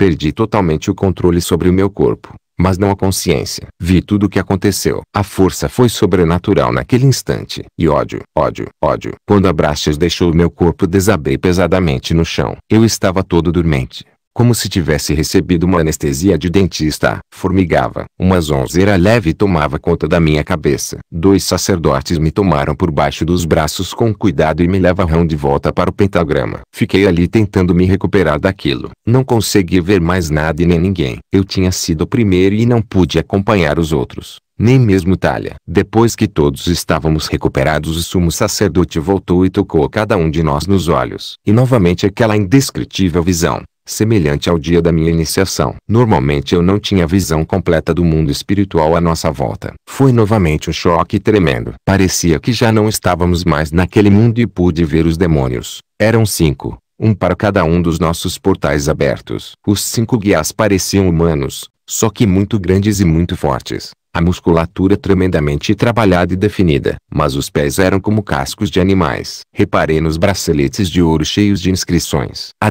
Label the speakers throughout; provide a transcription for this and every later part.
Speaker 1: Perdi totalmente o controle sobre o meu corpo, mas não a consciência. Vi tudo o que aconteceu. A força foi sobrenatural naquele instante. E ódio, ódio, ódio. Quando a Brachas deixou meu corpo desabei pesadamente no chão. Eu estava todo dormente como se tivesse recebido uma anestesia de dentista. Formigava. Uma zonzeira leve tomava conta da minha cabeça. Dois sacerdotes me tomaram por baixo dos braços com cuidado e me levaram de volta para o pentagrama. Fiquei ali tentando me recuperar daquilo. Não consegui ver mais nada e nem ninguém. Eu tinha sido o primeiro e não pude acompanhar os outros nem mesmo talha. Depois que todos estávamos recuperados, o sumo sacerdote voltou e tocou cada um de nós nos olhos. E novamente aquela indescritível visão semelhante ao dia da minha iniciação. Normalmente eu não tinha visão completa do mundo espiritual à nossa volta. Foi novamente um choque tremendo. Parecia que já não estávamos mais naquele mundo e pude ver os demônios. Eram cinco, um para cada um dos nossos portais abertos. Os cinco guias pareciam humanos, só que muito grandes e muito fortes. A musculatura tremendamente trabalhada e definida, mas os pés eram como cascos de animais. Reparei nos braceletes de ouro cheios de inscrições. A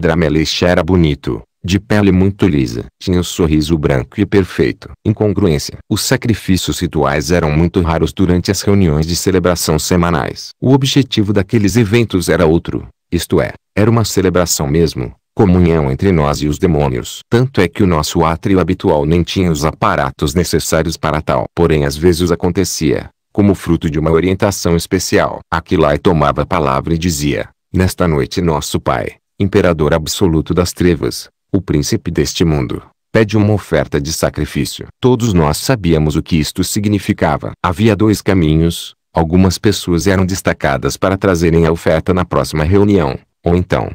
Speaker 1: era bonito, de pele muito lisa. Tinha um sorriso branco e perfeito. Incongruência. Os sacrifícios rituais eram muito raros durante as reuniões de celebração semanais. O objetivo daqueles eventos era outro, isto é, era uma celebração mesmo, comunhão entre nós e os demônios. Tanto é que o nosso átrio habitual nem tinha os aparatos necessários para tal. Porém às vezes acontecia, como fruto de uma orientação especial. Aquilai tomava a palavra e dizia, Nesta noite nosso Pai, Imperador absoluto das trevas, o príncipe deste mundo, pede uma oferta de sacrifício. Todos nós sabíamos o que isto significava. Havia dois caminhos, algumas pessoas eram destacadas para trazerem a oferta na próxima reunião, ou então,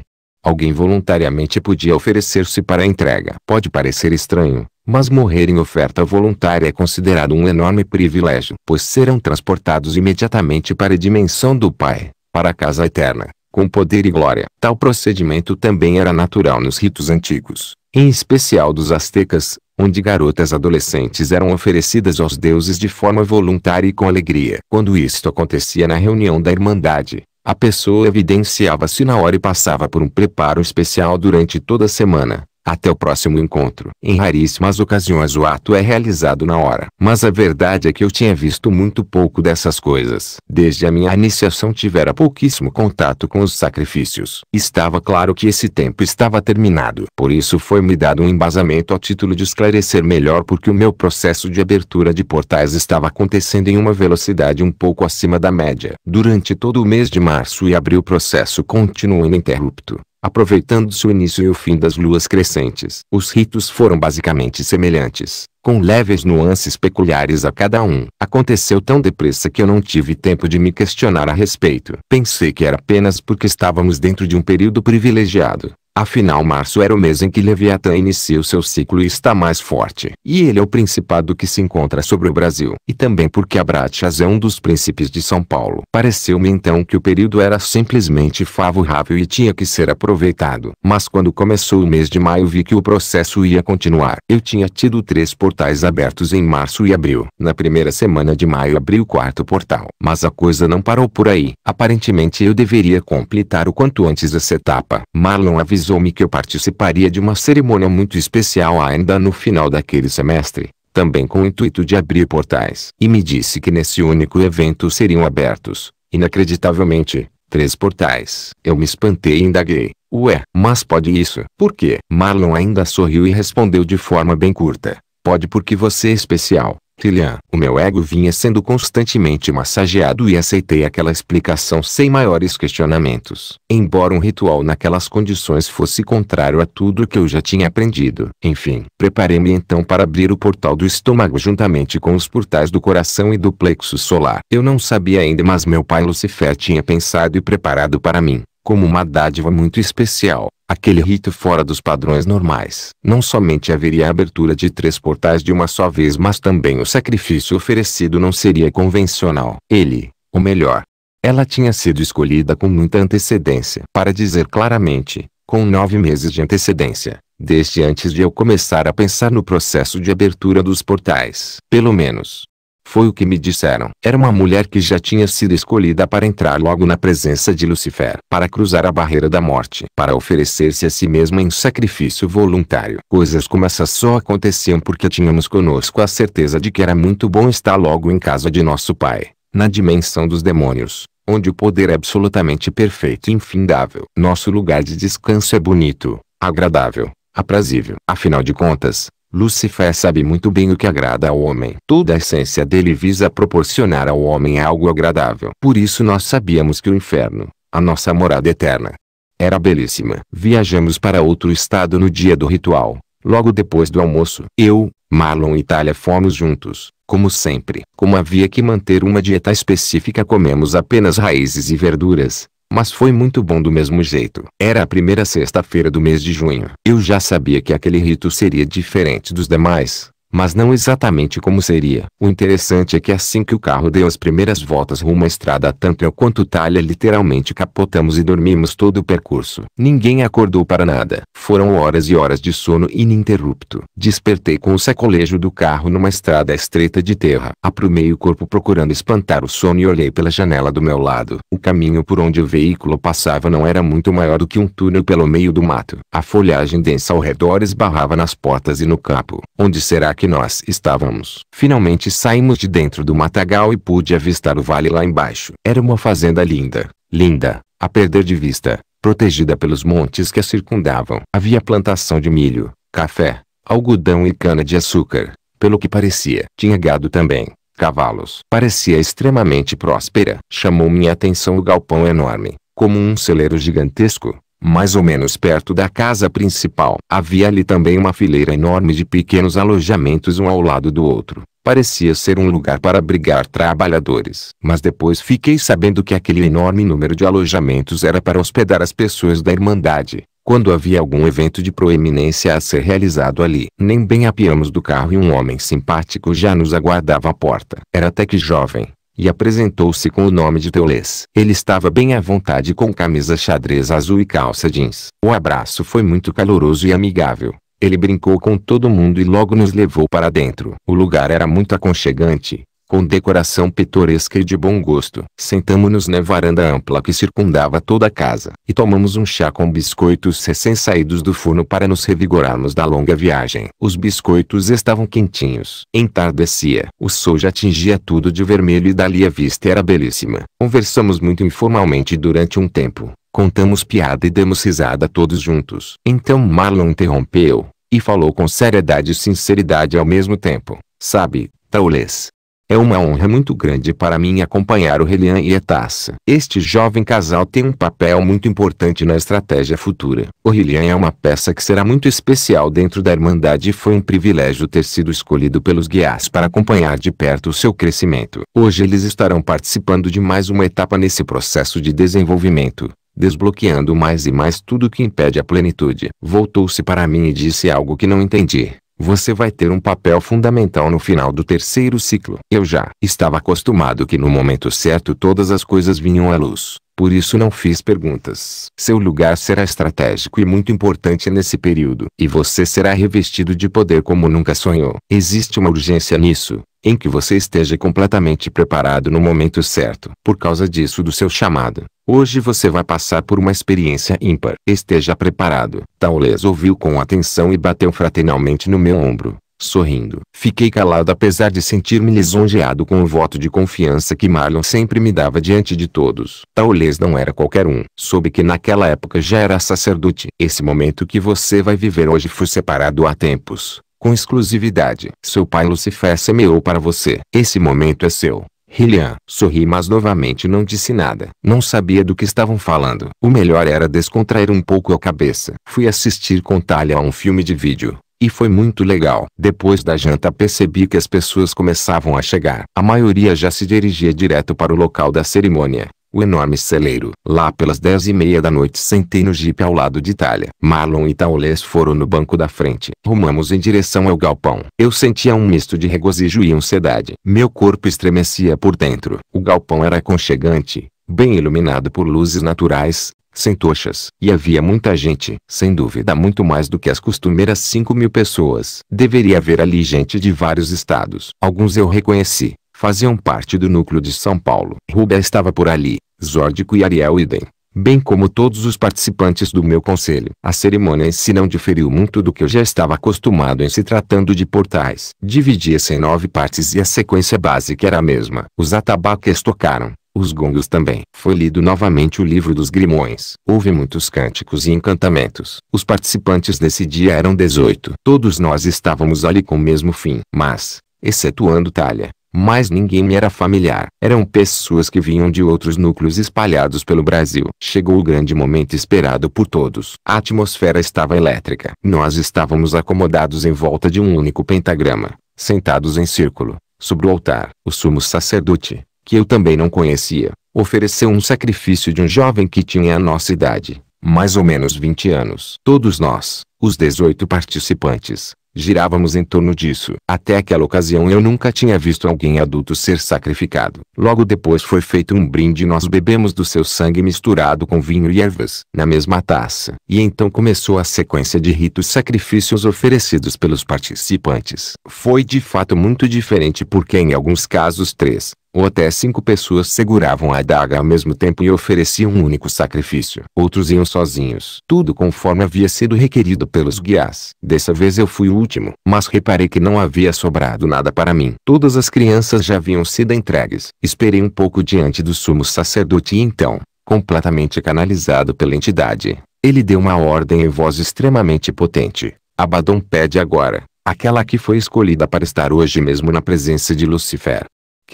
Speaker 1: Alguém voluntariamente podia oferecer-se para a entrega. Pode parecer estranho, mas morrer em oferta voluntária é considerado um enorme privilégio, pois serão transportados imediatamente para a dimensão do Pai, para a casa eterna, com poder e glória. Tal procedimento também era natural nos ritos antigos, em especial dos astecas, onde garotas adolescentes eram oferecidas aos deuses de forma voluntária e com alegria. Quando isto acontecia na reunião da Irmandade, a pessoa evidenciava-se na hora e passava por um preparo especial durante toda a semana. Até o próximo encontro. Em raríssimas ocasiões o ato é realizado na hora. Mas a verdade é que eu tinha visto muito pouco dessas coisas. Desde a minha iniciação tivera pouquíssimo contato com os sacrifícios. Estava claro que esse tempo estava terminado. Por isso foi-me dado um embasamento a título de esclarecer melhor porque o meu processo de abertura de portais estava acontecendo em uma velocidade um pouco acima da média. Durante todo o mês de março e abril o processo continuou ininterrupto aproveitando-se o início e o fim das luas crescentes. Os ritos foram basicamente semelhantes, com leves nuances peculiares a cada um. Aconteceu tão depressa que eu não tive tempo de me questionar a respeito. Pensei que era apenas porque estávamos dentro de um período privilegiado, Afinal março era o mês em que Leviatã inicia o seu ciclo e está mais forte. E ele é o principado que se encontra sobre o Brasil. E também porque Abraxas é um dos príncipes de São Paulo. Pareceu-me então que o período era simplesmente favorável e tinha que ser aproveitado. Mas quando começou o mês de maio vi que o processo ia continuar. Eu tinha tido três portais abertos em março e abril. Na primeira semana de maio abri o quarto portal. Mas a coisa não parou por aí. Aparentemente eu deveria completar o quanto antes essa etapa. Marlon avisou avisou-me que eu participaria de uma cerimônia muito especial ainda no final daquele semestre, também com o intuito de abrir portais. E me disse que nesse único evento seriam abertos, inacreditavelmente, três portais. Eu me espantei e indaguei. Ué, mas pode isso? Por quê? Marlon ainda sorriu e respondeu de forma bem curta. Pode porque você é especial. Tilian. O meu ego vinha sendo constantemente massageado e aceitei aquela explicação sem maiores questionamentos. Embora um ritual naquelas condições fosse contrário a tudo que eu já tinha aprendido. Enfim, preparei-me então para abrir o portal do estômago juntamente com os portais do coração e do plexo solar. Eu não sabia ainda mas meu pai Lucifer tinha pensado e preparado para mim como uma dádiva muito especial, aquele rito fora dos padrões normais. Não somente haveria a abertura de três portais de uma só vez, mas também o sacrifício oferecido não seria convencional. Ele, ou melhor, ela tinha sido escolhida com muita antecedência. Para dizer claramente, com nove meses de antecedência, desde antes de eu começar a pensar no processo de abertura dos portais. Pelo menos, foi o que me disseram. Era uma mulher que já tinha sido escolhida para entrar logo na presença de Lucifer, para cruzar a barreira da morte, para oferecer-se a si mesma em sacrifício voluntário. Coisas como essas só aconteciam porque tínhamos conosco a certeza de que era muito bom estar logo em casa de nosso pai, na dimensão dos demônios onde o poder é absolutamente perfeito e infindável. Nosso lugar de descanso é bonito, agradável, aprazível. Afinal de contas, Lúcifer sabe muito bem o que agrada ao homem. Toda a essência dele visa proporcionar ao homem algo agradável. Por isso nós sabíamos que o inferno, a nossa morada eterna, era belíssima. Viajamos para outro estado no dia do ritual, logo depois do almoço. Eu, Marlon e Itália fomos juntos, como sempre. Como havia que manter uma dieta específica comemos apenas raízes e verduras, mas foi muito bom do mesmo jeito. Era a primeira sexta-feira do mês de junho. Eu já sabia que aquele rito seria diferente dos demais mas não exatamente como seria. O interessante é que assim que o carro deu as primeiras voltas rumo à estrada tanto o quanto Talha literalmente capotamos e dormimos todo o percurso. Ninguém acordou para nada. Foram horas e horas de sono ininterrupto. Despertei com o sacolejo do carro numa estrada estreita de terra. Aprumei o corpo procurando espantar o sono e olhei pela janela do meu lado. O caminho por onde o veículo passava não era muito maior do que um túnel pelo meio do mato. A folhagem densa ao redor esbarrava nas portas e no campo. Onde será que que nós estávamos. Finalmente saímos de dentro do matagal e pude avistar o vale lá embaixo. Era uma fazenda linda, linda, a perder de vista, protegida pelos montes que a circundavam. Havia plantação de milho, café, algodão e cana-de-açúcar, pelo que parecia. Tinha gado também, cavalos. Parecia extremamente próspera. Chamou minha atenção o galpão enorme, como um celeiro gigantesco, mais ou menos perto da casa principal. Havia ali também uma fileira enorme de pequenos alojamentos um ao lado do outro. Parecia ser um lugar para abrigar trabalhadores. Mas depois fiquei sabendo que aquele enorme número de alojamentos era para hospedar as pessoas da Irmandade, quando havia algum evento de proeminência a ser realizado ali. Nem bem apiamos do carro e um homem simpático já nos aguardava à porta. Era até que jovem, e apresentou-se com o nome de Teolês. Ele estava bem à vontade com camisa xadrez azul e calça jeans. O abraço foi muito caloroso e amigável. Ele brincou com todo mundo e logo nos levou para dentro. O lugar era muito aconchegante, com decoração pitoresca e de bom gosto. sentamos nos na varanda ampla que circundava toda a casa e tomamos um chá com biscoitos recém-saídos do forno para nos revigorarmos da longa viagem. Os biscoitos estavam quentinhos. Entardecia. O sol já tingia tudo de vermelho e dali a vista era belíssima. Conversamos muito informalmente durante um tempo. Contamos piada e demos risada todos juntos. Então Marlon interrompeu e falou com seriedade e sinceridade ao mesmo tempo. Sabe, Taules, é uma honra muito grande para mim acompanhar o Relian e a Taça. Este jovem casal tem um papel muito importante na estratégia futura. O Relian é uma peça que será muito especial dentro da Irmandade e foi um privilégio ter sido escolhido pelos guias para acompanhar de perto o seu crescimento. Hoje eles estarão participando de mais uma etapa nesse processo de desenvolvimento desbloqueando mais e mais tudo que impede a plenitude. Voltou-se para mim e disse algo que não entendi. Você vai ter um papel fundamental no final do terceiro ciclo. Eu já estava acostumado que no momento certo todas as coisas vinham à luz. Por isso não fiz perguntas. Seu lugar será estratégico e muito importante nesse período. E você será revestido de poder como nunca sonhou. Existe uma urgência nisso, em que você esteja completamente preparado no momento certo. Por causa disso do seu chamado, hoje você vai passar por uma experiência ímpar. Esteja preparado. Taules ouviu com atenção e bateu fraternalmente no meu ombro sorrindo. Fiquei calado apesar de sentir-me lisonjeado com o voto de confiança que Marlon sempre me dava diante de todos. Talvez não era qualquer um. Soube que naquela época já era sacerdote. Esse momento que você vai viver hoje foi separado há tempos, com exclusividade. Seu pai Lucifer semeou para você. Esse momento é seu. Hillian sorri mas novamente não disse nada. Não sabia do que estavam falando. O melhor era descontrair um pouco a cabeça. Fui assistir com Talia a um filme de vídeo. E foi muito legal. Depois da janta percebi que as pessoas começavam a chegar. A maioria já se dirigia direto para o local da cerimônia. O enorme celeiro. Lá pelas dez e meia da noite sentei no jipe ao lado de Itália. Marlon e Taulés foram no banco da frente. Rumamos em direção ao galpão. Eu sentia um misto de regozijo e ansiedade. Meu corpo estremecia por dentro. O galpão era aconchegante, bem iluminado por luzes naturais, sem tochas, e havia muita gente, sem dúvida muito mais do que as costumeiras 5 mil pessoas. Deveria haver ali gente de vários estados. Alguns eu reconheci, faziam parte do núcleo de São Paulo. Rubé estava por ali, Zórdico e Ariel Idem, bem como todos os participantes do meu conselho. A cerimônia em si não diferiu muito do que eu já estava acostumado em se tratando de portais. Dividia-se em nove partes e a sequência básica era a mesma. Os atabaques tocaram, os gongos também. Foi lido novamente o livro dos grimões. Houve muitos cânticos e encantamentos. Os participantes desse dia eram 18. Todos nós estávamos ali com o mesmo fim. Mas, excetuando Talha, mais ninguém me era familiar. Eram pessoas que vinham de outros núcleos espalhados pelo Brasil. Chegou o grande momento esperado por todos. A atmosfera estava elétrica. Nós estávamos acomodados em volta de um único pentagrama, sentados em círculo, sobre o altar. O sumo sacerdote, que eu também não conhecia, ofereceu um sacrifício de um jovem que tinha a nossa idade, mais ou menos 20 anos. Todos nós, os 18 participantes, girávamos em torno disso. Até aquela ocasião eu nunca tinha visto alguém adulto ser sacrificado. Logo depois foi feito um brinde e nós bebemos do seu sangue misturado com vinho e ervas, na mesma taça. E então começou a sequência de ritos sacrifícios oferecidos pelos participantes. Foi de fato muito diferente porque em alguns casos três, ou até cinco pessoas seguravam a adaga ao mesmo tempo e ofereciam um único sacrifício. Outros iam sozinhos. Tudo conforme havia sido requerido pelos guias. Dessa vez eu fui o último, mas reparei que não havia sobrado nada para mim. Todas as crianças já haviam sido entregues. Esperei um pouco diante do sumo sacerdote e então, completamente canalizado pela entidade, ele deu uma ordem em voz extremamente potente. Abaddon pede agora, aquela que foi escolhida para estar hoje mesmo na presença de Lucifer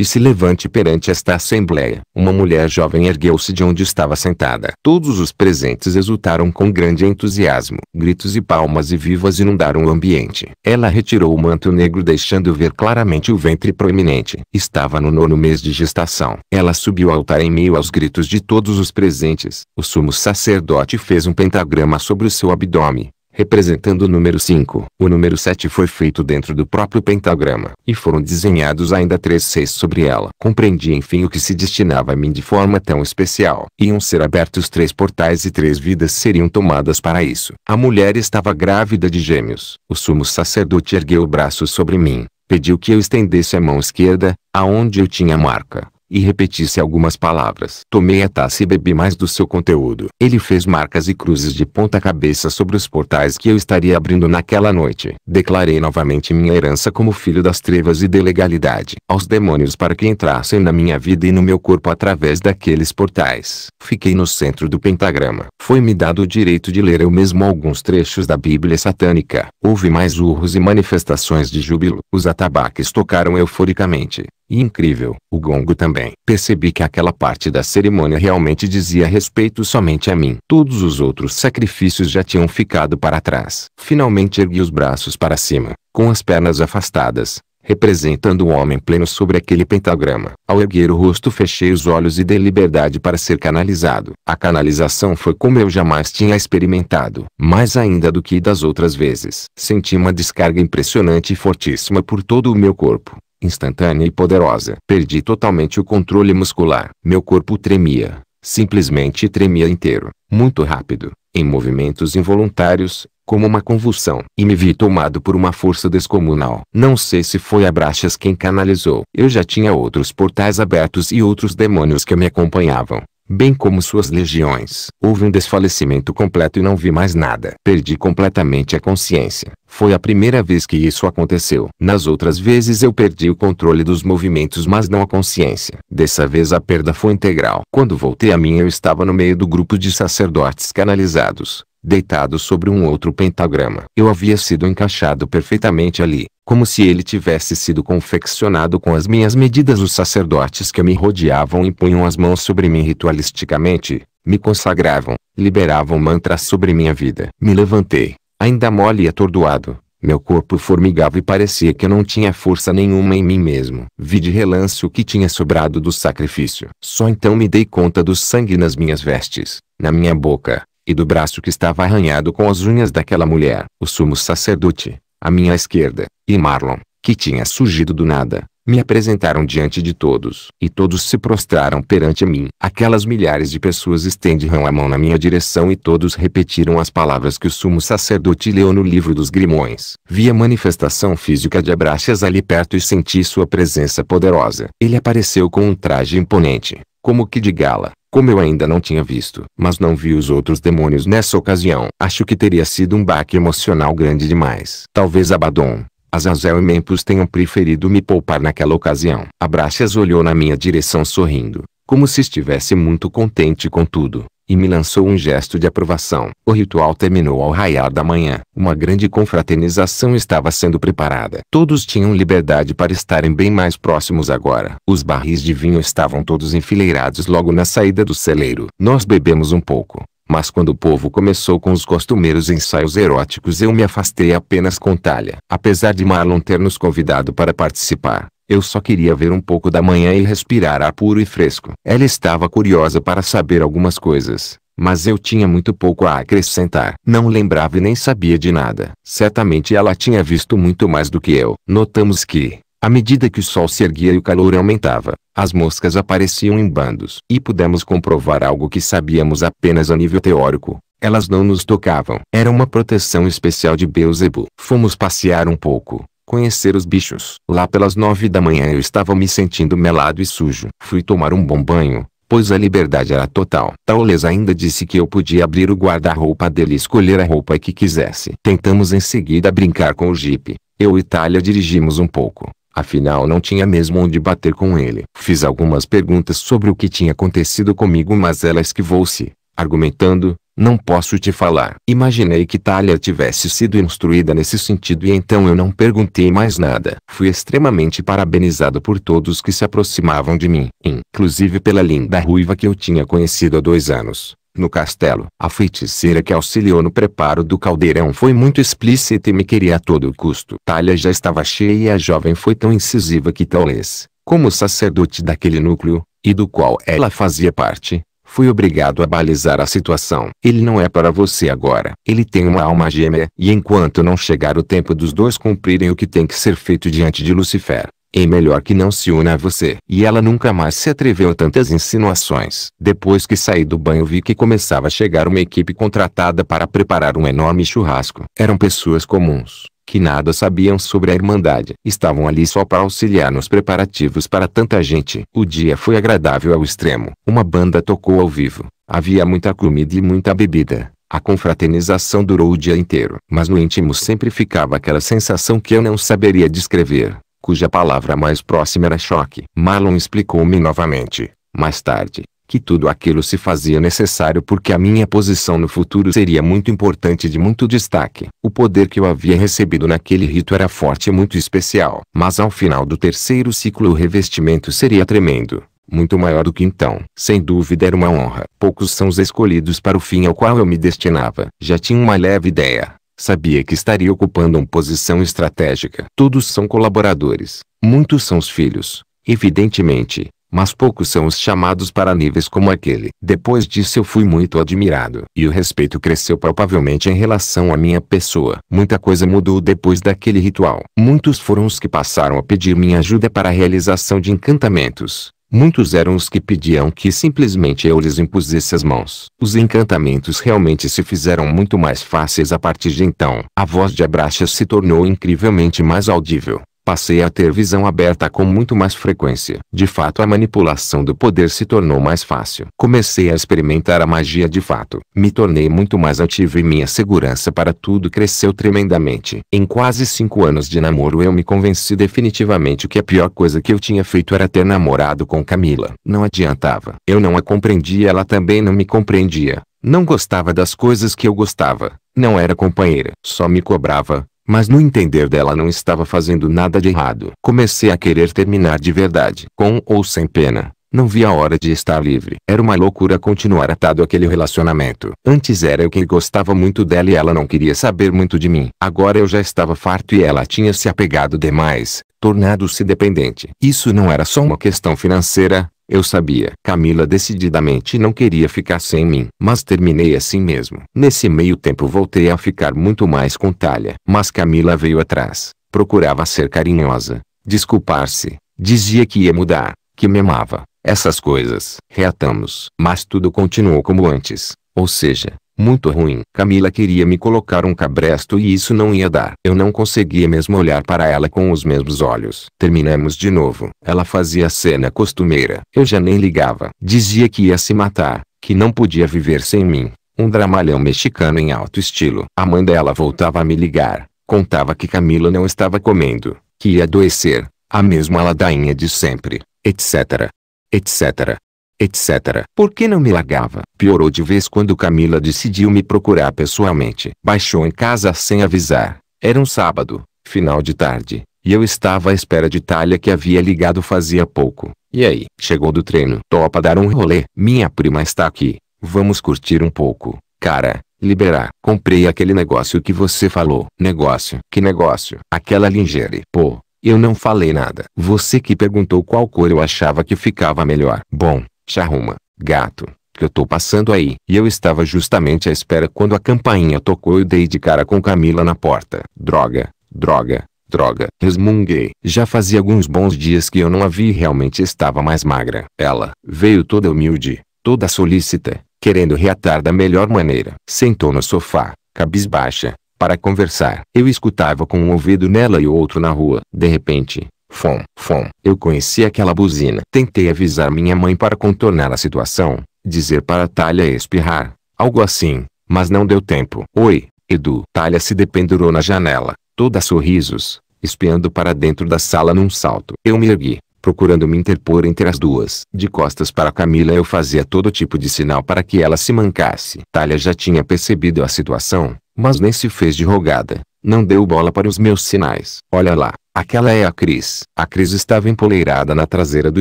Speaker 1: que se levante perante esta assembléia. Uma mulher jovem ergueu-se de onde estava sentada. Todos os presentes exultaram com grande entusiasmo. Gritos e palmas e vivas inundaram o ambiente. Ela retirou o manto negro deixando ver claramente o ventre proeminente. Estava no nono mês de gestação. Ela subiu ao altar em meio aos gritos de todos os presentes. O sumo sacerdote fez um pentagrama sobre o seu abdômen representando o número 5. O número 7 foi feito dentro do próprio pentagrama, e foram desenhados ainda três seis sobre ela. Compreendi enfim o que se destinava a mim de forma tão especial. Iam ser abertos três portais e três vidas seriam tomadas para isso. A mulher estava grávida de gêmeos. O sumo sacerdote ergueu o braço sobre mim, pediu que eu estendesse a mão esquerda, aonde eu tinha marca, e repetisse algumas palavras. Tomei a taça e bebi mais do seu conteúdo. Ele fez marcas e cruzes de ponta-cabeça sobre os portais que eu estaria abrindo naquela noite. Declarei novamente minha herança como filho das trevas e da legalidade aos demônios para que entrassem na minha vida e no meu corpo através daqueles portais. Fiquei no centro do pentagrama. Foi-me dado o direito de ler eu mesmo alguns trechos da Bíblia satânica. Houve mais urros e manifestações de júbilo. Os atabaques tocaram euforicamente. E incrível, o gongo também. Percebi que aquela parte da cerimônia realmente dizia respeito somente a mim. Todos os outros sacrifícios já tinham ficado para trás. Finalmente ergui os braços para cima, com as pernas afastadas, representando o um homem pleno sobre aquele pentagrama. Ao erguer o rosto fechei os olhos e dei liberdade para ser canalizado. A canalização foi como eu jamais tinha experimentado, mais ainda do que das outras vezes. Senti uma descarga impressionante e fortíssima por todo o meu corpo instantânea e poderosa. Perdi totalmente o controle muscular. Meu corpo tremia, simplesmente tremia inteiro, muito rápido, em movimentos involuntários, como uma convulsão. E me vi tomado por uma força descomunal. Não sei se foi a Abraxas quem canalizou. Eu já tinha outros portais abertos e outros demônios que me acompanhavam bem como suas legiões. Houve um desfalecimento completo e não vi mais nada. Perdi completamente a consciência. Foi a primeira vez que isso aconteceu. Nas outras vezes eu perdi o controle dos movimentos, mas não a consciência. Dessa vez a perda foi integral. Quando voltei a mim, eu estava no meio do grupo de sacerdotes canalizados deitado sobre um outro pentagrama. Eu havia sido encaixado perfeitamente ali, como se ele tivesse sido confeccionado com as minhas medidas. Os sacerdotes que me rodeavam impunham as mãos sobre mim ritualisticamente, me consagravam, liberavam mantras sobre minha vida. Me levantei, ainda mole e atordoado. Meu corpo formigava e parecia que eu não tinha força nenhuma em mim mesmo. Vi de relance o que tinha sobrado do sacrifício. Só então me dei conta do sangue nas minhas vestes, na minha boca, e do braço que estava arranhado com as unhas daquela mulher. O sumo sacerdote, à minha esquerda, e Marlon, que tinha surgido do nada, me apresentaram diante de todos, e todos se prostraram perante mim. Aquelas milhares de pessoas estenderam a mão na minha direção e todos repetiram as palavras que o sumo sacerdote leu no livro dos Grimões. Vi a manifestação física de Abraxas ali perto e senti sua presença poderosa. Ele apareceu com um traje imponente, como que de gala, como eu ainda não tinha visto, mas não vi os outros demônios nessa ocasião. Acho que teria sido um baque emocional grande demais. Talvez Abaddon, Azazel e Mempus tenham preferido me poupar naquela ocasião. Abraxas olhou na minha direção sorrindo, como se estivesse muito contente com tudo e me lançou um gesto de aprovação. O ritual terminou ao raiar da manhã. Uma grande confraternização estava sendo preparada. Todos tinham liberdade para estarem bem mais próximos agora. Os barris de vinho estavam todos enfileirados logo na saída do celeiro. Nós bebemos um pouco. Mas quando o povo começou com os costumeiros ensaios eróticos eu me afastei apenas com talha. Apesar de Marlon ter nos convidado para participar, eu só queria ver um pouco da manhã e respirar ar puro e fresco. Ela estava curiosa para saber algumas coisas, mas eu tinha muito pouco a acrescentar. Não lembrava e nem sabia de nada. Certamente ela tinha visto muito mais do que eu. Notamos que, à medida que o sol se erguia e o calor aumentava, as moscas apareciam em bandos. E pudemos comprovar algo que sabíamos apenas a nível teórico. Elas não nos tocavam. Era uma proteção especial de Beuzebu. Fomos passear um pouco, conhecer os bichos. Lá pelas nove da manhã eu estava me sentindo melado e sujo. Fui tomar um bom banho, pois a liberdade era total. Taules ainda disse que eu podia abrir o guarda-roupa dele e escolher a roupa que quisesse. Tentamos em seguida brincar com o jipe Eu e Talia dirigimos um pouco. Afinal não tinha mesmo onde bater com ele. Fiz algumas perguntas sobre o que tinha acontecido comigo mas ela esquivou-se, argumentando, não posso te falar. Imaginei que Talia tivesse sido instruída nesse sentido e então eu não perguntei mais nada. Fui extremamente parabenizado por todos que se aproximavam de mim, inclusive pela linda ruiva que eu tinha conhecido há dois anos. No castelo, a feiticeira que auxiliou no preparo do caldeirão foi muito explícita e me queria a todo custo. Talha já estava cheia e a jovem foi tão incisiva que talvez, como sacerdote daquele núcleo, e do qual ela fazia parte, Fui obrigado a balizar a situação. Ele não é para você agora. Ele tem uma alma gêmea, e enquanto não chegar o tempo dos dois cumprirem o que tem que ser feito diante de Lucifer, é melhor que não se una a você. E ela nunca mais se atreveu a tantas insinuações. Depois que saí do banho vi que começava a chegar uma equipe contratada para preparar um enorme churrasco. Eram pessoas comuns, que nada sabiam sobre a Irmandade. Estavam ali só para auxiliar nos preparativos para tanta gente. O dia foi agradável ao extremo. Uma banda tocou ao vivo. Havia muita comida e muita bebida. A confraternização durou o dia inteiro. Mas no íntimo sempre ficava aquela sensação que eu não saberia descrever, cuja palavra mais próxima era choque. Marlon explicou-me novamente, mais tarde, que tudo aquilo se fazia necessário porque a minha posição no futuro seria muito importante de muito destaque. O poder que eu havia recebido naquele rito era forte e muito especial, mas ao final do terceiro ciclo o revestimento seria tremendo. Muito maior do que então. Sem dúvida era uma honra. Poucos são os escolhidos para o fim ao qual eu me destinava. Já tinha uma leve ideia. Sabia que estaria ocupando uma posição estratégica. Todos são colaboradores. Muitos são os filhos. Evidentemente, mas poucos são os chamados para níveis como aquele. Depois disso eu fui muito admirado, e o respeito cresceu palpavelmente em relação à minha pessoa. Muita coisa mudou depois daquele ritual. Muitos foram os que passaram a pedir minha ajuda para a realização de encantamentos. Muitos eram os que pediam que simplesmente eu lhes impusesse as mãos. Os encantamentos realmente se fizeram muito mais fáceis a partir de então. A voz de Abraxas se tornou incrivelmente mais audível passei a ter visão aberta com muito mais frequência. De fato, a manipulação do poder se tornou mais fácil. Comecei a experimentar a magia de fato. Me tornei muito mais ativo e minha segurança para tudo cresceu tremendamente. Em quase cinco anos de namoro, eu me convenci definitivamente que a pior coisa que eu tinha feito era ter namorado com Camila. Não adiantava. Eu não a compreendia, ela também não me compreendia. Não gostava das coisas que eu gostava. Não era companheira. Só me cobrava, mas no entender dela não estava fazendo nada de errado. Comecei a querer terminar de verdade. Com ou sem pena. Não vi a hora de estar livre. Era uma loucura continuar atado àquele relacionamento. Antes era eu quem gostava muito dela e ela não queria saber muito de mim. Agora eu já estava farto e ela tinha se apegado demais, tornado-se dependente. Isso não era só uma questão financeira, eu sabia. Camila decididamente não queria ficar sem mim. Mas terminei assim mesmo. Nesse meio tempo voltei a ficar muito mais com Talha. Mas Camila veio atrás. Procurava ser carinhosa. Desculpar-se. Dizia que ia mudar. Que me amava. Essas coisas. Reatamos. Mas tudo continuou como antes. Ou seja, muito ruim. Camila queria me colocar um cabresto e isso não ia dar. Eu não conseguia mesmo olhar para ela com os mesmos olhos. Terminamos de novo. Ela fazia a cena costumeira. Eu já nem ligava. Dizia que ia se matar, que não podia viver sem mim. Um dramalhão mexicano em alto estilo. A mãe dela voltava a me ligar. Contava que Camila não estava comendo, que ia adoecer. A mesma ladainha de sempre, etc. etc etc. Por que não me largava? Piorou de vez quando Camila decidiu me procurar pessoalmente. Baixou em casa sem avisar. Era um sábado, final de tarde, e eu estava à espera de Talha que havia ligado fazia pouco. E aí? Chegou do treino. Topa dar um rolê. Minha prima está aqui. Vamos curtir um pouco. Cara, liberar. Comprei aquele negócio que você falou. Negócio. Que negócio? Aquela lingerie. Pô, eu não falei nada. Você que perguntou qual cor eu achava que ficava melhor. Bom, Charruma, gato, que eu tô passando aí. E eu estava justamente à espera quando a campainha tocou e dei de cara com Camila na porta. Droga, droga, droga, resmunguei. Já fazia alguns bons dias que eu não a vi e realmente estava mais magra. Ela veio toda humilde, toda solícita, querendo reatar da melhor maneira. Sentou no sofá, cabisbaixa, para conversar. Eu escutava com um ouvido nela e o outro na rua. De repente, Fom, fom. Eu conheci aquela buzina. Tentei avisar minha mãe para contornar a situação, dizer para Talha espirrar, algo assim, mas não deu tempo. Oi, Edu. Talha se dependurou na janela, toda sorrisos, espiando para dentro da sala num salto. Eu me ergui, procurando me interpor entre as duas. De costas para Camila eu fazia todo tipo de sinal para que ela se mancasse. Talha já tinha percebido a situação, mas nem se fez de rogada. Não deu bola para os meus sinais. Olha lá, aquela é a Cris. A Cris estava empoleirada na traseira do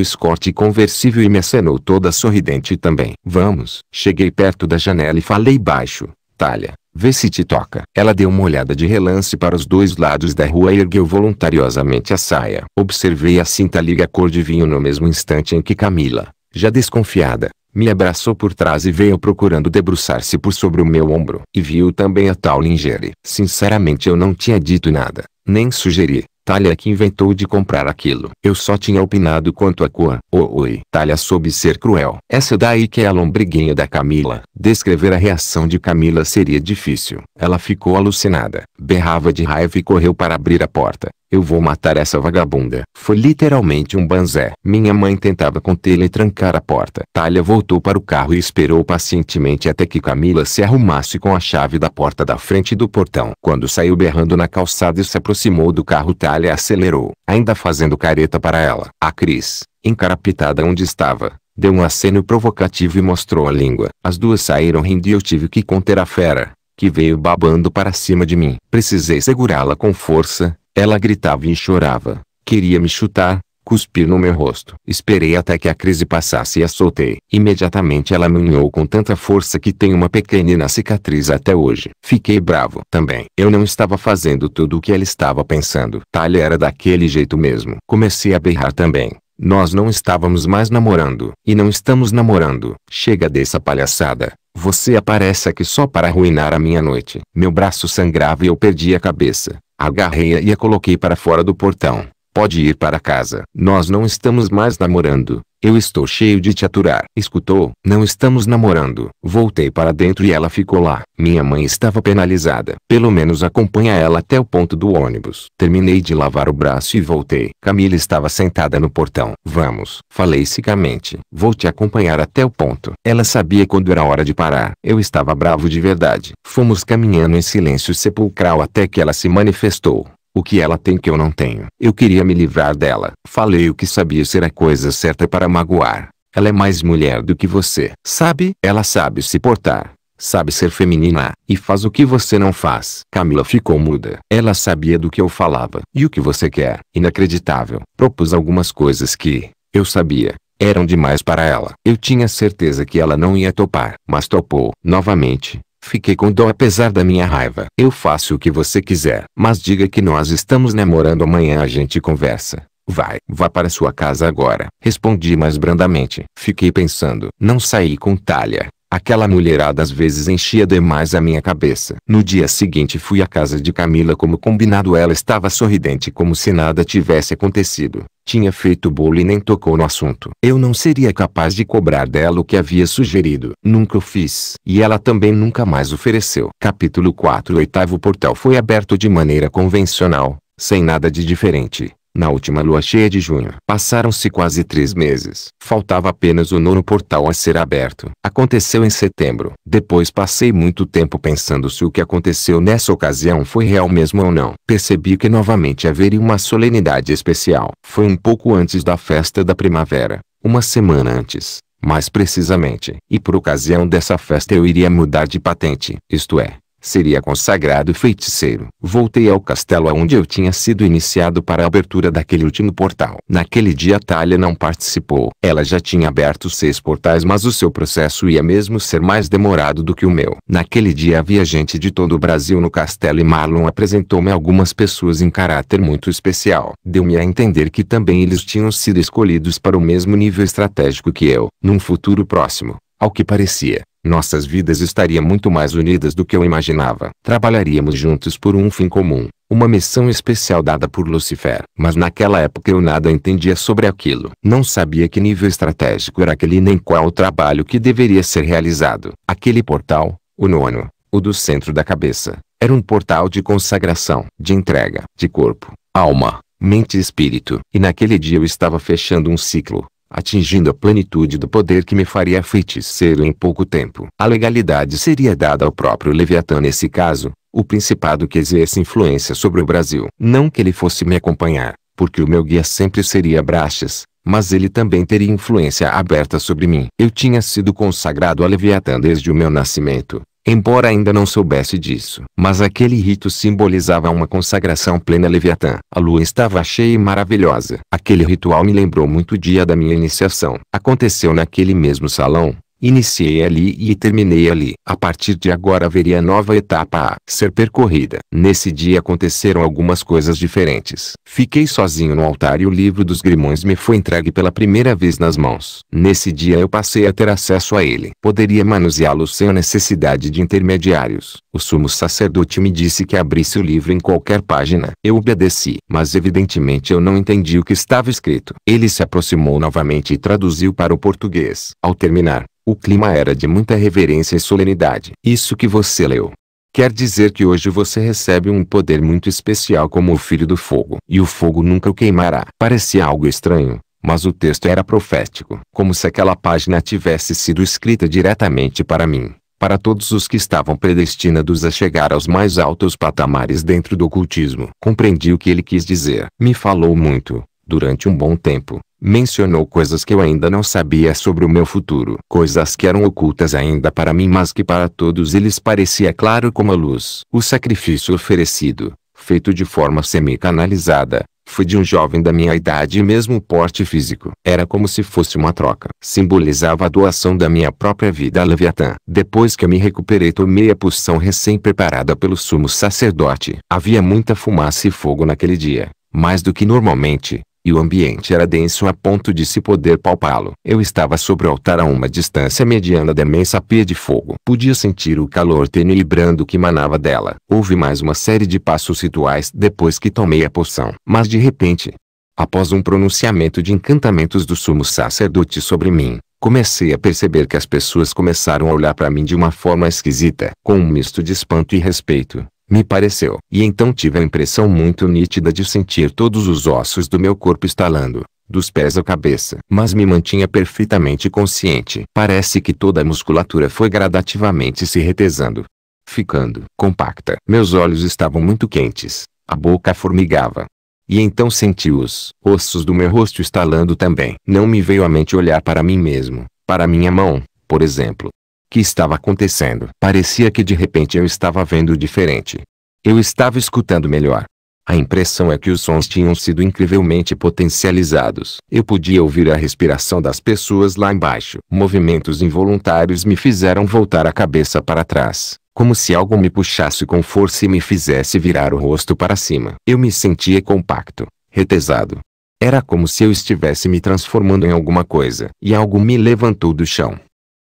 Speaker 1: escorte conversível e me acenou toda sorridente também. Vamos. Cheguei perto da janela e falei baixo. Talha, vê se te toca. Ela deu uma olhada de relance para os dois lados da rua e ergueu voluntariosamente a saia. Observei a cinta liga cor de vinho no mesmo instante em que Camila, já desconfiada, me abraçou por trás e veio procurando debruçar-se por sobre o meu ombro. E viu também a tal Lingere. Sinceramente eu não tinha dito nada, nem sugeri. Talha que inventou de comprar aquilo. Eu só tinha opinado quanto a Coa. Oh, oi. Talha soube ser cruel. Essa daí que é a lombriguinha da Camila. Descrever a reação de Camila seria difícil. Ela ficou alucinada. Berrava de raiva e correu para abrir a porta. Eu vou matar essa vagabunda. Foi literalmente um banzé. Minha mãe tentava contê-la e trancar a porta. Talha voltou para o carro e esperou pacientemente até que Camila se arrumasse com a chave da porta da frente do portão. Quando saiu berrando na calçada e se aproximou do carro, Talha acelerou, ainda fazendo careta para ela. A Cris, encarapitada onde estava, deu um aceno provocativo e mostrou a língua. As duas saíram rindo e eu tive que conter a fera que veio babando para cima de mim. Precisei segurá-la com força, ela gritava e chorava. Queria me chutar, cuspir no meu rosto. Esperei até que a crise passasse e a soltei. Imediatamente ela me unhou com tanta força que tem uma pequenina cicatriz até hoje. Fiquei bravo também. Eu não estava fazendo tudo o que ela estava pensando. Talha era daquele jeito mesmo. Comecei a berrar também. Nós não estávamos mais namorando. E não estamos namorando. Chega dessa palhaçada. Você aparece aqui só para arruinar a minha noite. Meu braço sangrava e eu perdi a cabeça. Agarrei-a e a coloquei para fora do portão. Pode ir para casa. Nós não estamos mais namorando. Eu estou cheio de te aturar. Escutou? Não estamos namorando. Voltei para dentro e ela ficou lá. Minha mãe estava penalizada. Pelo menos acompanha ela até o ponto do ônibus. Terminei de lavar o braço e voltei. Camila estava sentada no portão. Vamos, falei sicamente. Vou te acompanhar até o ponto. Ela sabia quando era hora de parar. Eu estava bravo de verdade. Fomos caminhando em silêncio sepulcral até que ela se manifestou. O que ela tem que eu não tenho. Eu queria me livrar dela. Falei o que sabia ser a coisa certa para magoar. Ela é mais mulher do que você. Sabe? Ela sabe se portar. Sabe ser feminina. E faz o que você não faz. Camila ficou muda. Ela sabia do que eu falava. E o que você quer? Inacreditável. Propus algumas coisas que, eu sabia, eram demais para ela. Eu tinha certeza que ela não ia topar. Mas topou. Novamente, Fiquei com dó apesar da minha raiva. Eu faço o que você quiser. Mas diga que nós estamos namorando amanhã a gente conversa. Vai, vá para sua casa agora. Respondi mais brandamente. Fiquei pensando. Não saí com talha. Aquela mulherada às vezes enchia demais a minha cabeça. No dia seguinte fui à casa de Camila como combinado. Ela estava sorridente como se nada tivesse acontecido. Tinha feito bolo e nem tocou no assunto. Eu não seria capaz de cobrar dela o que havia sugerido. Nunca o fiz. E ela também nunca mais ofereceu. Capítulo 4 O oitavo portal foi aberto de maneira convencional, sem nada de diferente. Na última lua cheia de junho, passaram-se quase três meses. Faltava apenas o nono portal a ser aberto. Aconteceu em setembro. Depois passei muito tempo pensando se o que aconteceu nessa ocasião foi real mesmo ou não. Percebi que novamente haveria uma solenidade especial. Foi um pouco antes da festa da primavera. Uma semana antes mais precisamente, e por ocasião dessa festa eu iria mudar de patente, isto é, Seria consagrado feiticeiro. Voltei ao castelo aonde eu tinha sido iniciado para a abertura daquele último portal. Naquele dia Talia não participou. Ela já tinha aberto seis portais mas o seu processo ia mesmo ser mais demorado do que o meu. Naquele dia havia gente de todo o Brasil no castelo e Marlon apresentou-me algumas pessoas em caráter muito especial. Deu-me a entender que também eles tinham sido escolhidos para o mesmo nível estratégico que eu. Num futuro próximo, ao que parecia, nossas vidas estariam muito mais unidas do que eu imaginava. Trabalharíamos juntos por um fim comum, uma missão especial dada por Lucifer. Mas naquela época eu nada entendia sobre aquilo. Não sabia que nível estratégico era aquele nem qual o trabalho que deveria ser realizado. Aquele portal, o nono, o do centro da cabeça, era um portal de consagração, de entrega, de corpo, alma, mente e espírito. E naquele dia eu estava fechando um ciclo, atingindo a plenitude do poder que me faria feiticeiro em pouco tempo. A legalidade seria dada ao próprio Leviatã nesse caso, o principado que exerce influência sobre o Brasil. Não que ele fosse me acompanhar, porque o meu guia sempre seria Brachas, mas ele também teria influência aberta sobre mim. Eu tinha sido consagrado a Leviatã desde o meu nascimento, embora ainda não soubesse disso. Mas aquele rito simbolizava uma consagração plena a Leviatã. A lua estava cheia e maravilhosa. Aquele ritual me lembrou muito o dia da minha iniciação. Aconteceu naquele mesmo salão, Iniciei ali e terminei ali. A partir de agora haveria nova etapa a ser percorrida. Nesse dia aconteceram algumas coisas diferentes. Fiquei sozinho no altar e o livro dos Grimões me foi entregue pela primeira vez nas mãos. Nesse dia eu passei a ter acesso a ele. Poderia manuseá-lo sem a necessidade de intermediários. O sumo sacerdote me disse que abrisse o livro em qualquer página. Eu obedeci, mas evidentemente eu não entendi o que estava escrito. Ele se aproximou novamente e traduziu para o português. Ao terminar, o clima era de muita reverência e solenidade. Isso que você leu. Quer dizer que hoje você recebe um poder muito especial como o Filho do Fogo. E o fogo nunca o queimará. Parecia algo estranho, mas o texto era profético. Como se aquela página tivesse sido escrita diretamente para mim. Para todos os que estavam predestinados a chegar aos mais altos patamares dentro do ocultismo. Compreendi o que ele quis dizer. Me falou muito, durante um bom tempo, Mencionou coisas que eu ainda não sabia sobre o meu futuro. Coisas que eram ocultas ainda para mim mas que para todos eles parecia claro como a luz. O sacrifício oferecido, feito de forma semi-canalizada, foi de um jovem da minha idade e mesmo porte físico. Era como se fosse uma troca. Simbolizava a doação da minha própria vida a Leviatã. Depois que eu me recuperei tomei a poção recém-preparada pelo sumo sacerdote. Havia muita fumaça e fogo naquele dia. Mais do que normalmente, e o ambiente era denso a ponto de se poder palpá-lo. Eu estava sobre o altar a uma distância mediana da imensa pia de fogo. Podia sentir o calor tênue e brando que manava dela. Houve mais uma série de passos rituais depois que tomei a poção. Mas de repente, após um pronunciamento de encantamentos do sumo sacerdote sobre mim, comecei a perceber que as pessoas começaram a olhar para mim de uma forma esquisita, com um misto de espanto e respeito me pareceu. E então tive a impressão muito nítida de sentir todos os ossos do meu corpo estalando, dos pés à cabeça. Mas me mantinha perfeitamente consciente. Parece que toda a musculatura foi gradativamente se retesando, ficando compacta. Meus olhos estavam muito quentes, a boca formigava. E então senti os ossos do meu rosto estalando também. Não me veio à mente olhar para mim mesmo, para minha mão, por exemplo, que estava acontecendo. Parecia que de repente eu estava vendo diferente. Eu estava escutando melhor. A impressão é que os sons tinham sido incrivelmente potencializados. Eu podia ouvir a respiração das pessoas lá embaixo. Movimentos involuntários me fizeram voltar a cabeça para trás, como se algo me puxasse com força e me fizesse virar o rosto para cima. Eu me sentia compacto, retesado. Era como se eu estivesse me transformando em alguma coisa, e algo me levantou do chão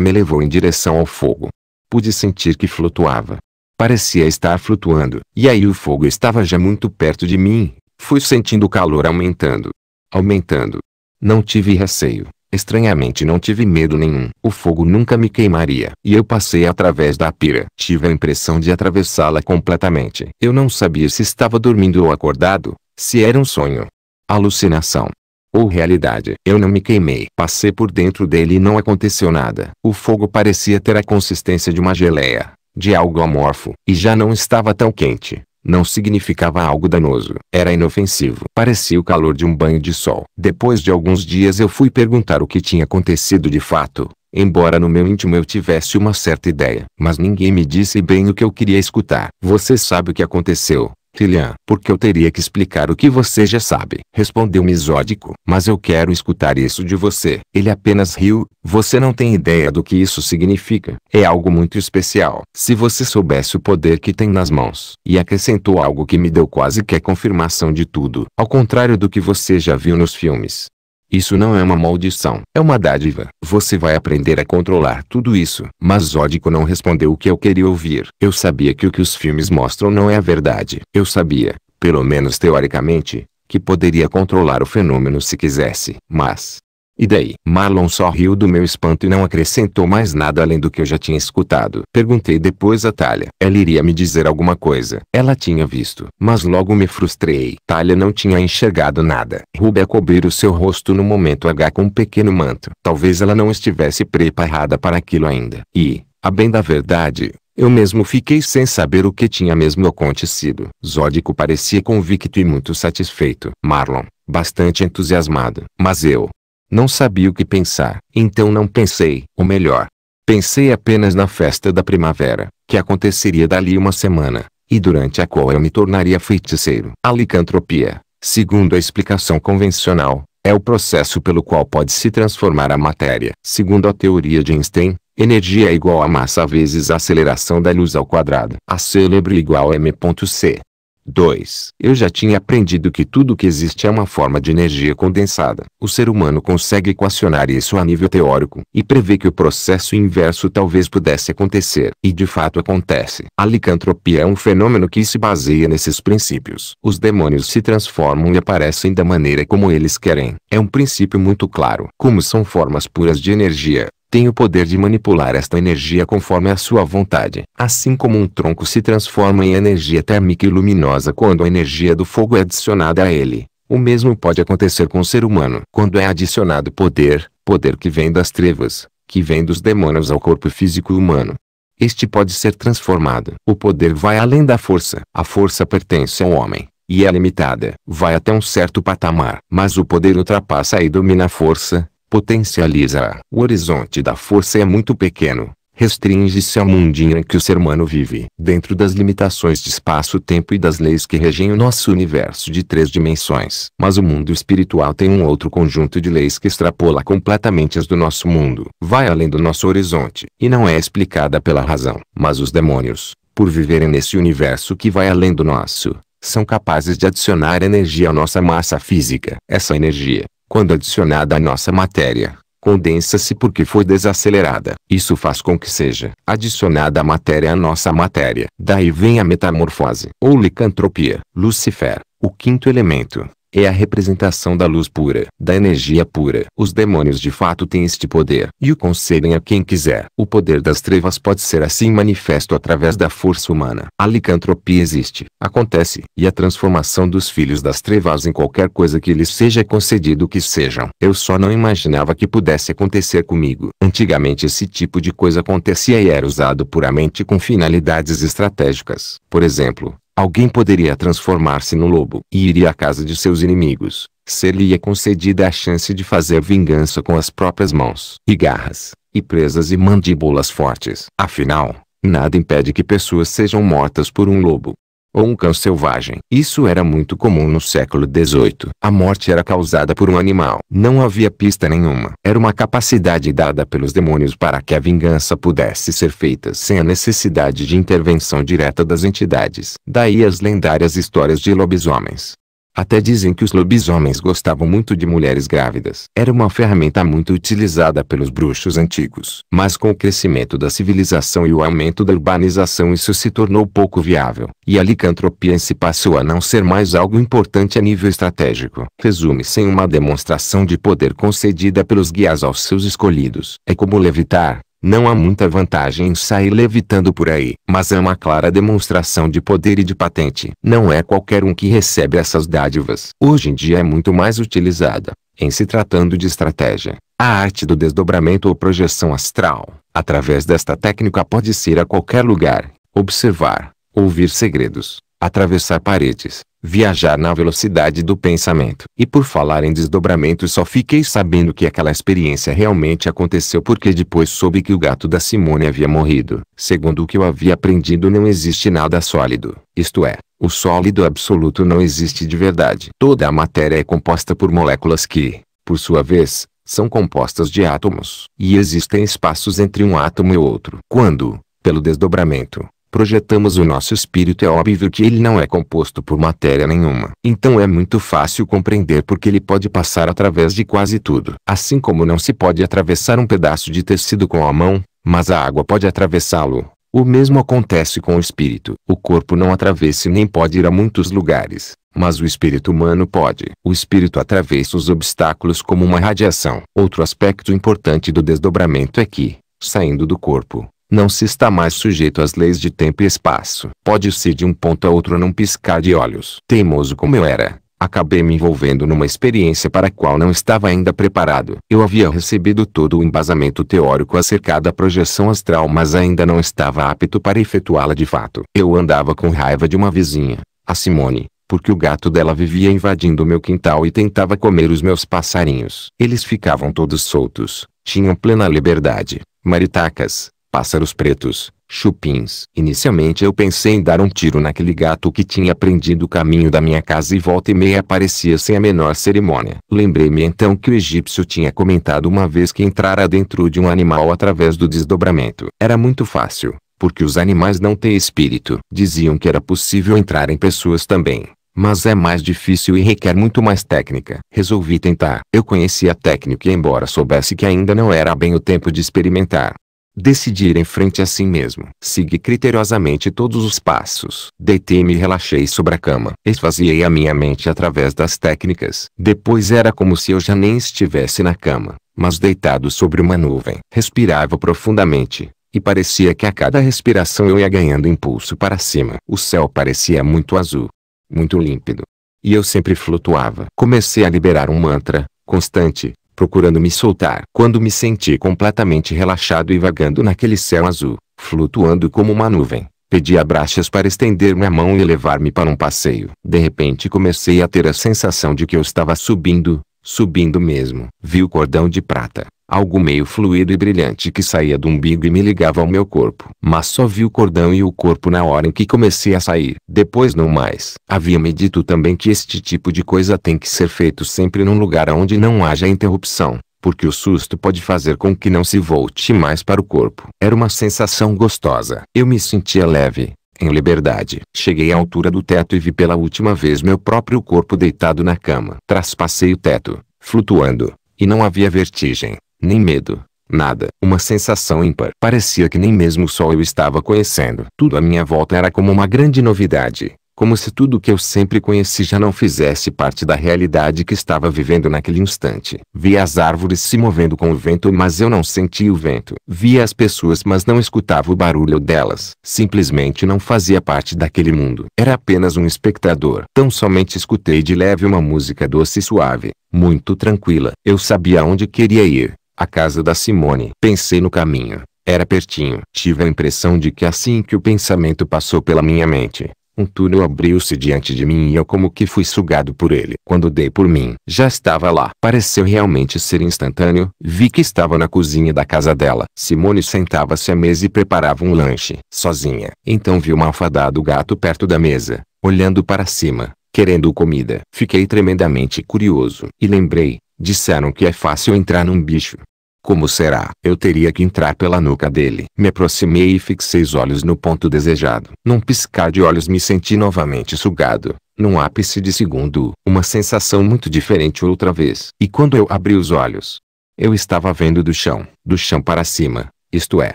Speaker 1: me levou em direção ao fogo. Pude sentir que flutuava. Parecia estar flutuando. E aí o fogo estava já muito perto de mim. Fui sentindo o calor aumentando. Aumentando. Não tive receio. Estranhamente não tive medo nenhum. O fogo nunca me queimaria. E eu passei através da pira. Tive a impressão de atravessá-la completamente. Eu não sabia se estava dormindo ou acordado, se era um sonho. Alucinação. Ou realidade. Eu não me queimei. Passei por dentro dele e não aconteceu nada. O fogo parecia ter a consistência de uma geleia, de algo amorfo, e já não estava tão quente. Não significava algo danoso. Era inofensivo. Parecia o calor de um banho de sol. Depois de alguns dias eu fui perguntar o que tinha acontecido de fato. Embora no meu íntimo eu tivesse uma certa ideia. Mas ninguém me disse bem o que eu queria escutar. Você sabe o que aconteceu, Filha, porque eu teria que explicar o que você já sabe. Respondeu Misódico. Mas eu quero escutar isso de você. Ele apenas riu. Você não tem ideia do que isso significa. É algo muito especial. Se você soubesse o poder que tem nas mãos. E acrescentou algo que me deu quase que a confirmação de tudo. Ao contrário do que você já viu nos filmes, isso não é uma maldição, é uma dádiva. Você vai aprender a controlar tudo isso. Mas Zódico não respondeu o que eu queria ouvir. Eu sabia que o que os filmes mostram não é a verdade. Eu sabia, pelo menos teoricamente, que poderia controlar o fenômeno se quisesse. Mas, e daí? Marlon sorriu do meu espanto e não acrescentou mais nada além do que eu já tinha escutado. Perguntei depois a Talha. Ela iria me dizer alguma coisa. Ela tinha visto, mas logo me frustrei. Talha não tinha enxergado nada. Rubia cobrir o seu rosto no momento H com um pequeno manto. Talvez ela não estivesse preparada para aquilo ainda. E, a bem da verdade, eu mesmo fiquei sem saber o que tinha mesmo acontecido. Zódico parecia convicto e muito satisfeito. Marlon, bastante entusiasmado. Mas eu, não sabia o que pensar, então não pensei, ou melhor, pensei apenas na festa da primavera, que aconteceria dali uma semana, e durante a qual eu me tornaria feiticeiro. A licantropia, segundo a explicação convencional, é o processo pelo qual pode se transformar a matéria. Segundo a teoria de Einstein, energia é igual a massa vezes a aceleração da luz ao quadrado. A célebre igual a m.c. 2. Eu já tinha aprendido que tudo que existe é uma forma de energia condensada. O ser humano consegue equacionar isso a nível teórico e prevê que o processo inverso talvez pudesse acontecer. E de fato acontece. A licantropia é um fenômeno que se baseia nesses princípios. Os demônios se transformam e aparecem da maneira como eles querem. É um princípio muito claro. Como são formas puras de energia, tem o poder de manipular esta energia conforme a sua vontade. Assim como um tronco se transforma em energia térmica e luminosa quando a energia do fogo é adicionada a ele, o mesmo pode acontecer com o ser humano. Quando é adicionado poder, poder que vem das trevas, que vem dos demônios ao corpo físico humano, este pode ser transformado. O poder vai além da força. A força pertence ao homem, e é limitada. Vai até um certo patamar. Mas o poder ultrapassa e domina a força, potencializa-a. O horizonte da força é muito pequeno, restringe-se ao mundinho em que o ser humano vive. Dentro das limitações de espaço-tempo e das leis que regem o nosso universo de três dimensões. Mas o mundo espiritual tem um outro conjunto de leis que extrapola completamente as do nosso mundo. Vai além do nosso horizonte, e não é explicada pela razão. Mas os demônios, por viverem nesse universo que vai além do nosso, são capazes de adicionar energia à nossa massa física. Essa energia, quando adicionada à nossa matéria, condensa-se porque foi desacelerada. Isso faz com que seja adicionada a matéria à nossa matéria. Daí vem a metamorfose, ou licantropia. Lucifer, o quinto elemento, é a representação da luz pura, da energia pura. Os demônios de fato têm este poder e o concedem a quem quiser. O poder das trevas pode ser assim manifesto através da força humana. A licantropia existe, acontece, e a transformação dos filhos das trevas em qualquer coisa que lhes seja concedido que sejam. Eu só não imaginava que pudesse acontecer comigo. Antigamente esse tipo de coisa acontecia e era usado puramente com finalidades estratégicas. Por exemplo, alguém poderia transformar-se num lobo e iria à casa de seus inimigos. Ser-lhe-ia concedida a chance de fazer vingança com as próprias mãos e garras, e presas e mandíbulas fortes. Afinal, nada impede que pessoas sejam mortas por um lobo, ou um cão selvagem. Isso era muito comum no século XVIII. A morte era causada por um animal. Não havia pista nenhuma. Era uma capacidade dada pelos demônios para que a vingança pudesse ser feita sem a necessidade de intervenção direta das entidades. Daí as lendárias histórias de lobisomens. Até dizem que os lobisomens gostavam muito de mulheres grávidas. Era uma ferramenta muito utilizada pelos bruxos antigos. Mas com o crescimento da civilização e o aumento da urbanização isso se tornou pouco viável. E a licantropia se passou a não ser mais algo importante a nível estratégico. Resume-se em uma demonstração de poder concedida pelos guias aos seus escolhidos. É como levitar, não há muita vantagem em sair levitando por aí, mas é uma clara demonstração de poder e de patente. Não é qualquer um que recebe essas dádivas. Hoje em dia é muito mais utilizada, em se tratando de estratégia, a arte do desdobramento ou projeção astral. Através desta técnica pode-se ir a qualquer lugar, observar, ouvir segredos, atravessar paredes, viajar na velocidade do pensamento. E por falar em desdobramento só fiquei sabendo que aquela experiência realmente aconteceu porque depois soube que o gato da Simone havia morrido. Segundo o que eu havia aprendido não existe nada sólido, isto é, o sólido absoluto não existe de verdade. Toda a matéria é composta por moléculas que, por sua vez, são compostas de átomos. E existem espaços entre um átomo e outro. Quando, pelo desdobramento, projetamos o nosso espírito é óbvio que ele não é composto por matéria nenhuma. Então é muito fácil compreender porque ele pode passar através de quase tudo. Assim como não se pode atravessar um pedaço de tecido com a mão, mas a água pode atravessá-lo. O mesmo acontece com o espírito. O corpo não atravessa nem pode ir a muitos lugares, mas o espírito humano pode. O espírito atravessa os obstáculos como uma radiação. Outro aspecto importante do desdobramento é que, saindo do corpo, não se está mais sujeito às leis de tempo e espaço. Pode-se de um ponto a outro num piscar de olhos. Teimoso como eu era, acabei me envolvendo numa experiência para a qual não estava ainda preparado. Eu havia recebido todo o embasamento teórico acerca da projeção astral, mas ainda não estava apto para efetuá-la de fato. Eu andava com raiva de uma vizinha, a Simone, porque o gato dela vivia invadindo meu quintal e tentava comer os meus passarinhos. Eles ficavam todos soltos, tinham plena liberdade, maritacas, pássaros pretos, chupins. Inicialmente eu pensei em dar um tiro naquele gato que tinha aprendido o caminho da minha casa e volta e meia aparecia sem a menor cerimônia. Lembrei-me então que o egípcio tinha comentado uma vez que entrara dentro de um animal através do desdobramento. Era muito fácil, porque os animais não têm espírito. Diziam que era possível entrar em pessoas também. Mas é mais difícil e requer muito mais técnica. Resolvi tentar. Eu conhecia a técnica e embora soubesse que ainda não era bem o tempo de experimentar, Decidir em frente a si mesmo. Segui criteriosamente todos os passos. Deitei-me e relaxei sobre a cama. Esvaziei a minha mente através das técnicas. Depois era como se eu já nem estivesse na cama, mas deitado sobre uma nuvem. Respirava profundamente, e parecia que a cada respiração eu ia ganhando impulso para cima. O céu parecia muito azul, muito límpido. E eu sempre flutuava. Comecei a liberar um mantra, constante, procurando me soltar. Quando me senti completamente relaxado e vagando naquele céu azul, flutuando como uma nuvem, pedi a Brachas para estender minha mão e levar-me para um passeio. De repente comecei a ter a sensação de que eu estava subindo, Subindo mesmo, vi o cordão de prata, algo meio fluido e brilhante que saía do umbigo e me ligava ao meu corpo. Mas só vi o cordão e o corpo na hora em que comecei a sair. Depois não mais. Havia-me dito também que este tipo de coisa tem que ser feito sempre num lugar onde não haja interrupção porque o susto pode fazer com que não se volte mais para o corpo. Era uma sensação gostosa. Eu me sentia leve, em liberdade. Cheguei à altura do teto e vi pela última vez meu próprio corpo deitado na cama. Traspassei o teto, flutuando, e não havia vertigem, nem medo, nada. Uma sensação ímpar. Parecia que nem mesmo o sol eu estava conhecendo. Tudo à minha volta era como uma grande novidade como se tudo o que eu sempre conheci já não fizesse parte da realidade que estava vivendo naquele instante. Vi as árvores se movendo com o vento, mas eu não sentia o vento. Vi as pessoas, mas não escutava o barulho delas. Simplesmente não fazia parte daquele mundo. Era apenas um espectador. Tão somente escutei de leve uma música doce e suave, muito tranquila. Eu sabia onde queria ir. A casa da Simone. Pensei no caminho. Era pertinho. Tive a impressão de que assim que o pensamento passou pela minha mente, um túnel abriu-se diante de mim e eu como que fui sugado por ele. Quando dei por mim, já estava lá. Pareceu realmente ser instantâneo. Vi que estava na cozinha da casa dela. Simone sentava-se à mesa e preparava um lanche, sozinha. Então vi o um malfadado gato perto da mesa, olhando para cima, querendo comida. Fiquei tremendamente curioso. E lembrei, disseram que é fácil entrar num bicho. Como será? Eu teria que entrar pela nuca dele. Me aproximei e fixei os olhos no ponto desejado. Num piscar de olhos me senti novamente sugado, num ápice de segundo, uma sensação muito diferente outra vez. E quando eu abri os olhos, eu estava vendo do chão, do chão para cima, isto é,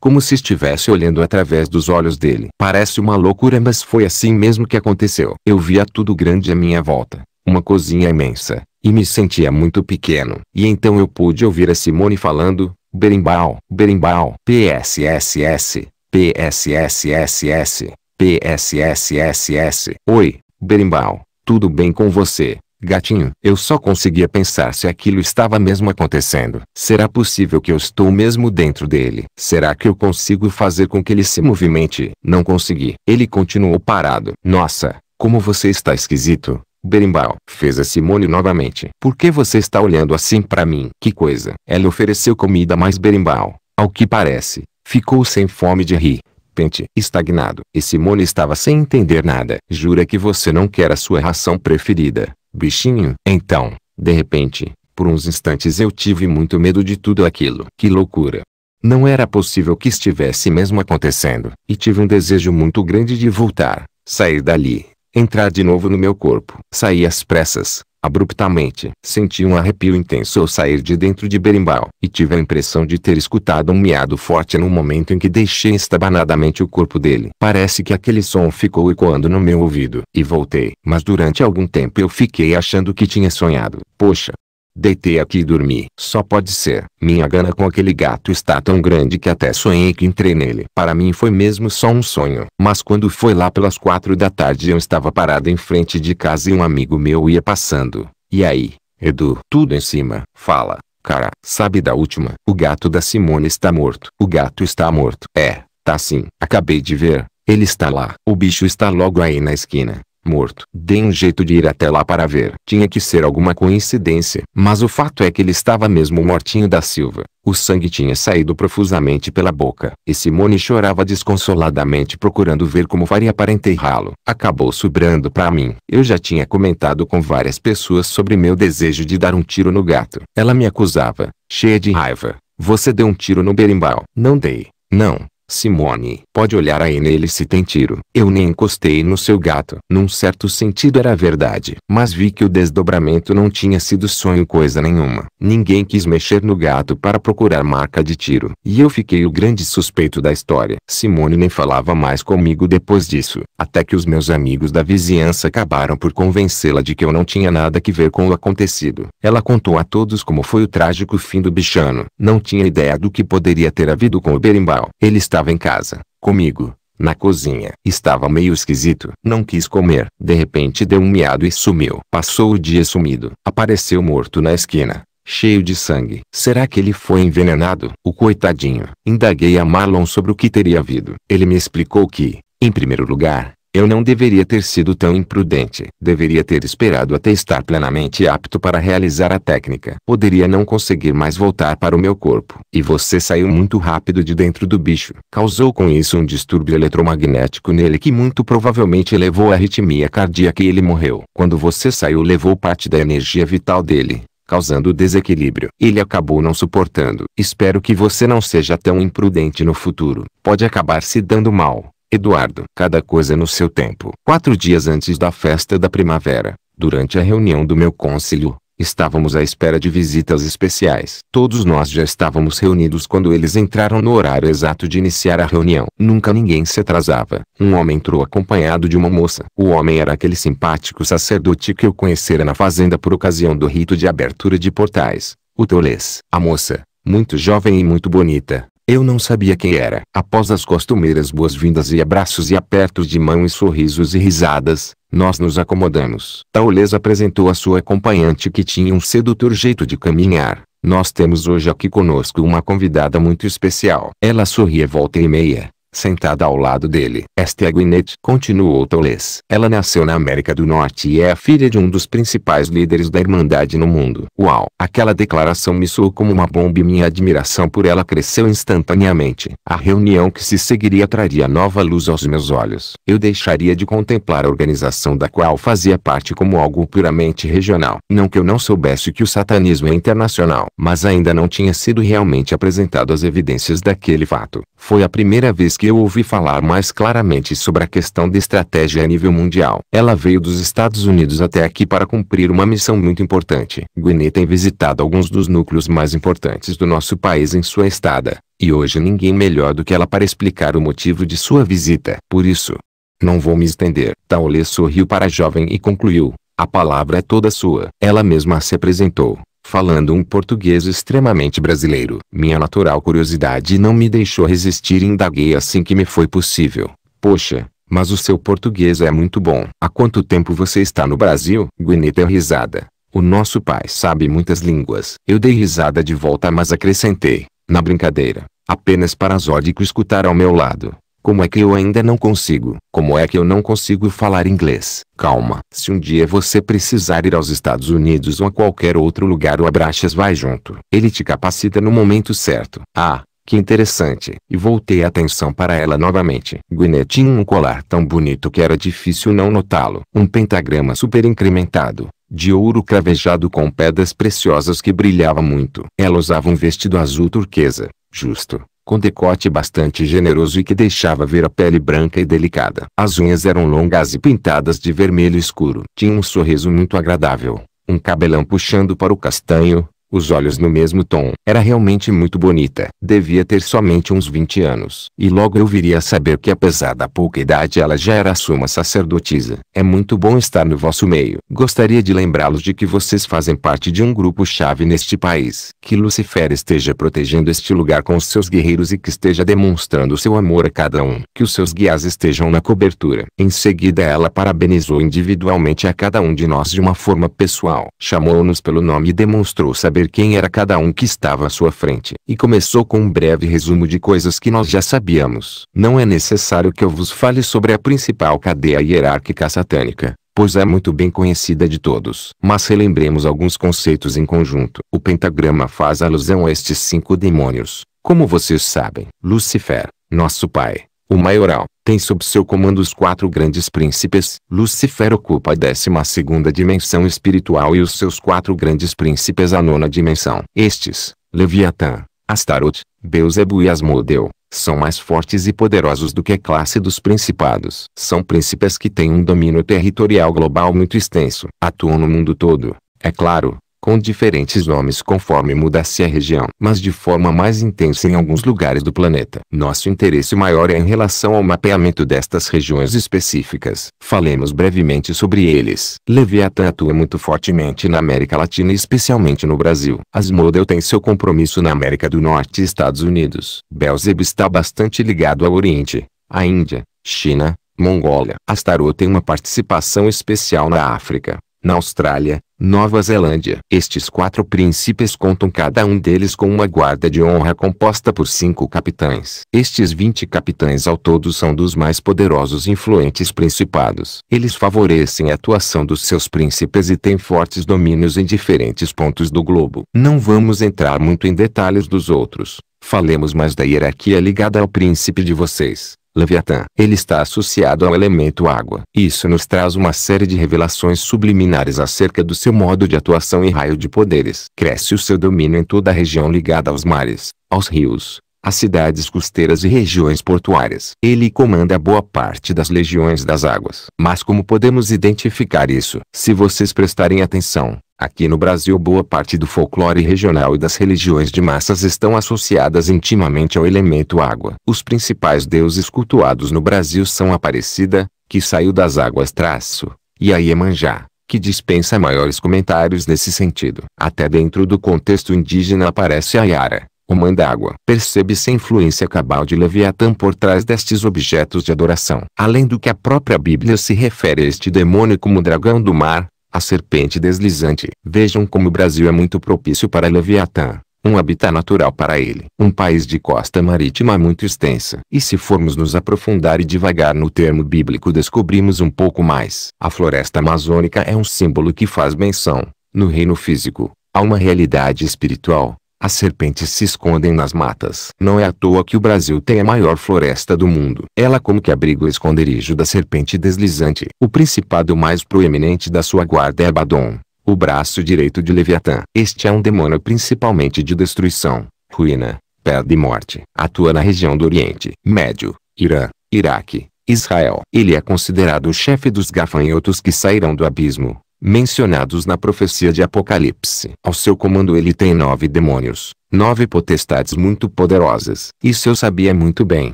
Speaker 1: como se estivesse olhando através dos olhos dele. Parece uma loucura, mas foi assim mesmo que aconteceu. Eu via tudo grande à minha volta, uma cozinha imensa, e me sentia muito pequeno. E então eu pude ouvir a Simone falando, berimbau, berimbau, PSSS, PSSSS, PSSSS. Oi, berimbau, tudo bem com você? Gatinho, eu só conseguia pensar se aquilo estava mesmo acontecendo. Será possível que eu estou mesmo dentro dele? Será que eu consigo fazer com que ele se movimente? Não consegui. Ele continuou parado. Nossa, como você está esquisito. Berimbau, fez a Simone novamente. Por que você está olhando assim para mim? Que coisa. Ela ofereceu comida mais Berimbau, ao que parece, ficou sem fome de rir. Pente, estagnado. E Simone estava sem entender nada. Jura que você não quer a sua ração preferida, bichinho? Então, de repente, por uns instantes eu tive muito medo de tudo aquilo. Que loucura. Não era possível que estivesse mesmo acontecendo. E tive um desejo muito grande de voltar, sair dali entrar de novo no meu corpo. Saí às pressas, abruptamente. Senti um arrepio intenso ao sair de dentro de Berimbau. E tive a impressão de ter escutado um miado forte no momento em que deixei estabanadamente o corpo dele. Parece que aquele som ficou ecoando no meu ouvido. E voltei. Mas durante algum tempo eu fiquei achando que tinha sonhado. Poxa, Deitei aqui e dormi. Só pode ser. Minha gana com aquele gato está tão grande que até sonhei que entrei nele. Para mim foi mesmo só um sonho. Mas quando foi lá pelas quatro da tarde eu estava parado em frente de casa e um amigo meu ia passando. E aí, Edu? Tudo em cima. Fala. Cara, sabe da última? O gato da Simone está morto. O gato está morto. É, tá sim. Acabei de ver. Ele está lá. O bicho está logo aí na esquina morto. Dei um jeito de ir até lá para ver. Tinha que ser alguma coincidência. Mas o fato é que ele estava mesmo mortinho da Silva. O sangue tinha saído profusamente pela boca. E Simone chorava desconsoladamente procurando ver como faria para enterrá-lo. Acabou sobrando para mim. Eu já tinha comentado com várias pessoas sobre meu desejo de dar um tiro no gato. Ela me acusava, cheia de raiva. Você deu um tiro no berimbau. Não dei. Não, Simone, pode olhar aí nele se tem tiro. Eu nem encostei no seu gato. Num certo sentido era verdade, mas vi que o desdobramento não tinha sido sonho coisa nenhuma. Ninguém quis mexer no gato para procurar marca de tiro. E eu fiquei o grande suspeito da história. Simone nem falava mais comigo depois disso, até que os meus amigos da vizinhança acabaram por convencê-la de que eu não tinha nada que ver com o acontecido. Ela contou a todos como foi o trágico fim do bichano. Não tinha ideia do que poderia ter havido com o berimbau. Ele estava estava em casa, comigo, na cozinha. Estava meio esquisito. Não quis comer. De repente deu um miado e sumiu. Passou o dia sumido. Apareceu morto na esquina. Cheio de sangue. Será que ele foi envenenado? O coitadinho. Indaguei a Marlon sobre o que teria havido. Ele me explicou que, em primeiro lugar, eu não deveria ter sido tão imprudente. Deveria ter esperado até estar plenamente apto para realizar a técnica. Poderia não conseguir mais voltar para o meu corpo. E você saiu muito rápido de dentro do bicho. Causou com isso um distúrbio eletromagnético nele que muito provavelmente levou à arritmia cardíaca e ele morreu. Quando você saiu levou parte da energia vital dele causando desequilíbrio. Ele acabou não suportando. Espero que você não seja tão imprudente no futuro. Pode acabar se dando mal. Eduardo, cada coisa no seu tempo. Quatro dias antes da festa da primavera, durante a reunião do meu conselho, estávamos à espera de visitas especiais. Todos nós já estávamos reunidos quando eles entraram no horário exato de iniciar a reunião. Nunca ninguém se atrasava. Um homem entrou acompanhado de uma moça. O homem era aquele simpático sacerdote que eu conhecera na fazenda por ocasião do rito de abertura de portais, o Tolês. A moça, muito jovem e muito bonita, eu não sabia quem era. Após as costumeiras boas-vindas e abraços e apertos de mão e sorrisos e risadas, nós nos acomodamos. Taules apresentou a sua acompanhante que tinha um sedutor jeito de caminhar. Nós temos hoje aqui conosco uma convidada muito especial. Ela sorria volta e meia, sentada ao lado dele. Esta é Gwyneth, continuou Tolles. Ela nasceu na América do Norte e é a filha de um dos principais líderes da Irmandade no mundo. Uau! Aquela declaração me soou como uma bomba e minha admiração por ela cresceu instantaneamente. A reunião que se seguiria traria nova luz aos meus olhos. Eu deixaria de contemplar a organização da qual fazia parte como algo puramente regional. Não que eu não soubesse que o satanismo é internacional, mas ainda não tinha sido realmente apresentado as evidências daquele fato. Foi a primeira vez que que eu ouvi falar mais claramente sobre a questão de estratégia a nível mundial. Ela veio dos Estados Unidos até aqui para cumprir uma missão muito importante. Guiné tem visitado alguns dos núcleos mais importantes do nosso país em sua estada, e hoje ninguém melhor do que ela para explicar o motivo de sua visita. Por isso, não vou me estender. Taolê sorriu para a jovem e concluiu. A palavra é toda sua. Ela mesma se apresentou falando um português extremamente brasileiro. Minha natural curiosidade não me deixou resistir e indaguei assim que me foi possível. Poxa, mas o seu português é muito bom. Há quanto tempo você está no Brasil? Gwyneth risada. O nosso pai sabe muitas línguas. Eu dei risada de volta mas acrescentei, na brincadeira, apenas para Zódico escutar ao meu lado. Como é que eu ainda não consigo? Como é que eu não consigo falar inglês? Calma. Se um dia você precisar ir aos Estados Unidos ou a qualquer outro lugar o Abraxas vai junto. Ele te capacita no momento certo. Ah, que interessante. E voltei a atenção para ela novamente. Gwinnett tinha um colar tão bonito que era difícil não notá-lo. Um pentagrama super incrementado, de ouro cravejado com pedras preciosas que brilhava muito. Ela usava um vestido azul turquesa, justo, com decote bastante generoso e que deixava ver a pele branca e delicada. As unhas eram longas e pintadas de vermelho escuro. Tinha um sorriso muito agradável, um cabelão puxando para o castanho, os olhos no mesmo tom. Era realmente muito bonita. Devia ter somente uns 20 anos. E logo eu viria a saber que apesar da pouca idade ela já era suma sacerdotisa. É muito bom estar no vosso meio. Gostaria de lembrá-los de que vocês fazem parte de um grupo-chave neste país. Que Lucifer esteja protegendo este lugar com os seus guerreiros e que esteja demonstrando seu amor a cada um. Que os seus guias estejam na cobertura. Em seguida ela parabenizou individualmente a cada um de nós de uma forma pessoal. Chamou-nos pelo nome e demonstrou saber saber quem era cada um que estava à sua frente. E começou com um breve resumo de coisas que nós já sabíamos. Não é necessário que eu vos fale sobre a principal cadeia hierárquica satânica pois é muito bem conhecida de todos. Mas relembremos alguns conceitos em conjunto. O pentagrama faz alusão a estes cinco demônios, como vocês sabem. Lúcifer, nosso pai, o maioral, tem sob seu comando os quatro grandes príncipes. Lúcifer ocupa a décima segunda dimensão espiritual e os seus quatro grandes príncipes a nona dimensão. Estes, Leviatã, Astaroth, Beuzebu e Asmodeu, são mais fortes e poderosos do que a classe dos principados. São príncipes que têm um domínio territorial global muito extenso. Atuam no mundo todo, é claro, com diferentes nomes conforme mudasse a região, mas de forma mais intensa em alguns lugares do planeta. Nosso interesse maior é em relação ao mapeamento destas regiões específicas. Falemos brevemente sobre eles. Leviatã atua muito fortemente na América Latina especialmente no Brasil. Asmodel tem seu compromisso na América do Norte e Estados Unidos. Belzeb está bastante ligado ao Oriente, à Índia, China, Mongólia. Astaroth tem uma participação especial na África. Na Austrália, Nova Zelândia. Estes quatro príncipes contam cada um deles com uma guarda de honra composta por cinco capitães. Estes 20 capitães ao todo são dos mais poderosos e influentes principados. Eles favorecem a atuação dos seus príncipes e têm fortes domínios em diferentes pontos do globo. Não vamos entrar muito em detalhes dos outros. Falemos mais da hierarquia ligada ao príncipe de vocês, Leviatã. Ele está associado ao elemento água. Isso nos traz uma série de revelações subliminares acerca do seu modo de atuação e raio de poderes. Cresce o seu domínio em toda a região ligada aos mares, aos rios, às cidades costeiras e regiões portuárias. Ele comanda boa parte das legiões das águas. Mas como podemos identificar isso? Se vocês prestarem atenção, Aqui no Brasil, boa parte do folclore regional e das religiões de massas estão associadas intimamente ao elemento água. Os principais deuses cultuados no Brasil são Aparecida, que saiu das águas traço, e a Iemanjá, que dispensa maiores comentários nesse sentido. Até dentro do contexto indígena aparece a Yara, o mãe água Percebe-se a influência cabal de Leviatã por trás destes objetos de adoração. Além do que a própria Bíblia se refere a este demônio como dragão do mar, a serpente deslizante. Vejam como o Brasil é muito propício para Leviatã. Um habitat natural para ele. Um país de costa marítima muito extensa. E se formos nos aprofundar e devagar no termo bíblico descobrimos um pouco mais. A floresta amazônica é um símbolo que faz menção, no reino físico, a uma realidade espiritual, as serpentes se escondem nas matas. Não é à toa que o Brasil tem a maior floresta do mundo. Ela como que abriga o esconderijo da serpente deslizante. O principado mais proeminente da sua guarda é Abaddon. o braço direito de Leviatã. Este é um demônio principalmente de destruição, ruína, perda e morte. Atua na região do Oriente Médio, Irã, Iraque, Israel. Ele é considerado o chefe dos gafanhotos que sairão do abismo, mencionados na profecia de Apocalipse. Ao seu comando ele tem nove demônios, nove potestades muito poderosas. Isso eu sabia muito bem.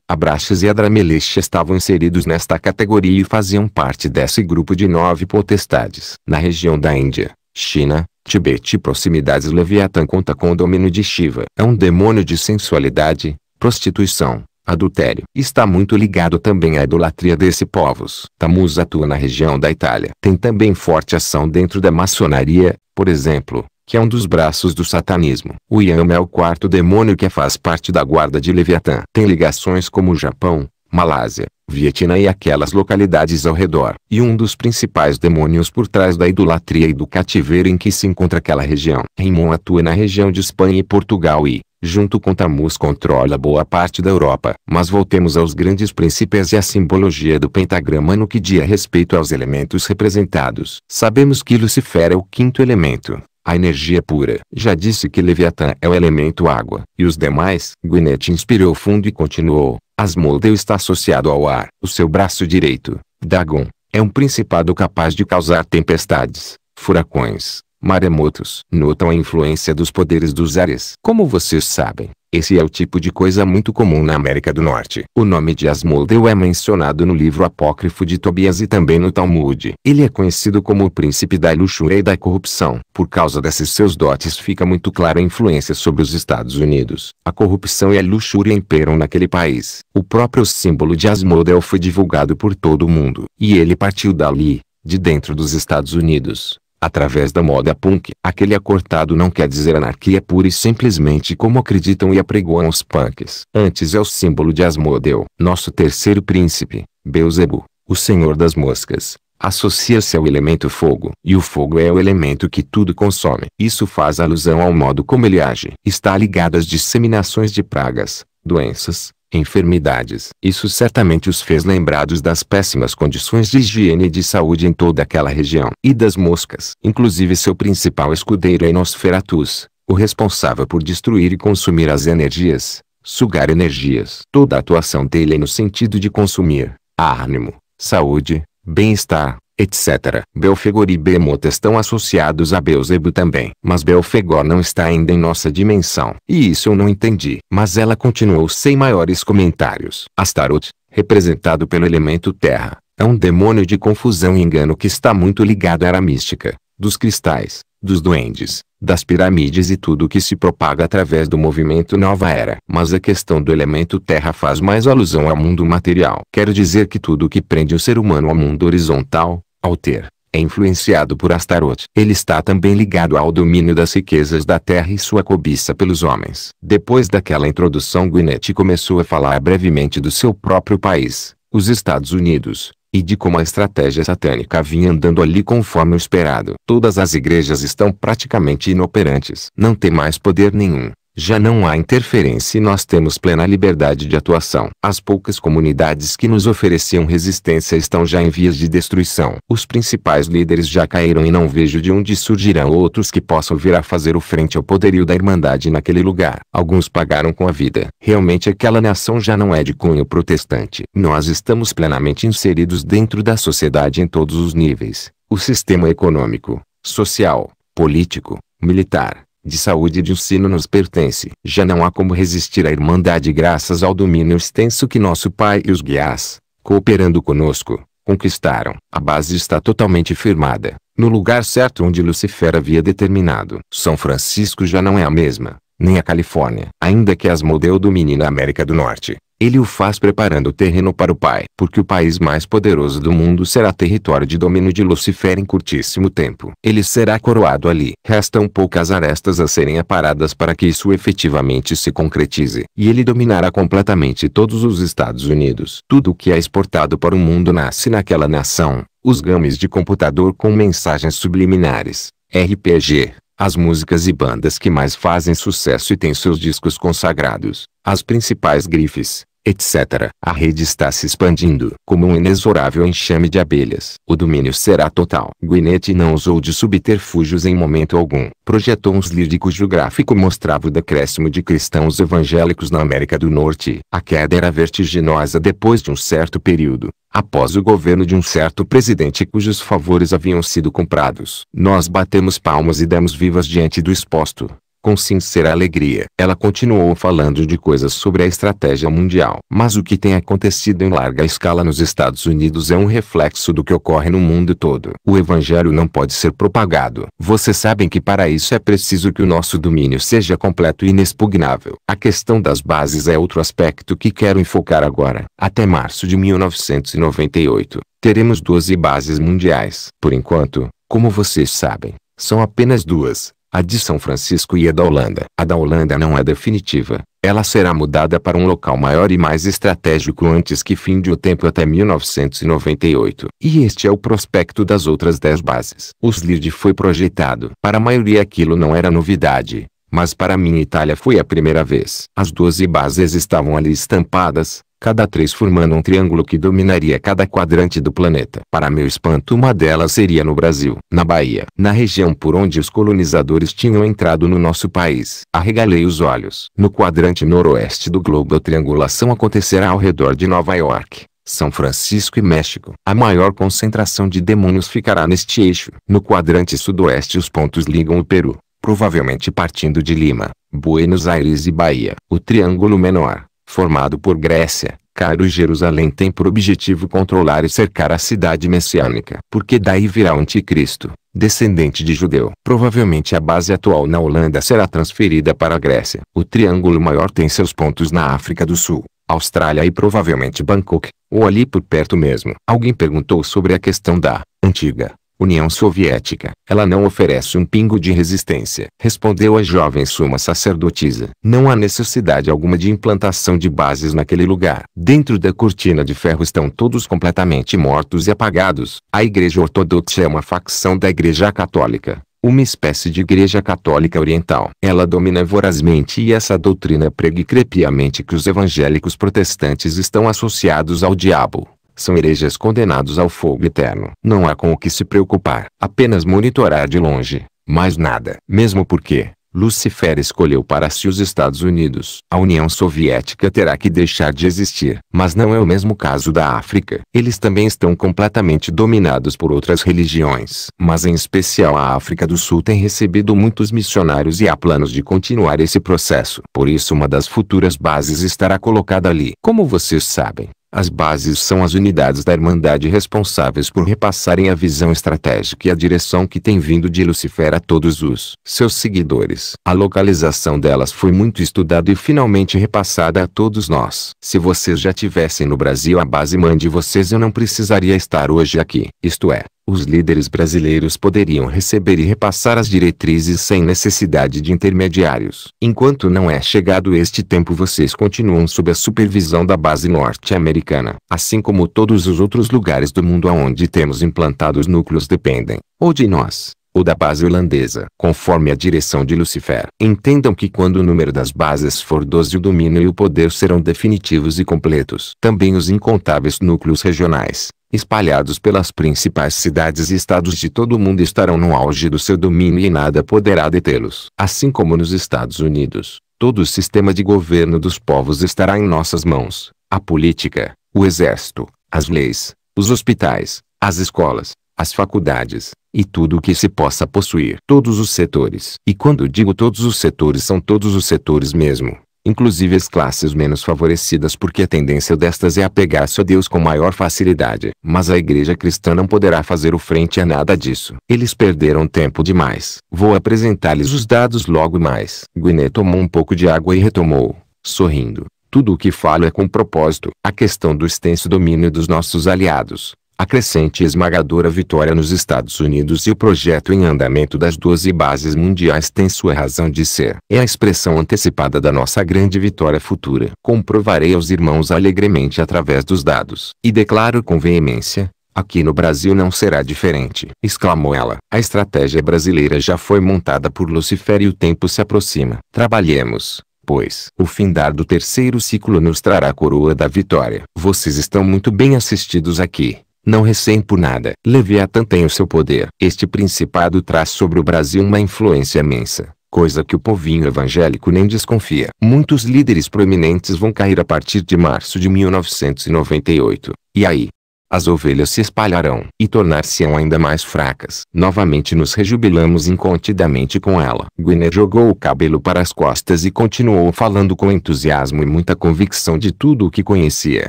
Speaker 1: Abraxas e Adramelech estavam inseridos nesta categoria e faziam parte desse grupo de nove potestades. Na região da Índia, China, Tibete e proximidades Leviatã conta com o domínio de Shiva. É um demônio de sensualidade, prostituição, Adultério. Está muito ligado também à idolatria desses povos. Tamuz atua na região da Itália. Tem também forte ação dentro da maçonaria, por exemplo, que é um dos braços do satanismo. O Yama é o quarto demônio que faz parte da guarda de Leviatã. Tem ligações como o Japão, Malásia, Vietnã e aquelas localidades ao redor. E um dos principais demônios por trás da idolatria e do cativeiro em que se encontra aquela região. Rimon atua na região de Espanha e Portugal e, junto com Tammuz controla boa parte da Europa. Mas voltemos aos grandes príncipes e à simbologia do pentagrama no que diz respeito aos elementos representados. Sabemos que Lucifer é o quinto elemento, a energia pura. Já disse que Leviatã é o elemento água. E os demais? Gwyneth inspirou fundo e continuou. Asmodeu está associado ao ar. O seu braço direito, Dagon, é um principado capaz de causar tempestades, furacões, Maremotos notam a influência dos poderes dos ares. Como vocês sabem, esse é o tipo de coisa muito comum na América do Norte. O nome de Asmodeu é mencionado no livro apócrifo de Tobias e também no Talmud. Ele é conhecido como o príncipe da luxúria e da corrupção. Por causa desses seus dotes fica muito clara a influência sobre os Estados Unidos. A corrupção e a luxúria imperam naquele país. O próprio símbolo de Asmodeu foi divulgado por todo o mundo. E ele partiu dali, de dentro dos Estados Unidos através da moda punk. Aquele acortado não quer dizer anarquia pura e simplesmente como acreditam e apregoam os punks. Antes é o símbolo de Asmodeu, nosso terceiro príncipe, Beuzebu, o senhor das moscas. Associa-se ao elemento fogo, e o fogo é o elemento que tudo consome. Isso faz alusão ao modo como ele age. Está ligado às disseminações de pragas, doenças, enfermidades. Isso certamente os fez lembrados das péssimas condições de higiene e de saúde em toda aquela região. E das moscas. Inclusive seu principal escudeiro é Nosferatus, o responsável por destruir e consumir as energias, sugar energias. Toda a atuação dele é no sentido de consumir, ânimo, saúde, bem-estar, etc. Belfegor e Behemoth estão associados a Beelzebub também. Mas Belfegor não está ainda em nossa dimensão. E isso eu não entendi. Mas ela continuou sem maiores comentários. Astaroth, representado pelo elemento terra, é um demônio de confusão e engano que está muito ligado à era mística, dos cristais, dos duendes, das pirâmides e tudo o que se propaga através do movimento Nova Era. Mas a questão do elemento Terra faz mais alusão ao mundo material. Quero dizer que tudo o que prende o ser humano ao mundo horizontal, ao ter, é influenciado por Astaroth. Ele está também ligado ao domínio das riquezas da terra e sua cobiça pelos homens. Depois daquela introdução Guinette começou a falar brevemente do seu próprio país, os Estados Unidos, e de como a estratégia satânica vinha andando ali conforme o esperado. Todas as igrejas estão praticamente inoperantes. Não tem mais poder nenhum já não há interferência e nós temos plena liberdade de atuação. As poucas comunidades que nos ofereciam resistência estão já em vias de destruição. Os principais líderes já caíram e não vejo de onde surgirão outros que possam vir a fazer o frente ao poderio da Irmandade naquele lugar. Alguns pagaram com a vida. Realmente aquela nação já não é de cunho protestante. Nós estamos plenamente inseridos dentro da sociedade em todos os níveis. O sistema econômico, social, político, militar, de saúde e de ensino nos pertence. Já não há como resistir à Irmandade graças ao domínio extenso que nosso Pai e os guias, cooperando conosco, conquistaram. A base está totalmente firmada, no lugar certo onde Lucifer havia determinado. São Francisco já não é a mesma, nem a Califórnia. Ainda que as modeu domine na América do Norte, ele o faz preparando o terreno para o Pai, porque o país mais poderoso do mundo será território de domínio de Lucifer em curtíssimo tempo. Ele será coroado ali. Restam poucas arestas a serem aparadas para que isso efetivamente se concretize, e ele dominará completamente todos os Estados Unidos. Tudo o que é exportado para o mundo nasce naquela nação. Os games de computador com mensagens subliminares, RPG, as músicas e bandas que mais fazem sucesso e têm seus discos consagrados, as principais grifes, etc. A rede está se expandindo como um inexorável enxame de abelhas. O domínio será total. Guinetti não usou de subterfúgios em momento algum. Projetou um slide cujo gráfico mostrava o decréscimo de cristãos evangélicos na América do Norte. A queda era vertiginosa depois de um certo período após o governo de um certo presidente cujos favores haviam sido comprados. Nós batemos palmas e demos vivas diante do exposto com sincera alegria. Ela continuou falando de coisas sobre a estratégia mundial. Mas o que tem acontecido em larga escala nos Estados Unidos é um reflexo do que ocorre no mundo todo. O evangelho não pode ser propagado. Vocês sabem que para isso é preciso que o nosso domínio seja completo e inexpugnável. A questão das bases é outro aspecto que quero enfocar agora. Até março de 1998, teremos 12 bases mundiais. Por enquanto, como vocês sabem, são apenas duas. A de São Francisco e a da Holanda. A da Holanda não é definitiva. Ela será mudada para um local maior e mais estratégico antes que fim de o tempo até 1998. E este é o prospecto das outras 10 bases. O SLID foi projetado. Para a maioria aquilo não era novidade mas para mim Itália foi a primeira vez. As 12 bases estavam ali estampadas, cada três formando um triângulo que dominaria cada quadrante do planeta. Para meu espanto uma delas seria no Brasil, na Bahia, na região por onde os colonizadores tinham entrado no nosso país. Arregalei os olhos. No quadrante noroeste do globo a triangulação acontecerá ao redor de Nova York. São Francisco e México. A maior concentração de demônios ficará neste eixo. No quadrante sudoeste os pontos ligam o Peru, provavelmente partindo de Lima, Buenos Aires e Bahia. O triângulo menor, formado por Grécia, Cairo e Jerusalém tem por objetivo controlar e cercar a cidade messiânica, porque daí virá o anticristo, descendente de judeu. Provavelmente a base atual na Holanda será transferida para a Grécia. O Triângulo Maior tem seus pontos na África do Sul, Austrália e provavelmente Bangkok, ou ali por perto mesmo. Alguém perguntou sobre a questão da antiga União Soviética. Ela não oferece um pingo de resistência. Respondeu a jovem suma sacerdotisa. Não há necessidade alguma de implantação de bases naquele lugar. Dentro da cortina de ferro estão todos completamente mortos e apagados. A Igreja Ortodoxa é uma facção da Igreja Católica uma espécie de igreja católica oriental. Ela domina vorazmente e essa doutrina prega crepiamente que os evangélicos protestantes estão associados ao diabo são hereges condenados ao fogo eterno. Não há com o que se preocupar, apenas monitorar de longe, mais nada. Mesmo porque, Lucifer escolheu para si os Estados Unidos. A União Soviética terá que deixar de existir. Mas não é o mesmo caso da África. Eles também estão completamente dominados por outras religiões. Mas em especial a África do Sul tem recebido muitos missionários e há planos de continuar esse processo. Por isso uma das futuras bases estará colocada ali. Como vocês sabem, as bases são as unidades da Irmandade responsáveis por repassarem a visão estratégica e a direção que tem vindo de Lucifer a todos os seus seguidores. A localização delas foi muito estudada e finalmente repassada a todos nós. Se vocês já tivessem no Brasil a base mãe de vocês eu não precisaria estar hoje aqui. Isto é, os líderes brasileiros poderiam receber e repassar as diretrizes sem necessidade de intermediários. Enquanto não é chegado este tempo vocês continuam sob a supervisão da base norte-americana, assim como todos os outros lugares do mundo aonde temos implantados núcleos dependem, ou de nós, ou da base holandesa, conforme a direção de Lucifer. Entendam que quando o número das bases for 12 o domínio e o poder serão definitivos e completos. Também os incontáveis núcleos regionais, espalhados pelas principais cidades e estados de todo o mundo estarão no auge do seu domínio e nada poderá detê-los. Assim como nos Estados Unidos, todo o sistema de governo dos povos estará em nossas mãos. A política, o exército, as leis, os hospitais, as escolas, as faculdades, e tudo o que se possa possuir. Todos os setores. E quando digo todos os setores são todos os setores mesmo, inclusive as classes menos favorecidas porque a tendência destas é apegar-se a Deus com maior facilidade. Mas a igreja cristã não poderá fazer o frente a nada disso. Eles perderam tempo demais. Vou apresentar-lhes os dados logo mais. Guiné tomou um pouco de água e retomou, sorrindo. Tudo o que falo é com propósito. A questão do extenso domínio dos nossos aliados, a crescente e esmagadora vitória nos Estados Unidos e o projeto em andamento das 12 bases mundiais têm sua razão de ser. É a expressão antecipada da nossa grande vitória futura. Comprovarei aos irmãos alegremente através dos dados. E declaro com veemência, Aqui no Brasil não será diferente, exclamou ela. A estratégia brasileira já foi montada por Lucifer e o tempo se aproxima. Trabalhemos, pois. O findar do terceiro ciclo nos trará a coroa da vitória. Vocês estão muito bem assistidos aqui não recém por nada. Leviatã tem o seu poder. Este principado traz sobre o Brasil uma influência imensa, coisa que o povinho evangélico nem desconfia. Muitos líderes proeminentes vão cair a partir de março de 1998. E aí, as ovelhas se espalharão e tornar-se-ão ainda mais fracas. Novamente nos rejubilamos incontidamente com ela. Gwynne jogou o cabelo para as costas e continuou falando com entusiasmo e muita convicção de tudo o que conhecia.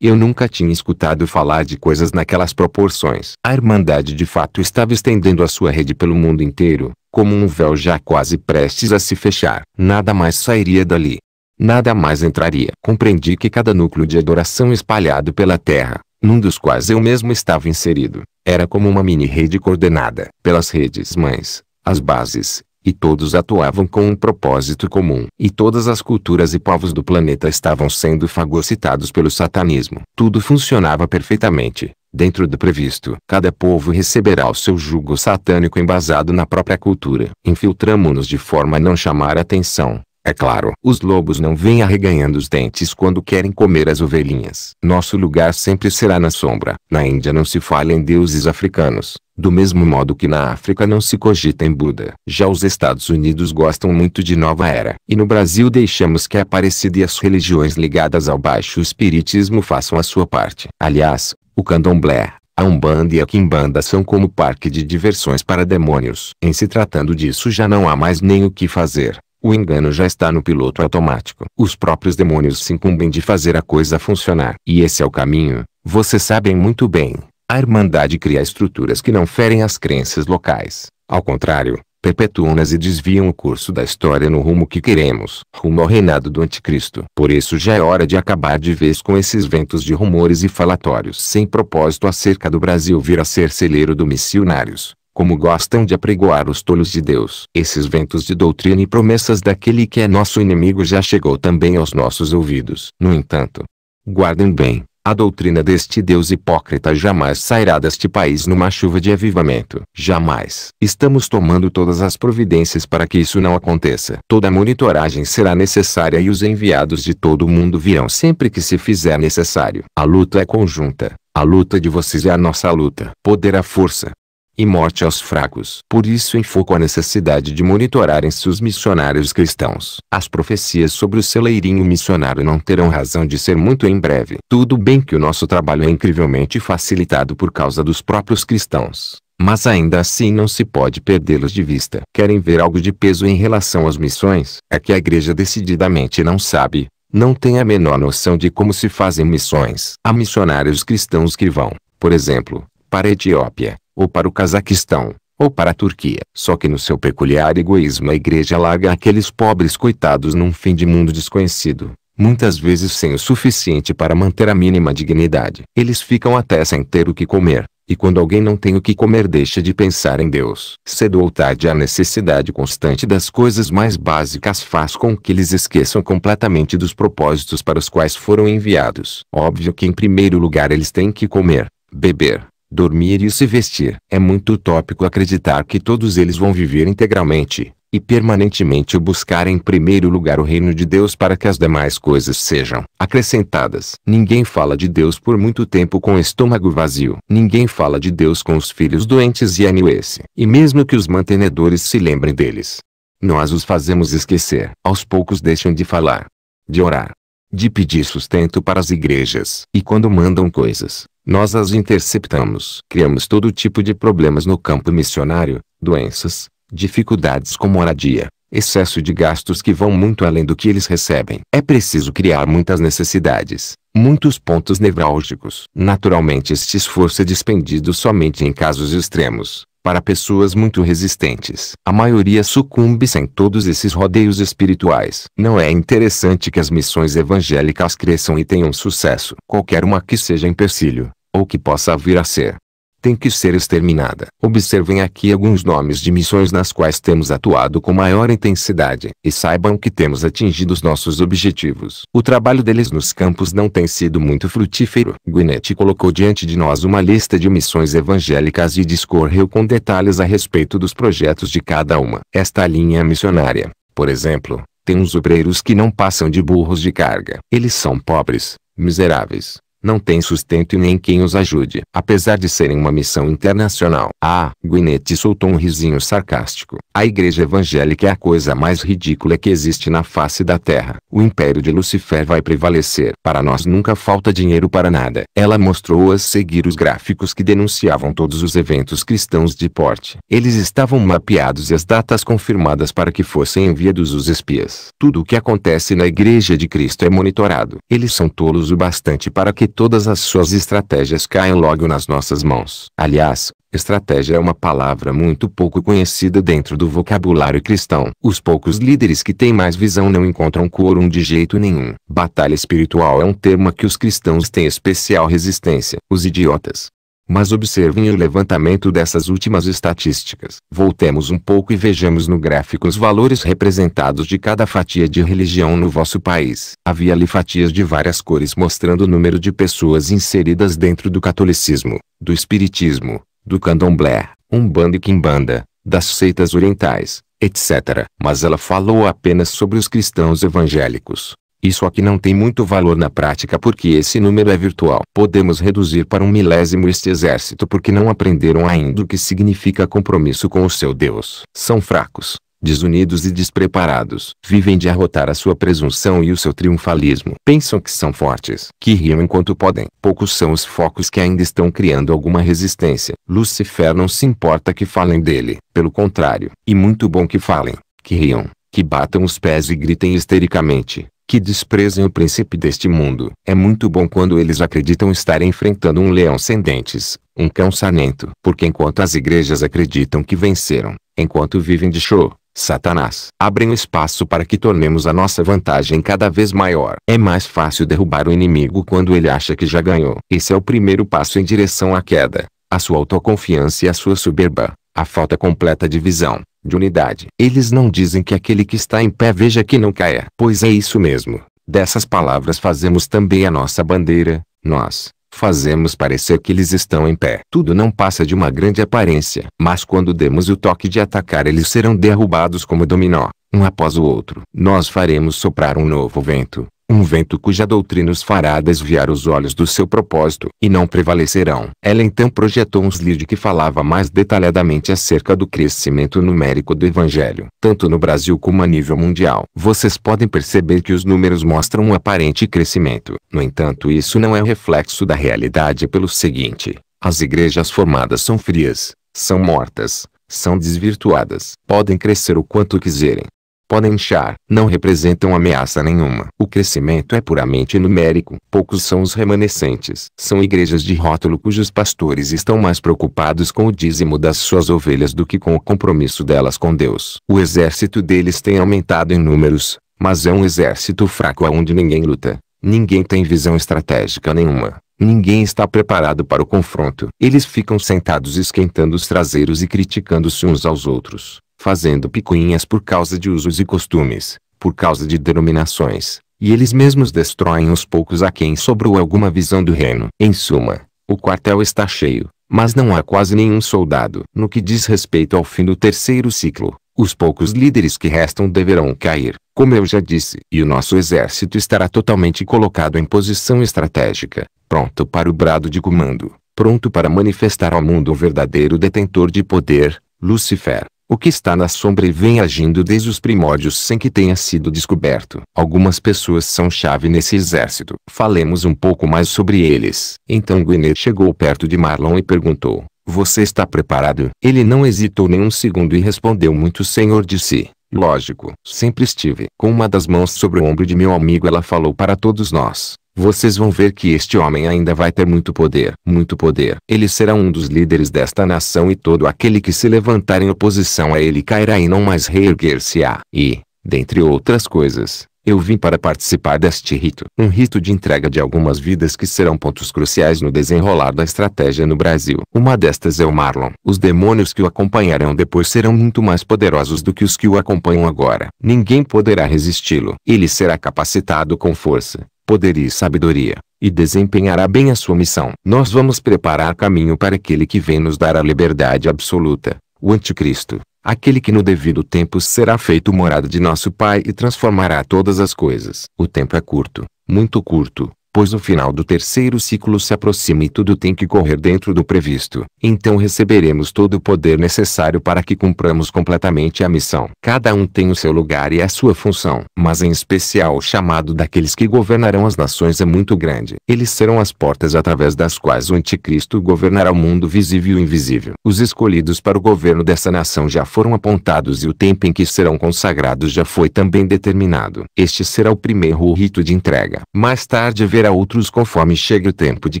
Speaker 1: Eu nunca tinha escutado falar de coisas naquelas proporções. A Irmandade de fato estava estendendo a sua rede pelo mundo inteiro, como um véu já quase prestes a se fechar. Nada mais sairia dali. Nada mais entraria. Compreendi que cada núcleo de adoração espalhado pela terra, num dos quais eu mesmo estava inserido. Era como uma mini-rede coordenada pelas redes mães, as bases, e todos atuavam com um propósito comum. E todas as culturas e povos do planeta estavam sendo fagocitados pelo satanismo. Tudo funcionava perfeitamente, dentro do previsto. Cada povo receberá o seu jugo satânico embasado na própria cultura. Infiltramo-nos de forma a não chamar atenção, é claro, os lobos não vêm arreganhando os dentes quando querem comer as ovelhinhas. Nosso lugar sempre será na sombra. Na Índia não se fala em deuses africanos, do mesmo modo que na África não se cogita em Buda. Já os Estados Unidos gostam muito de Nova Era. E no Brasil deixamos que a Aparecida e as religiões ligadas ao baixo espiritismo façam a sua parte. Aliás, o candomblé, a Umbanda e a Quimbanda são como parque de diversões para demônios. Em se tratando disso já não há mais nem o que fazer. O engano já está no piloto automático. Os próprios demônios se incumbem de fazer a coisa funcionar. E esse é o caminho, vocês sabem muito bem. A Irmandade cria estruturas que não ferem as crenças locais. Ao contrário, perpetuam-nas e desviam o curso da história no rumo que queremos, rumo ao reinado do anticristo. Por isso já é hora de acabar de vez com esses ventos de rumores e falatórios sem propósito acerca do Brasil vir a ser celeiro do missionários como gostam de apregoar os tolos de Deus. Esses ventos de doutrina e promessas daquele que é nosso inimigo já chegou também aos nossos ouvidos. No entanto, guardem bem, a doutrina deste Deus hipócrita jamais sairá deste país numa chuva de avivamento. Jamais. Estamos tomando todas as providências para que isso não aconteça. Toda a monitoragem será necessária e os enviados de todo o mundo virão sempre que se fizer necessário. A luta é conjunta. A luta de vocês é a nossa luta. Poder à é força e morte aos fracos. Por isso enfoco a necessidade de monitorarem seus missionários cristãos. As profecias sobre o celeirinho missionário não terão razão de ser muito em breve. Tudo bem que o nosso trabalho é incrivelmente facilitado por causa dos próprios cristãos. Mas ainda assim não se pode perdê-los de vista. Querem ver algo de peso em relação às missões? É que a igreja decididamente não sabe, não tem a menor noção de como se fazem missões. Há missionários cristãos que vão, por exemplo, para a Etiópia, ou para o Cazaquistão, ou para a Turquia. Só que no seu peculiar egoísmo a igreja larga aqueles pobres coitados num fim de mundo desconhecido, muitas vezes sem o suficiente para manter a mínima dignidade. Eles ficam até sem ter o que comer, e quando alguém não tem o que comer deixa de pensar em Deus. Cedo ou tarde a necessidade constante das coisas mais básicas faz com que eles esqueçam completamente dos propósitos para os quais foram enviados. Óbvio que em primeiro lugar eles têm que comer, beber, dormir e se vestir. É muito utópico acreditar que todos eles vão viver integralmente e permanentemente buscar em primeiro lugar o reino de Deus para que as demais coisas sejam acrescentadas. Ninguém fala de Deus por muito tempo com o estômago vazio. Ninguém fala de Deus com os filhos doentes e anuês. E mesmo que os mantenedores se lembrem deles, nós os fazemos esquecer. Aos poucos deixam de falar, de orar, de pedir sustento para as igrejas. E quando mandam coisas, nós as interceptamos. Criamos todo tipo de problemas no campo missionário, doenças, dificuldades com moradia, excesso de gastos que vão muito além do que eles recebem. É preciso criar muitas necessidades, muitos pontos nevrálgicos. Naturalmente este esforço é despendido somente em casos extremos, para pessoas muito resistentes. A maioria sucumbe sem todos esses rodeios espirituais. Não é interessante que as missões evangélicas cresçam e tenham sucesso. Qualquer uma que seja empecilho, ou que possa vir a ser, tem que ser exterminada. Observem aqui alguns nomes de missões nas quais temos atuado com maior intensidade, e saibam que temos atingido os nossos objetivos. O trabalho deles nos campos não tem sido muito frutífero. Guinetti colocou diante de nós uma lista de missões evangélicas e discorreu com detalhes a respeito dos projetos de cada uma. Esta linha é missionária, por exemplo, tem uns obreiros que não passam de burros de carga. Eles são pobres, miseráveis, não tem sustento e nem quem os ajude, apesar de serem uma missão internacional. Ah, Guinete soltou um risinho sarcástico. A igreja evangélica é a coisa mais ridícula que existe na face da terra. O império de Lucifer vai prevalecer. Para nós nunca falta dinheiro para nada. Ela mostrou a seguir os gráficos que denunciavam todos os eventos cristãos de porte. Eles estavam mapeados e as datas confirmadas para que fossem enviados os espias. Tudo o que acontece na igreja de Cristo é monitorado. Eles são tolos o bastante para que todas as suas estratégias caem logo nas nossas mãos. Aliás, estratégia é uma palavra muito pouco conhecida dentro do vocabulário cristão. Os poucos líderes que têm mais visão não encontram quórum de jeito nenhum. Batalha espiritual é um termo a que os cristãos têm especial resistência. Os idiotas, mas observem o levantamento dessas últimas estatísticas. Voltemos um pouco e vejamos no gráfico os valores representados de cada fatia de religião no vosso país. Havia ali fatias de várias cores mostrando o número de pessoas inseridas dentro do catolicismo, do espiritismo, do candomblé, umbanda e quimbanda, das seitas orientais, etc. Mas ela falou apenas sobre os cristãos evangélicos. Isso aqui não tem muito valor na prática porque esse número é virtual. Podemos reduzir para um milésimo este exército porque não aprenderam ainda o que significa compromisso com o seu Deus. São fracos, desunidos e despreparados. Vivem de arrotar a sua presunção e o seu triunfalismo. Pensam que são fortes, que riam enquanto podem. Poucos são os focos que ainda estão criando alguma resistência. Lucifer não se importa que falem dele, pelo contrário. E muito bom que falem, que riam, que batam os pés e gritem histericamente que desprezem o príncipe deste mundo. É muito bom quando eles acreditam estar enfrentando um leão sem dentes, um cão sanento. Porque enquanto as igrejas acreditam que venceram, enquanto vivem de show, Satanás, abre o espaço para que tornemos a nossa vantagem cada vez maior. É mais fácil derrubar o inimigo quando ele acha que já ganhou. Esse é o primeiro passo em direção à queda, a sua autoconfiança e a sua soberba, a falta completa de visão, de unidade. Eles não dizem que aquele que está em pé veja que não caia. Pois é isso mesmo. Dessas palavras fazemos também a nossa bandeira, nós. Fazemos parecer que eles estão em pé. Tudo não passa de uma grande aparência. Mas quando demos o toque de atacar eles serão derrubados como dominó, um após o outro. Nós faremos soprar um novo vento, um vento cuja doutrina os fará desviar os olhos do seu propósito e não prevalecerão. Ela então projetou um slide que falava mais detalhadamente acerca do crescimento numérico do Evangelho, tanto no Brasil como a nível mundial. Vocês podem perceber que os números mostram um aparente crescimento. No entanto, isso não é reflexo da realidade pelo seguinte. As igrejas formadas são frias, são mortas, são desvirtuadas. Podem crescer o quanto quiserem, podem inchar, não representam ameaça nenhuma. O crescimento é puramente numérico, poucos são os remanescentes. São igrejas de rótulo cujos pastores estão mais preocupados com o dízimo das suas ovelhas do que com o compromisso delas com Deus. O exército deles tem aumentado em números, mas é um exército fraco aonde ninguém luta. Ninguém tem visão estratégica nenhuma. Ninguém está preparado para o confronto. Eles ficam sentados esquentando os traseiros e criticando-se uns aos outros fazendo picuinhas por causa de usos e costumes, por causa de denominações, e eles mesmos destroem os poucos a quem sobrou alguma visão do reino. Em suma, o quartel está cheio, mas não há quase nenhum soldado. No que diz respeito ao fim do terceiro ciclo, os poucos líderes que restam deverão cair, como eu já disse, e o nosso exército estará totalmente colocado em posição estratégica, pronto para o brado de comando, pronto para manifestar ao mundo o verdadeiro detentor de poder, Lucifer o que está na sombra e vem agindo desde os primórdios sem que tenha sido descoberto. Algumas pessoas são chave nesse exército. Falemos um pouco mais sobre eles. Então Gwyneth chegou perto de Marlon e perguntou, você está preparado? Ele não hesitou nem um segundo e respondeu muito senhor de si. Lógico, sempre estive. Com uma das mãos sobre o ombro de meu amigo ela falou para todos nós. Vocês vão ver que este homem ainda vai ter muito poder. Muito poder. Ele será um dos líderes desta nação e todo aquele que se levantar em oposição a ele cairá e não mais reerguer-se-á. E, dentre outras coisas, eu vim para participar deste rito. Um rito de entrega de algumas vidas que serão pontos cruciais no desenrolar da estratégia no Brasil. Uma destas é o Marlon. Os demônios que o acompanharão depois serão muito mais poderosos do que os que o acompanham agora. Ninguém poderá resisti-lo. Ele será capacitado com força poder e sabedoria, e desempenhará bem a sua missão. Nós vamos preparar caminho para aquele que vem nos dar a liberdade absoluta, o anticristo, aquele que no devido tempo será feito morada de nosso Pai e transformará todas as coisas. O tempo é curto, muito curto, pois o final do terceiro ciclo se aproxima e tudo tem que correr dentro do previsto. Então receberemos todo o poder necessário para que cumpramos completamente a missão. Cada um tem o seu lugar e a sua função, mas em especial o chamado daqueles que governarão as nações é muito grande. Eles serão as portas através das quais o anticristo governará o mundo visível e invisível. Os escolhidos para o governo dessa nação já foram apontados e o tempo em que serão consagrados já foi também determinado. Este será o primeiro rito de entrega. Mais tarde haverá para outros conforme chega o tempo de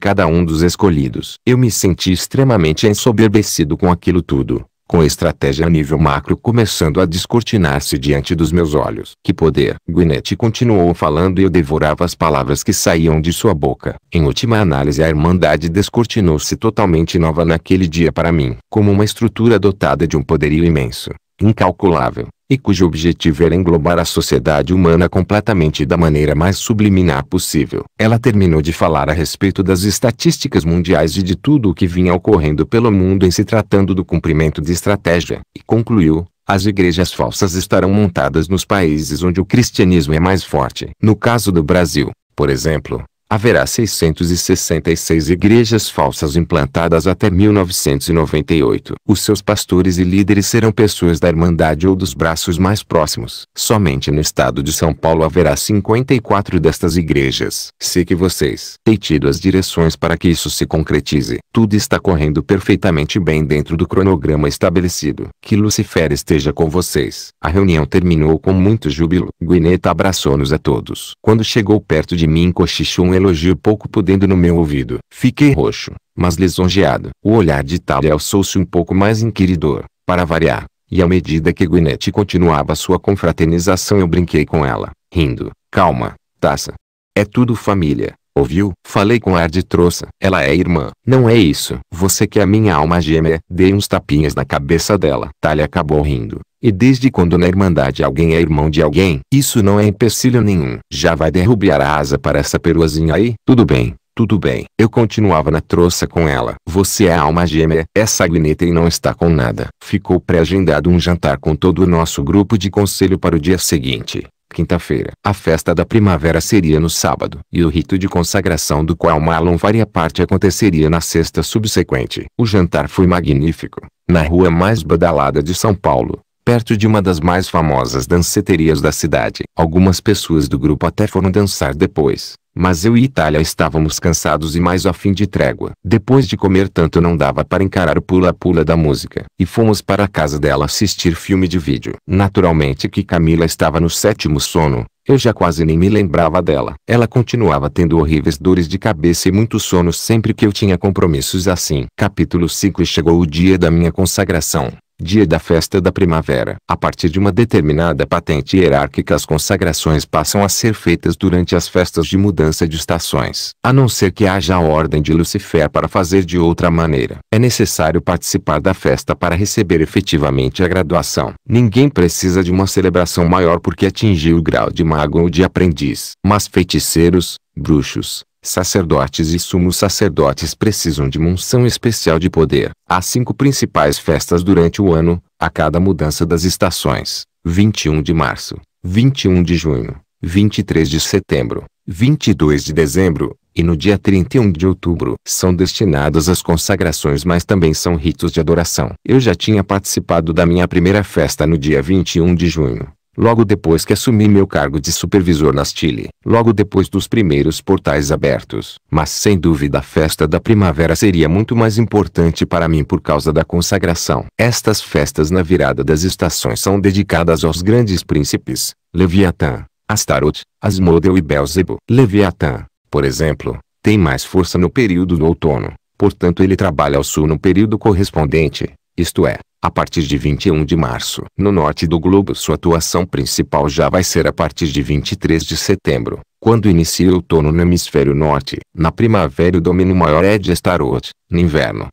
Speaker 1: cada um dos escolhidos. Eu me senti extremamente ensoberbecido com aquilo tudo, com estratégia a nível macro começando a descortinar-se diante dos meus olhos. Que poder! Gwyneth continuou falando e eu devorava as palavras que saíam de sua boca. Em última análise a Irmandade descortinou-se totalmente nova naquele dia para mim, como uma estrutura dotada de um poderio imenso incalculável, e cujo objetivo era englobar a sociedade humana completamente da maneira mais subliminar possível. Ela terminou de falar a respeito das estatísticas mundiais e de tudo o que vinha ocorrendo pelo mundo em se tratando do cumprimento de estratégia, e concluiu, as igrejas falsas estarão montadas nos países onde o cristianismo é mais forte. No caso do Brasil, por exemplo, haverá 666 igrejas falsas implantadas até 1998. Os seus pastores e líderes serão pessoas da Irmandade ou dos braços mais próximos. Somente no estado de São Paulo haverá 54 destas igrejas. Sei que vocês têm tido as direções para que isso se concretize. Tudo está correndo perfeitamente bem dentro do cronograma estabelecido. Que Lucifer esteja com vocês. A reunião terminou com muito júbilo. Guineta abraçou-nos a todos. Quando chegou perto de mim cochichou um elogio pouco podendo no meu ouvido. Fiquei roxo, mas lisonjeado. O olhar de Talia alçou-se um pouco mais inquiridor, para variar. E à medida que Gwyneth continuava sua confraternização eu brinquei com ela, rindo. Calma, taça. É tudo família, ouviu? Falei com ar de trouxa. Ela é irmã. Não é isso. Você que é minha alma gêmea. Dei uns tapinhas na cabeça dela. Talia acabou rindo. E desde quando na Irmandade alguém é irmão de alguém, isso não é empecilho nenhum. Já vai derrubar a asa para essa peruazinha aí? Tudo bem, tudo bem. Eu continuava na troça com ela. Você é a alma gêmea, Essa guineta e não está com nada. Ficou pré-agendado um jantar com todo o nosso grupo de conselho para o dia seguinte. Quinta-feira. A festa da primavera seria no sábado, e o rito de consagração do qual Marlon faria parte aconteceria na sexta subsequente. O jantar foi magnífico. Na rua mais badalada de São Paulo, perto de uma das mais famosas danceterias da cidade. Algumas pessoas do grupo até foram dançar depois, mas eu e Itália estávamos cansados e mais a fim de trégua. Depois de comer tanto não dava para encarar o pula-pula da música, e fomos para a casa dela assistir filme de vídeo. Naturalmente que Camila estava no sétimo sono, eu já quase nem me lembrava dela. Ela continuava tendo horríveis dores de cabeça e muito sono sempre que eu tinha compromissos assim. Capítulo 5 Chegou o dia da minha consagração dia da festa da primavera. A partir de uma determinada patente hierárquica as consagrações passam a ser feitas durante as festas de mudança de estações. A não ser que haja a ordem de Lucifer para fazer de outra maneira. É necessário participar da festa para receber efetivamente a graduação. Ninguém precisa de uma celebração maior porque atingiu o grau de mago ou de aprendiz. Mas feiticeiros, bruxos, Sacerdotes e sumos sacerdotes precisam de munção especial de poder. Há cinco principais festas durante o ano, a cada mudança das estações: 21 de março, 21 de junho, 23 de setembro, 22 de dezembro, e no dia 31 de outubro. São destinadas às consagrações, mas também são ritos de adoração. Eu já tinha participado da minha primeira festa no dia 21 de junho logo depois que assumi meu cargo de supervisor na Stile, logo depois dos primeiros portais abertos. Mas sem dúvida a festa da primavera seria muito mais importante para mim por causa da consagração. Estas festas na virada das estações são dedicadas aos grandes príncipes, Leviatã, Astaroth, Asmodeu e Belzebo. Leviatã, por exemplo, tem mais força no período do outono, portanto ele trabalha ao sul no período correspondente, isto é, a partir de 21 de março, no norte do globo sua atuação principal já vai ser a partir de 23 de setembro, quando inicia o outono no hemisfério norte. Na primavera o domínio maior é de Starot, no inverno,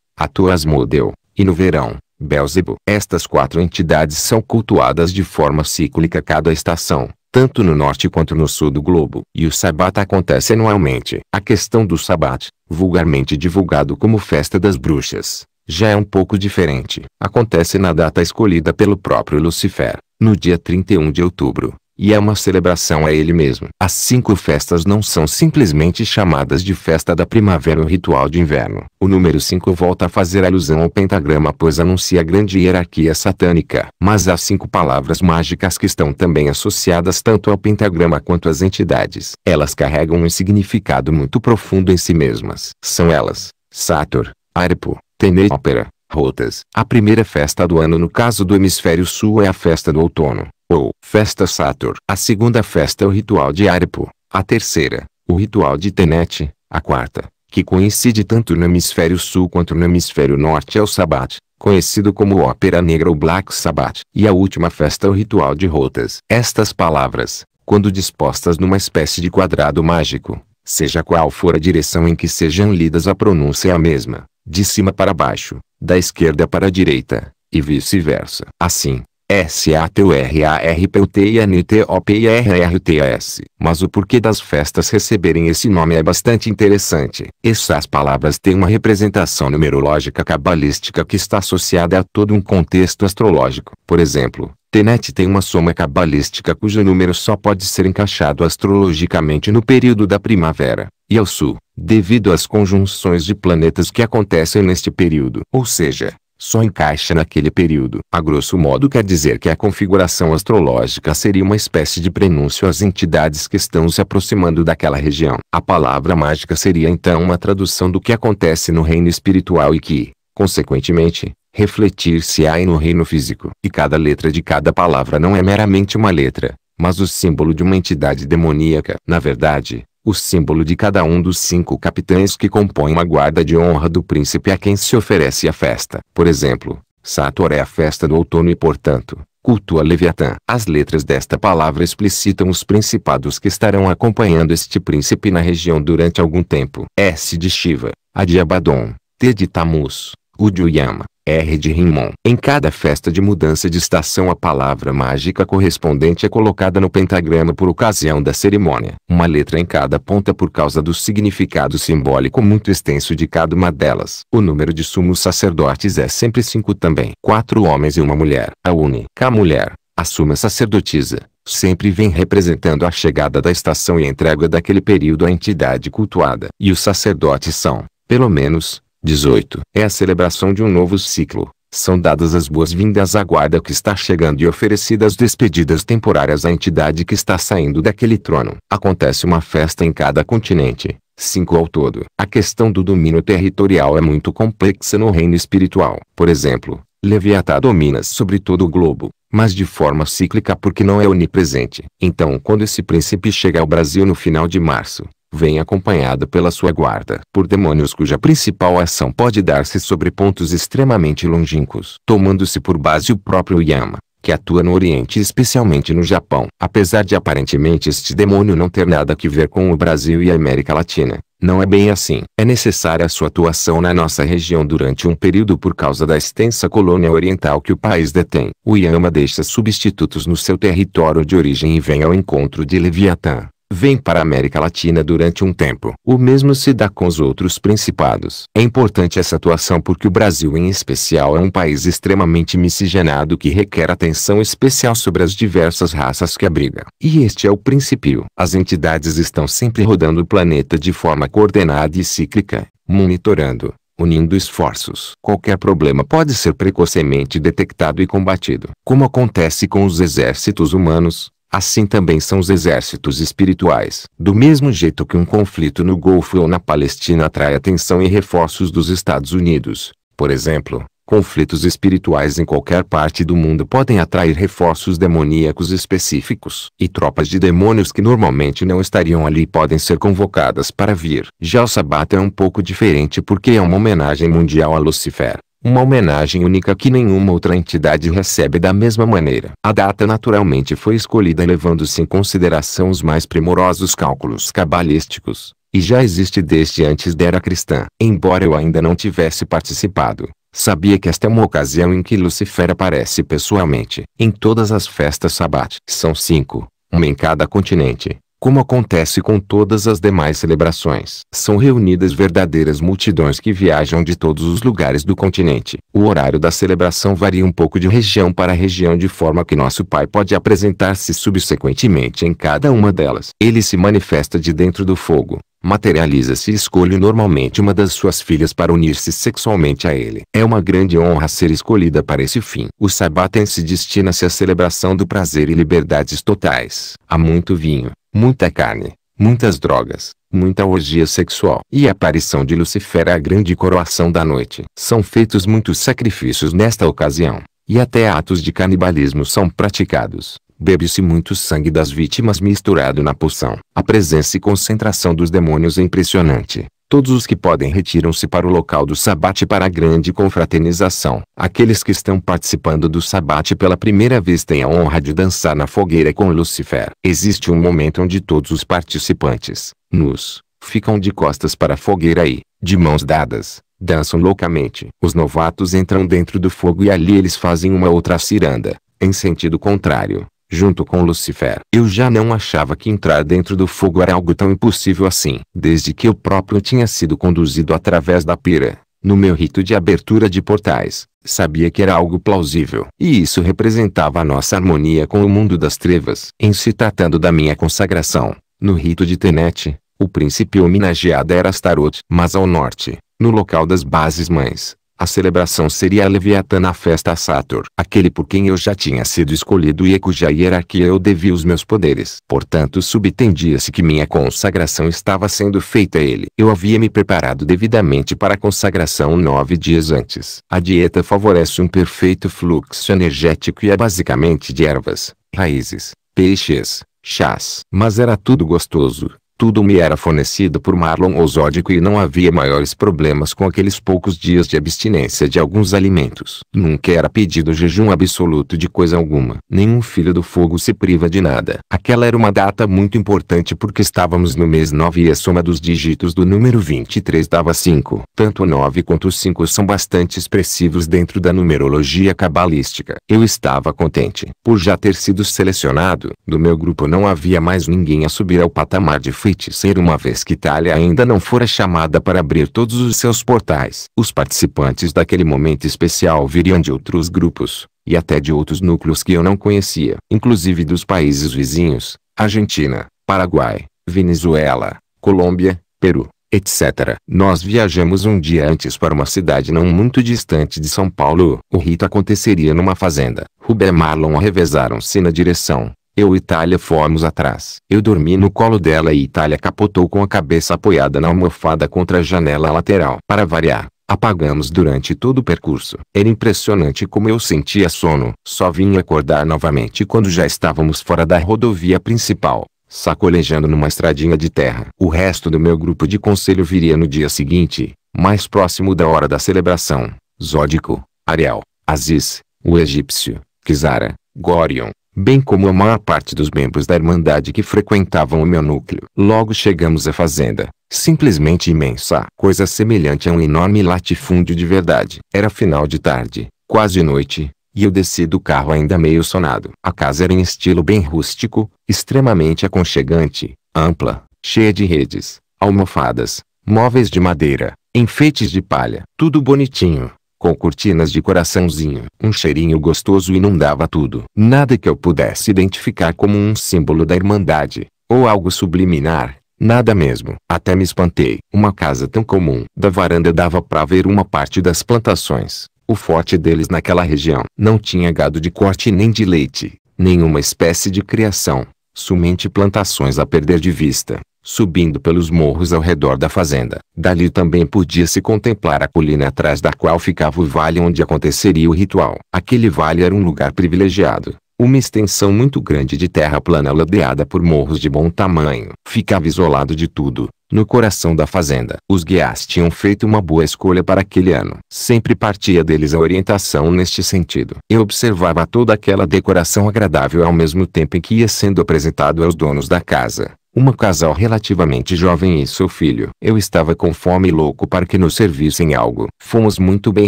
Speaker 1: Asmodeu e no verão, Belzebu. Estas quatro entidades são cultuadas de forma cíclica cada estação, tanto no norte quanto no sul do globo, e o sabbat acontece anualmente. A questão do sabbat, vulgarmente divulgado como Festa das Bruxas, já é um pouco diferente. Acontece na data escolhida pelo próprio Lucifer, no dia 31 de outubro, e é uma celebração a ele mesmo. As cinco festas não são simplesmente chamadas de festa da primavera ou ritual de inverno. O número 5 volta a fazer alusão ao pentagrama pois anuncia a grande hierarquia satânica. Mas há cinco palavras mágicas que estão também associadas tanto ao pentagrama quanto às entidades. Elas carregam um significado muito profundo em si mesmas. São elas, Sator, Arpo, Tenei ópera, rotas. A primeira festa do ano no caso do hemisfério sul é a festa do outono, ou festa Sator. A segunda festa é o ritual de Aripo. A terceira, o ritual de Tenete. A quarta, que coincide tanto no hemisfério sul quanto no hemisfério norte é o Sabbat, conhecido como Ópera Negra ou Black Sabbath, e a última festa é o ritual de Rotas. Estas palavras, quando dispostas numa espécie de quadrado mágico, seja qual for a direção em que sejam lidas a pronúncia é a mesma de cima para baixo, da esquerda para a direita, e vice-versa. Assim, s a t o r a r p u t i n t o p i r r t s Mas o porquê das festas receberem esse nome é bastante interessante. Essas palavras têm uma representação numerológica cabalística que está associada a todo um contexto astrológico. Por exemplo, Tenet tem uma soma cabalística cujo número só pode ser encaixado astrologicamente no período da primavera e ao sul, devido às conjunções de planetas que acontecem neste período. Ou seja, só encaixa naquele período. A grosso modo quer dizer que a configuração astrológica seria uma espécie de prenúncio às entidades que estão se aproximando daquela região. A palavra mágica seria então uma tradução do que acontece no reino espiritual e que, consequentemente, refletir-se-á no reino físico. E cada letra de cada palavra não é meramente uma letra, mas o símbolo de uma entidade demoníaca. Na verdade, o símbolo de cada um dos cinco capitães que compõem a guarda de honra do príncipe a quem se oferece a festa. Por exemplo, Sator é a festa do outono e, portanto, cultua Leviatã. As letras desta palavra explicitam os principados que estarão acompanhando este príncipe na região durante algum tempo. S de Shiva, A de Abaddon, T de Tammuz, U de Uyama, R de Rimon. Em cada festa de mudança de estação a palavra mágica correspondente é colocada no pentagrama por ocasião da cerimônia. Uma letra em cada ponta por causa do significado simbólico muito extenso de cada uma delas. O número de sumos sacerdotes é sempre cinco também. Quatro homens e uma mulher. A única mulher, a suma sacerdotisa, sempre vem representando a chegada da estação e entrega daquele período à entidade cultuada. E os sacerdotes são, pelo menos, 18. É a celebração de um novo ciclo. São dadas as boas-vindas à guarda que está chegando e oferecidas despedidas temporárias à entidade que está saindo daquele trono. Acontece uma festa em cada continente, cinco ao todo. A questão do domínio territorial é muito complexa no reino espiritual. Por exemplo, Leviatã domina sobre todo o globo, mas de forma cíclica porque não é onipresente. Então quando esse príncipe chega ao Brasil no final de março, vem acompanhado pela sua guarda por demônios cuja principal ação pode dar-se sobre pontos extremamente longínquos, tomando-se por base o próprio Yama, que atua no Oriente especialmente no Japão. Apesar de aparentemente este demônio não ter nada a ver com o Brasil e a América Latina, não é bem assim. É necessária a sua atuação na nossa região durante um período por causa da extensa colônia oriental que o país detém. O Yama deixa substitutos no seu território de origem e vem ao encontro de Leviatã, vem para a América Latina durante um tempo. O mesmo se dá com os outros principados. É importante essa atuação porque o Brasil em especial é um país extremamente miscigenado que requer atenção especial sobre as diversas raças que abriga. E este é o princípio. As entidades estão sempre rodando o planeta de forma coordenada e cíclica, monitorando, unindo esforços. Qualquer problema pode ser precocemente detectado e combatido, como acontece com os exércitos humanos, Assim também são os exércitos espirituais. Do mesmo jeito que um conflito no Golfo ou na Palestina atrai atenção e reforços dos Estados Unidos, por exemplo, conflitos espirituais em qualquer parte do mundo podem atrair reforços demoníacos específicos. E tropas de demônios que normalmente não estariam ali podem ser convocadas para vir. Já o sabato é um pouco diferente porque é uma homenagem mundial a Lucifer. Uma homenagem única que nenhuma outra entidade recebe da mesma maneira. A data naturalmente foi escolhida levando-se em consideração os mais primorosos cálculos cabalísticos, e já existe desde antes da era cristã. Embora eu ainda não tivesse participado, Sabia que esta é uma ocasião em que Lucifer aparece pessoalmente. Em todas as festas sabat são cinco, uma em cada continente, como acontece com todas as demais celebrações. São reunidas verdadeiras multidões que viajam de todos os lugares do continente. O horário da celebração varia um pouco de região para região de forma que nosso Pai pode apresentar-se subsequentemente em cada uma delas. Ele se manifesta de dentro do fogo, materializa-se e escolhe normalmente uma das suas filhas para unir-se sexualmente a ele. É uma grande honra ser escolhida para esse fim. O sabatense destina-se à celebração do prazer e liberdades totais. Há muito vinho, muita carne, muitas drogas, muita orgia sexual. E a aparição de Lucifer à grande coroação da noite. São feitos muitos sacrifícios nesta ocasião, e até atos de canibalismo são praticados. Bebe-se muito sangue das vítimas misturado na poção. A presença e concentração dos demônios é impressionante. Todos os que podem retiram-se para o local do sabate para a grande confraternização. Aqueles que estão participando do sabate pela primeira vez têm a honra de dançar na fogueira com Lúcifer. Existe um momento onde todos os participantes, nus, ficam de costas para a fogueira e, de mãos dadas, dançam loucamente. Os novatos entram dentro do fogo e ali eles fazem uma outra ciranda, em sentido contrário junto com Lucifer. Eu já não achava que entrar dentro do fogo era algo tão impossível assim, desde que eu próprio tinha sido conduzido através da pira. No meu rito de abertura de portais, sabia que era algo plausível. E isso representava a nossa harmonia com o mundo das trevas. Em se tratando da minha consagração, no rito de Tenet, o príncipe homenageado era Astaroth. Mas ao norte, no local das bases mães, a celebração seria a na festa a Sator, aquele por quem eu já tinha sido escolhido e a cuja hierarquia eu devia os meus poderes. Portanto subtendia-se que minha consagração estava sendo feita a ele. Eu havia me preparado devidamente para a consagração nove dias antes. A dieta favorece um perfeito fluxo energético e é basicamente de ervas, raízes, peixes, chás. Mas era tudo gostoso. Tudo me era fornecido por Marlon Osódico e não havia maiores problemas com aqueles poucos dias de abstinência de alguns alimentos. Nunca era pedido jejum absoluto de coisa alguma. Nenhum filho do fogo se priva de nada. Aquela era uma data muito importante porque estávamos no mês 9 e a soma dos dígitos do número 23 dava 5. Tanto o 9 quanto o 5 são bastante expressivos dentro da numerologia cabalística. Eu estava contente. Por já ter sido selecionado, do meu grupo não havia mais ninguém a subir ao patamar de feiticeiro uma vez que Itália ainda não fora chamada para abrir todos os seus portais. Os participantes daquele momento especial viriam de outros grupos, e até de outros núcleos que eu não conhecia, inclusive dos países vizinhos, Argentina, Paraguai, Venezuela, Colômbia, Peru, etc. Nós viajamos um dia antes para uma cidade não muito distante de São Paulo. O rito aconteceria numa fazenda. Rubem e Marlon revezaram-se na direção, eu e Itália fomos atrás. Eu dormi no colo dela e Itália capotou com a cabeça apoiada na almofada contra a janela lateral. Para variar, apagamos durante todo o percurso. Era impressionante como eu sentia sono. Só vim acordar novamente quando já estávamos fora da rodovia principal sacolejando numa estradinha de terra. O resto do meu grupo de conselho viria no dia seguinte, mais próximo da hora da celebração. Zódico, Ariel, Aziz, o egípcio, Kizara, Gorion, bem como a maior parte dos membros da Irmandade que frequentavam o meu núcleo. Logo chegamos à fazenda, simplesmente imensa, coisa semelhante a um enorme latifúndio de verdade. Era final de tarde, quase noite, e eu desci do carro ainda meio sonado. A casa era em estilo bem rústico, extremamente aconchegante, ampla, cheia de redes, almofadas, móveis de madeira, enfeites de palha, tudo bonitinho, com cortinas de coraçãozinho. Um cheirinho gostoso inundava tudo. Nada que eu pudesse identificar como um símbolo da irmandade, ou algo subliminar, Nada mesmo. Até me espantei. Uma casa tão comum. Da varanda dava para ver uma parte das plantações. O forte deles naquela região. Não tinha gado de corte nem de leite. Nenhuma espécie de criação. Somente plantações a perder de vista subindo pelos morros ao redor da fazenda. Dali também podia-se contemplar a colina atrás da qual ficava o vale onde aconteceria o ritual. Aquele vale era um lugar privilegiado. Uma extensão muito grande de terra plana ladeada por morros de bom tamanho. Ficava isolado de tudo, no coração da fazenda. Os guias tinham feito uma boa escolha para aquele ano. Sempre partia deles a orientação neste sentido. Eu observava toda aquela decoração agradável ao mesmo tempo em que ia sendo apresentado aos donos da casa. Uma casal relativamente jovem e seu filho. Eu estava com fome e louco para que nos servissem algo. Fomos muito bem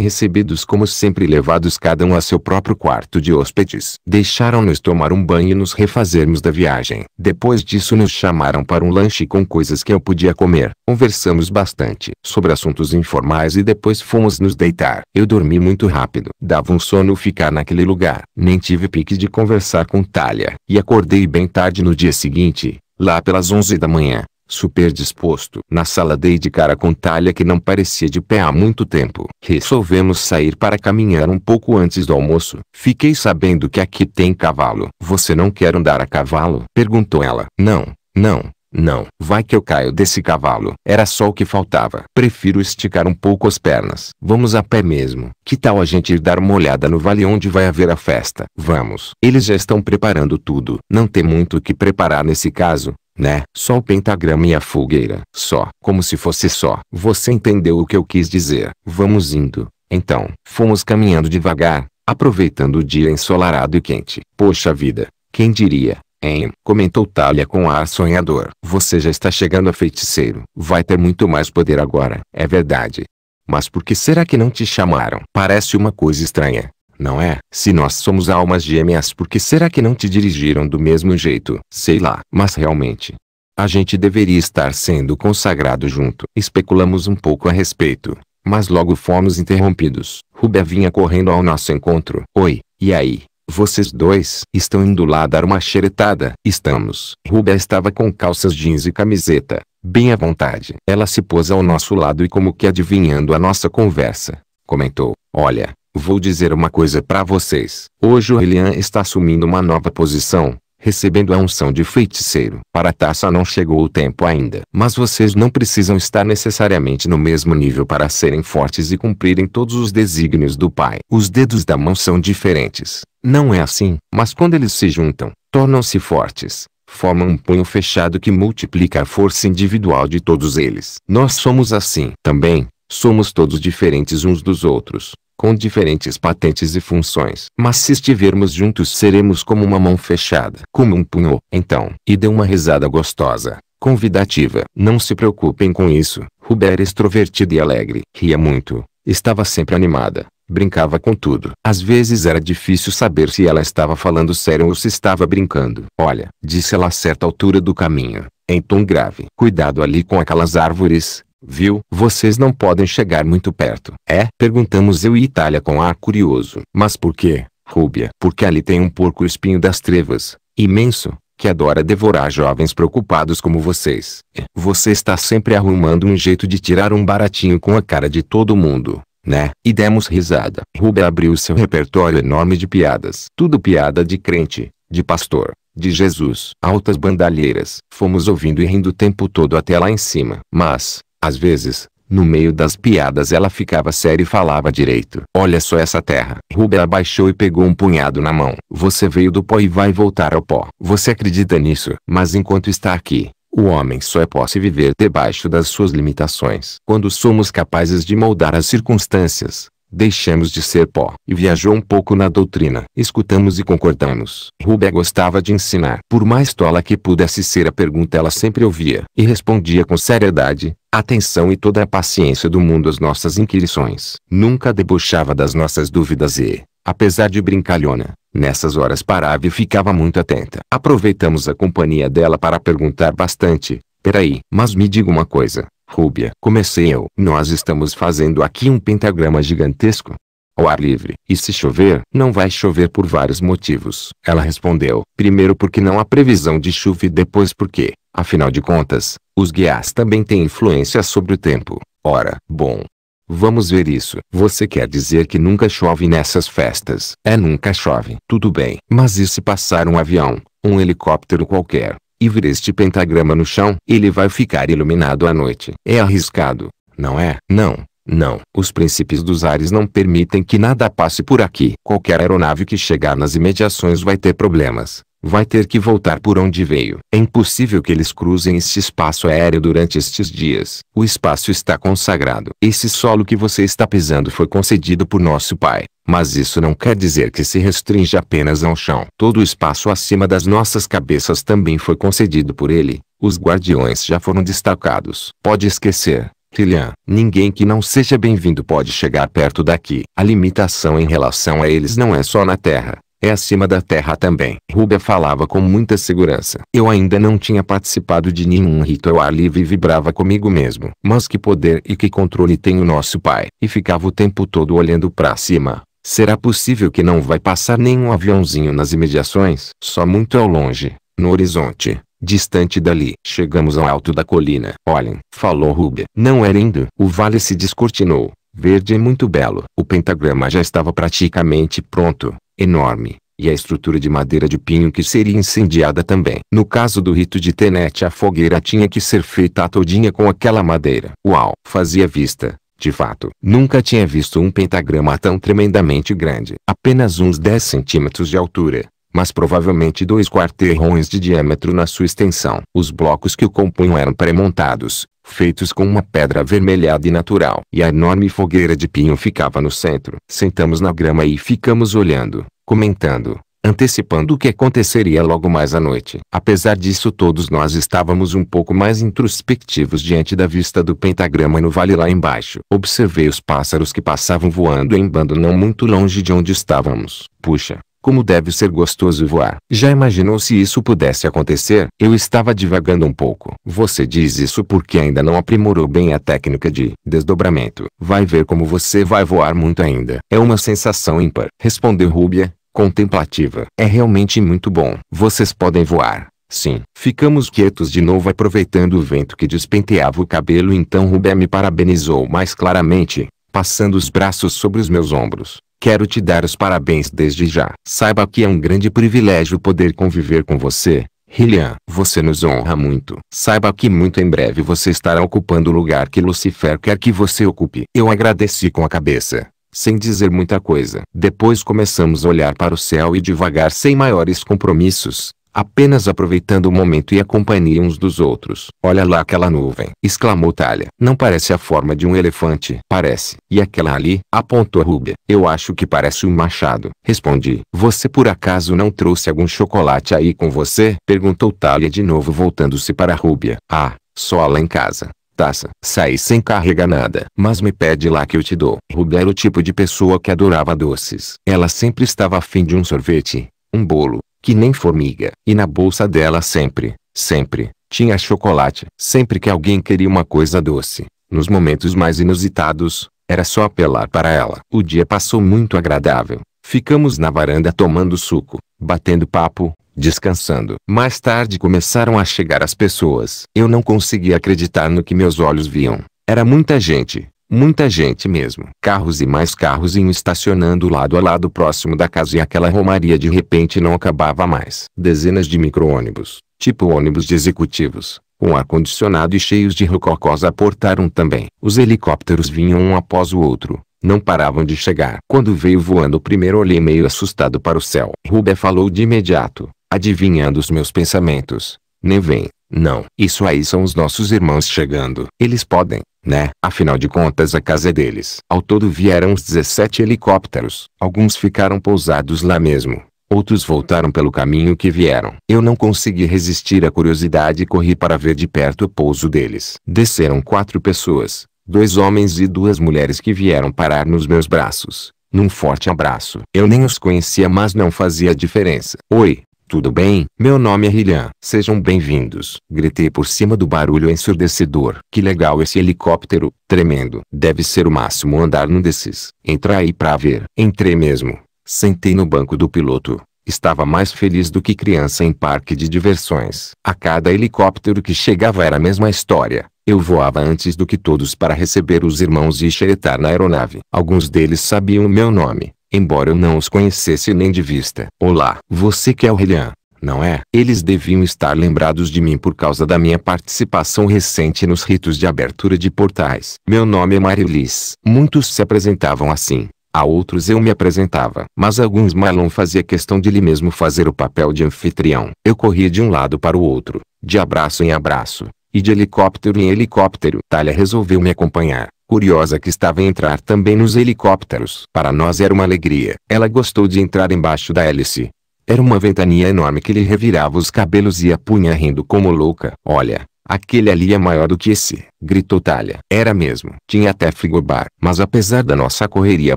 Speaker 1: recebidos como sempre levados cada um a seu próprio quarto de hóspedes. Deixaram-nos tomar um banho e nos refazermos da viagem. Depois disso nos chamaram para um lanche com coisas que eu podia comer. Conversamos bastante sobre assuntos informais e depois fomos nos deitar. Eu dormi muito rápido. Dava um sono ficar naquele lugar. Nem tive pique de conversar com Talha. E acordei bem tarde no dia seguinte. Lá pelas onze da manhã, superdisposto, na sala dei de cara com talha que não parecia de pé há muito tempo. Resolvemos sair para caminhar um pouco antes do almoço. Fiquei sabendo que aqui tem cavalo. Você não quer andar a cavalo? Perguntou ela. Não, não, não, vai que eu caio desse cavalo. Era só o que faltava. Prefiro esticar um pouco as pernas. Vamos a pé mesmo. Que tal a gente ir dar uma olhada no vale onde vai haver a festa? Vamos. Eles já estão preparando tudo. Não tem muito o que preparar nesse caso, né? Só o pentagrama e a fogueira. Só. Como se fosse só. Você entendeu o que eu quis dizer. Vamos indo. Então, fomos caminhando devagar, aproveitando o dia ensolarado e quente. Poxa vida. Quem diria? Hein? Comentou Talia com ar sonhador. Você já está chegando a feiticeiro. Vai ter muito mais poder agora. É verdade. Mas por que será que não te chamaram? Parece uma coisa estranha. Não é? Se nós somos almas gêmeas, por que será que não te dirigiram do mesmo jeito? Sei lá. Mas realmente, a gente deveria estar sendo consagrado junto. Especulamos um pouco a respeito, mas logo fomos interrompidos. Rubia vinha correndo ao nosso encontro. Oi, e aí? Vocês dois estão indo lá dar uma xeretada. Estamos. Ruba estava com calças jeans e camiseta, bem à vontade. Ela se pôs ao nosso lado e como que adivinhando a nossa conversa, comentou. Olha, vou dizer uma coisa para vocês. Hoje o Elian está assumindo uma nova posição, recebendo a unção de feiticeiro. Para a Taça não chegou o tempo ainda. Mas vocês não precisam estar necessariamente no mesmo nível para serem fortes e cumprirem todos os desígnios do Pai. Os dedos da mão são diferentes. Não é assim. Mas quando eles se juntam, tornam-se fortes formam um punho fechado que multiplica a força individual de todos eles. Nós somos assim. Também, somos todos diferentes uns dos outros com diferentes patentes e funções. Mas se estivermos juntos seremos como uma mão fechada, como um punho. Então, e deu uma risada gostosa, convidativa. Não se preocupem com isso. Rubé era extrovertida e alegre. Ria muito, estava sempre animada. Brincava com tudo. Às vezes era difícil saber se ela estava falando sério ou se estava brincando. Olha, disse ela a certa altura do caminho, em tom grave. Cuidado ali com aquelas árvores. Viu? Vocês não podem chegar muito perto. É? Perguntamos eu e Itália com ar curioso. Mas por quê, Rúbia? Porque ali tem um porco espinho das trevas, imenso, que adora devorar jovens preocupados como vocês. É. Você está sempre arrumando um jeito de tirar um baratinho com a cara de todo mundo, né? E demos risada. Rúbia abriu seu repertório enorme de piadas. Tudo piada de crente, de pastor, de Jesus. Altas bandalheiras. Fomos ouvindo e rindo o tempo todo até lá em cima. Mas, às vezes, no meio das piadas ela ficava séria e falava direito. Olha só essa terra. Ruben abaixou e pegou um punhado na mão. Você veio do pó e vai voltar ao pó. Você acredita nisso? Mas enquanto está aqui, o homem só é posse viver debaixo das suas limitações. Quando somos capazes de moldar as circunstâncias, Deixamos de ser pó. E viajou um pouco na doutrina. Escutamos e concordamos. Rubé gostava de ensinar. Por mais tola que pudesse ser a pergunta ela sempre ouvia. E respondia com seriedade, atenção e toda a paciência do mundo às nossas inquirições. Nunca debochava das nossas dúvidas e, apesar de brincalhona, Nessas horas parava e ficava muito atenta. Aproveitamos a companhia dela para perguntar bastante. Peraí, mas me diga uma coisa. Rúbia. Comecei eu. Nós estamos fazendo aqui um pentagrama gigantesco. Ao ar livre. E se chover, não vai chover por vários motivos. Ela respondeu. Primeiro porque não há previsão de chuva e depois porque, afinal de contas, os guias também têm influência sobre o tempo. Ora, bom. Vamos ver isso. Você quer dizer que nunca chove nessas festas? É nunca chove. Tudo bem. Mas e se passar um avião, um helicóptero qualquer? e ver este pentagrama no chão, ele vai ficar iluminado à noite. É arriscado, não é? Não, não. Os princípios dos ares não permitem que nada passe por aqui. Qualquer aeronave que chegar nas imediações vai ter problemas vai ter que voltar por onde veio. É impossível que eles cruzem este espaço aéreo durante estes dias. O espaço está consagrado. Esse solo que você está pisando foi concedido por nosso Pai. Mas isso não quer dizer que se restringe apenas ao chão. Todo o espaço acima das nossas cabeças também foi concedido por ele. Os guardiões já foram destacados. Pode esquecer, Kilian. Ninguém que não seja bem-vindo pode chegar perto daqui. A limitação em relação a eles não é só na Terra é acima da terra também. Ruga falava com muita segurança. Eu ainda não tinha participado de nenhum rito ao ar livre e vibrava comigo mesmo. Mas que poder e que controle tem o nosso pai. E ficava o tempo todo olhando para cima. Será possível que não vai passar nenhum aviãozinho nas imediações? Só muito ao longe, no horizonte. Distante dali, chegamos ao alto da colina. Olhem, falou Ruby. Não é lindo? O vale se descortinou. Verde é muito belo. O pentagrama já estava praticamente pronto enorme, e a estrutura de madeira de pinho que seria incendiada também. No caso do rito de Tenete a fogueira tinha que ser feita todinha com aquela madeira. Uau! Fazia vista, de fato, nunca tinha visto um pentagrama tão tremendamente grande. Apenas uns 10 centímetros de altura, mas provavelmente dois quarteirões de diâmetro na sua extensão. Os blocos que o compunham eram pré-montados, feitos com uma pedra avermelhada e natural. E a enorme fogueira de pinho ficava no centro. Sentamos na grama e ficamos olhando, comentando, antecipando o que aconteceria logo mais à noite. Apesar disso todos nós estávamos um pouco mais introspectivos diante da vista do pentagrama no vale lá embaixo. Observei os pássaros que passavam voando em bando não muito longe de onde estávamos. Puxa, como deve ser gostoso voar. Já imaginou se isso pudesse acontecer? Eu estava divagando um pouco. Você diz isso porque ainda não aprimorou bem a técnica de desdobramento. Vai ver como você vai voar muito ainda. É uma sensação ímpar. Respondeu Rúbia, contemplativa. É realmente muito bom. Vocês podem voar. Sim, ficamos quietos de novo aproveitando o vento que despenteava o cabelo então Rubé me parabenizou mais claramente, passando os braços sobre os meus ombros. Quero te dar os parabéns desde já. Saiba que é um grande privilégio poder conviver com você, Hillian. Você nos honra muito. Saiba que muito em breve você estará ocupando o lugar que Lucifer quer que você ocupe. Eu agradeci com a cabeça sem dizer muita coisa. Depois começamos a olhar para o céu e devagar sem maiores compromissos, apenas aproveitando o momento e a companhia uns dos outros. Olha lá aquela nuvem, exclamou Talha. Não parece a forma de um elefante. Parece. E aquela ali, apontou Rubia. Eu acho que parece um machado, respondi. Você por acaso não trouxe algum chocolate aí com você? Perguntou Talha de novo voltando-se para Rubia. Ah, só lá em casa taça. Saí sem carregar nada. Mas me pede lá que eu te dou. Ruby era o tipo de pessoa que adorava doces. Ela sempre estava afim de um sorvete, um bolo, que nem formiga. E na bolsa dela sempre, sempre, tinha chocolate. Sempre que alguém queria uma coisa doce, nos momentos mais inusitados, era só apelar para ela. O dia passou muito agradável. Ficamos na varanda tomando suco, batendo papo, descansando. Mais tarde começaram a chegar as pessoas. Eu não conseguia acreditar no que meus olhos viam. Era muita gente, Muita gente mesmo. Carros e mais carros iam estacionando lado a lado próximo da casa e aquela romaria de repente não acabava mais. Dezenas de micro-ônibus, tipo ônibus de executivos, com ar-condicionado e cheios de rococós aportaram também. Os helicópteros vinham um após o outro, não paravam de chegar. Quando veio voando o primeiro olhei meio assustado para o céu. Rubé falou de imediato, adivinhando os meus pensamentos. Nem vem, não. Isso aí são os nossos irmãos chegando. Eles podem, né? Afinal de contas a casa é deles. Ao todo vieram uns 17 helicópteros. Alguns ficaram pousados lá mesmo. Outros voltaram pelo caminho que vieram. Eu não consegui resistir à curiosidade e corri para ver de perto o pouso deles. Desceram quatro pessoas, dois homens e duas mulheres que vieram parar nos meus braços, num forte abraço. Eu nem os conhecia mas não fazia diferença. Oi, tudo bem? Meu nome é Rilian. Sejam bem-vindos. Gritei por cima do barulho ensurdecedor. Que legal esse helicóptero. Tremendo. Deve ser o máximo andar num desses. Entra aí pra ver. Entrei mesmo. Sentei no banco do piloto. Estava mais feliz do que criança em parque de diversões. A cada helicóptero que chegava era a mesma história. Eu voava antes do que todos para receber os irmãos e xeretar na aeronave. Alguns deles sabiam o meu nome, embora eu não os conhecesse nem de vista. Olá, você que é o Relian, não é? Eles deviam estar lembrados de mim por causa da minha participação recente nos ritos de abertura de portais. Meu nome é Liz. Muitos se apresentavam assim. A outros eu me apresentava, mas alguns Malon fazia questão de lhe mesmo fazer o papel de anfitrião. Eu corria de um lado para o outro, de abraço em abraço, e de helicóptero em helicóptero. Talha resolveu me acompanhar curiosa que estava a entrar também nos helicópteros. Para nós era uma alegria. Ela gostou de entrar embaixo da hélice. Era uma ventania enorme que lhe revirava os cabelos e a punha rindo como louca. Olha, aquele ali é maior do que esse, gritou Talha. Era mesmo. Tinha até frigobar, mas apesar da nossa correria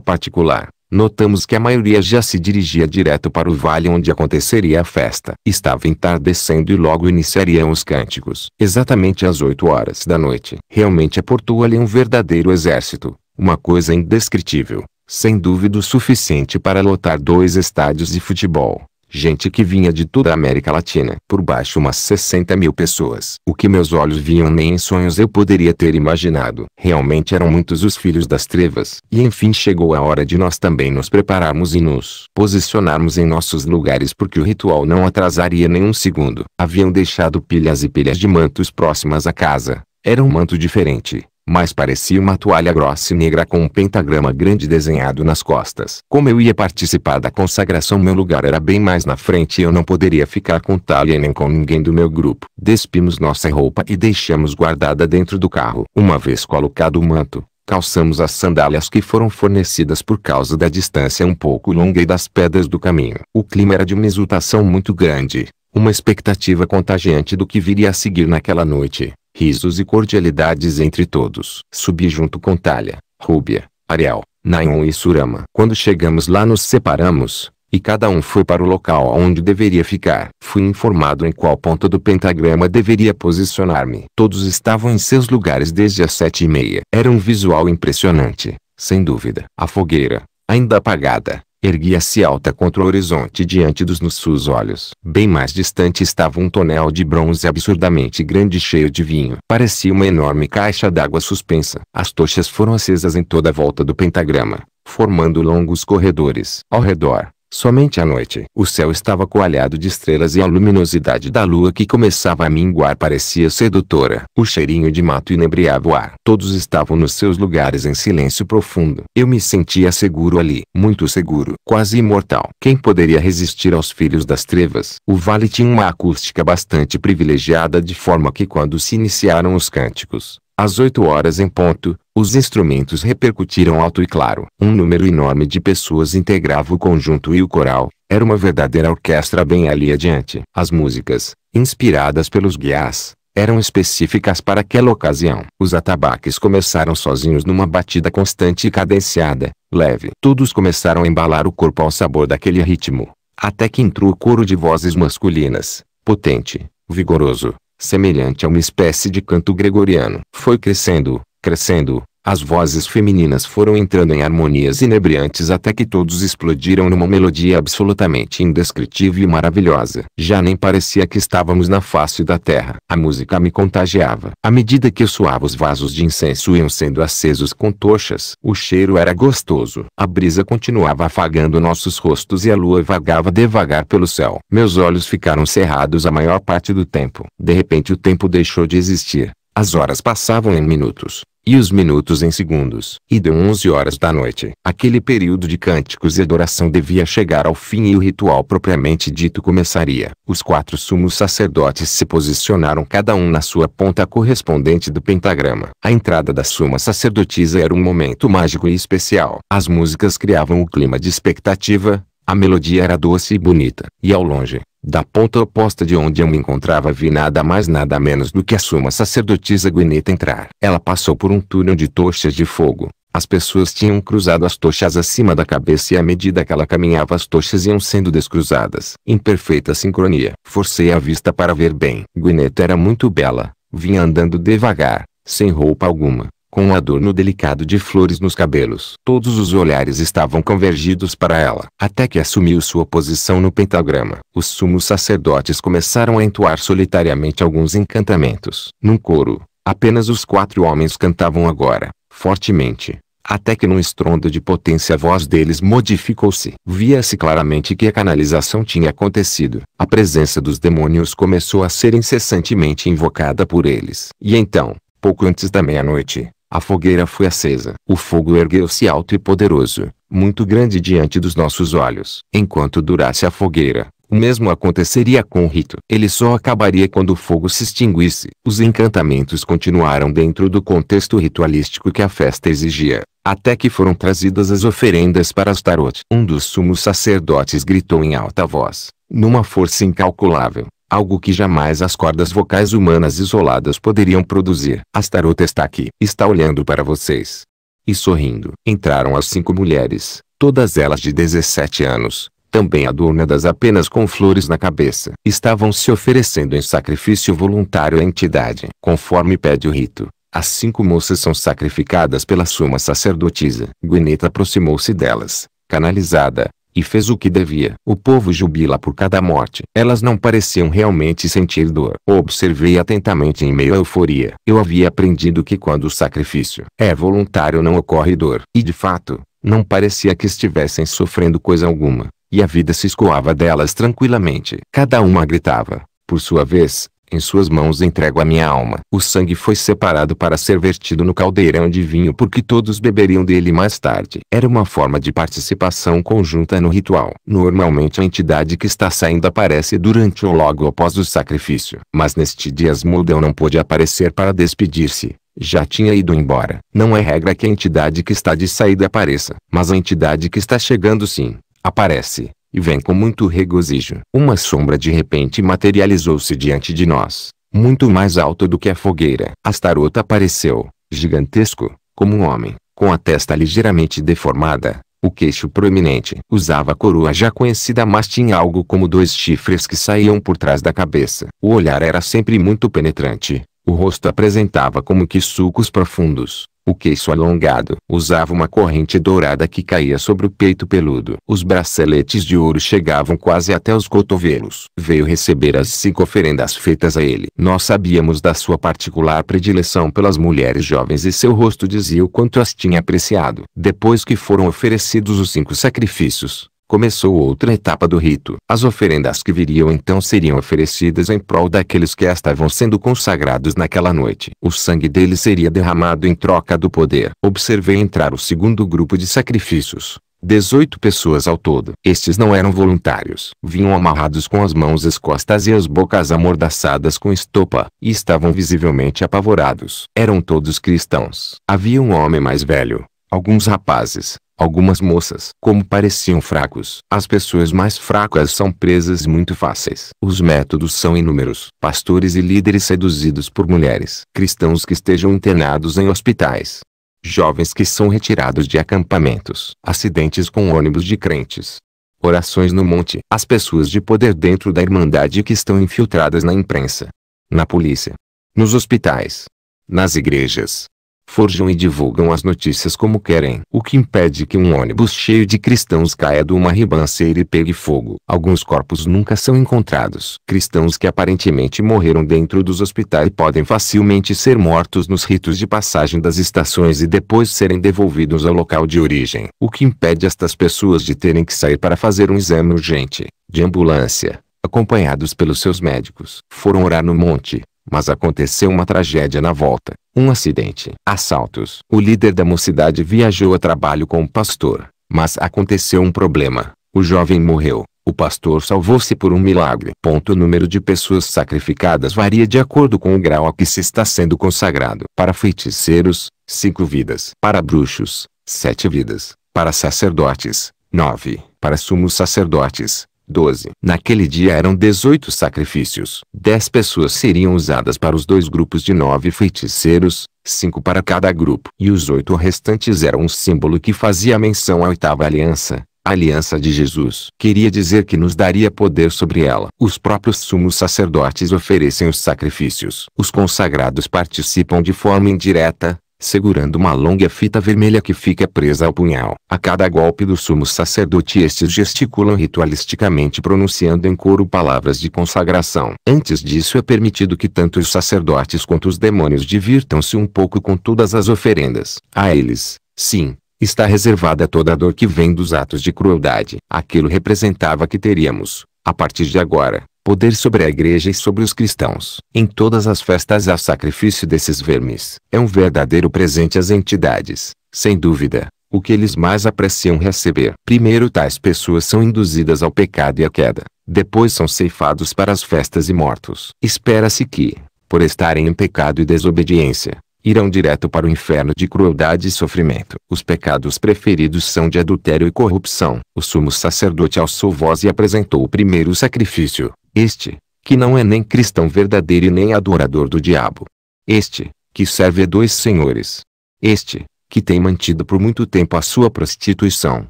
Speaker 1: particular, Notamos que a maioria já se dirigia direto para o vale onde aconteceria a festa. Estava entardecendo e logo iniciariam os cânticos. Exatamente às 8 horas da noite. Realmente aportou ali é um verdadeiro exército. Uma coisa indescritível. Sem dúvida o suficiente para lotar dois estádios de futebol. Gente que vinha de toda a América Latina. Por baixo umas 60 mil pessoas. O que meus olhos viam nem em sonhos eu poderia ter imaginado. Realmente eram muitos os filhos das trevas. E enfim chegou a hora de nós também nos prepararmos e nos posicionarmos em nossos lugares porque o ritual não atrasaria nenhum segundo. Haviam deixado pilhas e pilhas de mantos próximas à casa. Era um manto diferente, mas parecia uma toalha grossa e negra com um pentagrama grande desenhado nas costas. Como eu ia participar da consagração meu lugar era bem mais na frente e eu não poderia ficar com Talia nem com ninguém do meu grupo. Despimos nossa roupa e deixamos guardada dentro do carro. Uma vez colocado o manto, calçamos as sandálias que foram fornecidas por causa da distância um pouco longa e das pedras do caminho. O clima era de uma exultação muito grande, uma expectativa contagiante do que viria a seguir naquela noite risos e cordialidades entre todos. Subi junto com Talha, Rúbia, Ariel, Nayon e Surama. Quando chegamos lá nos separamos, e cada um foi para o local onde deveria ficar. Fui informado em qual ponto do pentagrama deveria posicionar-me. Todos estavam em seus lugares desde as sete e meia. Era um visual impressionante, sem dúvida. A fogueira, ainda apagada, erguia-se alta contra o horizonte diante dos nossos olhos. Bem mais distante estava um tonel de bronze absurdamente grande cheio de vinho. Parecia uma enorme caixa d'água suspensa. As tochas foram acesas em toda a volta do pentagrama, formando longos corredores. Ao redor, Somente à noite, o céu estava coalhado de estrelas e a luminosidade da lua que começava a minguar parecia sedutora. O cheirinho de mato inebriava o ar. Todos estavam nos seus lugares em silêncio profundo. Eu me sentia seguro ali, muito seguro, quase imortal. Quem poderia resistir aos filhos das trevas? O vale tinha uma acústica bastante privilegiada de forma que quando se iniciaram os cânticos, às oito horas em ponto, os instrumentos repercutiram alto e claro. Um número enorme de pessoas integrava o conjunto e o coral. Era uma verdadeira orquestra bem ali adiante. As músicas, inspiradas pelos guias, eram específicas para aquela ocasião. Os atabaques começaram sozinhos numa batida constante e cadenciada, leve. Todos começaram a embalar o corpo ao sabor daquele ritmo, até que entrou o coro de vozes masculinas, potente, vigoroso, semelhante a uma espécie de canto gregoriano. Foi crescendo, crescendo, as vozes femininas foram entrando em harmonias inebriantes até que todos explodiram numa melodia absolutamente indescritível e maravilhosa. Já nem parecia que estávamos na face da terra. A música me contagiava. À medida que eu suava os vasos de incenso iam sendo acesos com tochas. O cheiro era gostoso. A brisa continuava afagando nossos rostos e a lua vagava devagar pelo céu. Meus olhos ficaram cerrados a maior parte do tempo. De repente o tempo deixou de existir. As horas passavam em minutos e os minutos em segundos. E deu 11 horas da noite. Aquele período de cânticos e adoração devia chegar ao fim e o ritual propriamente dito começaria. Os quatro sumos sacerdotes se posicionaram cada um na sua ponta correspondente do pentagrama. A entrada da suma sacerdotisa era um momento mágico e especial. As músicas criavam o clima de expectativa, a melodia era doce e bonita, e ao longe, da ponta oposta de onde eu me encontrava vi nada mais nada menos do que a suma sacerdotisa Guineta entrar. Ela passou por um túnel de tochas de fogo. As pessoas tinham cruzado as tochas acima da cabeça e à medida que ela caminhava as tochas iam sendo descruzadas. Em perfeita sincronia, forcei a vista para ver bem. Guineta era muito bela, vinha andando devagar, sem roupa alguma, com um adorno delicado de flores nos cabelos. Todos os olhares estavam convergidos para ela, até que assumiu sua posição no pentagrama. Os sumos sacerdotes começaram a entoar solitariamente alguns encantamentos. Num coro, apenas os quatro homens cantavam agora, fortemente até que num estrondo de potência a voz deles modificou-se. Via-se claramente que a canalização tinha acontecido. A presença dos demônios começou a ser incessantemente invocada por eles. E então, pouco antes da meia-noite, a fogueira foi acesa. O fogo ergueu-se alto e poderoso, muito grande diante dos nossos olhos. Enquanto durasse a fogueira, o mesmo aconteceria com o rito. Ele só acabaria quando o fogo se extinguisse. Os encantamentos continuaram dentro do contexto ritualístico que a festa exigia, até que foram trazidas as oferendas para Astaroth. Um dos sumos sacerdotes gritou em alta voz, numa força incalculável algo que jamais as cordas vocais humanas isoladas poderiam produzir. Astaroth está aqui. Está olhando para vocês. E sorrindo, entraram as cinco mulheres, todas elas de 17 anos, também adornadas apenas com flores na cabeça. Estavam se oferecendo em sacrifício voluntário à entidade. Conforme pede o rito, as cinco moças são sacrificadas pela suma sacerdotisa. Gwyneth aproximou-se delas, canalizada, e fez o que devia. O povo jubila por cada morte. Elas não pareciam realmente sentir dor. Observei atentamente em meio à euforia. Eu havia aprendido que quando o sacrifício é voluntário não ocorre dor. E de fato, não parecia que estivessem sofrendo coisa alguma, e a vida se escoava delas tranquilamente. Cada uma gritava, por sua vez, em suas mãos entrego a minha alma. O sangue foi separado para ser vertido no caldeirão de vinho porque todos beberiam dele mais tarde. Era uma forma de participação conjunta no ritual. Normalmente a entidade que está saindo aparece durante ou logo após o sacrifício. Mas neste dia Asmodeus não pôde aparecer para despedir-se já tinha ido embora. Não é regra que a entidade que está de saída apareça, mas a entidade que está chegando sim, aparece e vem com muito regozijo. Uma sombra de repente materializou-se diante de nós, muito mais alta do que a fogueira. Astaroth apareceu, gigantesco, como um homem, com a testa ligeiramente deformada, o queixo proeminente. Usava a coroa já conhecida mas tinha algo como dois chifres que saíam por trás da cabeça. O olhar era sempre muito penetrante. O rosto apresentava como que sulcos profundos, o queixo alongado. Usava uma corrente dourada que caía sobre o peito peludo. Os braceletes de ouro chegavam quase até os cotovelos. Veio receber as cinco oferendas feitas a ele. Nós sabíamos da sua particular predileção pelas mulheres jovens e seu rosto dizia o quanto as tinha apreciado. Depois que foram oferecidos os cinco sacrifícios, começou outra etapa do rito. As oferendas que viriam então seriam oferecidas em prol daqueles que estavam sendo consagrados naquela noite. O sangue deles seria derramado em troca do poder. Observei entrar o segundo grupo de sacrifícios. 18 pessoas ao todo. Estes não eram voluntários. Vinham amarrados com as mãos escostas e as bocas amordaçadas com estopa, e estavam visivelmente apavorados. Eram todos cristãos. Havia um homem mais velho, alguns rapazes, Algumas moças, como pareciam fracos. As pessoas mais fracas são presas muito fáceis. Os métodos são inúmeros. Pastores e líderes seduzidos por mulheres. Cristãos que estejam internados em hospitais. Jovens que são retirados de acampamentos. Acidentes com ônibus de crentes. Orações no monte. As pessoas de poder dentro da Irmandade que estão infiltradas na imprensa, na polícia, nos hospitais, nas igrejas, forjam e divulgam as notícias como querem. O que impede que um ônibus cheio de cristãos caia de uma ribanceira e pegue fogo. Alguns corpos nunca são encontrados. Cristãos que aparentemente morreram dentro dos hospitais podem facilmente ser mortos nos ritos de passagem das estações e depois serem devolvidos ao local de origem. O que impede estas pessoas de terem que sair para fazer um exame urgente, de ambulância, acompanhados pelos seus médicos. Foram orar no monte, mas aconteceu uma tragédia na volta. Um acidente. Assaltos. O líder da mocidade viajou a trabalho com o pastor. Mas aconteceu um problema. O jovem morreu. O pastor salvou-se por um milagre. Ponto, o número de pessoas sacrificadas varia de acordo com o grau a que se está sendo consagrado. Para feiticeiros, 5 vidas. Para bruxos, 7 vidas. Para sacerdotes, 9. Para sumos sacerdotes, 12. Naquele dia eram 18 sacrifícios. 10 pessoas seriam usadas para os dois grupos de nove feiticeiros, cinco para cada grupo. E os oito restantes eram um símbolo que fazia menção à oitava aliança, a aliança de Jesus. Queria dizer que nos daria poder sobre ela. Os próprios sumos sacerdotes oferecem os sacrifícios. Os consagrados participam de forma indireta, segurando uma longa fita vermelha que fica presa ao punhal. A cada golpe do sumo sacerdote estes gesticulam ritualisticamente pronunciando em coro palavras de consagração. Antes disso é permitido que tanto os sacerdotes quanto os demônios divirtam-se um pouco com todas as oferendas. A eles, sim, está reservada toda a dor que vem dos atos de crueldade. Aquilo representava que teríamos, a partir de agora, poder sobre a igreja e sobre os cristãos. Em todas as festas há sacrifício desses vermes. É um verdadeiro presente às entidades, sem dúvida, o que eles mais apreciam receber. Primeiro tais pessoas são induzidas ao pecado e à queda. Depois são ceifados para as festas e mortos. Espera-se que, por estarem em pecado e desobediência, irão direto para o inferno de crueldade e sofrimento. Os pecados preferidos são de adultério e corrupção. O sumo sacerdote alçou voz e apresentou o primeiro sacrifício, este, que não é nem cristão verdadeiro e nem adorador do diabo. Este, que serve a dois senhores. Este, que tem mantido por muito tempo a sua prostituição,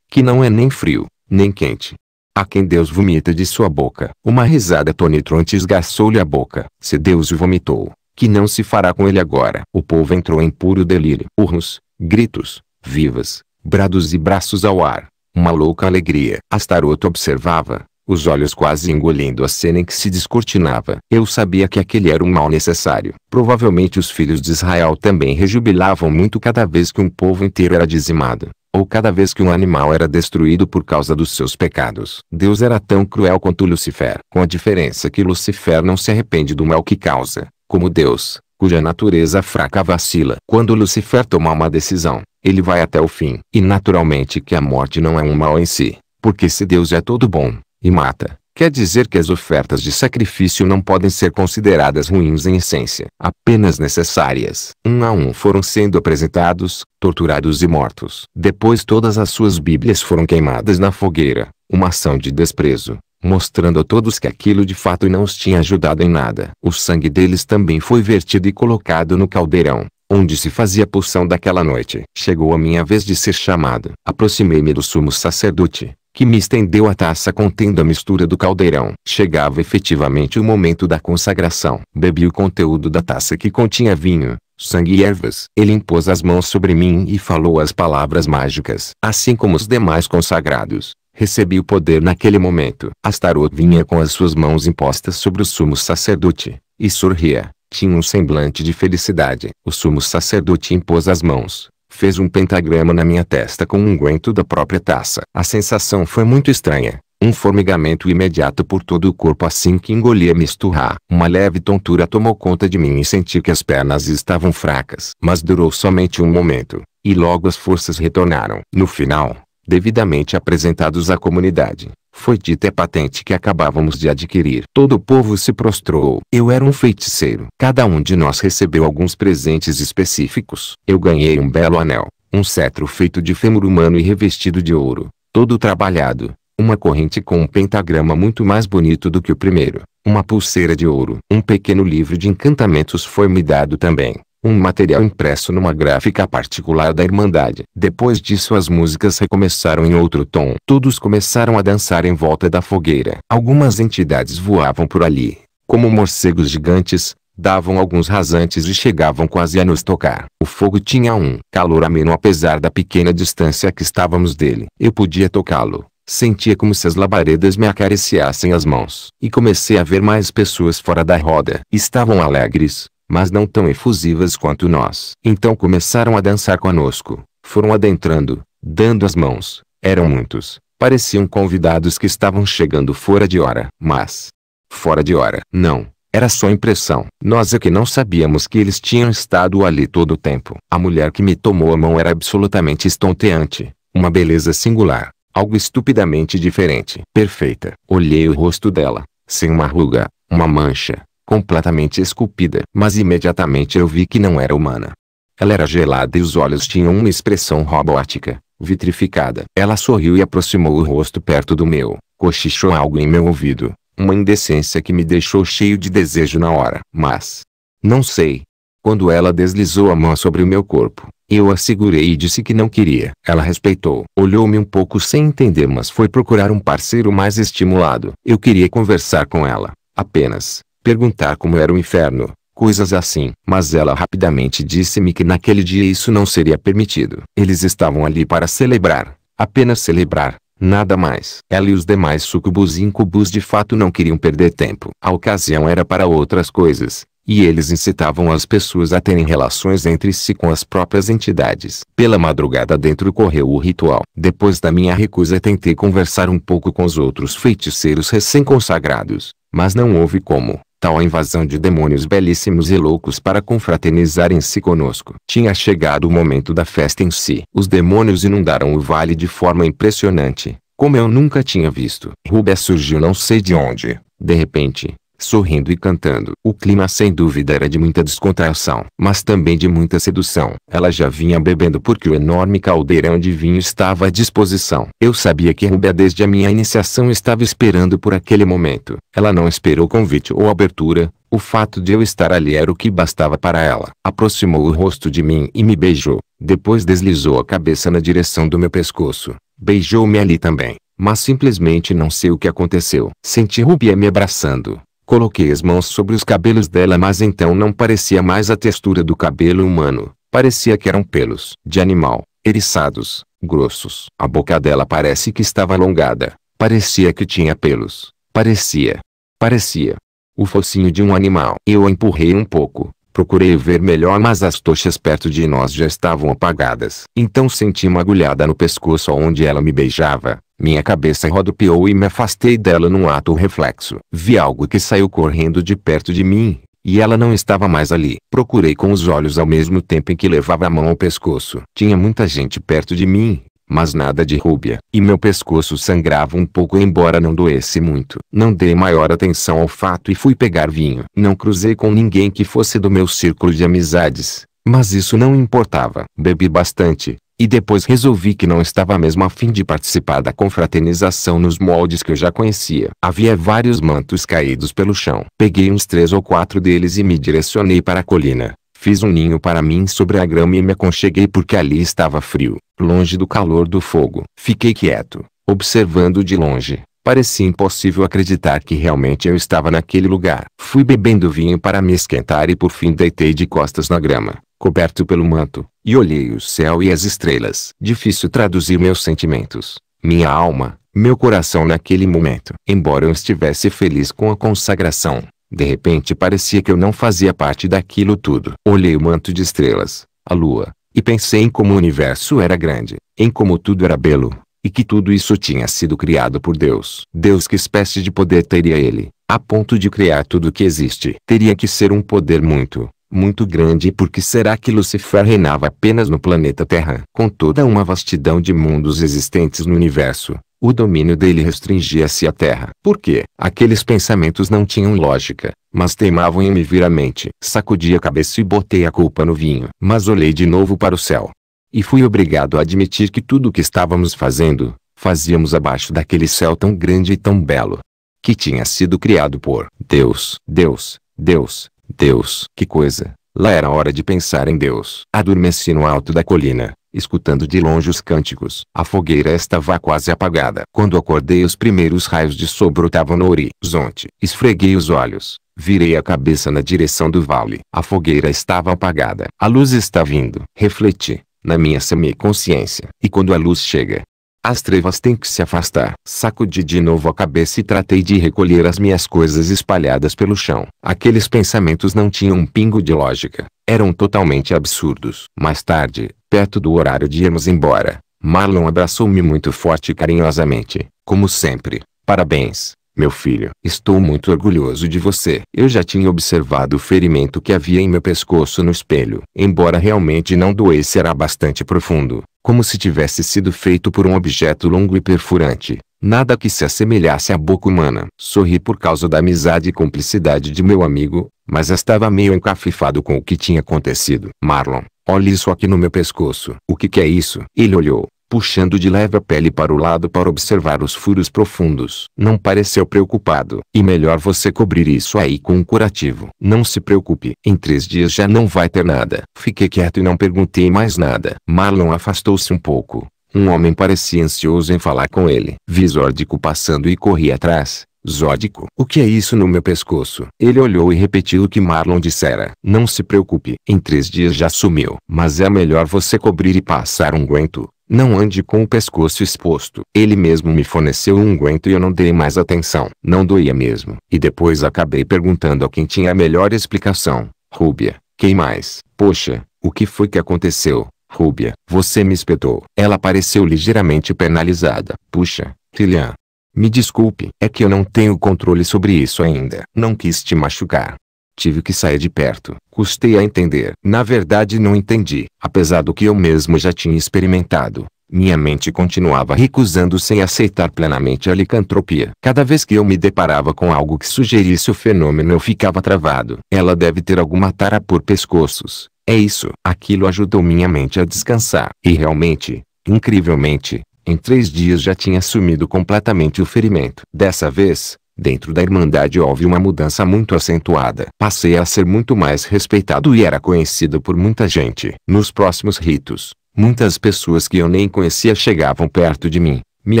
Speaker 1: que não é nem frio, nem quente. A quem Deus vomita de sua boca. Uma risada tonitruante esgarçou-lhe a boca. Se Deus o vomitou, que não se fará com ele agora. O povo entrou em puro delírio. Urros, gritos, vivas, brados e braços ao ar. Uma louca alegria. Astaroto observava, os olhos quase engolindo a cena em que se descortinava. Eu sabia que aquele era um mal necessário. Provavelmente os filhos de Israel também rejubilavam muito cada vez que um povo inteiro era dizimado, ou cada vez que um animal era destruído por causa dos seus pecados. Deus era tão cruel quanto Lucifer, com a diferença que Lucifer não se arrepende do mal que causa, como Deus, cuja natureza fraca vacila. Quando Lucifer toma uma decisão, ele vai até o fim. E naturalmente que a morte não é um mal em si, porque se Deus é todo bom, e mata, quer dizer que as ofertas de sacrifício não podem ser consideradas ruins em essência, apenas necessárias. Um a um foram sendo apresentados, torturados e mortos. Depois todas as suas bíblias foram queimadas na fogueira, uma ação de desprezo, mostrando a todos que aquilo de fato não os tinha ajudado em nada. O sangue deles também foi vertido e colocado no caldeirão, onde se fazia poção daquela noite. Chegou a minha vez de ser chamado. Aproximei-me do sumo sacerdote, que me estendeu a taça contendo a mistura do caldeirão. Chegava efetivamente o momento da consagração. Bebi o conteúdo da taça que continha vinho, sangue e ervas. Ele impôs as mãos sobre mim e falou as palavras mágicas. Assim como os demais consagrados, recebi o poder naquele momento. Astaroth vinha com as suas mãos impostas sobre o sumo sacerdote, e sorria. Tinha um semblante de felicidade. O sumo sacerdote impôs as mãos, Fez um pentagrama na minha testa com um unguento da própria taça. A sensação foi muito estranha. Um formigamento imediato por todo o corpo assim que engoli a misturrar. Uma leve tontura tomou conta de mim e senti que as pernas estavam fracas. Mas durou somente um momento, e logo as forças retornaram. No final, devidamente apresentados à comunidade. Foi dita a patente que acabávamos de adquirir. Todo o povo se prostrou. Eu era um feiticeiro. Cada um de nós recebeu alguns presentes específicos. Eu ganhei um belo anel, um cetro feito de fêmur humano e revestido de ouro, todo trabalhado, uma corrente com um pentagrama muito mais bonito do que o primeiro, uma pulseira de ouro. Um pequeno livro de encantamentos foi me dado também um material impresso numa gráfica particular da Irmandade. Depois disso as músicas recomeçaram em outro tom. Todos começaram a dançar em volta da fogueira. Algumas entidades voavam por ali, como morcegos gigantes, davam alguns rasantes e chegavam quase a nos tocar. O fogo tinha um calor ameno apesar da pequena distância que estávamos dele. Eu podia tocá-lo. Sentia como se as labaredas me acariciassem as mãos. E comecei a ver mais pessoas fora da roda. Estavam alegres, mas não tão efusivas quanto nós. Então começaram a dançar conosco, foram adentrando, dando as mãos, eram muitos, pareciam convidados que estavam chegando fora de hora. Mas, fora de hora, não, era só impressão. Nós é que não sabíamos que eles tinham estado ali todo o tempo. A mulher que me tomou a mão era absolutamente estonteante, uma beleza singular, algo estupidamente diferente. Perfeita. Olhei o rosto dela, sem uma ruga, uma mancha, completamente esculpida. Mas imediatamente eu vi que não era humana. Ela era gelada e os olhos tinham uma expressão robótica, vitrificada. Ela sorriu e aproximou o rosto perto do meu, cochichou algo em meu ouvido, uma indecência que me deixou cheio de desejo na hora. Mas, não sei. Quando ela deslizou a mão sobre o meu corpo, eu a segurei e disse que não queria. Ela respeitou. Olhou-me um pouco sem entender, mas foi procurar um parceiro mais estimulado. Eu queria conversar com ela, apenas, perguntar como era o inferno, coisas assim. Mas ela rapidamente disse-me que naquele dia isso não seria permitido. Eles estavam ali para celebrar, apenas celebrar, nada mais. Ela e os demais sucubus e incubus de fato não queriam perder tempo. A ocasião era para outras coisas, e eles incitavam as pessoas a terem relações entre si com as próprias entidades. Pela madrugada dentro correu o ritual. Depois da minha recusa tentei conversar um pouco com os outros feiticeiros recém-consagrados, mas não houve como tal invasão de demônios belíssimos e loucos para confraternizarem-se conosco. Tinha chegado o momento da festa em si. Os demônios inundaram o vale de forma impressionante, como eu nunca tinha visto. Rubé surgiu não sei de onde. De repente, sorrindo e cantando. O clima sem dúvida era de muita descontração, mas também de muita sedução. Ela já vinha bebendo porque o enorme caldeirão de vinho estava à disposição. Eu sabia que Rubia desde a minha iniciação estava esperando por aquele momento. Ela não esperou convite ou abertura, o fato de eu estar ali era o que bastava para ela. Aproximou o rosto de mim e me beijou. Depois deslizou a cabeça na direção do meu pescoço. Beijou-me ali também. Mas simplesmente não sei o que aconteceu. Senti Rubia me abraçando. Coloquei as mãos sobre os cabelos dela mas então não parecia mais a textura do cabelo humano. Parecia que eram pelos de animal, eriçados, grossos. A boca dela parece que estava alongada. Parecia que tinha pelos. Parecia. Parecia. O focinho de um animal. Eu a empurrei um pouco. Procurei ver melhor mas as tochas perto de nós já estavam apagadas. Então senti uma agulhada no pescoço onde ela me beijava. Minha cabeça rodopiou e me afastei dela num ato reflexo. Vi algo que saiu correndo de perto de mim, e ela não estava mais ali. Procurei com os olhos ao mesmo tempo em que levava a mão ao pescoço. Tinha muita gente perto de mim, mas nada de rúbia, e meu pescoço sangrava um pouco embora não doesse muito. Não dei maior atenção ao fato e fui pegar vinho. Não cruzei com ninguém que fosse do meu círculo de amizades, mas isso não importava. Bebi bastante, e depois resolvi que não estava mesmo a fim de participar da confraternização nos moldes que eu já conhecia. Havia vários mantos caídos pelo chão. Peguei uns três ou quatro deles e me direcionei para a colina. Fiz um ninho para mim sobre a grama e me aconcheguei porque ali estava frio, longe do calor do fogo. Fiquei quieto, observando de longe. Parecia impossível acreditar que realmente eu estava naquele lugar. Fui bebendo vinho para me esquentar e por fim deitei de costas na grama coberto pelo manto, e olhei o céu e as estrelas. Difícil traduzir meus sentimentos, minha alma, meu coração naquele momento. Embora eu estivesse feliz com a consagração, de repente parecia que eu não fazia parte daquilo tudo. Olhei o manto de estrelas, a lua, e pensei em como o universo era grande, em como tudo era belo, e que tudo isso tinha sido criado por Deus. Deus que espécie de poder teria ele, a ponto de criar tudo o que existe? Teria que ser um poder muito, muito grande porque será que Lucifer reinava apenas no planeta Terra? Com toda uma vastidão de mundos existentes no universo, o domínio dele restringia-se à Terra. Por quê? Aqueles pensamentos não tinham lógica, mas teimavam em me vir à mente. Sacudi a cabeça e botei a culpa no vinho. Mas olhei de novo para o céu. E fui obrigado a admitir que tudo o que estávamos fazendo, fazíamos abaixo daquele céu tão grande e tão belo, que tinha sido criado por Deus. Deus, Deus, Deus! Que coisa! Lá era hora de pensar em Deus. Adormeci no alto da colina, escutando de longe os cânticos. A fogueira estava quase apagada. Quando acordei os primeiros raios de sol brotavam no horizonte. Esfreguei os olhos. Virei a cabeça na direção do vale. A fogueira estava apagada. A luz está vindo. Refleti, na minha semiconsciência. E quando a luz chega, as trevas têm que se afastar. Sacudi de novo a cabeça e tratei de recolher as minhas coisas espalhadas pelo chão. Aqueles pensamentos não tinham um pingo de lógica. Eram totalmente absurdos. Mais tarde, perto do horário de irmos embora, Marlon abraçou-me muito forte e carinhosamente. Como sempre, parabéns, meu filho. Estou muito orgulhoso de você. Eu já tinha observado o ferimento que havia em meu pescoço no espelho. Embora realmente não doesse, era bastante profundo como se tivesse sido feito por um objeto longo e perfurante, nada que se assemelhasse à boca humana. Sorri por causa da amizade e cumplicidade de meu amigo, mas estava meio encafifado com o que tinha acontecido. Marlon, olhe isso aqui no meu pescoço. O que, que é isso? Ele olhou puxando de leve a pele para o lado para observar os furos profundos. Não pareceu preocupado. E melhor você cobrir isso aí com um curativo. Não se preocupe. Em três dias já não vai ter nada. Fiquei quieto e não perguntei mais nada. Marlon afastou-se um pouco. Um homem parecia ansioso em falar com ele. Vi Zórdico passando e corri atrás. Zódico, o que é isso no meu pescoço? Ele olhou e repetiu o que Marlon dissera. Não se preocupe, em três dias já sumiu. Mas é melhor você cobrir e passar um guento. Não ande com o pescoço exposto. Ele mesmo me forneceu um unguento e eu não dei mais atenção. Não doía mesmo. E depois acabei perguntando a quem tinha a melhor explicação. Rúbia, quem mais? Poxa, o que foi que aconteceu? Rúbia, você me espetou. Ela pareceu ligeiramente penalizada. Puxa, Tilian. Me desculpe, é que eu não tenho controle sobre isso ainda. Não quis te machucar. Tive que sair de perto. Custei a entender. Na verdade não entendi. Apesar do que eu mesmo já tinha experimentado, minha mente continuava recusando sem aceitar plenamente a licantropia. Cada vez que eu me deparava com algo que sugerisse o fenômeno eu ficava travado. Ela deve ter alguma tara por pescoços. É isso. Aquilo ajudou minha mente a descansar. E realmente, incrivelmente, em três dias já tinha sumido completamente o ferimento. Dessa vez, Dentro da Irmandade houve uma mudança muito acentuada. Passei a ser muito mais respeitado e era conhecido por muita gente. Nos próximos ritos, muitas pessoas que eu nem conhecia chegavam perto de mim, me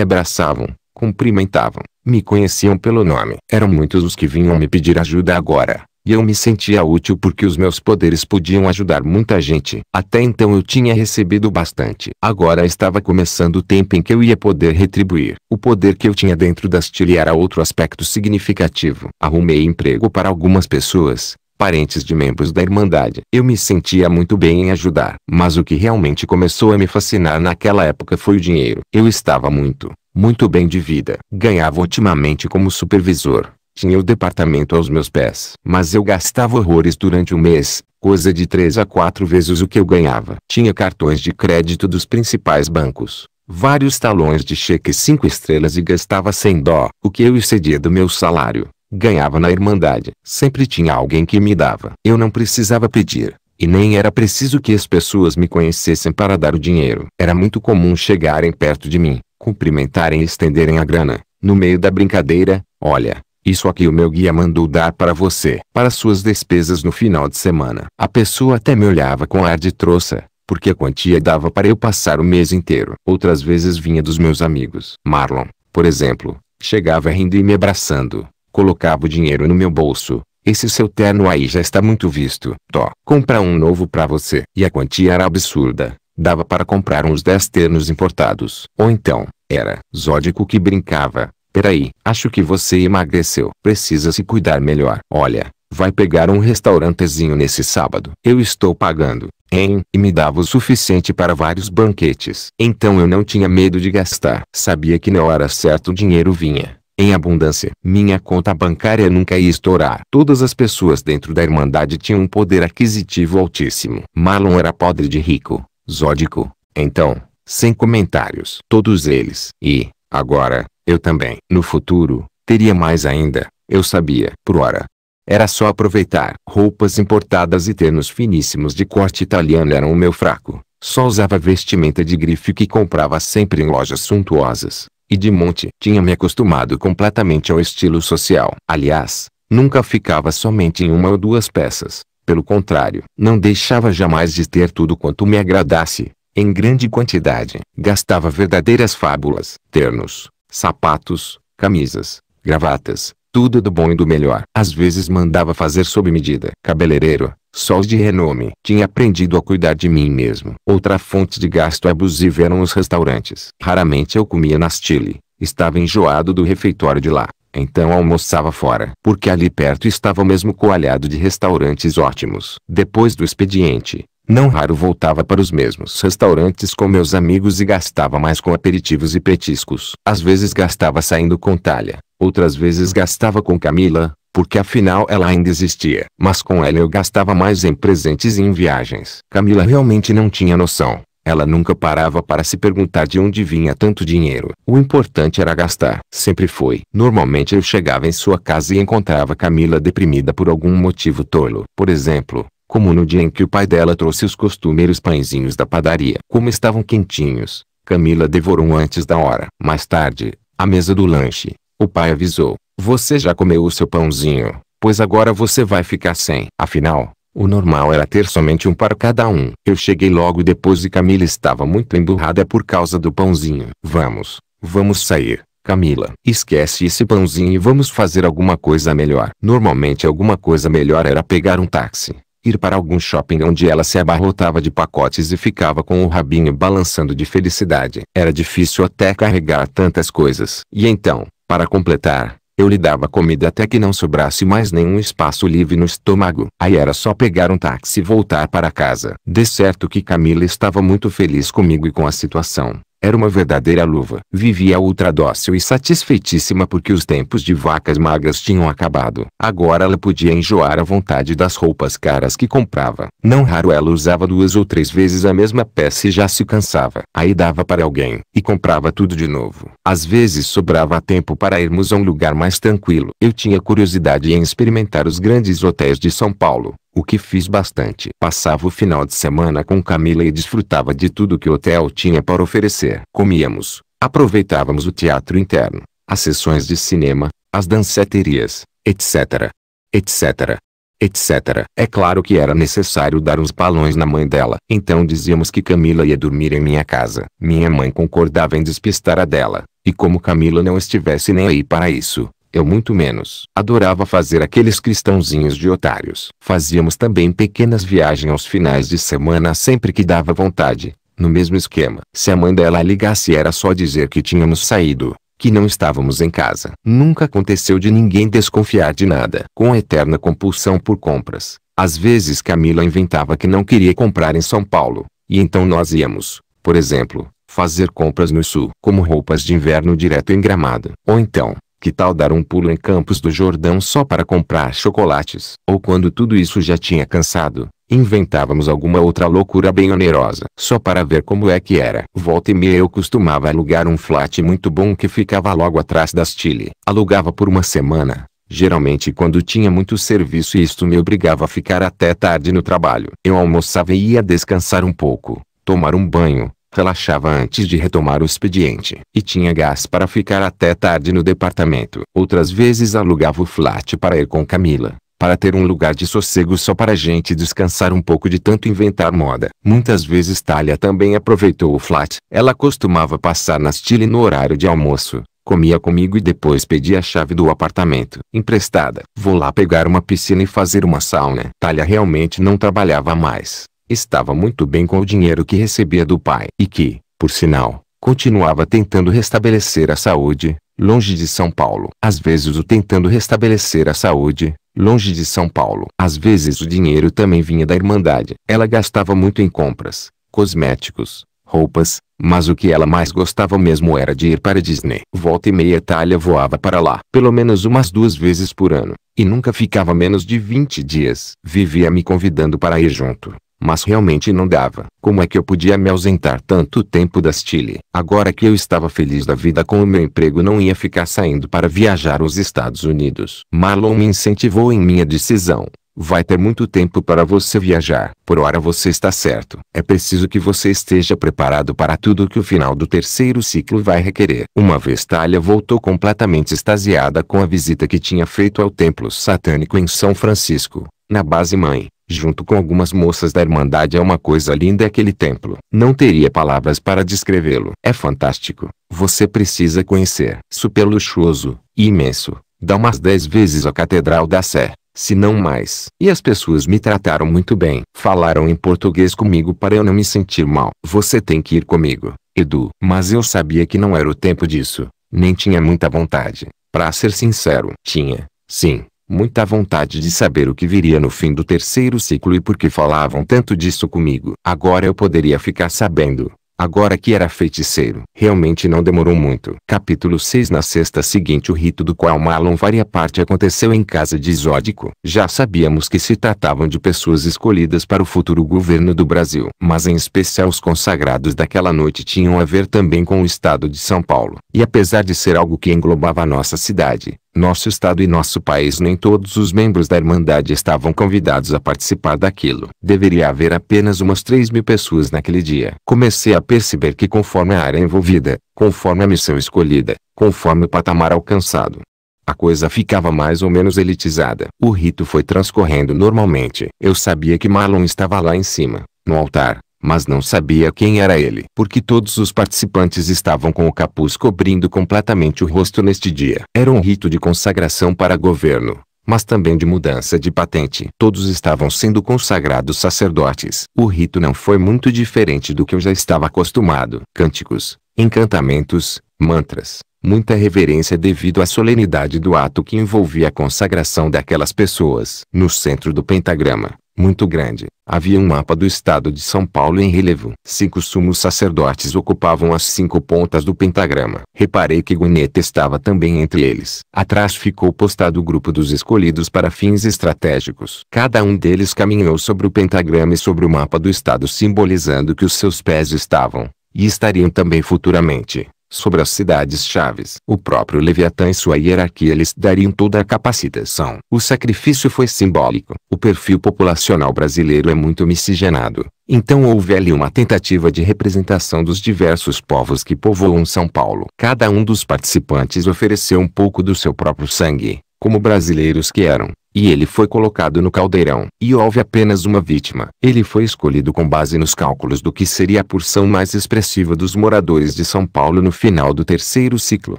Speaker 1: abraçavam, cumprimentavam, me conheciam pelo nome. Eram muitos os que vinham me pedir ajuda agora. E eu me sentia útil porque os meus poderes podiam ajudar muita gente. Até então eu tinha recebido bastante. Agora estava começando o tempo em que eu ia poder retribuir. O poder que eu tinha dentro das Tilly era outro aspecto significativo. Arrumei emprego para algumas pessoas, parentes de membros da Irmandade. Eu me sentia muito bem em ajudar, mas o que realmente começou a me fascinar naquela época foi o dinheiro. Eu estava muito, muito bem de vida. Ganhava otimamente como supervisor, tinha o departamento aos meus pés. Mas eu gastava horrores durante o um mês, coisa de três a quatro vezes o que eu ganhava. Tinha cartões de crédito dos principais bancos. Vários talões de cheque cinco estrelas e gastava sem dó. O que eu excedia do meu salário, ganhava na Irmandade. Sempre tinha alguém que me dava. Eu não precisava pedir. E nem era preciso que as pessoas me conhecessem para dar o dinheiro. Era muito comum chegarem perto de mim, cumprimentarem e estenderem a grana. No meio da brincadeira, olha, isso aqui o meu guia mandou dar para você, para suas despesas no final de semana. A pessoa até me olhava com ar de trouxa, porque a quantia dava para eu passar o mês inteiro. Outras vezes vinha dos meus amigos. Marlon, por exemplo, chegava rindo e me abraçando, colocava o dinheiro no meu bolso. Esse seu terno aí já está muito visto. Tó, compra um novo para você. E a quantia era absurda. Dava para comprar uns 10 ternos importados. Ou então, era Zódico que brincava, Peraí, acho que você emagreceu. Precisa se cuidar melhor. Olha, vai pegar um restaurantezinho nesse sábado. Eu estou pagando, hein? E me dava o suficiente para vários banquetes. Então eu não tinha medo de gastar. Sabia que na hora certa o dinheiro vinha em abundância. Minha conta bancária nunca ia estourar. Todas as pessoas dentro da Irmandade tinham um poder aquisitivo altíssimo. Marlon era podre de rico, zódico, então, sem comentários. Todos eles. E, agora, eu também. No futuro, teria mais ainda, eu sabia. Por ora, Era só aproveitar. Roupas importadas e ternos finíssimos de corte italiano eram o meu fraco. Só usava vestimenta de grife que comprava sempre em lojas suntuosas. E de monte. Tinha me acostumado completamente ao estilo social. Aliás, nunca ficava somente em uma ou duas peças. Pelo contrário, não deixava jamais de ter tudo quanto me agradasse, em grande quantidade. Gastava verdadeiras fábulas. Ternos, sapatos, camisas, gravatas, tudo do bom e do melhor. Às vezes mandava fazer sob medida. Cabeleireiro, só os de renome. Tinha aprendido a cuidar de mim mesmo. Outra fonte de gasto abusivo eram os restaurantes. Raramente eu comia na Chile. Estava enjoado do refeitório de lá. Então almoçava fora, porque ali perto estava o mesmo coalhado de restaurantes ótimos. Depois do expediente, não raro voltava para os mesmos restaurantes com meus amigos e gastava mais com aperitivos e petiscos. Às vezes gastava saindo com Talha, outras vezes gastava com Camila, porque afinal ela ainda existia. Mas com ela eu gastava mais em presentes e em viagens. Camila realmente não tinha noção. Ela nunca parava para se perguntar de onde vinha tanto dinheiro. O importante era gastar. Sempre foi. Normalmente eu chegava em sua casa e encontrava Camila deprimida por algum motivo tolo. Por exemplo, como no dia em que o pai dela trouxe os costumeiros pãezinhos da padaria. Como estavam quentinhos, Camila devorou antes da hora. Mais tarde, à mesa do lanche, o pai avisou, você já comeu o seu pãozinho, pois agora você vai ficar sem. Afinal, o normal era ter somente um para cada um. Eu cheguei logo depois e Camila estava muito emburrada por causa do pãozinho. Vamos, vamos sair, Camila. Esquece esse pãozinho e vamos fazer alguma coisa melhor. Normalmente alguma coisa melhor era pegar um táxi ir para algum shopping onde ela se abarrotava de pacotes e ficava com o rabinho balançando de felicidade. Era difícil até carregar tantas coisas. E então, para completar, eu lhe dava comida até que não sobrasse mais nenhum espaço livre no estômago. Aí era só pegar um táxi e voltar para casa. De certo que Camila estava muito feliz comigo e com a situação. Era uma verdadeira luva. Vivia ultradócil e satisfeitíssima porque os tempos de vacas magras tinham acabado. Agora ela podia enjoar à vontade das roupas caras que comprava. Não raro ela usava duas ou três vezes a mesma peça e já se cansava. Aí dava para alguém e comprava tudo de novo. Às vezes sobrava tempo para irmos a um lugar mais tranquilo. Eu tinha curiosidade em experimentar os grandes hotéis de São Paulo. O que fiz bastante. Passava o final de semana com Camila e desfrutava de tudo que o hotel tinha para oferecer. Comíamos, aproveitávamos o teatro interno, as sessões de cinema, as danceterias, etc. etc. etc. É claro que era necessário dar uns palões na mãe dela. Então dizíamos que Camila ia dormir em minha casa. Minha mãe concordava em despistar a dela, e como Camila não estivesse nem aí para isso, eu muito menos. Adorava fazer aqueles cristãozinhos de otários. Fazíamos também pequenas viagens aos finais de semana sempre que dava vontade. No mesmo esquema. Se a mãe dela ligasse era só dizer que tínhamos saído que não estávamos em casa. Nunca aconteceu de ninguém desconfiar de nada. Com a eterna compulsão por compras, às vezes Camila inventava que não queria comprar em São Paulo, e então nós íamos, por exemplo, fazer compras no sul, como roupas de inverno direto em Gramado, ou então que tal dar um pulo em Campos do Jordão só para comprar chocolates? Ou quando tudo isso já tinha cansado, inventávamos alguma outra loucura bem onerosa, só para ver como é que era. Volta e meia eu costumava alugar um flat muito bom que ficava logo atrás das Tile Alugava por uma semana, geralmente quando tinha muito serviço e isto me obrigava a ficar até tarde no trabalho. Eu almoçava e ia descansar um pouco, tomar um banho, relaxava antes de retomar o expediente, e tinha gás para ficar até tarde no departamento. Outras vezes alugava o flat para ir com Camila, para ter um lugar de sossego só para a gente descansar um pouco de tanto inventar moda. Muitas vezes Talia também aproveitou o flat. Ela costumava passar na Chile no horário de almoço, comia comigo e depois pedia a chave do apartamento emprestada. Vou lá pegar uma piscina e fazer uma sauna. Talia realmente não trabalhava mais estava muito bem com o dinheiro que recebia do pai e que, por sinal, continuava tentando restabelecer a saúde, longe de São Paulo. Às vezes o tentando restabelecer a saúde, longe de São Paulo. Às vezes o dinheiro também vinha da Irmandade. Ela gastava muito em compras, cosméticos, roupas, mas o que ela mais gostava mesmo era de ir para Disney. Volta e meia Talha voava para lá, pelo menos umas duas vezes por ano, e nunca ficava menos de 20 dias. Vivia me convidando para ir junto. Mas realmente não dava. Como é que eu podia me ausentar tanto tempo da Chile? Agora que eu estava feliz da vida com o meu emprego não ia ficar saindo para viajar aos Estados Unidos. Marlon me incentivou em minha decisão. Vai ter muito tempo para você viajar. Por hora você está certo. É preciso que você esteja preparado para tudo que o final do terceiro ciclo vai requerer. Uma vez Talia voltou completamente extasiada com a visita que tinha feito ao templo satânico em São Francisco, na base mãe junto com algumas moças da Irmandade é uma coisa linda é aquele templo. Não teria palavras para descrevê-lo. É fantástico. Você precisa conhecer. Super luxuoso, imenso. Dá umas dez vezes a Catedral da Sé, se não mais. E as pessoas me trataram muito bem. Falaram em português comigo para eu não me sentir mal. Você tem que ir comigo, Edu. Mas eu sabia que não era o tempo disso. Nem tinha muita vontade. Para ser sincero, tinha, sim, muita vontade de saber o que viria no fim do terceiro ciclo e por que falavam tanto disso comigo. Agora eu poderia ficar sabendo. Agora que era feiticeiro. Realmente não demorou muito. Capítulo 6 Na sexta seguinte o rito do qual Malon varia parte aconteceu em casa de Zódico. Já sabíamos que se tratavam de pessoas escolhidas para o futuro governo do Brasil. Mas em especial os consagrados daquela noite tinham a ver também com o estado de São Paulo. E apesar de ser algo que englobava a nossa cidade, nosso Estado e nosso país nem todos os membros da Irmandade estavam convidados a participar daquilo. Deveria haver apenas umas 3 mil pessoas naquele dia. Comecei a perceber que conforme a área envolvida, conforme a missão escolhida, conforme o patamar alcançado, a coisa ficava mais ou menos elitizada. O rito foi transcorrendo normalmente. Eu sabia que Marlon estava lá em cima, no altar, mas não sabia quem era ele, porque todos os participantes estavam com o capuz cobrindo completamente o rosto neste dia. Era um rito de consagração para governo, mas também de mudança de patente. Todos estavam sendo consagrados sacerdotes. O rito não foi muito diferente do que eu já estava acostumado. Cânticos, encantamentos, mantras, muita reverência devido à solenidade do ato que envolvia a consagração daquelas pessoas. No centro do pentagrama, muito grande. Havia um mapa do estado de São Paulo em relevo. Cinco sumos sacerdotes ocupavam as cinco pontas do pentagrama. Reparei que Guneta estava também entre eles. Atrás ficou postado o grupo dos escolhidos para fins estratégicos. Cada um deles caminhou sobre o pentagrama e sobre o mapa do estado simbolizando que os seus pés estavam, e estariam também futuramente, sobre as cidades chaves. O próprio Leviatã e sua hierarquia lhes dariam toda a capacitação. O sacrifício foi simbólico. O perfil populacional brasileiro é muito miscigenado. Então houve ali uma tentativa de representação dos diversos povos que povoam São Paulo. Cada um dos participantes ofereceu um pouco do seu próprio sangue, como brasileiros que eram. E ele foi colocado no caldeirão. E houve apenas uma vítima. Ele foi escolhido com base nos cálculos do que seria a porção mais expressiva dos moradores de São Paulo no final do terceiro ciclo.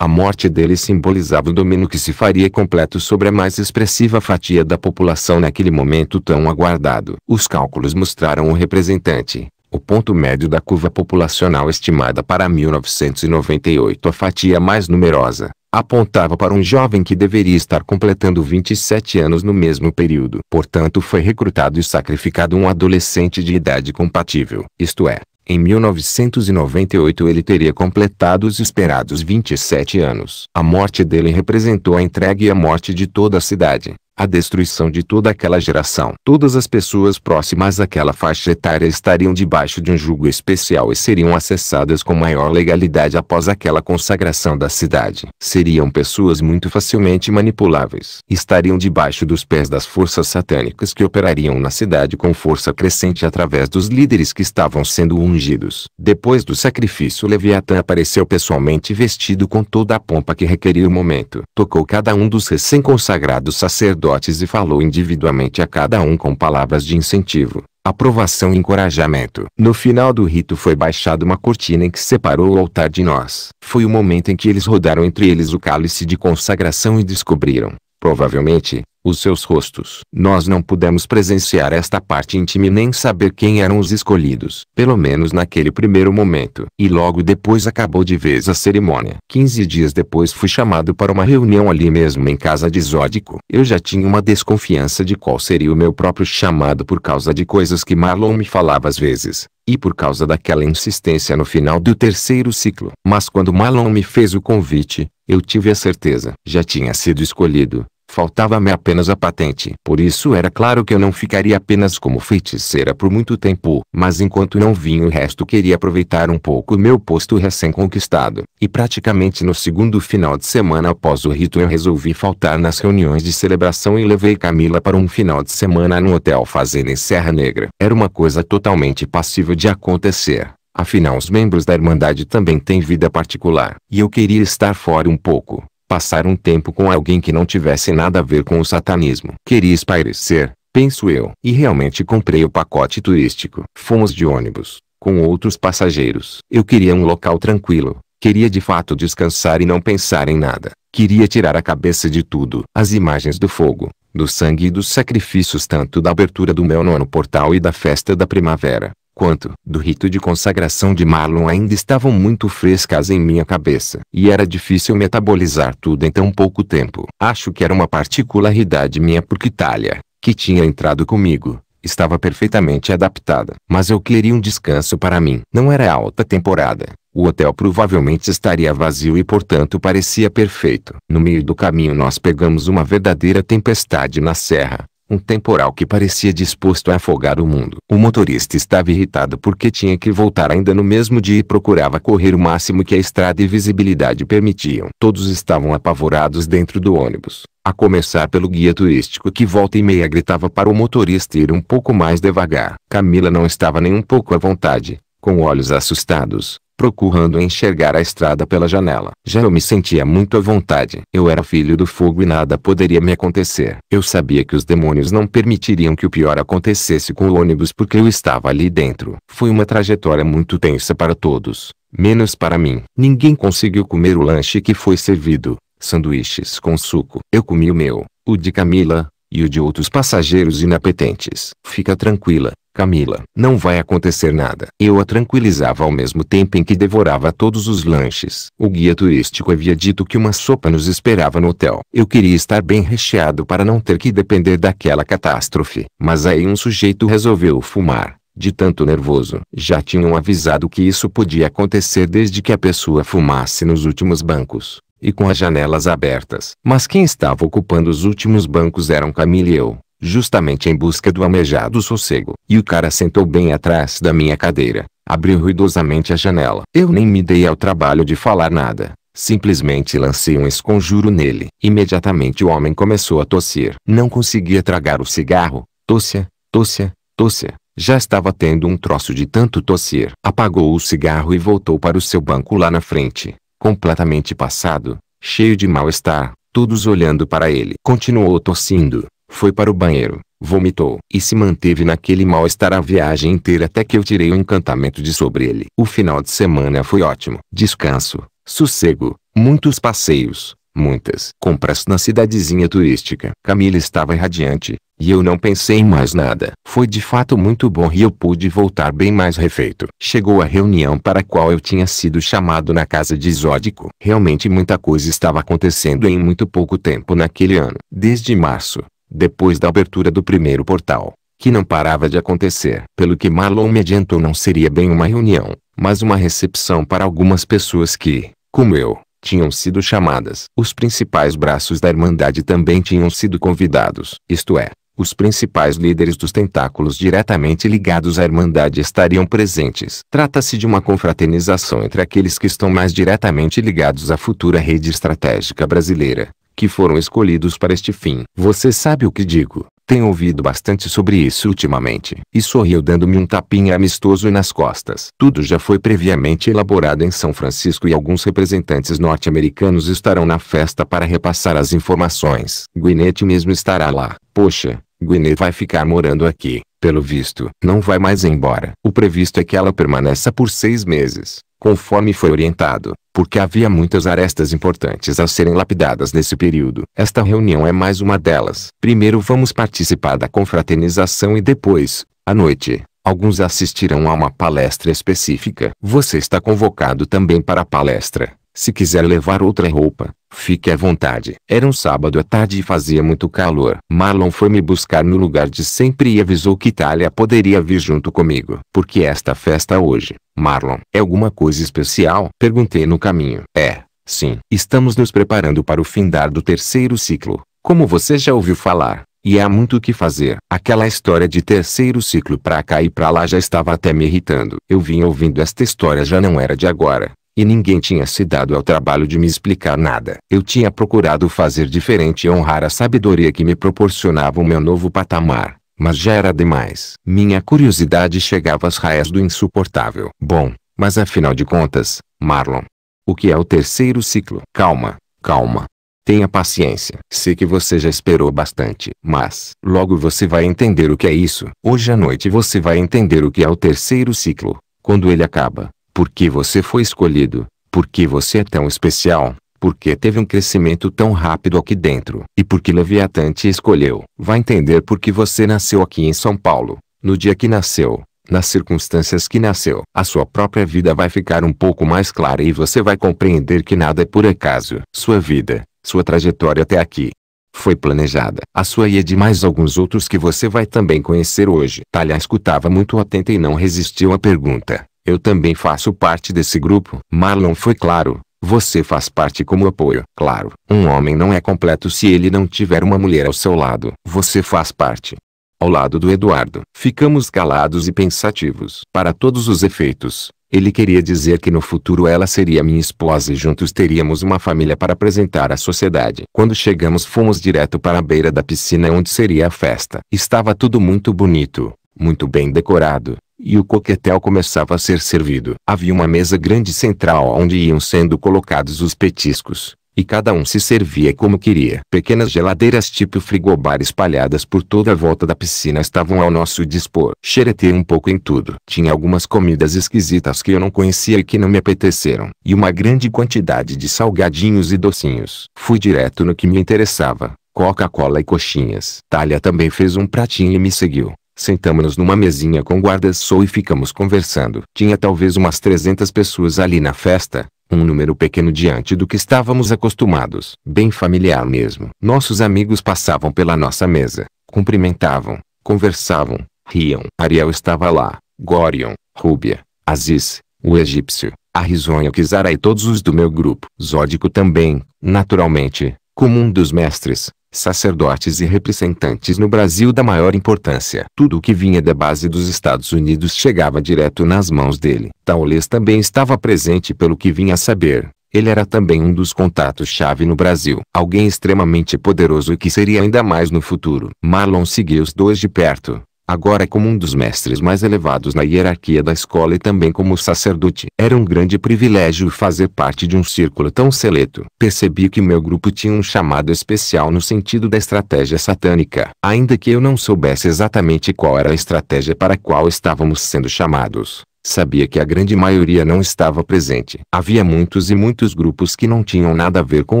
Speaker 1: A morte dele simbolizava o domínio que se faria completo sobre a mais expressiva fatia da população naquele momento tão aguardado. Os cálculos mostraram o representante, o ponto médio da curva populacional estimada para 1998 a fatia mais numerosa, apontava para um jovem que deveria estar completando 27 anos no mesmo período. Portanto, foi recrutado e sacrificado um adolescente de idade compatível. Isto é, em 1998 ele teria completado os esperados 27 anos. A morte dele representou a entrega e a morte de toda a cidade a destruição de toda aquela geração. Todas as pessoas próximas àquela faixa etária estariam debaixo de um julgo especial e seriam acessadas com maior legalidade após aquela consagração da cidade. Seriam pessoas muito facilmente manipuláveis. Estariam debaixo dos pés das forças satânicas que operariam na cidade com força crescente através dos líderes que estavam sendo ungidos. Depois do sacrifício Leviatã apareceu pessoalmente vestido com toda a pompa que requeria o momento. Tocou cada um dos recém-consagrados sacerdotes sacerdotes e falou individualmente a cada um com palavras de incentivo, aprovação e encorajamento. No final do rito foi baixada uma cortina em que separou o altar de nós. Foi o momento em que eles rodaram entre eles o cálice de consagração e descobriram, provavelmente, os seus rostos. Nós não pudemos presenciar esta parte íntima e nem saber quem eram os escolhidos, pelo menos naquele primeiro momento. E logo depois acabou de vez a cerimônia. 15 dias depois fui chamado para uma reunião ali mesmo em casa de Zódico. Eu já tinha uma desconfiança de qual seria o meu próprio chamado por causa de coisas que Marlon me falava às vezes e por causa daquela insistência no final do terceiro ciclo. Mas quando Malon me fez o convite, eu tive a certeza. Já tinha sido escolhido, Faltava-me apenas a patente. Por isso era claro que eu não ficaria apenas como feiticeira por muito tempo. Mas enquanto não vinha o resto queria aproveitar um pouco meu posto recém-conquistado. E praticamente no segundo final de semana após o rito eu resolvi faltar nas reuniões de celebração e levei Camila para um final de semana no Hotel Fazenda em Serra Negra. Era uma coisa totalmente passível de acontecer. Afinal os membros da Irmandade também têm vida particular. E eu queria estar fora um pouco passar um tempo com alguém que não tivesse nada a ver com o satanismo. Queria espairecer, penso eu. E realmente comprei o pacote turístico. Fomos de ônibus, com outros passageiros. Eu queria um local tranquilo. Queria de fato descansar e não pensar em nada. Queria tirar a cabeça de tudo. As imagens do fogo, do sangue e dos sacrifícios tanto da abertura do meu nono portal e da festa da primavera, quanto do rito de consagração de Marlon ainda estavam muito frescas em minha cabeça. E era difícil metabolizar tudo em tão pouco tempo. Acho que era uma particularidade minha porque Itália, que tinha entrado comigo, estava perfeitamente adaptada. Mas eu queria um descanso para mim. Não era alta temporada. O hotel provavelmente estaria vazio e portanto parecia perfeito. No meio do caminho nós pegamos uma verdadeira tempestade na serra um temporal que parecia disposto a afogar o mundo. O motorista estava irritado porque tinha que voltar ainda no mesmo dia e procurava correr o máximo que a estrada e visibilidade permitiam. Todos estavam apavorados dentro do ônibus, a começar pelo guia turístico que volta e meia gritava para o motorista ir um pouco mais devagar. Camila não estava nem um pouco à vontade, com olhos assustados, procurando enxergar a estrada pela janela. Já eu me sentia muito à vontade. Eu era filho do fogo e nada poderia me acontecer. Eu sabia que os demônios não permitiriam que o pior acontecesse com o ônibus porque eu estava ali dentro. Foi uma trajetória muito tensa para todos, menos para mim. Ninguém conseguiu comer o lanche que foi servido sanduíches com suco. Eu comi o meu, o de Camila, e o de outros passageiros inapetentes. Fica tranquila, Camila. Não vai acontecer nada. Eu a tranquilizava ao mesmo tempo em que devorava todos os lanches. O guia turístico havia dito que uma sopa nos esperava no hotel. Eu queria estar bem recheado para não ter que depender daquela catástrofe. Mas aí um sujeito resolveu fumar. De tanto nervoso, já tinham avisado que isso podia acontecer desde que a pessoa fumasse nos últimos bancos e com as janelas abertas. Mas quem estava ocupando os últimos bancos eram Camille e eu, justamente em busca do almejado sossego. E o cara sentou bem atrás da minha cadeira, abriu ruidosamente a janela. Eu nem me dei ao trabalho de falar nada. Simplesmente lancei um esconjuro nele. Imediatamente o homem começou a tossir. Não conseguia tragar o cigarro. Tossia, tossia, tossia. Já estava tendo um troço de tanto tossir. Apagou o cigarro e voltou para o seu banco lá na frente completamente passado, cheio de mal-estar, todos olhando para ele. Continuou tossindo, foi para o banheiro, vomitou e se manteve naquele mal-estar a viagem inteira até que eu tirei o encantamento de sobre ele. O final de semana foi ótimo. Descanso, sossego, muitos passeios, muitas compras na cidadezinha turística. Camila estava radiante, e eu não pensei em mais nada. Foi de fato muito bom e eu pude voltar bem mais refeito. Chegou a reunião para a qual eu tinha sido chamado na casa de Zódico. Realmente muita coisa estava acontecendo em muito pouco tempo naquele ano. Desde março, depois da abertura do primeiro portal, que não parava de acontecer. Pelo que Marlon me adiantou não seria bem uma reunião, mas uma recepção para algumas pessoas que, como eu, tinham sido chamadas. Os principais braços da Irmandade também tinham sido convidados. Isto é, os principais líderes dos tentáculos diretamente ligados à Irmandade estariam presentes. Trata-se de uma confraternização entre aqueles que estão mais diretamente ligados à futura rede estratégica brasileira, que foram escolhidos para este fim. Você sabe o que digo. Tenho ouvido bastante sobre isso ultimamente. E sorriu dando-me um tapinha amistoso nas costas. Tudo já foi previamente elaborado em São Francisco e alguns representantes norte-americanos estarão na festa para repassar as informações. Guinete mesmo estará lá. Poxa, Gwenê vai ficar morando aqui, pelo visto. Não vai mais embora. O previsto é que ela permaneça por seis meses, conforme foi orientado, porque havia muitas arestas importantes a serem lapidadas nesse período. Esta reunião é mais uma delas. Primeiro vamos participar da confraternização e depois, à noite, alguns assistirão a uma palestra específica. Você está convocado também para a palestra. Se quiser levar outra roupa, fique à vontade. Era um sábado à tarde e fazia muito calor. Marlon foi me buscar no lugar de sempre e avisou que Itália poderia vir junto comigo. Porque esta festa hoje, Marlon, é alguma coisa especial? Perguntei no caminho. É, sim. Estamos nos preparando para o findar do terceiro ciclo. Como você já ouviu falar, e há muito o que fazer. Aquela história de terceiro ciclo pra cá e pra lá já estava até me irritando. Eu vinha ouvindo esta história já não era de agora. E ninguém tinha se dado ao trabalho de me explicar nada. Eu tinha procurado fazer diferente e honrar a sabedoria que me proporcionava o meu novo patamar. Mas já era demais. Minha curiosidade chegava às raias do insuportável. Bom, mas afinal de contas, Marlon, o que é o terceiro ciclo? Calma, calma. Tenha paciência. Sei que você já esperou bastante, mas logo você vai entender o que é isso. Hoje à noite você vai entender o que é o terceiro ciclo. Quando ele acaba, por que você foi escolhido? Por que você é tão especial? Por que teve um crescimento tão rápido aqui dentro? E por que Leviatã te escolheu? Vai entender por que você nasceu aqui em São Paulo, no dia que nasceu, nas circunstâncias que nasceu. A sua própria vida vai ficar um pouco mais clara e você vai compreender que nada é por acaso. Sua vida, sua trajetória até aqui, foi planejada. A sua e de mais alguns outros que você vai também conhecer hoje. Talha escutava muito atenta e não resistiu à pergunta. Eu também faço parte desse grupo. Marlon foi claro. Você faz parte como apoio. Claro, um homem não é completo se ele não tiver uma mulher ao seu lado. Você faz parte. Ao lado do Eduardo. Ficamos calados e pensativos. Para todos os efeitos, ele queria dizer que no futuro ela seria minha esposa e juntos teríamos uma família para apresentar à sociedade. Quando chegamos fomos direto para a beira da piscina onde seria a festa. Estava tudo muito bonito, muito bem decorado, e o coquetel começava a ser servido. Havia uma mesa grande central onde iam sendo colocados os petiscos, e cada um se servia como queria. Pequenas geladeiras tipo frigobar espalhadas por toda a volta da piscina estavam ao nosso dispor. Xeretei um pouco em tudo. Tinha algumas comidas esquisitas que eu não conhecia e que não me apeteceram, e uma grande quantidade de salgadinhos e docinhos. Fui direto no que me interessava. Coca-Cola e coxinhas. Talha também fez um pratinho e me seguiu sentamos nos numa mesinha com guarda-sol e ficamos conversando. Tinha talvez umas 300 pessoas ali na festa, um número pequeno diante do que estávamos acostumados. Bem familiar mesmo. Nossos amigos passavam pela nossa mesa, cumprimentavam, conversavam, riam. Ariel estava lá, Gorion, Rúbia, Aziz, o egípcio, a risonha Kizara e todos os do meu grupo. Zódico também, naturalmente, como um dos mestres, sacerdotes e representantes no Brasil da maior importância. Tudo o que vinha da base dos Estados Unidos chegava direto nas mãos dele. Taules também estava presente pelo que vinha a saber. Ele era também um dos contatos-chave no Brasil. Alguém extremamente poderoso e que seria ainda mais no futuro. Marlon seguiu os dois de perto. Agora é como um dos mestres mais elevados na hierarquia da escola e também como sacerdote. Era um grande privilégio fazer parte de um círculo tão seleto. Percebi que meu grupo tinha um chamado especial no sentido da estratégia satânica. Ainda que eu não soubesse exatamente qual era a estratégia para a qual estávamos sendo chamados sabia que a grande maioria não estava presente. Havia muitos e muitos grupos que não tinham nada a ver com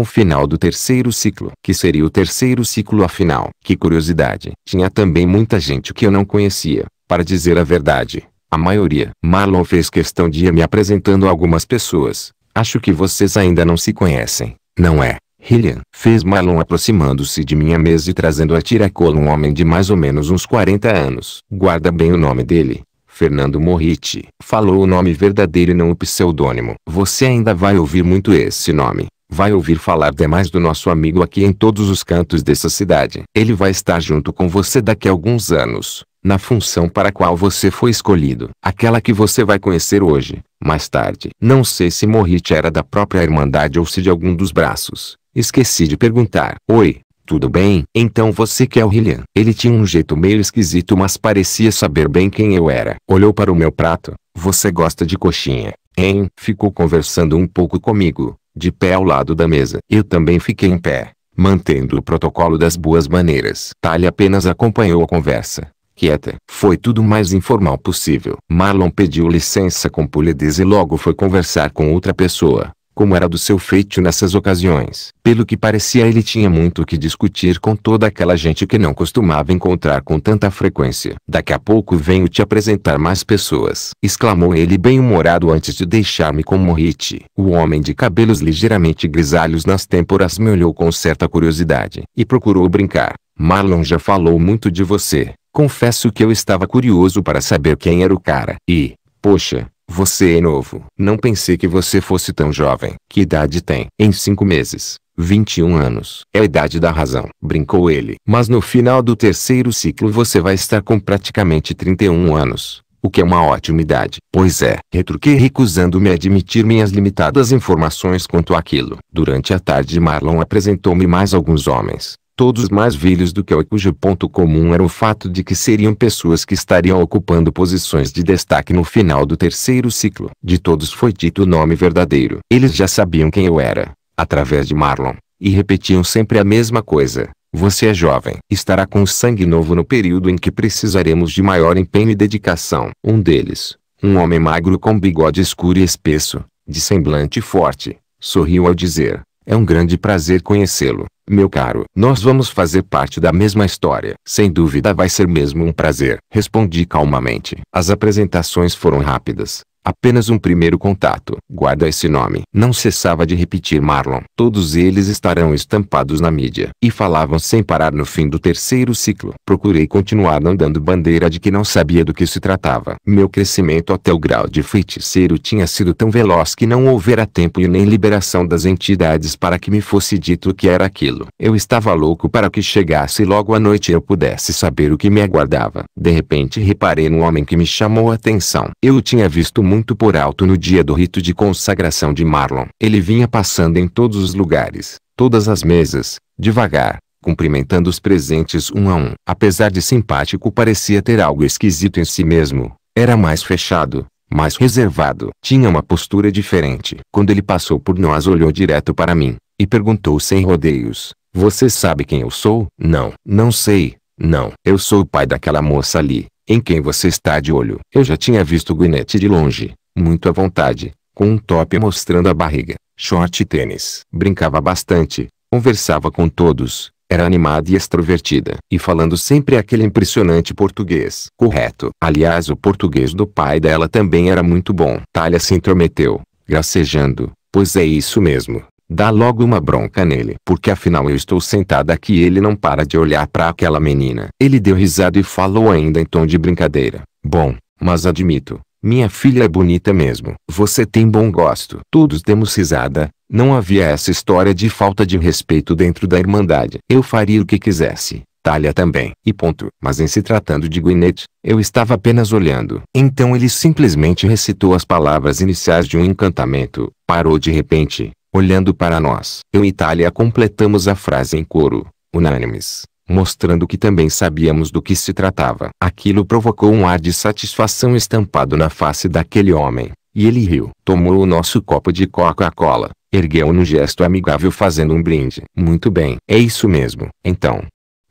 Speaker 1: o final do terceiro ciclo, que seria o terceiro ciclo afinal. Que curiosidade! Tinha também muita gente que eu não conhecia, para dizer a verdade. A maioria. Marlon fez questão de ir me apresentando algumas pessoas. Acho que vocês ainda não se conhecem, não é? Hillian fez Marlon aproximando-se de minha mesa e trazendo à tiracola um homem de mais ou menos uns 40 anos. Guarda bem o nome dele. Fernando Morriti, falou o nome verdadeiro e não o pseudônimo. Você ainda vai ouvir muito esse nome. Vai ouvir falar demais do nosso amigo aqui em todos os cantos dessa cidade. Ele vai estar junto com você daqui a alguns anos, na função para a qual você foi escolhido. Aquela que você vai conhecer hoje, mais tarde. Não sei se Morriti era da própria Irmandade ou se de algum dos braços. Esqueci de perguntar. Oi, tudo bem, então você que é o Hillian. Ele tinha um jeito meio esquisito mas parecia saber bem quem eu era. Olhou para o meu prato. Você gosta de coxinha, hein? Ficou conversando um pouco comigo, de pé ao lado da mesa. Eu também fiquei em pé, mantendo o protocolo das boas maneiras. Talha apenas acompanhou a conversa. Quieta. Foi tudo o mais informal possível. Marlon pediu licença com polidez e logo foi conversar com outra pessoa como era do seu feito nessas ocasiões. Pelo que parecia ele tinha muito o que discutir com toda aquela gente que não costumava encontrar com tanta frequência. Daqui a pouco venho te apresentar mais pessoas. Exclamou ele bem-humorado antes de deixar-me com Morrite. O homem de cabelos ligeiramente grisalhos nas têmporas me olhou com certa curiosidade. E procurou brincar. Marlon já falou muito de você. Confesso que eu estava curioso para saber quem era o cara. E, poxa, você é novo. Não pensei que você fosse tão jovem. Que idade tem? Em cinco meses. 21 anos. É a idade da razão. Brincou ele. Mas no final do terceiro ciclo você vai estar com praticamente 31 anos. O que é uma ótima idade. Pois é. Retruquei recusando-me a admitir minhas limitadas informações quanto àquilo. Durante a tarde Marlon apresentou-me mais alguns homens todos mais velhos do que eu cujo ponto comum era o fato de que seriam pessoas que estariam ocupando posições de destaque no final do terceiro ciclo. De todos foi dito o nome verdadeiro. Eles já sabiam quem eu era, através de Marlon, e repetiam sempre a mesma coisa. Você é jovem. Estará com sangue novo no período em que precisaremos de maior empenho e dedicação. Um deles, um homem magro com bigode escuro e espesso, de semblante forte, sorriu ao dizer: é um grande prazer conhecê-lo, meu caro. Nós vamos fazer parte da mesma história. Sem dúvida vai ser mesmo um prazer, respondi calmamente. As apresentações foram rápidas. Apenas um primeiro contato. Guarda esse nome. Não cessava de repetir Marlon. Todos eles estarão estampados na mídia. E falavam sem parar no fim do terceiro ciclo. Procurei continuar não dando bandeira de que não sabia do que se tratava. Meu crescimento até o grau de feiticeiro tinha sido tão veloz que não houvera tempo e nem liberação das entidades para que me fosse dito o que era aquilo. Eu estava louco para que chegasse logo à noite e eu pudesse saber o que me aguardava. De repente reparei num homem que me chamou a atenção. Eu tinha visto muito muito por alto no dia do rito de consagração de Marlon. Ele vinha passando em todos os lugares, todas as mesas, devagar, cumprimentando os presentes um a um. Apesar de simpático, parecia ter algo esquisito em si mesmo. Era mais fechado, mais reservado. Tinha uma postura diferente. Quando ele passou por nós, olhou direto para mim e perguntou sem rodeios: Você sabe quem eu sou? Não, não sei. Não, eu sou o pai daquela moça ali em quem você está de olho. Eu já tinha visto Gwyneth de longe, muito à vontade, com um top mostrando a barriga, short e tênis. Brincava bastante, conversava com todos, era animada e extrovertida. E falando sempre aquele impressionante português. Correto. Aliás, o português do pai dela também era muito bom. Talha se intrometeu, gracejando. Pois é isso mesmo. Dá logo uma bronca nele. Porque afinal eu estou sentada aqui e ele não para de olhar para aquela menina. Ele deu risada e falou ainda em tom de brincadeira. Bom, mas admito. Minha filha é bonita mesmo. Você tem bom gosto. Todos demos risada. Não havia essa história de falta de respeito dentro da Irmandade. Eu faria o que quisesse. Talha também. E ponto. Mas em se tratando de Gwyneth, eu estava apenas olhando. Então ele simplesmente recitou as palavras iniciais de um encantamento. Parou de repente, olhando para nós. Eu e Itália completamos a frase em coro, unânimes, mostrando que também sabíamos do que se tratava. Aquilo provocou um ar de satisfação estampado na face daquele homem, e ele riu. Tomou o nosso copo de Coca-Cola, ergueu num gesto amigável fazendo um brinde. Muito bem, é isso mesmo. Então,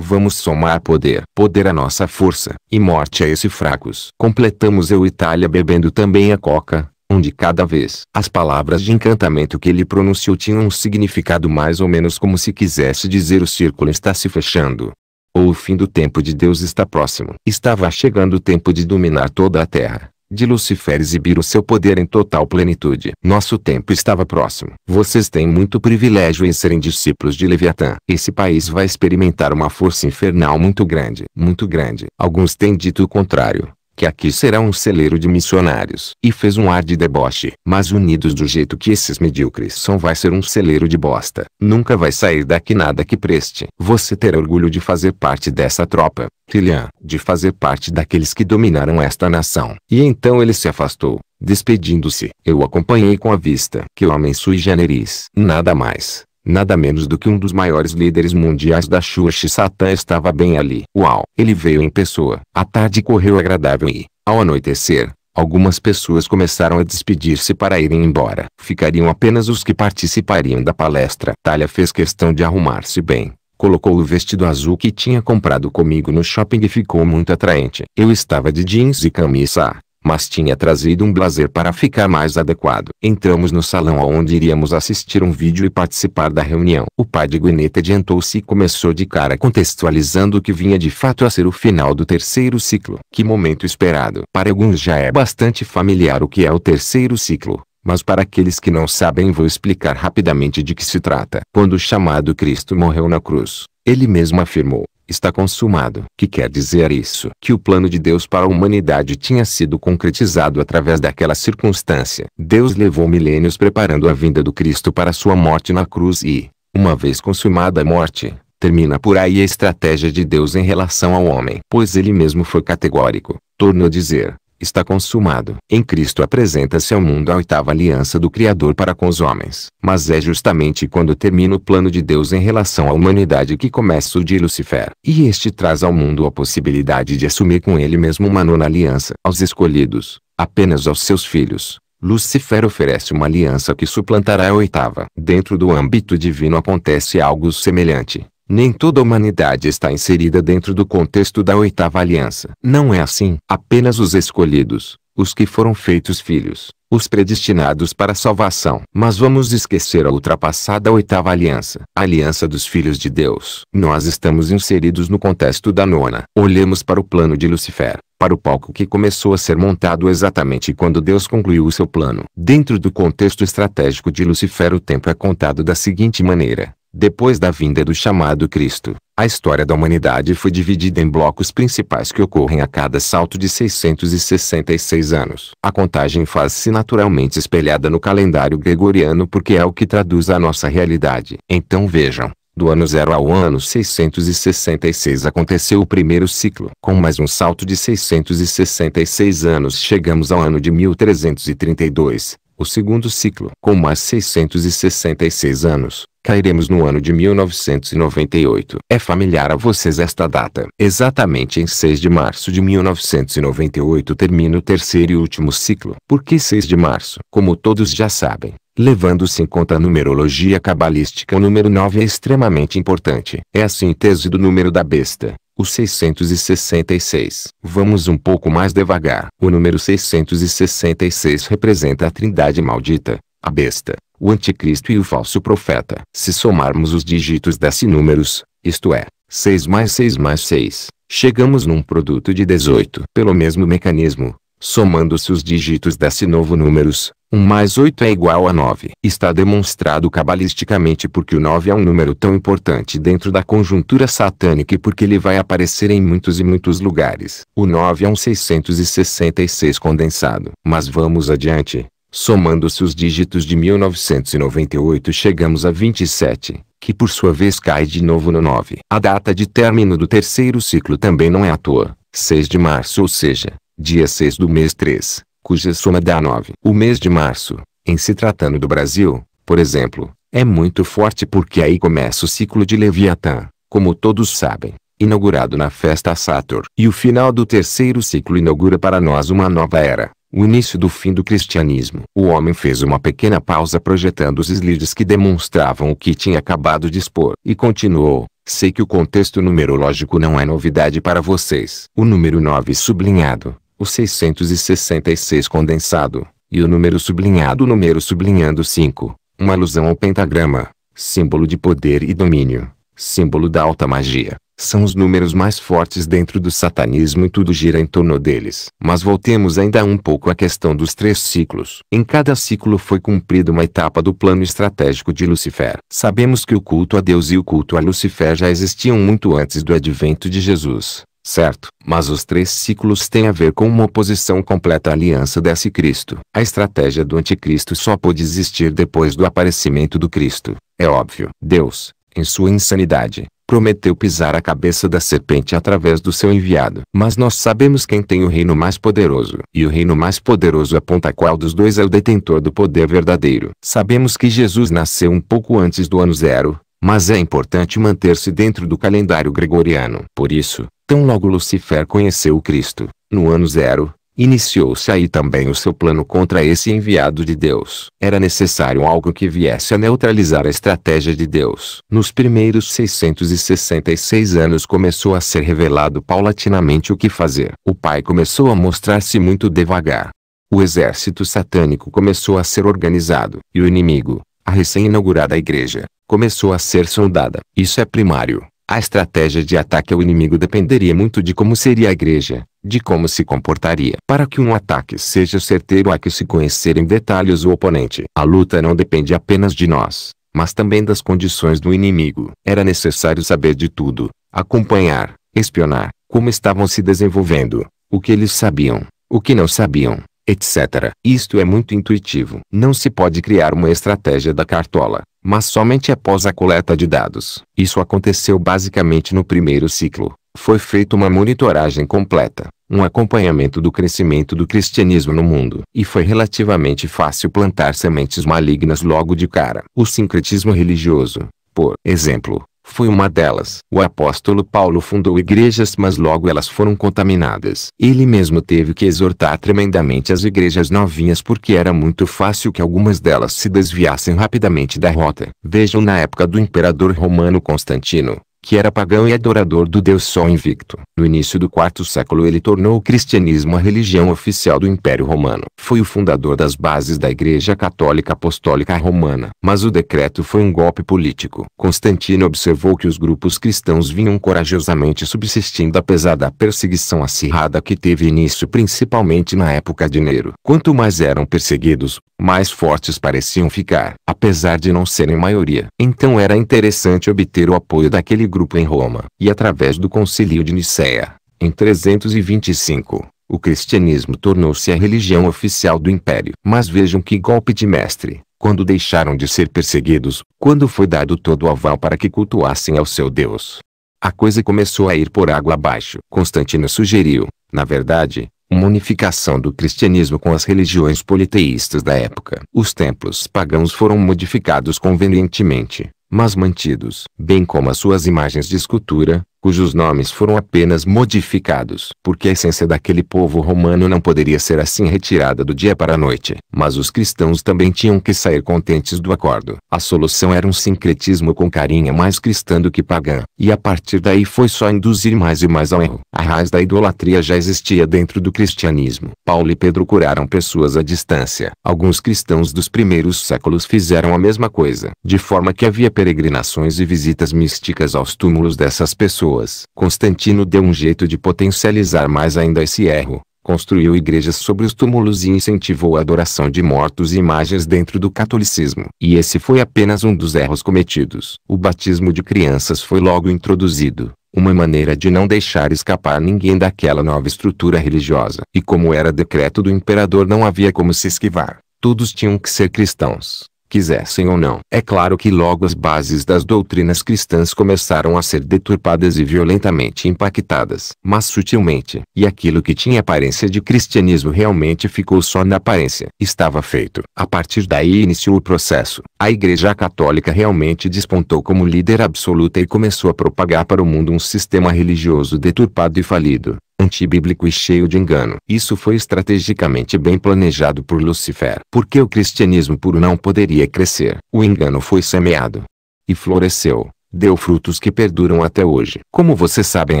Speaker 1: Vamos somar poder. Poder à nossa força. E morte a esses fracos. Completamos eu e Itália bebendo também a coca onde cada vez as palavras de encantamento que ele pronunciou tinham um significado mais ou menos como se quisesse dizer o círculo está se fechando. Ou o fim do tempo de Deus está próximo. Estava chegando o tempo de dominar toda a terra, de Lucifer exibir o seu poder em total plenitude. Nosso tempo estava próximo. Vocês têm muito privilégio em serem discípulos de Leviatã. Esse país vai experimentar uma força infernal muito grande. Muito grande. Alguns têm dito o contrário que aqui será um celeiro de missionários. E fez um ar de deboche. Mas unidos do jeito que esses medíocres são vai ser um celeiro de bosta. Nunca vai sair daqui nada que preste. Você terá orgulho de fazer parte dessa tropa, Trilhan, de fazer parte daqueles que dominaram esta nação. E então ele se afastou. Despedindo-se, eu acompanhei com a vista. Que homem sui generis. Nada mais. Nada menos do que um dos maiores líderes mundiais da Xuxa Satã estava bem ali. Uau! Ele veio em pessoa. A tarde correu agradável e, ao anoitecer, algumas pessoas começaram a despedir-se para irem embora. Ficariam apenas os que participariam da palestra. Talha fez questão de arrumar-se bem. Colocou o vestido azul que tinha comprado comigo no shopping e ficou muito atraente. Eu estava de jeans e camisa mas tinha trazido um blazer para ficar mais adequado. Entramos no salão onde iríamos assistir um vídeo e participar da reunião. O pai de Gwyneth adiantou-se e começou de cara contextualizando o que vinha de fato a ser o final do terceiro ciclo. Que momento esperado! Para alguns já é bastante familiar o que é o terceiro ciclo. Mas para aqueles que não sabem vou explicar rapidamente de que se trata. Quando o chamado Cristo morreu na cruz, ele mesmo afirmou, está consumado. Que quer dizer isso? Que o plano de Deus para a humanidade tinha sido concretizado através daquela circunstância. Deus levou milênios preparando a vinda do Cristo para sua morte na cruz e, uma vez consumada a morte, termina por aí a estratégia de Deus em relação ao homem. Pois ele mesmo foi categórico, tornou a dizer, está consumado. Em Cristo apresenta-se ao mundo a oitava aliança do Criador para com os homens. Mas é justamente quando termina o plano de Deus em relação à humanidade que começa o de Lucifer. E este traz ao mundo a possibilidade de assumir com ele mesmo uma nona aliança. Aos escolhidos, apenas aos seus filhos, Lucifer oferece uma aliança que suplantará a oitava. Dentro do âmbito divino acontece algo semelhante. Nem toda a humanidade está inserida dentro do contexto da oitava aliança. Não é assim. Apenas os escolhidos, os que foram feitos filhos, os predestinados para a salvação. Mas vamos esquecer a ultrapassada oitava aliança, a aliança dos filhos de Deus. Nós estamos inseridos no contexto da nona. Olhemos para o plano de Lucifer, para o palco que começou a ser montado exatamente quando Deus concluiu o seu plano. Dentro do contexto estratégico de Lucifer o tempo é contado da seguinte maneira. Depois da vinda do chamado Cristo, a história da humanidade foi dividida em blocos principais que ocorrem a cada salto de 666 anos. A contagem faz-se naturalmente espelhada no calendário gregoriano porque é o que traduz a nossa realidade. Então vejam, do ano 0 ao ano 666 aconteceu o primeiro ciclo. Com mais um salto de 666 anos chegamos ao ano de 1332, o segundo ciclo. Com mais 666 anos, cairemos no ano de 1998. É familiar a vocês esta data. Exatamente em 6 de março de 1998 termina o terceiro e último ciclo. Por que 6 de março? Como todos já sabem, levando-se em conta a numerologia cabalística, o número 9 é extremamente importante. É a síntese do número da besta o 666. Vamos um pouco mais devagar. O número 666 representa a trindade maldita, a besta, o anticristo e o falso profeta. Se somarmos os dígitos desses números, isto é, 6 mais 6 mais 6, chegamos num produto de 18. Pelo mesmo mecanismo, somando-se os dígitos desse novo números, 1 mais 8 é igual a 9. Está demonstrado cabalisticamente porque o 9 é um número tão importante dentro da conjuntura satânica e porque ele vai aparecer em muitos e muitos lugares. O 9 é um 666 condensado. Mas vamos adiante. Somando-se os dígitos de 1998 chegamos a 27, que por sua vez cai de novo no 9. A data de término do terceiro ciclo também não é à toa, 6 de março ou seja, dia 6 do mês 3 cuja soma dá 9. O mês de março, em se tratando do Brasil, por exemplo, é muito forte porque aí começa o ciclo de Leviatã, como todos sabem, inaugurado na festa Sator. E o final do terceiro ciclo inaugura para nós uma nova era, o início do fim do cristianismo. O homem fez uma pequena pausa projetando os slides que demonstravam o que tinha acabado de expor. E continuou, sei que o contexto numerológico não é novidade para vocês. O número 9 sublinhado, o 666 condensado, e o número sublinhado número sublinhando 5, uma alusão ao pentagrama, símbolo de poder e domínio, símbolo da alta magia. São os números mais fortes dentro do satanismo e tudo gira em torno deles. Mas voltemos ainda um pouco à questão dos três ciclos. Em cada ciclo foi cumprida uma etapa do plano estratégico de Lucifer. Sabemos que o culto a Deus e o culto a Lucifer já existiam muito antes do advento de Jesus. Certo, mas os três ciclos têm a ver com uma oposição completa à aliança desse Cristo. A estratégia do anticristo só pôde existir depois do aparecimento do Cristo. É óbvio. Deus, em sua insanidade, prometeu pisar a cabeça da serpente através do seu enviado. Mas nós sabemos quem tem o reino mais poderoso. E o reino mais poderoso aponta qual dos dois é o detentor do poder verdadeiro. Sabemos que Jesus nasceu um pouco antes do ano zero, mas é importante manter-se dentro do calendário gregoriano. Por isso, Tão logo Lucifer conheceu Cristo, no ano zero, Iniciou-se aí também o seu plano contra esse enviado de Deus. Era necessário algo que viesse a neutralizar a estratégia de Deus. Nos primeiros 666 anos começou a ser revelado paulatinamente o que fazer. O pai começou a mostrar-se muito devagar. O exército satânico começou a ser organizado. E o inimigo, a recém-inaugurada igreja, começou a ser soldada. Isso é primário. A estratégia de ataque ao inimigo dependeria muito de como seria a igreja, de como se comportaria. Para que um ataque seja certeiro há que se conhecer em detalhes o oponente. A luta não depende apenas de nós, mas também das condições do inimigo. Era necessário saber de tudo, acompanhar, espionar, como estavam se desenvolvendo, o que eles sabiam, o que não sabiam, etc. Isto é muito intuitivo. Não se pode criar uma estratégia da cartola mas somente após a coleta de dados. Isso aconteceu basicamente no primeiro ciclo. Foi feita uma monitoragem completa, um acompanhamento do crescimento do cristianismo no mundo. E foi relativamente fácil plantar sementes malignas logo de cara. O sincretismo religioso, por exemplo, foi uma delas. O apóstolo Paulo fundou igrejas, mas logo elas foram contaminadas. Ele mesmo teve que exortar tremendamente as igrejas novinhas porque era muito fácil que algumas delas se desviassem rapidamente da rota. Vejam na época do imperador romano Constantino, que era pagão e adorador do Deus Sol Invicto. No início do quarto século ele tornou o cristianismo a religião oficial do Império Romano. Foi o fundador das bases da Igreja Católica Apostólica Romana. Mas o decreto foi um golpe político. Constantino observou que os grupos cristãos vinham corajosamente subsistindo apesar da perseguição acirrada que teve início principalmente na época de Nero. Quanto mais eram perseguidos, mais fortes pareciam ficar, apesar de não serem maioria. Então era interessante obter o apoio daquele grupo em Roma, e através do concílio de Niceia, em 325, o cristianismo tornou-se a religião oficial do império. Mas vejam que golpe de mestre, quando deixaram de ser perseguidos, quando foi dado todo o aval para que cultuassem ao seu Deus. A coisa começou a ir por água abaixo. Constantino sugeriu, na verdade, uma unificação do cristianismo com as religiões politeístas da época. Os templos pagãos foram modificados convenientemente, mas mantidos, bem como as suas imagens de escultura, cujos nomes foram apenas modificados, porque a essência daquele povo romano não poderia ser assim retirada do dia para a noite. Mas os cristãos também tinham que sair contentes do acordo. A solução era um sincretismo com carinha mais cristã do que pagã, e a partir daí foi só induzir mais e mais ao erro. A raiz da idolatria já existia dentro do cristianismo. Paulo e Pedro curaram pessoas à distância. Alguns cristãos dos primeiros séculos fizeram a mesma coisa, de forma que havia peregrinações e visitas místicas aos túmulos dessas pessoas pessoas. Constantino deu um jeito de potencializar mais ainda esse erro. Construiu igrejas sobre os túmulos e incentivou a adoração de mortos e imagens dentro do catolicismo. E esse foi apenas um dos erros cometidos. O batismo de crianças foi logo introduzido uma maneira de não deixar escapar ninguém daquela nova estrutura religiosa. E como era decreto do imperador, não havia como se esquivar. Todos tinham que ser cristãos quisessem ou não. É claro que logo as bases das doutrinas cristãs começaram a ser deturpadas e violentamente impactadas, mas sutilmente. E aquilo que tinha aparência de cristianismo realmente ficou só na aparência. Estava feito. A partir daí iniciou o processo. A Igreja Católica realmente despontou como líder absoluta e começou a propagar para o mundo um sistema religioso deturpado e falido antibíblico e cheio de engano. Isso foi estrategicamente bem planejado por Lúcifer, porque o cristianismo puro não poderia crescer. O engano foi semeado e floresceu. Deu frutos que perduram até hoje. Como vocês sabem,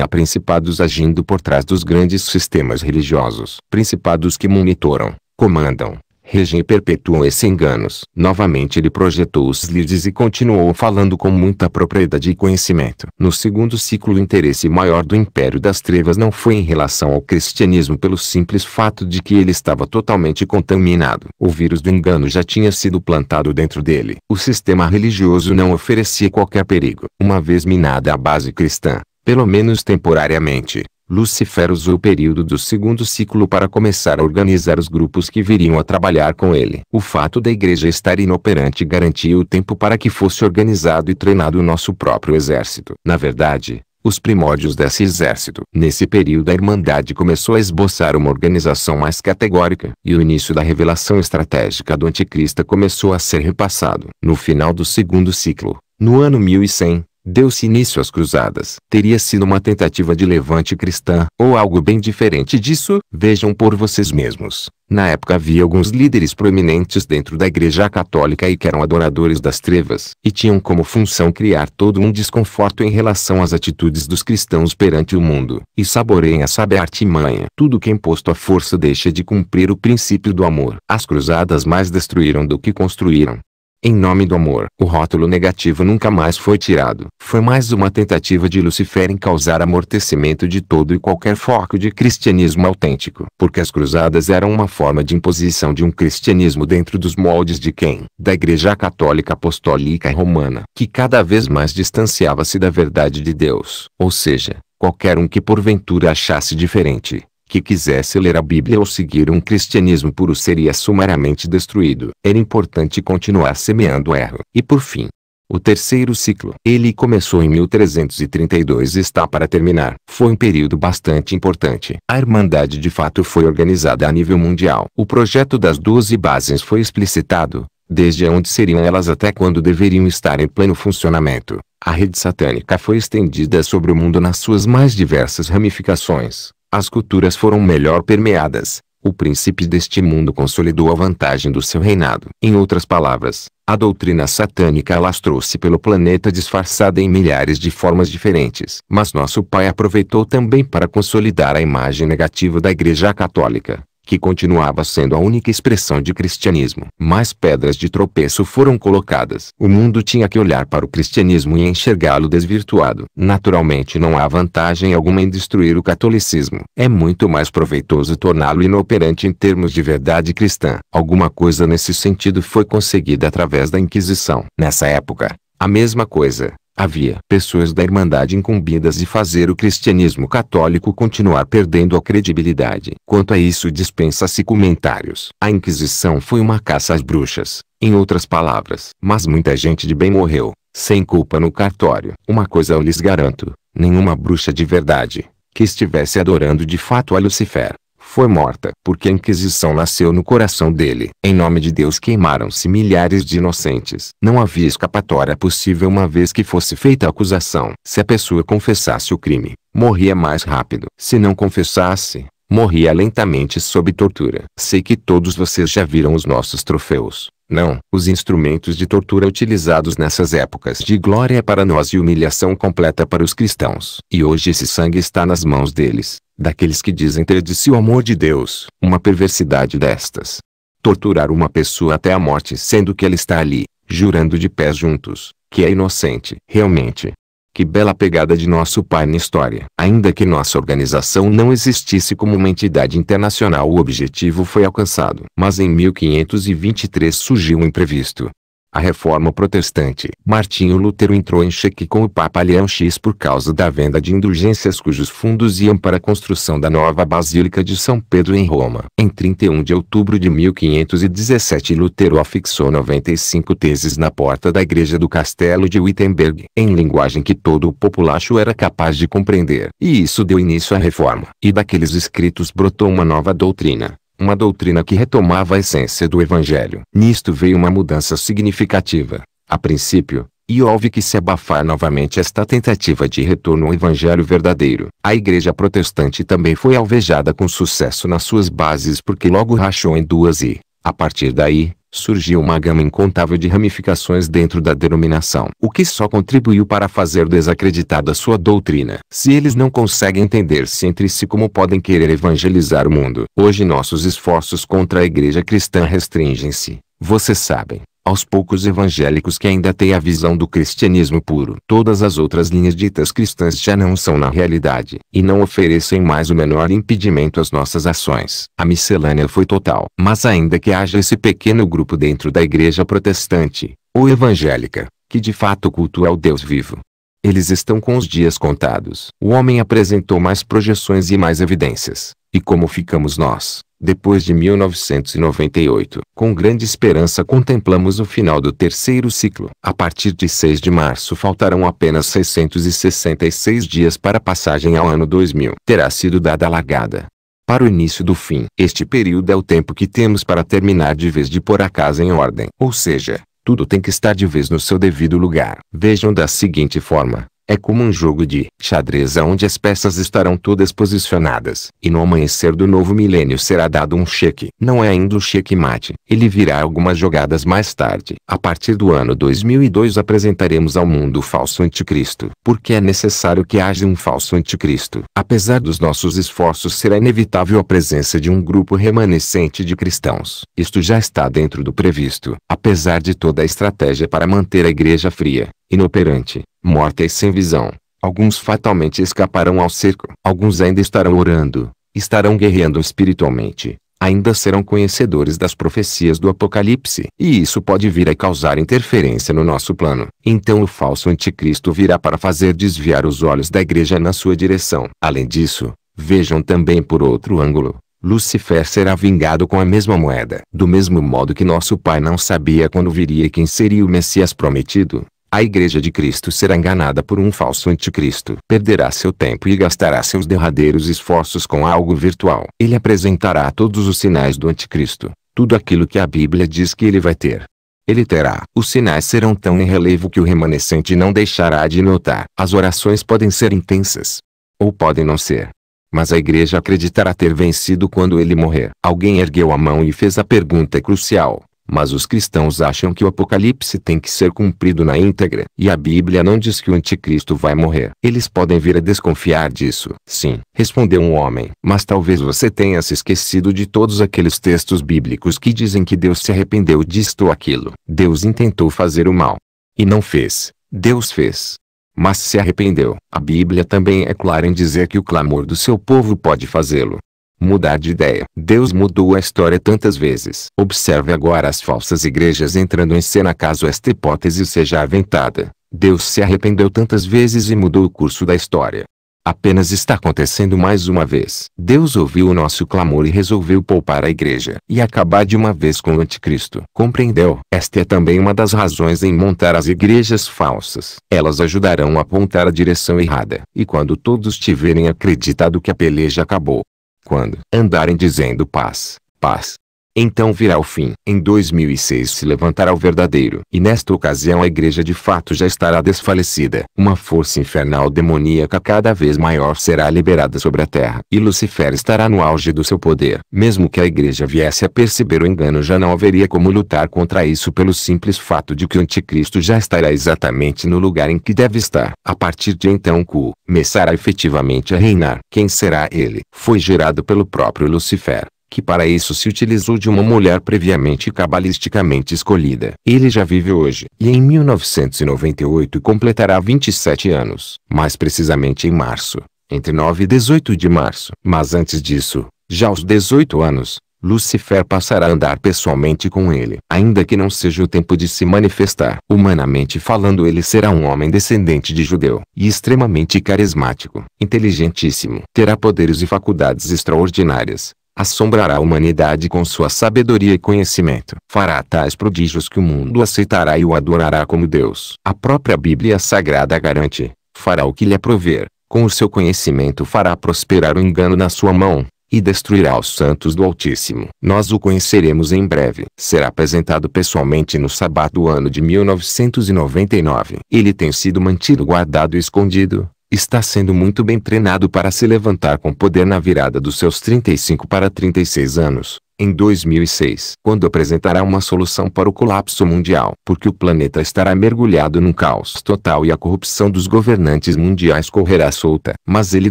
Speaker 1: há principados agindo por trás dos grandes sistemas religiosos. Principados que monitoram, comandam, regem e perpetuam esses enganos. Novamente ele projetou os lides e continuou falando com muita propriedade e conhecimento. No segundo ciclo o interesse maior do Império das Trevas não foi em relação ao cristianismo pelo simples fato de que ele estava totalmente contaminado. O vírus do engano já tinha sido plantado dentro dele. O sistema religioso não oferecia qualquer perigo. Uma vez minada a base cristã, pelo menos temporariamente, Lucifer usou o período do segundo ciclo para começar a organizar os grupos que viriam a trabalhar com ele. O fato da igreja estar inoperante garantia o tempo para que fosse organizado e treinado o nosso próprio exército. Na verdade, os primórdios desse exército. Nesse período a Irmandade começou a esboçar uma organização mais categórica, e o início da revelação estratégica do anticrista começou a ser repassado. No final do segundo ciclo, no ano 1100, Deu-se início às cruzadas. Teria sido uma tentativa de levante cristã, ou algo bem diferente disso, vejam por vocês mesmos. Na época havia alguns líderes proeminentes dentro da igreja católica e que eram adoradores das trevas, e tinham como função criar todo um desconforto em relação às atitudes dos cristãos perante o mundo, e saboreiem essa artimanha. Tudo que é imposto à força deixa de cumprir o princípio do amor. As cruzadas mais destruíram do que construíram. Em nome do amor, o rótulo negativo nunca mais foi tirado. Foi mais uma tentativa de Lucifer em causar amortecimento de todo e qualquer foco de cristianismo autêntico. Porque as cruzadas eram uma forma de imposição de um cristianismo dentro dos moldes de quem? Da Igreja Católica Apostólica Romana, que cada vez mais distanciava-se da verdade de Deus. Ou seja, qualquer um que porventura achasse diferente, que quisesse ler a Bíblia ou seguir um cristianismo puro seria sumariamente destruído. Era importante continuar semeando erro. E por fim, o terceiro ciclo. Ele começou em 1332 e está para terminar. Foi um período bastante importante. A Irmandade de fato foi organizada a nível mundial. O projeto das 12 bases foi explicitado, desde onde seriam elas até quando deveriam estar em pleno funcionamento. A rede satânica foi estendida sobre o mundo nas suas mais diversas ramificações. As culturas foram melhor permeadas. O príncipe deste mundo consolidou a vantagem do seu reinado. Em outras palavras, a doutrina satânica alastrou-se pelo planeta disfarçada em milhares de formas diferentes. Mas nosso pai aproveitou também para consolidar a imagem negativa da Igreja Católica que continuava sendo a única expressão de cristianismo. Mais pedras de tropeço foram colocadas. O mundo tinha que olhar para o cristianismo e enxergá-lo desvirtuado. Naturalmente não há vantagem alguma em destruir o catolicismo. É muito mais proveitoso torná-lo inoperante em termos de verdade cristã. Alguma coisa nesse sentido foi conseguida através da Inquisição. Nessa época, a mesma coisa, havia pessoas da Irmandade incumbidas de fazer o cristianismo católico continuar perdendo a credibilidade. Quanto a isso dispensa-se comentários. A Inquisição foi uma caça às bruxas, em outras palavras. Mas muita gente de bem morreu, sem culpa no cartório. Uma coisa eu lhes garanto, nenhuma bruxa de verdade, que estivesse adorando de fato a Lucifer, foi morta, porque a Inquisição nasceu no coração dele. Em nome de Deus queimaram-se milhares de inocentes. Não havia escapatória possível uma vez que fosse feita a acusação. Se a pessoa confessasse o crime, morria mais rápido. Se não confessasse, morria lentamente sob tortura. Sei que todos vocês já viram os nossos troféus. Não, os instrumentos de tortura utilizados nessas épocas de glória para nós e humilhação completa para os cristãos. E hoje esse sangue está nas mãos deles daqueles que dizem ter de si o amor de Deus. Uma perversidade destas. Torturar uma pessoa até a morte sendo que ela está ali, jurando de pés juntos, que é inocente. Realmente, que bela pegada de nosso pai na história. Ainda que nossa organização não existisse como uma entidade internacional, o objetivo foi alcançado. Mas em 1523 surgiu um imprevisto. A reforma protestante. Martinho Lutero entrou em cheque com o Papa Leão X por causa da venda de indulgências cujos fundos iam para a construção da nova Basílica de São Pedro em Roma. Em 31 de outubro de 1517 Lutero afixou 95 teses na porta da igreja do castelo de Wittenberg, em linguagem que todo o populacho era capaz de compreender. E isso deu início à reforma. E daqueles escritos brotou uma nova doutrina uma doutrina que retomava a essência do Evangelho. Nisto veio uma mudança significativa. A princípio, e houve que se abafar novamente esta tentativa de retorno ao Evangelho verdadeiro. A Igreja Protestante também foi alvejada com sucesso nas suas bases porque logo rachou em duas e, a partir daí, surgiu uma gama incontável de ramificações dentro da denominação, o que só contribuiu para fazer desacreditada sua doutrina. Se eles não conseguem entender-se entre si como podem querer evangelizar o mundo? Hoje nossos esforços contra a igreja cristã restringem-se, vocês sabem, aos poucos evangélicos que ainda têm a visão do cristianismo puro. Todas as outras linhas ditas cristãs já não são na realidade, e não oferecem mais o menor impedimento às nossas ações. A miscelânea foi total. Mas ainda que haja esse pequeno grupo dentro da igreja protestante, ou evangélica, que de fato cultua o Deus vivo. Eles estão com os dias contados. O homem apresentou mais projeções e mais evidências. E como ficamos nós? depois de 1998. Com grande esperança contemplamos o final do terceiro ciclo. A partir de 6 de março faltarão apenas 666 dias para a passagem ao ano 2000. Terá sido dada a largada. Para o início do fim. Este período é o tempo que temos para terminar de vez de pôr a casa em ordem. Ou seja, tudo tem que estar de vez no seu devido lugar. Vejam da seguinte forma. É como um jogo de xadrez onde as peças estarão todas posicionadas. E no amanhecer do novo milênio será dado um cheque. Não é ainda o cheque mate. Ele virá algumas jogadas mais tarde. A partir do ano 2002 apresentaremos ao mundo o falso anticristo. Porque é necessário que haja um falso anticristo. Apesar dos nossos esforços será inevitável a presença de um grupo remanescente de cristãos. Isto já está dentro do previsto. Apesar de toda a estratégia para manter a igreja fria, inoperante, morta e é sem visão. Alguns fatalmente escaparão ao cerco. Alguns ainda estarão orando, estarão guerreando espiritualmente, ainda serão conhecedores das profecias do Apocalipse. E isso pode vir a causar interferência no nosso plano. Então o falso anticristo virá para fazer desviar os olhos da igreja na sua direção. Além disso, vejam também por outro ângulo. Lucifer será vingado com a mesma moeda. Do mesmo modo que nosso pai não sabia quando viria quem seria o Messias prometido, a Igreja de Cristo será enganada por um falso anticristo. Perderá seu tempo e gastará seus derradeiros esforços com algo virtual. Ele apresentará todos os sinais do anticristo, tudo aquilo que a Bíblia diz que ele vai ter. Ele terá. Os sinais serão tão em relevo que o remanescente não deixará de notar. As orações podem ser intensas. Ou podem não ser. Mas a igreja acreditará ter vencido quando ele morrer. Alguém ergueu a mão e fez a pergunta crucial. Mas os cristãos acham que o Apocalipse tem que ser cumprido na íntegra. E a Bíblia não diz que o anticristo vai morrer. Eles podem vir a desconfiar disso. Sim, respondeu um homem. Mas talvez você tenha se esquecido de todos aqueles textos bíblicos que dizem que Deus se arrependeu disto ou aquilo. Deus intentou fazer o mal. E não fez. Deus fez mas se arrependeu. A Bíblia também é clara em dizer que o clamor do seu povo pode fazê-lo mudar de ideia. Deus mudou a história tantas vezes. Observe agora as falsas igrejas entrando em cena caso esta hipótese seja aventada. Deus se arrependeu tantas vezes e mudou o curso da história. Apenas está acontecendo mais uma vez. Deus ouviu o nosso clamor e resolveu poupar a igreja e acabar de uma vez com o anticristo. Compreendeu? Esta é também uma das razões em montar as igrejas falsas. Elas ajudarão a apontar a direção errada. E quando todos tiverem acreditado que a peleja acabou, quando andarem dizendo paz, paz, então virá o fim. Em 2006 se levantará o verdadeiro. E nesta ocasião a igreja de fato já estará desfalecida. Uma força infernal demoníaca cada vez maior será liberada sobre a terra. E Lucifer estará no auge do seu poder. Mesmo que a igreja viesse a perceber o engano já não haveria como lutar contra isso pelo simples fato de que o anticristo já estará exatamente no lugar em que deve estar. A partir de então começará efetivamente a reinar. Quem será ele? Foi gerado pelo próprio Lucifer que para isso se utilizou de uma mulher previamente cabalisticamente escolhida. Ele já vive hoje e em 1998 completará 27 anos, mais precisamente em março, entre 9 e 18 de março. Mas antes disso, já aos 18 anos, Lucifer passará a andar pessoalmente com ele. Ainda que não seja o tempo de se manifestar. Humanamente falando ele será um homem descendente de judeu. E extremamente carismático. Inteligentíssimo. Terá poderes e faculdades extraordinárias assombrará a humanidade com sua sabedoria e conhecimento. Fará tais prodígios que o mundo aceitará e o adorará como Deus. A própria Bíblia Sagrada garante: fará o que lhe aprover, é com o seu conhecimento fará prosperar o engano na sua mão, e destruirá os santos do Altíssimo. Nós o conheceremos em breve. Será apresentado pessoalmente no sabá do ano de 1999. Ele tem sido mantido guardado e escondido, está sendo muito bem treinado para se levantar com poder na virada dos seus 35 para 36 anos, em 2006, quando apresentará uma solução para o colapso mundial, porque o planeta estará mergulhado num caos total e a corrupção dos governantes mundiais correrá solta, mas ele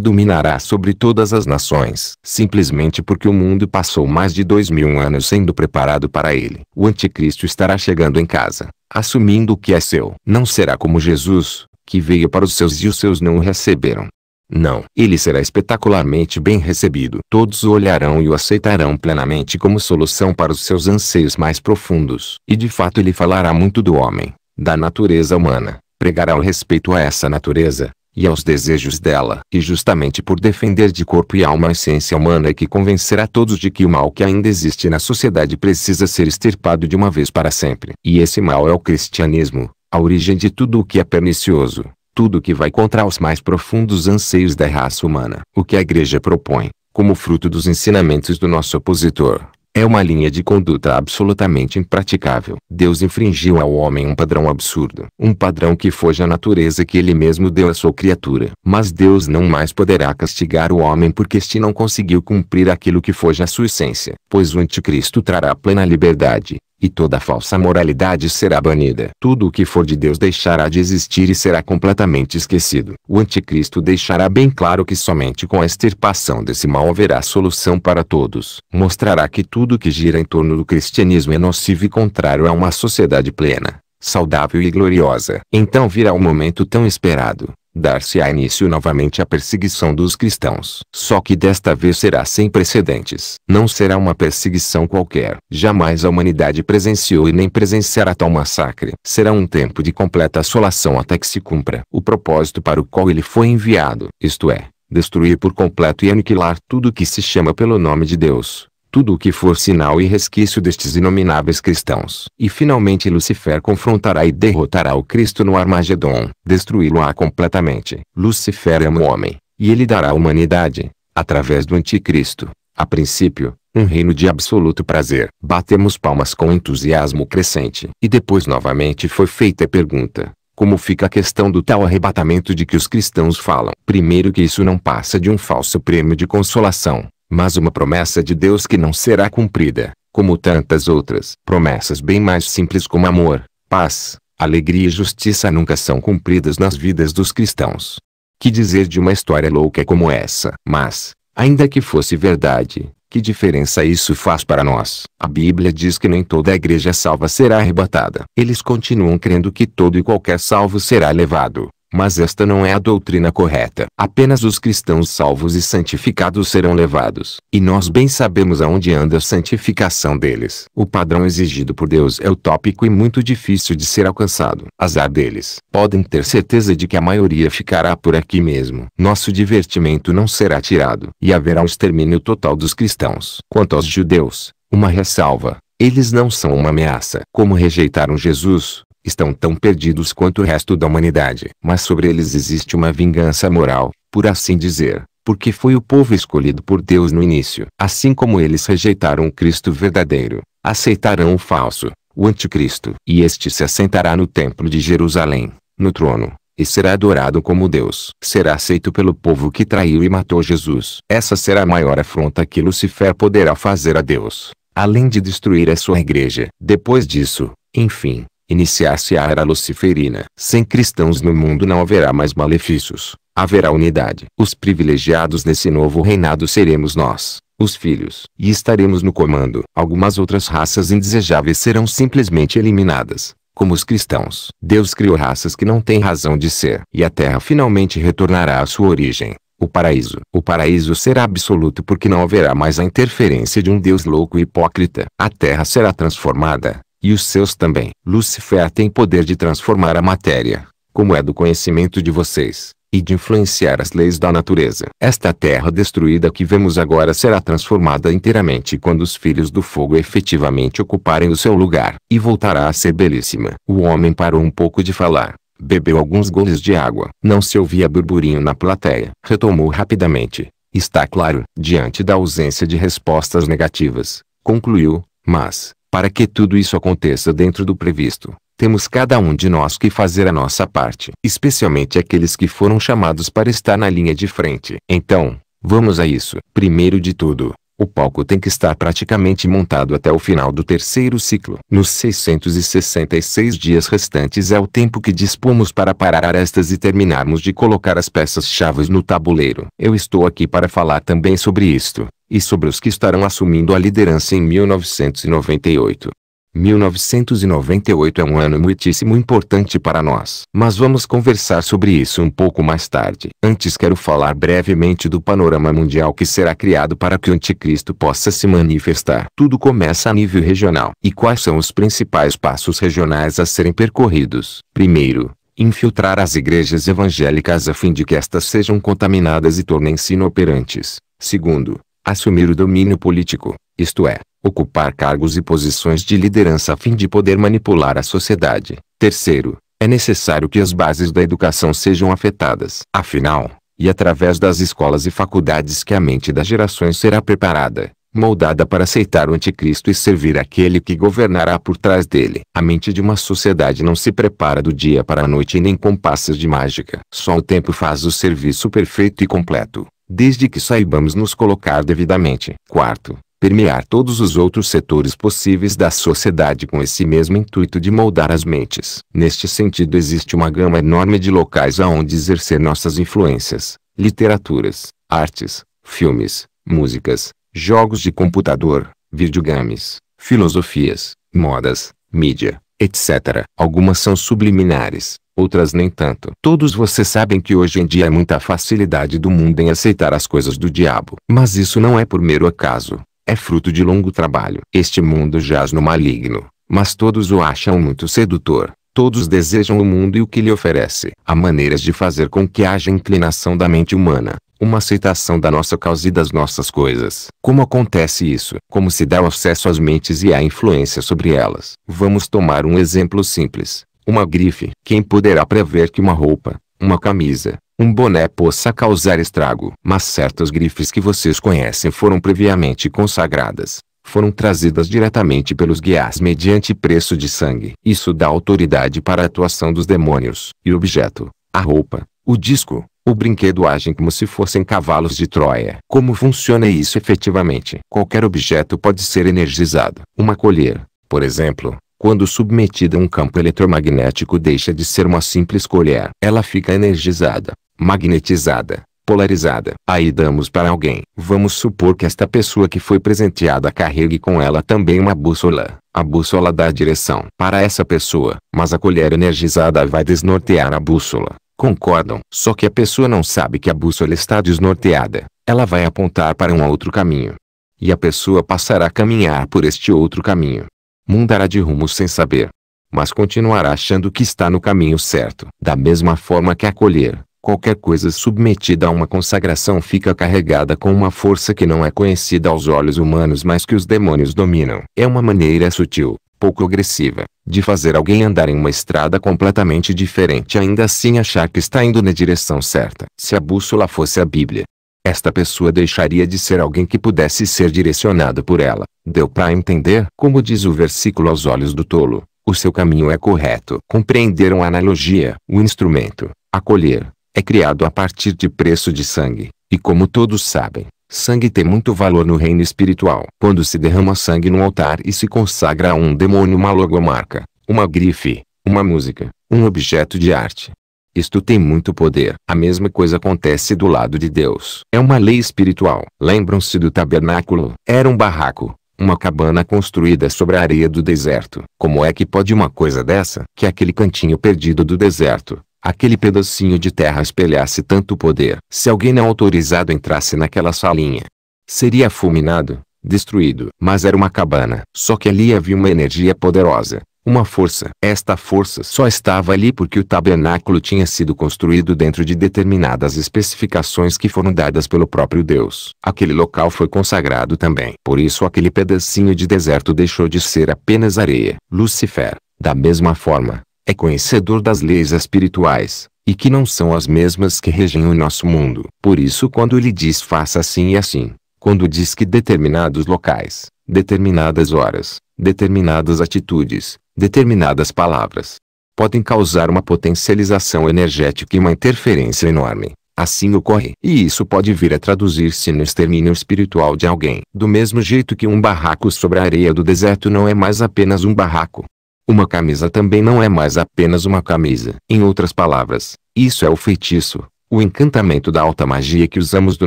Speaker 1: dominará sobre todas as nações, simplesmente porque o mundo passou mais de dois mil anos sendo preparado para ele. O anticristo estará chegando em casa assumindo o que é seu. Não será como Jesus, que veio para os seus e os seus não o receberam. Não, ele será espetacularmente bem recebido. Todos o olharão e o aceitarão plenamente como solução para os seus anseios mais profundos. E de fato ele falará muito do homem, da natureza humana, pregará o respeito a essa natureza, e aos desejos dela. E justamente por defender de corpo e alma a essência humana é que convencerá todos de que o mal que ainda existe na sociedade precisa ser extirpado de uma vez para sempre. E esse mal é o cristianismo, a origem de tudo o que é pernicioso, tudo o que vai contra os mais profundos anseios da raça humana. O que a igreja propõe, como fruto dos ensinamentos do nosso opositor, é uma linha de conduta absolutamente impraticável. Deus infringiu ao homem um padrão absurdo, um padrão que foge à natureza que ele mesmo deu à sua criatura. Mas Deus não mais poderá castigar o homem porque este não conseguiu cumprir aquilo que foge à sua essência, pois o anticristo trará plena liberdade, e toda falsa moralidade será banida. Tudo o que for de Deus deixará de existir e será completamente esquecido. O anticristo deixará bem claro que somente com a extirpação desse mal haverá solução para todos. Mostrará que tudo que gira em torno do cristianismo é nocivo e contrário a uma sociedade plena saudável e gloriosa. Então virá o momento tão esperado dar-se-á início novamente à perseguição dos cristãos. Só que desta vez será sem precedentes. Não será uma perseguição qualquer. Jamais a humanidade presenciou e nem presenciará tal massacre. Será um tempo de completa assolação até que se cumpra o propósito para o qual ele foi enviado, isto é, destruir por completo e aniquilar tudo o que se chama pelo nome de Deus tudo o que for sinal e resquício destes inomináveis cristãos. E finalmente Lucifer confrontará e derrotará o Cristo no Armagedon, destruí-lo-á completamente. Lucifer é um homem, e ele dará à humanidade, através do anticristo, a princípio, um reino de absoluto prazer. Batemos palmas com entusiasmo crescente. E depois novamente foi feita a pergunta. Como fica a questão do tal arrebatamento de que os cristãos falam? Primeiro que isso não passa de um falso prêmio de consolação mas uma promessa de Deus que não será cumprida, como tantas outras promessas bem mais simples como amor, paz, alegria e justiça nunca são cumpridas nas vidas dos cristãos. Que dizer de uma história louca como essa? Mas, ainda que fosse verdade, que diferença isso faz para nós? A Bíblia diz que nem toda a igreja salva será arrebatada. Eles continuam crendo que todo e qualquer salvo será levado, mas esta não é a doutrina correta. Apenas os cristãos salvos e santificados serão levados. E nós bem sabemos aonde anda a santificação deles. O padrão exigido por Deus é utópico e muito difícil de ser alcançado. Azar deles. Podem ter certeza de que a maioria ficará por aqui mesmo. Nosso divertimento não será tirado. E haverá um extermínio total dos cristãos. Quanto aos judeus, uma ressalva. Eles não são uma ameaça. Como rejeitaram Jesus, estão tão perdidos quanto o resto da humanidade. Mas sobre eles existe uma vingança moral, por assim dizer, porque foi o povo escolhido por Deus no início. Assim como eles rejeitaram o Cristo verdadeiro, aceitarão o falso, o anticristo. E este se assentará no templo de Jerusalém, no trono, e será adorado como Deus. Será aceito pelo povo que traiu e matou Jesus. Essa será a maior afronta que Lucifer poderá fazer a Deus, além de destruir a sua igreja. Depois disso, enfim, Iniciar-se a era luciferina. Sem cristãos no mundo não haverá mais malefícios. Haverá unidade. Os privilegiados nesse novo reinado seremos nós, os filhos, e estaremos no comando. Algumas outras raças indesejáveis serão simplesmente eliminadas como os cristãos. Deus criou raças que não têm razão de ser, e a terra finalmente retornará à sua origem. O paraíso. O paraíso será absoluto porque não haverá mais a interferência de um Deus louco e hipócrita. A terra será transformada, e os seus também. Lúcifer tem poder de transformar a matéria, como é do conhecimento de vocês, e de influenciar as leis da natureza. Esta terra destruída que vemos agora será transformada inteiramente quando os filhos do fogo efetivamente ocuparem o seu lugar, e voltará a ser belíssima. O homem parou um pouco de falar, bebeu alguns goles de água. Não se ouvia burburinho na plateia. Retomou rapidamente. Está claro, diante da ausência de respostas negativas, concluiu, mas, para que tudo isso aconteça dentro do previsto, temos cada um de nós que fazer a nossa parte, especialmente aqueles que foram chamados para estar na linha de frente. Então, vamos a isso. Primeiro de tudo, o palco tem que estar praticamente montado até o final do terceiro ciclo. Nos 666 dias restantes é o tempo que dispomos para parar arestas e terminarmos de colocar as peças-chave no tabuleiro. Eu estou aqui para falar também sobre isto, e sobre os que estarão assumindo a liderança em 1998. 1998 é um ano muitíssimo importante para nós. Mas vamos conversar sobre isso um pouco mais tarde. Antes quero falar brevemente do panorama mundial que será criado para que o anticristo possa se manifestar. Tudo começa a nível regional. E quais são os principais passos regionais a serem percorridos? Primeiro, infiltrar as igrejas evangélicas a fim de que estas sejam contaminadas e tornem-se inoperantes. Segundo, assumir o domínio político, isto é, ocupar cargos e posições de liderança a fim de poder manipular a sociedade. Terceiro, é necessário que as bases da educação sejam afetadas. Afinal, e através das escolas e faculdades que a mente das gerações será preparada, moldada para aceitar o anticristo e servir aquele que governará por trás dele. A mente de uma sociedade não se prepara do dia para a noite nem com passos de mágica. Só o tempo faz o serviço perfeito e completo, desde que saibamos nos colocar devidamente. Quarto, permear todos os outros setores possíveis da sociedade com esse mesmo intuito de moldar as mentes. Neste sentido, existe uma gama enorme de locais aonde exercer nossas influências: literaturas, artes, filmes, músicas, jogos de computador, videogames, filosofias, modas, mídia, etc. Algumas são subliminares, outras nem tanto. Todos vocês sabem que hoje em dia é muita facilidade do mundo em aceitar as coisas do diabo. Mas isso não é por mero acaso é fruto de longo trabalho. Este mundo jaz no maligno, mas todos o acham muito sedutor. Todos desejam o mundo e o que lhe oferece. Há maneiras de fazer com que haja inclinação da mente humana, uma aceitação da nossa causa e das nossas coisas. Como acontece isso? Como se dá o acesso às mentes e à influência sobre elas? Vamos tomar um exemplo simples. Uma grife. Quem poderá prever que uma roupa, uma camisa, um boné possa causar estrago. Mas certas grifes que vocês conhecem foram previamente consagradas, foram trazidas diretamente pelos guias mediante preço de sangue. Isso dá autoridade para a atuação dos demônios. E o objeto, a roupa, o disco, o brinquedo agem como se fossem cavalos de Troia. Como funciona isso efetivamente? Qualquer objeto pode ser energizado. Uma colher, por exemplo, quando submetida a um campo eletromagnético deixa de ser uma simples colher. Ela fica energizada, magnetizada, polarizada. Aí damos para alguém. Vamos supor que esta pessoa que foi presenteada carregue com ela também uma bússola. A bússola dá a direção para essa pessoa, mas a colher energizada vai desnortear a bússola. Concordam? Só que a pessoa não sabe que a bússola está desnorteada. Ela vai apontar para um outro caminho. E a pessoa passará a caminhar por este outro caminho. Mudará de rumo sem saber. Mas continuará achando que está no caminho certo. Da mesma forma que acolher, qualquer coisa submetida a uma consagração fica carregada com uma força que não é conhecida aos olhos humanos mas que os demônios dominam. É uma maneira sutil, pouco agressiva, de fazer alguém andar em uma estrada completamente diferente ainda assim achar que está indo na direção certa. Se a bússola fosse a Bíblia, esta pessoa deixaria de ser alguém que pudesse ser direcionado por ela. Deu para entender? Como diz o versículo aos olhos do tolo, o seu caminho é correto. Compreenderam a analogia? O instrumento, a colher, é criado a partir de preço de sangue. E como todos sabem, sangue tem muito valor no reino espiritual. Quando se derrama sangue no altar e se consagra a um demônio uma logomarca, uma grife, uma música, um objeto de arte, isto tem muito poder. A mesma coisa acontece do lado de Deus. É uma lei espiritual. Lembram-se do tabernáculo? Era um barraco. Uma cabana construída sobre a areia do deserto. Como é que pode uma coisa dessa? Que aquele cantinho perdido do deserto, aquele pedacinho de terra espelhasse tanto poder. Se alguém não autorizado entrasse naquela salinha, seria fulminado, destruído. Mas era uma cabana. Só que ali havia uma energia poderosa. Uma força. Esta força só estava ali porque o tabernáculo tinha sido construído dentro de determinadas especificações que foram dadas pelo próprio Deus. Aquele local foi consagrado também. Por isso aquele pedacinho de deserto deixou de ser apenas areia. Lúcifer, da mesma forma, é conhecedor das leis espirituais, e que não são as mesmas que regem o nosso mundo. Por isso quando ele diz faça assim e assim, quando diz que determinados locais, determinadas horas, determinadas atitudes, determinadas palavras podem causar uma potencialização energética e uma interferência enorme. Assim ocorre. E isso pode vir a traduzir-se no extermínio espiritual de alguém. Do mesmo jeito que um barraco sobre a areia do deserto não é mais apenas um barraco. Uma camisa também não é mais apenas uma camisa. Em outras palavras, isso é o feitiço, o encantamento da alta magia que usamos do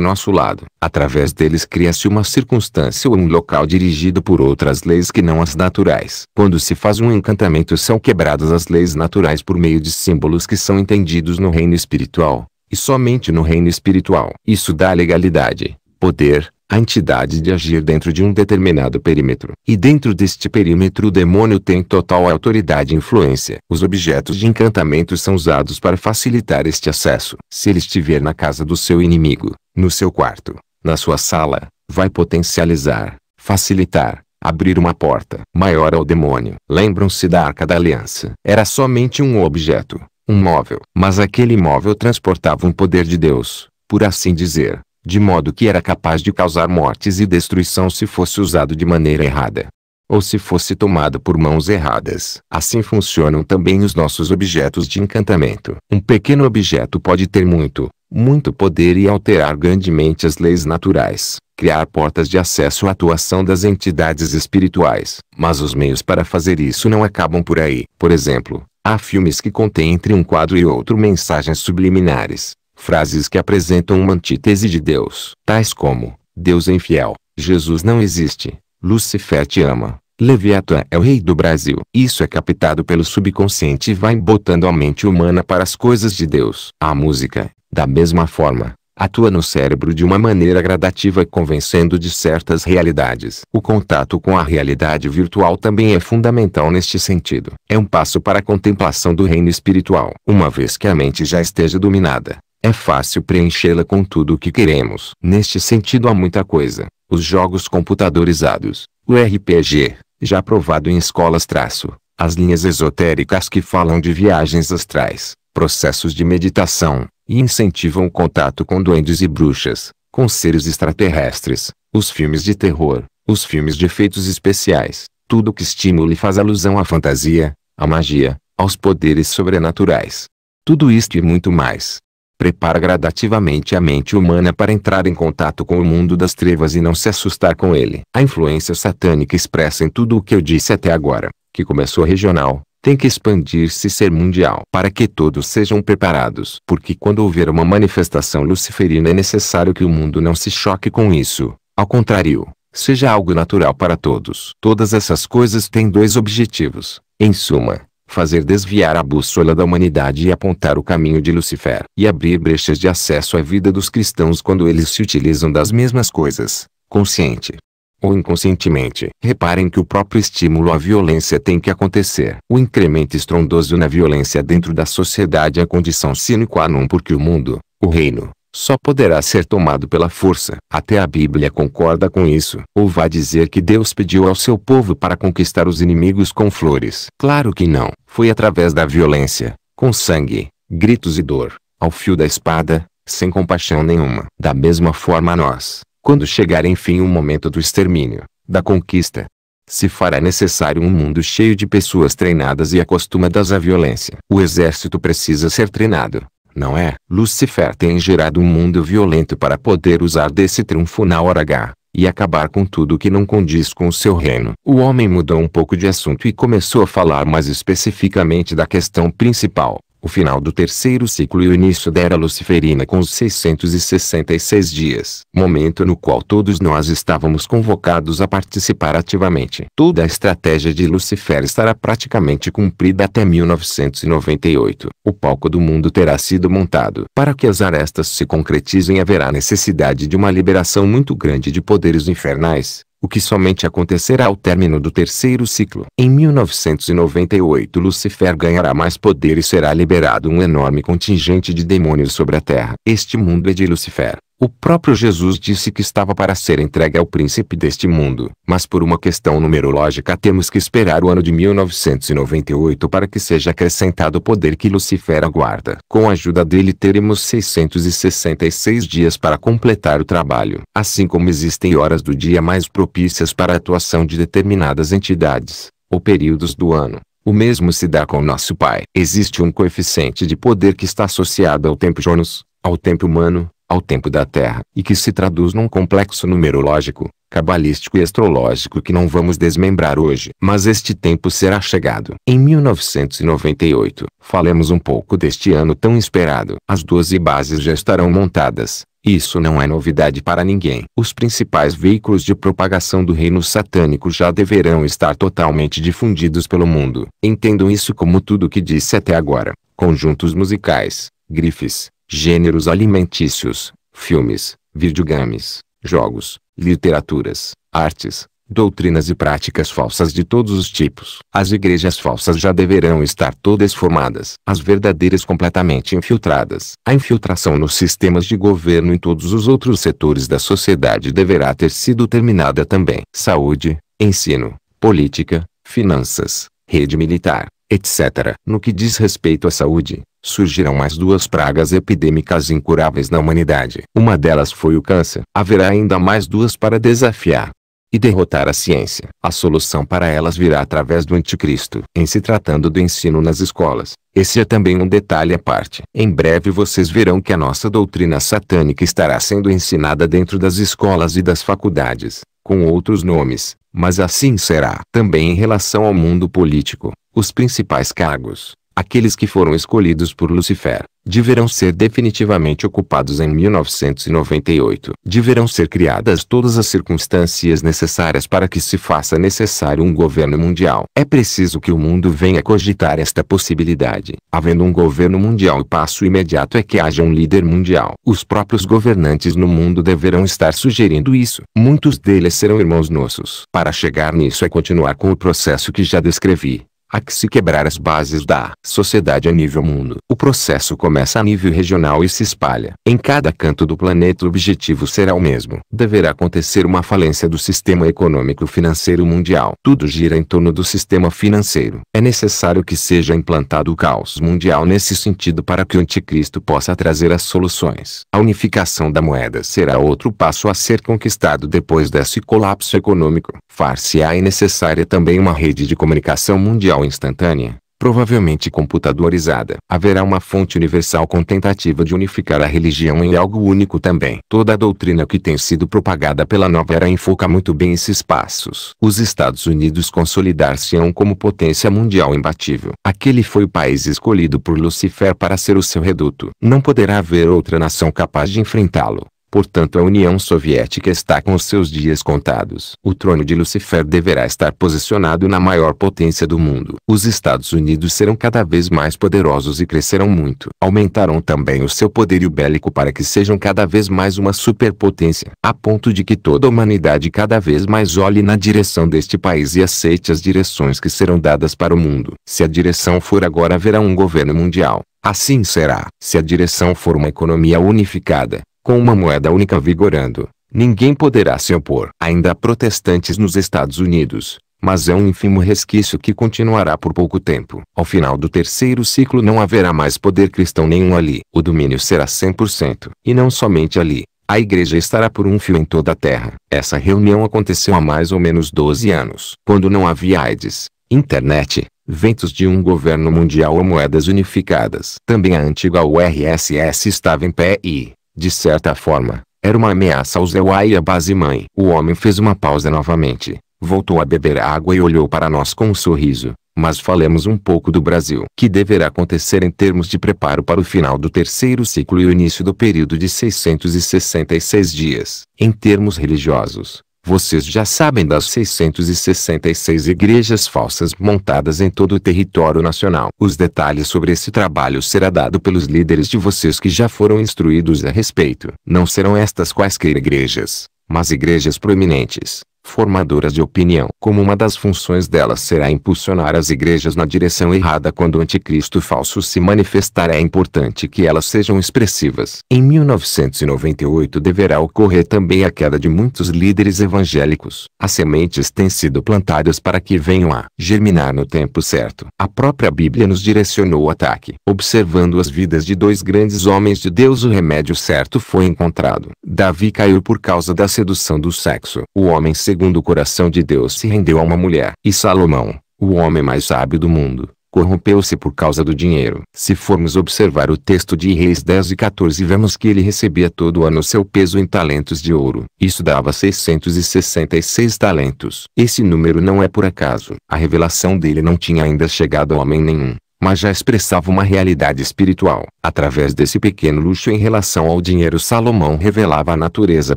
Speaker 1: nosso lado. Através deles cria-se uma circunstância ou um local dirigido por outras leis que não as naturais. Quando se faz um encantamento são quebradas as leis naturais por meio de símbolos que são entendidos no reino espiritual, e somente no reino espiritual. Isso dá legalidade, poder, a entidade de agir dentro de um determinado perímetro. E dentro deste perímetro o demônio tem total autoridade e influência. Os objetos de encantamento são usados para facilitar este acesso. Se ele estiver na casa do seu inimigo, no seu quarto, na sua sala, vai potencializar, facilitar, abrir uma porta maior ao demônio. Lembram-se da Arca da Aliança? Era somente um objeto, um móvel. Mas aquele móvel transportava um poder de Deus, por assim dizer de modo que era capaz de causar mortes e destruição se fosse usado de maneira errada, ou se fosse tomado por mãos erradas. Assim funcionam também os nossos objetos de encantamento. Um pequeno objeto pode ter muito, muito poder e alterar grandemente as leis naturais, criar portas de acesso à atuação das entidades espirituais. Mas os meios para fazer isso não acabam por aí. Por exemplo, há filmes que contêm entre um quadro e outro mensagens subliminares, frases que apresentam uma antítese de Deus, tais como: Deus é infiel, Jesus não existe, Lucifer te ama, Leviatã é o rei do Brasil. Isso é captado pelo subconsciente e vai embotando a mente humana para as coisas de Deus. A música, da mesma forma, atua no cérebro de uma maneira gradativa convencendo de certas realidades. O contato com a realidade virtual também é fundamental neste sentido. É um passo para a contemplação do reino espiritual. Uma vez que a mente já esteja dominada, é fácil preenchê-la com tudo o que queremos. Neste sentido há muita coisa. Os jogos computadorizados, o RPG, já provado em escolas traço, as linhas esotéricas que falam de viagens astrais, processos de meditação, e incentivam o contato com duendes e bruxas, com seres extraterrestres, os filmes de terror, os filmes de efeitos especiais, tudo que estimula e faz alusão à fantasia, à magia, aos poderes sobrenaturais. Tudo isto e muito mais, prepara gradativamente a mente humana para entrar em contato com o mundo das trevas e não se assustar com ele. A influência satânica expressa em tudo o que eu disse até agora, que começou regional, tem que expandir-se e ser mundial para que todos sejam preparados. Porque quando houver uma manifestação luciferina é necessário que o mundo não se choque com isso. Ao contrário, seja algo natural para todos. Todas essas coisas têm dois objetivos. Em suma, fazer desviar a bússola da humanidade e apontar o caminho de Lucifer, e abrir brechas de acesso à vida dos cristãos quando eles se utilizam das mesmas coisas, consciente ou inconscientemente. Reparem que o próprio estímulo à violência tem que acontecer. O incremento estrondoso na violência dentro da sociedade é a condição sine qua non porque o mundo, o reino, só poderá ser tomado pela força. Até a Bíblia concorda com isso. Ou vai dizer que Deus pediu ao seu povo para conquistar os inimigos com flores? Claro que não. Foi através da violência, com sangue, gritos e dor, ao fio da espada, sem compaixão nenhuma. Da mesma forma nós, quando chegar enfim o momento do extermínio, da conquista, se fará necessário um mundo cheio de pessoas treinadas e acostumadas à violência. O exército precisa ser treinado não é? Lucifer tem gerado um mundo violento para poder usar desse triunfo na hora H e acabar com tudo que não condiz com o seu reino. O homem mudou um pouco de assunto e começou a falar mais especificamente da questão principal o final do terceiro ciclo e o início da era luciferina com os 666 dias, momento no qual todos nós estávamos convocados a participar ativamente. Toda a estratégia de Lucifer estará praticamente cumprida até 1998. O palco do mundo terá sido montado. Para que as arestas se concretizem haverá necessidade de uma liberação muito grande de poderes infernais, o que somente acontecerá ao término do terceiro ciclo. Em 1998 Lúcifer ganhará mais poder e será liberado um enorme contingente de demônios sobre a Terra. Este mundo é de Lúcifer, o próprio Jesus disse que estava para ser entregue ao príncipe deste mundo, mas por uma questão numerológica temos que esperar o ano de 1998 para que seja acrescentado o poder que Lucifer aguarda. Com a ajuda dele teremos 666 dias para completar o trabalho, assim como existem horas do dia mais propícias para a atuação de determinadas entidades, ou períodos do ano. O mesmo se dá com nosso Pai. Existe um coeficiente de poder que está associado ao tempo Jonas, ao tempo humano, ao tempo da Terra e que se traduz num complexo numerológico, cabalístico e astrológico que não vamos desmembrar hoje. Mas este tempo será chegado. Em 1998, falemos um pouco deste ano tão esperado. As 12 bases já estarão montadas. Isso não é novidade para ninguém. Os principais veículos de propagação do reino satânico já deverão estar totalmente difundidos pelo mundo. Entendam isso como tudo o que disse até agora. Conjuntos musicais, grifes, gêneros alimentícios, filmes, videogames, jogos, literaturas, artes, doutrinas e práticas falsas de todos os tipos. As igrejas falsas já deverão estar todas formadas, as verdadeiras completamente infiltradas. A infiltração nos sistemas de governo e todos os outros setores da sociedade deverá ter sido terminada também. Saúde, ensino, política, finanças, rede militar, etc. No que diz respeito à saúde, surgirão mais duas pragas epidêmicas incuráveis na humanidade. Uma delas foi o câncer. Haverá ainda mais duas para desafiar e derrotar a ciência. A solução para elas virá através do anticristo. Em se tratando do ensino nas escolas, esse é também um detalhe à parte. Em breve vocês verão que a nossa doutrina satânica estará sendo ensinada dentro das escolas e das faculdades, com outros nomes, mas assim será. Também em relação ao mundo político, os principais cargos, aqueles que foram escolhidos por Lucifer, deverão ser definitivamente ocupados em 1998. Deverão ser criadas todas as circunstâncias necessárias para que se faça necessário um governo mundial. É preciso que o mundo venha cogitar esta possibilidade. Havendo um governo mundial, o passo imediato é que haja um líder mundial. Os próprios governantes no mundo deverão estar sugerindo isso. Muitos deles serão irmãos nossos. Para chegar nisso é continuar com o processo que já descrevi. Há que se quebrar as bases da sociedade a nível mundo. O processo começa a nível regional e se espalha. Em cada canto do planeta o objetivo será o mesmo. Deverá acontecer uma falência do sistema econômico-financeiro mundial. Tudo gira em torno do sistema financeiro. É necessário que seja implantado o caos mundial nesse sentido para que o anticristo possa trazer as soluções. A unificação da moeda será outro passo a ser conquistado depois desse colapso econômico far-se-á necessária também uma rede de comunicação mundial instantânea, provavelmente computadorizada. Haverá uma fonte universal com tentativa de unificar a religião em algo único também. Toda a doutrina que tem sido propagada pela nova era enfoca muito bem esses passos. Os Estados Unidos consolidar-se-ão como potência mundial imbatível. Aquele foi o país escolhido por Lucifer para ser o seu reduto. Não poderá haver outra nação capaz de enfrentá-lo. Portanto, a União Soviética está com os seus dias contados. O trono de Lucifer deverá estar posicionado na maior potência do mundo. Os Estados Unidos serão cada vez mais poderosos e crescerão muito. Aumentarão também o seu poderio bélico para que sejam cada vez mais uma superpotência, a ponto de que toda a humanidade cada vez mais olhe na direção deste país e aceite as direções que serão dadas para o mundo. Se a direção for agora haverá um governo mundial. Assim será. Se a direção for uma economia unificada, com uma moeda única vigorando, ninguém poderá se opor. Ainda há protestantes nos Estados Unidos, mas é um ínfimo resquício que continuará por pouco tempo. Ao final do terceiro ciclo não haverá mais poder cristão nenhum ali. O domínio será 100%, e não somente ali. A igreja estará por um fio em toda a terra. Essa reunião aconteceu há mais ou menos 12 anos, quando não havia AIDS, internet, ventos de um governo mundial ou moedas unificadas. Também a antiga URSS estava em pé e, de certa forma, era uma ameaça aos Zewai e à base mãe. O homem fez uma pausa novamente, voltou a beber água e olhou para nós com um sorriso. Mas falemos um pouco do Brasil. que deverá acontecer em termos de preparo para o final do terceiro ciclo e o início do período de 666 dias? Em termos religiosos, vocês já sabem das 666 igrejas falsas montadas em todo o território nacional. Os detalhes sobre esse trabalho será dado pelos líderes de vocês que já foram instruídos a respeito. Não serão estas quaisquer igrejas, mas igrejas proeminentes formadoras de opinião. Como uma das funções delas será impulsionar as igrejas na direção errada quando o anticristo falso se manifestar, é importante que elas sejam expressivas. Em 1998 deverá ocorrer também a queda de muitos líderes evangélicos. As sementes têm sido plantadas para que venham a germinar no tempo certo. A própria Bíblia nos direcionou o ataque. Observando as vidas de dois grandes homens de Deus, o remédio certo foi encontrado. Davi caiu por causa da sedução do sexo. O homem se segundo o coração de Deus se rendeu a uma mulher. E Salomão, o homem mais sábio do mundo, corrompeu-se por causa do dinheiro. Se formos observar o texto de Reis 10 e 14 vemos que ele recebia todo ano seu peso em talentos de ouro. Isso dava 666 talentos. Esse número não é por acaso. A revelação dele não tinha ainda chegado a homem nenhum mas já expressava uma realidade espiritual. Através desse pequeno luxo em relação ao dinheiro, Salomão revelava a natureza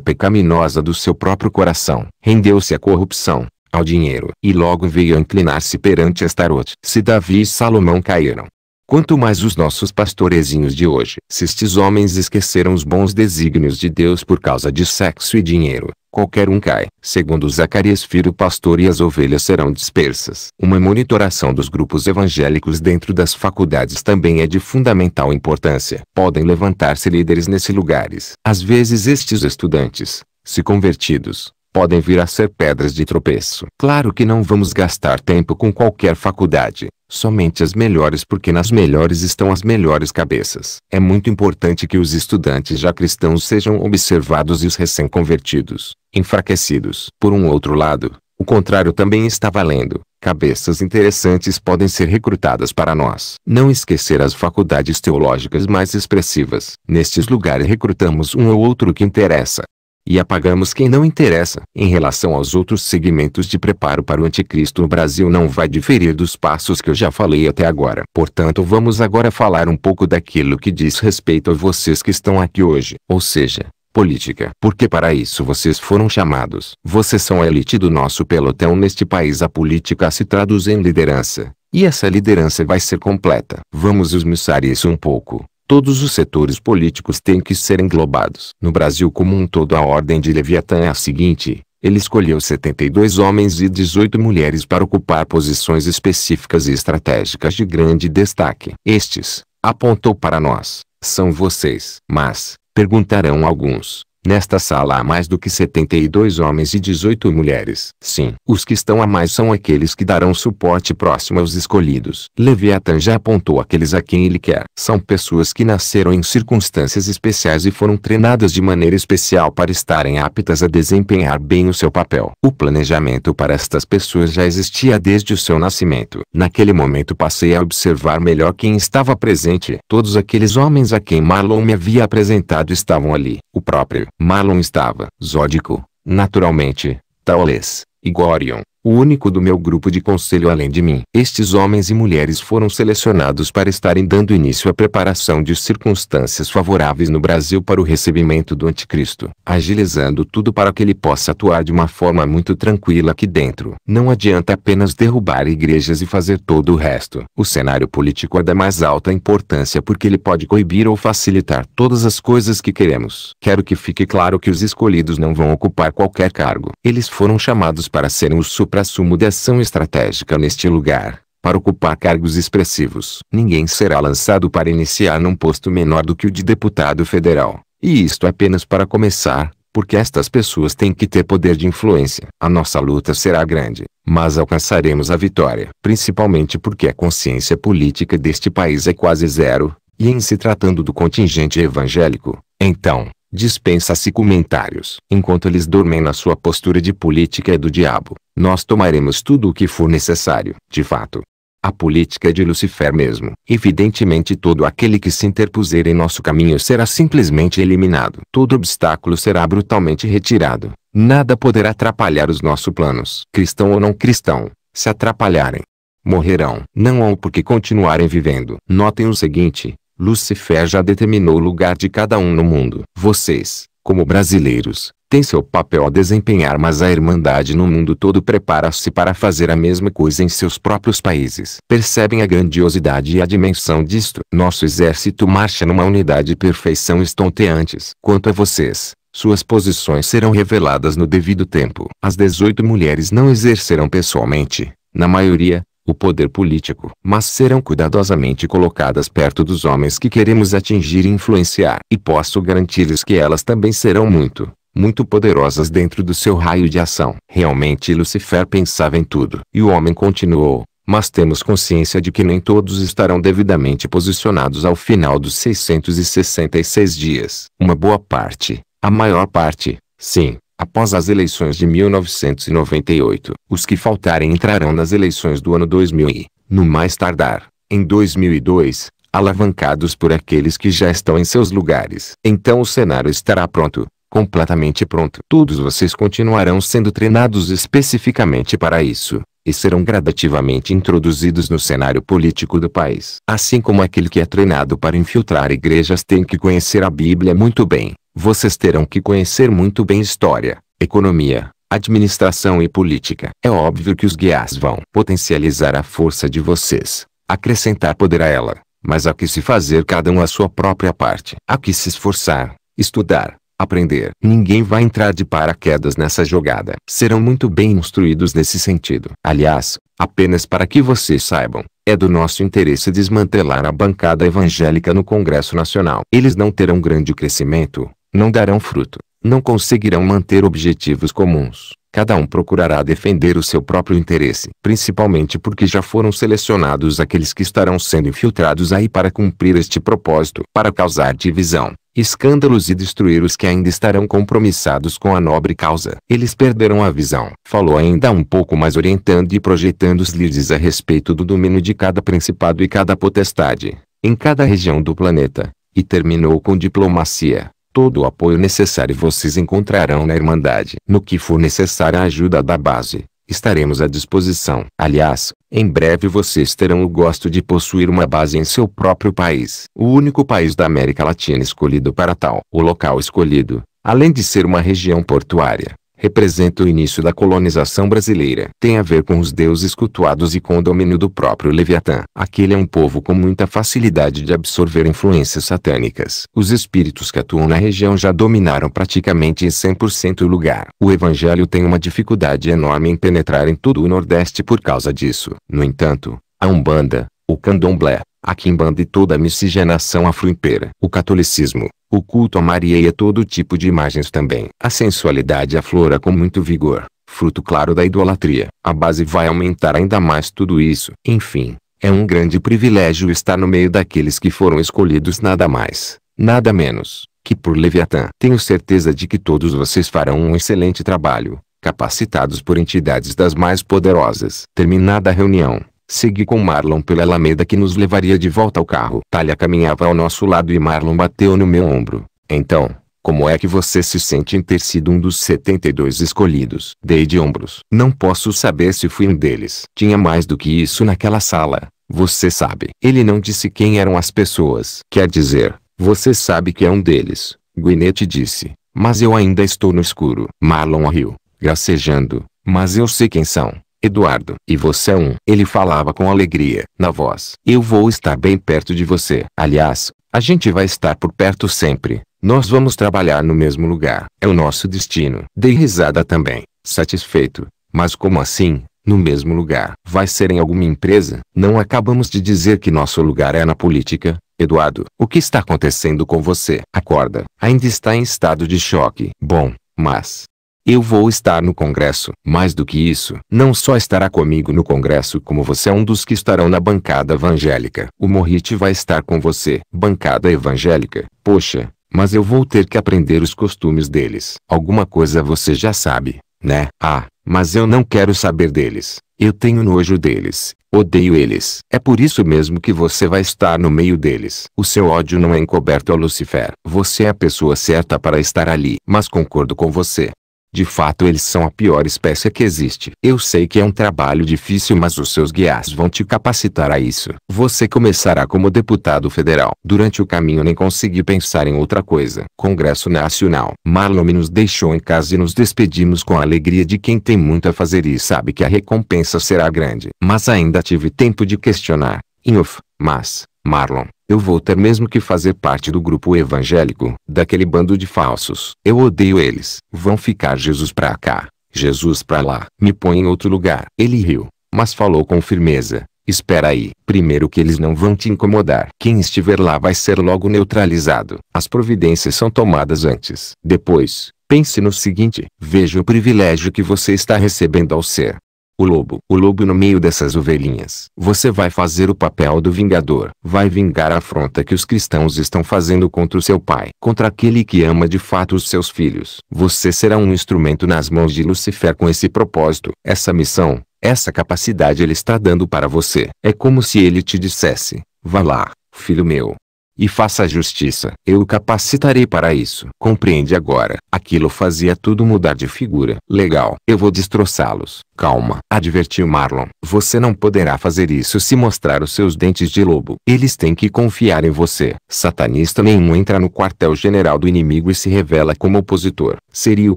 Speaker 1: pecaminosa do seu próprio coração. Rendeu-se à corrupção, ao dinheiro, e logo veio a inclinar-se perante Estarote. Se Davi e Salomão caíram, Quanto mais os nossos pastorezinhos de hoje. Se estes homens esqueceram os bons desígnios de Deus por causa de sexo e dinheiro, qualquer um cai. Segundo Zacarias Firo, pastor e as ovelhas serão dispersas. Uma monitoração dos grupos evangélicos dentro das faculdades também é de fundamental importância. Podem levantar-se líderes nesses lugares. Às vezes estes estudantes, se convertidos, podem vir a ser pedras de tropeço. Claro que não vamos gastar tempo com qualquer faculdade, Somente as melhores, porque nas melhores estão as melhores cabeças. É muito importante que os estudantes já cristãos sejam observados e os recém-convertidos, enfraquecidos. Por um outro lado, o contrário também está valendo. Cabeças interessantes podem ser recrutadas para nós. Não esquecer as faculdades teológicas mais expressivas. Nestes lugares recrutamos um ou outro que interessa e apagamos quem não interessa. Em relação aos outros segmentos de preparo para o anticristo, o Brasil não vai diferir dos passos que eu já falei até agora. Portanto, vamos agora falar um pouco daquilo que diz respeito a vocês que estão aqui hoje, ou seja, política. Porque para isso vocês foram chamados. Vocês são a elite do nosso pelotão neste país. A política se traduz em liderança. E essa liderança vai ser completa. Vamos esmiuçar isso um pouco. Todos os setores políticos têm que ser englobados. No Brasil como um todo a ordem de Leviatã é a seguinte, ele escolheu 72 homens e 18 mulheres para ocupar posições específicas e estratégicas de grande destaque. Estes, apontou para nós, são vocês. Mas, perguntarão alguns, Nesta sala há mais do que 72 homens e 18 mulheres. Sim, os que estão a mais são aqueles que darão suporte próximo aos escolhidos. Leviatã já apontou aqueles a quem ele quer. São pessoas que nasceram em circunstâncias especiais e foram treinadas de maneira especial para estarem aptas a desempenhar bem o seu papel. O planejamento para estas pessoas já existia desde o seu nascimento. Naquele momento passei a observar melhor quem estava presente. Todos aqueles homens a quem Marlon me havia apresentado estavam ali. O próprio Marlon estava, Zódico, naturalmente, Taules, Górion o único do meu grupo de conselho além de mim. Estes homens e mulheres foram selecionados para estarem dando início à preparação de circunstâncias favoráveis no Brasil para o recebimento do Anticristo, agilizando tudo para que ele possa atuar de uma forma muito tranquila aqui dentro. Não adianta apenas derrubar igrejas e fazer todo o resto. O cenário político é da mais alta importância porque ele pode coibir ou facilitar todas as coisas que queremos. Quero que fique claro que os escolhidos não vão ocupar qualquer cargo. Eles foram chamados para serem os supra de ação estratégica neste lugar, para ocupar cargos expressivos. Ninguém será lançado para iniciar num posto menor do que o de deputado federal, e isto apenas para começar, porque estas pessoas têm que ter poder de influência. A nossa luta será grande, mas alcançaremos a vitória, principalmente porque a consciência política deste país é quase zero, e em se tratando do contingente evangélico, então, dispensa-se comentários. Enquanto eles dormem na sua postura de política é do diabo, nós tomaremos tudo o que for necessário. De fato, a política é de Lucifer mesmo. Evidentemente todo aquele que se interpuser em nosso caminho será simplesmente eliminado. Todo obstáculo será brutalmente retirado. Nada poderá atrapalhar os nossos planos. Cristão ou não cristão, se atrapalharem, morrerão. Não há o porquê continuarem vivendo. Notem o seguinte, Lucifer já determinou o lugar de cada um no mundo. Vocês, como brasileiros, têm seu papel a desempenhar, mas a Irmandade no mundo todo prepara-se para fazer a mesma coisa em seus próprios países. Percebem a grandiosidade e a dimensão disto? Nosso exército marcha numa unidade e perfeição estonteantes. Quanto a vocês, suas posições serão reveladas no devido tempo. As 18 mulheres não exercerão pessoalmente, na maioria, o poder político, mas serão cuidadosamente colocadas perto dos homens que queremos atingir e influenciar. E posso garantir-lhes que elas também serão muito, muito poderosas dentro do seu raio de ação. Realmente Lucifer pensava em tudo. E o homem continuou, mas temos consciência de que nem todos estarão devidamente posicionados ao final dos 666 dias. Uma boa parte, a maior parte, sim, Após as eleições de 1998, os que faltarem entrarão nas eleições do ano 2000 e, no mais tardar, em 2002, alavancados por aqueles que já estão em seus lugares. Então o cenário estará pronto, completamente pronto. Todos vocês continuarão sendo treinados especificamente para isso, e serão gradativamente introduzidos no cenário político do país. Assim como aquele que é treinado para infiltrar igrejas tem que conhecer a Bíblia muito bem vocês terão que conhecer muito bem história, economia, administração e política. É óbvio que os guias vão potencializar a força de vocês, acrescentar poder a ela, mas há que se fazer cada um a sua própria parte. Há que se esforçar, estudar, aprender. Ninguém vai entrar de paraquedas nessa jogada. Serão muito bem instruídos nesse sentido. Aliás, apenas para que vocês saibam, é do nosso interesse desmantelar a bancada evangélica no Congresso Nacional. Eles não terão grande crescimento, não darão fruto, não conseguirão manter objetivos comuns. Cada um procurará defender o seu próprio interesse, principalmente porque já foram selecionados aqueles que estarão sendo infiltrados aí para cumprir este propósito, para causar divisão, escândalos e destruir os que ainda estarão compromissados com a nobre causa. Eles perderão a visão. Falou ainda um pouco mais orientando e projetando os líderes a respeito do domínio de cada principado e cada potestade, em cada região do planeta, e terminou com diplomacia. Todo o apoio necessário vocês encontrarão na Irmandade. No que for necessária a ajuda da base, estaremos à disposição. Aliás, em breve vocês terão o gosto de possuir uma base em seu próprio país. O único país da América Latina escolhido para tal. O local escolhido, além de ser uma região portuária, representa o início da colonização brasileira. Tem a ver com os deuses cultuados e com o domínio do próprio Leviatã. Aquele é um povo com muita facilidade de absorver influências satânicas. Os espíritos que atuam na região já dominaram praticamente em 100% o lugar. O evangelho tem uma dificuldade enorme em penetrar em todo o Nordeste por causa disso. No entanto, a Umbanda, o Candomblé, a Quimbanda e toda a miscigenação afro impera O catolicismo, o culto a Maria e a todo tipo de imagens também. A sensualidade aflora com muito vigor, fruto claro da idolatria. A base vai aumentar ainda mais tudo isso. Enfim, é um grande privilégio estar no meio daqueles que foram escolhidos nada mais, nada menos, que por Leviatã. Tenho certeza de que todos vocês farão um excelente trabalho, capacitados por entidades das mais poderosas. Terminada a reunião, Segui com Marlon pela alameda que nos levaria de volta ao carro. Talha caminhava ao nosso lado e Marlon bateu no meu ombro. Então, como é que você se sente em ter sido um dos 72 escolhidos? Dei de ombros. Não posso saber se fui um deles. Tinha mais do que isso naquela sala. Você sabe. Ele não disse quem eram as pessoas. Quer dizer, você sabe que é um deles. Guinete disse. Mas eu ainda estou no escuro. Marlon riu, gracejando. Mas eu sei quem são. Eduardo, e você é um. Ele falava com alegria, na voz. Eu vou estar bem perto de você. Aliás, a gente vai estar por perto sempre. Nós vamos trabalhar no mesmo lugar. É o nosso destino. Dei risada também, satisfeito. Mas como assim? No mesmo lugar. Vai ser em alguma empresa? Não acabamos de dizer que nosso lugar é na política, Eduardo. O que está acontecendo com você? Acorda. Ainda está em estado de choque. Bom, mas, eu vou estar no Congresso. Mais do que isso, não só estará comigo no Congresso como você é um dos que estarão na bancada evangélica. O Morrit vai estar com você. Bancada evangélica. Poxa, mas eu vou ter que aprender os costumes deles. Alguma coisa você já sabe, né? Ah, mas eu não quero saber deles. Eu tenho nojo deles. Odeio eles. É por isso mesmo que você vai estar no meio deles. O seu ódio não é encoberto a Lucifer. Você é a pessoa certa para estar ali. Mas concordo com você. De fato eles são a pior espécie que existe. Eu sei que é um trabalho difícil mas os seus guias vão te capacitar a isso. Você começará como deputado federal. Durante o caminho nem consegui pensar em outra coisa. Congresso Nacional. Marlon nos deixou em casa e nos despedimos com a alegria de quem tem muito a fazer e sabe que a recompensa será grande. Mas ainda tive tempo de questionar. Inhof, mas, Marlon, eu vou ter mesmo que fazer parte do grupo evangélico, daquele bando de falsos. Eu odeio eles. Vão ficar Jesus pra cá, Jesus pra lá. Me põe em outro lugar. Ele riu, mas falou com firmeza. Espera aí. Primeiro que eles não vão te incomodar. Quem estiver lá vai ser logo neutralizado. As providências são tomadas antes. Depois, pense no seguinte. Veja o privilégio que você está recebendo ao ser o lobo. O lobo no meio dessas ovelhinhas. Você vai fazer o papel do vingador. Vai vingar a afronta que os cristãos estão fazendo contra o seu pai. Contra aquele que ama de fato os seus filhos. Você será um instrumento nas mãos de Lucifer com esse propósito. Essa missão, essa capacidade ele está dando para você. É como se ele te dissesse, vá lá, filho meu, e faça justiça. Eu o capacitarei para isso. Compreende agora. Aquilo fazia tudo mudar de figura. Legal. Eu vou destroçá-los. Calma. Advertiu Marlon. Você não poderá fazer isso se mostrar os seus dentes de lobo. Eles têm que confiar em você. Satanista nenhum entra no quartel-general do inimigo e se revela como opositor. Seria o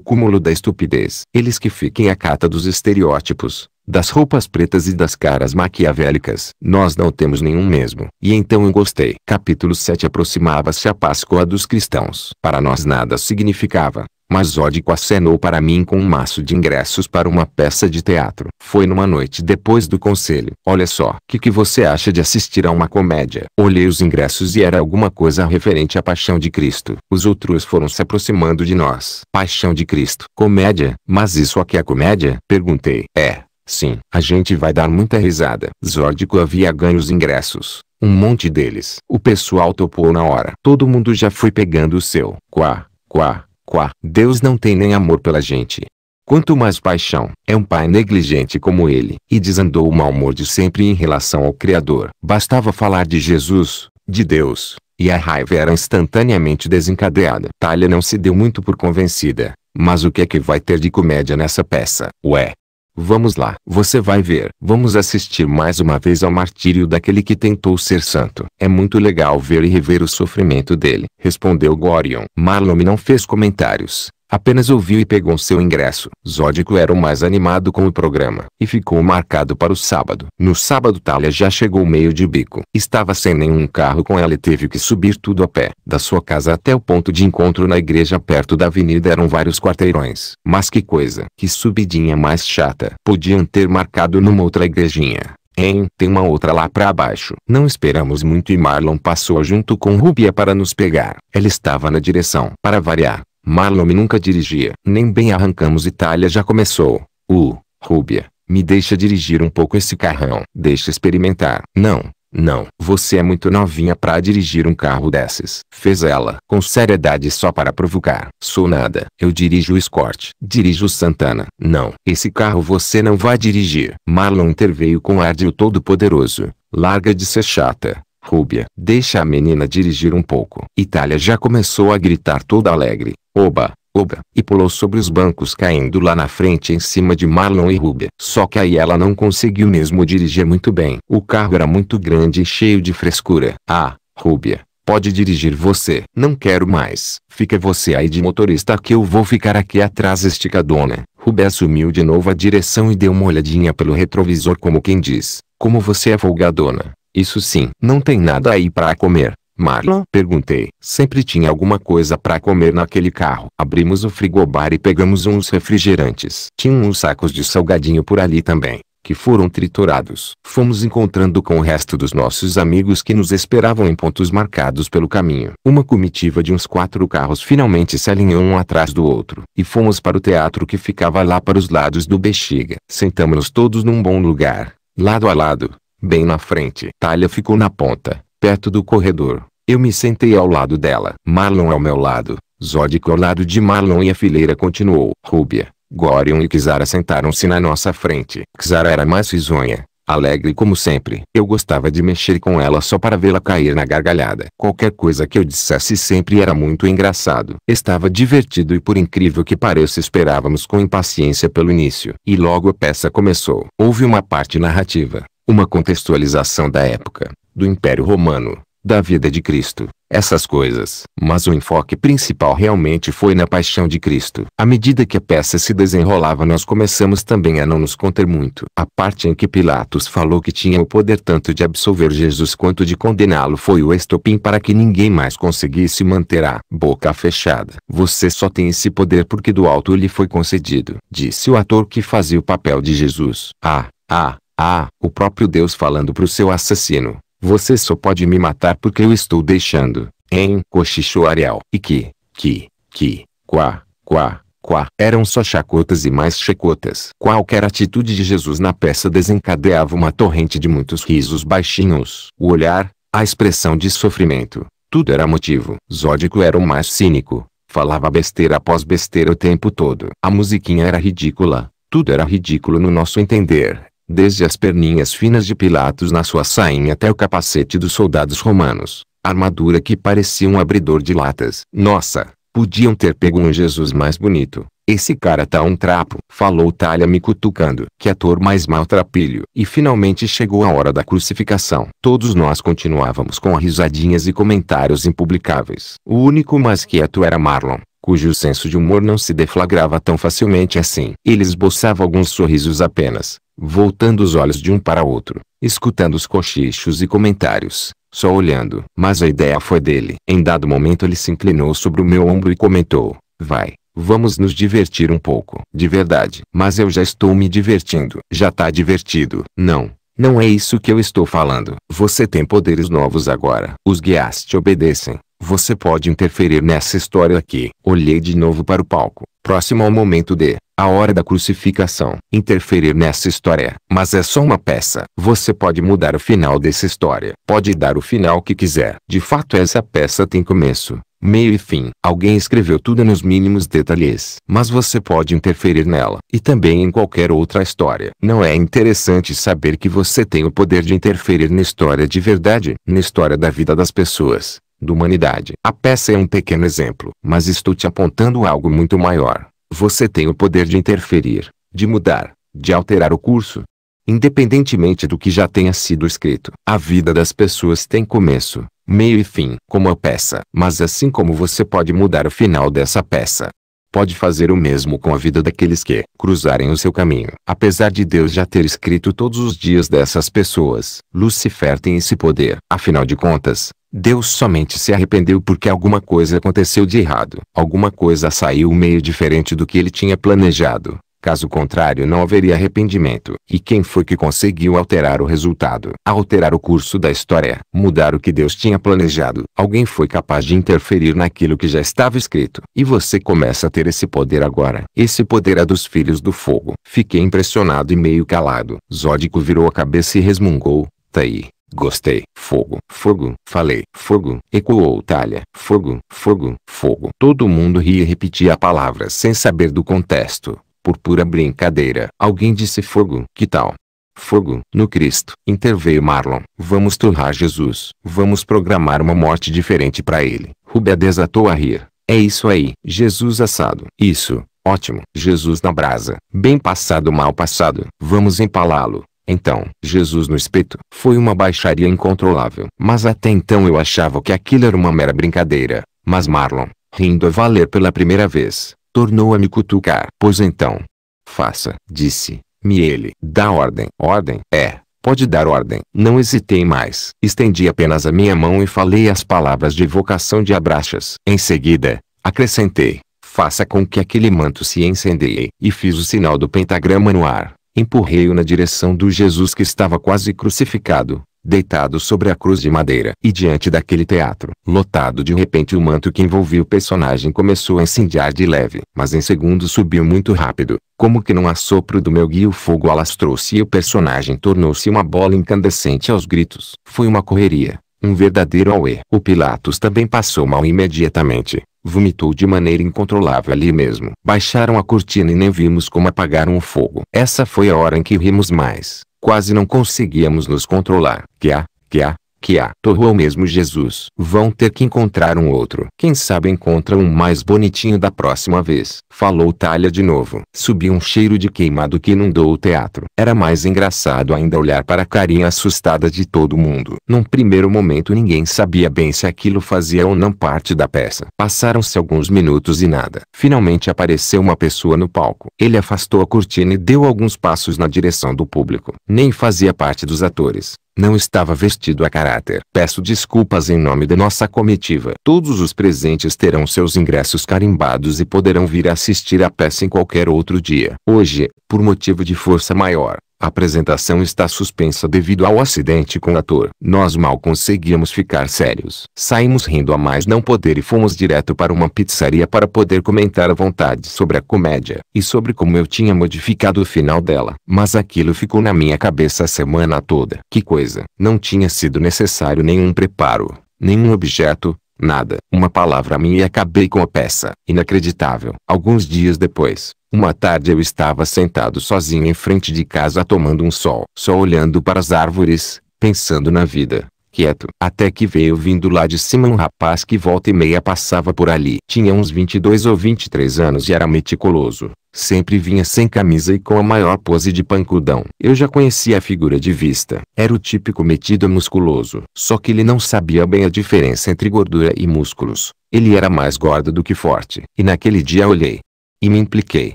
Speaker 1: cúmulo da estupidez. Eles que fiquem à cata dos estereótipos das roupas pretas e das caras maquiavélicas. Nós não temos nenhum mesmo. E então eu gostei. Capítulo 7 Aproximava-se a Páscoa dos cristãos. Para nós nada significava. Mas Zódico acenou para mim com um maço de ingressos para uma peça de teatro. Foi numa noite depois do conselho. Olha só, que que você acha de assistir a uma comédia? Olhei os ingressos e era alguma coisa referente à Paixão de Cristo. Os outros foram se aproximando de nós. Paixão de Cristo. Comédia? Mas isso aqui é comédia? Perguntei. É, Sim, a gente vai dar muita risada. Zórdico havia ganho os ingressos. Um monte deles. O pessoal topou na hora. Todo mundo já foi pegando o seu. Quá, quá, quá. Deus não tem nem amor pela gente. Quanto mais paixão, é um pai negligente como ele. E desandou o mau humor de sempre em relação ao Criador. Bastava falar de Jesus, de Deus, e a raiva era instantaneamente desencadeada. Talha não se deu muito por convencida. Mas o que é que vai ter de comédia nessa peça? Ué, Vamos lá, você vai ver. Vamos assistir mais uma vez ao martírio daquele que tentou ser santo. É muito legal ver e rever o sofrimento dele, respondeu Gorion. Marlon não fez comentários. Apenas ouviu e pegou seu ingresso. Zódico era o mais animado com o programa. E ficou marcado para o sábado. No sábado Talia já chegou meio de bico. Estava sem nenhum carro com ela e teve que subir tudo a pé. Da sua casa até o ponto de encontro na igreja perto da avenida eram vários quarteirões. Mas que coisa. Que subidinha mais chata. Podiam ter marcado numa outra igrejinha. Hein? Tem uma outra lá para baixo. Não esperamos muito e Marlon passou junto com Rubia para nos pegar. Ela estava na direção. Para variar, Marlon me nunca dirigia. Nem bem arrancamos Itália já começou. Uh, Rúbia, me deixa dirigir um pouco esse carrão. Deixa experimentar. Não, não. Você é muito novinha para dirigir um carro desses. Fez ela. Com seriedade só para provocar. Sou nada. Eu dirijo o Escort. Dirijo o Santana. Não. Esse carro você não vai dirigir. Marlon interveio com ar de o todo-poderoso. Larga de ser chata. Rúbia, deixa a menina dirigir um pouco. Itália já começou a gritar toda alegre oba, oba, e pulou sobre os bancos caindo lá na frente em cima de Marlon e Rubia. Só que aí ela não conseguiu mesmo dirigir muito bem. O carro era muito grande e cheio de frescura. Ah, Rubia, Pode dirigir você. Não quero mais. Fica você aí de motorista que eu vou ficar aqui atrás esticadona. Rubia assumiu de novo a direção e deu uma olhadinha pelo retrovisor como quem diz. Como você é folgadona. Isso sim. Não tem nada aí para comer. Marlon? Perguntei. Sempre tinha alguma coisa para comer naquele carro. Abrimos o frigobar e pegamos uns refrigerantes. Tinha uns sacos de salgadinho por ali também, que foram triturados. Fomos encontrando com o resto dos nossos amigos que nos esperavam em pontos marcados pelo caminho. Uma comitiva de uns quatro carros finalmente se alinhou um atrás do outro. E fomos para o teatro que ficava lá para os lados do Bexiga. Sentamos-nos todos num bom lugar, lado a lado, bem na frente. Talha ficou na ponta perto do corredor, eu me sentei ao lado dela. Marlon ao meu lado, Zodico ao lado de Marlon e a fileira continuou. Rúbia, Gorion e Kizara sentaram-se na nossa frente. Kizara era mais risonha, alegre como sempre. Eu gostava de mexer com ela só para vê-la cair na gargalhada. Qualquer coisa que eu dissesse sempre era muito engraçado. Estava divertido e por incrível que pareça esperávamos com impaciência pelo início. E logo a peça começou. Houve uma parte narrativa, uma contextualização da época, do Império Romano, da vida de Cristo, essas coisas. Mas o enfoque principal realmente foi na paixão de Cristo. À medida que a peça se desenrolava, nós começamos também a não nos conter muito. A parte em que Pilatos falou que tinha o poder tanto de absolver Jesus quanto de condená-lo foi o estopim para que ninguém mais conseguisse manter a boca fechada. Você só tem esse poder porque do alto lhe foi concedido, disse o ator que fazia o papel de Jesus. Ah, ah, ah, o próprio Deus falando para o seu assassino. Você só pode me matar porque eu estou deixando, Em Cochichou Ariel. E que, que, que, quá, quá, quá. Eram só chacotas e mais chacotas. Qualquer atitude de Jesus na peça desencadeava uma torrente de muitos risos baixinhos. O olhar, a expressão de sofrimento, tudo era motivo. Zódico era o mais cínico. Falava besteira após besteira o tempo todo. A musiquinha era ridícula. Tudo era ridículo no nosso entender desde as perninhas finas de Pilatos na sua sainha até o capacete dos soldados romanos, armadura que parecia um abridor de latas. Nossa, podiam ter pego um Jesus mais bonito. Esse cara tá um trapo, falou Talha me cutucando. Que ator mais maltrapilho. E finalmente chegou a hora da crucificação. Todos nós continuávamos com risadinhas e comentários impublicáveis. O único mais quieto era Marlon cujo senso de humor não se deflagrava tão facilmente assim. Ele esboçava alguns sorrisos apenas, voltando os olhos de um para outro, escutando os cochichos e comentários, só olhando. Mas a ideia foi dele. Em dado momento ele se inclinou sobre o meu ombro e comentou, vai. Vamos nos divertir um pouco. De verdade. Mas eu já estou me divertindo. Já tá divertido. Não. Não é isso que eu estou falando. Você tem poderes novos agora. Os guias te obedecem. Você pode interferir nessa história aqui. Olhei de novo para o palco, próximo ao momento de a hora da crucificação. Interferir nessa história, mas é só uma peça. Você pode mudar o final dessa história. Pode dar o final que quiser. De fato, essa peça tem começo, meio e fim. Alguém escreveu tudo nos mínimos detalhes, mas você pode interferir nela e também em qualquer outra história. Não é interessante saber que você tem o poder de interferir na história de verdade, na história da vida das pessoas, da humanidade. A peça é um pequeno exemplo, mas estou te apontando algo muito maior. Você tem o poder de interferir, de mudar, de alterar o curso. Independentemente do que já tenha sido escrito, a vida das pessoas tem começo, meio e fim, como a peça. Mas assim como você pode mudar o final dessa peça, pode fazer o mesmo com a vida daqueles que cruzarem o seu caminho. Apesar de Deus já ter escrito todos os dias dessas pessoas, Lucifer tem esse poder. Afinal de contas, Deus somente se arrependeu porque alguma coisa aconteceu de errado. Alguma coisa saiu meio diferente do que ele tinha planejado. Caso contrário, não haveria arrependimento. E quem foi que conseguiu alterar o resultado? Alterar o curso da história, mudar o que Deus tinha planejado. Alguém foi capaz de interferir naquilo que já estava escrito. E você começa a ter esse poder agora. Esse poder é dos filhos do fogo. Fiquei impressionado e meio calado. Zódico virou a cabeça e resmungou. Tá aí. Gostei. Fogo, fogo, falei, fogo, ecoou talha, fogo, fogo, fogo. Todo mundo ria e repetia a palavra sem saber do contexto, por pura brincadeira. Alguém disse fogo, que tal? Fogo, no Cristo. Interveio Marlon. Vamos torrar Jesus. Vamos programar uma morte diferente para ele. Rubia desatou a rir. É isso aí. Jesus assado. Isso, ótimo. Jesus na brasa. Bem passado, mal passado. Vamos empalá-lo. Então, Jesus no espeto, foi uma baixaria incontrolável. Mas até então eu achava que aquilo era uma mera brincadeira. Mas Marlon, rindo a valer pela primeira vez, tornou a me cutucar. Pois então, faça, disse-me ele. Dá ordem. Ordem? É, pode dar ordem. Não hesitei mais. Estendi apenas a minha mão e falei as palavras de vocação de Abraxas. Em seguida, acrescentei, faça com que aquele manto se encendeie. E fiz o sinal do pentagrama no ar. Empurrei-o na direção do Jesus que estava quase crucificado, deitado sobre a cruz de madeira. E diante daquele teatro, lotado de repente o manto que envolvia o personagem começou a incendiar de leve. Mas em segundos subiu muito rápido, como que num assopro do meu guia o fogo alastrou-se e o personagem tornou-se uma bola incandescente aos gritos. Foi uma correria. Um verdadeiro auê. O Pilatos também passou mal imediatamente, Vomitou de maneira incontrolável ali mesmo. Baixaram a cortina e nem vimos como apagaram o fogo. Essa foi a hora em que rimos mais. Quase não conseguíamos nos controlar. Que a, que a, que a torre ou mesmo Jesus vão ter que encontrar um outro. Quem sabe encontra um mais bonitinho da próxima vez. Falou Talha de novo. Subiu um cheiro de queimado que inundou o teatro. Era mais engraçado ainda olhar para a carinha assustada de todo mundo. Num primeiro momento ninguém sabia bem se aquilo fazia ou não parte da peça. Passaram-se alguns minutos e nada. Finalmente apareceu uma pessoa no palco. Ele afastou a cortina e deu alguns passos na direção do público. Nem fazia parte dos atores. Não estava vestido a caráter. Peço desculpas em nome da nossa comitiva. Todos os presentes terão seus ingressos carimbados e poderão vir assistir à peça em qualquer outro dia. Hoje, por motivo de força maior, a apresentação está suspensa devido ao acidente com o ator. Nós mal conseguíamos ficar sérios. Saímos rindo a mais não poder e fomos direto para uma pizzaria para poder comentar à vontade sobre a comédia e sobre como eu tinha modificado o final dela. Mas aquilo ficou na minha cabeça a semana toda. Que coisa! Não tinha sido necessário nenhum preparo, nenhum objeto, nada. Uma palavra minha e acabei com a peça. Inacreditável. Alguns dias depois, uma tarde eu estava sentado sozinho em frente de casa tomando um sol, só olhando para as árvores, pensando na vida, quieto. Até que veio vindo lá de cima um rapaz que volta e meia passava por ali. Tinha uns 22 ou 23 anos e era meticuloso. Sempre vinha sem camisa e com a maior pose de pancudão. Eu já conhecia a figura de vista. Era o típico metido musculoso. Só que ele não sabia bem a diferença entre gordura e músculos. Ele era mais gordo do que forte. E naquele dia olhei. E me impliquei.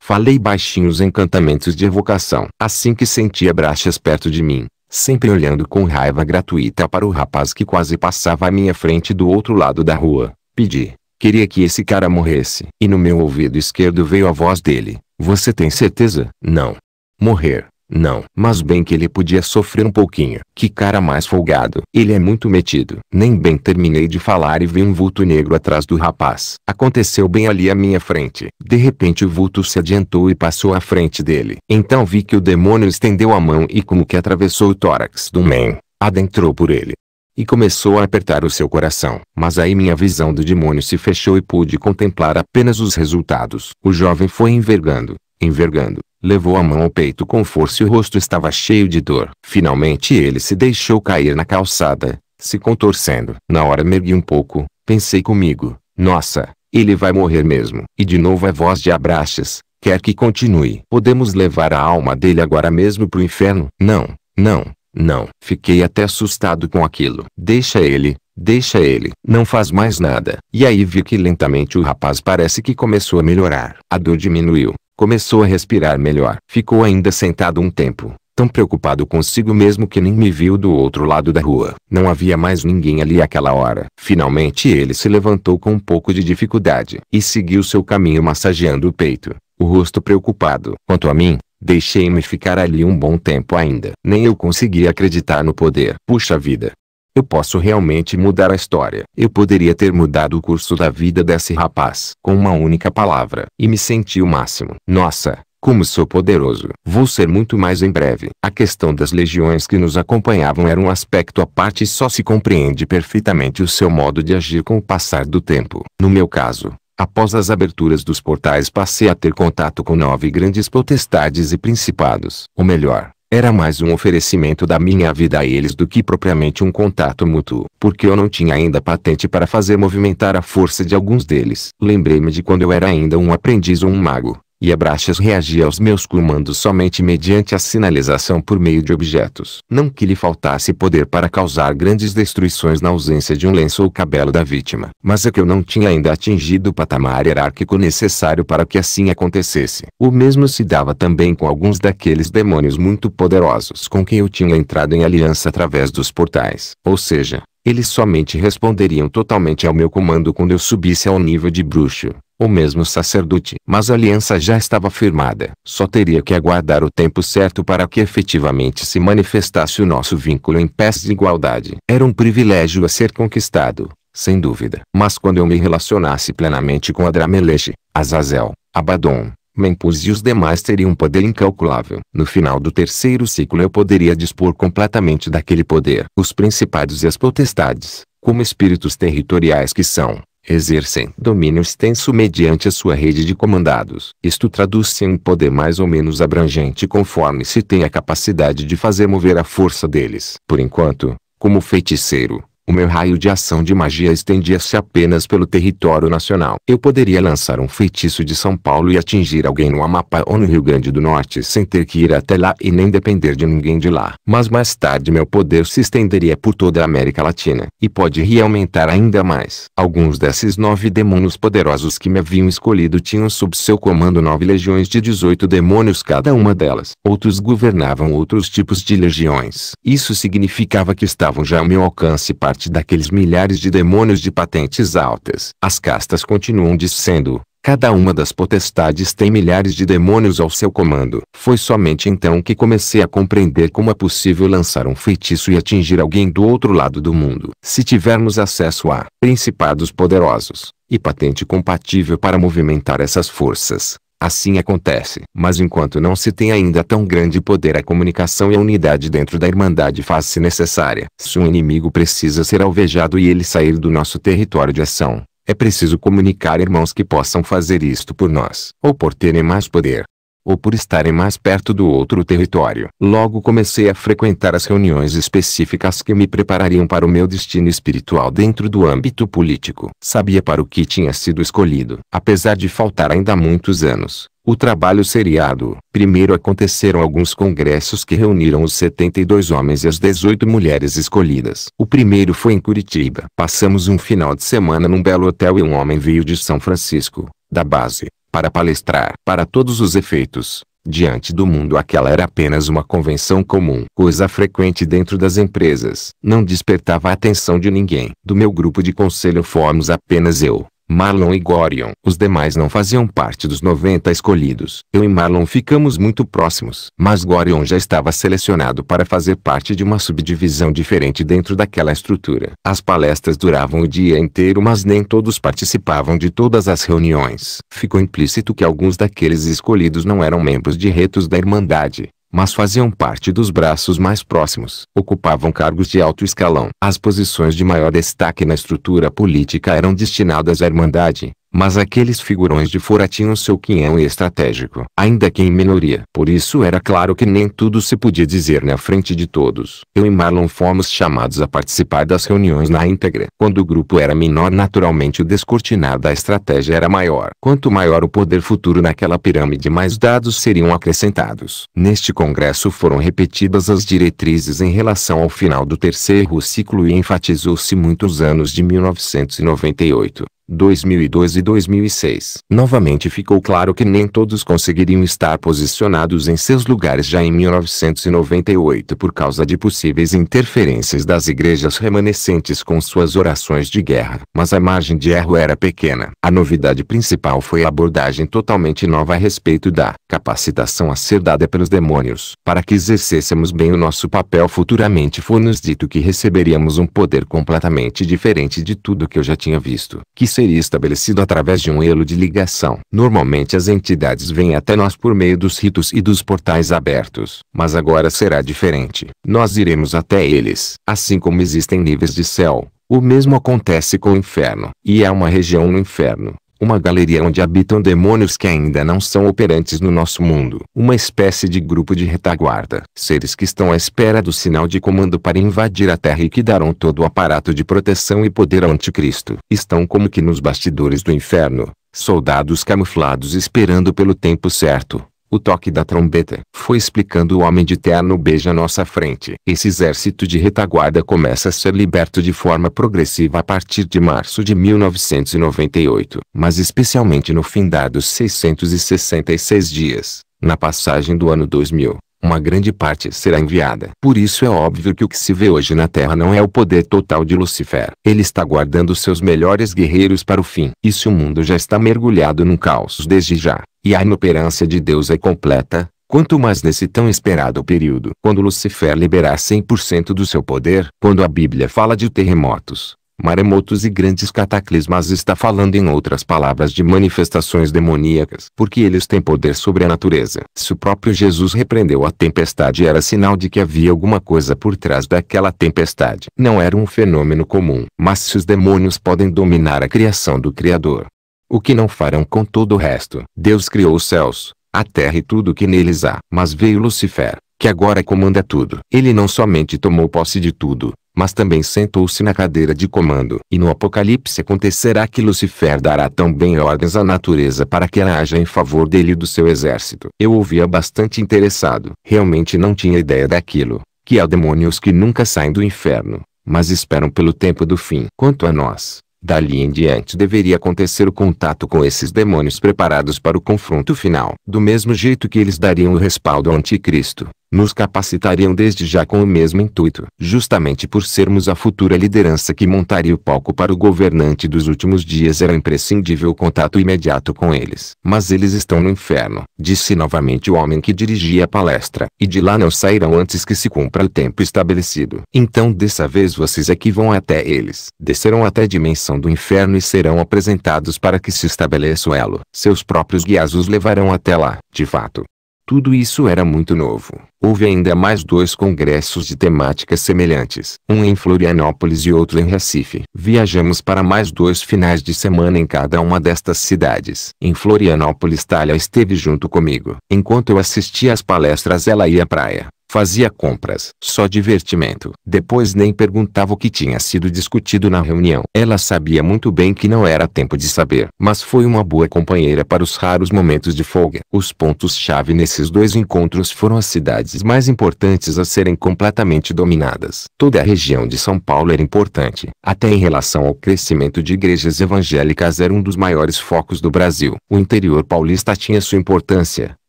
Speaker 1: Falei baixinho os encantamentos de evocação. Assim que sentia brachas perto de mim, sempre olhando com raiva gratuita para o rapaz que quase passava à minha frente do outro lado da rua, pedi. Queria que esse cara morresse. E no meu ouvido esquerdo veio a voz dele. Você tem certeza? Não. Morrer. Não, mas bem que ele podia sofrer um pouquinho. Que cara mais folgado. Ele é muito metido. Nem bem terminei de falar e vi um vulto negro atrás do rapaz. Aconteceu bem ali à minha frente. De repente o vulto se adiantou e passou à frente dele. Então vi que o demônio estendeu a mão e como que atravessou o tórax do man. Adentrou por ele e começou a apertar o seu coração. Mas aí minha visão do demônio se fechou e pude contemplar apenas os resultados. O jovem foi envergando, envergando, Levou a mão ao peito com força e o rosto estava cheio de dor. Finalmente ele se deixou cair na calçada, se contorcendo. Na hora mergui ergui um pouco, pensei comigo, nossa, ele vai morrer mesmo. E de novo a voz de Abraxas, quer que continue. Podemos levar a alma dele agora mesmo pro inferno? Não, não, não. Fiquei até assustado com aquilo. Deixa ele, deixa ele. Não faz mais nada. E aí vi que lentamente o rapaz parece que começou a melhorar. A dor diminuiu. Começou a respirar melhor. Ficou ainda sentado um tempo, tão preocupado consigo mesmo que nem me viu do outro lado da rua. Não havia mais ninguém ali àquela hora. Finalmente ele se levantou com um pouco de dificuldade e seguiu seu caminho massageando o peito, o rosto preocupado. Quanto a mim, Deixei-me ficar ali um bom tempo ainda. Nem eu conseguia acreditar no poder. Puxa vida, eu posso realmente mudar a história. Eu poderia ter mudado o curso da vida desse rapaz com uma única palavra. E me senti o máximo. Nossa, como sou poderoso. Vou ser muito mais em breve. A questão das legiões que nos acompanhavam era um aspecto à parte e só se compreende perfeitamente o seu modo de agir com o passar do tempo. No meu caso, após as aberturas dos portais passei a ter contato com nove grandes potestades e principados. Ou melhor, era mais um oferecimento da minha vida a eles do que propriamente um contato mútuo, porque eu não tinha ainda patente para fazer movimentar a força de alguns deles. Lembrei-me de quando eu era ainda um aprendiz ou um mago, e Abraxas reagia aos meus comandos somente mediante a sinalização por meio de objetos. Não que lhe faltasse poder para causar grandes destruições na ausência de um lenço ou cabelo da vítima. Mas é que eu não tinha ainda atingido o patamar hierárquico necessário para que assim acontecesse. O mesmo se dava também com alguns daqueles demônios muito poderosos com quem eu tinha entrado em aliança através dos portais. Ou seja, eles somente responderiam totalmente ao meu comando quando eu subisse ao nível de bruxo ou mesmo sacerdote. Mas a aliança já estava firmada. Só teria que aguardar o tempo certo para que efetivamente se manifestasse o nosso vínculo em pés de igualdade. Era um privilégio a ser conquistado, sem dúvida. Mas quando eu me relacionasse plenamente com Adrameleche, Azazel, Abaddon, Mempus e os demais teriam um poder incalculável. No final do terceiro ciclo eu poderia dispor completamente daquele poder. Os principados e as potestades, como espíritos territoriais que são, exercem domínio extenso mediante a sua rede de comandados. Isto traduz-se em um poder mais ou menos abrangente conforme se tem a capacidade de fazer mover a força deles. Por enquanto, como feiticeiro, o meu raio de ação de magia estendia-se apenas pelo território nacional. Eu poderia lançar um feitiço de São Paulo e atingir alguém no Amapá ou no Rio Grande do Norte sem ter que ir até lá e nem depender de ninguém de lá. Mas mais tarde meu poder se estenderia por toda a América Latina, e pode aumentar ainda mais. Alguns desses nove demônios poderosos que me haviam escolhido tinham sob seu comando nove legiões de 18 demônios cada uma delas. Outros governavam outros tipos de legiões. Isso significava que estavam já ao meu alcance parte daqueles milhares de demônios de patentes altas. As castas continuam dizendo, Cada uma das potestades tem milhares de demônios ao seu comando. Foi somente então que comecei a compreender como é possível lançar um feitiço e atingir alguém do outro lado do mundo. Se tivermos acesso a principados poderosos e patente compatível para movimentar essas forças, Assim acontece. Mas enquanto não se tem ainda tão grande poder a comunicação e a unidade dentro da Irmandade faz-se necessária. Se um inimigo precisa ser alvejado e ele sair do nosso território de ação, é preciso comunicar irmãos que possam fazer isto por nós, ou por terem mais poder ou por estarem mais perto do outro território. Logo comecei a frequentar as reuniões específicas que me preparariam para o meu destino espiritual dentro do âmbito político. Sabia para o que tinha sido escolhido. Apesar de faltar ainda muitos anos, o trabalho seriado. Primeiro aconteceram alguns congressos que reuniram os 72 homens e as 18 mulheres escolhidas. O primeiro foi em Curitiba. Passamos um final de semana num belo hotel e um homem veio de São Francisco, da base, para palestrar para todos os efeitos. Diante do mundo aquela era apenas uma convenção comum, coisa frequente dentro das empresas. Não despertava a atenção de ninguém. Do meu grupo de conselho fomos apenas eu, Marlon e Gorion. Os demais não faziam parte dos 90 escolhidos. Eu e Marlon ficamos muito próximos. Mas Gorion já estava selecionado para fazer parte de uma subdivisão diferente dentro daquela estrutura. As palestras duravam o dia inteiro mas nem todos participavam de todas as reuniões. Ficou implícito que alguns daqueles escolhidos não eram membros de retos da Irmandade mas faziam parte dos braços mais próximos. Ocupavam cargos de alto escalão. As posições de maior destaque na estrutura política eram destinadas à Irmandade, mas aqueles figurões de fora tinham seu quinhão estratégico, ainda que em minoria. Por isso era claro que nem tudo se podia dizer na frente de todos. Eu e Marlon fomos chamados a participar das reuniões na íntegra. Quando o grupo era menor naturalmente o descortinar da estratégia era maior. Quanto maior o poder futuro naquela pirâmide mais dados seriam acrescentados. Neste congresso foram repetidas as diretrizes em relação ao final do terceiro ciclo e enfatizou-se muitos anos de 1998. 2002 e 2006. Novamente ficou claro que nem todos conseguiriam estar posicionados em seus lugares já em 1998 por causa de possíveis interferências das igrejas remanescentes com suas orações de guerra. Mas a margem de erro era pequena. A novidade principal foi a abordagem totalmente nova a respeito da capacitação a ser dada pelos demônios. Para que exercêssemos bem o nosso papel futuramente foi-nos dito que receberíamos um poder completamente diferente de tudo que eu já tinha visto. Que seria estabelecido através de um elo de ligação. Normalmente as entidades vêm até nós por meio dos ritos e dos portais abertos, mas agora será diferente. Nós iremos até eles. Assim como existem níveis de céu, o mesmo acontece com o inferno, e há uma região no inferno uma galeria onde habitam demônios que ainda não são operantes no nosso mundo. Uma espécie de grupo de retaguarda. Seres que estão à espera do sinal de comando para invadir a Terra e que darão todo o aparato de proteção e poder ao anticristo. Estão como que nos bastidores do inferno. Soldados camuflados esperando pelo tempo certo o toque da trombeta foi explicando o homem de terno beija à nossa frente. Esse exército de retaguarda começa a ser liberto de forma progressiva a partir de março de 1998, mas especialmente no fim dos 666 dias, na passagem do ano 2000. Uma grande parte será enviada. Por isso é óbvio que o que se vê hoje na Terra não é o poder total de Lucifer. Ele está guardando seus melhores guerreiros para o fim. E se o mundo já está mergulhado num caos desde já, e a inoperância de Deus é completa, quanto mais nesse tão esperado período. Quando Lucifer liberar 100% do seu poder, quando a Bíblia fala de terremotos, maremotos e grandes cataclismas está falando em outras palavras de manifestações demoníacas, porque eles têm poder sobre a natureza. Se o próprio Jesus repreendeu a tempestade era sinal de que havia alguma coisa por trás daquela tempestade. Não era um fenômeno comum. Mas se os demônios podem dominar a criação do Criador, o que não farão com todo o resto? Deus criou os céus, a terra e tudo o que neles há. Mas veio Lucifer, que agora comanda tudo. Ele não somente tomou posse de tudo, mas também sentou-se na cadeira de comando. E no Apocalipse acontecerá que Lucifer dará também ordens à natureza para que ela haja em favor dele e do seu exército. Eu ouvia bastante interessado. Realmente não tinha ideia daquilo, que há demônios que nunca saem do inferno, mas esperam pelo tempo do fim. Quanto a nós, Dali em diante deveria acontecer o contato com esses demônios preparados para o confronto final, do mesmo jeito que eles dariam o respaldo ao anticristo nos capacitariam desde já com o mesmo intuito, justamente por sermos a futura liderança que montaria o palco para o governante dos últimos dias era imprescindível o contato imediato com eles. Mas eles estão no inferno, disse novamente o homem que dirigia a palestra, e de lá não sairão antes que se cumpra o tempo estabelecido. Então dessa vez vocês é que vão até eles, descerão até a dimensão do inferno e serão apresentados para que se estabeleça o elo. Seus próprios guias os levarão até lá. De fato, tudo isso era muito novo. Houve ainda mais dois congressos de temáticas semelhantes, um em Florianópolis e outro em Recife. Viajamos para mais dois finais de semana em cada uma destas cidades. Em Florianópolis, Talha esteve junto comigo. Enquanto eu assistia às palestras, ela ia à praia. Fazia compras, só divertimento. Depois nem perguntava o que tinha sido discutido na reunião. Ela sabia muito bem que não era tempo de saber, mas foi uma boa companheira para os raros momentos de folga. Os pontos-chave nesses dois encontros foram as cidades mais importantes a serem completamente dominadas. Toda a região de São Paulo era importante, até em relação ao crescimento de igrejas evangélicas era um dos maiores focos do Brasil. O interior paulista tinha sua importância,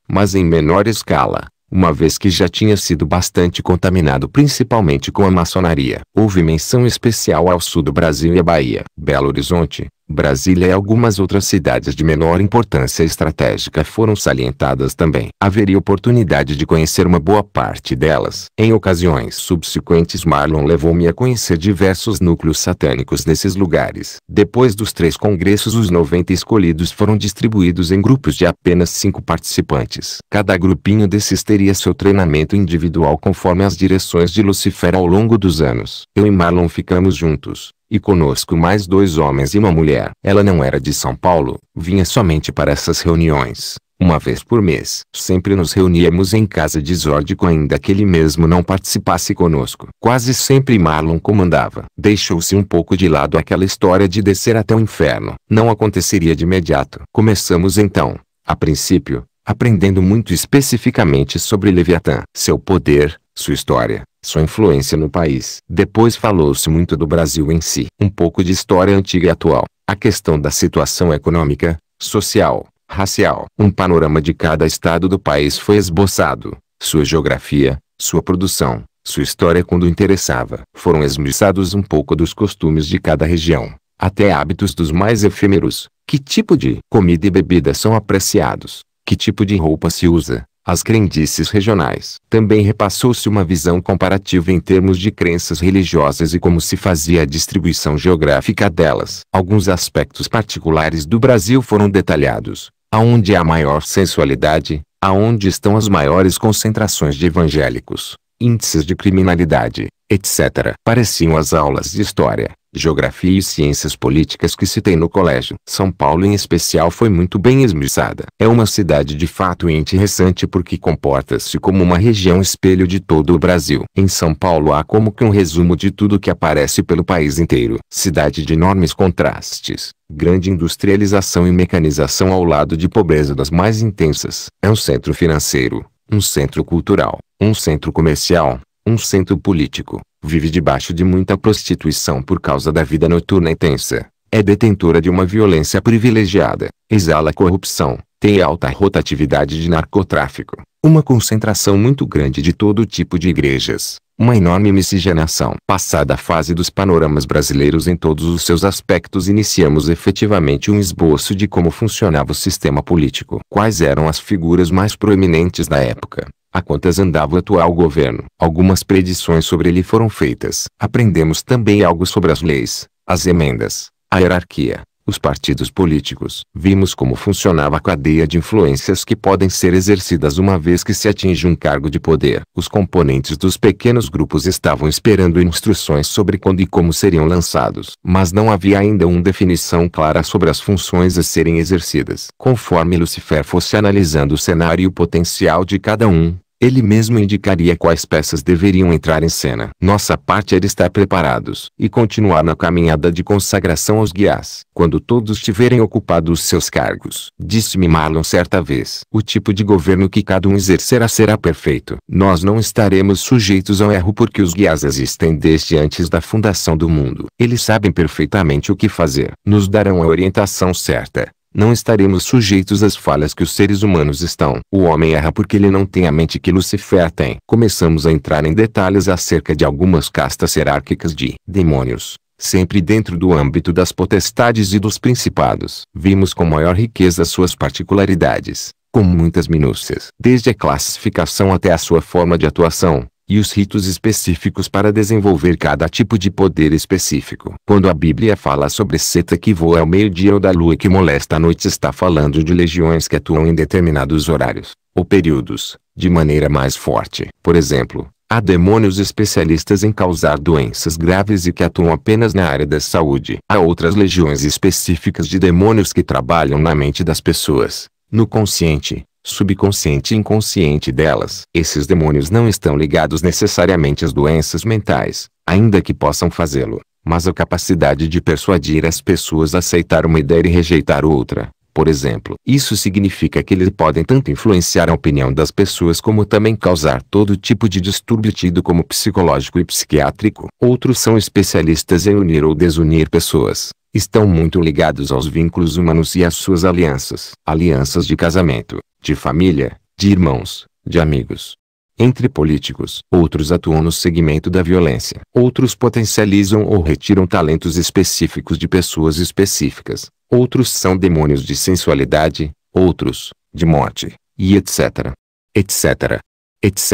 Speaker 1: mas em menor escala uma vez que já tinha sido bastante contaminado principalmente com a maçonaria. Houve menção especial ao sul do Brasil e à Bahia, Belo Horizonte, Brasília e algumas outras cidades de menor importância estratégica foram salientadas também. Haveria oportunidade de conhecer uma boa parte delas. Em ocasiões subsequentes, Marlon levou-me a conhecer diversos núcleos satânicos nesses lugares. Depois dos três congressos, os 90 escolhidos foram distribuídos em grupos de apenas cinco participantes. Cada grupinho desses teria seu treinamento individual conforme as direções de Lucifer ao longo dos anos. Eu e Marlon ficamos juntos, e conosco mais dois homens e uma mulher. Ela não era de São Paulo, vinha somente para essas reuniões, uma vez por mês. Sempre nos reuníamos em casa de Zórdico ainda que ele mesmo não participasse conosco. Quase sempre Marlon comandava. Deixou-se um pouco de lado aquela história de descer até o inferno. Não aconteceria de imediato. Começamos então, a princípio, aprendendo muito especificamente sobre Leviatã, seu poder, sua história, sua influência no país. Depois falou-se muito do Brasil em si. Um pouco de história antiga e atual, a questão da situação econômica, social, racial. Um panorama de cada estado do país foi esboçado, sua geografia, sua produção, sua história quando interessava. Foram esmiuçados um pouco dos costumes de cada região, até hábitos dos mais efêmeros. Que tipo de comida e bebida são apreciados? Que tipo de roupa se usa? As crendices regionais. Também repassou-se uma visão comparativa em termos de crenças religiosas e como se fazia a distribuição geográfica delas. Alguns aspectos particulares do Brasil foram detalhados. Aonde há maior sensualidade, aonde estão as maiores concentrações de evangélicos, índices de criminalidade, etc. Pareciam as aulas de história geografia e ciências políticas que se tem no colégio. São Paulo em especial foi muito bem esmiuçada. É uma cidade de fato interessante porque comporta-se como uma região espelho de todo o Brasil. Em São Paulo há como que um resumo de tudo que aparece pelo país inteiro. Cidade de enormes contrastes. Grande industrialização e mecanização ao lado de pobreza das mais intensas. É um centro financeiro, um centro cultural, um centro comercial, um centro político, vive debaixo de muita prostituição por causa da vida noturna intensa, é detentora de uma violência privilegiada, exala corrupção, tem alta rotatividade de narcotráfico, uma concentração muito grande de todo tipo de igrejas, uma enorme miscigenação. Passada a fase dos panoramas brasileiros em todos os seus aspectos iniciamos efetivamente um esboço de como funcionava o sistema político. Quais eram as figuras mais proeminentes da época? A quantas andava o atual governo? Algumas predições sobre ele foram feitas. Aprendemos também algo sobre as leis, as emendas, a hierarquia, os partidos políticos. Vimos como funcionava a cadeia de influências que podem ser exercidas uma vez que se atinge um cargo de poder. Os componentes dos pequenos grupos estavam esperando instruções sobre quando e como seriam lançados, mas não havia ainda uma definição clara sobre as funções a serem exercidas. Conforme Lucifer fosse analisando o cenário e o potencial de cada um, ele mesmo indicaria quais peças deveriam entrar em cena. Nossa parte era estar preparados e continuar na caminhada de consagração aos guias, quando todos tiverem ocupado os seus cargos. Disse-me Marlon certa vez: o tipo de governo que cada um exercerá será perfeito. Nós não estaremos sujeitos ao erro porque os guias existem desde antes da fundação do mundo. Eles sabem perfeitamente o que fazer. Nos darão a orientação certa não estaremos sujeitos às falhas que os seres humanos estão. O homem erra porque ele não tem a mente que Lucifer tem. Começamos a entrar em detalhes acerca de algumas castas hierárquicas de demônios sempre dentro do âmbito das potestades e dos principados. Vimos com maior riqueza suas particularidades, com muitas minúcias, desde a classificação até a sua forma de atuação, e os ritos específicos para desenvolver cada tipo de poder específico. Quando a Bíblia fala sobre seta que voa ao meio-dia ou da lua que molesta à noite, está falando de legiões que atuam em determinados horários ou períodos, de maneira mais forte. Por exemplo, há demônios especialistas em causar doenças graves e que atuam apenas na área da saúde. Há outras legiões específicas de demônios que trabalham na mente das pessoas, no consciente, subconsciente e inconsciente delas. Esses demônios não estão ligados necessariamente às doenças mentais, ainda que possam fazê-lo, mas à capacidade de persuadir as pessoas a aceitar uma ideia e rejeitar outra. Por exemplo, isso significa que eles podem tanto influenciar a opinião das pessoas como também causar todo tipo de distúrbio tido como psicológico e psiquiátrico. Outros são especialistas em unir ou desunir pessoas estão muito ligados aos vínculos humanos e às suas alianças. Alianças de casamento, de família, de irmãos, de amigos. Entre políticos, outros atuam no segmento da violência. Outros potencializam ou retiram talentos específicos de pessoas específicas. Outros são demônios de sensualidade, outros, de morte, e etc. Etc. Etc.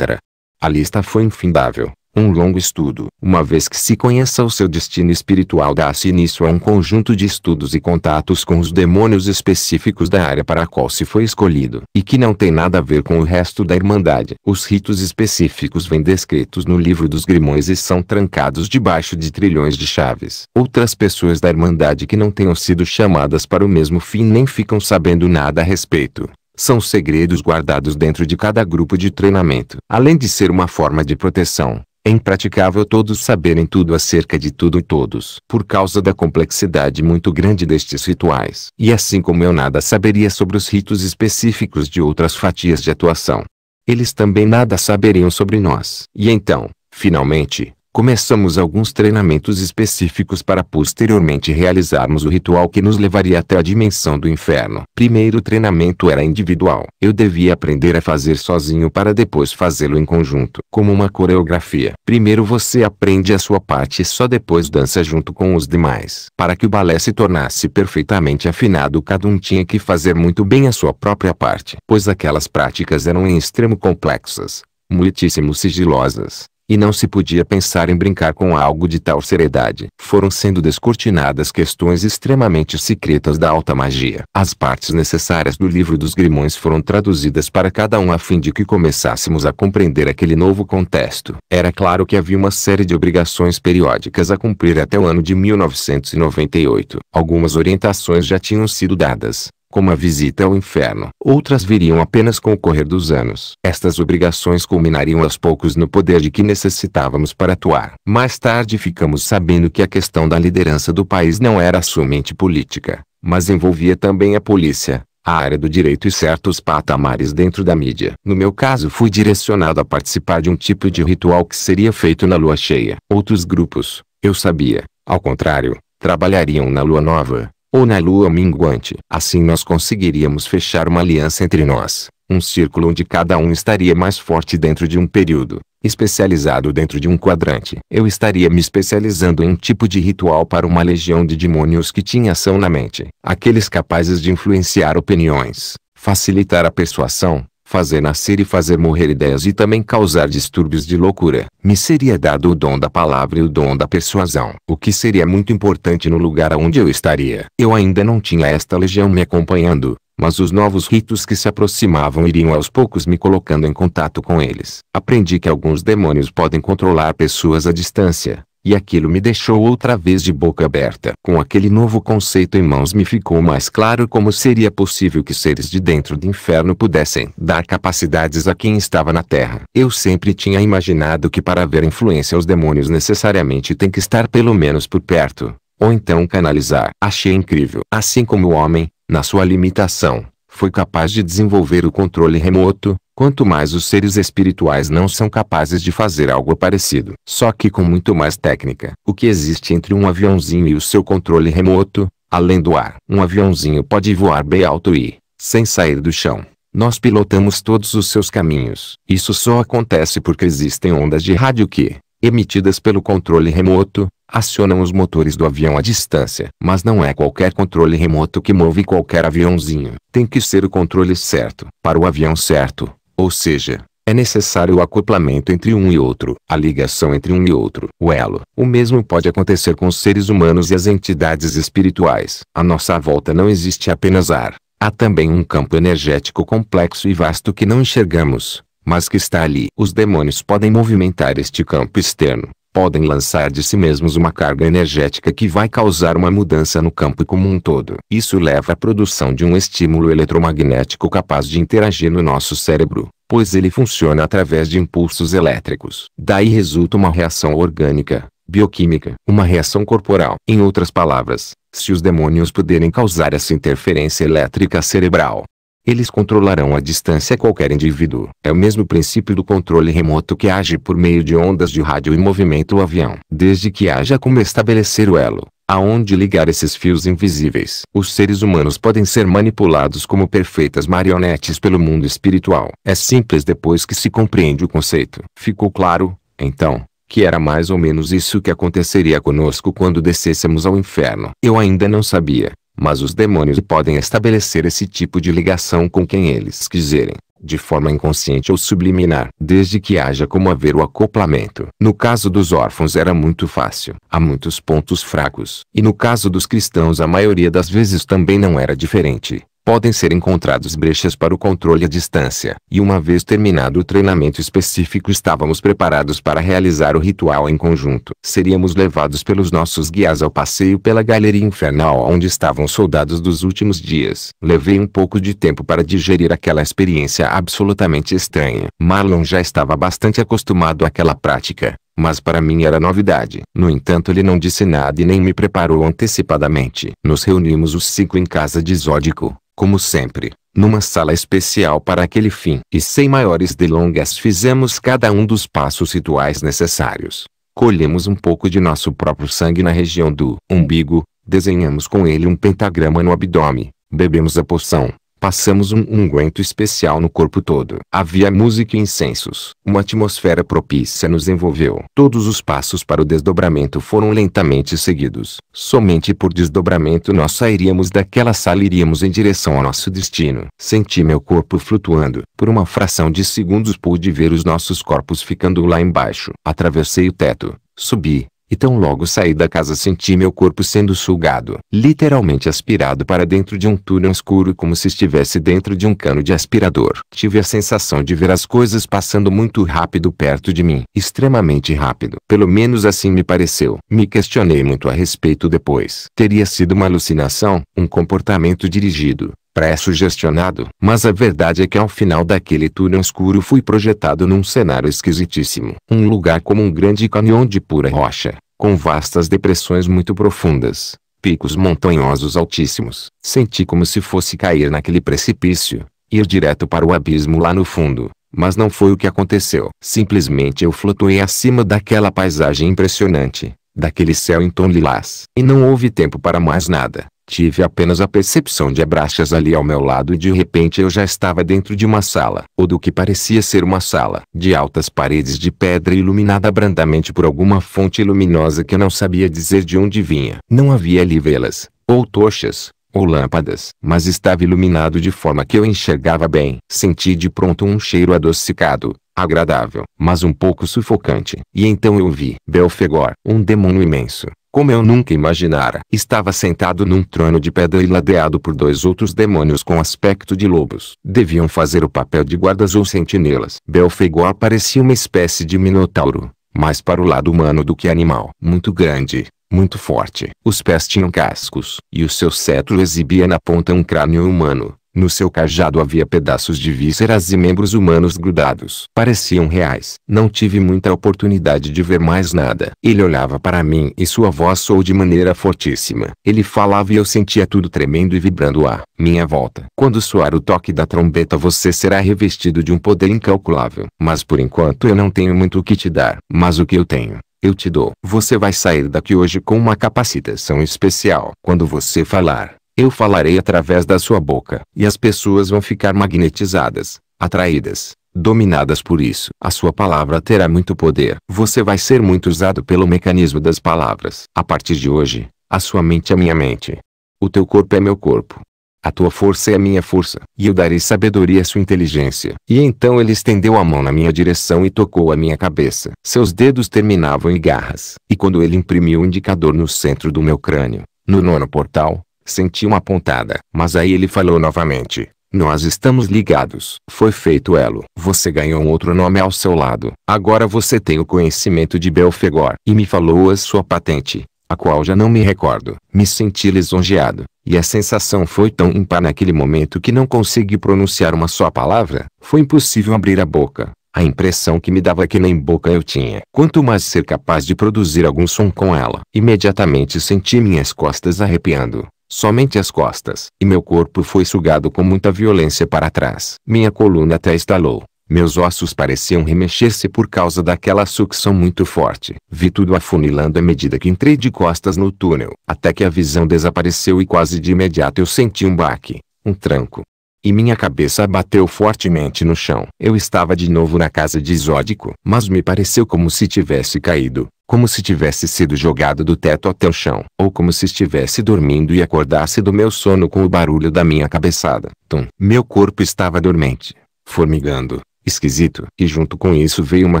Speaker 1: A lista foi infindável um longo estudo. Uma vez que se conheça o seu destino espiritual, dá-se início a um conjunto de estudos e contatos com os demônios específicos da área para a qual se foi escolhido, e que não tem nada a ver com o resto da Irmandade. Os ritos específicos vêm descritos no livro dos Grimões e são trancados debaixo de trilhões de chaves. Outras pessoas da Irmandade que não tenham sido chamadas para o mesmo fim nem ficam sabendo nada a respeito são segredos guardados dentro de cada grupo de treinamento. Além de ser uma forma de proteção, é impraticável todos saberem tudo acerca de tudo e todos, por causa da complexidade muito grande destes rituais. E assim como eu nada saberia sobre os ritos específicos de outras fatias de atuação, eles também nada saberiam sobre nós. E então, finalmente, começamos alguns treinamentos específicos para posteriormente realizarmos o ritual que nos levaria até a dimensão do inferno. Primeiro treinamento era individual. Eu devia aprender a fazer sozinho para depois fazê-lo em conjunto, como uma coreografia. Primeiro você aprende a sua parte e só depois dança junto com os demais. Para que o balé se tornasse perfeitamente afinado, cada um tinha que fazer muito bem a sua própria parte, pois aquelas práticas eram em extremo complexas muitíssimo sigilosas, e não se podia pensar em brincar com algo de tal seriedade. Foram sendo descortinadas questões extremamente secretas da alta magia. As partes necessárias do livro dos Grimões foram traduzidas para cada um a fim de que começássemos a compreender aquele novo contexto. Era claro que havia uma série de obrigações periódicas a cumprir até o ano de 1998. Algumas orientações já tinham sido dadas, como a visita ao inferno. Outras viriam apenas com o correr dos anos. Estas obrigações culminariam aos poucos no poder de que necessitávamos para atuar. Mais tarde ficamos sabendo que a questão da liderança do país não era somente política, mas envolvia também a polícia, a área do direito e certos patamares dentro da mídia. No meu caso fui direcionado a participar de um tipo de ritual que seria feito na lua cheia. Outros grupos, eu sabia, ao contrário, trabalhariam na lua nova ou na lua minguante. Assim nós conseguiríamos fechar uma aliança entre nós, um círculo onde cada um estaria mais forte dentro de um período, especializado dentro de um quadrante. Eu estaria me especializando em um tipo de ritual para uma legião de demônios que tinha ação na mente, aqueles capazes de influenciar opiniões, facilitar a persuasão, fazer nascer e fazer morrer ideias e também causar distúrbios de loucura. Me seria dado o dom da palavra e o dom da persuasão, o que seria muito importante no lugar onde eu estaria. Eu ainda não tinha esta legião me acompanhando, mas os novos ritos que se aproximavam iriam aos poucos me colocando em contato com eles. Aprendi que alguns demônios podem controlar pessoas à distância, e aquilo me deixou outra vez de boca aberta. Com aquele novo conceito em mãos me ficou mais claro como seria possível que seres de dentro do inferno pudessem dar capacidades a quem estava na Terra. Eu sempre tinha imaginado que para haver influência aos demônios necessariamente tem que estar pelo menos por perto, ou então canalizar. Achei incrível. Assim como o homem, na sua limitação, foi capaz de desenvolver o controle remoto, quanto mais os seres espirituais não são capazes de fazer algo parecido. Só que com muito mais técnica. O que existe entre um aviãozinho e o seu controle remoto, além do ar. Um aviãozinho pode voar bem alto e, sem sair do chão, nós pilotamos todos os seus caminhos. Isso só acontece porque existem ondas de rádio que, emitidas pelo controle remoto, acionam os motores do avião à distância. Mas não é qualquer controle remoto que move qualquer aviãozinho. Tem que ser o controle certo. Para o avião certo, ou seja, é necessário o acoplamento entre um e outro, a ligação entre um e outro, o elo. O mesmo pode acontecer com os seres humanos e as entidades espirituais. A nossa volta não existe apenas ar. Há também um campo energético complexo e vasto que não enxergamos, mas que está ali. Os demônios podem movimentar este campo externo, podem lançar de si mesmos uma carga energética que vai causar uma mudança no campo como um todo. Isso leva à produção de um estímulo eletromagnético capaz de interagir no nosso cérebro, pois ele funciona através de impulsos elétricos. Daí resulta uma reação orgânica, bioquímica, uma reação corporal. Em outras palavras, se os demônios puderem causar essa interferência elétrica cerebral, eles controlarão à distância qualquer indivíduo. É o mesmo princípio do controle remoto que age por meio de ondas de rádio e movimento o avião. Desde que haja como estabelecer o elo, aonde ligar esses fios invisíveis. Os seres humanos podem ser manipulados como perfeitas marionetes pelo mundo espiritual. É simples depois que se compreende o conceito. Ficou claro, então, que era mais ou menos isso que aconteceria conosco quando descêssemos ao inferno. Eu ainda não sabia, mas os demônios podem estabelecer esse tipo de ligação com quem eles quiserem, de forma inconsciente ou subliminar, desde que haja como haver o acoplamento. No caso dos órfãos era muito fácil, há muitos pontos fracos, e no caso dos cristãos a maioria das vezes também não era diferente podem ser encontrados brechas para o controle à distância. E uma vez terminado o treinamento específico estávamos preparados para realizar o ritual em conjunto. Seríamos levados pelos nossos guias ao passeio pela galeria infernal onde estavam soldados dos últimos dias. Levei um pouco de tempo para digerir aquela experiência absolutamente estranha. Marlon já estava bastante acostumado àquela prática mas para mim era novidade. No entanto, ele não disse nada e nem me preparou antecipadamente. Nos reunimos os cinco em casa de Zódico, como sempre, numa sala especial para aquele fim. E sem maiores delongas fizemos cada um dos passos rituais necessários. Colhemos um pouco de nosso próprio sangue na região do umbigo, desenhamos com ele um pentagrama no abdômen, bebemos a poção, Passamos um unguento especial no corpo todo. Havia música e incensos. Uma atmosfera propícia nos envolveu. Todos os passos para o desdobramento foram lentamente seguidos. Somente por desdobramento nós sairíamos daquela sala e iríamos em direção ao nosso destino. Senti meu corpo flutuando. Por uma fração de segundos pude ver os nossos corpos ficando lá embaixo. Atravessei o teto. Subi, e tão logo saí da casa senti meu corpo sendo sugado, literalmente aspirado para dentro de um túnel escuro como se estivesse dentro de um cano de aspirador. Tive a sensação de ver as coisas passando muito rápido perto de mim, extremamente rápido. Pelo menos assim me pareceu. Me questionei muito a respeito depois. Teria sido uma alucinação, um comportamento dirigido, pré-sugestionado. Mas a verdade é que ao final daquele túnel escuro fui projetado num cenário esquisitíssimo. Um lugar como um grande canhão de pura rocha, com vastas depressões muito profundas, picos montanhosos altíssimos. Senti como se fosse cair naquele precipício, ir direto para o abismo lá no fundo. Mas não foi o que aconteceu. Simplesmente eu flutuei acima daquela paisagem impressionante, daquele céu em tom lilás. E não houve tempo para mais nada. Tive apenas a percepção de abraças ali ao meu lado e de repente eu já estava dentro de uma sala, ou do que parecia ser uma sala, de altas paredes de pedra iluminada brandamente por alguma fonte luminosa que eu não sabia dizer de onde vinha. Não havia ali velas, ou tochas, ou lâmpadas, mas estava iluminado de forma que eu enxergava bem. Senti de pronto um cheiro adocicado, agradável, mas um pouco sufocante. E então eu vi Belfegor, um demônio imenso, como eu nunca imaginara. Estava sentado num trono de pedra e ladeado por dois outros demônios com aspecto de lobos. Deviam fazer o papel de guardas ou sentinelas. Belfegor parecia uma espécie de minotauro, mais para o lado humano do que animal. Muito grande, muito forte. Os pés tinham cascos, e o seu cetro exibia na ponta um crânio humano no seu cajado havia pedaços de vísceras e membros humanos grudados. Pareciam reais. Não tive muita oportunidade de ver mais nada. Ele olhava para mim e sua voz soou de maneira fortíssima. Ele falava e eu sentia tudo tremendo e vibrando a minha volta. Quando soar o toque da trombeta você será revestido de um poder incalculável. Mas por enquanto eu não tenho muito o que te dar. Mas o que eu tenho, eu te dou. Você vai sair daqui hoje com uma capacitação especial. Quando você falar, eu falarei através da sua boca, e as pessoas vão ficar magnetizadas, atraídas, dominadas por isso. A sua palavra terá muito poder. Você vai ser muito usado pelo mecanismo das palavras. A partir de hoje, a sua mente é minha mente. O teu corpo é meu corpo. A tua força é a minha força, e eu darei sabedoria à sua inteligência. E então ele estendeu a mão na minha direção e tocou a minha cabeça. Seus dedos terminavam em garras. E quando ele imprimiu o indicador no centro do meu crânio, no nono portal, Senti uma pontada, mas aí ele falou novamente. Nós estamos ligados. Foi feito elo. Você ganhou um outro nome ao seu lado. Agora você tem o conhecimento de Belfegor. E me falou a sua patente, a qual já não me recordo. Me senti lisonjeado. E a sensação foi tão impar naquele momento que não consegui pronunciar uma só palavra. Foi impossível abrir a boca. A impressão que me dava é que nem boca eu tinha. Quanto mais ser capaz de produzir algum som com ela. Imediatamente senti minhas costas arrepiando somente as costas, e meu corpo foi sugado com muita violência para trás. Minha coluna até estalou. Meus ossos pareciam remexer-se por causa daquela sucção muito forte. Vi tudo afunilando à medida que entrei de costas no túnel, até que a visão desapareceu e quase de imediato eu senti um baque, um tranco. E minha cabeça bateu fortemente no chão. Eu estava de novo na casa de exódico, mas me pareceu como se tivesse caído, como se tivesse sido jogado do teto até o chão, ou como se estivesse dormindo e acordasse do meu sono com o barulho da minha cabeçada. Tum. Meu corpo estava dormente, formigando, esquisito, e junto com isso veio uma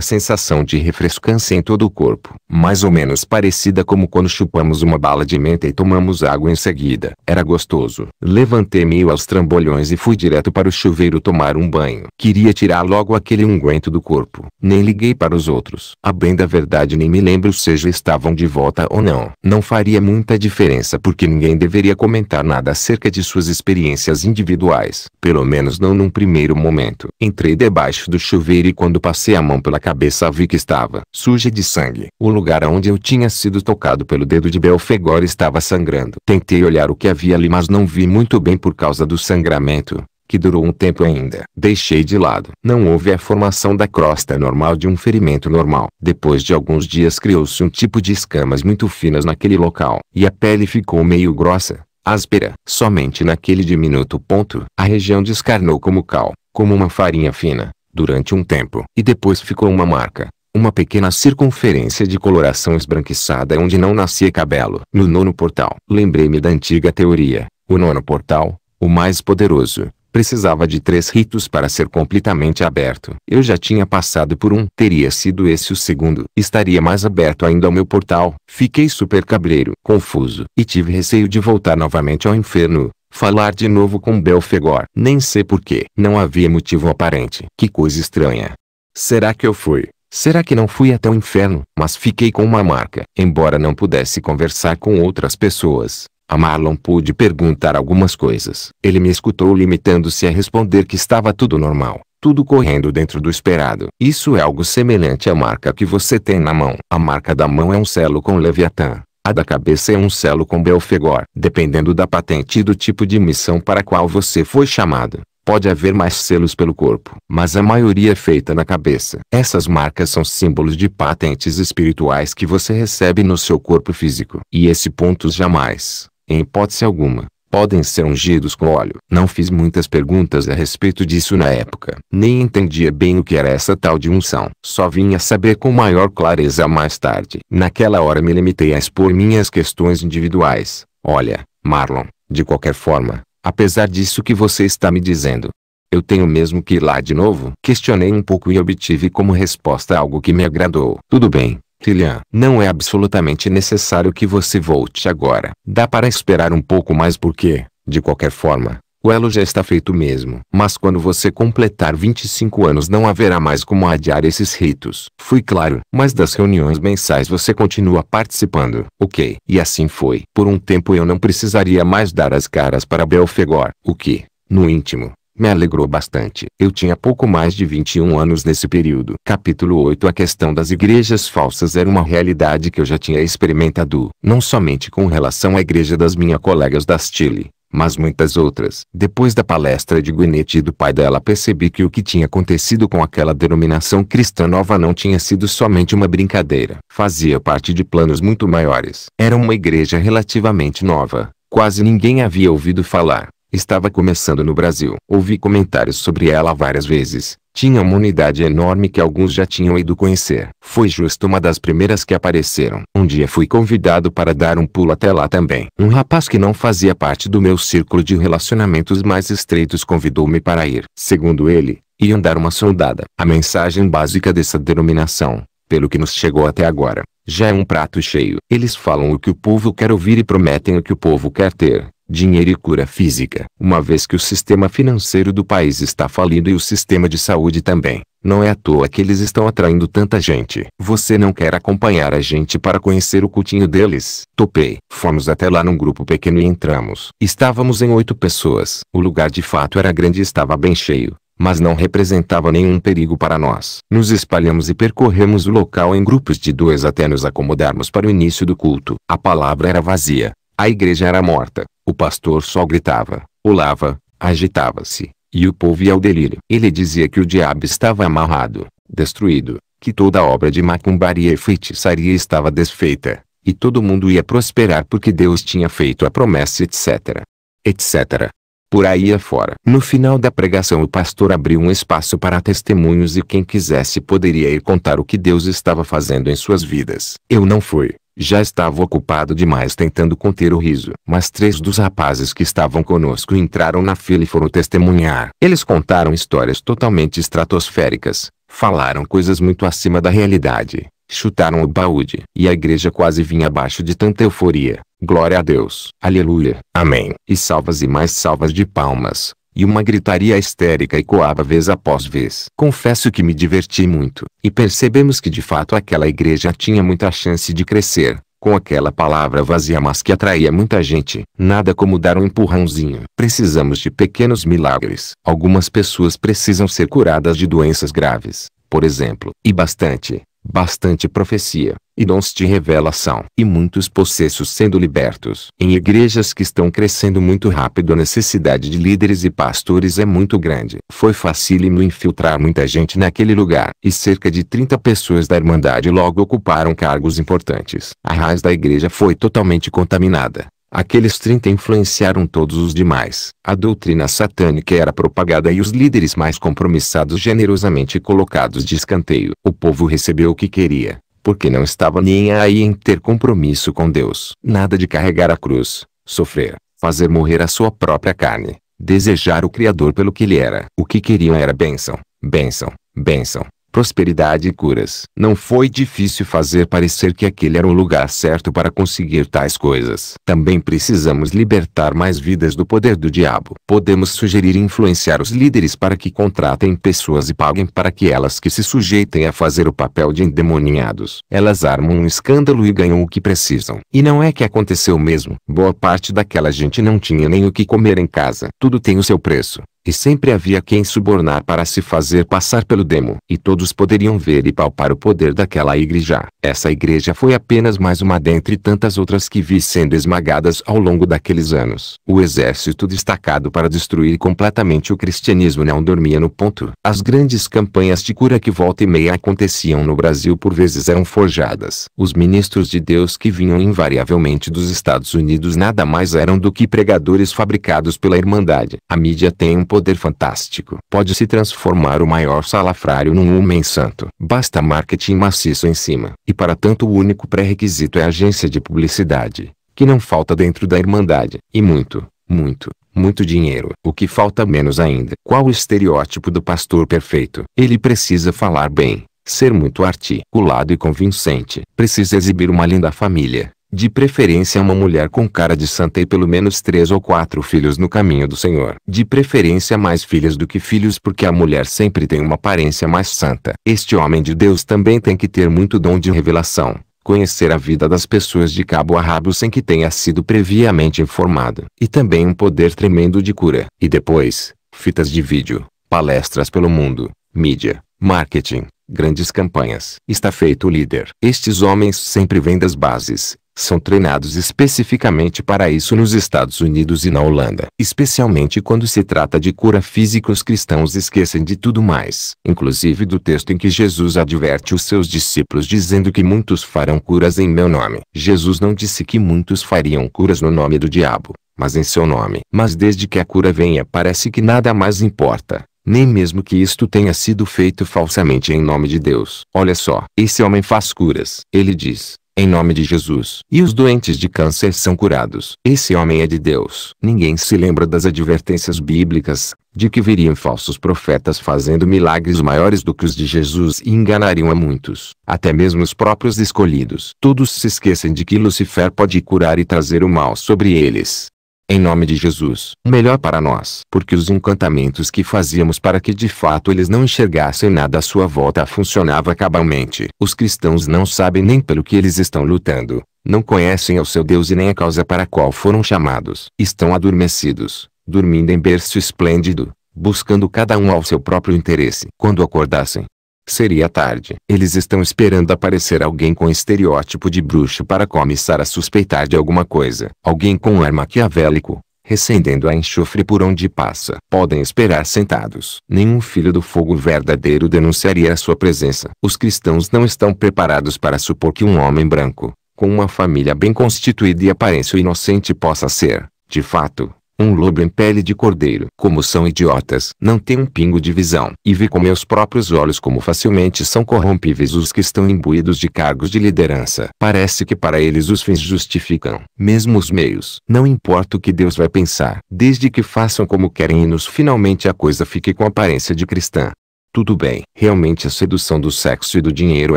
Speaker 1: sensação de refrescância em todo o corpo, mais ou menos parecida como quando chupamos uma bala de menta e tomamos água em seguida. Era gostoso. Levantei-me aos trambolhões e fui direto para o chuveiro tomar um banho. Queria tirar logo aquele unguento do corpo. Nem liguei para os outros. A bem da verdade nem me lembro já estavam de volta ou não. Não faria muita diferença porque ninguém deveria comentar nada acerca de suas experiências individuais. Pelo menos não num primeiro momento. Entrei debaixo debaixo do chuveiro e quando passei a mão pela cabeça vi que estava suja de sangue. O lugar onde eu tinha sido tocado pelo dedo de Belfegor estava sangrando. Tentei olhar o que havia ali mas não vi muito bem por causa do sangramento que durou um tempo ainda. Deixei de lado. Não houve a formação da crosta normal de um ferimento normal. Depois de alguns dias criou-se um tipo de escamas muito finas naquele local, e a pele ficou meio grossa, áspera. Somente naquele diminuto ponto, a região descarnou como cal, como uma farinha fina durante um tempo, e depois ficou uma marca, uma pequena circunferência de coloração esbranquiçada onde não nascia cabelo. No nono portal, lembrei-me da antiga teoria. O nono portal, o mais poderoso, precisava de três ritos para ser completamente aberto. Eu já tinha passado por um. Teria sido esse o segundo. Estaria mais aberto ainda ao meu portal. Fiquei super cabreiro, confuso, e tive receio de voltar novamente ao inferno. Falar de novo com Belfegor. Nem sei porquê. Não havia motivo aparente. Que coisa estranha. Será que eu fui? Será que não fui até o inferno? Mas fiquei com uma marca. Embora não pudesse conversar com outras pessoas, a Marlon pôde perguntar algumas coisas. Ele me escutou limitando-se a responder que estava tudo normal. Tudo correndo dentro do esperado. Isso é algo semelhante à marca que você tem na mão. A marca da mão é um selo com Leviatã. A da cabeça é um selo com belfegor. Dependendo da patente e do tipo de missão para a qual você foi chamado, pode haver mais selos pelo corpo, mas a maioria é feita na cabeça. Essas marcas são símbolos de patentes espirituais que você recebe no seu corpo físico. E esse ponto jamais, em hipótese alguma, podem ser ungidos com óleo. Não fiz muitas perguntas a respeito disso na época. Nem entendia bem o que era essa tal de unção. Só vinha saber com maior clareza mais tarde. Naquela hora me limitei a expor minhas questões individuais. Olha, Marlon, de qualquer forma, apesar disso que você está me dizendo, eu tenho mesmo que ir lá de novo? Questionei um pouco e obtive como resposta algo que me agradou. Tudo bem, Tillian, não é absolutamente necessário que você volte agora. Dá para esperar um pouco mais porque, de qualquer forma, o elo já está feito mesmo. Mas quando você completar 25 anos não haverá mais como adiar esses ritos. Fui claro, mas das reuniões mensais você continua participando. Ok. E assim foi. Por um tempo eu não precisaria mais dar as caras para Belfegor. O que, no íntimo, me alegrou bastante. Eu tinha pouco mais de 21 anos nesse período. Capítulo 8 A questão das igrejas falsas era uma realidade que eu já tinha experimentado, não somente com relação à igreja das minhas colegas da Chile, mas muitas outras. Depois da palestra de Gwyneth e do pai dela percebi que o que tinha acontecido com aquela denominação cristã nova não tinha sido somente uma brincadeira. Fazia parte de planos muito maiores. Era uma igreja relativamente nova. Quase ninguém havia ouvido falar. Estava começando no Brasil. Ouvi comentários sobre ela várias vezes. Tinha uma unidade enorme que alguns já tinham ido conhecer. Foi justo uma das primeiras que apareceram. Um dia fui convidado para dar um pulo até lá também. Um rapaz que não fazia parte do meu círculo de relacionamentos mais estreitos convidou-me para ir. Segundo ele, iam dar uma soldada. A mensagem básica dessa denominação, pelo que nos chegou até agora, já é um prato cheio. Eles falam o que o povo quer ouvir e prometem o que o povo quer ter dinheiro e cura física. Uma vez que o sistema financeiro do país está falido e o sistema de saúde também. Não é à toa que eles estão atraindo tanta gente. Você não quer acompanhar a gente para conhecer o cultinho deles? Topei. Fomos até lá num grupo pequeno e entramos. Estávamos em oito pessoas. O lugar de fato era grande e estava bem cheio mas não representava nenhum perigo para nós. Nos espalhamos e percorremos o local em grupos de dois até nos acomodarmos para o início do culto. A palavra era vazia. A igreja era morta. O pastor só gritava, olava, agitava-se, e o povo ia ao delírio. Ele dizia que o diabo estava amarrado, destruído, que toda obra de macumbaria e feitiçaria estava desfeita, e todo mundo ia prosperar porque Deus tinha feito a promessa etc. etc. Por aí afora. No final da pregação o pastor abriu um espaço para testemunhos e quem quisesse poderia ir contar o que Deus estava fazendo em suas vidas. Eu não fui, já estava ocupado demais tentando conter o riso. Mas três dos rapazes que estavam conosco entraram na fila e foram testemunhar. Eles contaram histórias totalmente estratosféricas. Falaram coisas muito acima da realidade. Chutaram o baúde. E a igreja quase vinha abaixo de tanta euforia. Glória a Deus. Aleluia. Amém. E salvas e mais salvas de palmas. E uma gritaria histérica ecoava vez após vez. Confesso que me diverti muito, e percebemos que de fato aquela igreja tinha muita chance de crescer, com aquela palavra vazia mas que atraía muita gente. Nada como dar um empurrãozinho. Precisamos de pequenos milagres. Algumas pessoas precisam ser curadas de doenças graves, por exemplo, e bastante bastante profecia, e dons de revelação, e muitos possessos sendo libertos. Em igrejas que estão crescendo muito rápido a necessidade de líderes e pastores é muito grande. Foi facílimo infiltrar muita gente naquele lugar, e cerca de 30 pessoas da Irmandade logo ocuparam cargos importantes. A raiz da igreja foi totalmente contaminada. Aqueles 30 influenciaram todos os demais. A doutrina satânica era propagada e os líderes mais compromissados generosamente colocados de escanteio. O povo recebeu o que queria, porque não estava nem aí em ter compromisso com Deus. Nada de carregar a cruz, sofrer, fazer morrer a sua própria carne, desejar o Criador pelo que ele era. O que queriam era bênção, bênção, bênção, prosperidade e curas. Não foi difícil fazer parecer que aquele era o lugar certo para conseguir tais coisas. Também precisamos libertar mais vidas do poder do diabo. Podemos sugerir e influenciar os líderes para que contratem pessoas e paguem para que elas que se sujeitem a fazer o papel de endemoniados. Elas armam um escândalo e ganham o que precisam. E não é que aconteceu mesmo. Boa parte daquela gente não tinha nem o que comer em casa. Tudo tem o seu preço. E sempre havia quem subornar para se fazer passar pelo demo. E todos poderiam ver e palpar o poder daquela igreja. Essa igreja foi apenas mais uma dentre tantas outras que vi sendo esmagadas ao longo daqueles anos. O exército destacado para destruir completamente o cristianismo não dormia no ponto. As grandes campanhas de cura que volta e meia aconteciam no Brasil por vezes eram forjadas. Os ministros de Deus que vinham invariavelmente dos Estados Unidos nada mais eram do que pregadores fabricados pela Irmandade. A mídia tem um poder fantástico. Pode-se transformar o maior salafrário num homem santo. Basta marketing maciço em cima. E para tanto o único pré-requisito é a agência de publicidade, que não falta dentro da Irmandade. E muito, muito, muito dinheiro. O que falta menos ainda. Qual o estereótipo do pastor perfeito? Ele precisa falar bem, ser muito articulado e convincente. Precisa exibir uma linda família, de preferência uma mulher com cara de santa e pelo menos três ou quatro filhos no caminho do Senhor. De preferência mais filhas do que filhos porque a mulher sempre tem uma aparência mais santa. Este homem de Deus também tem que ter muito dom de revelação. Conhecer a vida das pessoas de cabo a rabo sem que tenha sido previamente informado. E também um poder tremendo de cura. E depois, fitas de vídeo, palestras pelo mundo, mídia, marketing, grandes campanhas. Está feito o líder. Estes homens sempre vêm das bases, são treinados especificamente para isso nos Estados Unidos e na Holanda. Especialmente quando se trata de cura física, os cristãos esquecem de tudo mais, inclusive do texto em que Jesus adverte os seus discípulos dizendo que muitos farão curas em meu nome. Jesus não disse que muitos fariam curas no nome do diabo, mas em seu nome. Mas desde que a cura venha, parece que nada mais importa nem mesmo que isto tenha sido feito falsamente em nome de Deus. Olha só, esse homem faz curas. Ele diz: em nome de Jesus. E os doentes de câncer são curados. Esse homem é de Deus. Ninguém se lembra das advertências bíblicas, de que viriam falsos profetas fazendo milagres maiores do que os de Jesus e enganariam a muitos, até mesmo os próprios escolhidos. Todos se esquecem de que Lucifer pode curar e trazer o mal sobre eles em nome de Jesus. Melhor para nós, porque os encantamentos que fazíamos para que de fato eles não enxergassem nada à sua volta funcionava cabalmente. Os cristãos não sabem nem pelo que eles estão lutando, não conhecem ao seu Deus e nem a causa para a qual foram chamados. Estão adormecidos, dormindo em berço esplêndido, buscando cada um ao seu próprio interesse. Quando acordassem, Seria tarde. Eles estão esperando aparecer alguém com estereótipo de bruxo para começar a suspeitar de alguma coisa. Alguém com ar maquiavélico, recendendo a enxofre por onde passa. Podem esperar sentados. Nenhum filho do fogo verdadeiro denunciaria a sua presença. Os cristãos não estão preparados para supor que um homem branco, com uma família bem constituída e aparência inocente possa ser, de fato, um lobo em pele de cordeiro. Como são idiotas. Não tem um pingo de visão. E vi com meus próprios olhos como facilmente são corrompíveis os que estão imbuídos de cargos de liderança. Parece que para eles os fins justificam. Mesmo os meios. Não importa o que Deus vai pensar. Desde que façam como querem e nos finalmente a coisa fique com aparência de cristã. Tudo bem, realmente a sedução do sexo e do dinheiro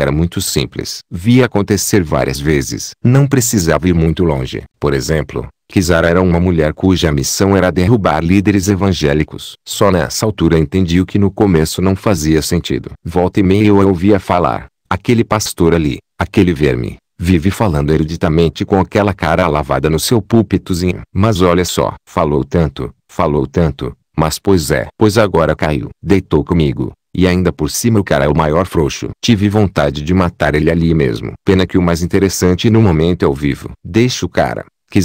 Speaker 1: era muito simples. Vi acontecer várias vezes. Não precisava ir muito longe. Por exemplo, Kizar era uma mulher cuja missão era derrubar líderes evangélicos. Só nessa altura entendi o que no começo não fazia sentido. Volta e meia eu ouvia falar, aquele pastor ali, aquele verme, vive falando eruditamente com aquela cara lavada no seu púlpitozinho. Mas olha só, falou tanto, falou tanto, mas pois é. Pois agora caiu. Deitou comigo. E ainda por cima o cara é o maior frouxo. Tive vontade de matar ele ali mesmo. Pena que o mais interessante no momento é o vivo. Deixa o cara que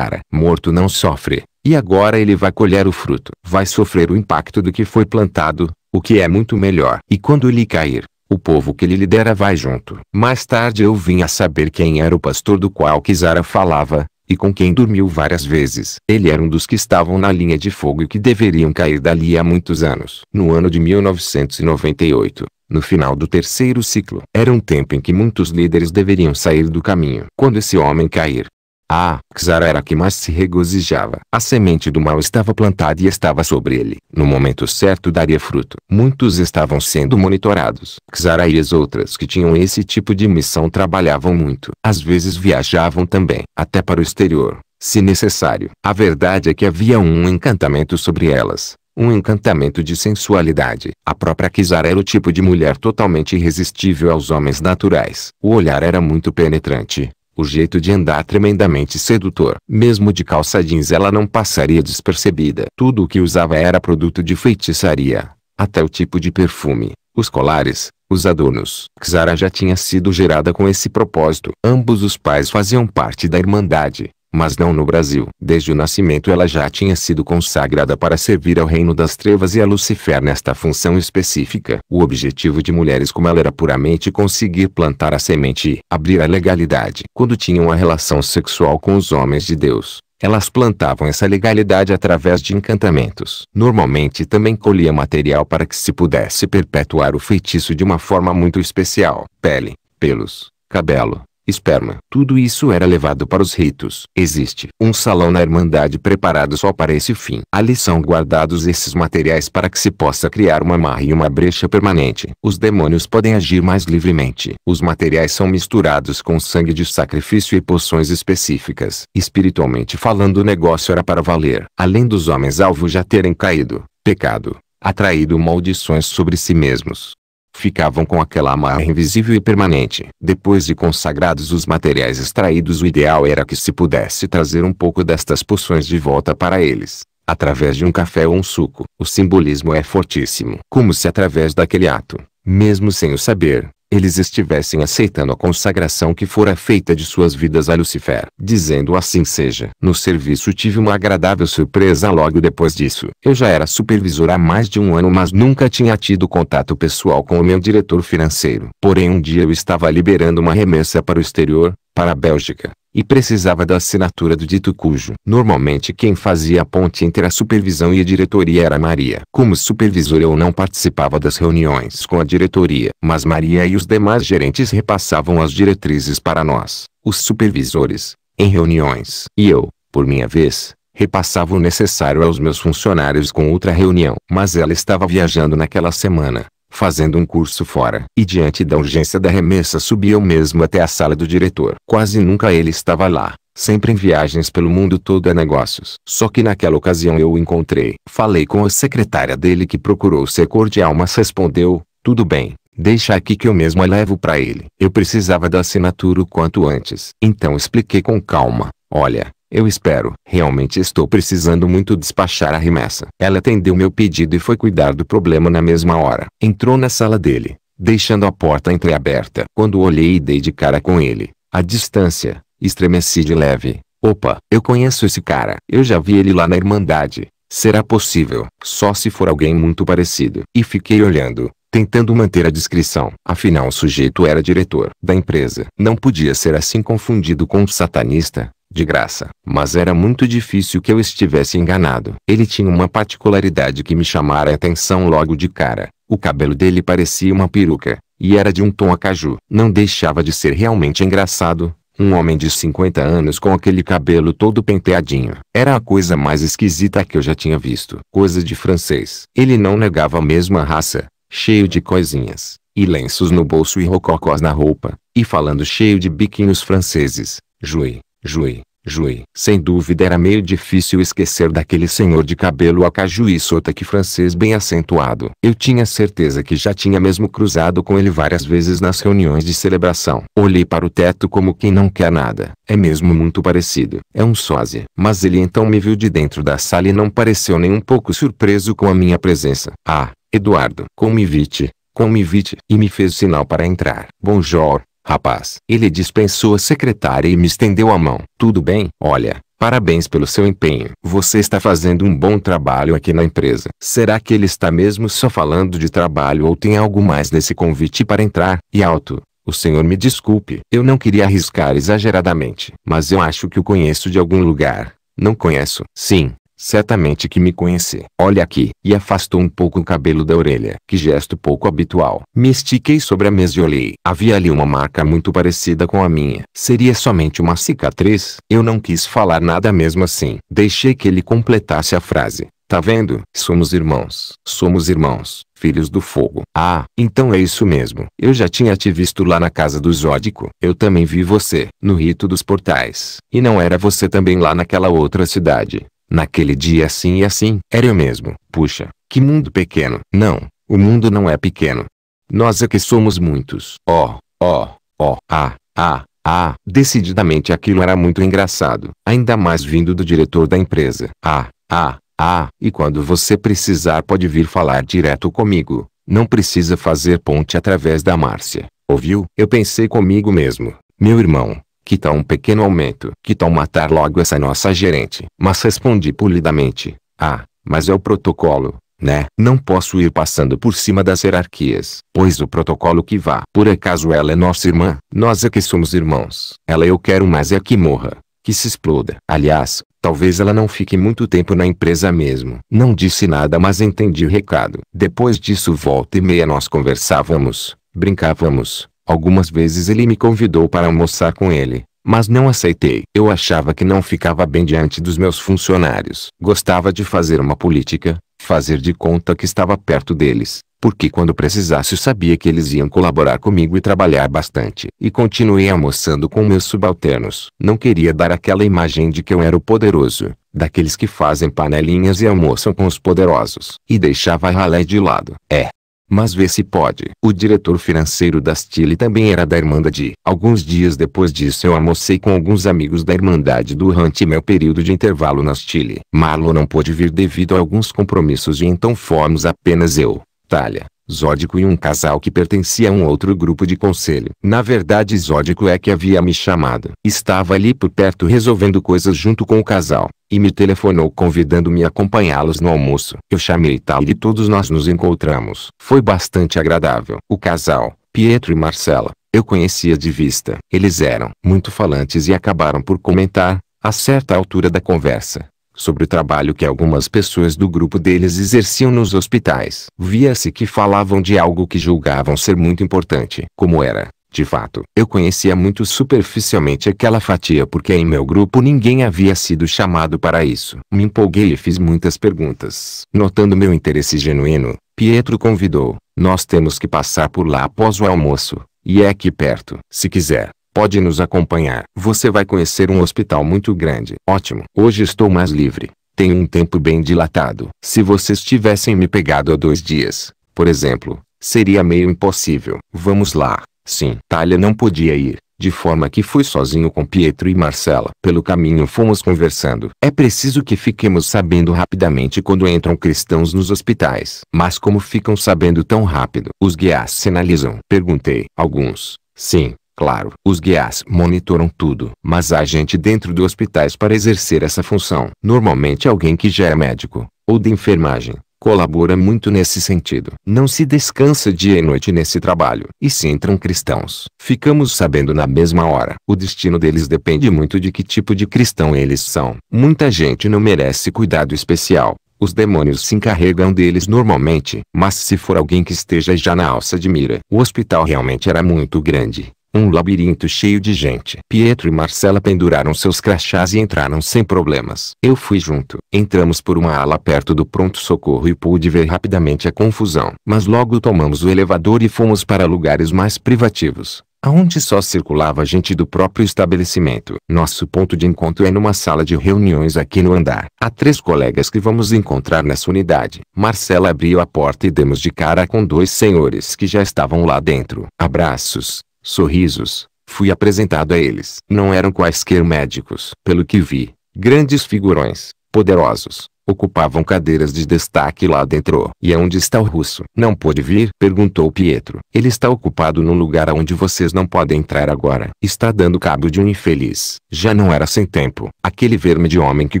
Speaker 1: morto não sofre, e agora ele vai colher o fruto. Vai sofrer o impacto do que foi plantado, o que é muito melhor. E quando ele cair, o povo que ele lidera vai junto. Mais tarde eu vim a saber quem era o pastor do qual Kizara falava, e com quem dormiu várias vezes. Ele era um dos que estavam na linha de fogo e que deveriam cair dali há muitos anos. No ano de 1998, no final do terceiro ciclo, era um tempo em que muitos líderes deveriam sair do caminho. Quando esse homem cair, ah, Xara era a que mais se regozijava. A semente do mal estava plantada e estava sobre ele. No momento certo daria fruto. Muitos estavam sendo monitorados. Xara e as outras que tinham esse tipo de missão trabalhavam muito. Às vezes viajavam também, até para o exterior, se necessário. A verdade é que havia um encantamento sobre elas um encantamento de sensualidade. A própria Kizar era o tipo de mulher totalmente irresistível aos homens naturais. O olhar era muito penetrante, o jeito de andar tremendamente sedutor. Mesmo de calça jeans ela não passaria despercebida. Tudo o que usava era produto de feitiçaria. Até o tipo de perfume, os colares, os adornos. Xara já tinha sido gerada com esse propósito. Ambos os pais faziam parte da Irmandade mas não no Brasil. Desde o nascimento ela já tinha sido consagrada para servir ao reino das trevas e a Lucifer nesta função específica. O objetivo de mulheres como ela era puramente conseguir plantar a semente e abrir a legalidade. Quando tinham a relação sexual com os homens de Deus, elas plantavam essa legalidade através de encantamentos. Normalmente também colhia material para que se pudesse perpetuar o feitiço de uma forma muito especial. Pele, pelos, cabelo, esperma. Tudo isso era levado para os ritos. Existe um salão na Irmandade preparado só para esse fim. Ali são guardados esses materiais para que se possa criar uma marra e uma brecha permanente. Os demônios podem agir mais livremente. Os materiais são misturados com sangue de sacrifício e poções específicas. Espiritualmente falando o negócio era para valer. Além dos homens alvo já terem caído, pecado, atraído maldições sobre si mesmos, ficavam com aquela amarra invisível e permanente. Depois de consagrados os materiais extraídos, o ideal era que se pudesse trazer um pouco destas poções de volta para eles, através de um café ou um suco. O simbolismo é fortíssimo. Como se através daquele ato, mesmo sem o saber, eles estivessem aceitando a consagração que fora feita de suas vidas a Lucifer. Dizendo assim seja. No serviço tive uma agradável surpresa logo depois disso. Eu já era supervisor há mais de um ano mas nunca tinha tido contato pessoal com o meu diretor financeiro. Porém um dia eu estava liberando uma remessa para o exterior, para a Bélgica, e precisava da assinatura do dito cujo. Normalmente quem fazia a ponte entre a supervisão e a diretoria era Maria. Como supervisor eu não participava das reuniões com a diretoria, mas Maria e os demais gerentes repassavam as diretrizes para nós, os supervisores, em reuniões. E eu, por minha vez, repassava o necessário aos meus funcionários com outra reunião. Mas ela estava viajando naquela semana, fazendo um curso fora. E diante da urgência da remessa subi eu mesmo até a sala do diretor. Quase nunca ele estava lá, sempre em viagens pelo mundo todo a negócios. Só que naquela ocasião eu o encontrei. Falei com a secretária dele que procurou ser cordial mas respondeu, tudo bem. Deixa aqui que eu mesmo a levo para ele. Eu precisava da assinatura o quanto antes. Então expliquei com calma. Olha, eu espero. Realmente estou precisando muito despachar a remessa. Ela atendeu meu pedido e foi cuidar do problema na mesma hora. Entrou na sala dele, deixando a porta entreaberta. Quando olhei e dei de cara com ele, à distância, estremeci de leve. Opa, eu conheço esse cara. Eu já vi ele lá na Irmandade. Será possível, só se for alguém muito parecido. E fiquei olhando, tentando manter a descrição. Afinal o sujeito era diretor da empresa. Não podia ser assim confundido com um satanista de graça. Mas era muito difícil que eu estivesse enganado. Ele tinha uma particularidade que me chamara a atenção logo de cara. O cabelo dele parecia uma peruca, e era de um tom acaju. Não deixava de ser realmente engraçado, um homem de 50 anos com aquele cabelo todo penteadinho. Era a coisa mais esquisita que eu já tinha visto. Coisa de francês. Ele não negava a mesma raça, cheio de coisinhas, e lenços no bolso e rococós na roupa, e falando cheio de biquinhos franceses. Jui, Jui, Jui, Sem dúvida era meio difícil esquecer daquele senhor de cabelo acaju e sotaque francês bem acentuado. Eu tinha certeza que já tinha mesmo cruzado com ele várias vezes nas reuniões de celebração. Olhei para o teto como quem não quer nada. É mesmo muito parecido. É um sósia. Mas ele então me viu de dentro da sala e não pareceu nem um pouco surpreso com a minha presença. Ah, Eduardo. com me vite, com me vite. E me fez sinal para entrar. Bonjour, Rapaz, ele dispensou a secretária e me estendeu a mão. Tudo bem? Olha, Parabéns pelo seu empenho. Você está fazendo um bom trabalho aqui na empresa. Será que ele está mesmo só falando de trabalho ou tem algo mais nesse convite para entrar? E alto. O senhor me desculpe, eu não queria arriscar exageradamente, mas eu acho que o conheço de algum lugar. Não conheço. Sim, Certamente que me conhece. Olha aqui. E afastou um pouco o cabelo da orelha. Que gesto pouco habitual. Me estiquei sobre a mesa e olhei. Havia ali uma marca muito parecida com a minha. Seria somente uma cicatriz? Eu não quis falar nada mesmo assim. Deixei que ele completasse a frase. Tá vendo? Somos irmãos. Somos irmãos. Filhos do fogo. Ah, então é isso mesmo. Eu já tinha te visto lá na casa do Zódico. Eu também vi você, no rito dos portais. E não era você também lá naquela outra cidade? Naquele dia assim e assim. Era eu mesmo. Puxa, que mundo pequeno. Não, o mundo não é pequeno. Nós é que somos muitos. Ó, ó, ó, ah, ah, ah. Decididamente aquilo era muito engraçado. Ainda mais vindo do diretor da empresa. Ah, ah, ah. E quando você precisar pode vir falar direto comigo. Não precisa fazer ponte através da Márcia. Ouviu? Eu pensei comigo mesmo. Meu irmão, que tal tá um pequeno aumento? Que tal matar logo essa nossa gerente? Mas respondi polidamente. Ah, mas é o protocolo, né? Não posso ir passando por cima das hierarquias. Pois o protocolo que vá. Por acaso ela é nossa irmã? Nós é que somos irmãos. Ela eu quero mais é que morra. Que se exploda. Aliás, talvez ela não fique muito tempo na empresa mesmo. Não disse nada mas entendi o recado. Depois disso volta e meia nós conversávamos, brincávamos, Algumas vezes ele me convidou para almoçar com ele, mas não aceitei. Eu achava que não ficava bem diante dos meus funcionários. Gostava de fazer uma política, fazer de conta que estava perto deles, porque quando precisasse eu sabia que eles iam colaborar comigo e trabalhar bastante. E continuei almoçando com meus subalternos. Não queria dar aquela imagem de que eu era o poderoso, daqueles que fazem panelinhas e almoçam com os poderosos. E deixava a ralé de lado. É, mas vê se pode. O diretor financeiro da Stile também era da Irmandade. Alguns dias depois disso eu almocei com alguns amigos da Irmandade durante meu período de intervalo na Stile. Marlon não pôde vir devido a alguns compromissos e então fomos apenas eu, Talha, Zódico e um casal que pertencia a um outro grupo de conselho. Na verdade Zódico é que havia me chamado. Estava ali por perto resolvendo coisas junto com o casal, e me telefonou convidando-me a acompanhá-los no almoço. Eu chamei tal e todos nós nos encontramos. Foi bastante agradável. O casal, Pietro e Marcela, eu conhecia de vista. Eles eram muito falantes e acabaram por comentar, a certa altura da conversa, sobre o trabalho que algumas pessoas do grupo deles exerciam nos hospitais. Via-se que falavam de algo que julgavam ser muito importante, como era, de fato, eu conhecia muito superficialmente aquela fatia porque em meu grupo ninguém havia sido chamado para isso. Me empolguei e fiz muitas perguntas. Notando meu interesse genuíno, Pietro convidou: Nós temos que passar por lá após o almoço, e é aqui perto. Se quiser, Pode nos acompanhar. Você vai conhecer um hospital muito grande. Ótimo. Hoje estou mais livre. Tenho um tempo bem dilatado. Se vocês tivessem me pegado há dois dias, por exemplo, seria meio impossível. Vamos lá. Sim, Talha não podia ir, de forma que fui sozinho com Pietro e Marcela. Pelo caminho fomos conversando. É preciso que fiquemos sabendo rapidamente quando entram cristãos nos hospitais. Mas como ficam sabendo tão rápido? Os guias sinalizam. Perguntei. Alguns. Sim, Claro, os guias monitoram tudo, mas há gente dentro dos hospitais para exercer essa função. Normalmente alguém que já é médico, ou de enfermagem, colabora muito nesse sentido. Não se descansa dia e noite nesse trabalho. E se entram cristãos, ficamos sabendo na mesma hora. O destino deles depende muito de que tipo de cristão eles são. Muita gente não merece cuidado especial. Os demônios se encarregam deles normalmente, mas se for alguém que esteja já na alça de mira, o hospital realmente era muito grande. Um labirinto cheio de gente. Pietro e Marcela penduraram seus crachás e entraram sem problemas. Eu fui junto. Entramos por uma ala perto do pronto-socorro e pude ver rapidamente a confusão. Mas logo tomamos o elevador e fomos para lugares mais privativos aonde só circulava gente do próprio estabelecimento. Nosso ponto de encontro é numa sala de reuniões aqui no andar. Há três colegas que vamos encontrar nessa unidade. Marcela abriu a porta e demos de cara com dois senhores que já estavam lá dentro. Abraços sorrisos, fui apresentado a eles. Não eram quaisquer médicos. Pelo que vi, grandes figurões, poderosos, ocupavam cadeiras de destaque lá dentro. E onde está o russo? Não pôde vir? Perguntou Pietro. Ele está ocupado num lugar aonde vocês não podem entrar agora. Está dando cabo de um infeliz. Já não era sem tempo. Aquele verme de homem que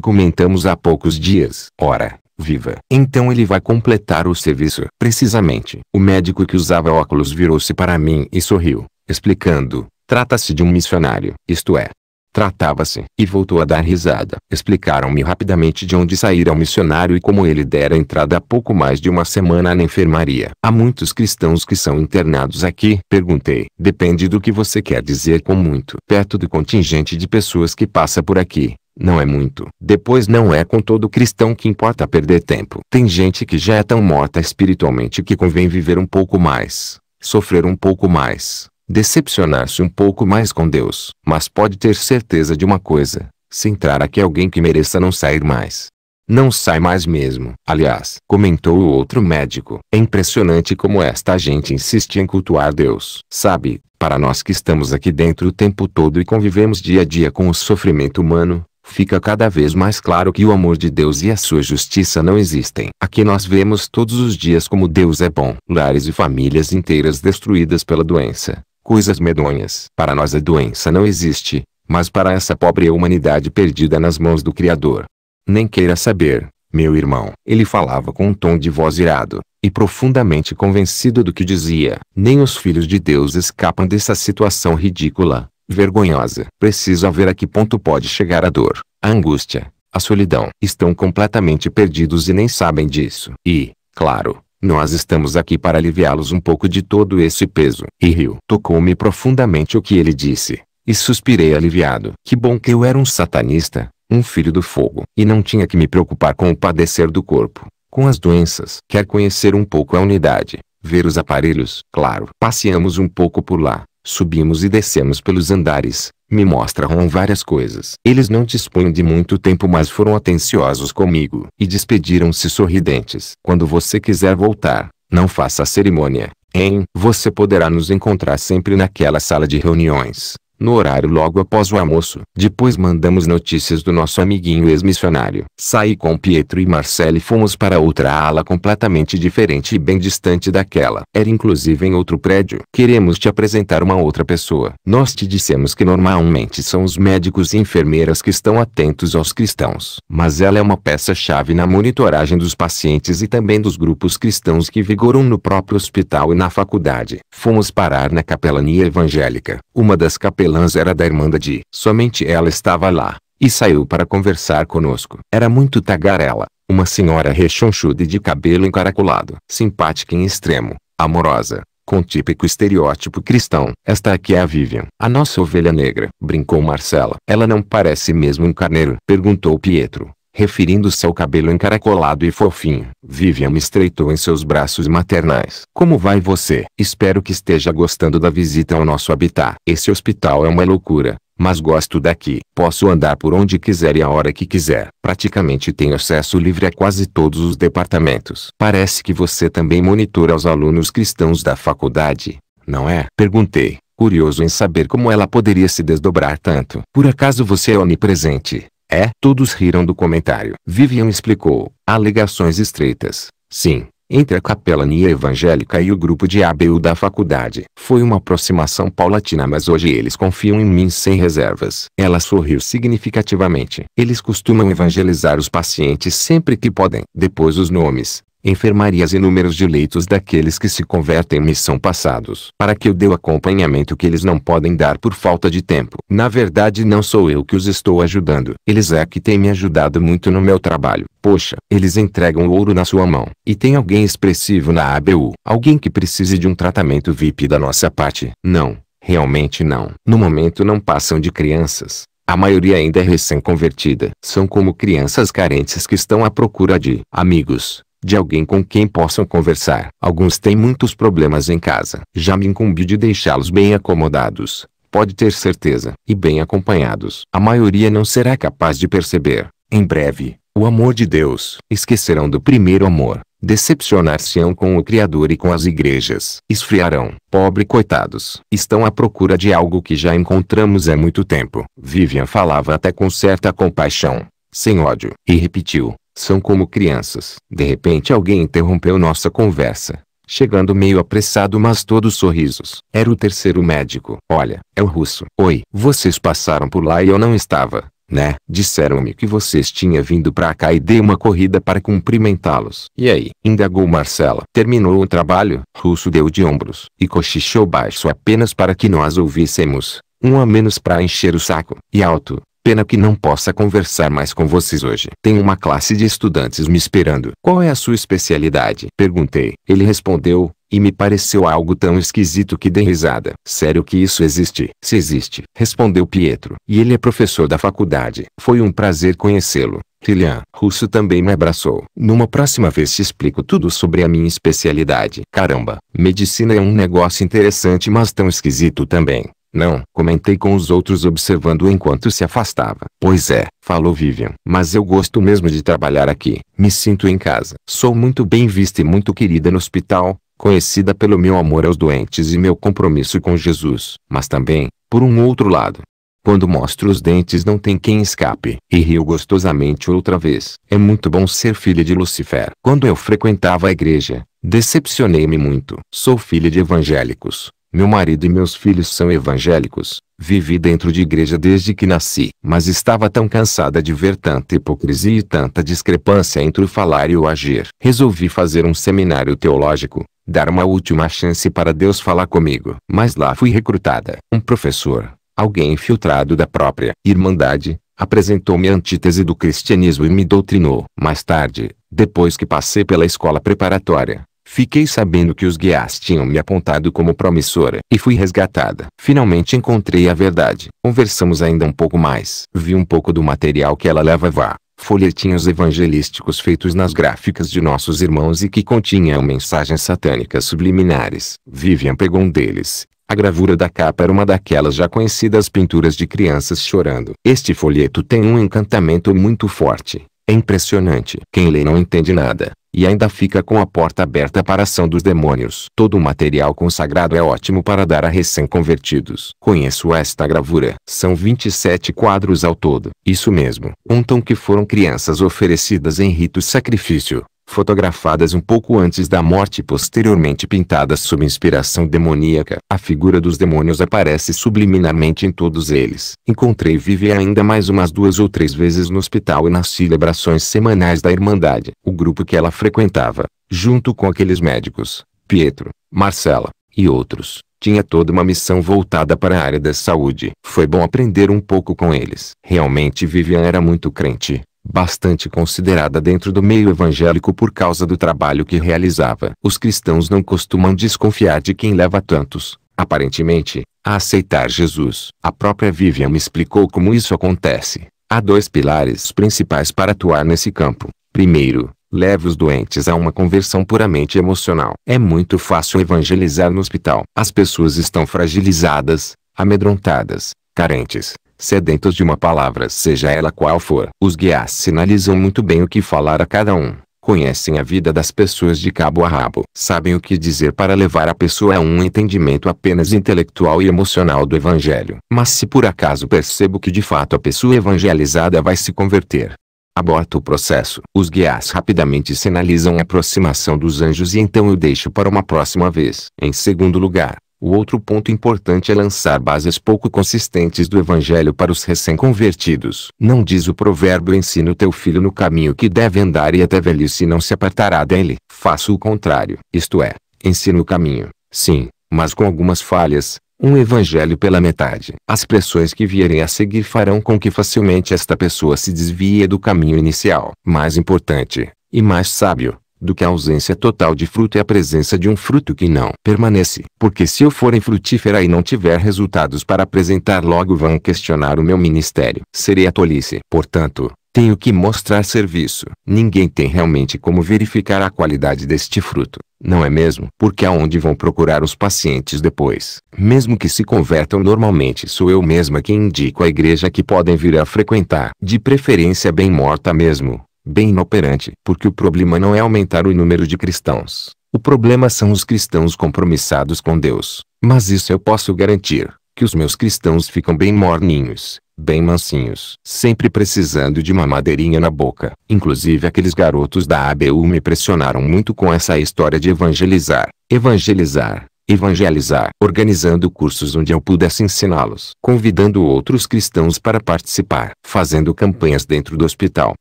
Speaker 1: comentamos há poucos dias. Ora, viva. Então ele vai completar o serviço. Precisamente. O médico que usava óculos virou-se para mim e sorriu explicando. Trata-se de um missionário, isto é. Tratava-se. E voltou a dar risada. Explicaram-me rapidamente de onde saíra o missionário e como ele dera entrada há pouco mais de uma semana na enfermaria. Há muitos cristãos que são internados aqui. Perguntei. Depende do que você quer dizer com muito. Perto do contingente de pessoas que passa por aqui. Não é muito. Depois não é com todo cristão que importa perder tempo. Tem gente que já é tão morta espiritualmente que convém viver um pouco mais. Sofrer um pouco mais decepcionar-se um pouco mais com Deus. Mas pode ter certeza de uma coisa: se entrar aqui alguém que mereça não sair mais. Não sai mais mesmo. Aliás, comentou o outro médico. É impressionante como esta gente insiste em cultuar Deus. Sabe, para nós que estamos aqui dentro o tempo todo e convivemos dia a dia com o sofrimento humano, fica cada vez mais claro que o amor de Deus e a sua justiça não existem. Aqui nós vemos todos os dias como Deus é bom. Lares e famílias inteiras destruídas pela doença, coisas medonhas. Para nós a doença não existe, mas para essa pobre humanidade perdida nas mãos do Criador. Nem queira saber, meu irmão. Ele falava com um tom de voz irado, e profundamente convencido do que dizia. Nem os filhos de Deus escapam dessa situação ridícula, vergonhosa. Preciso ver a que ponto pode chegar a dor, a angústia, a solidão. Estão completamente perdidos e nem sabem disso. E, claro, nós estamos aqui para aliviá-los um pouco de todo esse peso. E riu. Tocou-me profundamente o que ele disse, e suspirei aliviado. Que bom que eu era um satanista, um filho do fogo, e não tinha que me preocupar com o padecer do corpo, com as doenças. Quer conhecer um pouco a unidade, ver os aparelhos? Claro. Passeamos um pouco por lá, subimos e descemos pelos andares, me mostraram várias coisas. Eles não dispunham de muito tempo mas foram atenciosos comigo. E despediram-se sorridentes. Quando você quiser voltar, não faça cerimônia, hein? Você poderá nos encontrar sempre naquela sala de reuniões no horário logo após o almoço. Depois mandamos notícias do nosso amiguinho ex-missionário. Saí com Pietro e Marcelo e fomos para outra ala completamente diferente e bem distante daquela. Era inclusive em outro prédio. Queremos te apresentar uma outra pessoa. Nós te dissemos que normalmente são os médicos e enfermeiras que estão atentos aos cristãos. Mas ela é uma peça-chave na monitoragem dos pacientes e também dos grupos cristãos que vigoram no próprio hospital e na faculdade. Fomos parar na capelania evangélica. Uma das capelas Lanz era da de, Somente ela estava lá, e saiu para conversar conosco. Era muito tagarela, uma senhora rechonchuda e de cabelo encaracolado. Simpática em extremo, amorosa, com típico estereótipo cristão. Esta aqui é a Vivian. A nossa ovelha negra, brincou Marcela. Ela não parece mesmo um carneiro, perguntou Pietro referindo-se ao cabelo encaracolado e fofinho. Vivian me estreitou em seus braços maternais. Como vai você? Espero que esteja gostando da visita ao nosso habitat. Esse hospital é uma loucura, mas gosto daqui. Posso andar por onde quiser e a hora que quiser. Praticamente tenho acesso livre a quase todos os departamentos. Parece que você também monitora os alunos cristãos da faculdade, não é? Perguntei curioso em saber como ela poderia se desdobrar tanto. Por acaso você é onipresente? É? Todos riram do comentário. Vivian explicou. Alegações estreitas. Sim. Entre a capelania evangélica e o grupo de ABU da faculdade. Foi uma aproximação paulatina mas hoje eles confiam em mim sem reservas. Ela sorriu significativamente. Eles costumam evangelizar os pacientes sempre que podem. Depois os nomes enfermarias e números de leitos daqueles que se convertem me são passados, para que eu dê o acompanhamento que eles não podem dar por falta de tempo. Na verdade não sou eu que os estou ajudando, eles é que têm me ajudado muito no meu trabalho. Poxa, eles entregam ouro na sua mão, e tem alguém expressivo na ABU, alguém que precise de um tratamento VIP da nossa parte. Não, realmente não. No momento não passam de crianças. A maioria ainda é recém-convertida. São como crianças carentes que estão à procura de amigos, de alguém com quem possam conversar. Alguns têm muitos problemas em casa. Já me incumbi de deixá-los bem acomodados, pode ter certeza, e bem acompanhados. A maioria não será capaz de perceber, em breve, o amor de Deus. Esquecerão do primeiro amor. Decepcionar-se-ão com o Criador e com as igrejas. Esfriarão. Pobre coitados. Estão à procura de algo que já encontramos há muito tempo. Vivian falava até com certa compaixão, sem ódio, e repetiu: são como crianças. De repente alguém interrompeu nossa conversa. Chegando meio apressado mas todos sorrisos. Era o terceiro médico. Olha, é o russo. Oi, vocês passaram por lá e eu não estava, né? Disseram-me que vocês tinham vindo pra cá e dei uma corrida para cumprimentá-los. E aí? Indagou Marcela. Terminou o trabalho? Russo deu de ombros. E cochichou baixo apenas para que nós ouvíssemos. Um a menos para encher o saco. E alto. Pena que não possa conversar mais com vocês hoje. Tem uma classe de estudantes me esperando. Qual é a sua especialidade? Perguntei. Ele respondeu, e me pareceu algo tão esquisito que dei risada. Sério que isso existe? Se existe, respondeu Pietro. E ele é professor da faculdade. Foi um prazer conhecê-lo. Kilian, Russo também me abraçou. Numa próxima vez te explico tudo sobre a minha especialidade. Caramba, medicina é um negócio interessante mas tão esquisito também. Não, comentei com os outros observando enquanto se afastava. Pois é, falou Vivian. Mas eu gosto mesmo de trabalhar aqui. Me sinto em casa. Sou muito bem vista e muito querida no hospital, conhecida pelo meu amor aos doentes e meu compromisso com Jesus. Mas também, por um outro lado, quando mostro os dentes não tem quem escape. E riu gostosamente outra vez. É muito bom ser filha de Lucifer. Quando eu frequentava a igreja, decepcionei-me muito. Sou filha de evangélicos. Meu marido e meus filhos são evangélicos. Vivi dentro de igreja desde que nasci, mas estava tão cansada de ver tanta hipocrisia e tanta discrepância entre o falar e o agir. Resolvi fazer um seminário teológico, dar uma última chance para Deus falar comigo. Mas lá fui recrutada. Um professor, alguém infiltrado da própria Irmandade, apresentou-me a antítese do cristianismo e me doutrinou. Mais tarde, depois que passei pela escola preparatória, Fiquei sabendo que os guias tinham me apontado como promissora e fui resgatada. Finalmente encontrei a verdade. Conversamos ainda um pouco mais. Vi um pouco do material que ela levava. Folhetinhos evangelísticos feitos nas gráficas de nossos irmãos e que continham mensagens satânicas subliminares. Vivian pegou um deles. A gravura da capa era uma daquelas já conhecidas pinturas de crianças chorando. Este folheto tem um encantamento muito forte. É impressionante. Quem lê não entende nada, e ainda fica com a porta aberta para a ação dos demônios. Todo o material consagrado é ótimo para dar a recém-convertidos. Conheço esta gravura. São 27 quadros ao todo. Isso mesmo. Contam que foram crianças oferecidas em rito sacrifício, fotografadas um pouco antes da morte e posteriormente pintadas sob inspiração demoníaca. A figura dos demônios aparece subliminarmente em todos eles. Encontrei Vivi ainda mais umas duas ou três vezes no hospital e nas celebrações semanais da Irmandade. O grupo que ela frequentava, junto com aqueles médicos, Pietro, Marcela e outros, tinha toda uma missão voltada para a área da saúde. Foi bom aprender um pouco com eles. Realmente Vivian era muito crente bastante considerada dentro do meio evangélico por causa do trabalho que realizava. Os cristãos não costumam desconfiar de quem leva tantos, aparentemente, a aceitar Jesus. A própria Vivian me explicou como isso acontece. Há dois pilares principais para atuar nesse campo. Primeiro, leve os doentes a uma conversão puramente emocional. É muito fácil evangelizar no hospital. As pessoas estão fragilizadas, amedrontadas, carentes, sedentos de uma palavra seja ela qual for. Os guias sinalizam muito bem o que falar a cada um, conhecem a vida das pessoas de cabo a rabo, sabem o que dizer para levar a pessoa a um entendimento apenas intelectual e emocional do evangelho. Mas se por acaso percebo que de fato a pessoa evangelizada vai se converter, Aborto o processo. Os guias rapidamente sinalizam a aproximação dos anjos e então eu deixo para uma próxima vez. Em segundo lugar, o outro ponto importante é lançar bases pouco consistentes do Evangelho para os recém-convertidos. Não diz o provérbio ensina o teu filho no caminho que deve andar e até velhice não se apartará dele. Faça o contrário. Isto é, ensina o caminho, sim, mas com algumas falhas, um evangelho pela metade. As pressões que vierem a seguir farão com que facilmente esta pessoa se desvie do caminho inicial. Mais importante, e mais sábio, do que a ausência total de fruto é a presença de um fruto que não permanece. Porque se eu for infrutífera e não tiver resultados para apresentar logo vão questionar o meu ministério. Seria tolice. Portanto, tenho que mostrar serviço. Ninguém tem realmente como verificar a qualidade deste fruto, não é mesmo? Porque aonde vão procurar os pacientes depois? Mesmo que se convertam normalmente sou eu mesma quem indico a igreja que podem vir a frequentar. De preferência bem morta mesmo, bem inoperante, porque o problema não é aumentar o número de cristãos. O problema são os cristãos compromissados com Deus. Mas isso eu posso garantir, que os meus cristãos ficam bem morninhos, bem mansinhos, sempre precisando de uma madeirinha na boca. Inclusive aqueles garotos da ABU me pressionaram muito com essa história de evangelizar. Evangelizar, evangelizar, organizando cursos onde eu pudesse ensiná-los, convidando outros cristãos para participar, fazendo campanhas dentro do hospital,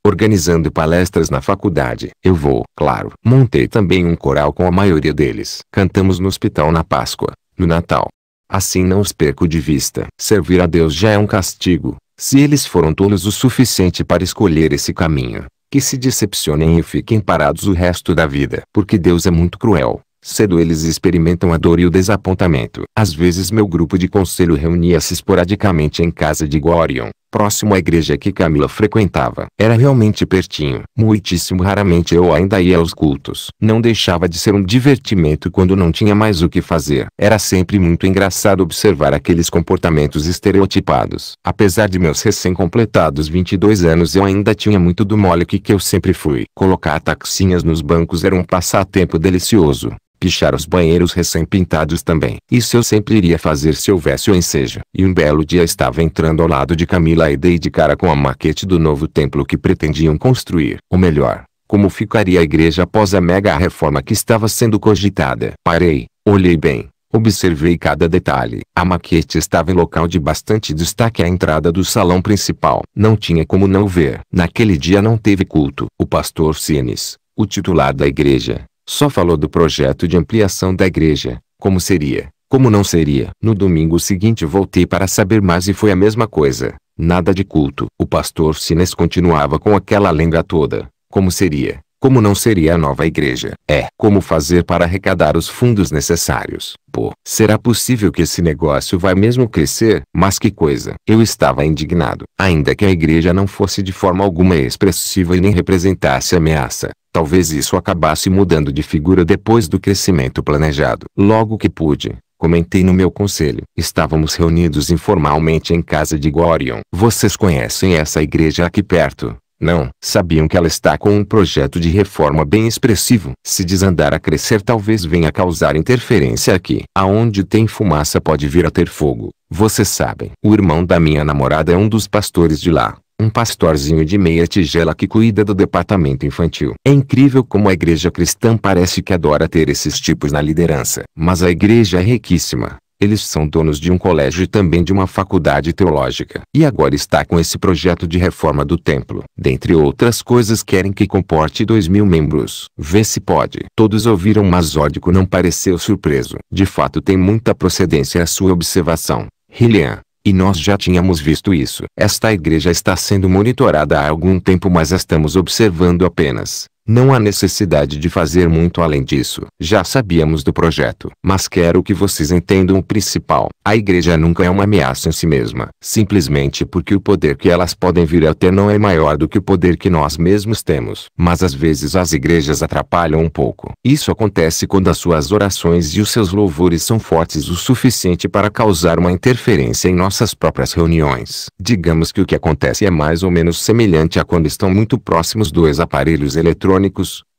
Speaker 1: organizando palestras na faculdade. Eu vou, claro. Montei também um coral com a maioria deles. Cantamos no hospital na Páscoa, no Natal. Assim não os perco de vista. Servir a Deus já é um castigo. Se eles foram tolos o suficiente para escolher esse caminho, que se decepcionem e fiquem parados o resto da vida, porque Deus é muito cruel. Cedo eles experimentam a dor e o desapontamento. Às vezes meu grupo de conselho reunia-se esporadicamente em casa de Gorion, próximo à igreja que Camila frequentava. Era realmente pertinho. Muitíssimo raramente eu ainda ia aos cultos. Não deixava de ser um divertimento quando não tinha mais o que fazer. Era sempre muito engraçado observar aqueles comportamentos estereotipados. Apesar de meus recém-completados 22 anos eu ainda tinha muito do mole que eu sempre fui. Colocar taxinhas nos bancos era um passatempo delicioso pichar os banheiros recém-pintados também. Isso eu sempre iria fazer se houvesse o ensejo. E um belo dia estava entrando ao lado de Camila e dei de cara com a maquete do novo templo que pretendiam construir. Ou melhor, como ficaria a igreja após a mega reforma que estava sendo cogitada. Parei, olhei bem, Observei cada detalhe. A maquete estava em local de bastante destaque à entrada do salão principal. Não tinha como não ver. Naquele dia não teve culto. O pastor Sines, o titular da igreja, só falou do projeto de ampliação da igreja, como seria, como não seria. No domingo seguinte voltei para saber mais e foi a mesma coisa. Nada de culto. O pastor Sines continuava com aquela lenda toda. Como seria, como não seria a nova igreja? É. Como fazer para arrecadar os fundos necessários? Pô, será possível que esse negócio vai mesmo crescer? Mas que coisa! Eu estava indignado. Ainda que a igreja não fosse de forma alguma expressiva e nem representasse ameaça, talvez isso acabasse mudando de figura depois do crescimento planejado. Logo que pude, comentei no meu conselho. Estávamos reunidos informalmente em casa de Gorion. Vocês conhecem essa igreja aqui perto? Não, sabiam que ela está com um projeto de reforma bem expressivo. Se desandar a crescer talvez venha a causar interferência aqui. Aonde tem fumaça pode vir a ter fogo. Vocês sabem. O irmão da minha namorada é um dos pastores de lá. Um pastorzinho de meia tigela que cuida do departamento infantil. É incrível como a igreja cristã parece que adora ter esses tipos na liderança. Mas a igreja é riquíssima. Eles são donos de um colégio e também de uma faculdade teológica. E agora está com esse projeto de reforma do templo. Dentre outras coisas querem que comporte dois mil membros. Vê se pode. Todos ouviram mas Zódico não pareceu surpreso. De fato tem muita procedência a sua observação. Hillian, e nós já tínhamos visto isso. Esta igreja está sendo monitorada há algum tempo mas estamos observando apenas. Não há necessidade de fazer muito além disso. Já sabíamos do projeto, mas quero que vocês entendam o principal. A igreja nunca é uma ameaça em si mesma, simplesmente porque o poder que elas podem vir a ter não é maior do que o poder que nós mesmos temos. Mas às vezes as igrejas atrapalham um pouco. Isso acontece quando as suas orações e os seus louvores são fortes o suficiente para causar uma interferência em nossas próprias reuniões. Digamos que o que acontece é mais ou menos semelhante a quando estão muito próximos dois aparelhos eletrônicos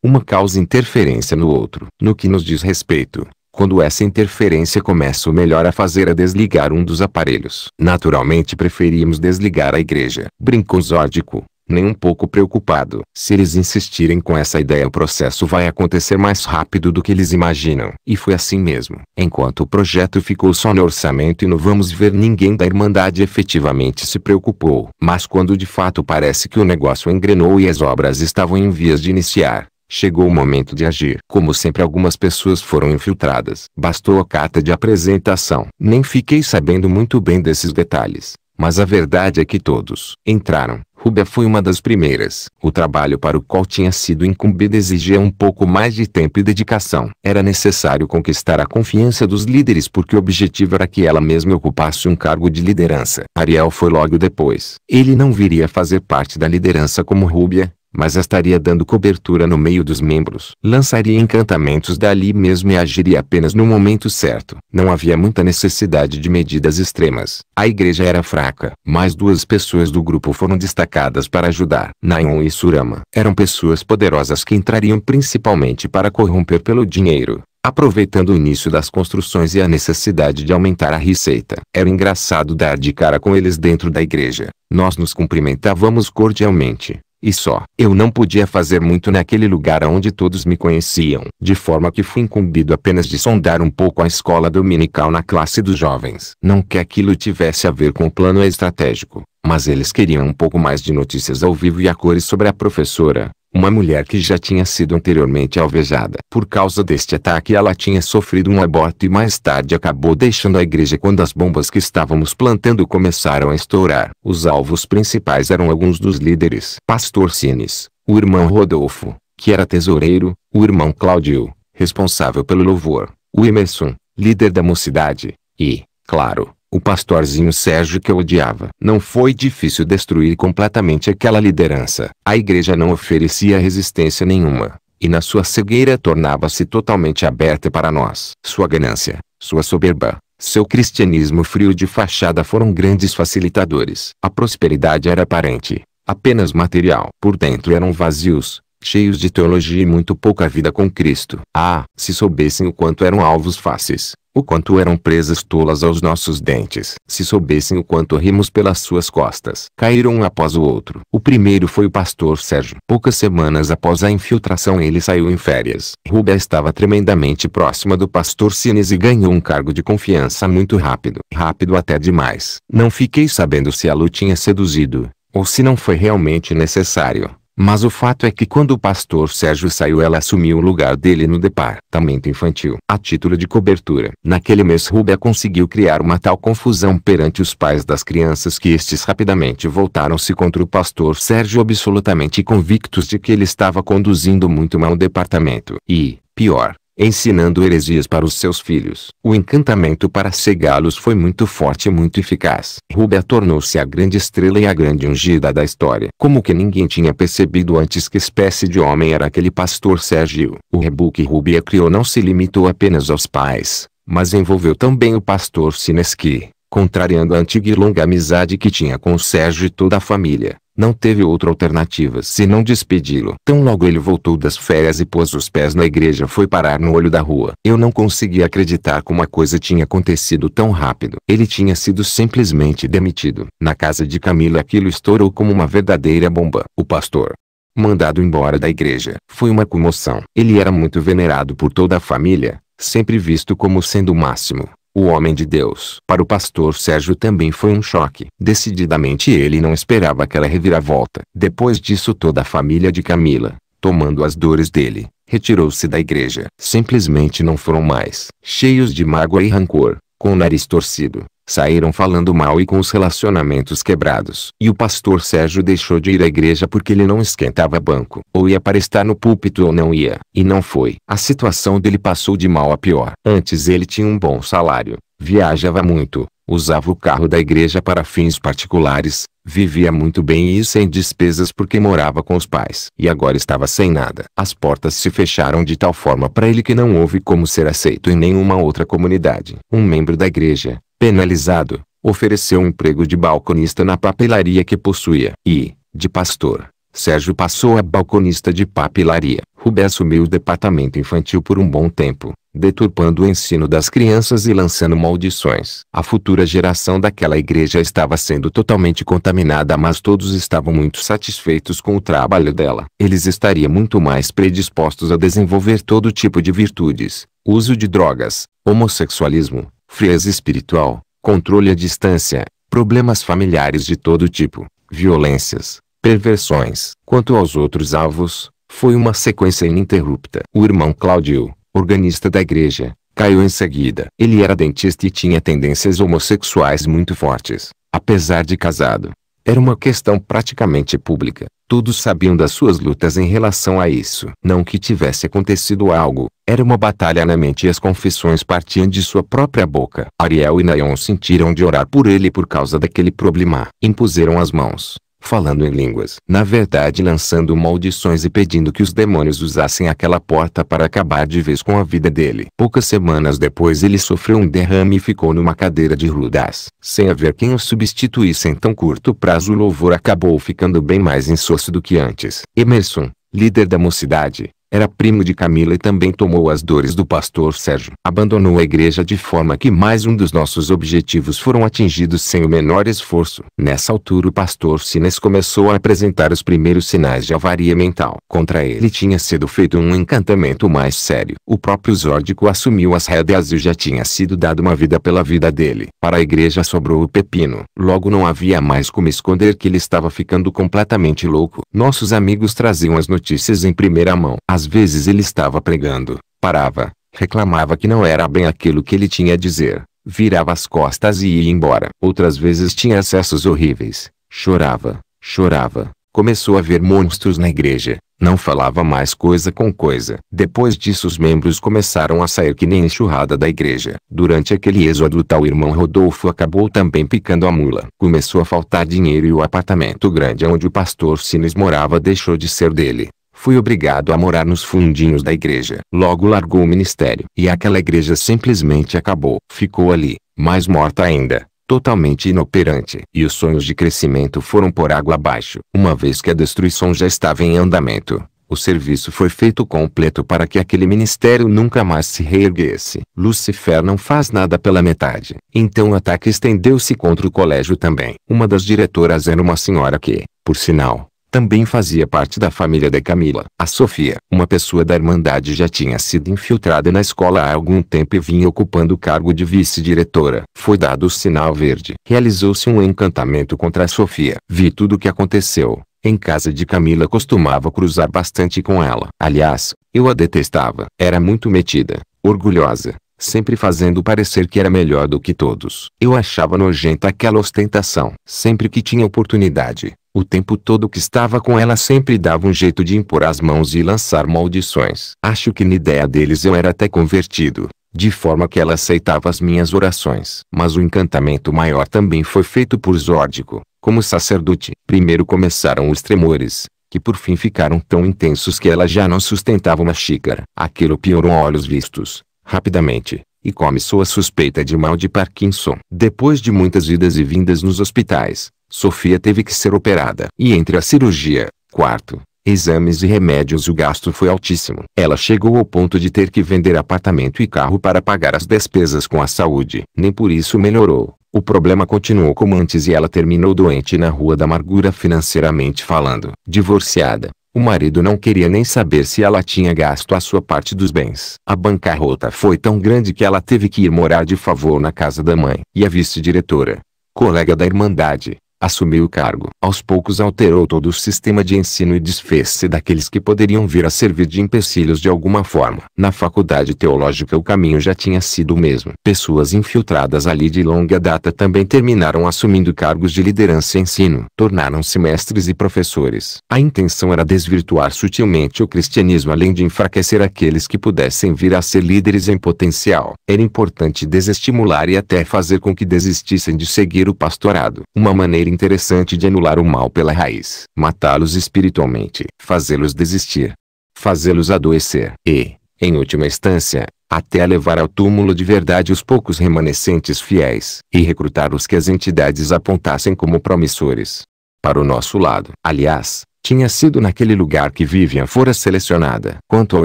Speaker 1: uma causa interferência no outro. No que nos diz respeito, quando essa interferência começa o melhor a fazer a é desligar um dos aparelhos. Naturalmente preferimos desligar a igreja. Brincosódico, nem um pouco preocupado. Se eles insistirem com essa ideia o processo vai acontecer mais rápido do que eles imaginam. E foi assim mesmo. Enquanto o projeto ficou só no orçamento e no vamos ver ninguém da Irmandade efetivamente se preocupou. Mas quando de fato parece que o negócio engrenou e as obras estavam em vias de iniciar, Chegou o momento de agir. Como sempre, algumas pessoas foram infiltradas. Bastou a carta de apresentação. Nem fiquei sabendo muito bem desses detalhes. Mas a verdade é que todos entraram. Cuba foi uma das primeiras. O trabalho para o qual tinha sido incumbido exigia um pouco mais de tempo e dedicação. Era necessário conquistar a confiança dos líderes porque o objetivo era que ela mesma ocupasse um cargo de liderança. Ariel foi logo depois. Ele não viria a fazer parte da liderança como Rúbia, mas estaria dando cobertura no meio dos membros. Lançaria encantamentos dali mesmo e agiria apenas no momento certo. Não havia muita necessidade de medidas extremas. A igreja era fraca. Mais duas pessoas do grupo foram destacadas para ajudar. Nayon e Surama. Eram pessoas poderosas que entrariam principalmente para corromper pelo dinheiro aproveitando o início das construções e a necessidade de aumentar a receita. Era engraçado dar de cara com eles dentro da igreja. Nós nos cumprimentávamos cordialmente, e só. Eu não podia fazer muito naquele lugar onde todos me conheciam. De forma que fui incumbido apenas de sondar um pouco a escola dominical na classe dos jovens. Não que aquilo tivesse a ver com o plano estratégico mas eles queriam um pouco mais de notícias ao vivo e a cores sobre a professora, uma mulher que já tinha sido anteriormente alvejada. Por causa deste ataque ela tinha sofrido um aborto e mais tarde acabou deixando a igreja quando as bombas que estávamos plantando começaram a estourar. Os alvos principais eram alguns dos líderes. Pastor Cines, o irmão Rodolfo, que era tesoureiro, o irmão Cláudio, responsável pelo louvor, o Emerson, líder da mocidade, e, claro, o pastorzinho Sérgio que eu odiava. Não foi difícil destruir completamente aquela liderança. A igreja não oferecia resistência nenhuma, e na sua cegueira tornava-se totalmente aberta para nós. Sua ganância, sua soberba, seu cristianismo frio de fachada foram grandes facilitadores. A prosperidade era aparente, apenas material. Por dentro eram vazios, cheios de teologia e muito pouca vida com Cristo. Ah, se soubessem o quanto eram alvos fáceis, o quanto eram presas tolas aos nossos dentes, se soubessem o quanto rimos pelas suas costas. Caíram um após o outro. O primeiro foi o pastor Sérgio. Poucas semanas após a infiltração ele saiu em férias. Rubia estava tremendamente próxima do pastor Sines e ganhou um cargo de confiança muito rápido. Rápido até demais. Não fiquei sabendo se a Lu tinha seduzido, ou se não foi realmente necessário mas o fato é que quando o pastor Sérgio saiu ela assumiu o lugar dele no departamento infantil. A título de cobertura. Naquele mês Rubia conseguiu criar uma tal confusão perante os pais das crianças que estes rapidamente voltaram-se contra o pastor Sérgio absolutamente convictos de que ele estava conduzindo muito mal o departamento. E, pior, ensinando heresias para os seus filhos. O encantamento para cegá-los foi muito forte e muito eficaz. Rubia tornou-se a grande estrela e a grande ungida da história. Como que ninguém tinha percebido antes que espécie de homem era aquele pastor Sérgio. O rebu que Rubia criou não se limitou apenas aos pais, mas envolveu também o pastor Sineski contrariando a antiga e longa amizade que tinha com o Sérgio e toda a família. Não teve outra alternativa senão despedi-lo. Tão logo ele voltou das férias e pôs os pés na igreja foi parar no olho da rua. Eu não conseguia acreditar como a coisa tinha acontecido tão rápido. Ele tinha sido simplesmente demitido. Na casa de Camila aquilo estourou como uma verdadeira bomba. O pastor, mandado embora da igreja. Foi uma comoção. Ele era muito venerado por toda a família, sempre visto como sendo o máximo o homem de Deus. Para o pastor Sérgio também foi um choque. Decididamente ele não esperava aquela reviravolta. Depois disso toda a família de Camila, tomando as dores dele, retirou-se da igreja. Simplesmente não foram mais. Cheios de mágoa e rancor, com o nariz torcido, Saíram falando mal e com os relacionamentos quebrados. E o pastor Sérgio deixou de ir à igreja porque ele não esquentava banco. Ou ia para estar no púlpito ou não ia. E não foi. A situação dele passou de mal a pior. Antes ele tinha um bom salário, viajava muito, usava o carro da igreja para fins particulares, Vivia muito bem e sem despesas porque morava com os pais. E agora estava sem nada. As portas se fecharam de tal forma para ele que não houve como ser aceito em nenhuma outra comunidade. Um membro da igreja, penalizado, ofereceu um emprego de balconista na papelaria que possuía e, de pastor, Sérgio passou a balconista de papilaria. Rubé assumiu o departamento infantil por um bom tempo, deturpando o ensino das crianças e lançando maldições. A futura geração daquela igreja estava sendo totalmente contaminada mas todos estavam muito satisfeitos com o trabalho dela. Eles estariam muito mais predispostos a desenvolver todo tipo de virtudes, uso de drogas, homossexualismo, frieza espiritual, controle à distância, problemas familiares de todo tipo, violências, perversões. Quanto aos outros alvos, foi uma sequência ininterrupta. O irmão Cláudio, organista da igreja, caiu em seguida. Ele era dentista e tinha tendências homossexuais muito fortes. Apesar de casado, era uma questão praticamente pública. Todos sabiam das suas lutas em relação a isso. Não que tivesse acontecido algo, era uma batalha na mente e as confissões partiam de sua própria boca. Ariel e Nayon sentiram de orar por ele por causa daquele problema. Impuseram as mãos falando em línguas. Na verdade lançando maldições e pedindo que os demônios usassem aquela porta para acabar de vez com a vida dele. Poucas semanas depois ele sofreu um derrame e ficou numa cadeira de rudas. Sem haver quem o substituísse em tão curto prazo o louvor acabou ficando bem mais insosso do que antes. Emerson, líder da mocidade, era primo de Camila e também tomou as dores do pastor Sérgio. Abandonou a igreja de forma que mais um dos nossos objetivos foram atingidos sem o menor esforço. Nessa altura o pastor Sines começou a apresentar os primeiros sinais de avaria mental. Contra ele tinha sido feito um encantamento mais sério. O próprio Zórdico assumiu as rédeas e já tinha sido dado uma vida pela vida dele. Para a igreja sobrou o pepino. Logo não havia mais como esconder que ele estava ficando completamente louco. Nossos amigos traziam as notícias em primeira mão. Às vezes ele estava pregando, parava, reclamava que não era bem aquilo que ele tinha a dizer, virava as costas e ia embora. Outras vezes tinha acessos horríveis, chorava, chorava, começou a ver monstros na igreja, não falava mais coisa com coisa. Depois disso os membros começaram a sair que nem enxurrada da igreja. Durante aquele êxodo tal irmão Rodolfo acabou também picando a mula. Começou a faltar dinheiro e o apartamento grande onde o pastor Sinos morava deixou de ser dele. Fui obrigado a morar nos fundinhos da igreja. Logo largou o ministério. E aquela igreja simplesmente acabou. Ficou ali, mais morta ainda totalmente inoperante. E os sonhos de crescimento foram por água abaixo. Uma vez que a destruição já estava em andamento, o serviço foi feito completo para que aquele ministério nunca mais se reerguesse. Lucifer não faz nada pela metade. Então o ataque estendeu-se contra o colégio também. Uma das diretoras era uma senhora que, por sinal, também fazia parte da família de Camila. A Sofia, uma pessoa da Irmandade já tinha sido infiltrada na escola há algum tempo e vinha ocupando o cargo de vice-diretora. Foi dado o sinal verde. Realizou-se um encantamento contra a Sofia. Vi tudo o que aconteceu. Em casa de Camila costumava cruzar bastante com ela. Aliás, eu a detestava. Era muito metida, orgulhosa, sempre fazendo parecer que era melhor do que todos. Eu achava nojenta aquela ostentação. Sempre que tinha oportunidade, o tempo todo que estava com ela sempre dava um jeito de impor as mãos e lançar maldições. Acho que na ideia deles eu era até convertido, de forma que ela aceitava as minhas orações. Mas o encantamento maior também foi feito por Zórdico, como sacerdote. Primeiro começaram os tremores, que por fim ficaram tão intensos que ela já não sustentava uma xícara. Aquilo piorou a olhos vistos, rapidamente, e começou a suspeita de mal de Parkinson. Depois de muitas idas e vindas nos hospitais, Sofia teve que ser operada. E entre a cirurgia, quarto, exames e remédios o gasto foi altíssimo. Ela chegou ao ponto de ter que vender apartamento e carro para pagar as despesas com a saúde. Nem por isso melhorou. O problema continuou como antes e ela terminou doente na rua da amargura financeiramente falando. Divorciada, o marido não queria nem saber se ela tinha gasto a sua parte dos bens. A bancarrota foi tão grande que ela teve que ir morar de favor na casa da mãe. E a vice-diretora, colega da Irmandade, assumiu o cargo. Aos poucos alterou todo o sistema de ensino e desfez-se daqueles que poderiam vir a servir de empecilhos de alguma forma. Na faculdade teológica o caminho já tinha sido o mesmo. Pessoas infiltradas ali de longa data também terminaram assumindo cargos de liderança e ensino. Tornaram-se mestres e professores. A intenção era desvirtuar sutilmente o cristianismo além de enfraquecer aqueles que pudessem vir a ser líderes em potencial. Era importante desestimular e até fazer com que desistissem de seguir o pastorado. Uma maneira maneira interessante de anular o mal pela raiz, matá-los espiritualmente, fazê-los desistir, fazê-los adoecer e, em última instância, até levar ao túmulo de verdade os poucos remanescentes fiéis e recrutar os que as entidades apontassem como promissores. Para o nosso lado, aliás, tinha sido naquele lugar que Vivian fora selecionada. Quanto ao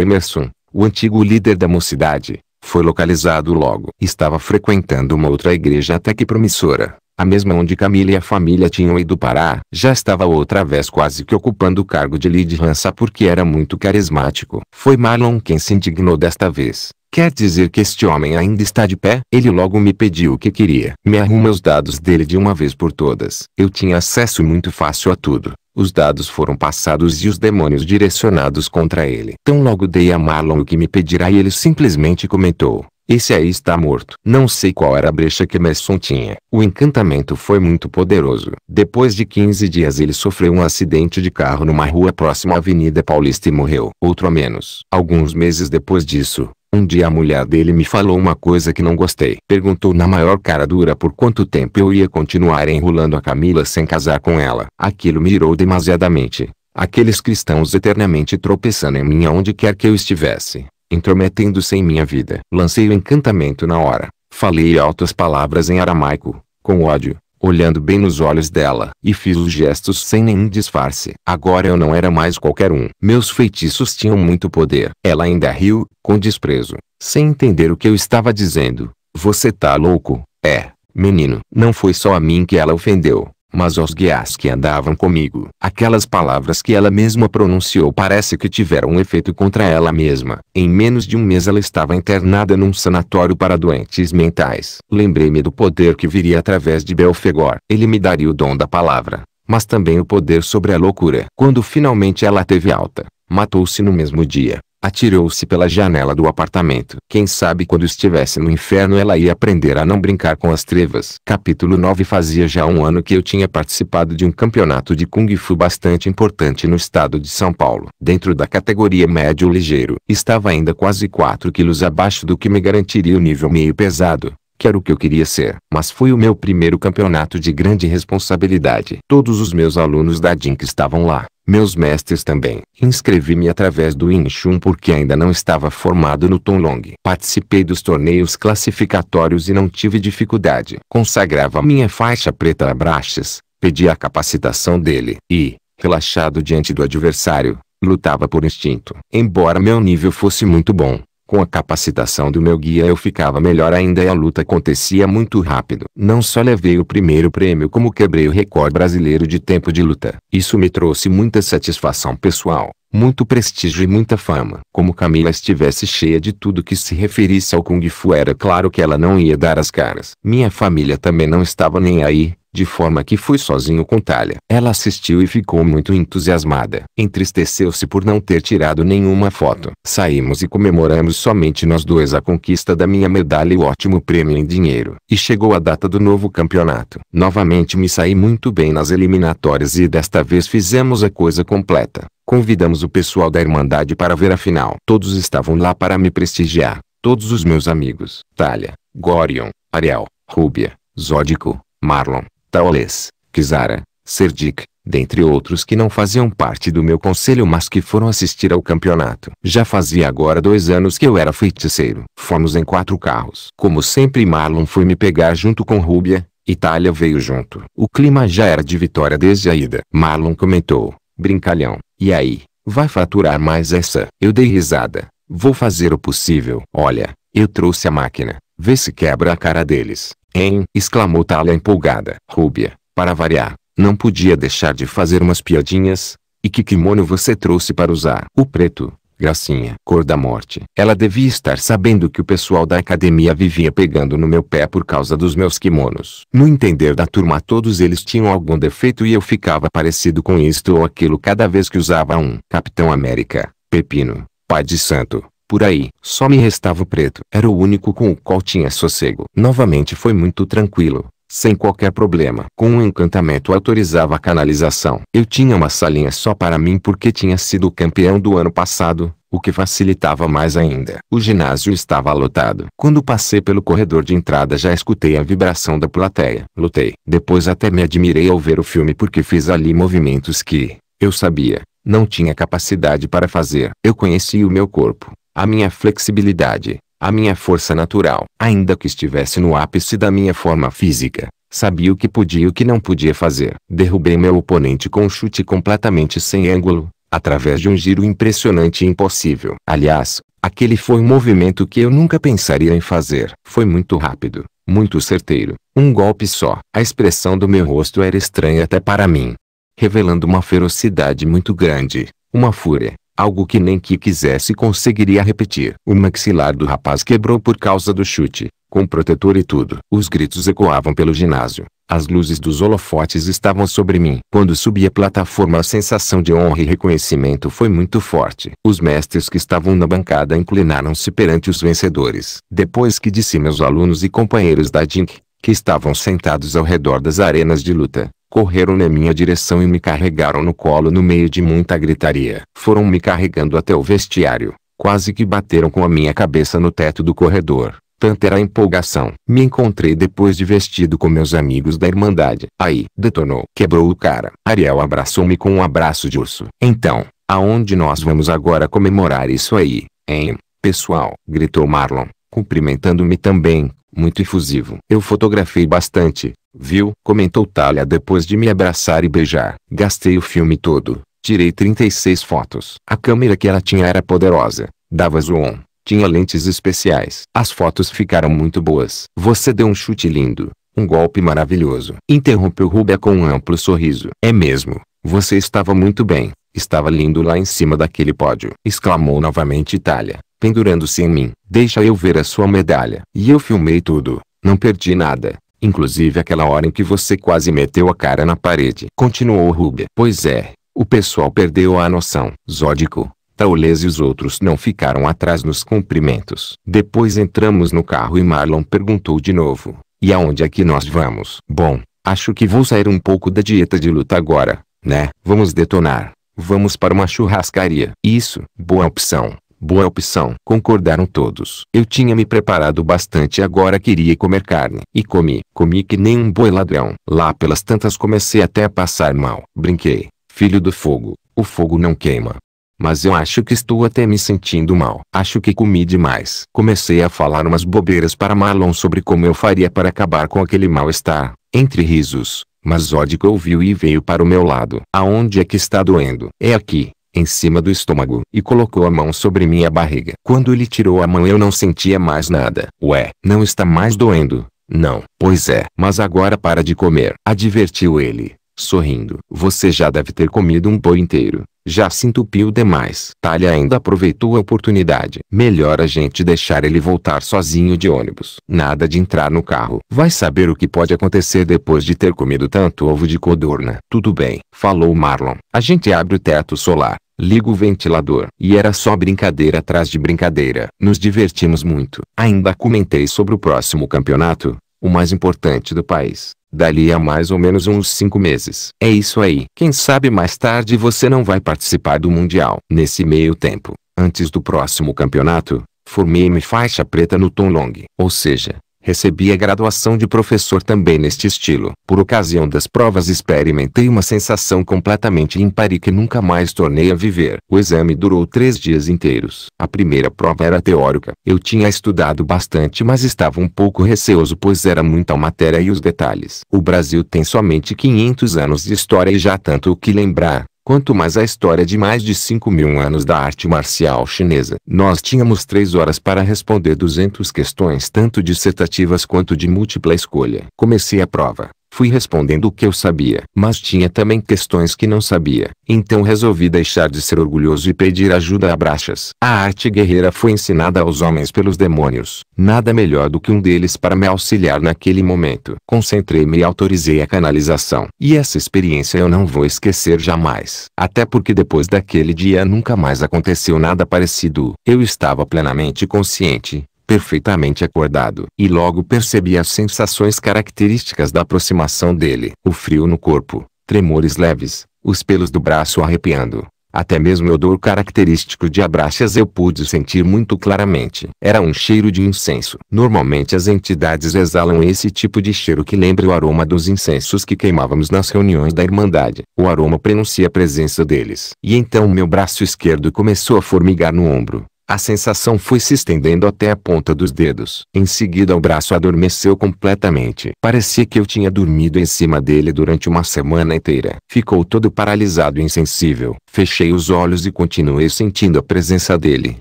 Speaker 1: Emerson, o antigo líder da mocidade, foi localizado logo. Estava frequentando uma outra igreja até que promissora, a mesma onde Camila e a família tinham ido parar. Já estava outra vez quase que ocupando o cargo de lead porque era muito carismático. Foi Marlon quem se indignou desta vez. Quer dizer que este homem ainda está de pé? Ele logo me pediu o que queria. Me arruma os dados dele de uma vez por todas. Eu tinha acesso muito fácil a tudo. Os dados foram passados e os demônios direcionados contra ele. Tão logo dei a Marlon o que me pedirá e ele simplesmente comentou. Esse aí está morto. Não sei qual era a brecha que Messon tinha. O encantamento foi muito poderoso. Depois de 15 dias ele sofreu um acidente de carro numa rua próxima à Avenida Paulista e morreu. Outro a menos. Alguns meses depois disso, um dia a mulher dele me falou uma coisa que não gostei. Perguntou na maior cara dura por quanto tempo eu ia continuar enrolando a Camila sem casar com ela. Aquilo me irou demasiadamente. Aqueles cristãos eternamente tropeçando em mim aonde quer que eu estivesse intrometendo-se em minha vida. Lancei o encantamento na hora. Falei altas palavras em aramaico, com ódio, olhando bem nos olhos dela, e fiz os gestos sem nenhum disfarce. Agora eu não era mais qualquer um. Meus feitiços tinham muito poder. Ela ainda riu, com desprezo, sem entender o que eu estava dizendo. Você tá louco? É, menino. Não foi só a mim que ela ofendeu. Mas aos guias que andavam comigo, aquelas palavras que ela mesma pronunciou parece que tiveram um efeito contra ela mesma. Em menos de um mês ela estava internada num sanatório para doentes mentais. Lembrei-me do poder que viria através de Belfegor. Ele me daria o dom da palavra, mas também o poder sobre a loucura. Quando finalmente ela teve alta, matou-se no mesmo dia. Atirou-se pela janela do apartamento. Quem sabe quando estivesse no inferno ela ia aprender a não brincar com as trevas. Capítulo 9 Fazia já um ano que eu tinha participado de um campeonato de Kung Fu bastante importante no estado de São Paulo. Dentro da categoria médio ligeiro, estava ainda quase 4 quilos abaixo do que me garantiria o nível meio pesado que era o que eu queria ser. Mas foi o meu primeiro campeonato de grande responsabilidade. Todos os meus alunos da que estavam lá. Meus mestres também. Inscrevi-me através do Inchun porque ainda não estava formado no Long. Participei dos torneios classificatórios e não tive dificuldade. Consagrava minha faixa preta a Brachas, pedia a capacitação dele e, relaxado diante do adversário, lutava por instinto. Embora meu nível fosse muito bom, com a capacitação do meu guia eu ficava melhor ainda e a luta acontecia muito rápido. Não só levei o primeiro prêmio como quebrei o recorde brasileiro de tempo de luta. Isso me trouxe muita satisfação pessoal muito prestígio e muita fama. Como Camila estivesse cheia de tudo que se referisse ao Kung Fu era claro que ela não ia dar as caras. Minha família também não estava nem aí, de forma que fui sozinho com Talha. Ela assistiu e ficou muito entusiasmada. Entristeceu-se por não ter tirado nenhuma foto. Saímos e comemoramos somente nós dois a conquista da minha medalha e o ótimo prêmio em dinheiro. E chegou a data do novo campeonato. Novamente me saí muito bem nas eliminatórias e desta vez fizemos a coisa completa. Convidamos o pessoal da Irmandade para ver a final. Todos estavam lá para me prestigiar. Todos os meus amigos. Talha, Gorion, Ariel, Rúbia, Zódico, Marlon, Taoles, Kizara, Serdik, dentre outros que não faziam parte do meu conselho mas que foram assistir ao campeonato. Já fazia agora dois anos que eu era feiticeiro. Fomos em quatro carros. Como sempre Marlon foi me pegar junto com Rúbia, Itália veio junto. O clima já era de vitória desde a ida. Marlon comentou, brincalhão, e aí, vai faturar mais essa? Eu dei risada, vou fazer o possível. Olha, eu trouxe a máquina, Vê se quebra a cara deles, hein? exclamou Talia empolgada. Rúbia, para variar, não podia deixar de fazer umas piadinhas. E que kimono você trouxe para usar? O preto, gracinha, cor da morte. Ela devia estar sabendo que o pessoal da academia vivia pegando no meu pé por causa dos meus kimonos. No entender da turma todos eles tinham algum defeito e eu ficava parecido com isto ou aquilo cada vez que usava um. Capitão América, Pepino, Pai de Santo, por aí. Só me restava o preto. Era o único com o qual tinha sossego. Novamente foi muito tranquilo sem qualquer problema. Com um encantamento autorizava a canalização. Eu tinha uma salinha só para mim porque tinha sido campeão do ano passado, o que facilitava mais ainda. O ginásio estava lotado. Quando passei pelo corredor de entrada já escutei a vibração da plateia. Lutei. Depois até me admirei ao ver o filme porque fiz ali movimentos que, eu sabia, não tinha capacidade para fazer. Eu conheci o meu corpo a minha flexibilidade, a minha força natural. Ainda que estivesse no ápice da minha forma física, sabia o que podia e o que não podia fazer. Derrubei meu oponente com um chute completamente sem ângulo, através de um giro impressionante e impossível. Aliás, aquele foi um movimento que eu nunca pensaria em fazer. Foi muito rápido, muito certeiro, um golpe só. A expressão do meu rosto era estranha até para mim revelando uma ferocidade muito grande, uma fúria, algo que nem que quisesse conseguiria repetir. O maxilar do rapaz quebrou por causa do chute, com protetor e tudo. Os gritos ecoavam pelo ginásio. As luzes dos holofotes estavam sobre mim. Quando subi a plataforma a sensação de honra e reconhecimento foi muito forte. Os mestres que estavam na bancada inclinaram-se perante os vencedores. Depois que disse meus alunos e companheiros da Jink, que estavam sentados ao redor das arenas de luta, correram na minha direção e me carregaram no colo no meio de muita gritaria. Foram me carregando até o vestiário, quase que bateram com a minha cabeça no teto do corredor. Tanta era a empolgação. Me encontrei depois de vestido com meus amigos da Irmandade. Aí, detonou. Quebrou o cara. Ariel abraçou-me com um abraço de urso. Então, aonde nós vamos agora comemorar isso aí, hein, pessoal? Gritou Marlon, cumprimentando-me também muito efusivo. Eu fotografei bastante, viu? Comentou Talia depois de me abraçar e beijar. Gastei o filme todo. Tirei 36 fotos. A câmera que ela tinha era poderosa. Dava zoom. Tinha lentes especiais. As fotos ficaram muito boas. Você deu um chute lindo. Um golpe maravilhoso. Interrompeu Rubia com um amplo sorriso. É mesmo. Você estava muito bem. Estava lindo lá em cima daquele pódio. Exclamou novamente Itália pendurando-se em mim. Deixa eu ver a sua medalha. E eu filmei tudo. Não perdi nada. Inclusive aquela hora em que você quase meteu a cara na parede. Continuou Rubia. Pois é. O pessoal perdeu a noção. Zódico, Taules e os outros não ficaram atrás nos cumprimentos. Depois entramos no carro e Marlon perguntou de novo. E aonde é que nós vamos? Bom, acho que vou sair um pouco da dieta de luta agora, né? Vamos detonar. Vamos para uma churrascaria. Isso, boa opção. Boa opção. Concordaram todos. Eu tinha me preparado bastante e agora queria comer carne. E comi. Comi que nem um boi ladrão. Lá pelas tantas comecei até a passar mal. Brinquei. Filho do fogo. O fogo não queima. Mas eu acho que estou até me sentindo mal. Acho que comi demais. Comecei a falar umas bobeiras para Marlon sobre como eu faria para acabar com aquele mal-estar. Entre risos, mas Zodico ouviu e veio para o meu lado. Aonde é que está doendo? É aqui em cima do estômago e colocou a mão sobre minha barriga. Quando ele tirou a mão eu não sentia mais nada. Ué, não está mais doendo? Não. Pois é. Mas agora para de comer. Advertiu ele, sorrindo. Você já deve ter comido um boi inteiro. Já se entupiu demais. Talha ainda aproveitou a oportunidade. Melhor a gente deixar ele voltar sozinho de ônibus. Nada de entrar no carro. Vai saber o que pode acontecer depois de ter comido tanto ovo de codorna. Tudo bem, falou Marlon. A gente abre o teto solar. Liga o ventilador. E era só brincadeira atrás de brincadeira. Nos divertimos muito. Ainda comentei sobre o próximo campeonato, o mais importante do país. Dali a mais ou menos uns 5 meses. É isso aí. Quem sabe mais tarde você não vai participar do Mundial. Nesse meio tempo, antes do próximo campeonato, formei-me faixa preta no Tom Long. Ou seja, Recebi a graduação de professor também neste estilo. Por ocasião das provas experimentei uma sensação completamente ímpar e que nunca mais tornei a viver. O exame durou três dias inteiros. A primeira prova era teórica. Eu tinha estudado bastante mas estava um pouco receoso pois era muita matéria e os detalhes. O Brasil tem somente 500 anos de história e já tanto o que lembrar. Quanto mais a história de mais de 5 mil anos da arte marcial chinesa. Nós tínhamos três horas para responder 200 questões tanto dissertativas quanto de múltipla escolha. Comecei a prova. Fui respondendo o que eu sabia, mas tinha também questões que não sabia. Então resolvi deixar de ser orgulhoso e pedir ajuda a brachas. A arte guerreira foi ensinada aos homens pelos demônios. Nada melhor do que um deles para me auxiliar naquele momento. Concentrei-me e autorizei a canalização. E essa experiência eu não vou esquecer jamais. Até porque depois daquele dia nunca mais aconteceu nada parecido. Eu estava plenamente consciente, perfeitamente acordado. E logo percebi as sensações características da aproximação dele. O frio no corpo, tremores leves, os pelos do braço arrepiando. Até mesmo o odor característico de abraxas eu pude sentir muito claramente. Era um cheiro de incenso. Normalmente as entidades exalam esse tipo de cheiro que lembra o aroma dos incensos que queimávamos nas reuniões da Irmandade. O aroma pronuncia a presença deles. E então meu braço esquerdo começou a formigar no ombro. A sensação foi se estendendo até a ponta dos dedos. Em seguida o braço adormeceu completamente. Parecia que eu tinha dormido em cima dele durante uma semana inteira. Ficou todo paralisado e insensível. Fechei os olhos e continuei sentindo a presença dele.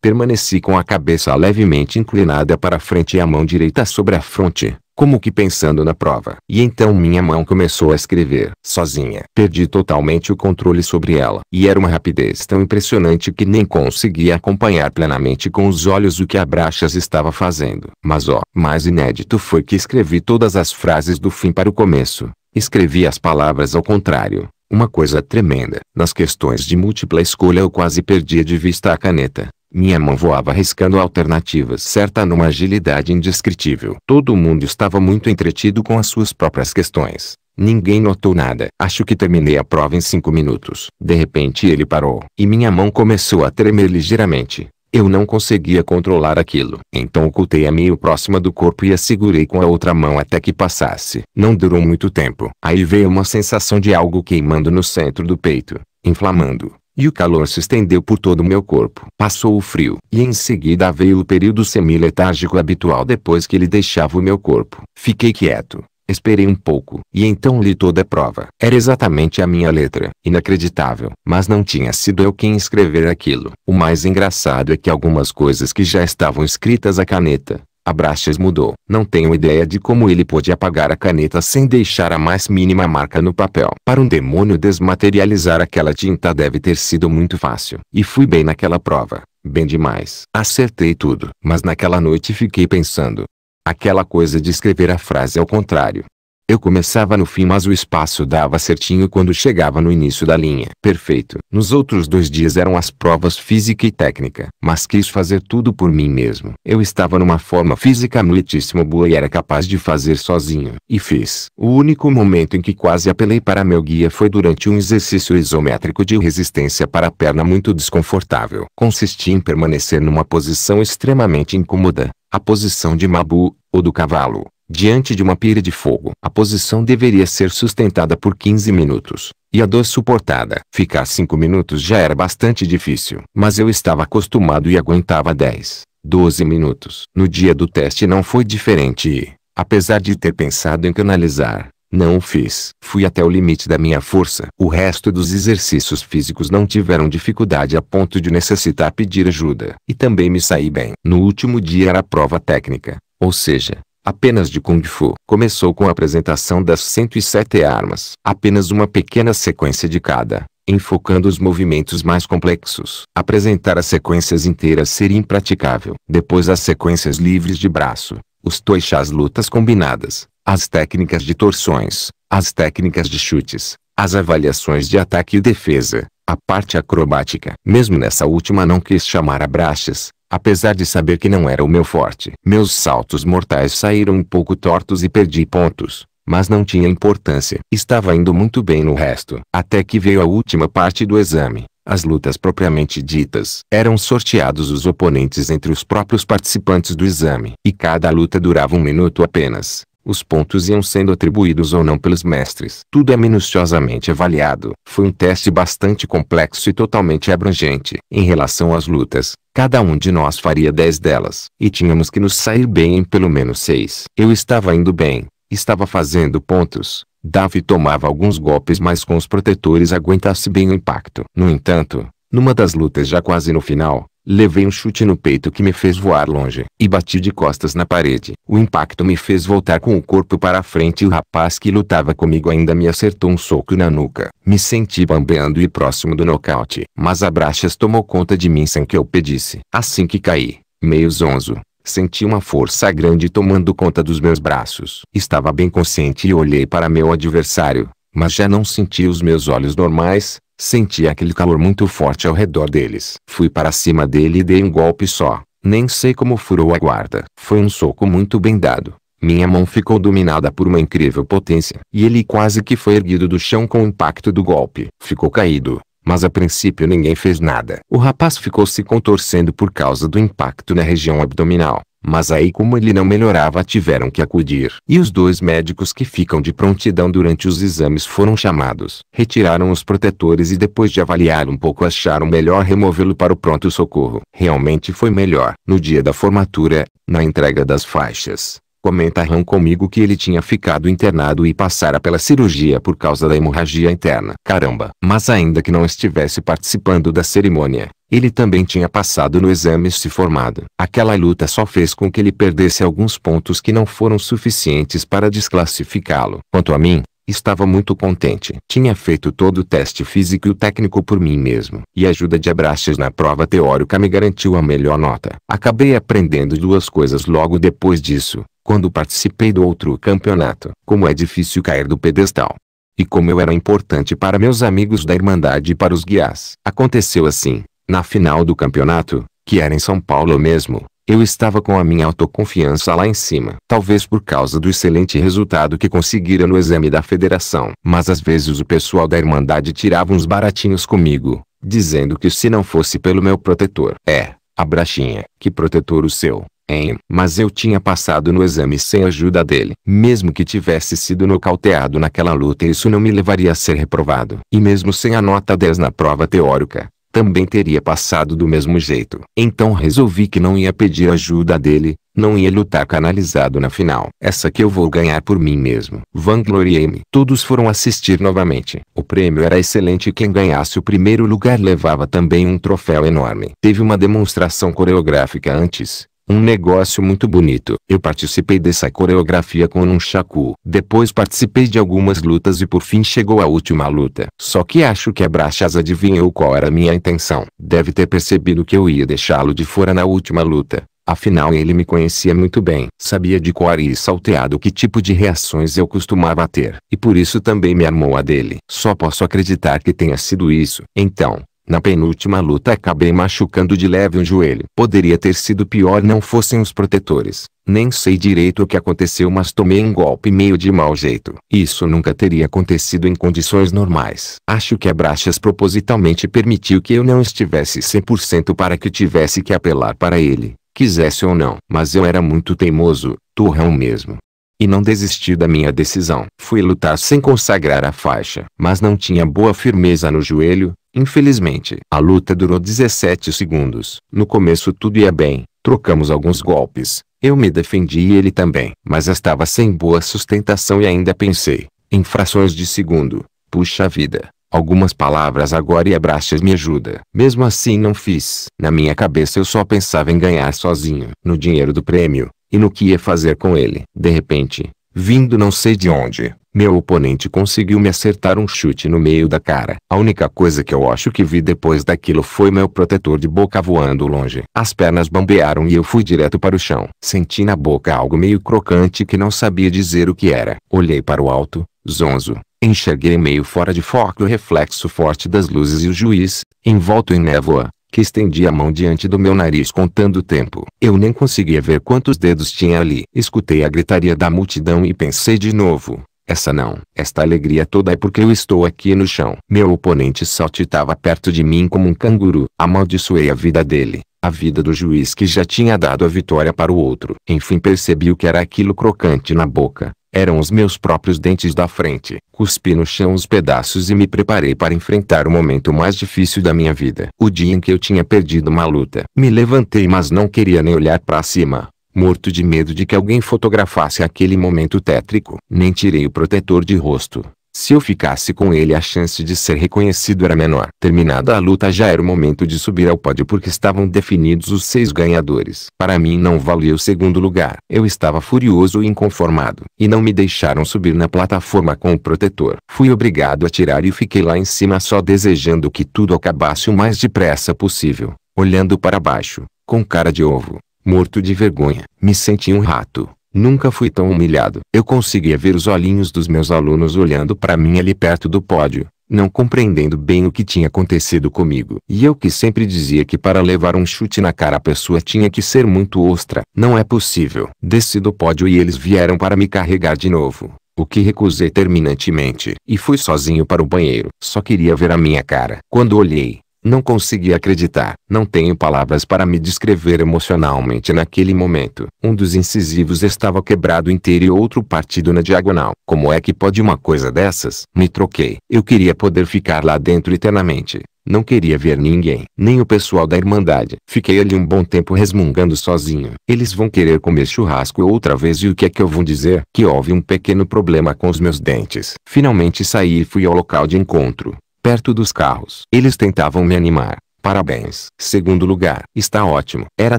Speaker 1: Permaneci com a cabeça levemente inclinada para frente e a mão direita sobre a fronte como que pensando na prova. E então minha mão começou a escrever, sozinha. Perdi totalmente o controle sobre ela. E era uma rapidez tão impressionante que nem conseguia acompanhar plenamente com os olhos o que a Brachas estava fazendo. Mas ó, mais inédito foi que escrevi todas as frases do fim para o começo. Escrevi as palavras ao contrário. Uma coisa tremenda. Nas questões de múltipla escolha eu quase perdia de vista a caneta. Minha mão voava arriscando alternativas certas numa agilidade indescritível. Todo mundo estava muito entretido com as suas próprias questões. Ninguém notou nada. Acho que terminei a prova em cinco minutos. De repente ele parou, e minha mão começou a tremer ligeiramente. Eu não conseguia controlar aquilo. Então ocultei a meio próxima do corpo e a segurei com a outra mão até que passasse. Não durou muito tempo. Aí veio uma sensação de algo queimando no centro do peito, inflamando. E o calor se estendeu por todo o meu corpo. Passou o frio. E em seguida veio o período semiletárgico habitual depois que ele deixava o meu corpo. Fiquei quieto. Esperei um pouco, e então li toda a prova. Era exatamente a minha letra. Inacreditável. Mas não tinha sido eu quem escrever aquilo. O mais engraçado é que algumas coisas que já estavam escritas à caneta, Abraxas mudou. Não tenho ideia de como ele pôde apagar a caneta sem deixar a mais mínima marca no papel. Para um demônio desmaterializar aquela tinta deve ter sido muito fácil. E fui bem naquela prova. Bem demais. Acertei tudo. Mas naquela noite fiquei pensando. Aquela coisa de escrever a frase ao contrário. Eu começava no fim mas o espaço dava certinho quando chegava no início da linha. Perfeito. Nos outros dois dias eram as provas física e técnica, mas quis fazer tudo por mim mesmo. Eu estava numa forma física muitíssimo boa e era capaz de fazer sozinho. E fiz. O único momento em que quase apelei para meu guia foi durante um exercício isométrico de resistência para a perna muito desconfortável. Consistia em permanecer numa posição extremamente incômoda, a posição de Mabu, ou do cavalo. Diante de uma pira de fogo, a posição deveria ser sustentada por 15 minutos. E a dor suportada. Ficar 5 minutos já era bastante difícil, mas eu estava acostumado e aguentava 10, 12 minutos. No dia do teste não foi diferente e, apesar de ter pensado em canalizar, não o fiz. Fui até o limite da minha força. O resto dos exercícios físicos não tiveram dificuldade a ponto de necessitar pedir ajuda. E também me saí bem. No último dia era a prova técnica. Ou seja, apenas de Kung Fu. Começou com a apresentação das 107 armas, apenas uma pequena sequência de cada, enfocando os movimentos mais complexos. Apresentar as sequências inteiras seria impraticável. Depois as sequências livres de braço, os toixás lutas combinadas, as técnicas de torções, as técnicas de chutes, as avaliações de ataque e defesa, a parte acrobática. Mesmo nessa última não quis chamar a brachas, Apesar de saber que não era o meu forte, meus saltos mortais saíram um pouco tortos e perdi pontos. Mas não tinha importância. Estava indo muito bem no resto. Até que veio a última parte do exame. As lutas propriamente ditas. Eram sorteados os oponentes entre os próprios participantes do exame. E cada luta durava um minuto apenas. Os pontos iam sendo atribuídos ou não pelos mestres. Tudo é minuciosamente avaliado. Foi um teste bastante complexo e totalmente abrangente. Em relação às lutas, Cada um de nós faria dez delas, e tínhamos que nos sair bem em pelo menos seis. Eu estava indo bem, estava fazendo pontos. Davi tomava alguns golpes, mas com os protetores aguentasse bem o impacto. No entanto, numa das lutas já quase no final, Levei um chute no peito que me fez voar longe e bati de costas na parede. O impacto me fez voltar com o corpo para a frente e o rapaz que lutava comigo ainda me acertou um soco na nuca. Me senti bambeando e próximo do nocaute, mas a Brachas tomou conta de mim sem que eu pedisse. Assim que caí, meio zonzo, Senti uma força grande tomando conta dos meus braços. Estava bem consciente e olhei para meu adversário, mas já não senti os meus olhos normais, Senti aquele calor muito forte ao redor deles. Fui para cima dele e dei um golpe só. Nem sei como furou a guarda. Foi um soco muito bem dado. Minha mão ficou dominada por uma incrível potência, e ele quase que foi erguido do chão com o impacto do golpe. Ficou caído, mas a princípio ninguém fez nada. O rapaz ficou se contorcendo por causa do impacto na região abdominal. Mas aí como ele não melhorava tiveram que acudir. E os dois médicos que ficam de prontidão durante os exames foram chamados. Retiraram os protetores e depois de avaliar um pouco acharam melhor removê-lo para o pronto-socorro. Realmente foi melhor. No dia da formatura, na entrega das faixas, Comentarão comigo que ele tinha ficado internado e passara pela cirurgia por causa da hemorragia interna. Caramba! Mas ainda que não estivesse participando da cerimônia, ele também tinha passado no exame e se formado. Aquela luta só fez com que ele perdesse alguns pontos que não foram suficientes para desclassificá-lo. Quanto a mim, Estava muito contente. Tinha feito todo o teste físico e o técnico por mim mesmo. E a ajuda de Abraxas na prova teórica me garantiu a melhor nota. Acabei aprendendo duas coisas logo depois disso, quando participei do outro campeonato. Como é difícil cair do pedestal. E como eu era importante para meus amigos da Irmandade e para os guias. Aconteceu assim, na final do campeonato, que era em São Paulo mesmo, eu estava com a minha autoconfiança lá em cima. Talvez por causa do excelente resultado que conseguira no exame da federação. Mas às vezes o pessoal da Irmandade tirava uns baratinhos comigo, dizendo que se não fosse pelo meu protetor. É, a Brachinha, que protetor o seu. Hein? Mas eu tinha passado no exame sem a ajuda dele. Mesmo que tivesse sido nocauteado naquela luta isso não me levaria a ser reprovado. E mesmo sem a nota 10 na prova teórica, também teria passado do mesmo jeito. Então resolvi que não ia pedir ajuda dele, não ia lutar canalizado na final. Essa que eu vou ganhar por mim mesmo. Vangloriei-me. Todos foram assistir novamente. O prêmio era excelente e quem ganhasse o primeiro lugar levava também um troféu enorme. Teve uma demonstração coreográfica antes, um negócio muito bonito. Eu participei dessa coreografia com um chacu. Depois participei de algumas lutas e por fim chegou a última luta. Só que acho que a Brachas adivinhou qual era minha intenção. Deve ter percebido que eu ia deixá-lo de fora na última luta. Afinal ele me conhecia muito bem. Sabia de cor e salteado que tipo de reações eu costumava ter. E por isso também me amou a dele. Só posso acreditar que tenha sido isso. Então, na penúltima luta acabei machucando de leve um joelho. Poderia ter sido pior não fossem os protetores. Nem sei direito o que aconteceu mas tomei um golpe meio de mau jeito. Isso nunca teria acontecido em condições normais. Acho que a Brachas propositalmente permitiu que eu não estivesse 100% para que tivesse que apelar para ele, quisesse ou não. Mas eu era muito teimoso, turrão mesmo e não desisti da minha decisão. Fui lutar sem consagrar a faixa, mas não tinha boa firmeza no joelho, infelizmente. A luta durou 17 segundos. No começo tudo ia bem, trocamos alguns golpes. Eu me defendi e ele também, mas estava sem boa sustentação e ainda pensei, em frações de segundo, puxa vida, Algumas palavras agora e abraços me ajuda. Mesmo assim não fiz. Na minha cabeça eu só pensava em ganhar sozinho. No dinheiro do prêmio, e no que ia fazer com ele. De repente, vindo não sei de onde, meu oponente conseguiu me acertar um chute no meio da cara. A única coisa que eu acho que vi depois daquilo foi meu protetor de boca voando longe. As pernas bambearam e eu fui direto para o chão. Senti na boca algo meio crocante que não sabia dizer o que era. Olhei para o alto, zonzo. Enxerguei meio fora de foco o reflexo forte das luzes e o juiz, envolto em névoa, que estendi a mão diante do meu nariz contando o tempo. Eu nem conseguia ver quantos dedos tinha ali. Escutei a gritaria da multidão e pensei de novo. Essa não. Esta alegria toda é porque eu estou aqui no chão. Meu oponente saltitava perto de mim como um canguru. Amaldiçoei a vida dele. A vida do juiz que já tinha dado a vitória para o outro. Enfim percebi o que era aquilo crocante na boca. Eram os meus próprios dentes da frente. Cuspi no chão os pedaços e me preparei para enfrentar o momento mais difícil da minha vida. O dia em que eu tinha perdido uma luta. Me levantei mas não queria nem olhar para cima. Morto de medo de que alguém fotografasse aquele momento tétrico. Nem tirei o protetor de rosto. Se eu ficasse com ele a chance de ser reconhecido era menor. Terminada a luta já era o momento de subir ao pódio porque estavam definidos os seis ganhadores. Para mim não valia o segundo lugar. Eu estava furioso e inconformado. E não me deixaram subir na plataforma com o protetor. Fui obrigado a tirar e fiquei lá em cima só desejando que tudo acabasse o mais depressa possível. Olhando para baixo, com cara de ovo, morto de vergonha. Me senti um rato. Nunca fui tão humilhado. Eu conseguia ver os olhinhos dos meus alunos olhando para mim ali perto do pódio, não compreendendo bem o que tinha acontecido comigo. E eu que sempre dizia que para levar um chute na cara a pessoa tinha que ser muito ostra. Não é possível. Desci do pódio e eles vieram para me carregar de novo. O que recusei terminantemente. E fui sozinho para o banheiro. Só queria ver a minha cara. Quando olhei, não consegui acreditar. Não tenho palavras para me descrever emocionalmente naquele momento. Um dos incisivos estava quebrado inteiro e outro partido na diagonal. Como é que pode uma coisa dessas? Me troquei. Eu queria poder ficar lá dentro eternamente. Não queria ver ninguém, nem o pessoal da Irmandade. Fiquei ali um bom tempo resmungando sozinho. Eles vão querer comer churrasco outra vez e o que é que eu vou dizer? Que houve um pequeno problema com os meus dentes. Finalmente saí e fui ao local de encontro perto dos carros. Eles tentavam me animar. Parabéns. Segundo lugar. Está ótimo. Era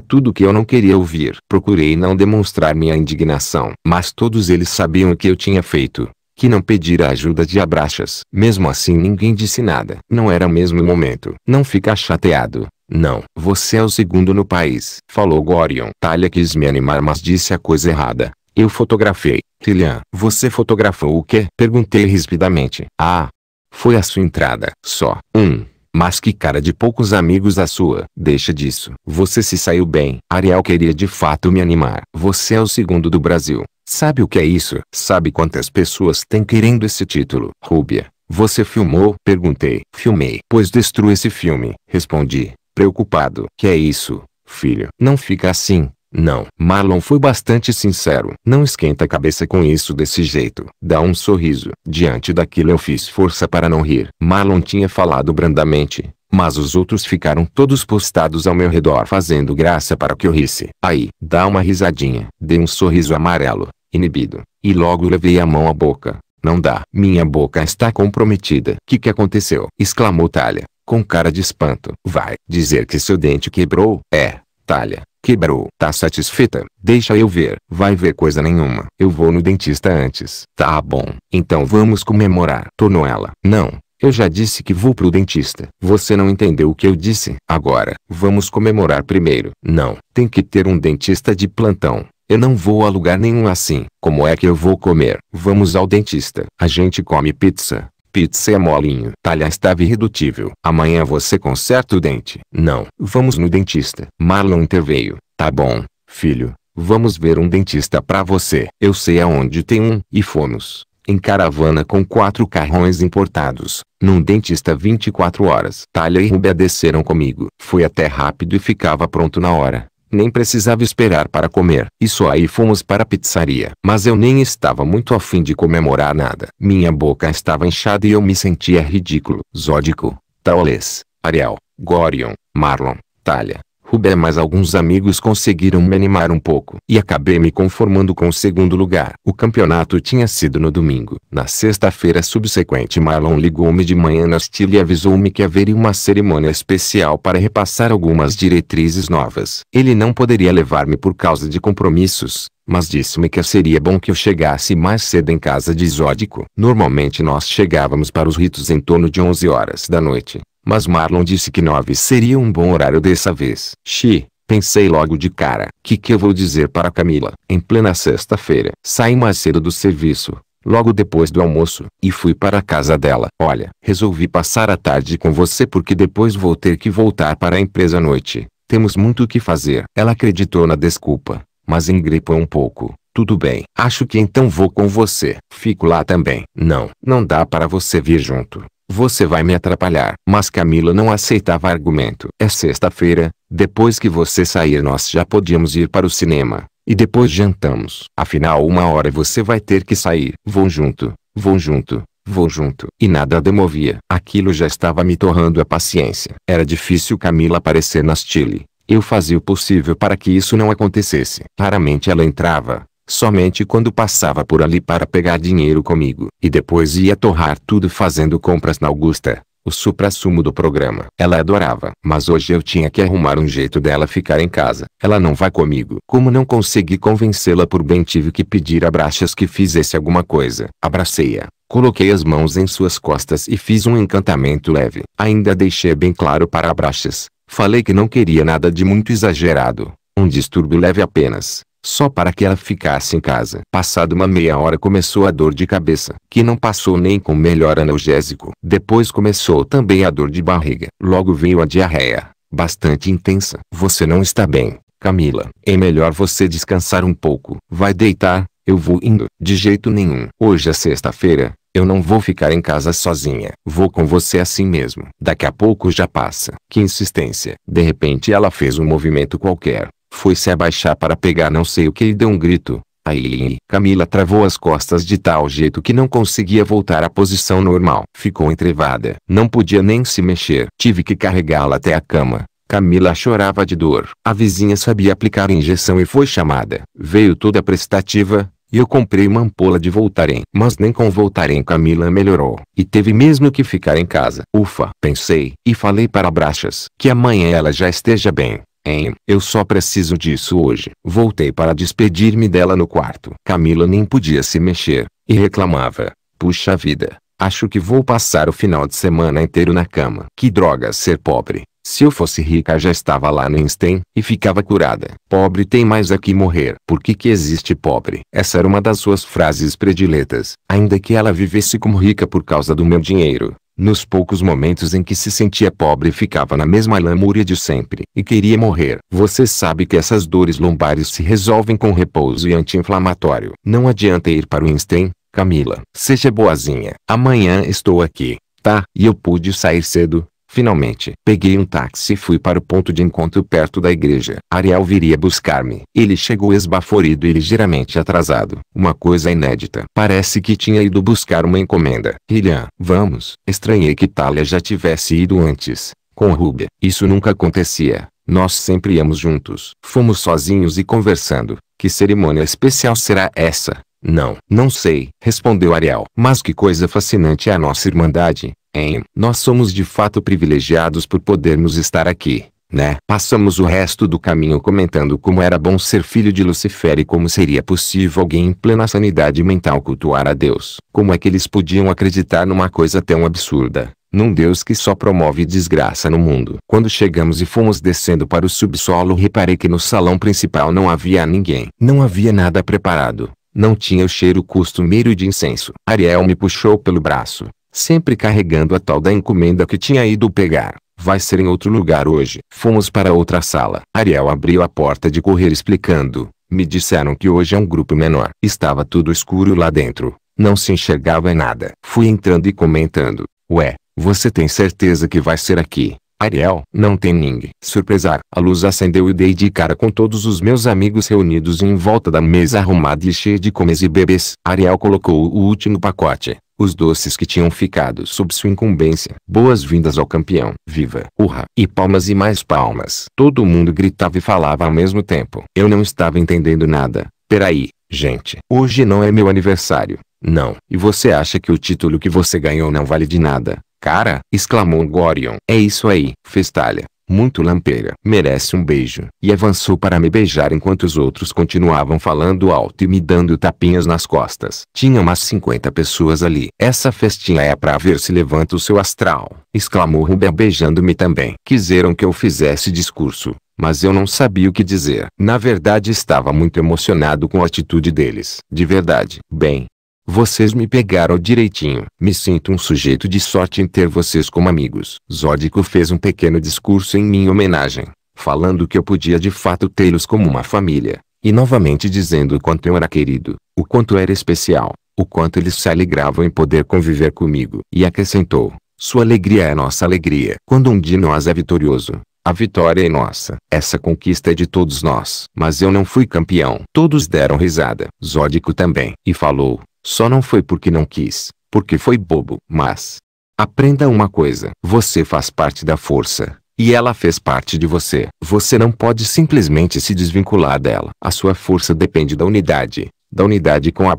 Speaker 1: tudo que eu não queria ouvir. Procurei não demonstrar minha indignação. Mas todos eles sabiam o que eu tinha feito. Que não pedira ajuda de abraxas. Mesmo assim ninguém disse nada. Não era o mesmo momento. Não fica chateado. Não. Você é o segundo no país. Falou Gorion. Talia quis me animar mas disse a coisa errada. Eu fotografei. Trilhan, você fotografou o quê? Perguntei rispidamente. Ah, foi a sua entrada. Só. Um. Mas que cara de poucos amigos a sua. Deixa disso. Você se saiu bem. Ariel queria de fato me animar. Você é o segundo do Brasil. Sabe o que é isso? Sabe quantas pessoas têm querendo esse título? Rúbia. Você filmou? Perguntei. Filmei. Pois destrua esse filme. Respondi, preocupado. Que é isso, filho? Não fica assim. Não. Marlon foi bastante sincero. Não esquenta a cabeça com isso desse jeito. Dá um sorriso. Diante daquilo eu fiz força para não rir. Marlon tinha falado brandamente. Mas os outros ficaram todos postados ao meu redor fazendo graça para que eu risse. Aí, dá uma risadinha. Dei um sorriso amarelo, inibido. E logo levei a mão à boca. Não dá. Minha boca está comprometida. Que que aconteceu? Exclamou Talha, com cara de espanto. Vai dizer que seu dente quebrou? É, Talha. Quebrou. Tá satisfeita? Deixa eu ver. Vai ver coisa nenhuma. Eu vou no dentista antes. Tá bom. Então vamos comemorar. Tornou ela. Não. Eu já disse que vou pro dentista. Você não entendeu o que eu disse. Agora, vamos comemorar primeiro. Não. Tem que ter um dentista de plantão. Eu não vou a lugar nenhum assim. Como é que eu vou comer? Vamos ao dentista. A gente come pizza. Pizza é molinho. Talha estava irredutível. Amanhã você conserta o dente. Não. Vamos no dentista. Marlon interveio. Tá bom, filho. Vamos ver um dentista pra você. Eu sei aonde tem um. E fomos em caravana com quatro carrões importados, num dentista 24 horas. Talha e Rubia desceram comigo. Fui até rápido e ficava pronto na hora. Nem precisava esperar para comer. E só aí fomos para a pizzaria. Mas eu nem estava muito afim de comemorar nada. Minha boca estava inchada e eu me sentia ridículo. Zódico, Taules, Ariel, Gorion, Marlon, Talha, Rubé mais alguns amigos conseguiram me animar um pouco. E acabei me conformando com o segundo lugar. O campeonato tinha sido no domingo. Na sexta-feira subsequente Marlon ligou-me de manhã na Stille e avisou-me que haveria uma cerimônia especial para repassar algumas diretrizes novas. Ele não poderia levar-me por causa de compromissos, mas disse-me que seria bom que eu chegasse mais cedo em casa de exódico. Normalmente nós chegávamos para os ritos em torno de 11 horas da noite. Mas Marlon disse que nove seria um bom horário dessa vez. Xi, pensei logo de cara. Que que eu vou dizer para Camila? Em plena sexta-feira, saí mais cedo do serviço, logo depois do almoço, e fui para a casa dela. Olha, resolvi passar a tarde com você porque depois vou ter que voltar para a empresa à noite. Temos muito o que fazer. Ela acreditou na desculpa, mas engripou um pouco. Tudo bem. Acho que então vou com você. Fico lá também. Não, não dá para você vir junto. Você vai me atrapalhar. Mas Camila não aceitava argumento. É sexta-feira, depois que você sair nós já podíamos ir para o cinema. E depois jantamos. Afinal uma hora você vai ter que sair. Vou junto, vou junto, vou junto. E nada demovia. Aquilo já estava me torrando a paciência. Era difícil Camila aparecer na Chile. Eu fazia o possível para que isso não acontecesse. Raramente ela entrava, Somente quando passava por ali para pegar dinheiro comigo. E depois ia torrar tudo fazendo compras na Augusta. O supra-sumo do programa. Ela adorava. Mas hoje eu tinha que arrumar um jeito dela ficar em casa. Ela não vai comigo. Como não consegui convencê-la por bem tive que pedir a Brachas que fizesse alguma coisa. Abracei-a. Coloquei as mãos em suas costas e fiz um encantamento leve. Ainda deixei bem claro para Brachas. Falei que não queria nada de muito exagerado. Um distúrbio leve apenas só para que ela ficasse em casa. Passado uma meia hora começou a dor de cabeça, que não passou nem com o melhor analgésico. Depois começou também a dor de barriga. Logo veio a diarreia, bastante intensa. Você não está bem, Camila. É melhor você descansar um pouco. Vai deitar, eu vou indo. De jeito nenhum. Hoje é sexta-feira, eu não vou ficar em casa sozinha. Vou com você assim mesmo. Daqui a pouco já passa. Que insistência. De repente ela fez um movimento qualquer. Foi se abaixar para pegar não sei o que e deu um grito. Aí, Camila travou as costas de tal jeito que não conseguia voltar à posição normal. Ficou entrevada. Não podia nem se mexer. Tive que carregá-la até a cama. Camila chorava de dor. A vizinha sabia aplicar a injeção e foi chamada. Veio toda prestativa, e eu comprei uma ampola de Voltaren. Mas nem com Voltaren Camila melhorou. E teve mesmo que ficar em casa. Ufa, pensei, e falei para Brachas que amanhã ela já esteja bem. Hein? Eu só preciso disso hoje. Voltei para despedir-me dela no quarto. Camila nem podia se mexer, e reclamava. Puxa vida, acho que vou passar o final de semana inteiro na cama. Que droga ser pobre. Se eu fosse rica já estava lá no Einstein e ficava curada. Pobre tem mais a que morrer. Por que que existe pobre? Essa era uma das suas frases prediletas. Ainda que ela vivesse como rica por causa do meu dinheiro, nos poucos momentos em que se sentia pobre ficava na mesma lamúria de sempre e queria morrer. Você sabe que essas dores lombares se resolvem com repouso e anti-inflamatório. Não adianta ir para o Einstein, Camila. Seja boazinha. Amanhã estou aqui, tá? E eu pude sair cedo, Finalmente, peguei um táxi e fui para o ponto de encontro perto da igreja. Ariel viria buscar-me. Ele chegou esbaforido e ligeiramente atrasado. Uma coisa inédita. Parece que tinha ido buscar uma encomenda. Hillian, vamos. Estranhei que Talia já tivesse ido antes. Com Rubia. Isso nunca acontecia. Nós sempre íamos juntos. Fomos sozinhos e conversando. Que cerimônia especial será essa? Não, não sei, respondeu Ariel. Mas que coisa fascinante é a nossa irmandade. Hein? Nós somos de fato privilegiados por podermos estar aqui, né? Passamos o resto do caminho comentando como era bom ser filho de Lucifer e como seria possível alguém em plena sanidade mental cultuar a Deus. Como é que eles podiam acreditar numa coisa tão absurda? num Deus que só promove desgraça no mundo. Quando chegamos e fomos descendo para o subsolo, reparei que no salão principal não havia ninguém. Não havia nada preparado. Não tinha o cheiro costumeiro de incenso. Ariel me puxou pelo braço sempre carregando a tal da encomenda que tinha ido pegar. Vai ser em outro lugar hoje. Fomos para outra sala. Ariel abriu a porta de correr explicando. Me disseram que hoje é um grupo menor. Estava tudo escuro lá dentro. Não se enxergava em nada. Fui entrando e comentando. Ué, você tem certeza que vai ser aqui? Ariel, não tem ninguém. Surpresar. A luz acendeu e dei de cara com todos os meus amigos reunidos em volta da mesa arrumada e cheia de comes e bebês. Ariel colocou o último pacote, os doces que tinham ficado sob sua incumbência. Boas-vindas ao campeão. Viva! Urra! E palmas e mais palmas. Todo mundo gritava e falava ao mesmo tempo. Eu não estava entendendo nada. Peraí, gente. Hoje não é meu aniversário. Não. E você acha que o título que você ganhou não vale de nada? Cara! exclamou Gorion. É isso aí, Festalha muito lampeira. Merece um beijo. E avançou para me beijar enquanto os outros continuavam falando alto e me dando tapinhas nas costas. Tinha umas 50 pessoas ali. Essa festinha é pra ver se levanta o seu astral. Exclamou Rubel beijando-me também. Quiseram que eu fizesse discurso. Mas eu não sabia o que dizer. Na verdade estava muito emocionado com a atitude deles. De verdade. Bem, vocês me pegaram direitinho. Me sinto um sujeito de sorte em ter vocês como amigos. Zódico fez um pequeno discurso em minha homenagem, falando que eu podia de fato tê-los como uma família, e novamente dizendo o quanto eu era querido, o quanto era especial, o quanto eles se alegravam em poder conviver comigo. E acrescentou, sua alegria é nossa alegria. Quando um de nós é vitorioso, a vitória é nossa. Essa conquista é de todos nós. Mas eu não fui campeão. Todos deram risada. Zódico também. E falou, só não foi porque não quis, porque foi bobo. Mas, aprenda uma coisa. Você faz parte da força. E ela fez parte de você. Você não pode simplesmente se desvincular dela. A sua força depende da unidade. Da unidade com a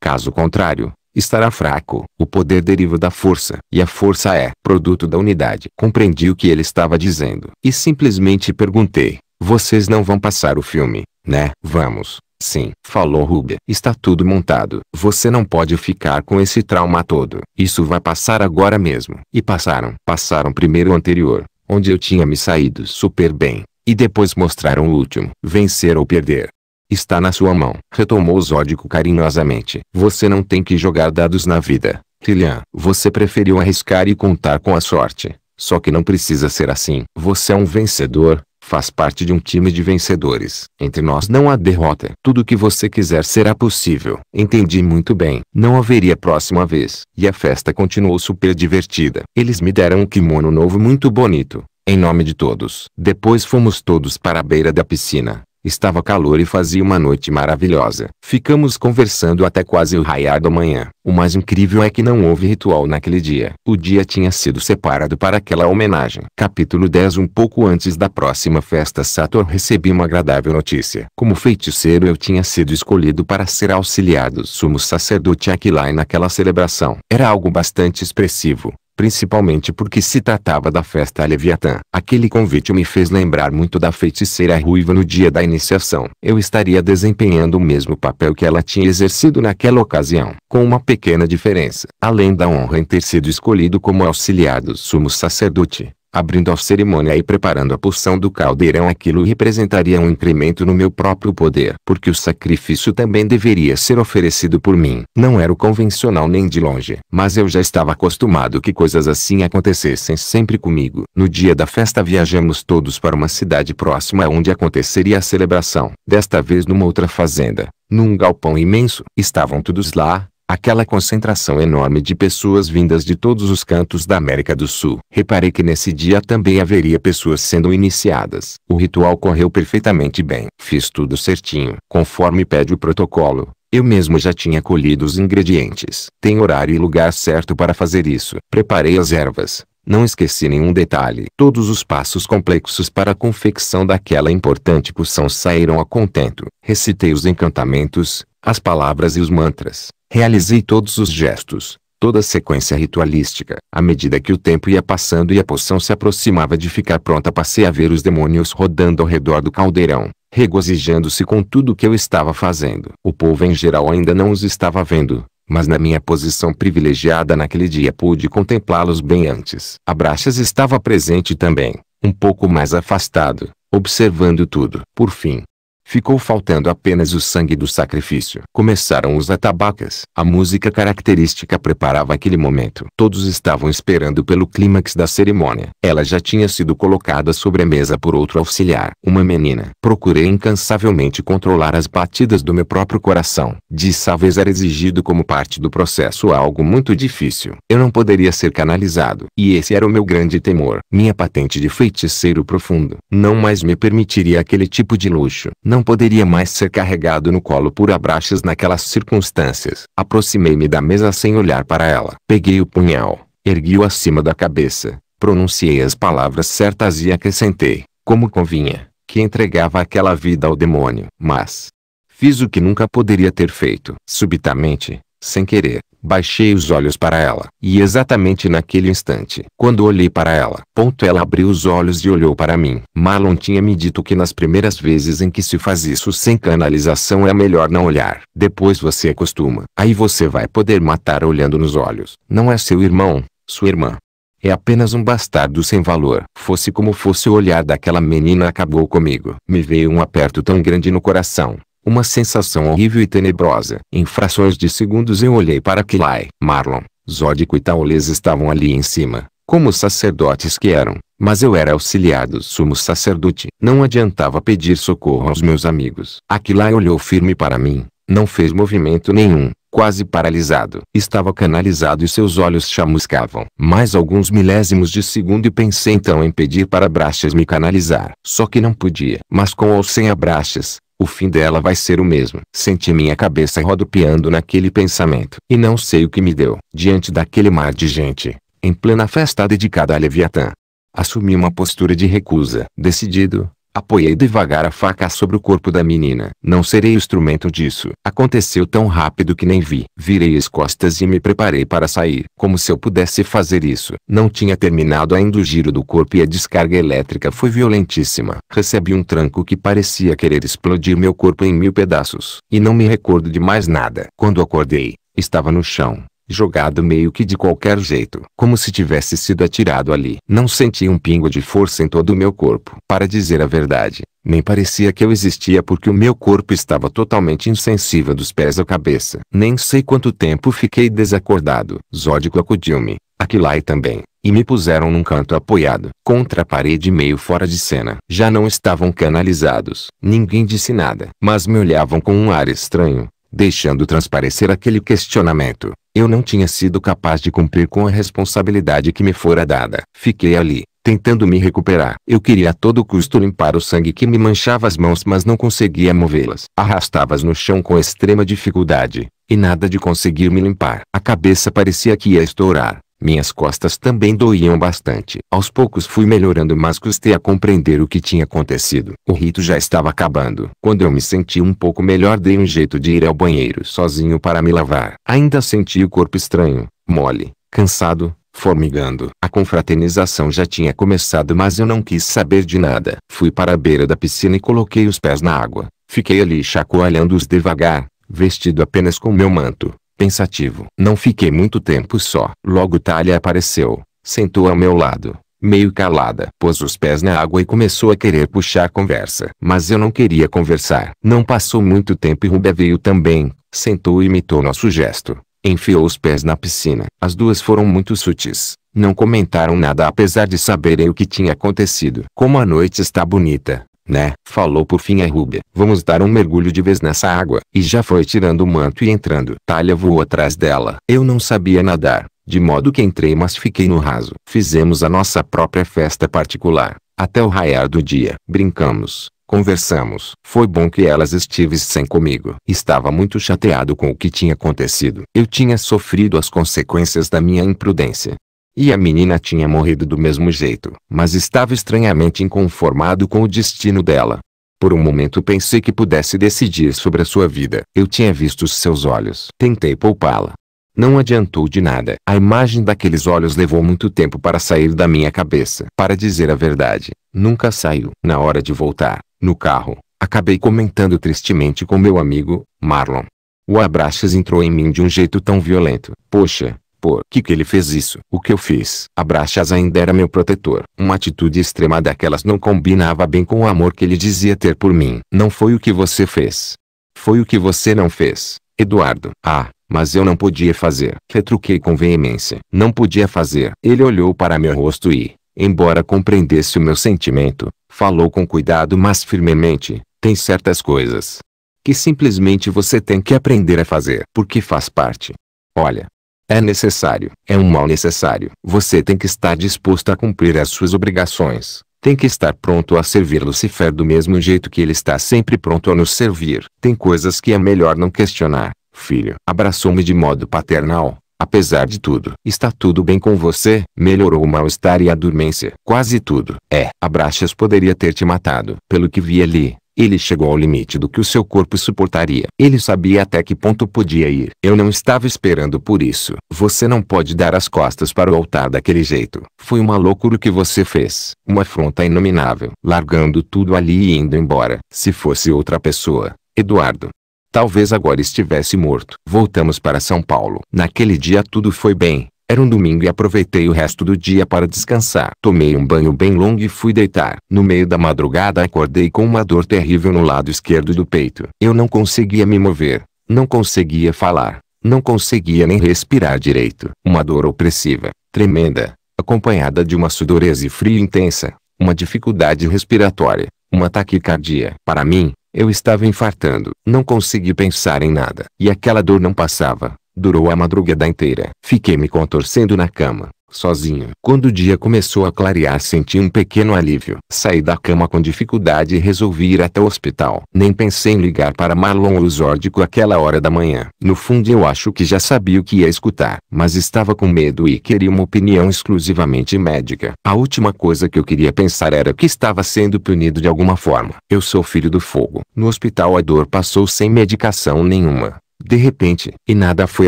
Speaker 1: Caso contrário, estará fraco. O poder deriva da força, e a força é produto da unidade. Compreendi o que ele estava dizendo e simplesmente perguntei: Vocês não vão passar o filme, né? Vamos. Sim, falou Ruby. Está tudo montado. Você não pode ficar com esse trauma todo. Isso vai passar agora mesmo. E passaram. Passaram primeiro o anterior, onde eu tinha me saído super bem. E depois mostraram o último. Vencer ou perder. Está na sua mão. Retomou Zódico carinhosamente. Você não tem que jogar dados na vida. Kilian, você preferiu arriscar e contar com a sorte. Só que não precisa ser assim. Você é um vencedor, Faz parte de um time de vencedores. Entre nós não há derrota. Tudo o que você quiser será possível. Entendi muito bem. Não haveria próxima vez. E a festa continuou super divertida. Eles me deram um kimono novo muito bonito em nome de todos. Depois fomos todos para a beira da piscina. Estava calor e fazia uma noite maravilhosa. Ficamos conversando até quase o raiar da manhã. O mais incrível é que não houve ritual naquele dia. O dia tinha sido separado para aquela homenagem. Capítulo 10 Um pouco antes da próxima festa Sator recebi uma agradável notícia. Como feiticeiro eu tinha sido escolhido para ser auxiliado sumo sacerdote Aquilai naquela celebração. Era algo bastante expressivo principalmente porque se tratava da festa Leviatã. Aquele convite me fez lembrar muito da feiticeira ruiva no dia da iniciação. Eu estaria desempenhando o mesmo papel que ela tinha exercido naquela ocasião, com uma pequena diferença. Além da honra em ter sido escolhido como auxiliar do sumo sacerdote, Abrindo a cerimônia e preparando a porção do caldeirão aquilo representaria um incremento no meu próprio poder. Porque o sacrifício também deveria ser oferecido por mim. Não era o convencional nem de longe. Mas eu já estava acostumado que coisas assim acontecessem sempre comigo. No dia da festa viajamos todos para uma cidade próxima onde aconteceria a celebração. Desta vez numa outra fazenda. Num galpão imenso. Estavam todos lá, aquela concentração enorme de pessoas vindas de todos os cantos da América do Sul. Reparei que nesse dia também haveria pessoas sendo iniciadas. O ritual correu perfeitamente bem. Fiz tudo certinho, conforme pede o protocolo. Eu mesmo já tinha colhido os ingredientes. Tem horário e lugar certo para fazer isso. Preparei as ervas. Não esqueci nenhum detalhe. Todos os passos complexos para a confecção daquela importante poção saíram a contento. Recitei os encantamentos, as palavras e os mantras. Realizei todos os gestos, toda a sequência ritualística. À medida que o tempo ia passando e a poção se aproximava de ficar pronta, passei a ver os demônios rodando ao redor do caldeirão, regozijando-se com tudo o que eu estava fazendo. O povo em geral ainda não os estava vendo, mas na minha posição privilegiada naquele dia pude contemplá-los bem antes. Abraxas estava presente também, um pouco mais afastado, observando tudo. Por fim, Ficou faltando apenas o sangue do sacrifício. Começaram os atabacas. A música característica preparava aquele momento. Todos estavam esperando pelo clímax da cerimônia. Ela já tinha sido colocada sobre a mesa por outro auxiliar. Uma menina. Procurei incansavelmente controlar as batidas do meu próprio coração. De vez era exigido como parte do processo algo muito difícil. Eu não poderia ser canalizado. E esse era o meu grande temor. Minha patente de feiticeiro profundo. Não mais me permitiria aquele tipo de luxo. Não não poderia mais ser carregado no colo por abraxas naquelas circunstâncias. Aproximei-me da mesa sem olhar para ela. Peguei o punhal, ergui-o acima da cabeça, pronunciei as palavras certas e acrescentei, como convinha, que entregava aquela vida ao demônio. Mas, fiz o que nunca poderia ter feito. Subitamente, sem querer, Baixei os olhos para ela. E exatamente naquele instante, quando olhei para ela, ponto ela abriu os olhos e olhou para mim. Marlon tinha me dito que nas primeiras vezes em que se faz isso sem canalização é melhor não olhar. Depois você acostuma. Aí você vai poder matar olhando nos olhos. Não é seu irmão, sua irmã. É apenas um bastardo sem valor. Fosse como fosse o olhar daquela menina acabou comigo. Me veio um aperto tão grande no coração. Uma sensação horrível e tenebrosa. Em frações de segundos eu olhei para Kilai. Marlon, Zódico e Taules estavam ali em cima, como sacerdotes que eram, mas eu era auxiliado sumo sacerdote. Não adiantava pedir socorro aos meus amigos. Aquilai olhou firme para mim, não fez movimento nenhum, quase paralisado. Estava canalizado e seus olhos chamuscavam. Mais alguns milésimos de segundo e pensei então em pedir para Brachas me canalizar. Só que não podia. Mas com ou sem a Brachas, o fim dela vai ser o mesmo. Senti minha cabeça rodopiando naquele pensamento. E não sei o que me deu. Diante daquele mar de gente, em plena festa dedicada a Leviatã. Assumi uma postura de recusa. Decidido, Apoiei devagar a faca sobre o corpo da menina. Não serei instrumento disso. Aconteceu tão rápido que nem vi. Virei as costas e me preparei para sair. Como se eu pudesse fazer isso. Não tinha terminado ainda o giro do corpo e a descarga elétrica foi violentíssima. Recebi um tranco que parecia querer explodir meu corpo em mil pedaços. E não me recordo de mais nada. Quando acordei, estava no chão jogado meio que de qualquer jeito, como se tivesse sido atirado ali. Não senti um pingo de força em todo o meu corpo. Para dizer a verdade, nem parecia que eu existia porque o meu corpo estava totalmente insensível dos pés à cabeça. Nem sei quanto tempo fiquei desacordado. Zódico acudiu-me, Aquilai também, e me puseram num canto apoiado, contra a parede meio fora de cena. Já não estavam canalizados. Ninguém disse nada, mas me olhavam com um ar estranho, deixando transparecer aquele questionamento. Eu não tinha sido capaz de cumprir com a responsabilidade que me fora dada. Fiquei ali, tentando me recuperar. Eu queria a todo custo limpar o sangue que me manchava as mãos, mas não conseguia movê-las. Arrastava-as no chão com extrema dificuldade, e nada de conseguir me limpar. A cabeça parecia que ia estourar. Minhas costas também doíam bastante. Aos poucos fui melhorando mas custei a compreender o que tinha acontecido. O rito já estava acabando. Quando eu me senti um pouco melhor dei um jeito de ir ao banheiro sozinho para me lavar. Ainda senti o corpo estranho, mole, cansado, formigando. A confraternização já tinha começado mas eu não quis saber de nada. Fui para a beira da piscina e coloquei os pés na água. Fiquei ali chacoalhando-os devagar, vestido apenas com meu manto pensativo. Não fiquei muito tempo só. Logo Talia apareceu, sentou ao meu lado, meio calada. Pôs os pés na água e começou a querer puxar a conversa. Mas eu não queria conversar. Não passou muito tempo e Rubia veio também, sentou e imitou nosso gesto. Enfiou os pés na piscina. As duas foram muito sutis. Não comentaram nada apesar de saberem o que tinha acontecido. Como a noite está bonita, né? Falou por fim a Rúbia. Vamos dar um mergulho de vez nessa água. E já foi tirando o manto e entrando. Talha voou atrás dela. Eu não sabia nadar. De modo que entrei mas fiquei no raso. Fizemos a nossa própria festa particular. Até o raiar do dia. Brincamos. Conversamos. Foi bom que elas estivessem comigo. Estava muito chateado com o que tinha acontecido. Eu tinha sofrido as consequências da minha imprudência. E a menina tinha morrido do mesmo jeito, mas estava estranhamente inconformado com o destino dela. Por um momento pensei que pudesse decidir sobre a sua vida. Eu tinha visto os seus olhos. Tentei poupá-la. Não adiantou de nada. A imagem daqueles olhos levou muito tempo para sair da minha cabeça. Para dizer a verdade, nunca saiu. Na hora de voltar, no carro, acabei comentando tristemente com meu amigo, Marlon. O Abraxas entrou em mim de um jeito tão violento. Poxa, por que que ele fez isso? O que eu fiz? Abraxas ainda era meu protetor. Uma atitude extrema daquelas não combinava bem com o amor que ele dizia ter por mim. Não foi o que você fez. Foi o que você não fez, Eduardo. Ah, mas eu não podia fazer. Retruquei com veemência. Não podia fazer. Ele olhou para meu rosto e, embora compreendesse o meu sentimento, falou com cuidado mas firmemente. Tem certas coisas que simplesmente você tem que aprender a fazer porque faz parte. Olha, é necessário. É um mal necessário. Você tem que estar disposto a cumprir as suas obrigações. Tem que estar pronto a servir Lucifer do mesmo jeito que ele está sempre pronto a nos servir. Tem coisas que é melhor não questionar. Filho, abraçou-me de modo paternal. Apesar de tudo, está tudo bem com você? Melhorou o mal-estar e a dormência. Quase tudo. É, Abraxas poderia ter te matado. Pelo que vi ali, ele chegou ao limite do que o seu corpo suportaria. Ele sabia até que ponto podia ir. Eu não estava esperando por isso. Você não pode dar as costas para o altar daquele jeito. Foi uma loucura o que você fez. Uma afronta inominável. Largando tudo ali e indo embora. Se fosse outra pessoa, Eduardo, Talvez agora estivesse morto. Voltamos para São Paulo. Naquele dia tudo foi bem. Era um domingo e aproveitei o resto do dia para descansar. Tomei um banho bem longo e fui deitar. No meio da madrugada acordei com uma dor terrível no lado esquerdo do peito. Eu não conseguia me mover, não conseguia falar, não conseguia nem respirar direito. Uma dor opressiva, tremenda, acompanhada de uma sudorese e frio intensa, uma dificuldade respiratória, uma taquicardia. Para mim, eu estava infartando. Não consegui pensar em nada. E aquela dor não passava. Durou a madrugada inteira. Fiquei me contorcendo na cama, sozinho. Quando o dia começou a clarear senti um pequeno alívio. Saí da cama com dificuldade e resolvi ir até o hospital. Nem pensei em ligar para Marlon ou Zórdico aquela hora da manhã. No fundo eu acho que já sabia o que ia escutar, mas estava com medo e queria uma opinião exclusivamente médica. A última coisa que eu queria pensar era que estava sendo punido de alguma forma. Eu sou filho do fogo. No hospital a dor passou sem medicação nenhuma. De repente, e nada foi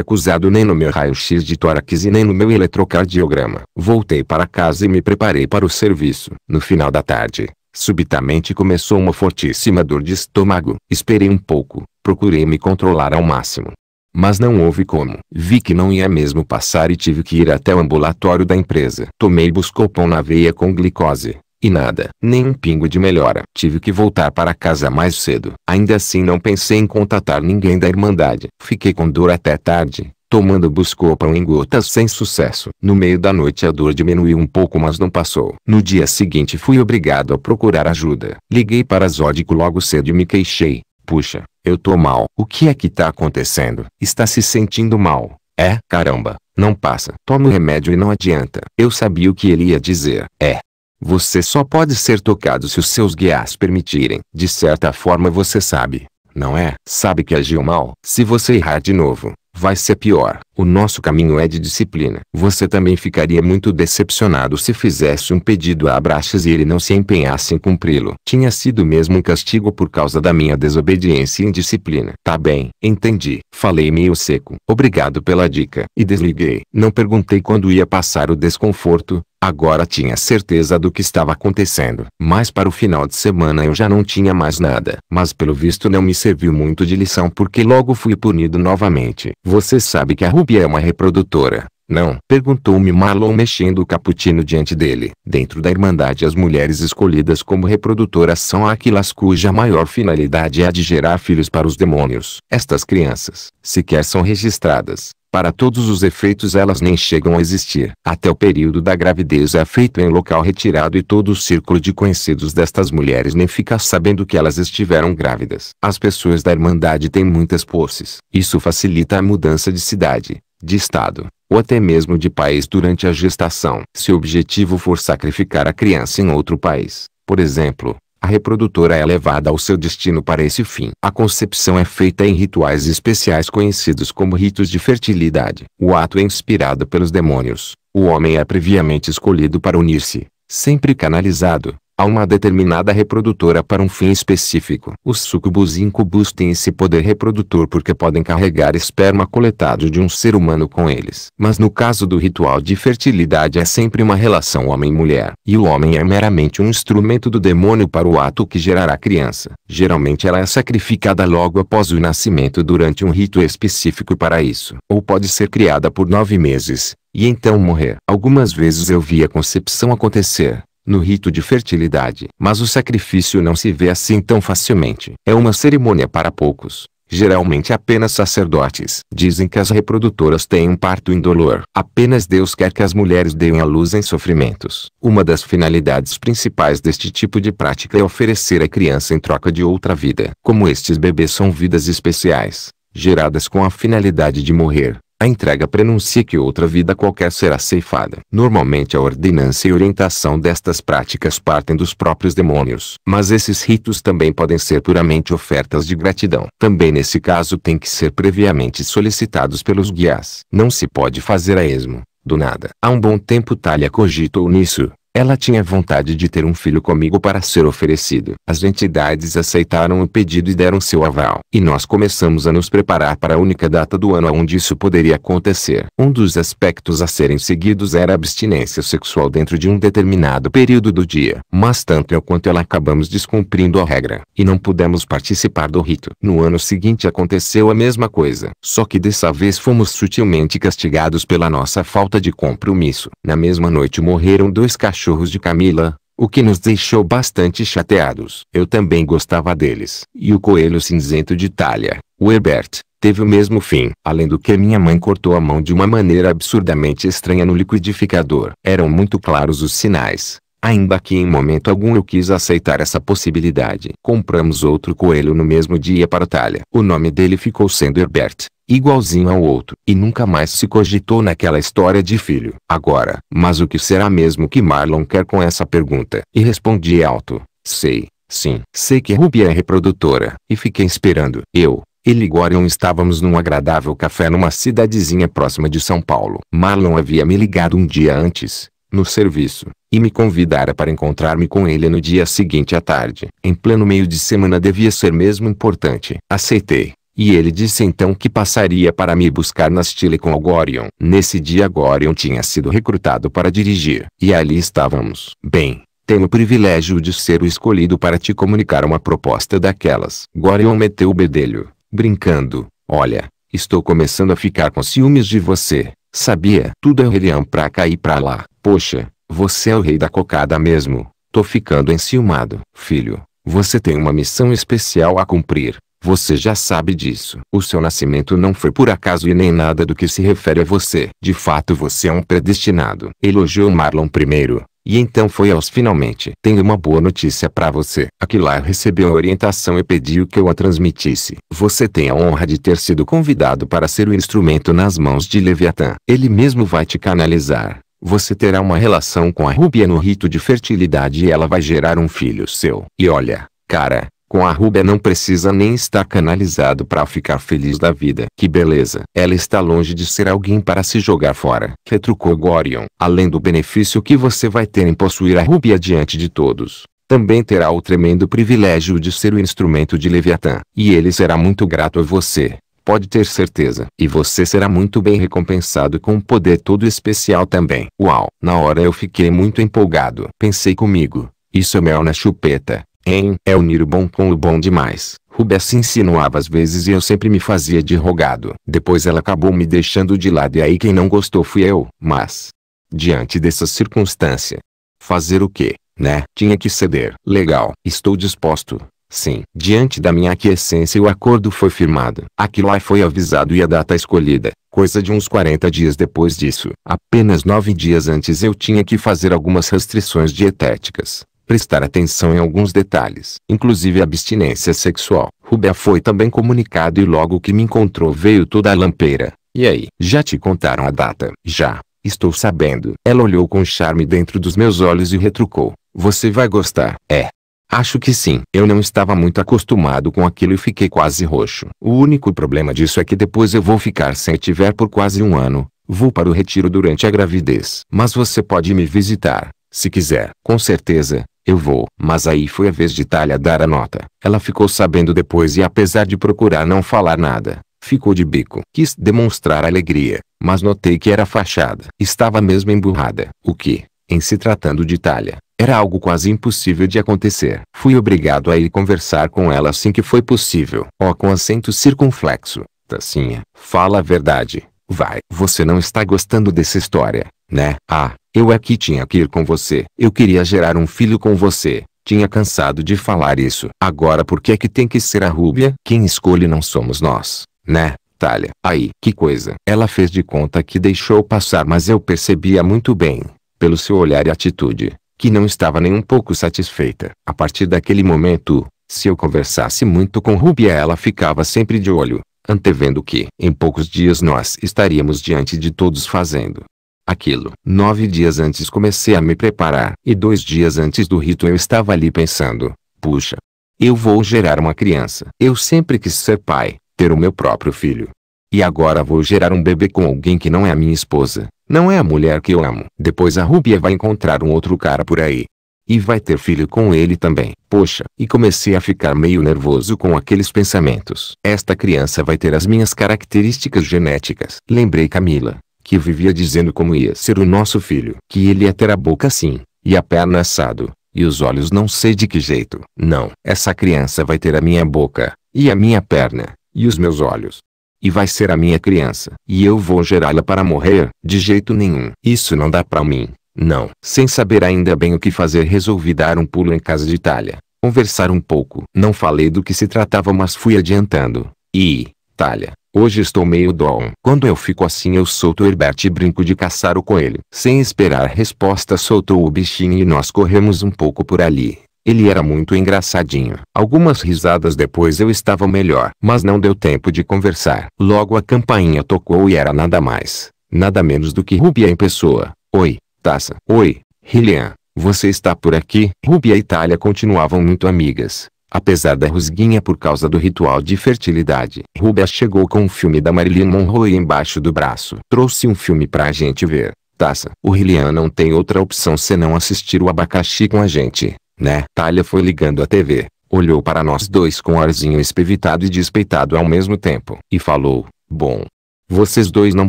Speaker 1: acusado nem no meu raio-x de tórax e nem no meu eletrocardiograma. Voltei para casa e me preparei para o serviço. No final da tarde, subitamente começou uma fortíssima dor de estômago. Esperei um pouco, procurei me controlar ao máximo. Mas não houve como. Vi que não ia mesmo passar e tive que ir até o ambulatório da empresa. Tomei buscopão na veia com glicose, e nada, nem um pingo de melhora. Tive que voltar para casa mais cedo. Ainda assim não pensei em contatar ninguém da Irmandade. Fiquei com dor até tarde, tomando buscopan em gotas sem sucesso. No meio da noite a dor diminuiu um pouco mas não passou. No dia seguinte fui obrigado a procurar ajuda. Liguei para Zódico logo cedo e me queixei. Puxa, eu tô mal. O que é que tá acontecendo? Está se sentindo mal? É, caramba, não passa. Toma o remédio e não adianta. Eu sabia o que ele ia dizer. É, você só pode ser tocado se os seus guias permitirem. De certa forma você sabe, não é? Sabe que agiu mal. Se você errar de novo, vai ser pior. O nosso caminho é de disciplina. Você também ficaria muito decepcionado se fizesse um pedido a Abraxas e ele não se empenhasse em cumpri-lo. Tinha sido mesmo um castigo por causa da minha desobediência e indisciplina. Tá bem, entendi. Falei meio seco. Obrigado pela dica. E desliguei. Não perguntei quando ia passar o desconforto, Agora tinha certeza do que estava acontecendo. Mas para o final de semana eu já não tinha mais nada. Mas pelo visto não me serviu muito de lição porque logo fui punido novamente. Você sabe que a Ruby é uma reprodutora, não? Perguntou-me Marlon mexendo o cappuccino diante dele. Dentro da Irmandade as mulheres escolhidas como reprodutoras são aquelas cuja maior finalidade é a de gerar filhos para os demônios. Estas crianças, sequer são registradas, para todos os efeitos elas nem chegam a existir. Até o período da gravidez é feito em local retirado e todo o círculo de conhecidos destas mulheres nem fica sabendo que elas estiveram grávidas. As pessoas da Irmandade têm muitas posses. Isso facilita a mudança de cidade, de estado, ou até mesmo de país durante a gestação. Se o objetivo for sacrificar a criança em outro país, por exemplo, a reprodutora é levada ao seu destino para esse fim. A concepção é feita em rituais especiais conhecidos como ritos de fertilidade. O ato é inspirado pelos demônios. O homem é previamente escolhido para unir-se, sempre canalizado, a uma determinada reprodutora para um fim específico. Os sucubus e incubus têm esse poder reprodutor porque podem carregar esperma coletado de um ser humano com eles. Mas no caso do ritual de fertilidade é sempre uma relação homem-mulher, e o homem é meramente um instrumento do demônio para o ato que gerará a criança. Geralmente ela é sacrificada logo após o nascimento durante um rito específico para isso, ou pode ser criada por nove meses, e então morrer. Algumas vezes eu vi a concepção acontecer, no rito de fertilidade. Mas o sacrifício não se vê assim tão facilmente. É uma cerimônia para poucos, geralmente apenas sacerdotes. Dizem que as reprodutoras têm um parto indolor. Apenas Deus quer que as mulheres deem à luz em sofrimentos. Uma das finalidades principais deste tipo de prática é oferecer a criança em troca de outra vida. Como estes bebês são vidas especiais, geradas com a finalidade de morrer, a entrega prenuncia que outra vida qualquer será ceifada. Normalmente a ordenança e orientação destas práticas partem dos próprios demônios. Mas esses ritos também podem ser puramente ofertas de gratidão. Também nesse caso tem que ser previamente solicitados pelos guias. Não se pode fazer a esmo do nada. Há um bom tempo Talha cogitou nisso, ela tinha vontade de ter um filho comigo para ser oferecido. As entidades aceitaram o pedido e deram seu aval. E nós começamos a nos preparar para a única data do ano onde isso poderia acontecer. Um dos aspectos a serem seguidos era a abstinência sexual dentro de um determinado período do dia. Mas tanto eu quanto ela acabamos descumprindo a regra. E não pudemos participar do rito. No ano seguinte aconteceu a mesma coisa. Só que dessa vez fomos sutilmente castigados pela nossa falta de compromisso. Na mesma noite morreram dois cachorros cachorros de Camila, o que nos deixou bastante chateados. Eu também gostava deles. E o coelho cinzento de Itália, o Herbert, teve o mesmo fim. Além do que minha mãe cortou a mão de uma maneira absurdamente estranha no liquidificador. Eram muito claros os sinais. Ainda que em momento algum eu quis aceitar essa possibilidade. Compramos outro coelho no mesmo dia para talha. O nome dele ficou sendo Herbert, igualzinho ao outro. E nunca mais se cogitou naquela história de filho. Agora, mas o que será mesmo que Marlon quer com essa pergunta? E respondi alto, sei, sim. Sei que Ruby é reprodutora. E fiquei esperando. Eu, ele e Gorion estávamos num agradável café numa cidadezinha próxima de São Paulo. Marlon havia me ligado um dia antes, no serviço, e me convidara para encontrar-me com ele no dia seguinte à tarde. Em pleno meio de semana devia ser mesmo importante. Aceitei. E ele disse então que passaria para me buscar na Stile com o Gorion. Nesse dia Gorion tinha sido recrutado para dirigir. E ali estávamos. Bem, tenho o privilégio de ser o escolhido para te comunicar uma proposta daquelas. Gorion meteu o bedelho, brincando. Olha, estou começando a ficar com ciúmes de você. Sabia? Tudo é relião pra cá e pra lá. Poxa, você é o rei da cocada mesmo. Tô ficando enciumado. Filho, você tem uma missão especial a cumprir. Você já sabe disso. O seu nascimento não foi por acaso e nem nada do que se refere a você. De fato você é um predestinado. Elogiou Marlon primeiro. E então foi aos finalmente. Tenho uma boa notícia para você. Aquilar recebeu a orientação e pediu que eu a transmitisse. Você tem a honra de ter sido convidado para ser o instrumento nas mãos de Leviatã. Ele mesmo vai te canalizar. Você terá uma relação com a Rúbia no rito de fertilidade e ela vai gerar um filho seu. E olha, cara, com a Rúbia não precisa nem estar canalizado para ficar feliz da vida. Que beleza! Ela está longe de ser alguém para se jogar fora. Retrucou Gorion. Além do benefício que você vai ter em possuir a Rúbia diante de todos também terá o tremendo privilégio de ser o instrumento de Leviatã, e ele será muito grato a você. Pode ter certeza. E você será muito bem recompensado com um poder todo especial também. Uau! Na hora eu fiquei muito empolgado. Pensei comigo. Isso é mel na chupeta. Hein? É unir o bom com o bom demais. Ruby se assim insinuava às vezes e eu sempre me fazia de rogado. Depois ela acabou me deixando de lado e aí quem não gostou fui eu. Mas, diante dessa circunstância, fazer o quê, né? Tinha que ceder. Legal. Estou disposto. Sim, diante da minha aquiescência o acordo foi firmado. aí foi avisado e a data escolhida, coisa de uns 40 dias depois disso. Apenas nove dias antes eu tinha que fazer algumas restrições dietéticas prestar atenção em alguns detalhes, inclusive abstinência sexual. Rubia foi também comunicado e logo que me encontrou veio toda a lampeira. E aí? Já te contaram a data? Já. Estou sabendo. Ela olhou com charme dentro dos meus olhos e retrucou. Você vai gostar. É, Acho que sim. Eu não estava muito acostumado com aquilo e fiquei quase roxo. O único problema disso é que depois eu vou ficar sem tiver por quase um ano. Vou para o retiro durante a gravidez. Mas você pode me visitar, se quiser. Com certeza, eu vou. Mas aí foi a vez de Talha dar a nota. Ela ficou sabendo depois e apesar de procurar não falar nada, ficou de bico. Quis demonstrar alegria, mas notei que era fachada. Estava mesmo emburrada. O que, em se tratando de Talha, era algo quase impossível de acontecer. Fui obrigado a ir conversar com ela assim que foi possível. Ó oh, com acento circunflexo. Tacinha, fala a verdade. Vai. Você não está gostando dessa história, né? Ah, eu é que tinha que ir com você. Eu queria gerar um filho com você. Tinha cansado de falar isso. Agora por que é que tem que ser a Rúbia? Quem escolhe não somos nós, né? Talha. Aí, que coisa. Ela fez de conta que deixou passar mas eu percebia muito bem, pelo seu olhar e atitude, que não estava nem um pouco satisfeita. A partir daquele momento, se eu conversasse muito com Rubia ela ficava sempre de olho, antevendo que em poucos dias nós estaríamos diante de todos fazendo aquilo. Nove dias antes comecei a me preparar e dois dias antes do rito eu estava ali pensando, puxa, eu vou gerar uma criança. Eu sempre quis ser pai, ter o meu próprio filho. E agora vou gerar um bebê com alguém que não é a minha esposa. Não é a mulher que eu amo. Depois a Rubia vai encontrar um outro cara por aí. E vai ter filho com ele também. Poxa, e comecei a ficar meio nervoso com aqueles pensamentos. Esta criança vai ter as minhas características genéticas. Lembrei Camila, que vivia dizendo como ia ser o nosso filho. Que ele ia ter a boca assim, e a perna assado, e os olhos não sei de que jeito. Não, essa criança vai ter a minha boca, e a minha perna, e os meus olhos, e vai ser a minha criança. E eu vou gerá-la para morrer? De jeito nenhum. Isso não dá para mim. Não. Sem saber ainda bem o que fazer resolvi dar um pulo em casa de Talha, Conversar um pouco. Não falei do que se tratava mas fui adiantando. E, Talha, hoje estou meio down. Quando eu fico assim eu solto Herbert e brinco de caçar o coelho. Sem esperar resposta soltou o bichinho e nós corremos um pouco por ali. Ele era muito engraçadinho. Algumas risadas depois eu estava melhor. Mas não deu tempo de conversar. Logo a campainha tocou e era nada mais, nada menos do que Rubia em pessoa. Oi, Taça. Oi, Hillian. Você está por aqui? Rubia e Itália continuavam muito amigas. Apesar da rusguinha por causa do ritual de fertilidade, Rubia chegou com um filme da Marilyn Monroe embaixo do braço. Trouxe um filme para a gente ver. Taça. O Hillian não tem outra opção senão assistir o abacaxi com a gente né? Talha foi ligando a TV, olhou para nós dois com um arzinho espevitado e despeitado ao mesmo tempo, e falou, bom, vocês dois não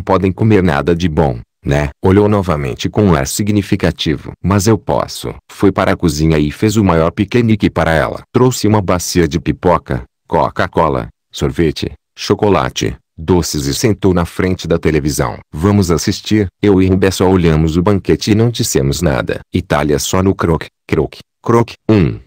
Speaker 1: podem comer nada de bom, né? Olhou novamente com um ar significativo. Mas eu posso. Foi para a cozinha e fez o maior piquenique para ela. Trouxe uma bacia de pipoca, Coca-Cola, sorvete, chocolate, doces e sentou na frente da televisão. Vamos assistir. Eu e Rubé só olhamos o banquete e não dissemos nada. Itália só no croque, croque, croque. 1. Um.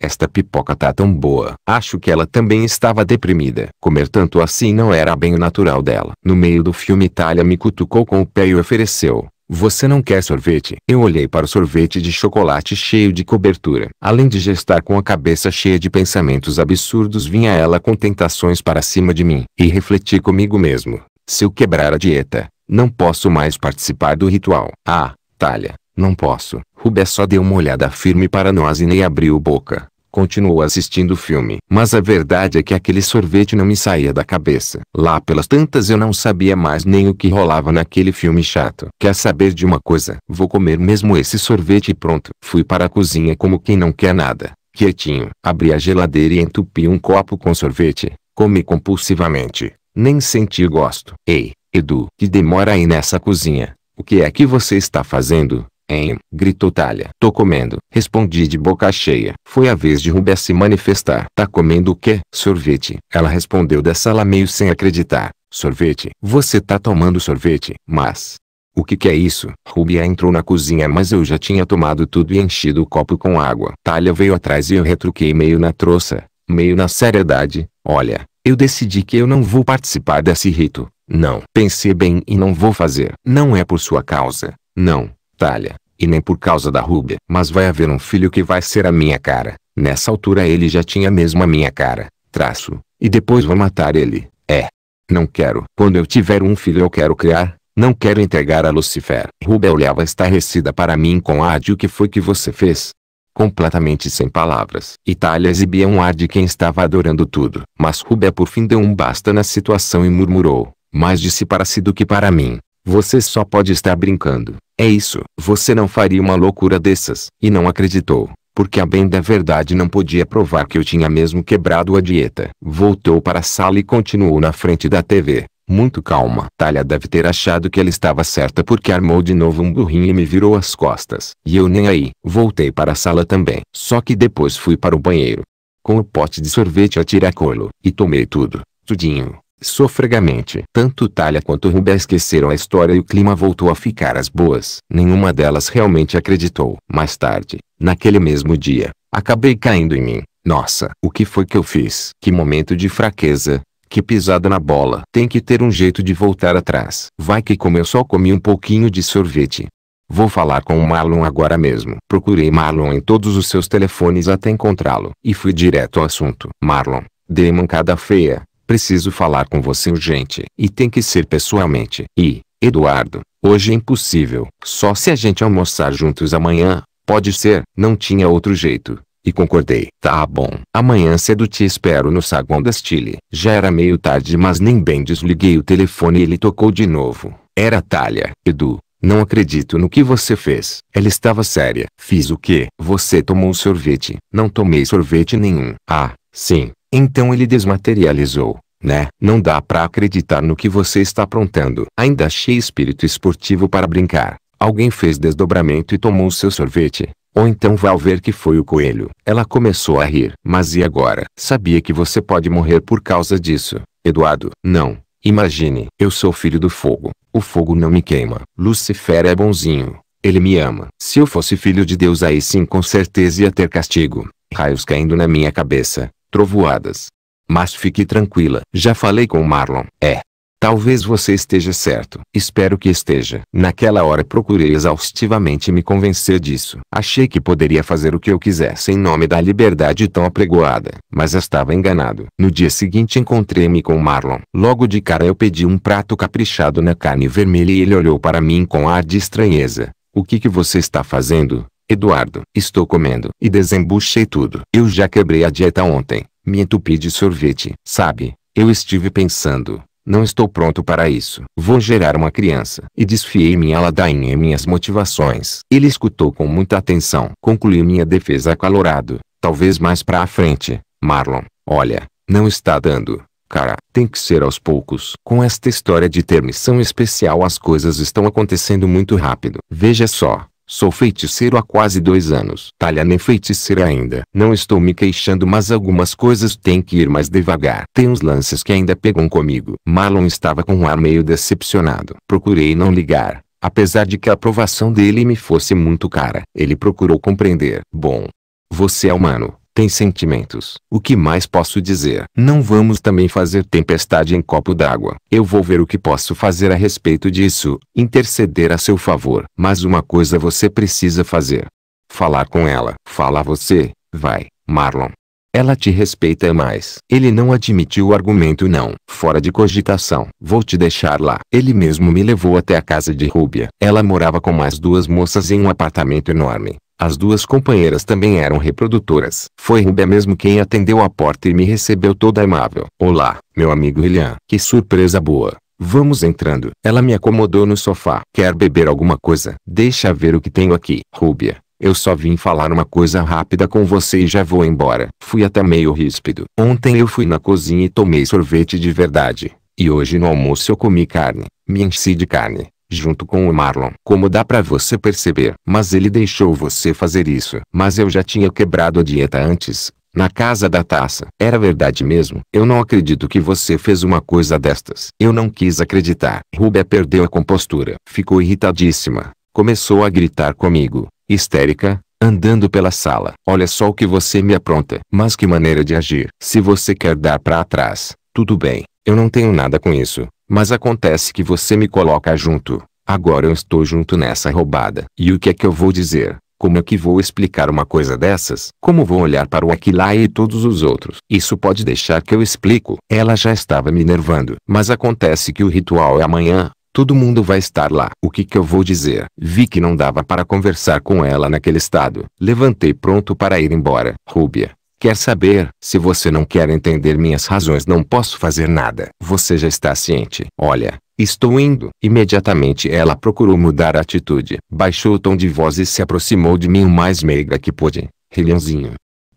Speaker 1: Esta pipoca tá tão boa. Acho que ela também estava deprimida. Comer tanto assim não era bem o natural dela. No meio do filme Itália me cutucou com o pé e ofereceu. Você não quer sorvete? Eu olhei para o sorvete de chocolate cheio de cobertura. Além de gestar com a cabeça cheia de pensamentos absurdos, vinha ela com tentações para cima de mim. E refleti comigo mesmo. Se eu quebrar a dieta, não posso mais participar do ritual. Ah, talha, não posso. Rubé só deu uma olhada firme para nós e nem abriu boca. Continuou assistindo o filme. Mas a verdade é que aquele sorvete não me saía da cabeça. Lá pelas tantas eu não sabia mais nem o que rolava naquele filme chato. Quer saber de uma coisa? Vou comer mesmo esse sorvete e pronto. Fui para a cozinha como quem não quer nada. Quietinho. Abri a geladeira e entupi um copo com sorvete. Comi compulsivamente. Nem senti gosto. Ei, Edu, que demora aí nessa cozinha. O que é que você está fazendo? Hein? Gritou Talha. Tô comendo. Respondi de boca cheia. Foi a vez de Rubé se manifestar. Tá comendo o quê? Sorvete. Ela respondeu da sala meio sem acreditar. Sorvete. Você tá tomando sorvete. Mas... O que que é isso? Rubia entrou na cozinha mas eu já tinha tomado tudo e enchido o copo com água. Talha veio atrás e eu retruquei meio na troça, meio na seriedade. Olha, eu decidi que eu não vou participar desse rito. Não. Pensei bem e não vou fazer. Não é por sua causa. Não. Itália e nem por causa da Rúbia. Mas vai haver um filho que vai ser a minha cara. Nessa altura ele já tinha mesmo a minha cara. Traço. E depois vou matar ele. É. Não quero. Quando eu tiver um filho eu quero criar. Não quero entregar a Lucifer. Rúbia olhava estarrecida para mim com de O que foi que você fez? Completamente sem palavras. Itália exibia um ar de quem estava adorando tudo. Mas Rúbia por fim deu um basta na situação e murmurou. Mais disse para si do que para mim. Você só pode estar brincando. É isso. Você não faria uma loucura dessas. E não acreditou. Porque a bem da verdade não podia provar que eu tinha mesmo quebrado a dieta. Voltou para a sala e continuou na frente da TV. Muito calma. Talha deve ter achado que ela estava certa porque armou de novo um burrinho e me virou as costas. E eu nem aí. Voltei para a sala também. Só que depois fui para o banheiro. Com o pote de sorvete a tiracolo. E tomei tudo. Tudinho sofregamente. Tanto Talha quanto Rubé esqueceram a história e o clima voltou a ficar às boas. Nenhuma delas realmente acreditou. Mais tarde, naquele mesmo dia, acabei caindo em mim. Nossa, o que foi que eu fiz? Que momento de fraqueza, que pisada na bola. Tem que ter um jeito de voltar atrás. Vai que como eu só comi um pouquinho de sorvete. Vou falar com o Marlon agora mesmo. Procurei Marlon em todos os seus telefones até encontrá-lo. E fui direto ao assunto. Marlon, dei mancada feia. Preciso falar com você urgente. E tem que ser pessoalmente. E, Eduardo, hoje é impossível. Só se a gente almoçar juntos amanhã. Pode ser. Não tinha outro jeito. E concordei. Tá bom. Amanhã cedo te espero no saguão da Stile. Já era meio tarde mas nem bem desliguei o telefone e ele tocou de novo. Era Talha. Edu, não acredito no que você fez. Ela estava séria. Fiz o quê? Você tomou sorvete. Não tomei sorvete nenhum. Ah, sim. Então ele desmaterializou, né? Não dá para acreditar no que você está aprontando. Ainda achei espírito esportivo para brincar. Alguém fez desdobramento e tomou seu sorvete. Ou então vá ver que foi o coelho. Ela começou a rir. Mas e agora? Sabia que você pode morrer por causa disso. Eduardo, não. Imagine, eu sou filho do fogo. O fogo não me queima. Lucifer é bonzinho. Ele me ama. Se eu fosse filho de Deus aí sim com certeza ia ter castigo. Raios caindo na minha cabeça trovoadas. Mas fique tranquila, já falei com Marlon. É. Talvez você esteja certo. Espero que esteja. Naquela hora procurei exaustivamente me convencer disso. Achei que poderia fazer o que eu quisesse em nome da liberdade tão apregoada, mas estava enganado. No dia seguinte encontrei-me com Marlon. Logo de cara eu pedi um prato caprichado na carne vermelha e ele olhou para mim com ar de estranheza. O que que você está fazendo? Eduardo, estou comendo. E desembuchei tudo. Eu já quebrei a dieta ontem. Me entupi de sorvete. Sabe, eu estive pensando. Não estou pronto para isso. Vou gerar uma criança. E desfiei minha ladainha e minhas motivações. Ele escutou com muita atenção. Concluí minha defesa acalorado. Talvez mais para a frente. Marlon, olha, não está dando. Cara, tem que ser aos poucos. Com esta história de ter missão especial as coisas estão acontecendo muito rápido. Veja só, Sou feiticeiro há quase dois anos. Talha nem feiticeira ainda. Não estou me queixando mas algumas coisas têm que ir mais devagar. Tem uns lances que ainda pegam comigo. Marlon estava com um ar meio decepcionado. Procurei não ligar. Apesar de que a aprovação dele me fosse muito cara. Ele procurou compreender. Bom, você é humano tem sentimentos. O que mais posso dizer? Não vamos também fazer tempestade em copo d'água. Eu vou ver o que posso fazer a respeito disso, interceder a seu favor. Mas uma coisa você precisa fazer. Falar com ela. Fala você, vai, Marlon. Ela te respeita mais. Ele não admitiu o argumento não. Fora de cogitação. Vou te deixar lá. Ele mesmo me levou até a casa de Rúbia. Ela morava com mais duas moças em um apartamento enorme. As duas companheiras também eram reprodutoras. Foi Rubia mesmo quem atendeu a porta e me recebeu toda amável. Olá, meu amigo William. Que surpresa boa. Vamos entrando. Ela me acomodou no sofá. Quer beber alguma coisa? Deixa ver o que tenho aqui. Rúbia, eu só vim falar uma coisa rápida com você e já vou embora. Fui até meio ríspido. Ontem eu fui na cozinha e tomei sorvete de verdade. E hoje no almoço eu comi carne. Me enchi de carne junto com o Marlon. Como dá para você perceber. Mas ele deixou você fazer isso. Mas eu já tinha quebrado a dieta antes, na casa da taça. Era verdade mesmo. Eu não acredito que você fez uma coisa destas. Eu não quis acreditar. Rubia perdeu a compostura. Ficou irritadíssima. Começou a gritar comigo. Histérica, andando pela sala. Olha só o que você me apronta. Mas que maneira de agir. Se você quer dar para trás, tudo bem. Eu não tenho nada com isso. Mas acontece que você me coloca junto. Agora eu estou junto nessa roubada. E o que é que eu vou dizer? Como é que vou explicar uma coisa dessas? Como vou olhar para o Aquilaia e todos os outros? Isso pode deixar que eu explico. Ela já estava me nervando. Mas acontece que o ritual é amanhã. Todo mundo vai estar lá. O que que eu vou dizer? Vi que não dava para conversar com ela naquele estado. Levantei pronto para ir embora. Rúbia, Quer saber? Se você não quer entender minhas razões, não posso fazer nada. Você já está ciente. Olha, Estou indo. Imediatamente ela procurou mudar a atitude. Baixou o tom de voz e se aproximou de mim o mais meiga que pôde. Rilhãozinho.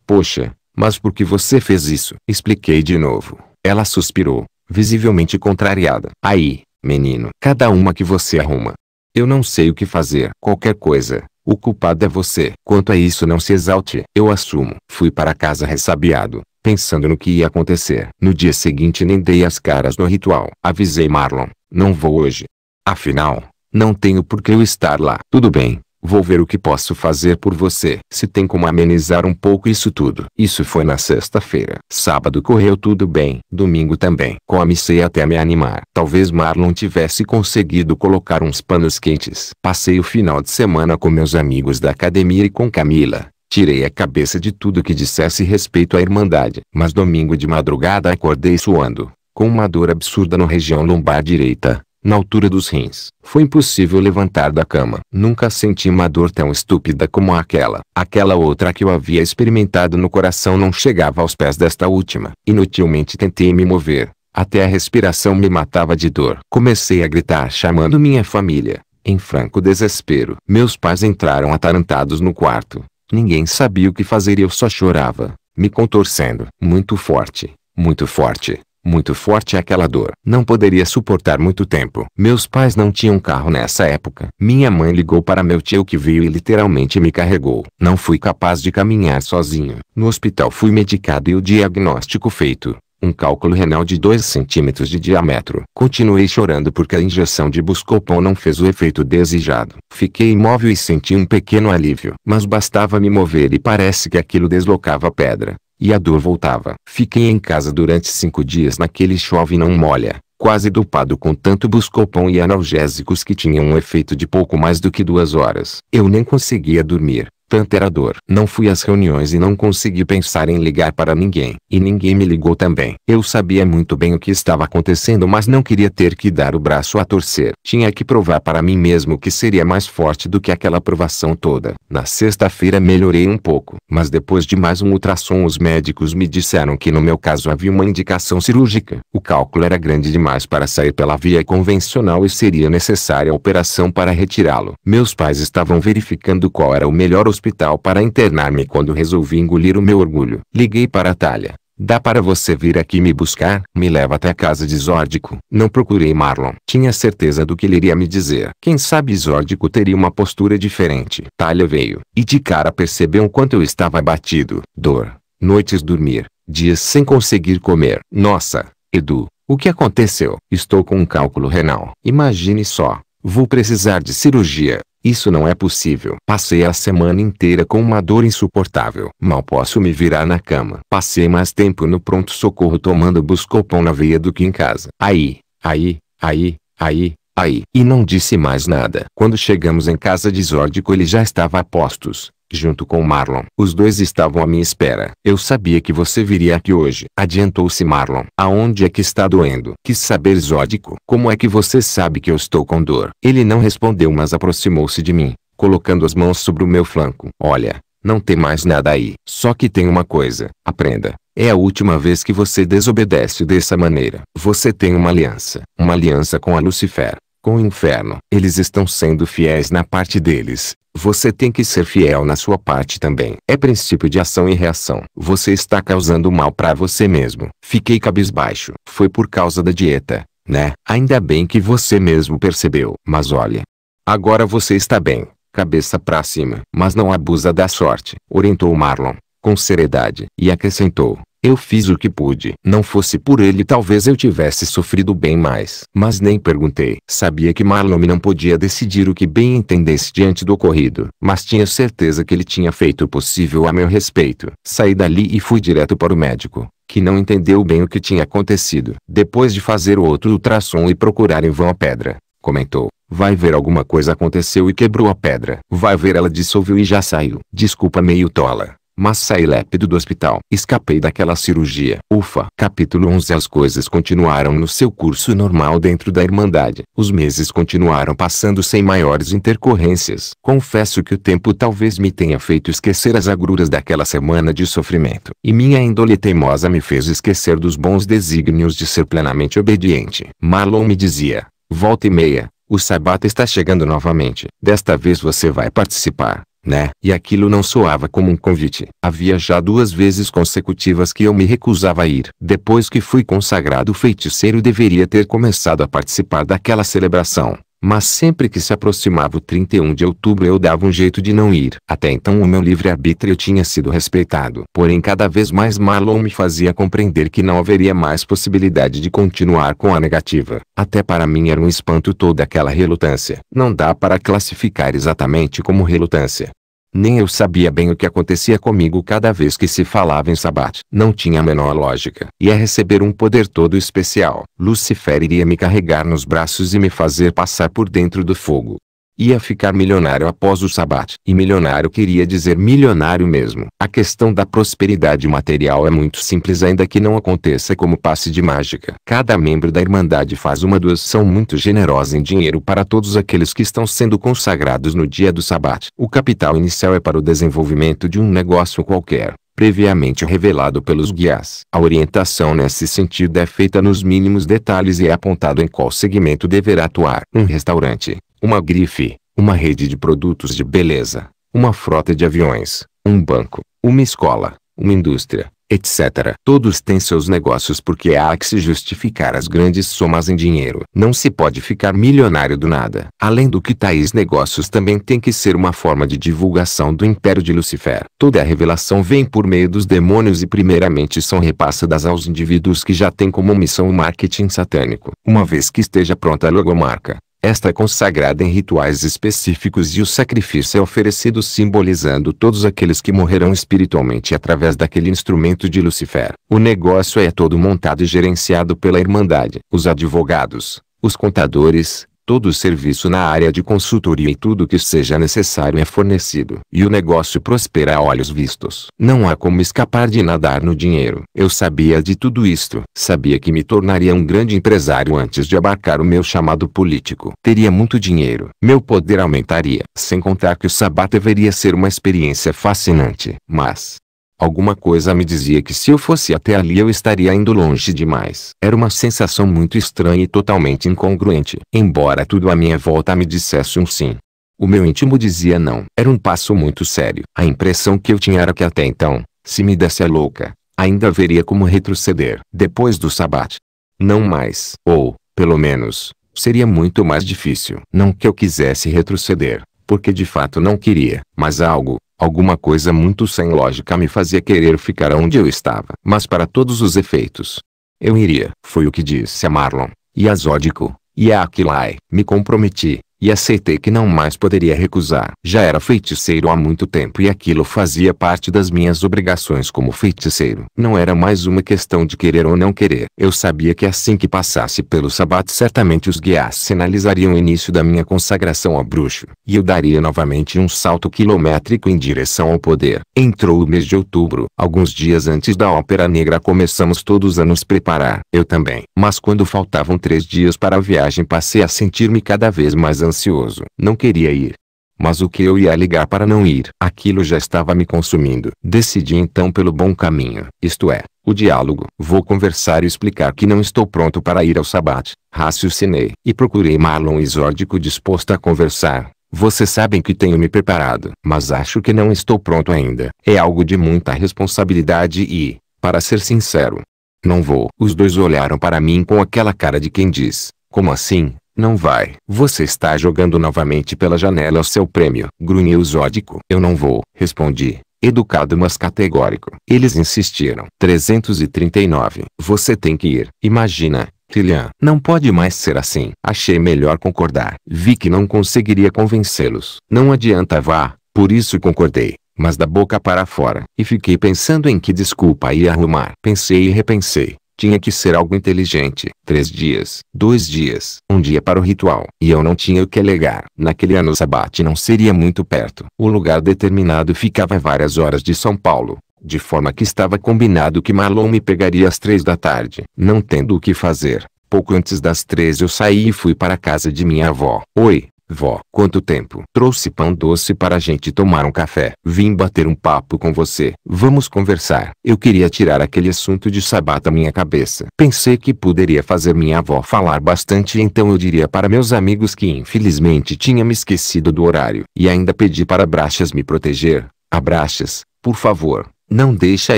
Speaker 1: Poxa, mas por que você fez isso? Expliquei de novo. Ela suspirou, visivelmente contrariada. Aí, menino, cada uma que você arruma. Eu não sei o que fazer. Qualquer coisa. O culpado é você. Quanto a isso não se exalte. Eu assumo. Fui para casa ressabiado, pensando no que ia acontecer. No dia seguinte nem dei as caras no ritual. Avisei Marlon, não vou hoje. Afinal, não tenho por que eu estar lá. Tudo bem, Vou ver o que posso fazer por você. Se tem como amenizar um pouco isso tudo. Isso foi na sexta-feira. Sábado correu tudo bem. Domingo também. Comecei até me animar. Talvez Marlon tivesse conseguido colocar uns panos quentes. Passei o final de semana com meus amigos da academia e com Camila. Tirei a cabeça de tudo que dissesse respeito à Irmandade. Mas domingo de madrugada acordei suando, com uma dor absurda na região lombar direita na altura dos rins. Foi impossível levantar da cama. Nunca senti uma dor tão estúpida como aquela. Aquela outra que eu havia experimentado no coração não chegava aos pés desta última. Inutilmente tentei me mover. Até a respiração me matava de dor. Comecei a gritar chamando minha família, em franco desespero. Meus pais entraram atarantados no quarto. Ninguém sabia o que fazer e eu só chorava, me contorcendo. Muito forte, muito forte, muito forte é aquela dor. Não poderia suportar muito tempo. Meus pais não tinham carro nessa época. Minha mãe ligou para meu tio que veio e literalmente me carregou. Não fui capaz de caminhar sozinho. No hospital fui medicado e o diagnóstico feito um cálculo renal de 2 centímetros de diâmetro. Continuei chorando porque a injeção de Buscopan não fez o efeito desejado. Fiquei imóvel e senti um pequeno alívio, mas bastava me mover e parece que aquilo deslocava a pedra. E a dor voltava. Fiquei em casa durante cinco dias naquele chove não molha, quase dopado com tanto buscopão e analgésicos que tinham um efeito de pouco mais do que duas horas. Eu nem conseguia dormir. Tanto era a dor. Não fui às reuniões e não consegui pensar em ligar para ninguém. E ninguém me ligou também. Eu sabia muito bem o que estava acontecendo mas não queria ter que dar o braço a torcer. Tinha que provar para mim mesmo que seria mais forte do que aquela provação toda. Na sexta-feira melhorei um pouco. Mas depois de mais um ultrassom os médicos me disseram que no meu caso havia uma indicação cirúrgica. O cálculo era grande demais para sair pela via convencional e seria necessária a operação para retirá-lo. Meus pais estavam verificando qual era o melhor hospital para internar-me quando resolvi engolir o meu orgulho. Liguei para a Talha. Dá para você vir aqui me buscar? Me leva até a casa de Zórdico. Não procurei Marlon. Tinha certeza do que ele iria me dizer. Quem sabe Zórdico teria uma postura diferente. Talha veio. E de cara percebeu o quanto eu estava abatido. Dor. Noites dormir. Dias sem conseguir comer. Nossa, Edu. O que aconteceu? Estou com um cálculo renal. Imagine só. Vou precisar de cirurgia. Isso não é possível. Passei a semana inteira com uma dor insuportável. Mal posso me virar na cama. Passei mais tempo no pronto-socorro tomando buscopão na veia do que em casa. Aí, aí, aí, aí, aí. E não disse mais nada. Quando chegamos em casa de Zórdico ele já estava a postos junto com Marlon. Os dois estavam à minha espera. Eu sabia que você viria aqui hoje. Adiantou-se Marlon. Aonde é que está doendo? Quis saber exódico. Como é que você sabe que eu estou com dor? Ele não respondeu mas aproximou-se de mim, colocando as mãos sobre o meu flanco. Olha, não tem mais nada aí. Só que tem uma coisa. Aprenda. É a última vez que você desobedece dessa maneira. Você tem uma aliança. Uma aliança com a Lucifer. Com o inferno. Eles estão sendo fiéis na parte deles. Você tem que ser fiel na sua parte também. É princípio de ação e reação. Você está causando mal para você mesmo. Fiquei cabisbaixo. Foi por causa da dieta, né? Ainda bem que você mesmo percebeu. Mas olha, agora você está bem, cabeça para cima. Mas não abusa da sorte, orientou Marlon, com seriedade, e acrescentou: eu fiz o que pude. Não fosse por ele talvez eu tivesse sofrido bem mais. Mas nem perguntei. Sabia que Marlon não podia decidir o que bem entendesse diante do ocorrido. Mas tinha certeza que ele tinha feito o possível a meu respeito. Saí dali e fui direto para o médico que não entendeu bem o que tinha acontecido. Depois de fazer o outro ultrassom e procurar em vão a pedra, comentou. Vai ver alguma coisa aconteceu e quebrou a pedra. Vai ver ela dissolveu e já saiu. Desculpa meio tola. Mas saí lépido do hospital. Escapei daquela cirurgia. Ufa! Capítulo 11 As coisas continuaram no seu curso normal dentro da Irmandade. Os meses continuaram passando sem maiores intercorrências. Confesso que o tempo talvez me tenha feito esquecer as agruras daquela semana de sofrimento. E minha índole teimosa me fez esquecer dos bons desígnios de ser plenamente obediente. Marlon me dizia, volta e meia, o sabato está chegando novamente. Desta vez você vai participar né? E aquilo não soava como um convite. Havia já duas vezes consecutivas que eu me recusava a ir. Depois que fui consagrado feiticeiro deveria ter começado a participar daquela celebração. Mas sempre que se aproximava o 31 de outubro eu dava um jeito de não ir. Até então o meu livre-arbítrio tinha sido respeitado. Porém cada vez mais Marlon me fazia compreender que não haveria mais possibilidade de continuar com a negativa. Até para mim era um espanto toda aquela relutância. Não dá para classificar exatamente como relutância. Nem eu sabia bem o que acontecia comigo cada vez que se falava em Sabbat. Não tinha a menor lógica. Ia receber um poder todo especial. Lucifer iria me carregar nos braços e me fazer passar por dentro do fogo. Ia ficar milionário após o sabat. E milionário queria dizer milionário mesmo. A questão da prosperidade material é muito simples ainda que não aconteça como passe de mágica. Cada membro da Irmandade faz uma doação muito generosa em dinheiro para todos aqueles que estão sendo consagrados no dia do sabat. O capital inicial é para o desenvolvimento de um negócio qualquer previamente revelado pelos guias. A orientação nesse sentido é feita nos mínimos detalhes e é apontado em qual segmento deverá atuar. Um restaurante, uma grife, uma rede de produtos de beleza, uma frota de aviões, um banco, uma escola, uma indústria, etc. Todos têm seus negócios porque há que se justificar as grandes somas em dinheiro. Não se pode ficar milionário do nada. Além do que tais negócios também tem que ser uma forma de divulgação do império de Lucifer. Toda a revelação vem por meio dos demônios e primeiramente são repassadas aos indivíduos que já têm como missão o marketing satânico. Uma vez que esteja pronta a logomarca, esta é consagrada em rituais específicos e o sacrifício é oferecido simbolizando todos aqueles que morrerão espiritualmente através daquele instrumento de Lucifer. O negócio é todo montado e gerenciado pela Irmandade. Os advogados, os contadores, Todo o serviço na área de consultoria e tudo que seja necessário é fornecido. E o negócio prospera a olhos vistos. Não há como escapar de nadar no dinheiro. Eu sabia de tudo isto. Sabia que me tornaria um grande empresário antes de abarcar o meu chamado político. Teria muito dinheiro. Meu poder aumentaria. Sem contar que o sabá deveria ser uma experiência fascinante. Mas, Alguma coisa me dizia que se eu fosse até ali eu estaria indo longe demais. Era uma sensação muito estranha e totalmente incongruente, embora tudo à minha volta me dissesse um sim. O meu íntimo dizia não. Era um passo muito sério. A impressão que eu tinha era que até então, se me desse a louca, ainda haveria como retroceder. Depois do sabat. Não mais. Ou, pelo menos, seria muito mais difícil. Não que eu quisesse retroceder, porque de fato não queria, mas algo, Alguma coisa muito sem lógica me fazia querer ficar onde eu estava. Mas para todos os efeitos, eu iria. Foi o que disse a Marlon, e a Zódico, e a Aquilai. Me comprometi, e aceitei que não mais poderia recusar. Já era feiticeiro há muito tempo e aquilo fazia parte das minhas obrigações como feiticeiro. Não era mais uma questão de querer ou não querer. Eu sabia que assim que passasse pelo sabat certamente os guias sinalizariam o início da minha consagração ao bruxo, e eu daria novamente um salto quilométrico em direção ao poder. Entrou o mês de outubro. Alguns dias antes da Ópera Negra começamos todos a nos preparar. Eu também. Mas quando faltavam três dias para a viagem passei a sentir-me cada vez mais ansioso ansioso. Não queria ir. Mas o que eu ia ligar para não ir? Aquilo já estava me consumindo. Decidi então pelo bom caminho, isto é, o diálogo. Vou conversar e explicar que não estou pronto para ir ao sabat, raciocinei. E procurei Marlon exórdico disposto a conversar. Vocês sabem que tenho me preparado, mas acho que não estou pronto ainda. É algo de muita responsabilidade e, para ser sincero, não vou. Os dois olharam para mim com aquela cara de quem diz, como assim, não vai. Você está jogando novamente pela janela o seu prêmio. Grunhiu Zódico. Eu não vou, respondi. Educado mas categórico. Eles insistiram. 339. Você tem que ir. Imagina, Tillian. Não pode mais ser assim. Achei melhor concordar. Vi que não conseguiria convencê-los. Não adianta vá. Por isso concordei mas da boca para fora, e fiquei pensando em que desculpa ia arrumar. Pensei e repensei, tinha que ser algo inteligente. Três dias, dois dias, um dia para o ritual. E eu não tinha o que alegar. Naquele ano o sabate não seria muito perto. O lugar determinado ficava a várias horas de São Paulo. De forma que estava combinado que Marlon me pegaria às três da tarde. Não tendo o que fazer, pouco antes das três eu saí e fui para a casa de minha avó. Oi, Vó, quanto tempo. Trouxe pão doce para a gente tomar um café. Vim bater um papo com você. Vamos conversar. Eu queria tirar aquele assunto de sabata da minha cabeça. Pensei que poderia fazer minha avó falar bastante então eu diria para meus amigos que infelizmente tinha me esquecido do horário. E ainda pedi para Brachas me proteger. Abraxas, por favor, não deixa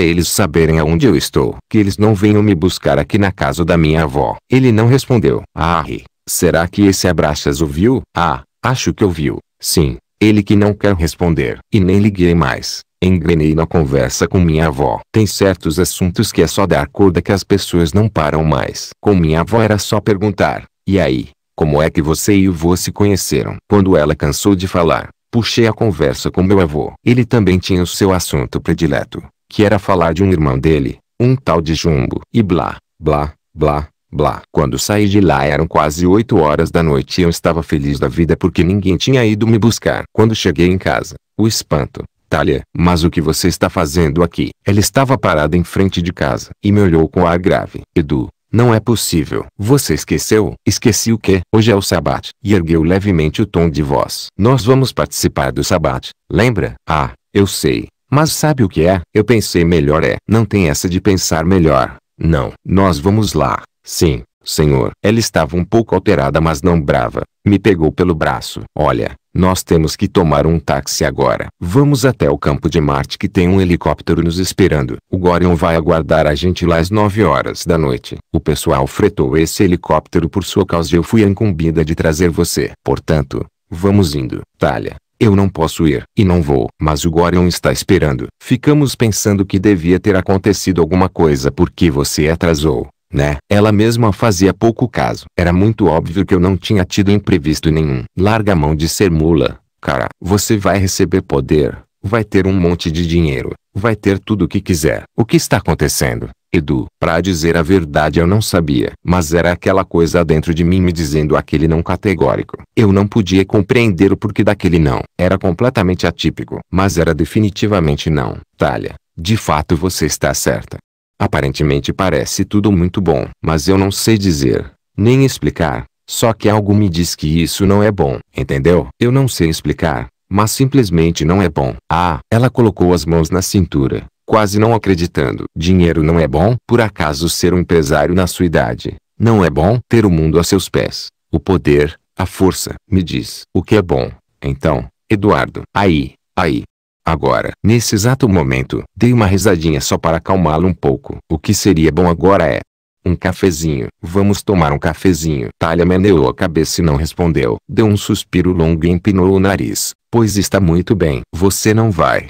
Speaker 1: eles saberem aonde eu estou. Que eles não venham me buscar aqui na casa da minha avó. Ele não respondeu. Ah, Será que esse abraças ouviu? Ah, acho que ouviu. Sim, ele que não quer responder. E nem liguei mais. Engrenei na conversa com minha avó. Tem certos assuntos que é só dar corda que as pessoas não param mais. Com minha avó era só perguntar. E aí, como é que você e o vô se conheceram? Quando ela cansou de falar, puxei a conversa com meu avô. Ele também tinha o seu assunto predileto, que era falar de um irmão dele, um tal de Jumbo. E blá, blá, blá, Blá. Quando saí de lá eram quase 8 horas da noite e eu estava feliz da vida porque ninguém tinha ido me buscar. Quando cheguei em casa, o espanto. Talha, mas o que você está fazendo aqui? Ela estava parada em frente de casa e me olhou com ar grave. Edu, não é possível. Você esqueceu? Esqueci o quê? Hoje é o sabat. E ergueu levemente o tom de voz. Nós vamos participar do sabat, lembra? Ah, eu sei. Mas sabe o que é? Eu pensei melhor é. Não tem essa de pensar melhor. Não, nós vamos lá. Sim, senhor. Ela estava um pouco alterada mas não brava. Me pegou pelo braço. Olha, nós temos que tomar um táxi agora. Vamos até o campo de Marte que tem um helicóptero nos esperando. O Gorion vai aguardar a gente lá às 9 horas da noite. O pessoal fretou esse helicóptero por sua causa e eu fui incumbida de trazer você. Portanto, vamos indo. Talha. Eu não posso ir, e não vou, mas o Gorion está esperando. Ficamos pensando que devia ter acontecido alguma coisa porque você atrasou né? Ela mesma fazia pouco caso. Era muito óbvio que eu não tinha tido imprevisto nenhum. Larga a mão de ser mula, cara. Você vai receber poder, vai ter um monte de dinheiro, vai ter tudo o que quiser. O que está acontecendo? Edu, pra dizer a verdade eu não sabia, mas era aquela coisa dentro de mim me dizendo aquele não categórico. Eu não podia compreender o porquê daquele não. Era completamente atípico, mas era definitivamente não. Talha, de fato você está certa. Aparentemente parece tudo muito bom, mas eu não sei dizer, nem explicar, só que algo me diz que isso não é bom, entendeu? Eu não sei explicar, mas simplesmente não é bom. Ah, ela colocou as mãos na cintura, quase não acreditando. Dinheiro não é bom? Por acaso ser um empresário na sua idade? Não é bom ter o mundo a seus pés. O poder, a força, me diz. O que é bom? Então, Eduardo, aí, aí, Agora, nesse exato momento, dei uma risadinha só para acalmá-lo um pouco. O que seria bom agora é um cafezinho. Vamos tomar um cafezinho. Talha meneou a cabeça e não respondeu. Deu um suspiro longo e empinou o nariz. Pois está muito bem. Você não vai.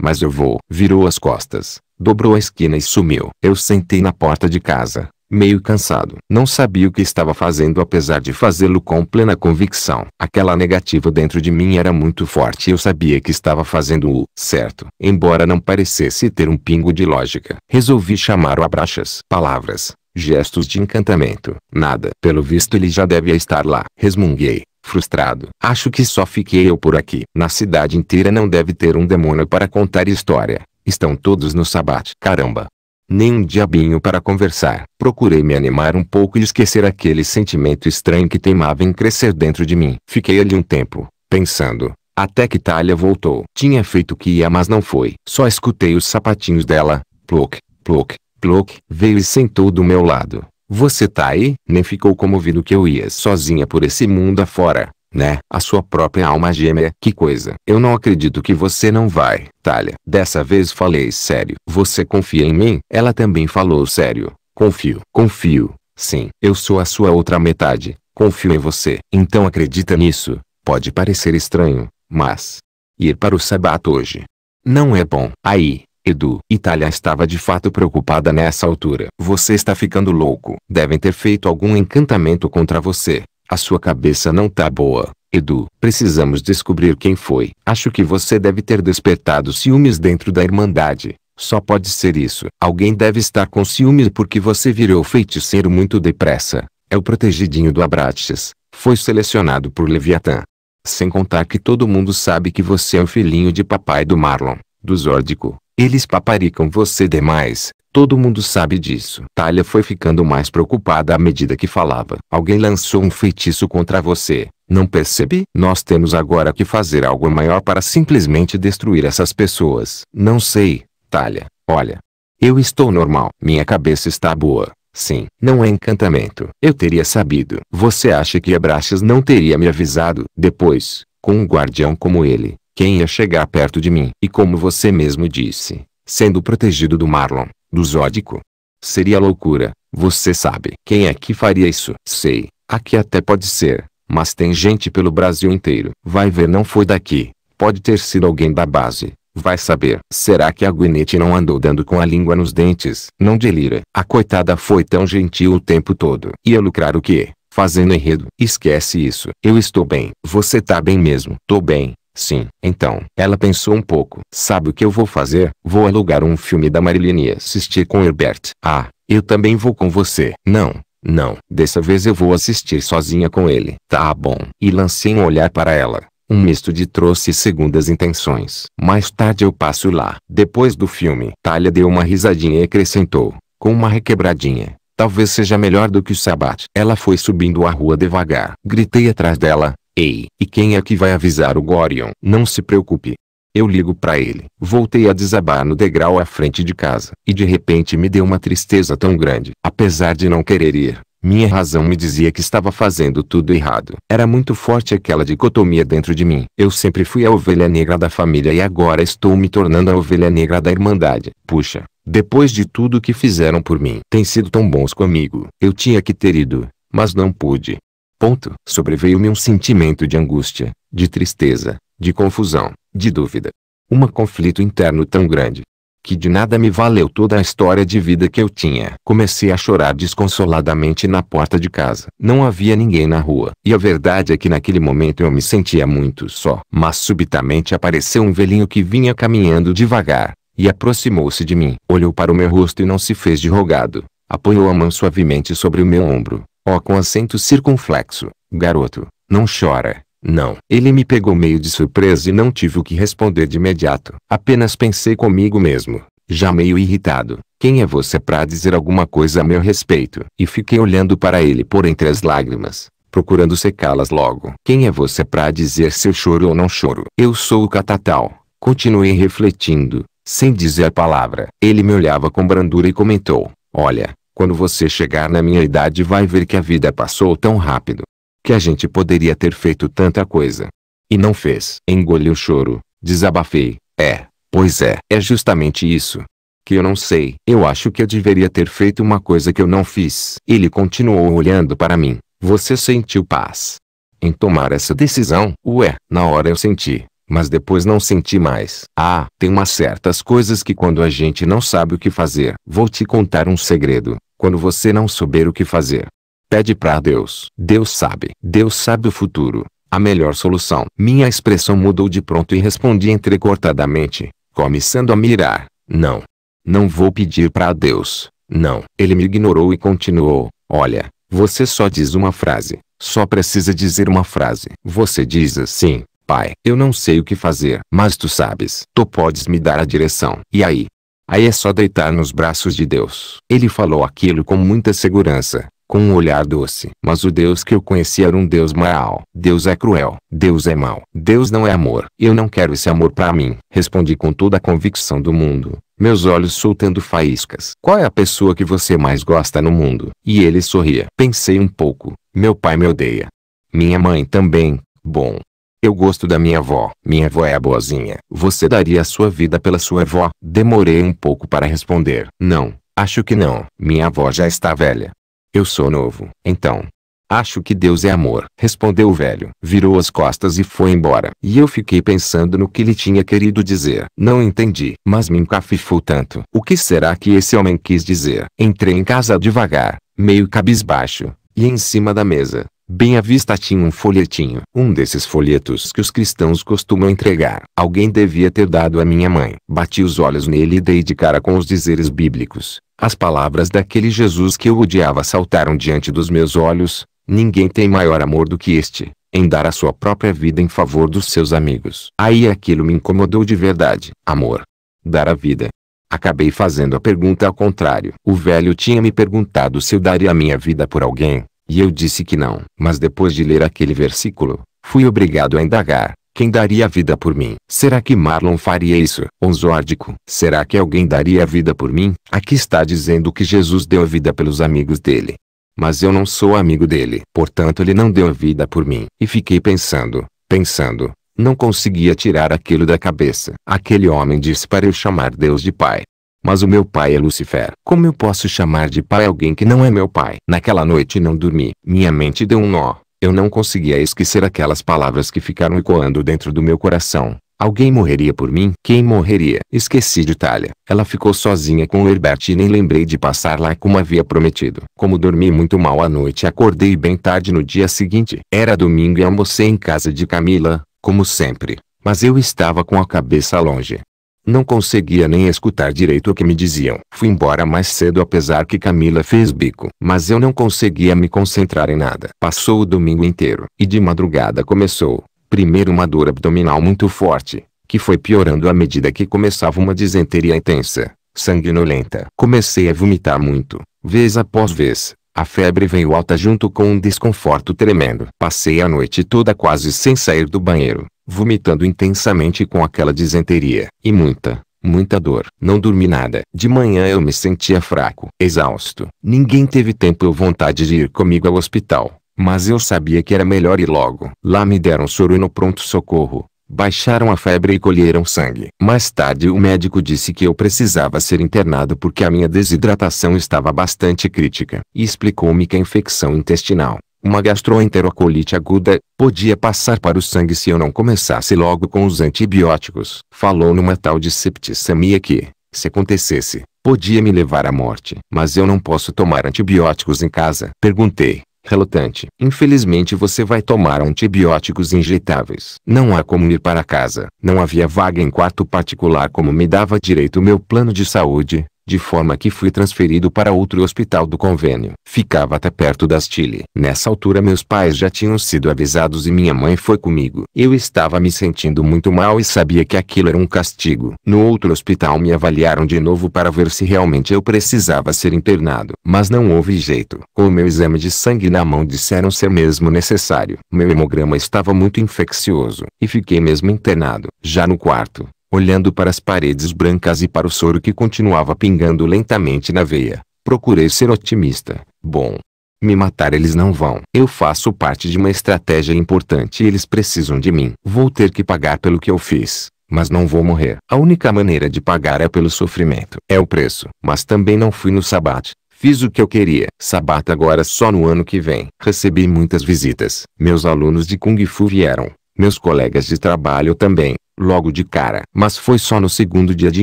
Speaker 1: Mas eu vou. Virou as costas. Dobrou a esquina e sumiu. Eu sentei na porta de casa meio cansado. Não sabia o que estava fazendo apesar de fazê-lo com plena convicção. Aquela negativa dentro de mim era muito forte e eu sabia que estava fazendo o certo, embora não parecesse ter um pingo de lógica. Resolvi chamar o Abraxas. Palavras, gestos de encantamento, nada. Pelo visto ele já deve estar lá. Resmunguei frustrado. Acho que só fiquei eu por aqui. Na cidade inteira não deve ter um demônio para contar história. Estão todos no sabate. Caramba, nem um diabinho para conversar. Procurei me animar um pouco e esquecer aquele sentimento estranho que teimava em crescer dentro de mim. Fiquei ali um tempo, pensando, até que Talha voltou. Tinha feito que ia mas não foi. Só escutei os sapatinhos dela, ploc, ploc, ploc. Veio e sentou do meu lado. Você tá aí? Nem ficou comovido que eu ia sozinha por esse mundo afora né? A sua própria alma gêmea. Que coisa. Eu não acredito que você não vai. Talha. Dessa vez falei sério. Você confia em mim? Ela também falou sério. Confio. Confio. Sim. Eu sou a sua outra metade. Confio em você. Então acredita nisso. Pode parecer estranho, mas... Ir para o sabato hoje. Não é bom. Aí, Edu. Itália estava de fato preocupada nessa altura. Você está ficando louco. Devem ter feito algum encantamento contra você. A sua cabeça não tá boa, Edu. Precisamos descobrir quem foi. Acho que você deve ter despertado ciúmes dentro da Irmandade. Só pode ser isso. Alguém deve estar com ciúmes porque você virou feiticeiro muito depressa. É o protegidinho do Abrates. Foi selecionado por Leviatã. Sem contar que todo mundo sabe que você é o filhinho de papai do Marlon, do Zórdico, eles paparicam você demais, todo mundo sabe disso. Talha foi ficando mais preocupada à medida que falava. Alguém lançou um feitiço contra você, não percebe? Nós temos agora que fazer algo maior para simplesmente destruir essas pessoas. Não sei, Talha, olha. Eu estou normal. Minha cabeça está boa. Sim, não é encantamento. Eu teria sabido. Você acha que Abraxas não teria me avisado? Depois, com um guardião como ele, quem ia chegar perto de mim. E como você mesmo disse, sendo protegido do Marlon, do Zódico. Seria loucura, você sabe. Quem é que faria isso? Sei, aqui até pode ser, mas tem gente pelo Brasil inteiro. Vai ver não foi daqui, pode ter sido alguém da base. Vai saber. Será que a Gwyneth não andou dando com a língua nos dentes? Não delira. A coitada foi tão gentil o tempo todo. Ia lucrar o quê? Fazendo enredo. Esquece isso. Eu estou bem. Você tá bem mesmo? Tô bem. Sim, então, ela pensou um pouco. Sabe o que eu vou fazer? Vou alugar um filme da Marilene e assistir com Herbert. Ah, eu também vou com você. Não, não. Dessa vez eu vou assistir sozinha com ele. Tá bom. E lancei um olhar para ela. Um misto de trouxe segundas intenções. Mais tarde eu passo lá. Depois do filme, Talia deu uma risadinha e acrescentou, com uma requebradinha. Talvez seja melhor do que o sabat. Ela foi subindo a rua devagar. Gritei atrás dela, Ei, e quem é que vai avisar o Gorion? Não se preocupe. Eu ligo para ele. Voltei a desabar no degrau à frente de casa, e de repente me deu uma tristeza tão grande, apesar de não querer ir. Minha razão me dizia que estava fazendo tudo errado. Era muito forte aquela dicotomia dentro de mim. Eu sempre fui a ovelha negra da família e agora estou me tornando a ovelha negra da Irmandade. Puxa, depois de tudo que fizeram por mim, têm sido tão bons comigo. Eu tinha que ter ido, mas não pude ponto, sobreveio-me um sentimento de angústia, de tristeza, de confusão, de dúvida. Um conflito interno tão grande, que de nada me valeu toda a história de vida que eu tinha. Comecei a chorar desconsoladamente na porta de casa. Não havia ninguém na rua, e a verdade é que naquele momento eu me sentia muito só. Mas subitamente apareceu um velhinho que vinha caminhando devagar, e aproximou-se de mim. Olhou para o meu rosto e não se fez de rogado. Apoiou a mão suavemente sobre o meu ombro, Ó com acento circunflexo, garoto, não chora, não. Ele me pegou meio de surpresa e não tive o que responder de imediato. Apenas pensei comigo mesmo, já meio irritado. Quem é você para dizer alguma coisa a meu respeito? E fiquei olhando para ele por entre as lágrimas, procurando secá-las logo. Quem é você para dizer se eu choro ou não choro? Eu sou o catatal. Continuei refletindo, sem dizer a palavra. Ele me olhava com brandura e comentou. Olha, quando você chegar na minha idade vai ver que a vida passou tão rápido. Que a gente poderia ter feito tanta coisa. E não fez. Engoliu o choro, desabafei. É, pois é. É justamente isso. Que eu não sei. Eu acho que eu deveria ter feito uma coisa que eu não fiz. Ele continuou olhando para mim. Você sentiu paz em tomar essa decisão? Ué, na hora eu senti mas depois não senti mais. Ah, tem umas certas coisas que quando a gente não sabe o que fazer. Vou te contar um segredo. Quando você não souber o que fazer, pede para Deus. Deus sabe. Deus sabe o futuro. A melhor solução. Minha expressão mudou de pronto e respondi entrecortadamente, começando a mirar. Não. Não vou pedir para Deus. Não. Ele me ignorou e continuou. Olha, você só diz uma frase. Só precisa dizer uma frase. Você diz assim: Pai, eu não sei o que fazer, mas tu sabes. Tu podes me dar a direção. E aí? Aí é só deitar nos braços de Deus. Ele falou aquilo com muita segurança, com um olhar doce. Mas o Deus que eu conheci era um Deus mau. Deus é cruel. Deus é mau. Deus não é amor. Eu não quero esse amor para mim. Respondi com toda a convicção do mundo, meus olhos soltando faíscas. Qual é a pessoa que você mais gosta no mundo? E ele sorria. Pensei um pouco. Meu pai me odeia. Minha mãe também. Bom, eu gosto da minha avó. Minha avó é a boazinha. Você daria a sua vida pela sua avó? Demorei um pouco para responder. Não, acho que não. Minha avó já está velha. Eu sou novo. Então, Acho que Deus é amor, respondeu o velho. Virou as costas e foi embora. E eu fiquei pensando no que ele tinha querido dizer. Não entendi, mas me encafifou tanto. O que será que esse homem quis dizer? Entrei em casa devagar, meio cabisbaixo, e em cima da mesa, Bem à vista tinha um folhetinho. Um desses folhetos que os cristãos costumam entregar. Alguém devia ter dado a minha mãe. Bati os olhos nele e dei de cara com os dizeres bíblicos. As palavras daquele Jesus que eu odiava saltaram diante dos meus olhos. Ninguém tem maior amor do que este em dar a sua própria vida em favor dos seus amigos. Aí aquilo me incomodou de verdade. Amor. Dar a vida. Acabei fazendo a pergunta ao contrário. O velho tinha me perguntado se eu daria a minha vida por alguém. E eu disse que não. Mas depois de ler aquele versículo, fui obrigado a indagar. Quem daria a vida por mim? Será que Marlon faria isso? Onzórdico. Será que alguém daria a vida por mim? Aqui está dizendo que Jesus deu a vida pelos amigos dele. Mas eu não sou amigo dele. Portanto ele não deu a vida por mim. E fiquei pensando, pensando. Não conseguia tirar aquilo da cabeça. Aquele homem disse para eu chamar Deus de Pai. Mas o meu pai é Lucifer. Como eu posso chamar de pai alguém que não é meu pai? Naquela noite não dormi. Minha mente deu um nó. Eu não conseguia esquecer aquelas palavras que ficaram ecoando dentro do meu coração. Alguém morreria por mim? Quem morreria? Esqueci de Itália. Ela ficou sozinha com Herbert e nem lembrei de passar lá como havia prometido. Como dormi muito mal à noite, acordei bem tarde no dia seguinte. Era domingo e almocei em casa de Camila, como sempre. Mas eu estava com a cabeça longe. Não conseguia nem escutar direito o que me diziam. Fui embora mais cedo apesar que Camila fez bico. Mas eu não conseguia me concentrar em nada. Passou o domingo inteiro. E de madrugada começou. Primeiro uma dor abdominal muito forte. Que foi piorando à medida que começava uma disenteria intensa. Sanguinolenta. Comecei a vomitar muito. Vez após vez. A febre veio alta junto com um desconforto tremendo. Passei a noite toda quase sem sair do banheiro, vomitando intensamente com aquela disenteria. E muita, muita dor. Não dormi nada. De manhã eu me sentia fraco, exausto. Ninguém teve tempo ou vontade de ir comigo ao hospital. Mas eu sabia que era melhor ir logo. Lá me deram soro no pronto-socorro, Baixaram a febre e colheram sangue. Mais tarde o médico disse que eu precisava ser internado porque a minha desidratação estava bastante crítica. E explicou-me que a infecção intestinal, uma gastroenterocolite aguda, podia passar para o sangue se eu não começasse logo com os antibióticos. Falou numa tal de septicemia que, se acontecesse, podia me levar à morte. Mas eu não posso tomar antibióticos em casa. Perguntei relutante. Infelizmente você vai tomar antibióticos injetáveis. Não há como ir para casa. Não havia vaga em quarto particular como me dava direito o meu plano de saúde, de forma que fui transferido para outro hospital do convênio. Ficava até perto da Chile. Nessa altura meus pais já tinham sido avisados e minha mãe foi comigo. Eu estava me sentindo muito mal e sabia que aquilo era um castigo. No outro hospital me avaliaram de novo para ver se realmente eu precisava ser internado. Mas não houve jeito. Com o meu exame de sangue na mão disseram ser mesmo necessário. Meu hemograma estava muito infeccioso. E fiquei mesmo internado. Já no quarto, Olhando para as paredes brancas e para o soro que continuava pingando lentamente na veia, procurei ser otimista. Bom, me matar eles não vão. Eu faço parte de uma estratégia importante e eles precisam de mim. Vou ter que pagar pelo que eu fiz, mas não vou morrer. A única maneira de pagar é pelo sofrimento. É o preço. Mas também não fui no Sabat. Fiz o que eu queria. Sabat agora só no ano que vem. Recebi muitas visitas. Meus alunos de Kung Fu vieram. Meus colegas de trabalho também logo de cara. Mas foi só no segundo dia de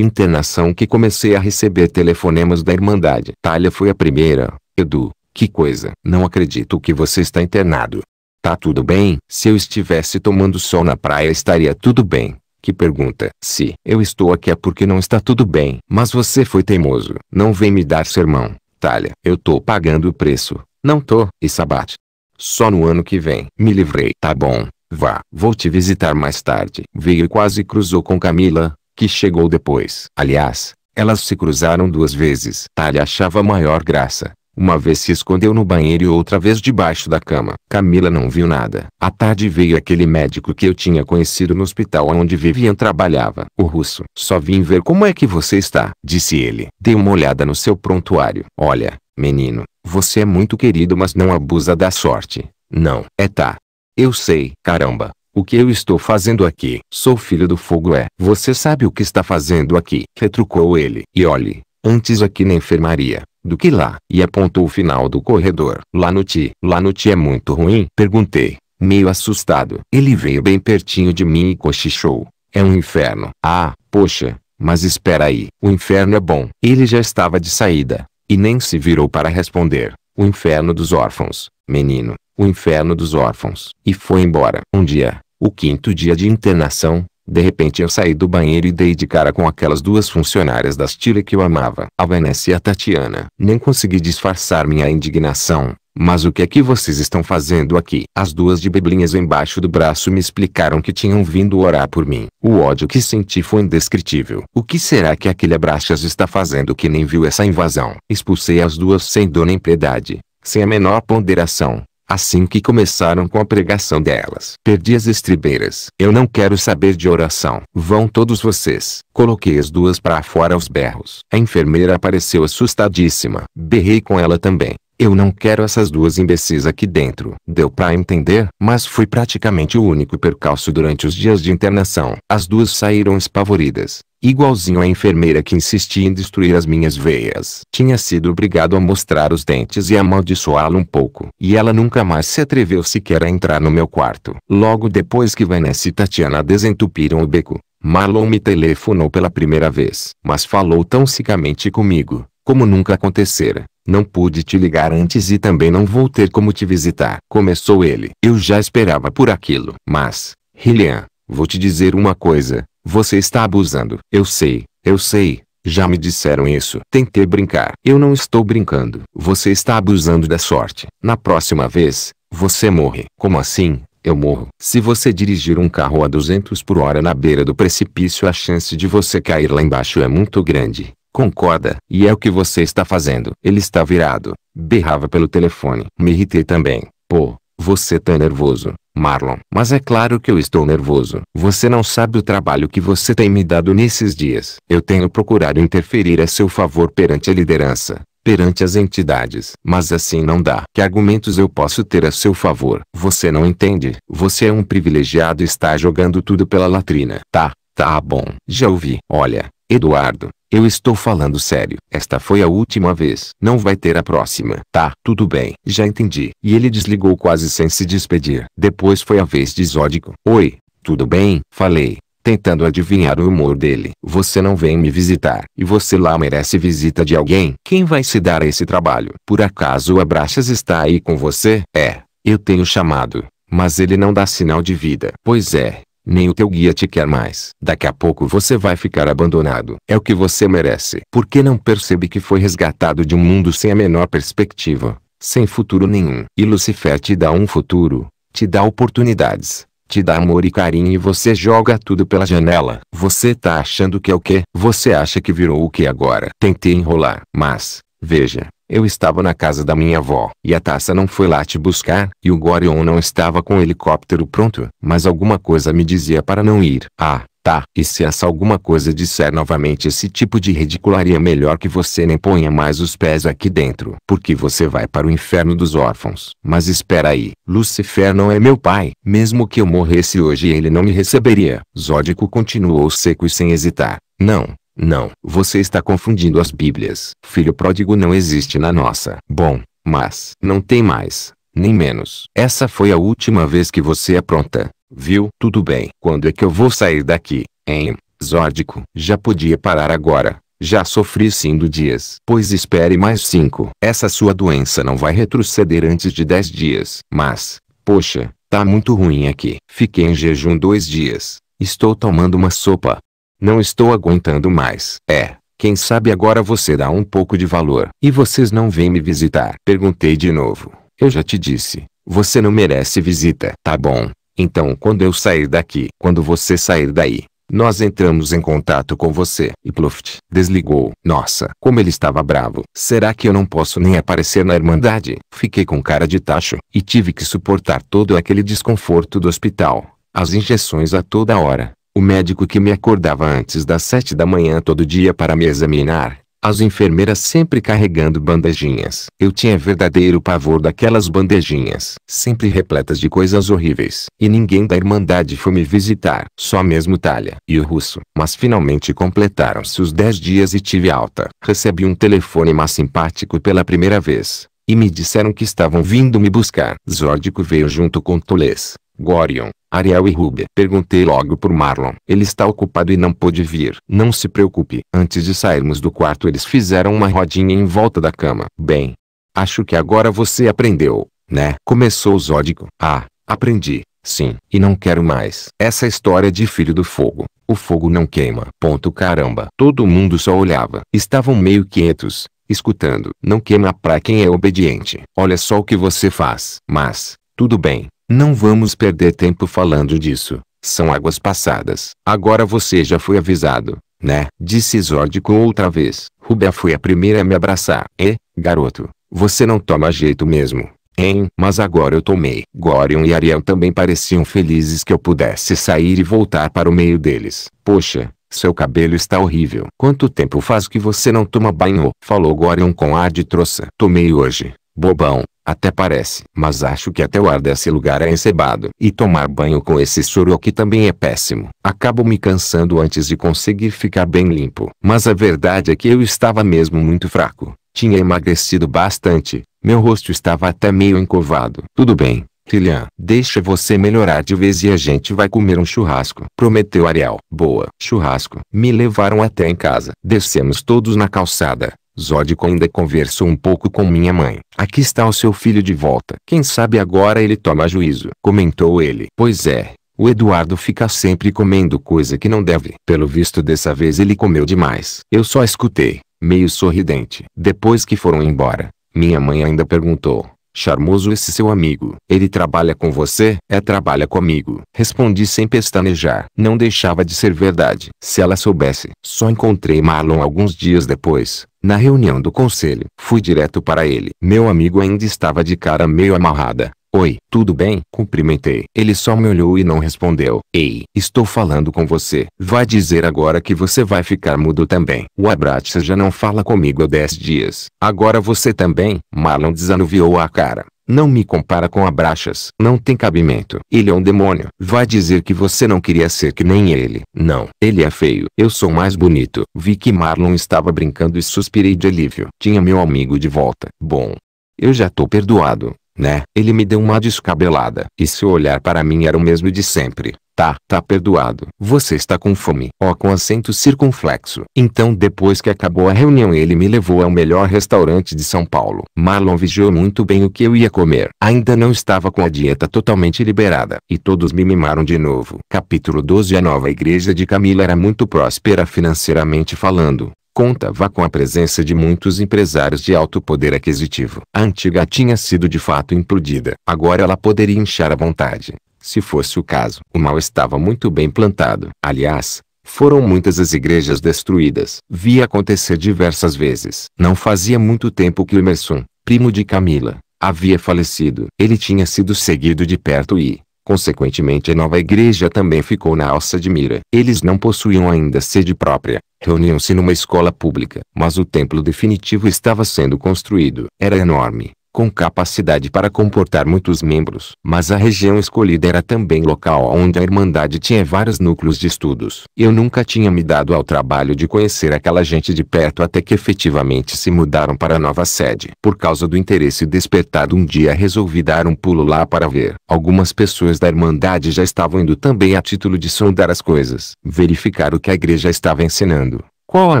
Speaker 1: internação que comecei a receber telefonemas da Irmandade. Talha foi a primeira. Edu, que coisa. Não acredito que você está internado. Tá tudo bem? Se eu estivesse tomando sol na praia estaria tudo bem. Que pergunta. Se eu estou aqui é porque não está tudo bem. Mas você foi teimoso. Não vem me dar sermão. Talha, eu tô pagando o preço. Não tô. E sabate. Só no ano que vem. Me livrei. Tá bom. Vá, vou te visitar mais tarde. Veio e quase cruzou com Camila, que chegou depois. Aliás, elas se cruzaram duas vezes. Talha achava maior graça. Uma vez se escondeu no banheiro e outra vez debaixo da cama. Camila não viu nada. À tarde veio aquele médico que eu tinha conhecido no hospital onde Vivian trabalhava. O russo. Só vim ver como é que você está, disse ele. Dei uma olhada no seu prontuário. Olha, menino, você é muito querido mas não abusa da sorte. Não. É tá. Eu sei, caramba. O que eu estou fazendo aqui? Sou filho do fogo é. Você sabe o que está fazendo aqui? Retrucou ele. E olhe, antes aqui na enfermaria, do que lá. E apontou o final do corredor. Lá no ti. Lá no ti é muito ruim? Perguntei, meio assustado. Ele veio bem pertinho de mim e cochichou. É um inferno. Ah, poxa, mas espera aí. O inferno é bom. Ele já estava de saída, e nem se virou para responder. O inferno dos órfãos, menino, o inferno dos órfãos. E foi embora. Um dia, o quinto dia de internação, de repente eu saí do banheiro e dei de cara com aquelas duas funcionárias da Stile que eu amava. A Vanessa e a Tatiana. Nem consegui disfarçar minha indignação. Mas o que é que vocês estão fazendo aqui? As duas de beblinhas embaixo do braço me explicaram que tinham vindo orar por mim. O ódio que senti foi indescritível. O que será que aquele abraxas está fazendo que nem viu essa invasão? Expulsei as duas sem dor nem piedade, sem a menor ponderação. Assim que começaram com a pregação delas, perdi as estribeiras. Eu não quero saber de oração. Vão todos vocês. Coloquei as duas para fora aos berros. A enfermeira apareceu assustadíssima. Berrei com ela também. Eu não quero essas duas imbecis aqui dentro. Deu para entender, mas fui praticamente o único percalço durante os dias de internação. As duas saíram espavoridas igualzinho à enfermeira que insistia em destruir as minhas veias. Tinha sido obrigado a mostrar os dentes e amaldiçoá-lo um pouco. E ela nunca mais se atreveu sequer a entrar no meu quarto. Logo depois que Vanessa e Tatiana desentupiram o beco, Marlon me telefonou pela primeira vez, mas falou tão secamente comigo, como nunca acontecera. Não pude te ligar antes e também não vou ter como te visitar. Começou ele. Eu já esperava por aquilo. Mas, Hillian, vou te dizer uma coisa. Você está abusando. Eu sei, eu sei. Já me disseram isso. Tentei brincar. Eu não estou brincando. Você está abusando da sorte. Na próxima vez, você morre. Como assim? Eu morro. Se você dirigir um carro a 200 por hora na beira do precipício, a chance de você cair lá embaixo é muito grande. Concorda? E é o que você está fazendo. Ele está virado. Berrava pelo telefone. Me irritei também. Pô, você tá nervoso. Marlon. Mas é claro que eu estou nervoso. Você não sabe o trabalho que você tem me dado nesses dias. Eu tenho procurado interferir a seu favor perante a liderança perante as entidades. Mas assim não dá. Que argumentos eu posso ter a seu favor? Você não entende. Você é um privilegiado e está jogando tudo pela latrina. Tá, tá bom. Já ouvi. Olha, Eduardo, eu estou falando sério. Esta foi a última vez. Não vai ter a próxima. Tá, tudo bem. Já entendi. E ele desligou quase sem se despedir. Depois foi a vez de Zódico. Oi, tudo bem? Falei, tentando adivinhar o humor dele. Você não vem me visitar. E você lá merece visita de alguém. Quem vai se dar a esse trabalho? Por acaso o Abraxas está aí com você? É, eu tenho chamado. Mas ele não dá sinal de vida. Pois é, nem o teu guia te quer mais. Daqui a pouco você vai ficar abandonado. É o que você merece. Porque não percebe que foi resgatado de um mundo sem a menor perspectiva, sem futuro nenhum. E Lucifer te dá um futuro, te dá oportunidades, te dá amor e carinho e você joga tudo pela janela. Você tá achando que é o quê? Você acha que virou o que agora? Tentei enrolar. Mas, veja, eu estava na casa da minha avó, e a taça não foi lá te buscar, e o Gorion não estava com o helicóptero pronto, mas alguma coisa me dizia para não ir. Ah, Tá, e se essa alguma coisa disser novamente esse tipo de ridicularia, melhor que você nem ponha mais os pés aqui dentro, porque você vai para o inferno dos órfãos. Mas espera aí, Lucifer não é meu pai. Mesmo que eu morresse hoje, ele não me receberia. Zódico continuou seco e sem hesitar. Não, não, você está confundindo as Bíblias. Filho pródigo não existe na nossa. Bom, mas não tem mais, nem menos. Essa foi a última vez que você apronta, é viu? Tudo bem. Quando é que eu vou sair daqui, hein? Zórdico, já podia parar agora. Já sofri cinco dias. Pois espere mais cinco. Essa sua doença não vai retroceder antes de dez dias. Mas, poxa, tá muito ruim aqui. Fiquei em jejum dois dias. Estou tomando uma sopa, não estou aguentando mais. É, quem sabe agora você dá um pouco de valor. E vocês não vêm me visitar? Perguntei de novo. Eu já te disse, você não merece visita. Tá bom. Então quando eu sair daqui, quando você sair daí, nós entramos em contato com você. E pluft, desligou. Nossa, como ele estava bravo. Será que eu não posso nem aparecer na Irmandade? Fiquei com cara de tacho e tive que suportar todo aquele desconforto do hospital. As injeções a toda hora, o médico que me acordava antes das sete da manhã todo dia para me examinar, as enfermeiras sempre carregando bandejinhas. Eu tinha verdadeiro pavor daquelas bandejinhas, sempre repletas de coisas horríveis. E ninguém da Irmandade foi me visitar, só mesmo Talha e o Russo. Mas finalmente completaram-se os dez dias e tive alta. Recebi um telefone mais simpático pela primeira vez. E me disseram que estavam vindo me buscar. Zórdico veio junto com Tolês. Gorion, Ariel e Ruby. Perguntei logo por Marlon. Ele está ocupado e não pôde vir. Não se preocupe. Antes de sairmos do quarto eles fizeram uma rodinha em volta da cama. Bem, acho que agora você aprendeu, né? Começou o Zódico. Ah, aprendi. Sim, e não quero mais. Essa história de filho do fogo. O fogo não queima. Ponto caramba. Todo mundo só olhava. Estavam meio quietos, escutando. Não queima pra quem é obediente. Olha só o que você faz. Mas, tudo bem. Não vamos perder tempo falando disso. São águas passadas. Agora você já foi avisado, né? Disse Zórdico outra vez. Rubia foi a primeira a me abraçar. E, garoto, você não toma jeito mesmo. Hein? Mas agora eu tomei. Gorion e Ariel também pareciam felizes que eu pudesse sair e voltar para o meio deles. Poxa, seu cabelo está horrível. Quanto tempo faz que você não toma banho? Falou Gorion com ar de trouxa. Tomei hoje, bobão. Até parece, mas acho que até o ar desse lugar é encebado. E tomar banho com esse soro aqui também é péssimo. Acabo me cansando antes de conseguir ficar bem limpo. Mas a verdade é que eu estava mesmo muito fraco. Tinha emagrecido bastante. Meu rosto estava até meio encovado. Tudo bem, Tillian. Deixa você melhorar de vez e a gente vai comer um churrasco. Prometeu Ariel. Boa, churrasco. Me levaram até em casa. Descemos todos na calçada. Zódico ainda conversou um pouco com minha mãe. Aqui está o seu filho de volta. Quem sabe agora ele toma juízo. Comentou ele. Pois é, o Eduardo fica sempre comendo coisa que não deve. Pelo visto dessa vez ele comeu demais. Eu só escutei, meio sorridente. Depois que foram embora, minha mãe ainda perguntou. Charmoso esse seu amigo. Ele trabalha com você? É trabalha comigo. Respondi sem pestanejar. Não deixava de ser verdade. Se ela soubesse. Só encontrei Marlon alguns dias depois. Na reunião do conselho, fui direto para ele. Meu amigo ainda estava de cara meio amarrada. Oi, tudo bem? Cumprimentei. Ele só me olhou e não respondeu. Ei, estou falando com você. Vai dizer agora que você vai ficar mudo também. O Abratsa já não fala comigo há 10 dias. Agora você também? Marlon desanuviou a cara. Não me compara com Abraxas. Não tem cabimento. Ele é um demônio. Vai dizer que você não queria ser que nem ele. Não. Ele é feio. Eu sou mais bonito. Vi que Marlon estava brincando e suspirei de alívio. Tinha meu amigo de volta. Bom. Eu já tô perdoado né? Ele me deu uma descabelada. E seu olhar para mim era o mesmo de sempre. Tá, tá perdoado. Você está com fome. Ó, oh, com acento circunflexo. Então depois que acabou a reunião ele me levou ao melhor restaurante de São Paulo. Marlon vigiou muito bem o que eu ia comer. Ainda não estava com a dieta totalmente liberada. E todos me mimaram de novo. Capítulo 12 A nova igreja de Camila era muito próspera financeiramente falando contava com a presença de muitos empresários de alto poder aquisitivo. A antiga tinha sido de fato implodida. Agora ela poderia inchar à vontade, se fosse o caso. O mal estava muito bem plantado. Aliás, foram muitas as igrejas destruídas. Vi acontecer diversas vezes. Não fazia muito tempo que o Emerson, primo de Camila, havia falecido. Ele tinha sido seguido de perto e, Consequentemente a nova igreja também ficou na alça de mira. Eles não possuíam ainda sede própria, reuniam-se numa escola pública, mas o templo definitivo estava sendo construído. Era enorme, com capacidade para comportar muitos membros. Mas a região escolhida era também local onde a Irmandade tinha vários núcleos de estudos. Eu nunca tinha me dado ao trabalho de conhecer aquela gente de perto até que efetivamente se mudaram para a nova sede. Por causa do interesse despertado um dia resolvi dar um pulo lá para ver. Algumas pessoas da Irmandade já estavam indo também a título de sondar as coisas. Verificar o que a igreja estava ensinando. Qual a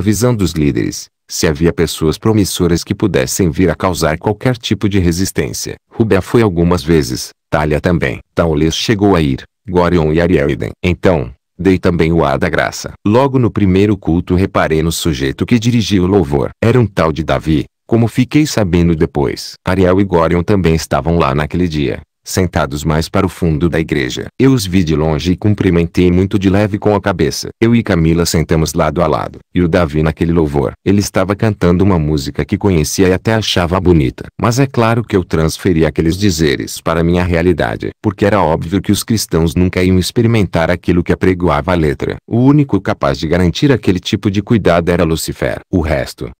Speaker 1: visão dos líderes? se havia pessoas promissoras que pudessem vir a causar qualquer tipo de resistência. Rubé foi algumas vezes, Talha também. Taules chegou a ir, Gorion e Arielden. Então, dei também o ar da graça. Logo no primeiro culto reparei no sujeito que dirigia o louvor. Era um tal de Davi, como fiquei sabendo depois. Ariel e Gorion também estavam lá naquele dia sentados mais para o fundo da igreja. Eu os vi de longe e cumprimentei muito de leve com a cabeça. Eu e Camila sentamos lado a lado, e o Davi naquele louvor. Ele estava cantando uma música que conhecia e até achava bonita. Mas é claro que eu transferi aqueles dizeres para minha realidade, porque era óbvio que os cristãos nunca iam experimentar aquilo que apregoava a letra. O único capaz de garantir aquele tipo de cuidado era Lucifer. O resto,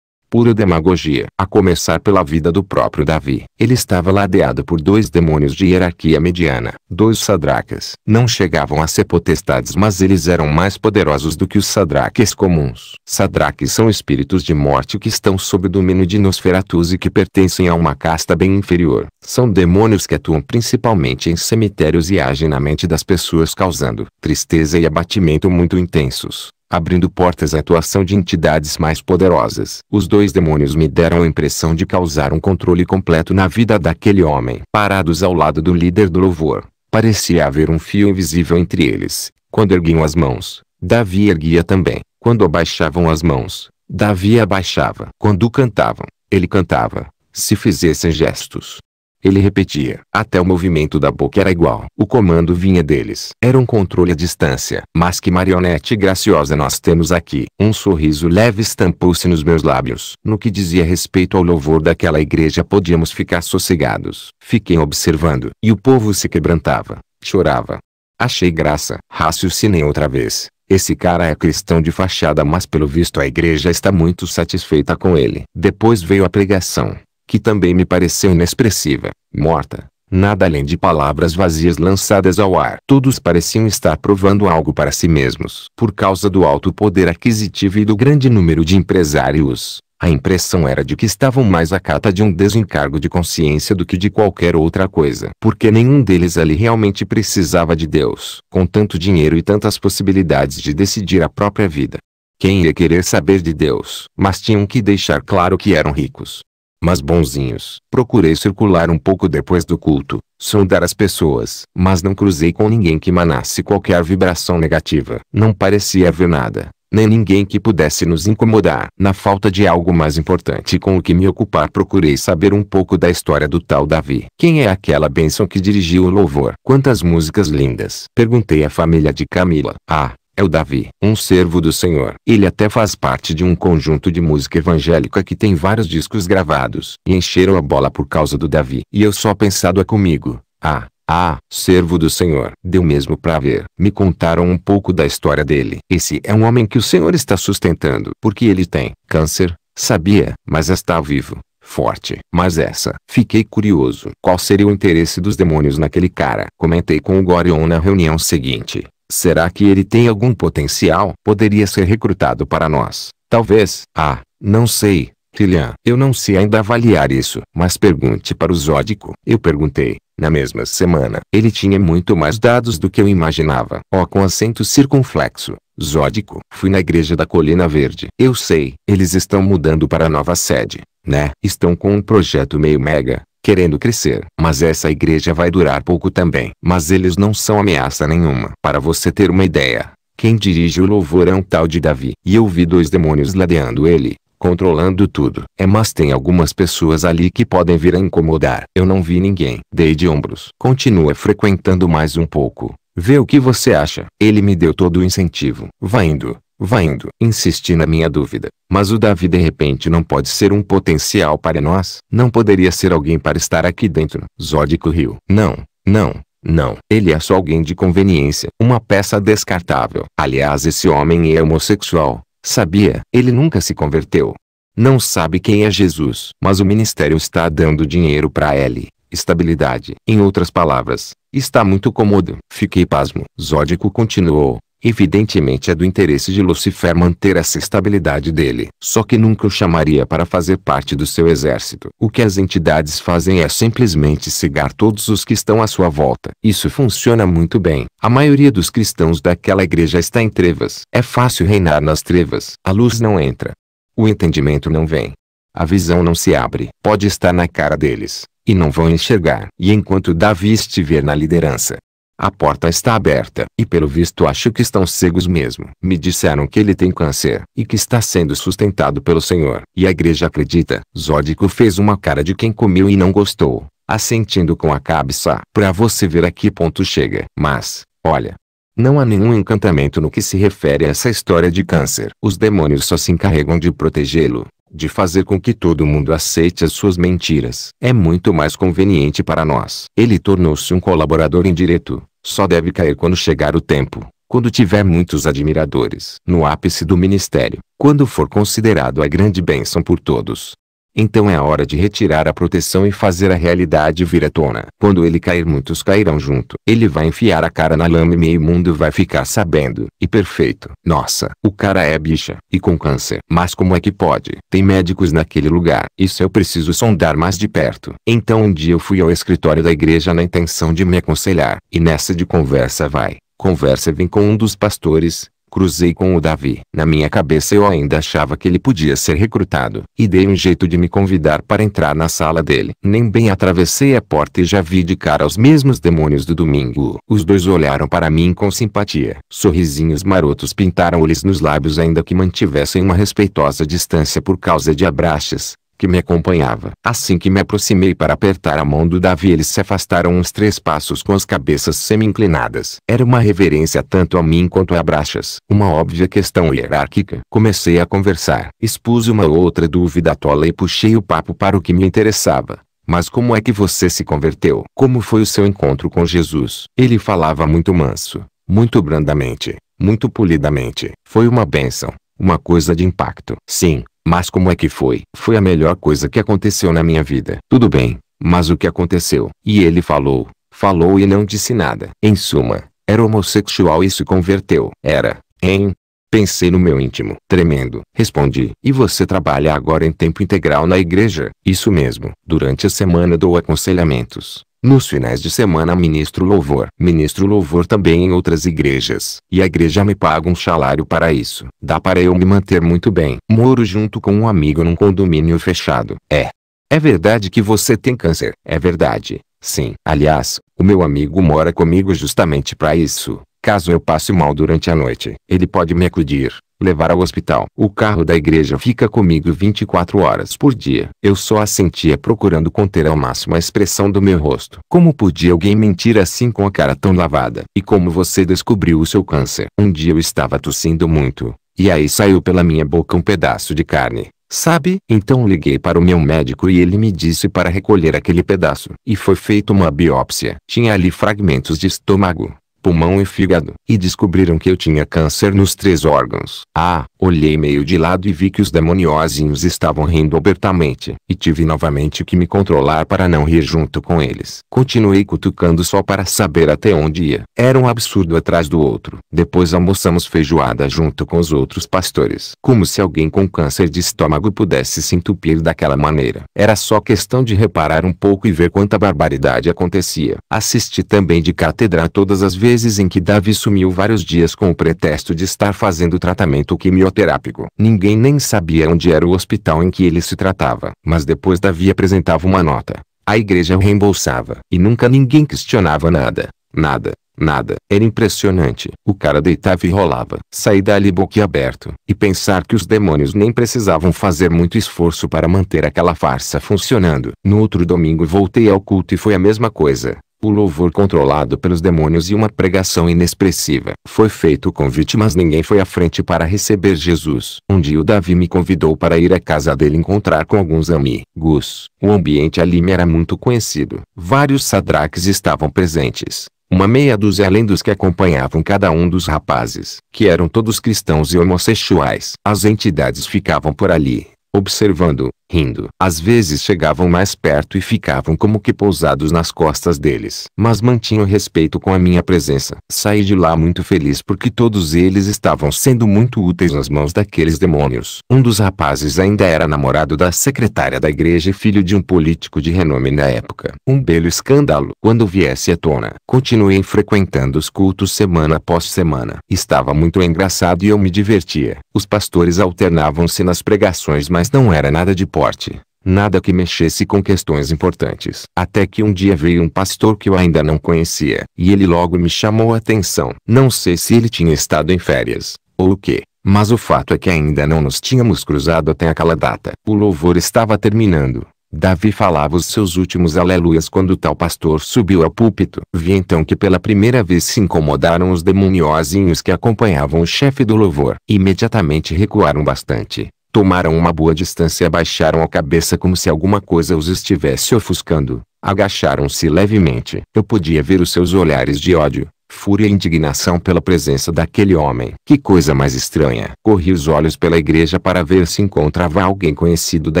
Speaker 1: pura demagogia. A começar pela vida do próprio Davi. Ele estava ladeado por dois demônios de hierarquia mediana. Dois sadracas. Não chegavam a ser potestades mas eles eram mais poderosos do que os sadraques comuns. Sadraques são espíritos de morte que estão sob o domínio de Nosferatus e que pertencem a uma casta bem inferior. São demônios que atuam principalmente em cemitérios e agem na mente das pessoas causando tristeza e abatimento muito intensos abrindo portas à atuação de entidades mais poderosas. Os dois demônios me deram a impressão de causar um controle completo na vida daquele homem. Parados ao lado do líder do louvor, parecia haver um fio invisível entre eles. Quando erguiam as mãos, Davi erguia também. Quando abaixavam as mãos, Davi abaixava. Quando cantavam, ele cantava. Se fizessem gestos, ele repetia. Até o movimento da boca era igual. O comando vinha deles. Era um controle à distância. Mas que marionete graciosa nós temos aqui. Um sorriso leve estampou-se nos meus lábios. No que dizia respeito ao louvor daquela igreja podíamos ficar sossegados. Fiquei observando. E o povo se quebrantava. Chorava. Achei graça. Raciocinei outra vez. Esse cara é cristão de fachada mas pelo visto a igreja está muito satisfeita com ele. Depois veio a pregação que também me pareceu inexpressiva, morta, nada além de palavras vazias lançadas ao ar. Todos pareciam estar provando algo para si mesmos. Por causa do alto poder aquisitivo e do grande número de empresários, a impressão era de que estavam mais à cata de um desencargo de consciência do que de qualquer outra coisa. Porque nenhum deles ali realmente precisava de Deus. Com tanto dinheiro e tantas possibilidades de decidir a própria vida. Quem ia querer saber de Deus? Mas tinham que deixar claro que eram ricos mas bonzinhos. Procurei circular um pouco depois do culto, sondar as pessoas, mas não cruzei com ninguém que emanasse qualquer vibração negativa. Não parecia haver nada, nem ninguém que pudesse nos incomodar. Na falta de algo mais importante com o que me ocupar, procurei saber um pouco da história do tal Davi. Quem é aquela bênção que dirigiu o louvor? Quantas músicas lindas? Perguntei à família de Camila. Ah, é o Davi, um servo do Senhor. Ele até faz parte de um conjunto de música evangélica que tem vários discos gravados e encheram a bola por causa do Davi. E eu só pensado é comigo, ah, ah, servo do Senhor, deu mesmo para ver. Me contaram um pouco da história dele. Esse é um homem que o Senhor está sustentando, porque ele tem câncer, sabia, mas está vivo. Forte, mas essa. Fiquei curioso. Qual seria o interesse dos demônios naquele cara? Comentei com o Gorion na reunião seguinte. Será que ele tem algum potencial? Poderia ser recrutado para nós. Talvez. Ah, não sei. Kilian, eu não sei ainda avaliar isso. Mas pergunte para o Zódico. Eu perguntei. Na mesma semana, ele tinha muito mais dados do que eu imaginava. Ó oh, com acento circunflexo. Zódico, fui na igreja da Colina Verde. Eu sei, eles estão mudando para a nova sede, né? Estão com um projeto meio mega querendo crescer. Mas essa igreja vai durar pouco também. Mas eles não são ameaça nenhuma. Para você ter uma ideia, quem dirige o louvor é um tal de Davi. E eu vi dois demônios ladeando ele, controlando tudo. É mas tem algumas pessoas ali que podem vir a incomodar. Eu não vi ninguém. Dei de ombros. Continua frequentando mais um pouco. Vê o que você acha. Ele me deu todo o incentivo. Vá indo indo, insisti na minha dúvida. Mas o Davi de repente não pode ser um potencial para nós? Não poderia ser alguém para estar aqui dentro? Zódico riu. Não, não, não, ele é só alguém de conveniência, uma peça descartável. Aliás, esse homem é homossexual. Sabia? Ele nunca se converteu. Não sabe quem é Jesus, mas o ministério está dando dinheiro para ele. Estabilidade. Em outras palavras, está muito cômodo. Fiquei pasmo. Zódico continuou. Evidentemente é do interesse de Lucifer manter essa estabilidade dele. Só que nunca o chamaria para fazer parte do seu exército. O que as entidades fazem é simplesmente cegar todos os que estão à sua volta. Isso funciona muito bem. A maioria dos cristãos daquela igreja está em trevas. É fácil reinar nas trevas. A luz não entra. O entendimento não vem. A visão não se abre. Pode estar na cara deles, e não vão enxergar. E enquanto Davi estiver na liderança, a porta está aberta. E pelo visto acho que estão cegos mesmo. Me disseram que ele tem câncer. E que está sendo sustentado pelo Senhor. E a igreja acredita. Zódico fez uma cara de quem comeu e não gostou. Assentindo com a cabeça. Pra você ver a que ponto chega. Mas, olha. Não há nenhum encantamento no que se refere a essa história de câncer. Os demônios só se encarregam de protegê-lo de fazer com que todo mundo aceite as suas mentiras. É muito mais conveniente para nós. Ele tornou-se um colaborador indireto, só deve cair quando chegar o tempo, quando tiver muitos admiradores. No ápice do ministério, quando for considerado a grande bênção por todos, então é hora de retirar a proteção e fazer a realidade vir à tona. Quando ele cair muitos cairão junto. Ele vai enfiar a cara na lama e meio mundo vai ficar sabendo. E perfeito. Nossa, o cara é bicha. E com câncer. Mas como é que pode? Tem médicos naquele lugar. Isso eu preciso sondar mais de perto. Então um dia eu fui ao escritório da igreja na intenção de me aconselhar. E nessa de conversa vai. Conversa vem com um dos pastores, Cruzei com o Davi. Na minha cabeça eu ainda achava que ele podia ser recrutado. E dei um jeito de me convidar para entrar na sala dele. Nem bem atravessei a porta e já vi de cara os mesmos demônios do domingo. Os dois olharam para mim com simpatia. Sorrisinhos marotos pintaram-lhes nos lábios ainda que mantivessem uma respeitosa distância por causa de abraxas que me acompanhava. Assim que me aproximei para apertar a mão do Davi eles se afastaram uns três passos com as cabeças semi-inclinadas. Era uma reverência tanto a mim quanto a Brachas. Uma óbvia questão hierárquica. Comecei a conversar. Expus uma outra dúvida tola e puxei o papo para o que me interessava. Mas como é que você se converteu? Como foi o seu encontro com Jesus? Ele falava muito manso, muito brandamente, muito polidamente. Foi uma bênção, uma coisa de impacto. Sim, mas como é que foi? Foi a melhor coisa que aconteceu na minha vida. Tudo bem, mas o que aconteceu? E ele falou, falou e não disse nada. Em suma, era homossexual e se converteu. Era, hein? Pensei no meu íntimo. Tremendo. Respondi. E você trabalha agora em tempo integral na igreja? Isso mesmo. Durante a semana dou aconselhamentos. Nos finais de semana ministro louvor. Ministro louvor também em outras igrejas. E a igreja me paga um salário para isso. Dá para eu me manter muito bem. Moro junto com um amigo num condomínio fechado. É. É verdade que você tem câncer. É verdade. Sim. Aliás, o meu amigo mora comigo justamente para isso. Caso eu passe mal durante a noite, ele pode me acudir levar ao hospital. O carro da igreja fica comigo 24 horas por dia. Eu só a sentia procurando conter ao máximo a expressão do meu rosto. Como podia alguém mentir assim com a cara tão lavada? E como você descobriu o seu câncer? Um dia eu estava tossindo muito, e aí saiu pela minha boca um pedaço de carne. Sabe? Então liguei para o meu médico e ele me disse para recolher aquele pedaço. E foi feita uma biópsia. Tinha ali fragmentos de estômago, pulmão e fígado. E descobriram que eu tinha câncer nos três órgãos. Ah, olhei meio de lado e vi que os demoniosinhos estavam rindo abertamente. E tive novamente que me controlar para não rir junto com eles. Continuei cutucando só para saber até onde ia. Era um absurdo atrás do outro. Depois almoçamos feijoada junto com os outros pastores. Como se alguém com câncer de estômago pudesse se entupir daquela maneira. Era só questão de reparar um pouco e ver quanta barbaridade acontecia. Assisti também de catedral todas as vezes vezes em que Davi sumiu vários dias com o pretexto de estar fazendo tratamento quimioterápico. Ninguém nem sabia onde era o hospital em que ele se tratava. Mas depois Davi apresentava uma nota. A igreja o reembolsava. E nunca ninguém questionava nada. Nada. Nada. Era impressionante. O cara deitava e rolava. Saí dali boquiaberto. E pensar que os demônios nem precisavam fazer muito esforço para manter aquela farsa funcionando. No outro domingo voltei ao culto e foi a mesma coisa o louvor controlado pelos demônios e uma pregação inexpressiva. Foi feito o convite mas ninguém foi à frente para receber Jesus. Um dia o Davi me convidou para ir à casa dele encontrar com alguns amigos. O ambiente ali me era muito conhecido. Vários sadraques estavam presentes. Uma meia dúzia além dos que acompanhavam cada um dos rapazes, que eram todos cristãos e homossexuais. As entidades ficavam por ali, observando, rindo. Às vezes chegavam mais perto e ficavam como que pousados nas costas deles, mas mantinham respeito com a minha presença. Saí de lá muito feliz porque todos eles estavam sendo muito úteis nas mãos daqueles demônios. Um dos rapazes ainda era namorado da secretária da igreja e filho de um político de renome na época. Um belo escândalo. Quando viesse à tona, continuei frequentando os cultos semana após semana. Estava muito engraçado e eu me divertia. Os pastores alternavam-se nas pregações mas não era nada de pó morte. Nada que mexesse com questões importantes. Até que um dia veio um pastor que eu ainda não conhecia, e ele logo me chamou a atenção. Não sei se ele tinha estado em férias, ou o quê, mas o fato é que ainda não nos tínhamos cruzado até aquela data. O louvor estava terminando. Davi falava os seus últimos aleluias quando o tal pastor subiu ao púlpito. Vi então que pela primeira vez se incomodaram os demoniozinhos que acompanhavam o chefe do louvor. Imediatamente recuaram bastante, Tomaram uma boa distância e abaixaram a cabeça como se alguma coisa os estivesse ofuscando. Agacharam-se levemente. Eu podia ver os seus olhares de ódio, fúria e indignação pela presença daquele homem. Que coisa mais estranha. Corri os olhos pela igreja para ver se encontrava alguém conhecido da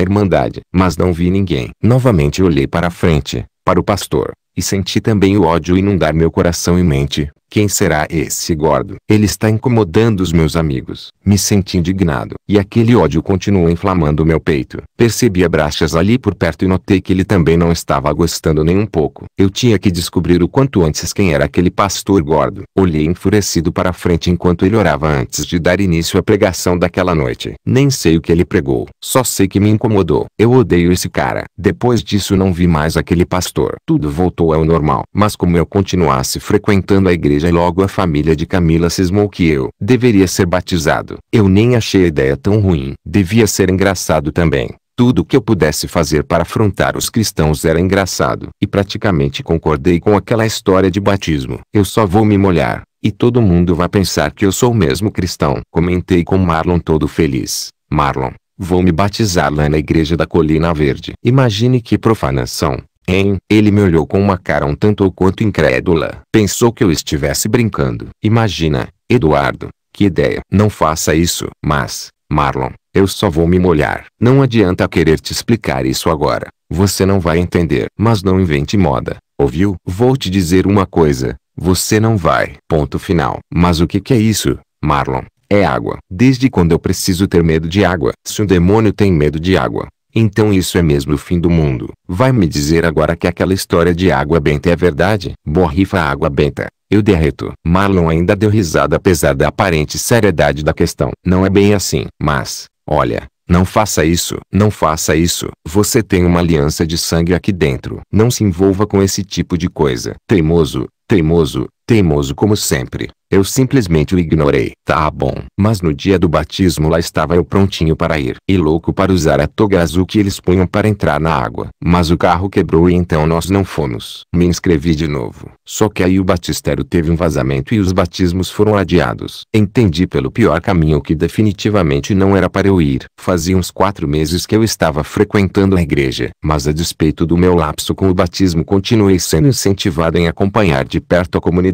Speaker 1: Irmandade, mas não vi ninguém. Novamente olhei para a frente, para o pastor, e senti também o ódio inundar meu coração e mente. Quem será esse gordo? Ele está incomodando os meus amigos. Me senti indignado. E aquele ódio continuou inflamando meu peito. Percebi a brachas ali por perto e notei que ele também não estava gostando nem um pouco. Eu tinha que descobrir o quanto antes quem era aquele pastor gordo. Olhei enfurecido para a frente enquanto ele orava antes de dar início à pregação daquela noite. Nem sei o que ele pregou. Só sei que me incomodou. Eu odeio esse cara. Depois disso não vi mais aquele pastor. Tudo voltou ao normal. Mas como eu continuasse frequentando a igreja igreja e logo a família de Camila cismou que eu deveria ser batizado. Eu nem achei a ideia tão ruim. Devia ser engraçado também. Tudo o que eu pudesse fazer para afrontar os cristãos era engraçado. E praticamente concordei com aquela história de batismo. Eu só vou me molhar, e todo mundo vai pensar que eu sou mesmo cristão. Comentei com Marlon todo feliz. Marlon, vou me batizar lá na igreja da Colina Verde. Imagine que profanação. Hein? Ele me olhou com uma cara um tanto ou quanto incrédula. Pensou que eu estivesse brincando. Imagina, Eduardo, que ideia. Não faça isso. Mas, Marlon, eu só vou me molhar. Não adianta querer te explicar isso agora. Você não vai entender. Mas não invente moda, ouviu? Vou te dizer uma coisa. Você não vai. Ponto final. Mas o que, que é isso, Marlon? É água. Desde quando eu preciso ter medo de água? Se um demônio tem medo de água, então isso é mesmo o fim do mundo. Vai me dizer agora que aquela história de água benta é verdade? Borrifa a água benta. Eu derreto. Marlon ainda deu risada apesar da aparente seriedade da questão. Não é bem assim. Mas, olha, não faça isso, não faça isso. Você tem uma aliança de sangue aqui dentro. Não se envolva com esse tipo de coisa. Teimoso, teimoso, Teimoso como sempre, eu simplesmente o ignorei. Tá bom. Mas no dia do batismo lá estava eu prontinho para ir. E louco para usar a toga azul que eles punham para entrar na água. Mas o carro quebrou e então nós não fomos. Me inscrevi de novo. Só que aí o batistério teve um vazamento e os batismos foram adiados. Entendi pelo pior caminho que definitivamente não era para eu ir. Fazia uns quatro meses que eu estava frequentando a igreja. Mas a despeito do meu lapso com o batismo continuei sendo incentivado em acompanhar de perto a comunidade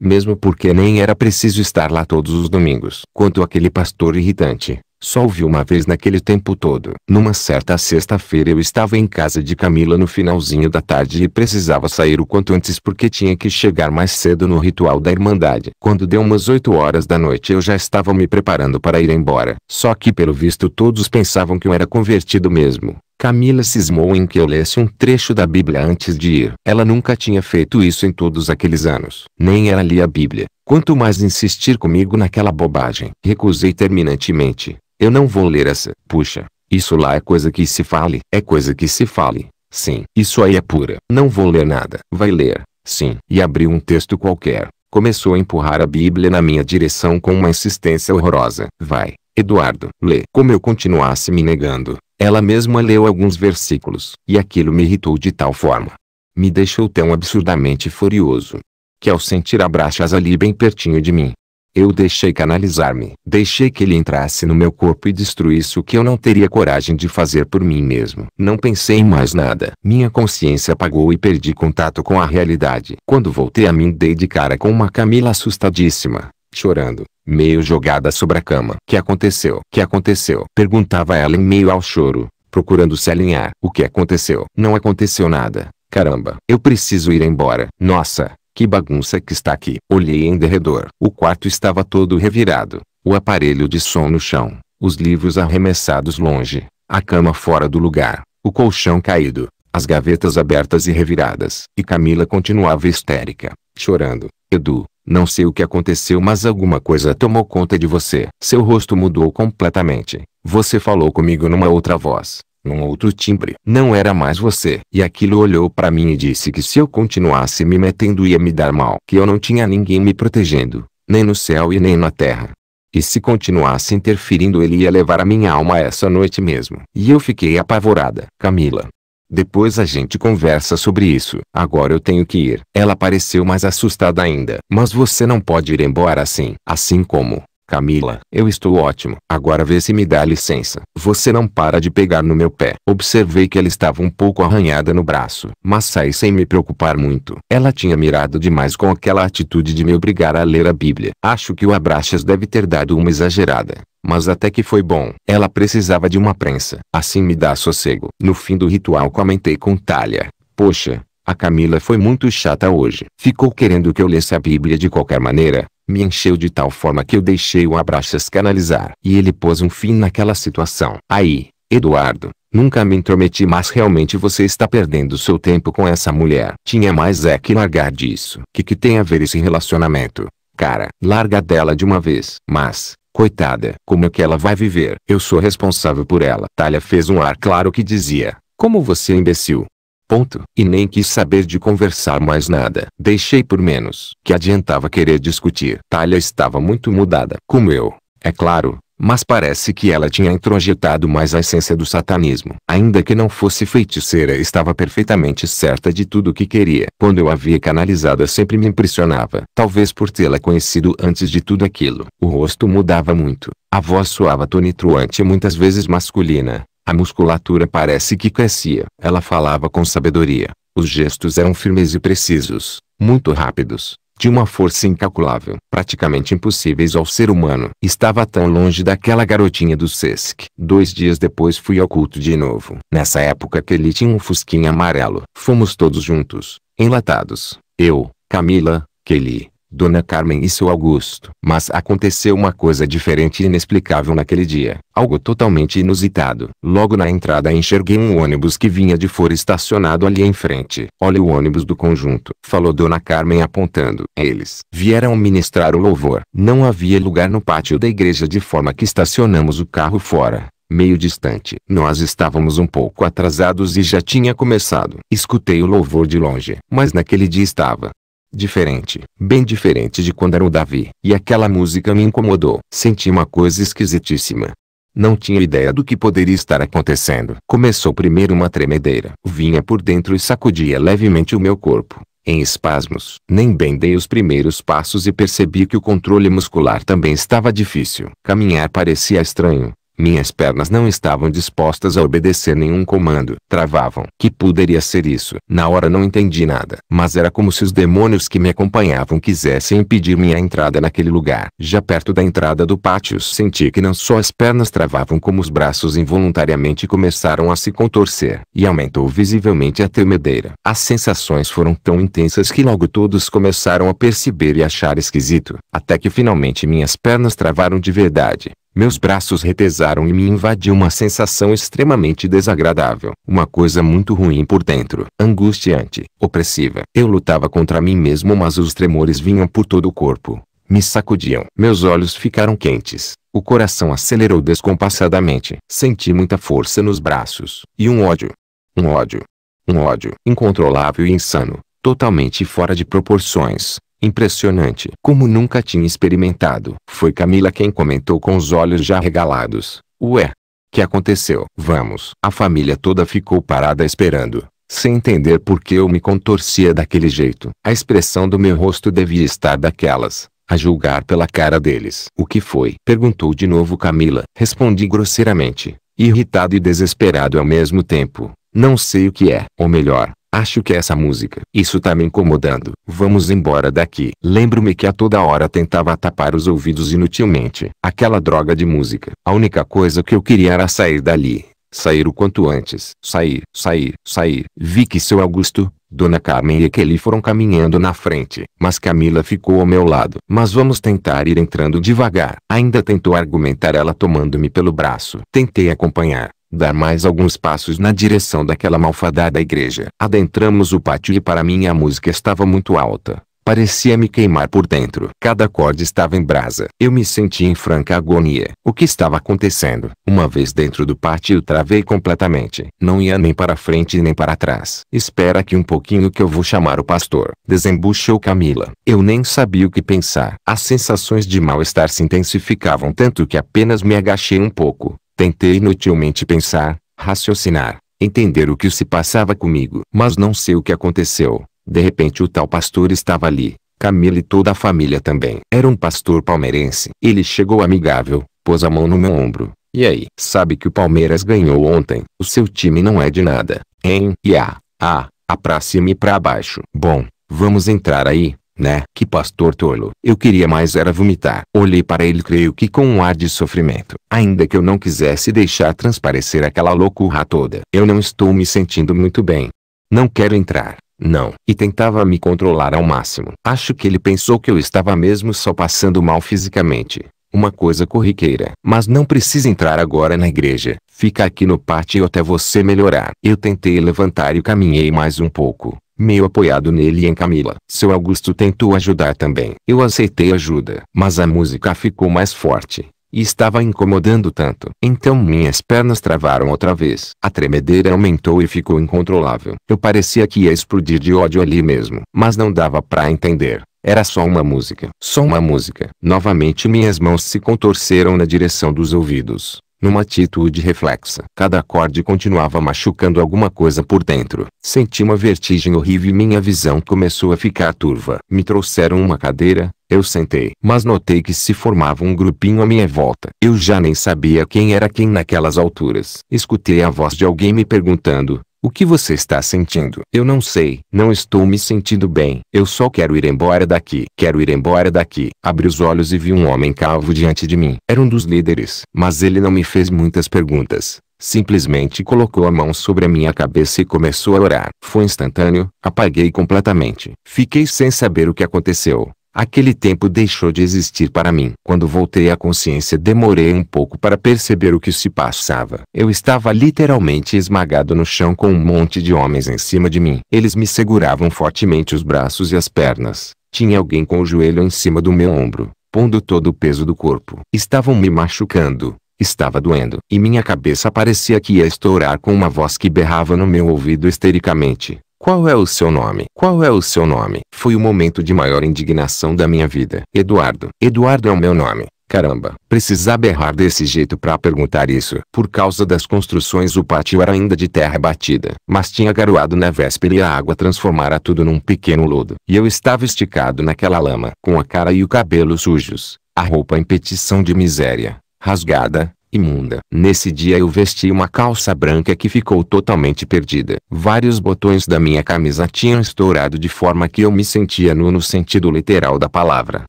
Speaker 1: mesmo porque nem era preciso estar lá todos os domingos. Quanto aquele pastor irritante, só ouvi uma vez naquele tempo todo. Numa certa sexta-feira eu estava em casa de Camila no finalzinho da tarde e precisava sair o quanto antes porque tinha que chegar mais cedo no ritual da Irmandade. Quando deu umas 8 horas da noite eu já estava me preparando para ir embora. Só que pelo visto todos pensavam que eu era convertido mesmo. Camila cismou em que eu lesse um trecho da Bíblia antes de ir. Ela nunca tinha feito isso em todos aqueles anos. Nem ela lia a Bíblia. Quanto mais insistir comigo naquela bobagem. Recusei terminantemente. Eu não vou ler essa. Puxa, isso lá é coisa que se fale. É coisa que se fale. Sim, isso aí é pura. Não vou ler nada. Vai ler. Sim. E abriu um texto qualquer. Começou a empurrar a Bíblia na minha direção com uma insistência horrorosa. Vai, Eduardo, lê. Como eu continuasse me negando, ela mesma leu alguns versículos, e aquilo me irritou de tal forma. Me deixou tão absurdamente furioso. Que ao sentir a Brachas ali bem pertinho de mim, eu deixei canalizar-me. Deixei que ele entrasse no meu corpo e destruísse o que eu não teria coragem de fazer por mim mesmo. Não pensei em mais nada. Minha consciência apagou e perdi contato com a realidade. Quando voltei a mim dei de cara com uma Camila assustadíssima, chorando meio jogada sobre a cama. Que aconteceu? Que aconteceu? Perguntava ela em meio ao choro, procurando se alinhar. O que aconteceu? Não aconteceu nada. Caramba, eu preciso ir embora. Nossa, que bagunça que está aqui. Olhei em derredor. O quarto estava todo revirado. O aparelho de som no chão, os livros arremessados longe, a cama fora do lugar, o colchão caído, as gavetas abertas e reviradas. E Camila continuava histérica, chorando. Edu, não sei o que aconteceu mas alguma coisa tomou conta de você. Seu rosto mudou completamente. Você falou comigo numa outra voz, num outro timbre. Não era mais você. E aquilo olhou para mim e disse que se eu continuasse me metendo ia me dar mal. Que eu não tinha ninguém me protegendo, nem no céu e nem na terra. E se continuasse interferindo ele ia levar a minha alma essa noite mesmo. E eu fiquei apavorada. Camila, depois a gente conversa sobre isso. Agora eu tenho que ir. Ela pareceu mais assustada ainda. Mas você não pode ir embora assim. Assim como. Camila, eu estou ótimo. Agora vê se me dá licença. Você não para de pegar no meu pé. Observei que ela estava um pouco arranhada no braço, mas saí sem me preocupar muito. Ela tinha mirado demais com aquela atitude de me obrigar a ler a Bíblia. Acho que o Abraxas deve ter dado uma exagerada. Mas até que foi bom. Ela precisava de uma prensa. Assim me dá sossego. No fim do ritual comentei com Talha. Poxa, a Camila foi muito chata hoje. Ficou querendo que eu lesse a Bíblia de qualquer maneira. Me encheu de tal forma que eu deixei o Abraxas canalizar. E ele pôs um fim naquela situação. Aí, Eduardo, nunca me intrometi mas realmente você está perdendo seu tempo com essa mulher. Tinha mais é que largar disso. Que que tem a ver esse relacionamento? Cara, larga dela de uma vez. Mas, Coitada, como é que ela vai viver? Eu sou responsável por ela. Talha fez um ar claro que dizia, como você é imbecil. Ponto. E nem quis saber de conversar mais nada. Deixei por menos, que adiantava querer discutir. Talha estava muito mudada. Como eu, é claro, mas parece que ela tinha introjetado mais a essência do satanismo. Ainda que não fosse feiticeira, estava perfeitamente certa de tudo o que queria. Quando eu a via canalizada, sempre me impressionava, talvez por tê-la conhecido antes de tudo aquilo. O rosto mudava muito, a voz soava tonitruante e muitas vezes masculina. A musculatura parece que crescia. Ela falava com sabedoria. Os gestos eram firmes e precisos, muito rápidos de uma força incalculável, praticamente impossíveis ao ser humano. Estava tão longe daquela garotinha do Sesc. Dois dias depois fui ao culto de novo. Nessa época que ele tinha um fusquinha amarelo. Fomos todos juntos, enlatados. Eu, Camila, Kelly, Dona Carmen e seu Augusto. Mas aconteceu uma coisa diferente e inexplicável naquele dia. Algo totalmente inusitado. Logo na entrada enxerguei um ônibus que vinha de fora estacionado ali em frente. Olha o ônibus do conjunto. Falou Dona Carmen apontando. Eles vieram ministrar o louvor. Não havia lugar no pátio da igreja de forma que estacionamos o carro fora meio distante. Nós estávamos um pouco atrasados e já tinha começado. Escutei o louvor de longe, mas naquele dia estava Diferente, bem diferente de quando era o Davi. E aquela música me incomodou. Senti uma coisa esquisitíssima. Não tinha ideia do que poderia estar acontecendo. Começou primeiro uma tremedeira. Vinha por dentro e sacudia levemente o meu corpo, em espasmos. Nem bem dei os primeiros passos e percebi que o controle muscular também estava difícil. Caminhar parecia estranho. Minhas pernas não estavam dispostas a obedecer nenhum comando. Travavam. Que poderia ser isso? Na hora não entendi nada. Mas era como se os demônios que me acompanhavam quisessem impedir minha entrada naquele lugar. Já perto da entrada do pátio senti que não só as pernas travavam como os braços involuntariamente começaram a se contorcer. E aumentou visivelmente a tremedeira. As sensações foram tão intensas que logo todos começaram a perceber e achar esquisito. Até que finalmente minhas pernas travaram de verdade. Meus braços retesaram e me invadiu uma sensação extremamente desagradável. Uma coisa muito ruim por dentro. Angustiante, opressiva. Eu lutava contra mim mesmo mas os tremores vinham por todo o corpo. Me sacudiam. Meus olhos ficaram quentes. O coração acelerou descompassadamente. Senti muita força nos braços. E um ódio. Um ódio. Um ódio. Incontrolável e insano. Totalmente fora de proporções Impressionante, como nunca tinha experimentado. Foi Camila quem comentou com os olhos já regalados. Ué, que aconteceu? Vamos. A família toda ficou parada esperando, sem entender por que eu me contorcia daquele jeito. A expressão do meu rosto devia estar daquelas, a julgar pela cara deles. O que foi? Perguntou de novo Camila. Respondi grosseiramente, irritado e desesperado ao mesmo tempo. Não sei o que é. Ou melhor, Acho que essa música. Isso tá me incomodando. Vamos embora daqui. Lembro-me que a toda hora tentava tapar os ouvidos inutilmente. Aquela droga de música. A única coisa que eu queria era sair dali. Sair o quanto antes. Sair, sair, sair. Vi que seu Augusto, Dona Carmen e Kelly foram caminhando na frente, mas Camila ficou ao meu lado. Mas vamos tentar ir entrando devagar. Ainda tentou argumentar ela tomando-me pelo braço. Tentei acompanhar, dar mais alguns passos na direção daquela malfadada igreja. Adentramos o pátio e para mim a música estava muito alta. Parecia me queimar por dentro. Cada corda estava em brasa. Eu me senti em franca agonia. O que estava acontecendo? Uma vez dentro do pátio travei completamente. Não ia nem para frente nem para trás. Espera aqui um pouquinho que eu vou chamar o pastor. Desembuchou Camila. Eu nem sabia o que pensar. As sensações de mal-estar se intensificavam tanto que apenas me agachei um pouco Tentei inutilmente pensar, raciocinar, entender o que se passava comigo. Mas não sei o que aconteceu. De repente o tal pastor estava ali. Camila e toda a família também. Era um pastor palmeirense. Ele chegou amigável, pôs a mão no meu ombro. E aí? Sabe que o Palmeiras ganhou ontem. O seu time não é de nada. Hein? E a, a, a pra cima e pra baixo. Bom, vamos entrar aí. Né? Que pastor tolo. Eu queria mais era vomitar. Olhei para ele creio que com um ar de sofrimento. Ainda que eu não quisesse deixar transparecer aquela loucura toda. Eu não estou me sentindo muito bem. Não quero entrar. Não. E tentava me controlar ao máximo. Acho que ele pensou que eu estava mesmo só passando mal fisicamente. Uma coisa corriqueira. Mas não precisa entrar agora na igreja. Fica aqui no pátio até você melhorar. Eu tentei levantar e caminhei mais um pouco meio apoiado nele e em Camila. Seu Augusto tentou ajudar também. Eu aceitei ajuda, mas a música ficou mais forte. E estava incomodando tanto. Então minhas pernas travaram outra vez. A tremedeira aumentou e ficou incontrolável. Eu parecia que ia explodir de ódio ali mesmo. Mas não dava para entender. Era só uma música. Só uma música. Novamente minhas mãos se contorceram na direção dos ouvidos numa atitude reflexa. Cada acorde continuava machucando alguma coisa por dentro. Senti uma vertigem horrível e minha visão começou a ficar turva. Me trouxeram uma cadeira, eu sentei, mas notei que se formava um grupinho à minha volta. Eu já nem sabia quem era quem naquelas alturas. Escutei a voz de alguém me perguntando: o que você está sentindo? Eu não sei. Não estou me sentindo bem. Eu só quero ir embora daqui. Quero ir embora daqui. Abri os olhos e vi um homem calvo diante de mim. Era um dos líderes. Mas ele não me fez muitas perguntas. Simplesmente colocou a mão sobre a minha cabeça e começou a orar. Foi instantâneo, apaguei completamente. Fiquei sem saber o que aconteceu. Aquele tempo deixou de existir para mim. Quando voltei à consciência, demorei um pouco para perceber o que se passava. Eu estava literalmente esmagado no chão com um monte de homens em cima de mim. Eles me seguravam fortemente os braços e as pernas. Tinha alguém com o joelho em cima do meu ombro, pondo todo o peso do corpo. Estavam me machucando. Estava doendo. E minha cabeça parecia que ia estourar com uma voz que berrava no meu ouvido estericamente. Qual é o seu nome? Qual é o seu nome? Foi o momento de maior indignação da minha vida. Eduardo. Eduardo é o meu nome. Caramba, precisava errar desse jeito para perguntar isso. Por causa das construções o pátio era ainda de terra batida, mas tinha garoado na véspera e a água transformara tudo num pequeno lodo. E eu estava esticado naquela lama, com a cara e o cabelo sujos, a roupa em petição de miséria, rasgada, imunda. Nesse dia eu vesti uma calça branca que ficou totalmente perdida. Vários botões da minha camisa tinham estourado de forma que eu me sentia nu no sentido literal da palavra.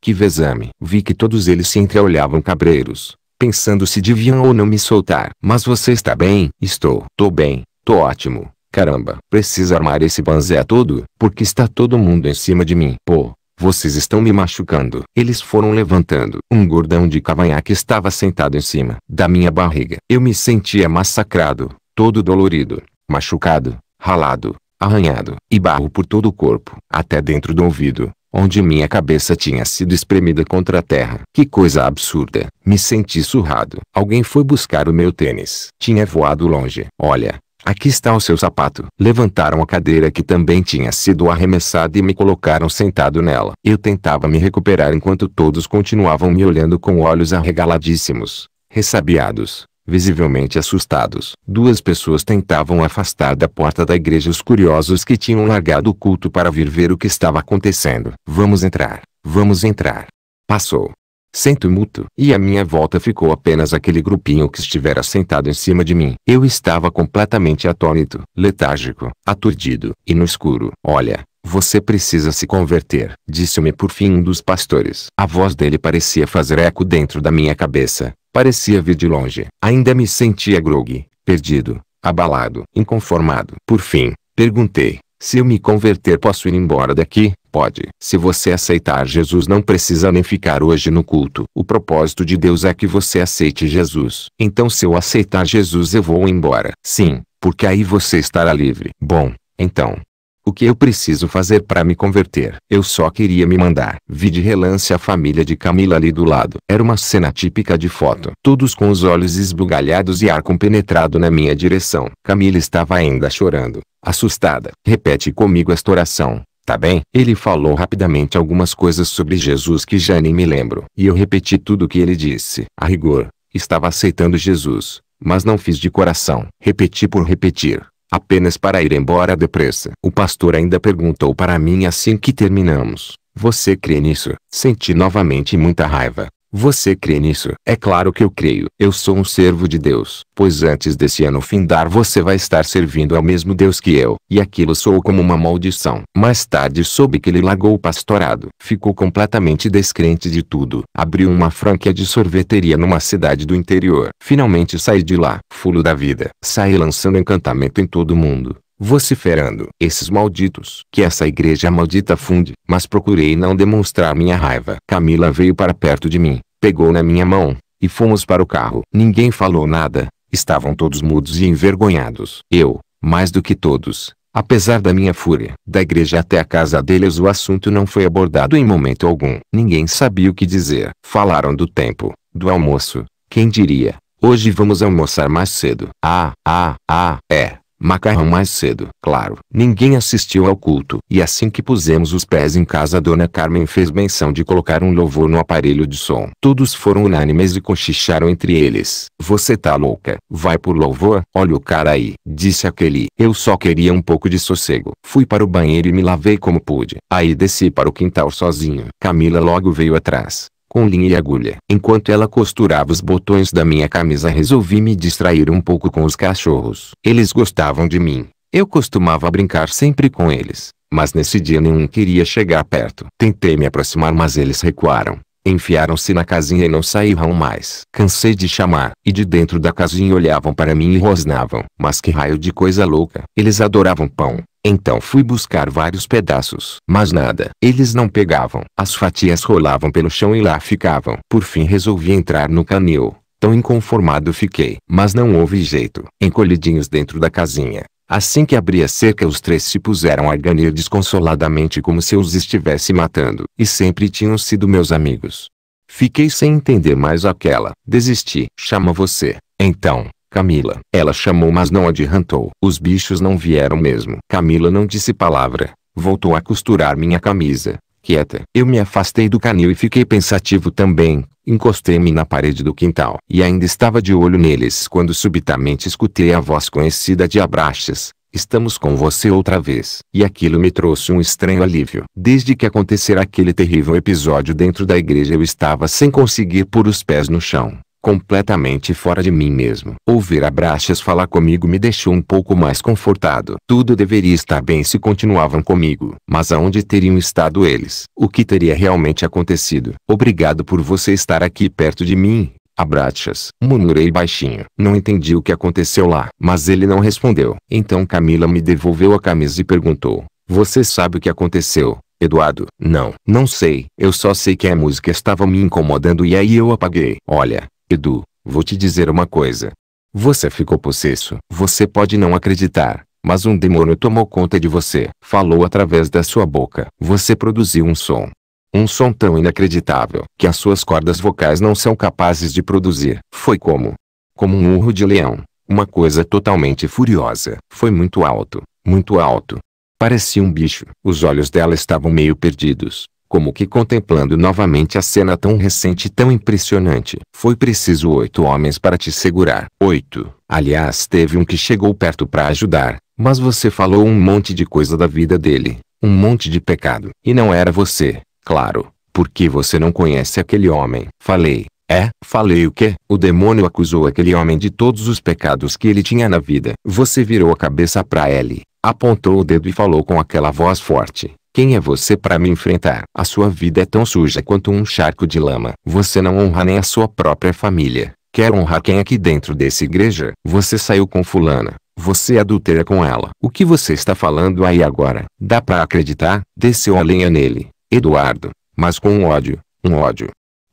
Speaker 1: Que vexame. Vi que todos eles se entreolhavam cabreiros, pensando se deviam ou não me soltar. Mas você está bem? Estou. Tô bem. Tô ótimo. Caramba, preciso armar esse banzé todo, porque está todo mundo em cima de mim. Pô, vocês estão me machucando. Eles foram levantando. Um gordão de cavanhaque estava sentado em cima da minha barriga. Eu me sentia massacrado, todo dolorido, machucado, ralado, arranhado e barro por todo o corpo, até dentro do ouvido, onde minha cabeça tinha sido espremida contra a terra. Que coisa absurda! Me senti surrado. Alguém foi buscar o meu tênis. Tinha voado longe. Olha, Aqui está o seu sapato. Levantaram a cadeira que também tinha sido arremessada e me colocaram sentado nela. Eu tentava me recuperar enquanto todos continuavam me olhando com olhos arregaladíssimos, ressabiados, visivelmente assustados. Duas pessoas tentavam afastar da porta da igreja os curiosos que tinham largado o culto para vir ver o que estava acontecendo. Vamos entrar, vamos entrar. Passou sento mútuo. E à minha volta ficou apenas aquele grupinho que estivera sentado em cima de mim. Eu estava completamente atônito, letárgico, aturdido, e no escuro. Olha, você precisa se converter, disse-me por fim um dos pastores. A voz dele parecia fazer eco dentro da minha cabeça. Parecia vir de longe. Ainda me sentia grogue, perdido, abalado, inconformado. Por fim, perguntei, se eu me converter posso ir embora daqui? pode. Se você aceitar Jesus não precisa nem ficar hoje no culto. O propósito de Deus é que você aceite Jesus. Então se eu aceitar Jesus eu vou embora. Sim, porque aí você estará livre. Bom, então, o que eu preciso fazer para me converter? Eu só queria me mandar. Vi de relance a família de Camila ali do lado. Era uma cena típica de foto. Todos com os olhos esbugalhados e ar compenetrado na minha direção. Camila estava ainda chorando, assustada. Repete comigo esta oração. Tá bem? Ele falou rapidamente algumas coisas sobre Jesus que já nem me lembro. E eu repeti tudo o que ele disse. A rigor, estava aceitando Jesus, mas não fiz de coração. Repeti por repetir apenas para ir embora depressa. O pastor ainda perguntou para mim assim que terminamos: Você crê nisso? Senti novamente muita raiva. Você crê nisso? É claro que eu creio. Eu sou um servo de Deus, pois antes desse ano findar você vai estar servindo ao mesmo Deus que eu, e aquilo soou como uma maldição. Mais tarde soube que ele largou o pastorado, ficou completamente descrente de tudo, abriu uma franquia de sorveteria numa cidade do interior. Finalmente saí de lá, fulo da vida, saí lançando encantamento em todo mundo vociferando esses malditos que essa igreja maldita funde, mas procurei não demonstrar minha raiva. Camila veio para perto de mim, pegou na minha mão, e fomos para o carro. Ninguém falou nada, estavam todos mudos e envergonhados. Eu, mais do que todos, apesar da minha fúria. Da igreja até a casa deles o assunto não foi abordado em momento algum. Ninguém sabia o que dizer. Falaram do tempo, do almoço, quem diria. Hoje vamos almoçar mais cedo. Ah, ah, ah, é. Macarrão mais cedo. Claro, ninguém assistiu ao culto. E assim que pusemos os pés em casa, a dona Carmen fez menção de colocar um louvor no aparelho de som. Todos foram unânimes e cochicharam entre eles. Você tá louca? Vai por louvor? Olha o cara aí, disse aquele. Eu só queria um pouco de sossego. Fui para o banheiro e me lavei como pude. Aí desci para o quintal sozinho. Camila logo veio atrás com linha e agulha. Enquanto ela costurava os botões da minha camisa resolvi me distrair um pouco com os cachorros. Eles gostavam de mim. Eu costumava brincar sempre com eles, mas nesse dia nenhum queria chegar perto. Tentei me aproximar mas eles recuaram. Enfiaram-se na casinha e não saíram mais. Cansei de chamar. E de dentro da casinha olhavam para mim e rosnavam. Mas que raio de coisa louca. Eles adoravam pão. Então fui buscar vários pedaços. Mas nada. Eles não pegavam. As fatias rolavam pelo chão e lá ficavam. Por fim resolvi entrar no canil. Tão inconformado fiquei. Mas não houve jeito. Encolhidinhos dentro da casinha. Assim que abri a cerca os três se puseram a ganir desconsoladamente como se eu os estivesse matando. E sempre tinham sido meus amigos. Fiquei sem entender mais aquela. Desisti. Chama você. Então, Camila. Ela chamou mas não adiantou. Os bichos não vieram mesmo. Camila não disse palavra. Voltou a costurar minha camisa. Quieta. Eu me afastei do canil e fiquei pensativo também. Encostei-me na parede do quintal. E ainda estava de olho neles quando subitamente escutei a voz conhecida de Abraxas. Estamos com você outra vez. E aquilo me trouxe um estranho alívio. Desde que acontecera aquele terrível episódio dentro da igreja eu estava sem conseguir pôr os pés no chão completamente fora de mim mesmo. Ouvir a Brachas falar comigo me deixou um pouco mais confortado. Tudo deveria estar bem se continuavam comigo. Mas aonde teriam estado eles? O que teria realmente acontecido? Obrigado por você estar aqui perto de mim. Abrachas. Murmurei baixinho. Não entendi o que aconteceu lá. Mas ele não respondeu. Então Camila me devolveu a camisa e perguntou. Você sabe o que aconteceu, Eduardo? Não, não sei. Eu só sei que a música estava me incomodando e aí eu apaguei. Olha, Edu, vou te dizer uma coisa. Você ficou possesso. Você pode não acreditar, mas um demônio tomou conta de você. Falou através da sua boca. Você produziu um som. Um som tão inacreditável que as suas cordas vocais não são capazes de produzir. Foi como? Como um urro de leão. Uma coisa totalmente furiosa. Foi muito alto, muito alto. Parecia um bicho. Os olhos dela estavam meio perdidos, como que contemplando novamente a cena tão recente e tão impressionante. Foi preciso oito homens para te segurar. Oito. Aliás, teve um que chegou perto para ajudar, mas você falou um monte de coisa da vida dele, um monte de pecado. E não era você, claro, porque você não conhece aquele homem. Falei. É, falei o que? O demônio acusou aquele homem de todos os pecados que ele tinha na vida. Você virou a cabeça para ele, apontou o dedo e falou com aquela voz forte. Quem é você para me enfrentar? A sua vida é tão suja quanto um charco de lama. Você não honra nem a sua própria família. Quer honrar quem aqui dentro dessa igreja? Você saiu com fulana. Você adultera com ela. O que você está falando aí agora? Dá para acreditar? Desceu a lenha nele, Eduardo. Mas com um ódio, um ódio,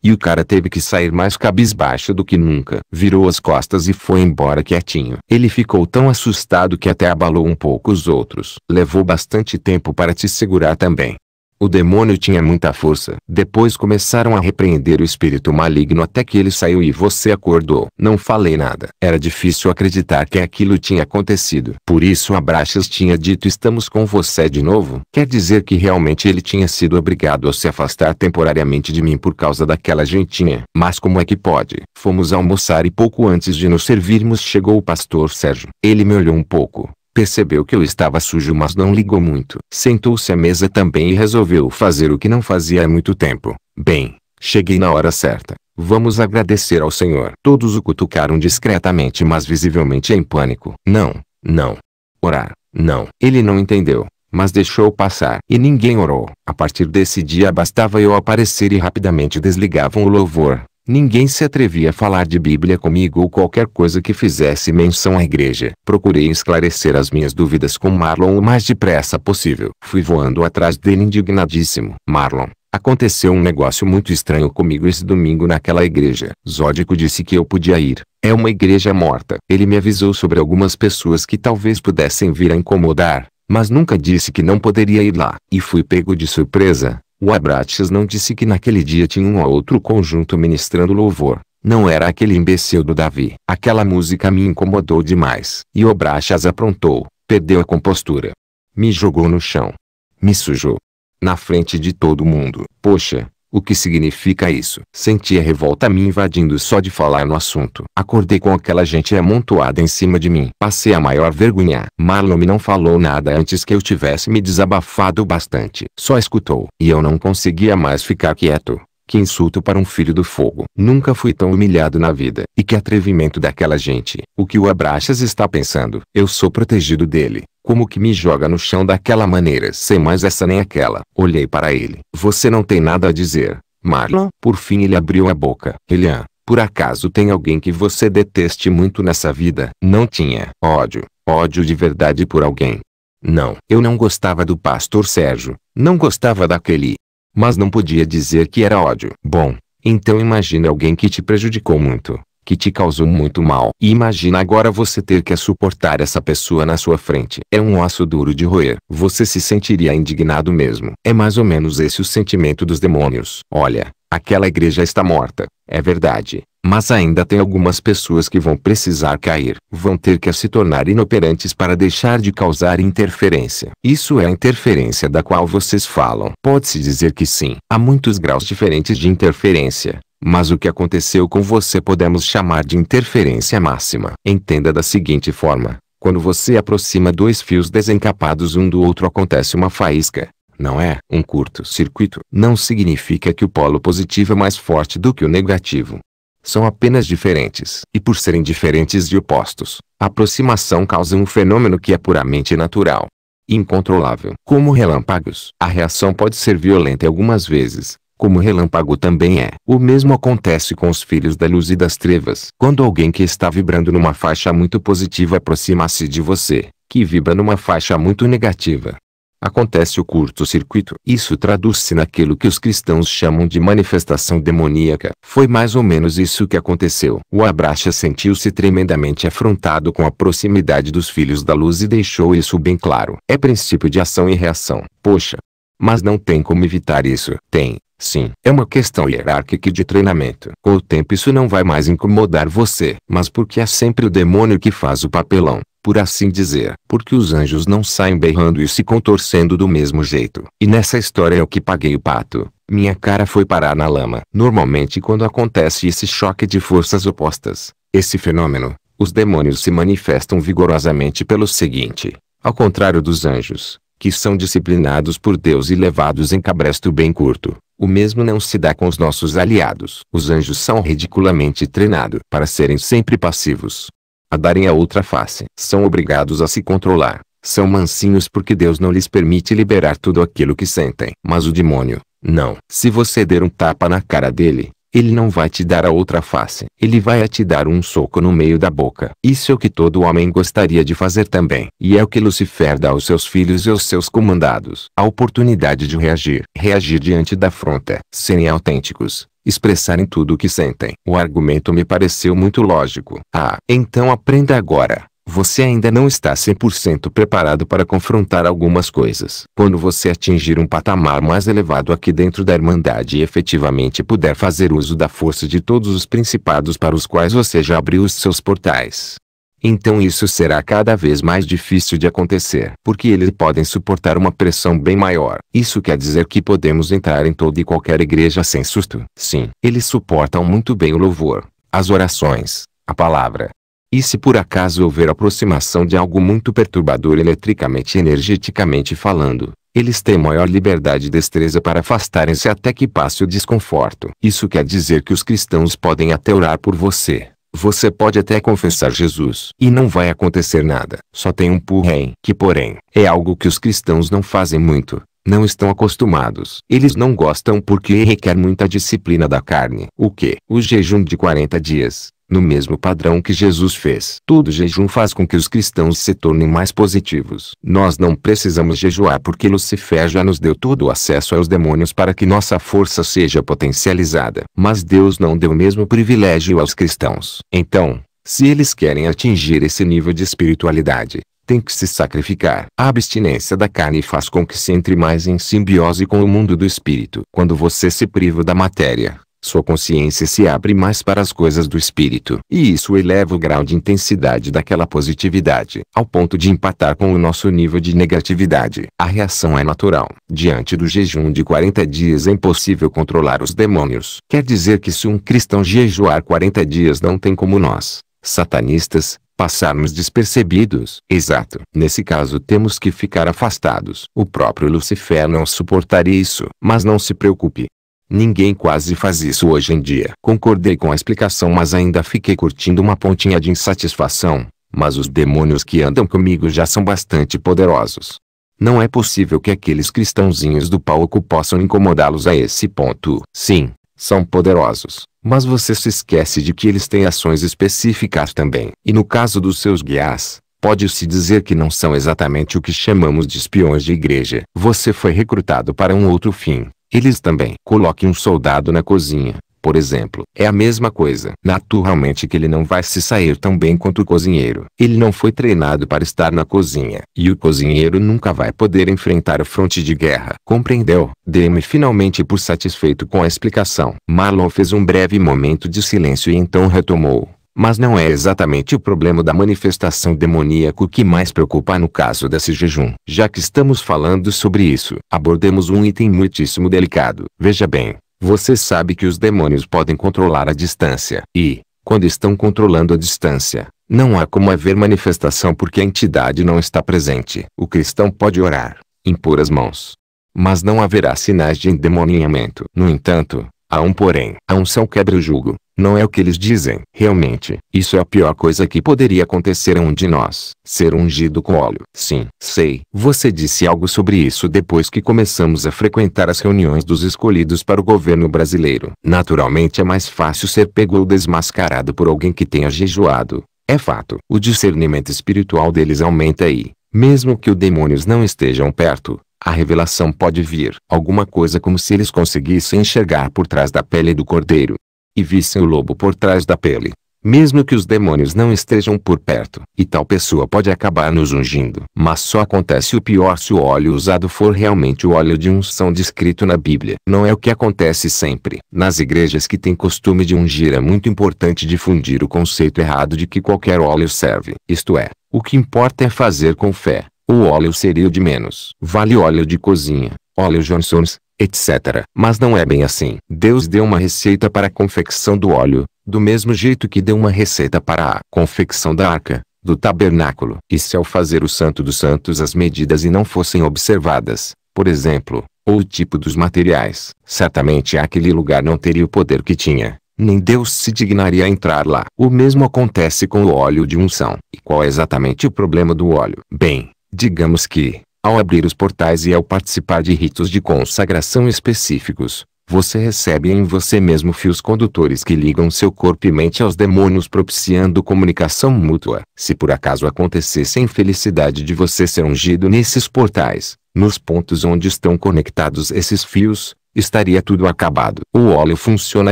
Speaker 1: e o cara teve que sair mais cabisbaixo do que nunca. Virou as costas e foi embora quietinho. Ele ficou tão assustado que até abalou um pouco os outros. Levou bastante tempo para te segurar também. O demônio tinha muita força. Depois começaram a repreender o espírito maligno até que ele saiu e você acordou. Não falei nada. Era difícil acreditar que aquilo tinha acontecido. Por isso Abraxas tinha dito estamos com você de novo. Quer dizer que realmente ele tinha sido obrigado a se afastar temporariamente de mim por causa daquela gentinha. Mas como é que pode? Fomos almoçar e pouco antes de nos servirmos chegou o pastor Sérgio. Ele me olhou um pouco. Percebeu que eu estava sujo mas não ligou muito. Sentou-se à mesa também e resolveu fazer o que não fazia há muito tempo. Bem, cheguei na hora certa. Vamos agradecer ao Senhor. Todos o cutucaram discretamente mas visivelmente em pânico. Não, não. Orar, não. Ele não entendeu mas deixou passar. E ninguém orou. A partir desse dia bastava eu aparecer e rapidamente desligavam o louvor. Ninguém se atrevia a falar de Bíblia comigo ou qualquer coisa que fizesse menção à igreja. Procurei esclarecer as minhas dúvidas com Marlon o mais depressa possível. Fui voando atrás dele indignadíssimo. Marlon, aconteceu um negócio muito estranho comigo esse domingo naquela igreja. Zódico disse que eu podia ir. É uma igreja morta. Ele me avisou sobre algumas pessoas que talvez pudessem vir a incomodar mas nunca disse que não poderia ir lá. E fui pego de surpresa, o Abraxas não disse que naquele dia tinha um ou outro conjunto ministrando louvor. Não era aquele imbecil do Davi. Aquela música me incomodou demais. E o Brachas aprontou, perdeu a compostura. Me jogou no chão. Me sujou. Na frente de todo mundo. Poxa, o que significa isso? Senti a revolta me invadindo só de falar no assunto. Acordei com aquela gente amontoada em cima de mim. Passei a maior vergonha. Marlon não falou nada antes que eu tivesse me desabafado bastante. Só escutou. E eu não conseguia mais ficar quieto. Que insulto para um filho do fogo. Nunca fui tão humilhado na vida. E que atrevimento daquela gente. O que o Abraxas está pensando? Eu sou protegido dele. Como que me joga no chão daquela maneira sem mais essa nem aquela? Olhei para ele. Você não tem nada a dizer, Marlon. Por fim ele abriu a boca. Elian, por acaso tem alguém que você deteste muito nessa vida? Não tinha. Ódio. Ódio de verdade por alguém. Não. Eu não gostava do pastor Sérgio. Não gostava daquele. Mas não podia dizer que era ódio. Bom, então imagine alguém que te prejudicou muito que te causou muito mal. E imagina agora você ter que suportar essa pessoa na sua frente. É um osso duro de roer. Você se sentiria indignado mesmo. É mais ou menos esse o sentimento dos demônios. Olha, aquela igreja está morta. É verdade. Mas ainda tem algumas pessoas que vão precisar cair. Vão ter que se tornar inoperantes para deixar de causar interferência. Isso é a interferência da qual vocês falam. Pode-se dizer que sim. Há muitos graus diferentes de interferência. Mas o que aconteceu com você podemos chamar de interferência máxima. Entenda da seguinte forma. Quando você aproxima dois fios desencapados um do outro acontece uma faísca. Não é um curto-circuito. Não significa que o polo positivo é mais forte do que o negativo são apenas diferentes. E por serem diferentes e opostos, a aproximação causa um fenômeno que é puramente natural. Incontrolável. Como relâmpagos. A reação pode ser violenta algumas vezes, como relâmpago também é. O mesmo acontece com os filhos da luz e das trevas. Quando alguém que está vibrando numa faixa muito positiva aproxima-se de você, que vibra numa faixa muito negativa, acontece o curto-circuito. Isso traduz-se naquilo que os cristãos chamam de manifestação demoníaca. Foi mais ou menos isso que aconteceu. O Abracha sentiu-se tremendamente afrontado com a proximidade dos filhos da luz e deixou isso bem claro. É princípio de ação e reação. Poxa, mas não tem como evitar isso. Tem, Sim, é uma questão hierárquica de treinamento. Com o tempo isso não vai mais incomodar você. Mas porque é sempre o demônio que faz o papelão, por assim dizer. Porque os anjos não saem berrando e se contorcendo do mesmo jeito. E nessa história eu que paguei o pato. Minha cara foi parar na lama. Normalmente quando acontece esse choque de forças opostas, esse fenômeno, os demônios se manifestam vigorosamente pelo seguinte. Ao contrário dos anjos, que são disciplinados por Deus e levados em cabresto bem curto. O mesmo não se dá com os nossos aliados. Os anjos são ridiculamente treinados para serem sempre passivos. A darem a outra face. São obrigados a se controlar. São mansinhos porque Deus não lhes permite liberar tudo aquilo que sentem. Mas o demônio, não. Se você der um tapa na cara dele, ele não vai te dar a outra face. Ele vai te dar um soco no meio da boca. Isso é o que todo homem gostaria de fazer também. E é o que Lucifer dá aos seus filhos e aos seus comandados. A oportunidade de reagir. Reagir diante da afronta. Serem autênticos expressarem tudo o que sentem. O argumento me pareceu muito lógico. Ah, então aprenda agora você ainda não está 100% preparado para confrontar algumas coisas. Quando você atingir um patamar mais elevado aqui dentro da Irmandade e efetivamente puder fazer uso da força de todos os principados para os quais você já abriu os seus portais, então isso será cada vez mais difícil de acontecer, porque eles podem suportar uma pressão bem maior. Isso quer dizer que podemos entrar em toda e qualquer igreja sem susto. Sim, eles suportam muito bem o louvor, as orações, a palavra, e se por acaso houver aproximação de algo muito perturbador eletricamente e energeticamente falando, eles têm maior liberdade e destreza para afastarem-se até que passe o desconforto. Isso quer dizer que os cristãos podem até orar por você. Você pode até confessar Jesus e não vai acontecer nada. Só tem um porém, que porém, é algo que os cristãos não fazem muito, não estão acostumados. Eles não gostam porque requer muita disciplina da carne. O que? O jejum de 40 dias no mesmo padrão que Jesus fez. Todo jejum faz com que os cristãos se tornem mais positivos. Nós não precisamos jejuar porque Lucifer já nos deu todo o acesso aos demônios para que nossa força seja potencializada. Mas Deus não deu o mesmo privilégio aos cristãos. Então, se eles querem atingir esse nível de espiritualidade, tem que se sacrificar. A abstinência da carne faz com que se entre mais em simbiose com o mundo do espírito. Quando você se priva da matéria, sua consciência se abre mais para as coisas do espírito. E isso eleva o grau de intensidade daquela positividade, ao ponto de empatar com o nosso nível de negatividade. A reação é natural. Diante do jejum de 40 dias é impossível controlar os demônios. Quer dizer que se um cristão jejuar 40 dias não tem como nós, satanistas, passarmos despercebidos. Exato. Nesse caso temos que ficar afastados. O próprio Lucifer não suportaria isso. Mas não se preocupe, Ninguém quase faz isso hoje em dia. Concordei com a explicação mas ainda fiquei curtindo uma pontinha de insatisfação. Mas os demônios que andam comigo já são bastante poderosos. Não é possível que aqueles cristãozinhos do palco possam incomodá-los a esse ponto. Sim, são poderosos. Mas você se esquece de que eles têm ações específicas também. E no caso dos seus guiás, pode-se dizer que não são exatamente o que chamamos de espiões de igreja. Você foi recrutado para um outro fim, eles também. Coloque um soldado na cozinha, por exemplo. É a mesma coisa. Naturalmente que ele não vai se sair tão bem quanto o cozinheiro. Ele não foi treinado para estar na cozinha. E o cozinheiro nunca vai poder enfrentar o fronte de guerra. Compreendeu? Dei-me finalmente por satisfeito com a explicação. Marlon fez um breve momento de silêncio e então retomou. Mas não é exatamente o problema da manifestação demoníaca que mais preocupa no caso desse jejum. Já que estamos falando sobre isso, abordemos um item muitíssimo delicado. Veja bem, você sabe que os demônios podem controlar a distância, e, quando estão controlando a distância, não há como haver manifestação porque a entidade não está presente. O cristão pode orar, impor as mãos, mas não haverá sinais de endemoninhamento. No entanto, Há um porém. A unção quebra o jugo. Não é o que eles dizem. Realmente, isso é a pior coisa que poderia acontecer a um de nós. Ser ungido com óleo. Sim, sei. Você disse algo sobre isso depois que começamos a frequentar as reuniões dos escolhidos para o governo brasileiro. Naturalmente é mais fácil ser pego ou desmascarado por alguém que tenha jejuado. É fato. O discernimento espiritual deles aumenta e, mesmo que os demônios não estejam perto, a revelação pode vir, alguma coisa como se eles conseguissem enxergar por trás da pele do cordeiro. E vissem o lobo por trás da pele. Mesmo que os demônios não estejam por perto, e tal pessoa pode acabar nos ungindo. Mas só acontece o pior se o óleo usado for realmente o óleo de unção descrito na Bíblia. Não é o que acontece sempre. Nas igrejas que têm costume de ungir é muito importante difundir o conceito errado de que qualquer óleo serve. Isto é, o que importa é fazer com fé. O óleo seria o de menos. Vale óleo de cozinha, óleo Johnson's, etc. Mas não é bem assim. Deus deu uma receita para a confecção do óleo, do mesmo jeito que deu uma receita para a confecção da arca, do tabernáculo. E se ao fazer o santo dos santos as medidas e não fossem observadas, por exemplo, ou o tipo dos materiais, certamente aquele lugar não teria o poder que tinha. Nem Deus se dignaria a entrar lá. O mesmo acontece com o óleo de unção. E qual é exatamente o problema do óleo? Bem, Digamos que, ao abrir os portais e ao participar de ritos de consagração específicos, você recebe em você mesmo fios condutores que ligam seu corpo e mente aos demônios, propiciando comunicação mútua. Se por acaso acontecesse a infelicidade de você ser ungido nesses portais, nos pontos onde estão conectados esses fios, estaria tudo acabado. O óleo funciona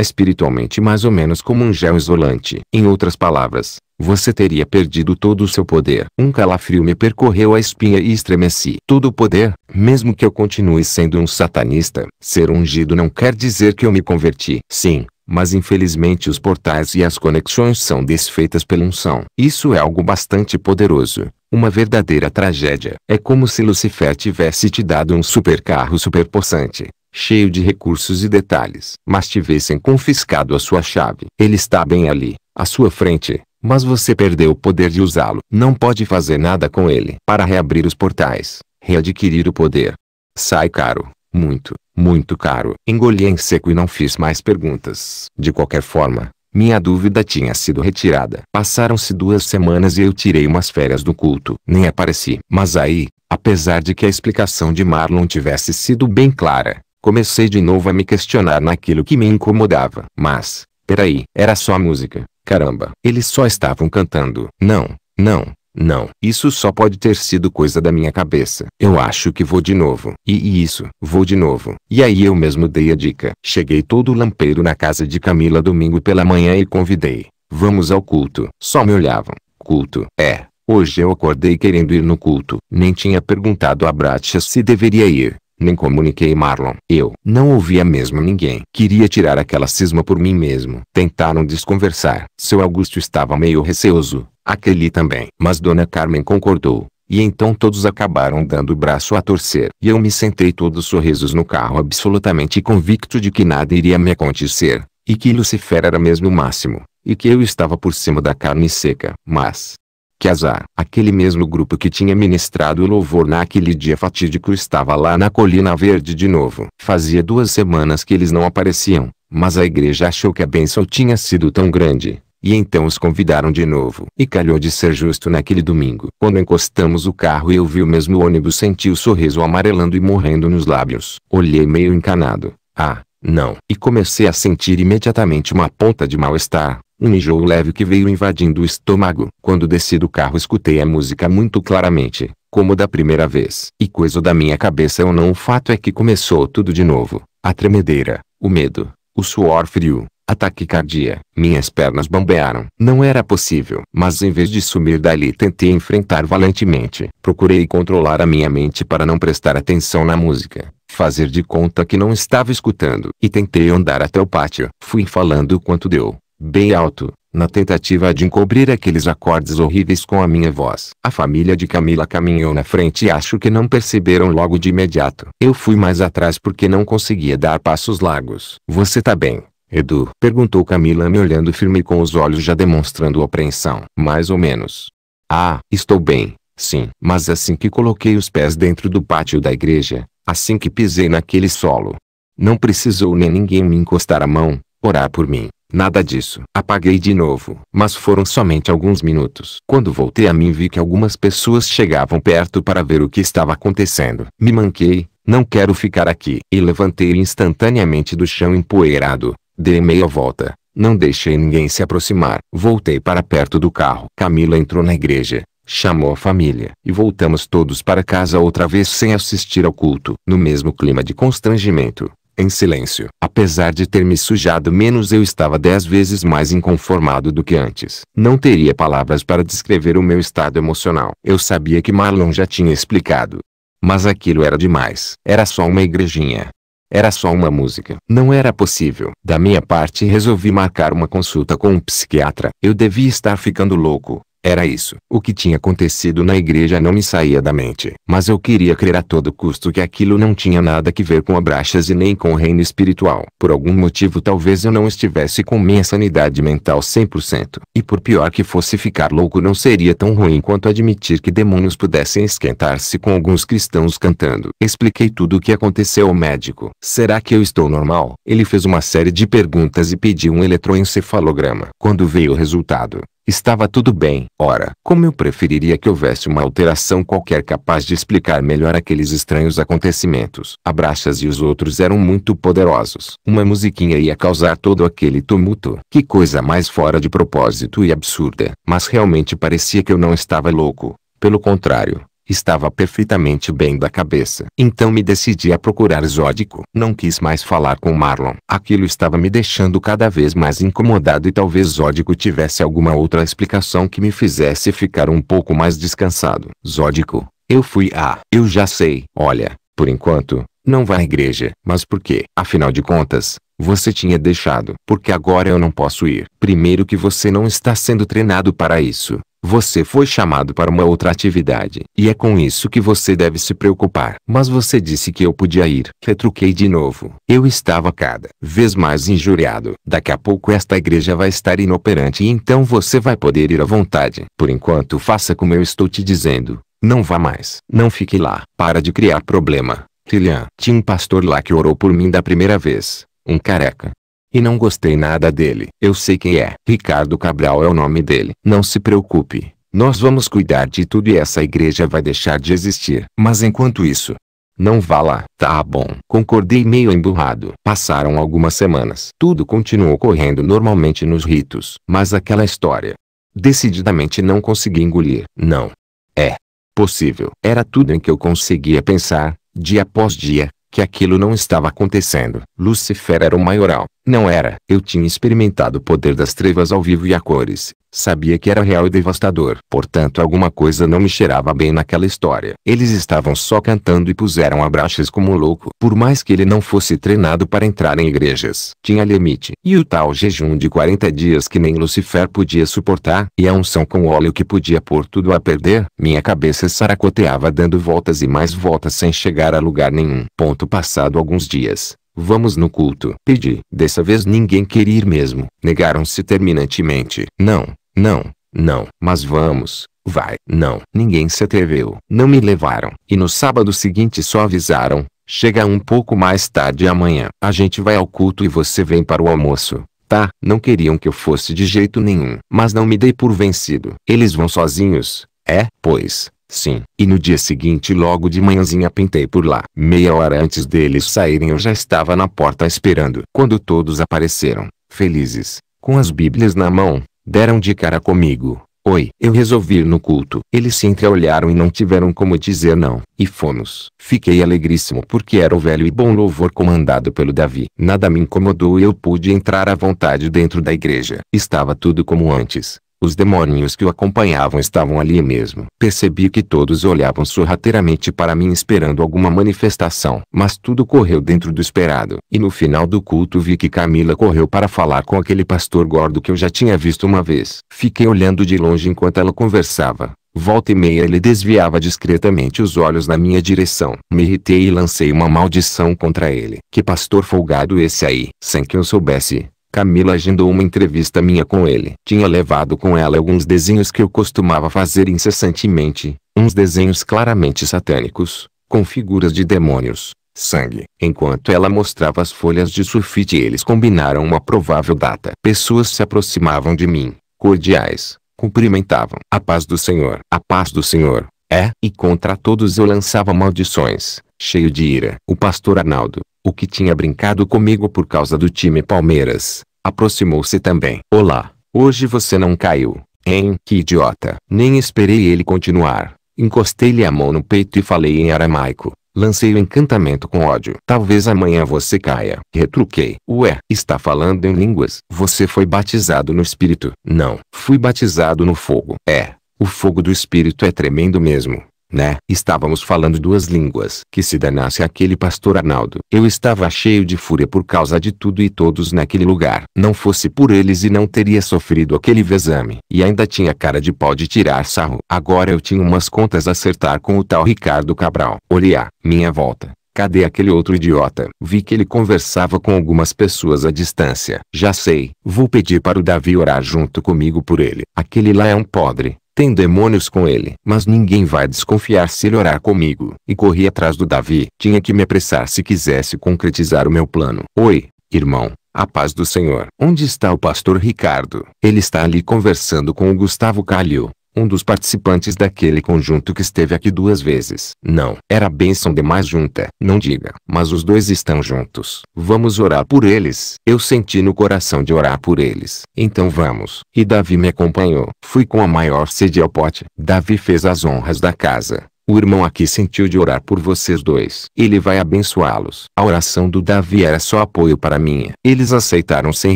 Speaker 1: espiritualmente mais ou menos como um gel isolante. Em outras palavras, você teria perdido todo o seu poder. Um calafrio me percorreu a espinha e estremeci. Todo o poder, mesmo que eu continue sendo um satanista, ser ungido não quer dizer que eu me converti. Sim, mas infelizmente os portais e as conexões são desfeitas pela unção. Isso é algo bastante poderoso. Uma verdadeira tragédia. É como se Lucifer tivesse te dado um supercarro superpossante, cheio de recursos e detalhes, mas tivessem confiscado a sua chave. Ele está bem ali, à sua frente, mas você perdeu o poder de usá-lo. Não pode fazer nada com ele. Para reabrir os portais, readquirir o poder. Sai caro. Muito, muito caro. Engoli em seco e não fiz mais perguntas. De qualquer forma, minha dúvida tinha sido retirada. Passaram-se duas semanas e eu tirei umas férias do culto. Nem apareci. Mas aí, apesar de que a explicação de Marlon tivesse sido bem clara, comecei de novo a me questionar naquilo que me incomodava. Mas, peraí, era só música. Caramba, eles só estavam cantando. Não, não, não, isso só pode ter sido coisa da minha cabeça. Eu acho que vou de novo. E, e, isso, vou de novo. E aí eu mesmo dei a dica. Cheguei todo lampeiro na casa de Camila domingo pela manhã e convidei. Vamos ao culto. Só me olhavam. Culto? É. Hoje eu acordei querendo ir no culto. Nem tinha perguntado a Bratia se deveria ir. Nem comuniquei Marlon. Eu não ouvia mesmo ninguém. Queria tirar aquela cisma por mim mesmo. Tentaram desconversar. Seu Augusto estava meio receoso. Aquele também. Mas Dona Carmen concordou. E então todos acabaram dando o braço a torcer. E eu me sentei todos sorrisos no carro absolutamente convicto de que nada iria me acontecer. E que Lucifer era mesmo o máximo. E que eu estava por cima da carne seca. Mas, que azar! Aquele mesmo grupo que tinha ministrado o louvor naquele dia fatídico estava lá na Colina Verde de novo. Fazia duas semanas que eles não apareciam, mas a igreja achou que a bênção tinha sido tão grande, e então os convidaram de novo. E calhou de ser justo naquele domingo. Quando encostamos o carro e eu vi o mesmo ônibus senti o sorriso amarelando e morrendo nos lábios. Olhei meio encanado. Ah, não. E comecei a sentir imediatamente uma ponta de mal-estar um enjoo leve que veio invadindo o estômago. Quando desci do carro escutei a música muito claramente, como da primeira vez. E coisa da minha cabeça ou não o fato é que começou tudo de novo. A tremedeira, o medo, o suor frio, a taquicardia. Minhas pernas bambearam. Não era possível. Mas em vez de sumir dali tentei enfrentar valentemente. Procurei controlar a minha mente para não prestar atenção na música. Fazer de conta que não estava escutando. E tentei andar até o pátio. Fui falando o quanto deu bem alto, na tentativa de encobrir aqueles acordes horríveis com a minha voz. A família de Camila caminhou na frente e acho que não perceberam logo de imediato. Eu fui mais atrás porque não conseguia dar passos largos. Você tá bem? Edu, perguntou Camila me olhando firme com os olhos já demonstrando apreensão. Mais ou menos. Ah, estou bem, sim. Mas assim que coloquei os pés dentro do pátio da igreja, assim que pisei naquele solo, não precisou nem ninguém me encostar a mão, orar por mim. Nada disso. Apaguei de novo. Mas foram somente alguns minutos. Quando voltei a mim vi que algumas pessoas chegavam perto para ver o que estava acontecendo. Me manquei, não quero ficar aqui. E levantei instantaneamente do chão empoeirado. Dei meia volta. Não deixei ninguém se aproximar. Voltei para perto do carro. Camila entrou na igreja. Chamou a família. E voltamos todos para casa outra vez sem assistir ao culto. No mesmo clima de constrangimento em silêncio. Apesar de ter me sujado menos eu estava dez vezes mais inconformado do que antes. Não teria palavras para descrever o meu estado emocional. Eu sabia que Marlon já tinha explicado. Mas aquilo era demais. Era só uma igrejinha. Era só uma música. Não era possível. Da minha parte resolvi marcar uma consulta com um psiquiatra. Eu devia estar ficando louco. Era isso. O que tinha acontecido na igreja não me saía da mente. Mas eu queria crer a todo custo que aquilo não tinha nada que ver com abraxas e nem com o reino espiritual. Por algum motivo talvez eu não estivesse com minha sanidade mental 100%. E por pior que fosse ficar louco não seria tão ruim quanto admitir que demônios pudessem esquentar-se com alguns cristãos cantando. Expliquei tudo o que aconteceu ao médico. Será que eu estou normal? Ele fez uma série de perguntas e pediu um eletroencefalograma. Quando veio o resultado, Estava tudo bem. Ora, como eu preferiria que houvesse uma alteração qualquer capaz de explicar melhor aqueles estranhos acontecimentos. Abraxas e os outros eram muito poderosos. Uma musiquinha ia causar todo aquele tumulto. Que coisa mais fora de propósito e absurda. Mas realmente parecia que eu não estava louco. Pelo contrário, Estava perfeitamente bem da cabeça. Então me decidi a procurar Zódico. Não quis mais falar com Marlon. Aquilo estava me deixando cada vez mais incomodado e talvez Zódico tivesse alguma outra explicação que me fizesse ficar um pouco mais descansado. Zódico, eu fui a... Ah, eu já sei. Olha, por enquanto, não vá à igreja. Mas por quê? Afinal de contas, você tinha deixado. Porque agora eu não posso ir. Primeiro que você não está sendo treinado para isso. Você foi chamado para uma outra atividade. E é com isso que você deve se preocupar. Mas você disse que eu podia ir. Retruquei de novo. Eu estava cada vez mais injuriado. Daqui a pouco esta igreja vai estar inoperante e então você vai poder ir à vontade. Por enquanto faça como eu estou te dizendo. Não vá mais. Não fique lá. Para de criar problema. Tillian. Tinha um pastor lá que orou por mim da primeira vez. Um careca. E não gostei nada dele. Eu sei quem é. Ricardo Cabral é o nome dele. Não se preocupe. Nós vamos cuidar de tudo e essa igreja vai deixar de existir. Mas enquanto isso, não vá lá. Tá bom. Concordei meio emburrado. Passaram algumas semanas. Tudo continuou correndo normalmente nos ritos. Mas aquela história. Decididamente não consegui engolir. Não. É. Possível. Era tudo em que eu conseguia pensar, dia após dia, que aquilo não estava acontecendo. Lucifer era o maioral. Não era. Eu tinha experimentado o poder das trevas ao vivo e a cores. Sabia que era real e devastador. Portanto, alguma coisa não me cheirava bem naquela história. Eles estavam só cantando e puseram abraços como louco. Por mais que ele não fosse treinado para entrar em igrejas, tinha limite. E o tal jejum de 40 dias que nem Lucifer podia suportar, e a unção com óleo que podia pôr tudo a perder, minha cabeça saracoteava dando voltas e mais voltas sem chegar a lugar nenhum. Ponto passado alguns dias, Vamos no culto. Pedi. Dessa vez ninguém queria ir mesmo. Negaram-se terminantemente. Não, não, não. Mas vamos. Vai. Não. Ninguém se atreveu. Não me levaram. E no sábado seguinte só avisaram. Chega um pouco mais tarde amanhã. A gente vai ao culto e você vem para o almoço. Tá? Não queriam que eu fosse de jeito nenhum. Mas não me dei por vencido. Eles vão sozinhos. É, pois, Sim. E no dia seguinte logo de manhãzinha pintei por lá. Meia hora antes deles saírem eu já estava na porta esperando. Quando todos apareceram, felizes, com as bíblias na mão, deram de cara comigo. Oi, eu resolvi ir no culto. Eles se entreolharam e não tiveram como dizer não. E fomos. Fiquei alegríssimo porque era o velho e bom louvor comandado pelo Davi. Nada me incomodou e eu pude entrar à vontade dentro da igreja. Estava tudo como antes. Os demônios que o acompanhavam estavam ali mesmo. Percebi que todos olhavam sorrateiramente para mim esperando alguma manifestação. Mas tudo correu dentro do esperado. E no final do culto vi que Camila correu para falar com aquele pastor gordo que eu já tinha visto uma vez. Fiquei olhando de longe enquanto ela conversava. Volta e meia ele desviava discretamente os olhos na minha direção. Me irritei e lancei uma maldição contra ele. Que pastor folgado esse aí. Sem que eu soubesse, Camila agendou uma entrevista minha com ele. Tinha levado com ela alguns desenhos que eu costumava fazer incessantemente, uns desenhos claramente satânicos, com figuras de demônios, sangue. Enquanto ela mostrava as folhas de sulfite eles combinaram uma provável data. Pessoas se aproximavam de mim, cordiais, cumprimentavam. A paz do Senhor. A paz do Senhor. É, e contra todos eu lançava maldições, cheio de ira. O pastor Arnaldo, o que tinha brincado comigo por causa do time Palmeiras, aproximou-se também. Olá, hoje você não caiu, hein? Que idiota! Nem esperei ele continuar. Encostei-lhe a mão no peito e falei em aramaico. Lancei o encantamento com ódio. Talvez amanhã você caia. Retruquei. Ué, está falando em línguas? Você foi batizado no Espírito? Não. Fui batizado no fogo. É. O fogo do Espírito é tremendo mesmo né? Estávamos falando duas línguas. Que se danasse aquele pastor Arnaldo. Eu estava cheio de fúria por causa de tudo e todos naquele lugar. Não fosse por eles e não teria sofrido aquele vexame. E ainda tinha cara de pau de tirar sarro. Agora eu tinha umas contas a acertar com o tal Ricardo Cabral. Olhei minha volta. Cadê aquele outro idiota? Vi que ele conversava com algumas pessoas à distância. Já sei, vou pedir para o Davi orar junto comigo por ele. Aquele lá é um podre. Tem demônios com ele. Mas ninguém vai desconfiar se ele orar comigo. E corri atrás do Davi. Tinha que me apressar se quisesse concretizar o meu plano. Oi, irmão. A paz do Senhor. Onde está o pastor Ricardo? Ele está ali conversando com o Gustavo Calil um dos participantes daquele conjunto que esteve aqui duas vezes. Não, era bênção demais junta. Não diga, mas os dois estão juntos. Vamos orar por eles. Eu senti no coração de orar por eles. Então vamos. E Davi me acompanhou. Fui com a maior sede ao pote. Davi fez as honras da casa. O irmão aqui sentiu de orar por vocês dois. Ele vai abençoá-los. A oração do Davi era só apoio para mim. Eles aceitaram sem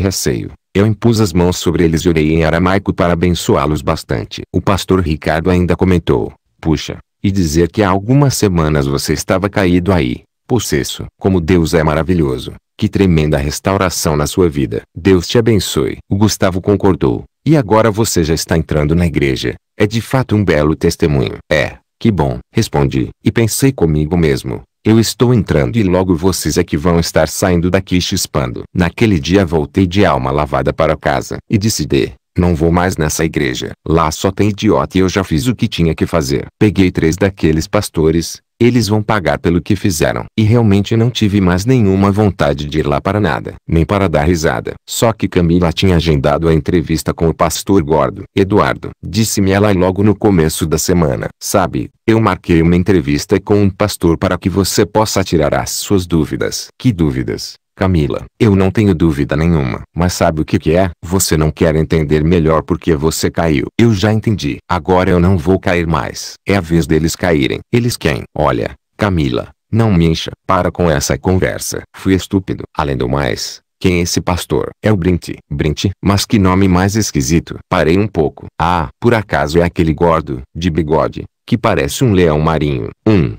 Speaker 1: receio. Eu impus as mãos sobre eles e orei em aramaico para abençoá-los bastante. O pastor Ricardo ainda comentou: Puxa, e dizer que há algumas semanas você estava caído aí, possesso. Como Deus é maravilhoso, que tremenda restauração na sua vida. Deus te abençoe. O Gustavo concordou. E agora você já está entrando na igreja. É de fato um belo testemunho. É, que bom, respondi. E pensei comigo mesmo. Eu estou entrando e logo vocês é que vão estar saindo daqui chispando. Naquele dia voltei de alma lavada para casa. E disse D. Não vou mais nessa igreja. Lá só tem idiota e eu já fiz o que tinha que fazer. Peguei três daqueles pastores, eles vão pagar pelo que fizeram. E realmente não tive mais nenhuma vontade de ir lá para nada, nem para dar risada. Só que Camila tinha agendado a entrevista com o pastor gordo. Eduardo, disse-me ela logo no começo da semana. Sabe, eu marquei uma entrevista com um pastor para que você possa tirar as suas dúvidas. Que dúvidas? Camila, eu não tenho dúvida nenhuma. Mas sabe o que que é? Você não quer entender melhor porque você caiu. Eu já entendi. Agora eu não vou cair mais. É a vez deles caírem. Eles quem? Olha, Camila, não me encha. Para com essa conversa. Fui estúpido. Além do mais, quem é esse pastor? É o Brint. Brint? Mas que nome mais esquisito. Parei um pouco. Ah, por acaso é aquele gordo, de bigode, que parece um leão marinho. Hum.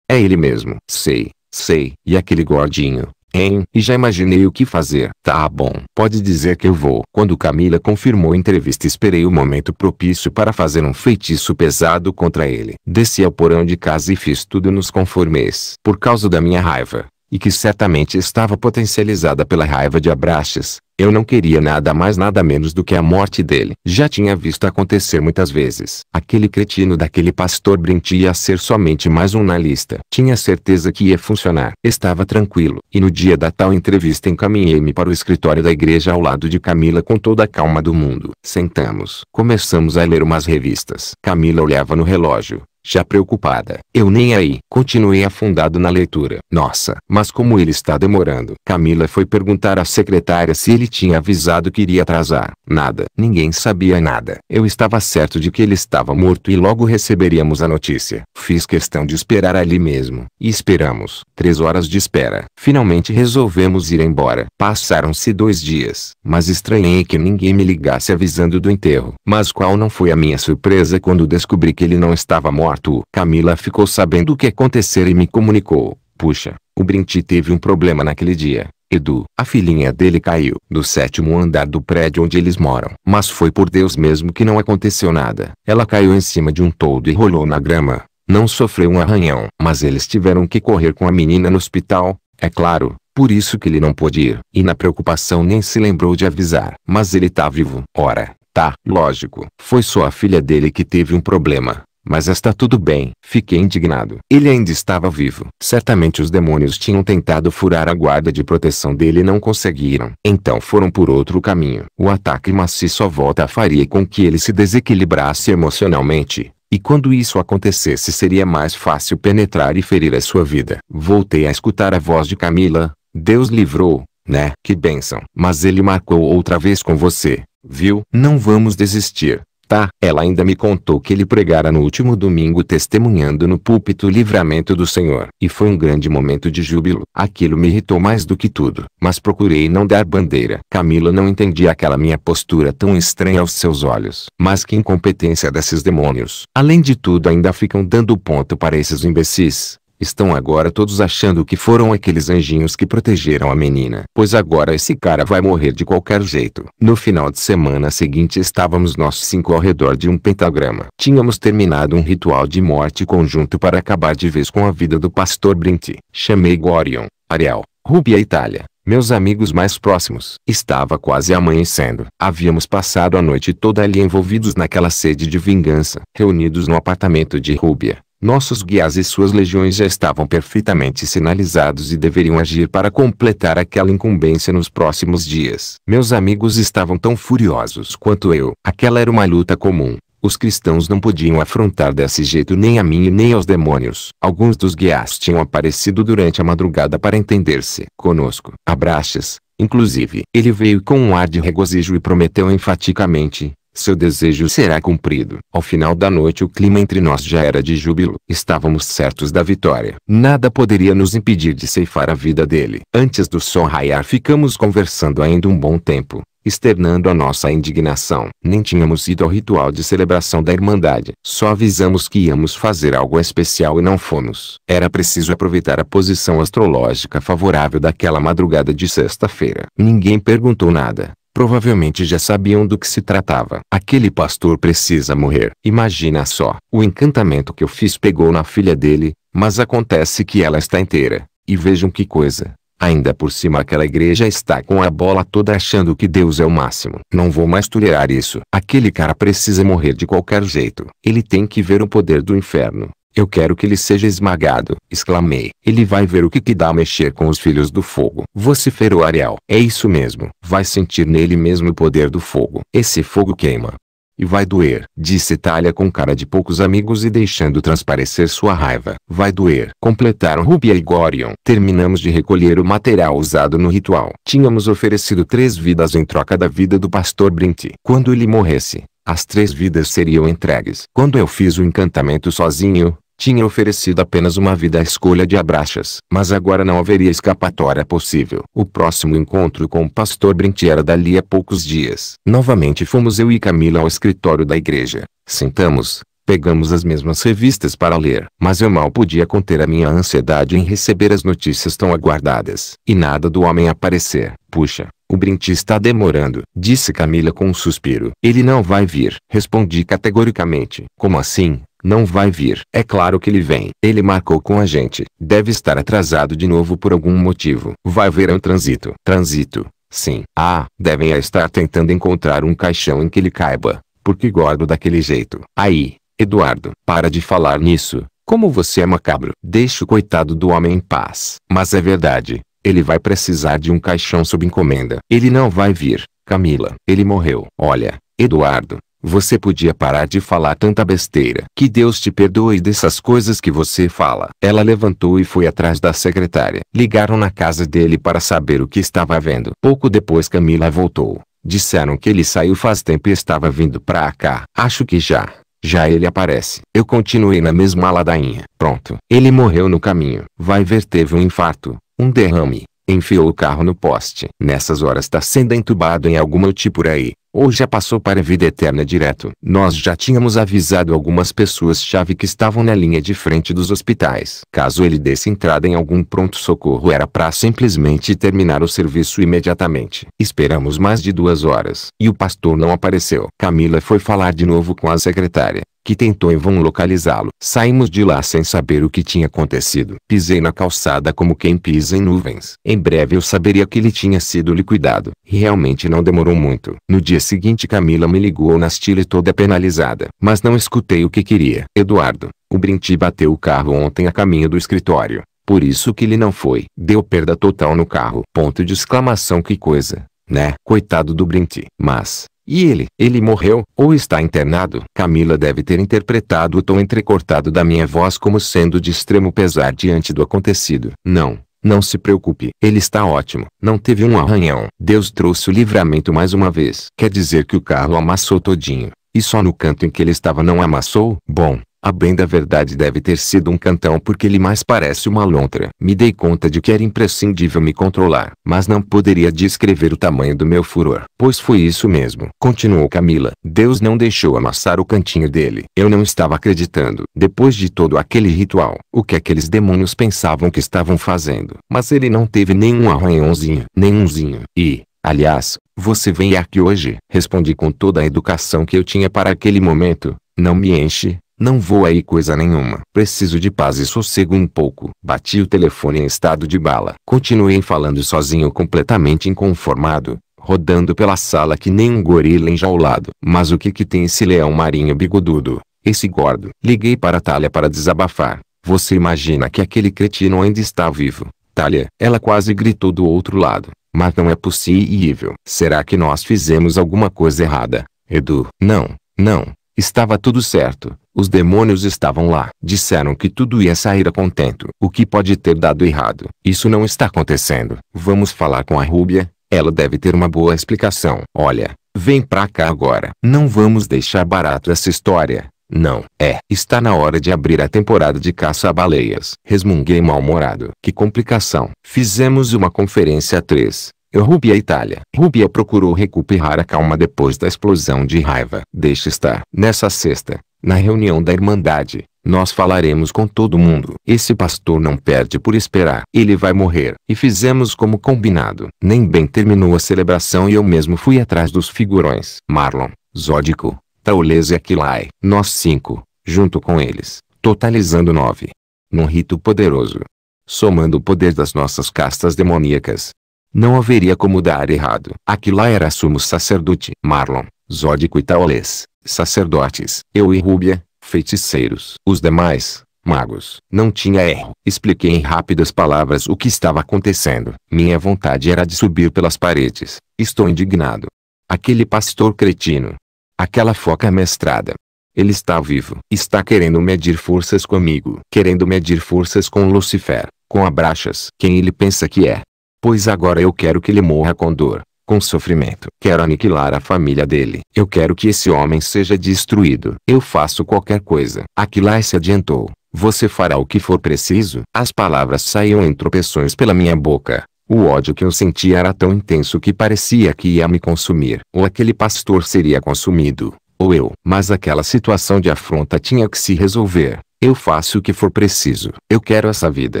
Speaker 1: É ele mesmo. Sei, sei. E aquele gordinho, Hein? E já imaginei o que fazer. Tá bom. Pode dizer que eu vou. Quando Camila confirmou a entrevista esperei o momento propício para fazer um feitiço pesado contra ele. Desci ao porão de casa e fiz tudo nos conformes. Por causa da minha raiva, e que certamente estava potencializada pela raiva de Abraxas, eu não queria nada mais nada menos do que a morte dele. Já tinha visto acontecer muitas vezes. Aquele cretino daquele pastor Brint ia ser somente mais um na lista. Tinha certeza que ia funcionar. Estava tranquilo. E no dia da tal entrevista encaminhei-me para o escritório da igreja ao lado de Camila com toda a calma do mundo. Sentamos. Começamos a ler umas revistas. Camila olhava no relógio. Já preocupada, eu nem aí. Continuei afundado na leitura. Nossa, mas como ele está demorando. Camila foi perguntar à secretária se ele tinha avisado que iria atrasar. Nada. Ninguém sabia nada. Eu estava certo de que ele estava morto e logo receberíamos a notícia. Fiz questão de esperar ali mesmo. E esperamos. Três horas de espera. Finalmente resolvemos ir embora. Passaram-se dois dias. Mas estranhei que ninguém me ligasse avisando do enterro. Mas qual não foi a minha surpresa quando descobri que ele não estava morto morto. Camila ficou sabendo o que acontecera e me comunicou. Puxa, o Brinti teve um problema naquele dia. Edu, a filhinha dele caiu do sétimo andar do prédio onde eles moram. Mas foi por Deus mesmo que não aconteceu nada. Ela caiu em cima de um toldo e rolou na grama. Não sofreu um arranhão. Mas eles tiveram que correr com a menina no hospital, é claro. Por isso que ele não pôde ir. E na preocupação nem se lembrou de avisar. Mas ele tá vivo. Ora, tá, lógico. Foi só a filha dele que teve um problema. Mas está tudo bem. Fiquei indignado. Ele ainda estava vivo. Certamente os demônios tinham tentado furar a guarda de proteção dele e não conseguiram. Então foram por outro caminho. O ataque maciço à volta faria com que ele se desequilibrasse emocionalmente. E quando isso acontecesse seria mais fácil penetrar e ferir a sua vida. Voltei a escutar a voz de Camila. Deus livrou, né? Que bênção. Mas ele marcou outra vez com você, viu? Não vamos desistir tá, Ela ainda me contou que ele pregara no último domingo testemunhando no púlpito o livramento do Senhor. E foi um grande momento de júbilo. Aquilo me irritou mais do que tudo, mas procurei não dar bandeira. Camila não entendia aquela minha postura tão estranha aos seus olhos. Mas que incompetência desses demônios. Além de tudo ainda ficam dando ponto para esses imbecis. Estão agora todos achando que foram aqueles anjinhos que protegeram a menina. Pois agora esse cara vai morrer de qualquer jeito. No final de semana seguinte estávamos nós cinco ao redor de um pentagrama. Tínhamos terminado um ritual de morte conjunto para acabar de vez com a vida do pastor Brint. Chamei Gorion, Ariel, Ruby e Itália meus amigos mais próximos. Estava quase amanhecendo. Havíamos passado a noite toda ali envolvidos naquela sede de vingança, reunidos no apartamento de Rúbia. Nossos guias e suas legiões já estavam perfeitamente sinalizados e deveriam agir para completar aquela incumbência nos próximos dias. Meus amigos estavam tão furiosos quanto eu. Aquela era uma luta comum. Os cristãos não podiam afrontar desse jeito nem a mim e nem aos demônios. Alguns dos guias tinham aparecido durante a madrugada para entender-se conosco. Abraxas, inclusive. Ele veio com um ar de regozijo e prometeu enfaticamente, seu desejo será cumprido. Ao final da noite o clima entre nós já era de júbilo. Estávamos certos da vitória. Nada poderia nos impedir de ceifar a vida dele. Antes do sol raiar ficamos conversando ainda um bom tempo externando a nossa indignação. Nem tínhamos ido ao ritual de celebração da Irmandade. Só avisamos que íamos fazer algo especial e não fomos. Era preciso aproveitar a posição astrológica favorável daquela madrugada de sexta-feira. Ninguém perguntou nada. Provavelmente já sabiam do que se tratava. Aquele pastor precisa morrer. Imagina só, o encantamento que eu fiz pegou na filha dele, mas acontece que ela está inteira. E vejam que coisa, Ainda por cima aquela igreja está com a bola toda achando que Deus é o máximo. Não vou mais tolerar isso. Aquele cara precisa morrer de qualquer jeito. Ele tem que ver o poder do inferno. Eu quero que ele seja esmagado, exclamei. Ele vai ver o que que dá mexer com os filhos do fogo. Vociferou Ariel. É isso mesmo. Vai sentir nele mesmo o poder do fogo. Esse fogo queima. E vai doer, disse Talha com cara de poucos amigos e deixando transparecer sua raiva. Vai doer, completaram Rubia e Gorion. Terminamos de recolher o material usado no ritual. Tínhamos oferecido três vidas em troca da vida do pastor Brinty. Quando ele morresse, as três vidas seriam entregues. Quando eu fiz o encantamento sozinho, tinha oferecido apenas uma vida à escolha de Abraxas. Mas agora não haveria escapatória possível. O próximo encontro com o pastor Brent era dali a poucos dias. Novamente fomos eu e Camila ao escritório da igreja. Sentamos, Pegamos as mesmas revistas para ler, mas eu mal podia conter a minha ansiedade em receber as notícias tão aguardadas. E nada do homem aparecer. Puxa, o brinde está demorando, disse Camila com um suspiro. Ele não vai vir, respondi categoricamente. Como assim? Não vai vir. É claro que ele vem. Ele marcou com a gente. Deve estar atrasado de novo por algum motivo. Vai ver um trânsito. Trânsito. Sim. Ah, devem estar tentando encontrar um caixão em que ele caiba. Porque gordo daquele jeito. Aí, Eduardo, para de falar nisso. Como você é macabro. Deixe o coitado do homem em paz. Mas é verdade. Ele vai precisar de um caixão sob encomenda. Ele não vai vir. Camila. Ele morreu. Olha, Eduardo. Você podia parar de falar tanta besteira. Que Deus te perdoe dessas coisas que você fala. Ela levantou e foi atrás da secretária. Ligaram na casa dele para saber o que estava havendo. Pouco depois Camila voltou. Disseram que ele saiu faz tempo e estava vindo pra cá. Acho que já. Já ele aparece. Eu continuei na mesma ladainha. Pronto. Ele morreu no caminho. Vai ver teve um infarto, um derrame. Enfiou o carro no poste. Nessas horas tá sendo entubado em alguma UTI por aí ou já passou para a vida eterna direto. Nós já tínhamos avisado algumas pessoas-chave que estavam na linha de frente dos hospitais. Caso ele desse entrada em algum pronto-socorro era para simplesmente terminar o serviço imediatamente. Esperamos mais de duas horas. E o pastor não apareceu. Camila foi falar de novo com a secretária que tentou em vão localizá-lo. Saímos de lá sem saber o que tinha acontecido. Pisei na calçada como quem pisa em nuvens. Em breve eu saberia que ele tinha sido liquidado. E realmente não demorou muito. No dia seguinte Camila me ligou na Stile toda penalizada. Mas não escutei o que queria. Eduardo, o Brinti bateu o carro ontem a caminho do escritório. Por isso que ele não foi. Deu perda total no carro. Ponto de exclamação que coisa, né? Coitado do Brinti. Mas, e ele? Ele morreu, ou está internado? Camila deve ter interpretado o tom entrecortado da minha voz como sendo de extremo pesar diante do acontecido. Não, não se preocupe, ele está ótimo. Não teve um arranhão. Deus trouxe o livramento mais uma vez. Quer dizer que o carro amassou todinho. E só no canto em que ele estava não amassou? Bom, a bem da verdade deve ter sido um cantão porque ele mais parece uma lontra. Me dei conta de que era imprescindível me controlar, mas não poderia descrever o tamanho do meu furor. Pois foi isso mesmo. Continuou Camila. Deus não deixou amassar o cantinho dele. Eu não estava acreditando. Depois de todo aquele ritual, o que aqueles é demônios pensavam que estavam fazendo. Mas ele não teve nenhum arranhãozinho, nenhumzinho. E, aliás, você vem aqui hoje? Respondi com toda a educação que eu tinha para aquele momento. Não me enche, não vou aí coisa nenhuma. Preciso de paz e sossego um pouco. Bati o telefone em estado de bala. Continuei falando sozinho completamente inconformado, rodando pela sala que nem um gorila enjaulado. Mas o que que tem esse leão marinho bigodudo? Esse gordo. Liguei para Talia para desabafar. Você imagina que aquele cretino ainda está vivo. Talia, ela quase gritou do outro lado. Mas não é possível. Será que nós fizemos alguma coisa errada? Edu, não, não, Estava tudo certo. Os demônios estavam lá. Disseram que tudo ia sair a contento. O que pode ter dado errado? Isso não está acontecendo. Vamos falar com a Rúbia. Ela deve ter uma boa explicação. Olha, vem pra cá agora. Não vamos deixar barato essa história. Não, é. Está na hora de abrir a temporada de caça a baleias. Resmunguei mal-humorado. Que complicação. Fizemos uma conferência a três. Rubi a Itália. Rubia procurou recuperar a calma depois da explosão de raiva. Deixe estar. Nessa sexta, na reunião da Irmandade, nós falaremos com todo mundo. Esse pastor não perde por esperar. Ele vai morrer. E fizemos como combinado. Nem bem terminou a celebração e eu mesmo fui atrás dos figurões. Marlon, Zódico, Taules e Aquilai. Nós cinco, junto com eles, totalizando nove. Num rito poderoso. Somando o poder das nossas castas demoníacas, não haveria como dar errado. lá era sumo sacerdote. Marlon, Zódico e Taolês, sacerdotes. Eu e Rúbia, feiticeiros. Os demais, magos. Não tinha erro. Expliquei em rápidas palavras o que estava acontecendo. Minha vontade era de subir pelas paredes. Estou indignado. Aquele pastor cretino. Aquela foca mestrada. Ele está vivo. Está querendo medir forças comigo. Querendo medir forças com Lucifer, com Abraxas. Quem ele pensa que é? Pois agora eu quero que ele morra com dor, com sofrimento. Quero aniquilar a família dele. Eu quero que esse homem seja destruído. Eu faço qualquer coisa. Aquilai se adiantou. Você fará o que for preciso. As palavras saíam em tropeções pela minha boca. O ódio que eu sentia era tão intenso que parecia que ia me consumir. Ou aquele pastor seria consumido, ou eu. Mas aquela situação de afronta tinha que se resolver. Eu faço o que for preciso. Eu quero essa vida.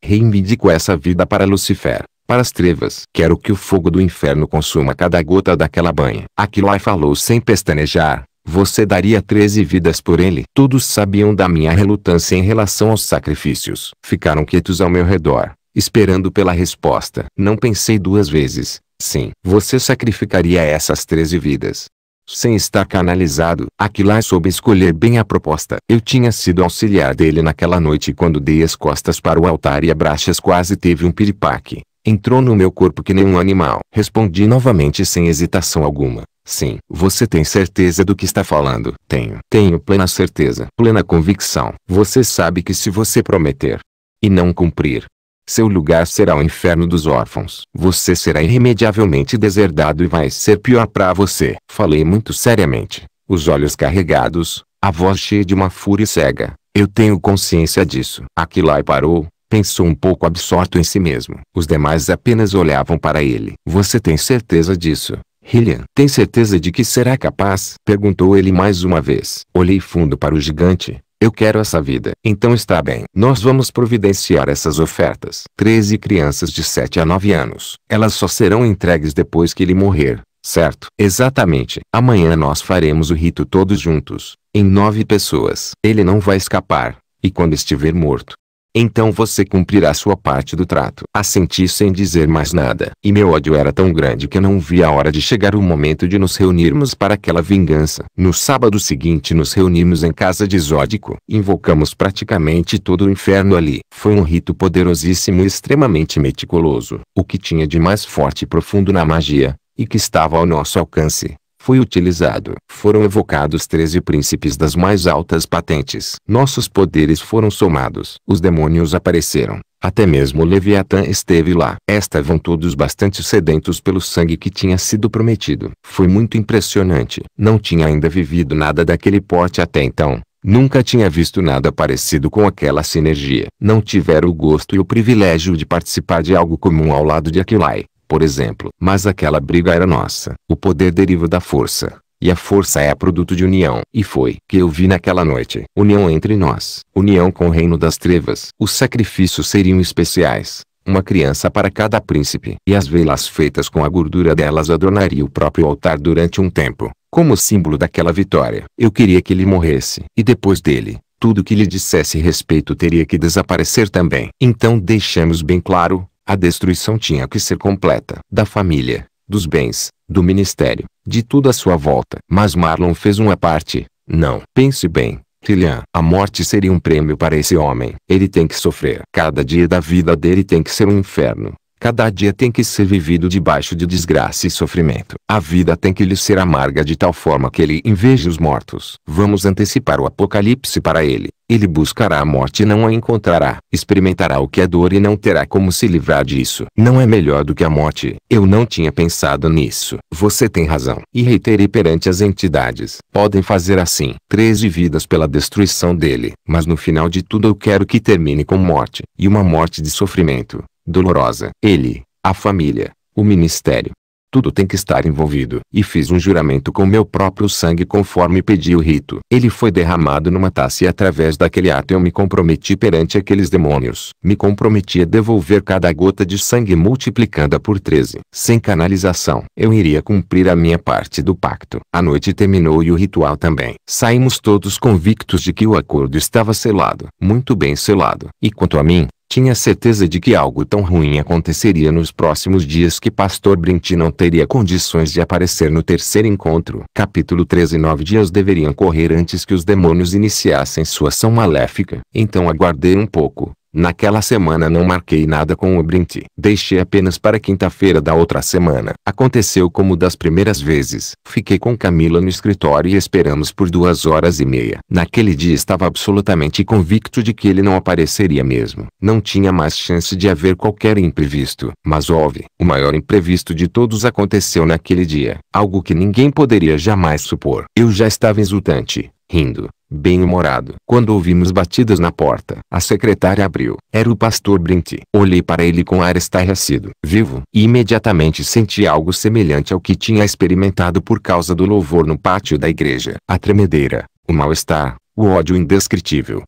Speaker 1: Reivindico essa vida para Lucifer para as trevas. Quero que o fogo do inferno consuma cada gota daquela banha. Aquilai falou sem pestanejar. Você daria treze vidas por ele. Todos sabiam da minha relutância em relação aos sacrifícios. Ficaram quietos ao meu redor, esperando pela resposta. Não pensei duas vezes. Sim, você sacrificaria essas treze vidas sem estar canalizado. Aquilai soube escolher bem a proposta. Eu tinha sido auxiliar dele naquela noite quando dei as costas para o altar e a Brachas quase teve um piripaque. Entrou no meu corpo que nem um animal. Respondi novamente sem hesitação alguma. Sim. Você tem certeza do que está falando? Tenho. Tenho plena certeza. Plena convicção. Você sabe que se você prometer e não cumprir, seu lugar será o inferno dos órfãos. Você será irremediavelmente deserdado e vai ser pior para você. Falei muito seriamente, os olhos carregados, a voz cheia de uma fúria cega. Eu tenho consciência disso. Aquilai parou, Pensou um pouco absorto em si mesmo. Os demais apenas olhavam para ele. Você tem certeza disso? Hillian, tem certeza de que será capaz? Perguntou ele mais uma vez. Olhei fundo para o gigante. Eu quero essa vida. Então está bem. Nós vamos providenciar essas ofertas. 13 crianças de 7 a 9 anos. Elas só serão entregues depois que ele morrer. Certo? Exatamente. Amanhã nós faremos o rito todos juntos, em nove pessoas. Ele não vai escapar, e quando estiver morto, então você cumprirá sua parte do trato. Assenti sem dizer mais nada. E meu ódio era tão grande que eu não vi a hora de chegar o momento de nos reunirmos para aquela vingança. No sábado seguinte nos reunimos em casa de Zódico. Invocamos praticamente todo o inferno ali. Foi um rito poderosíssimo e extremamente meticuloso. O que tinha de mais forte e profundo na magia, e que estava ao nosso alcance, foi utilizado. Foram evocados treze príncipes das mais altas patentes. Nossos poderes foram somados. Os demônios apareceram. Até mesmo Leviatã esteve lá. Estavam todos bastante sedentos pelo sangue que tinha sido prometido. Foi muito impressionante. Não tinha ainda vivido nada daquele porte até então. Nunca tinha visto nada parecido com aquela sinergia. Não tiveram o gosto e o privilégio de participar de algo comum ao lado de Aquilai por exemplo. Mas aquela briga era nossa. O poder deriva da força. E a força é produto de união. E foi que eu vi naquela noite. União entre nós. União com o reino das trevas. Os sacrifícios seriam especiais. Uma criança para cada príncipe. E as velas feitas com a gordura delas adornaria o próprio altar durante um tempo. Como símbolo daquela vitória. Eu queria que ele morresse. E depois dele, tudo que lhe dissesse respeito teria que desaparecer também. Então deixamos bem claro, a destruição tinha que ser completa. Da família, dos bens, do ministério, de tudo à sua volta. Mas Marlon fez uma parte. Não. Pense bem, Tillian. A morte seria um prêmio para esse homem. Ele tem que sofrer. Cada dia da vida dele tem que ser um inferno. Cada dia tem que ser vivido debaixo de desgraça e sofrimento. A vida tem que lhe ser amarga de tal forma que ele inveje os mortos. Vamos antecipar o apocalipse para ele. Ele buscará a morte e não a encontrará. Experimentará o que é dor e não terá como se livrar disso. Não é melhor do que a morte. Eu não tinha pensado nisso. Você tem razão. E reiterei perante as entidades. Podem fazer assim. Treze vidas pela destruição dele. Mas no final de tudo eu quero que termine com morte. E uma morte de sofrimento dolorosa. Ele, a família, o ministério. Tudo tem que estar envolvido. E fiz um juramento com meu próprio sangue conforme pedi o rito. Ele foi derramado numa taça e através daquele ato eu me comprometi perante aqueles demônios. Me comprometi a devolver cada gota de sangue multiplicada por 13. Sem canalização, eu iria cumprir a minha parte do pacto. A noite terminou e o ritual também. Saímos todos convictos de que o acordo estava selado. Muito bem selado. E quanto a mim, tinha certeza de que algo tão ruim aconteceria nos próximos dias que Pastor Brint não teria condições de aparecer no terceiro encontro. Capítulo 13 Nove dias deveriam correr antes que os demônios iniciassem sua ação maléfica. Então aguardei um pouco, Naquela semana não marquei nada com o Brinti. Deixei apenas para quinta-feira da outra semana. Aconteceu como das primeiras vezes. Fiquei com Camila no escritório e esperamos por duas horas e meia. Naquele dia estava absolutamente convicto de que ele não apareceria mesmo. Não tinha mais chance de haver qualquer imprevisto. Mas houve. O maior imprevisto de todos aconteceu naquele dia. Algo que ninguém poderia jamais supor. Eu já estava exultante rindo, bem-humorado. Quando ouvimos batidas na porta, a secretária abriu. Era o pastor Brint. Olhei para ele com ar estarrecido. Vivo. E imediatamente senti algo semelhante ao que tinha experimentado por causa do louvor no pátio da igreja. A tremedeira, o mal-estar, o ódio indescritível,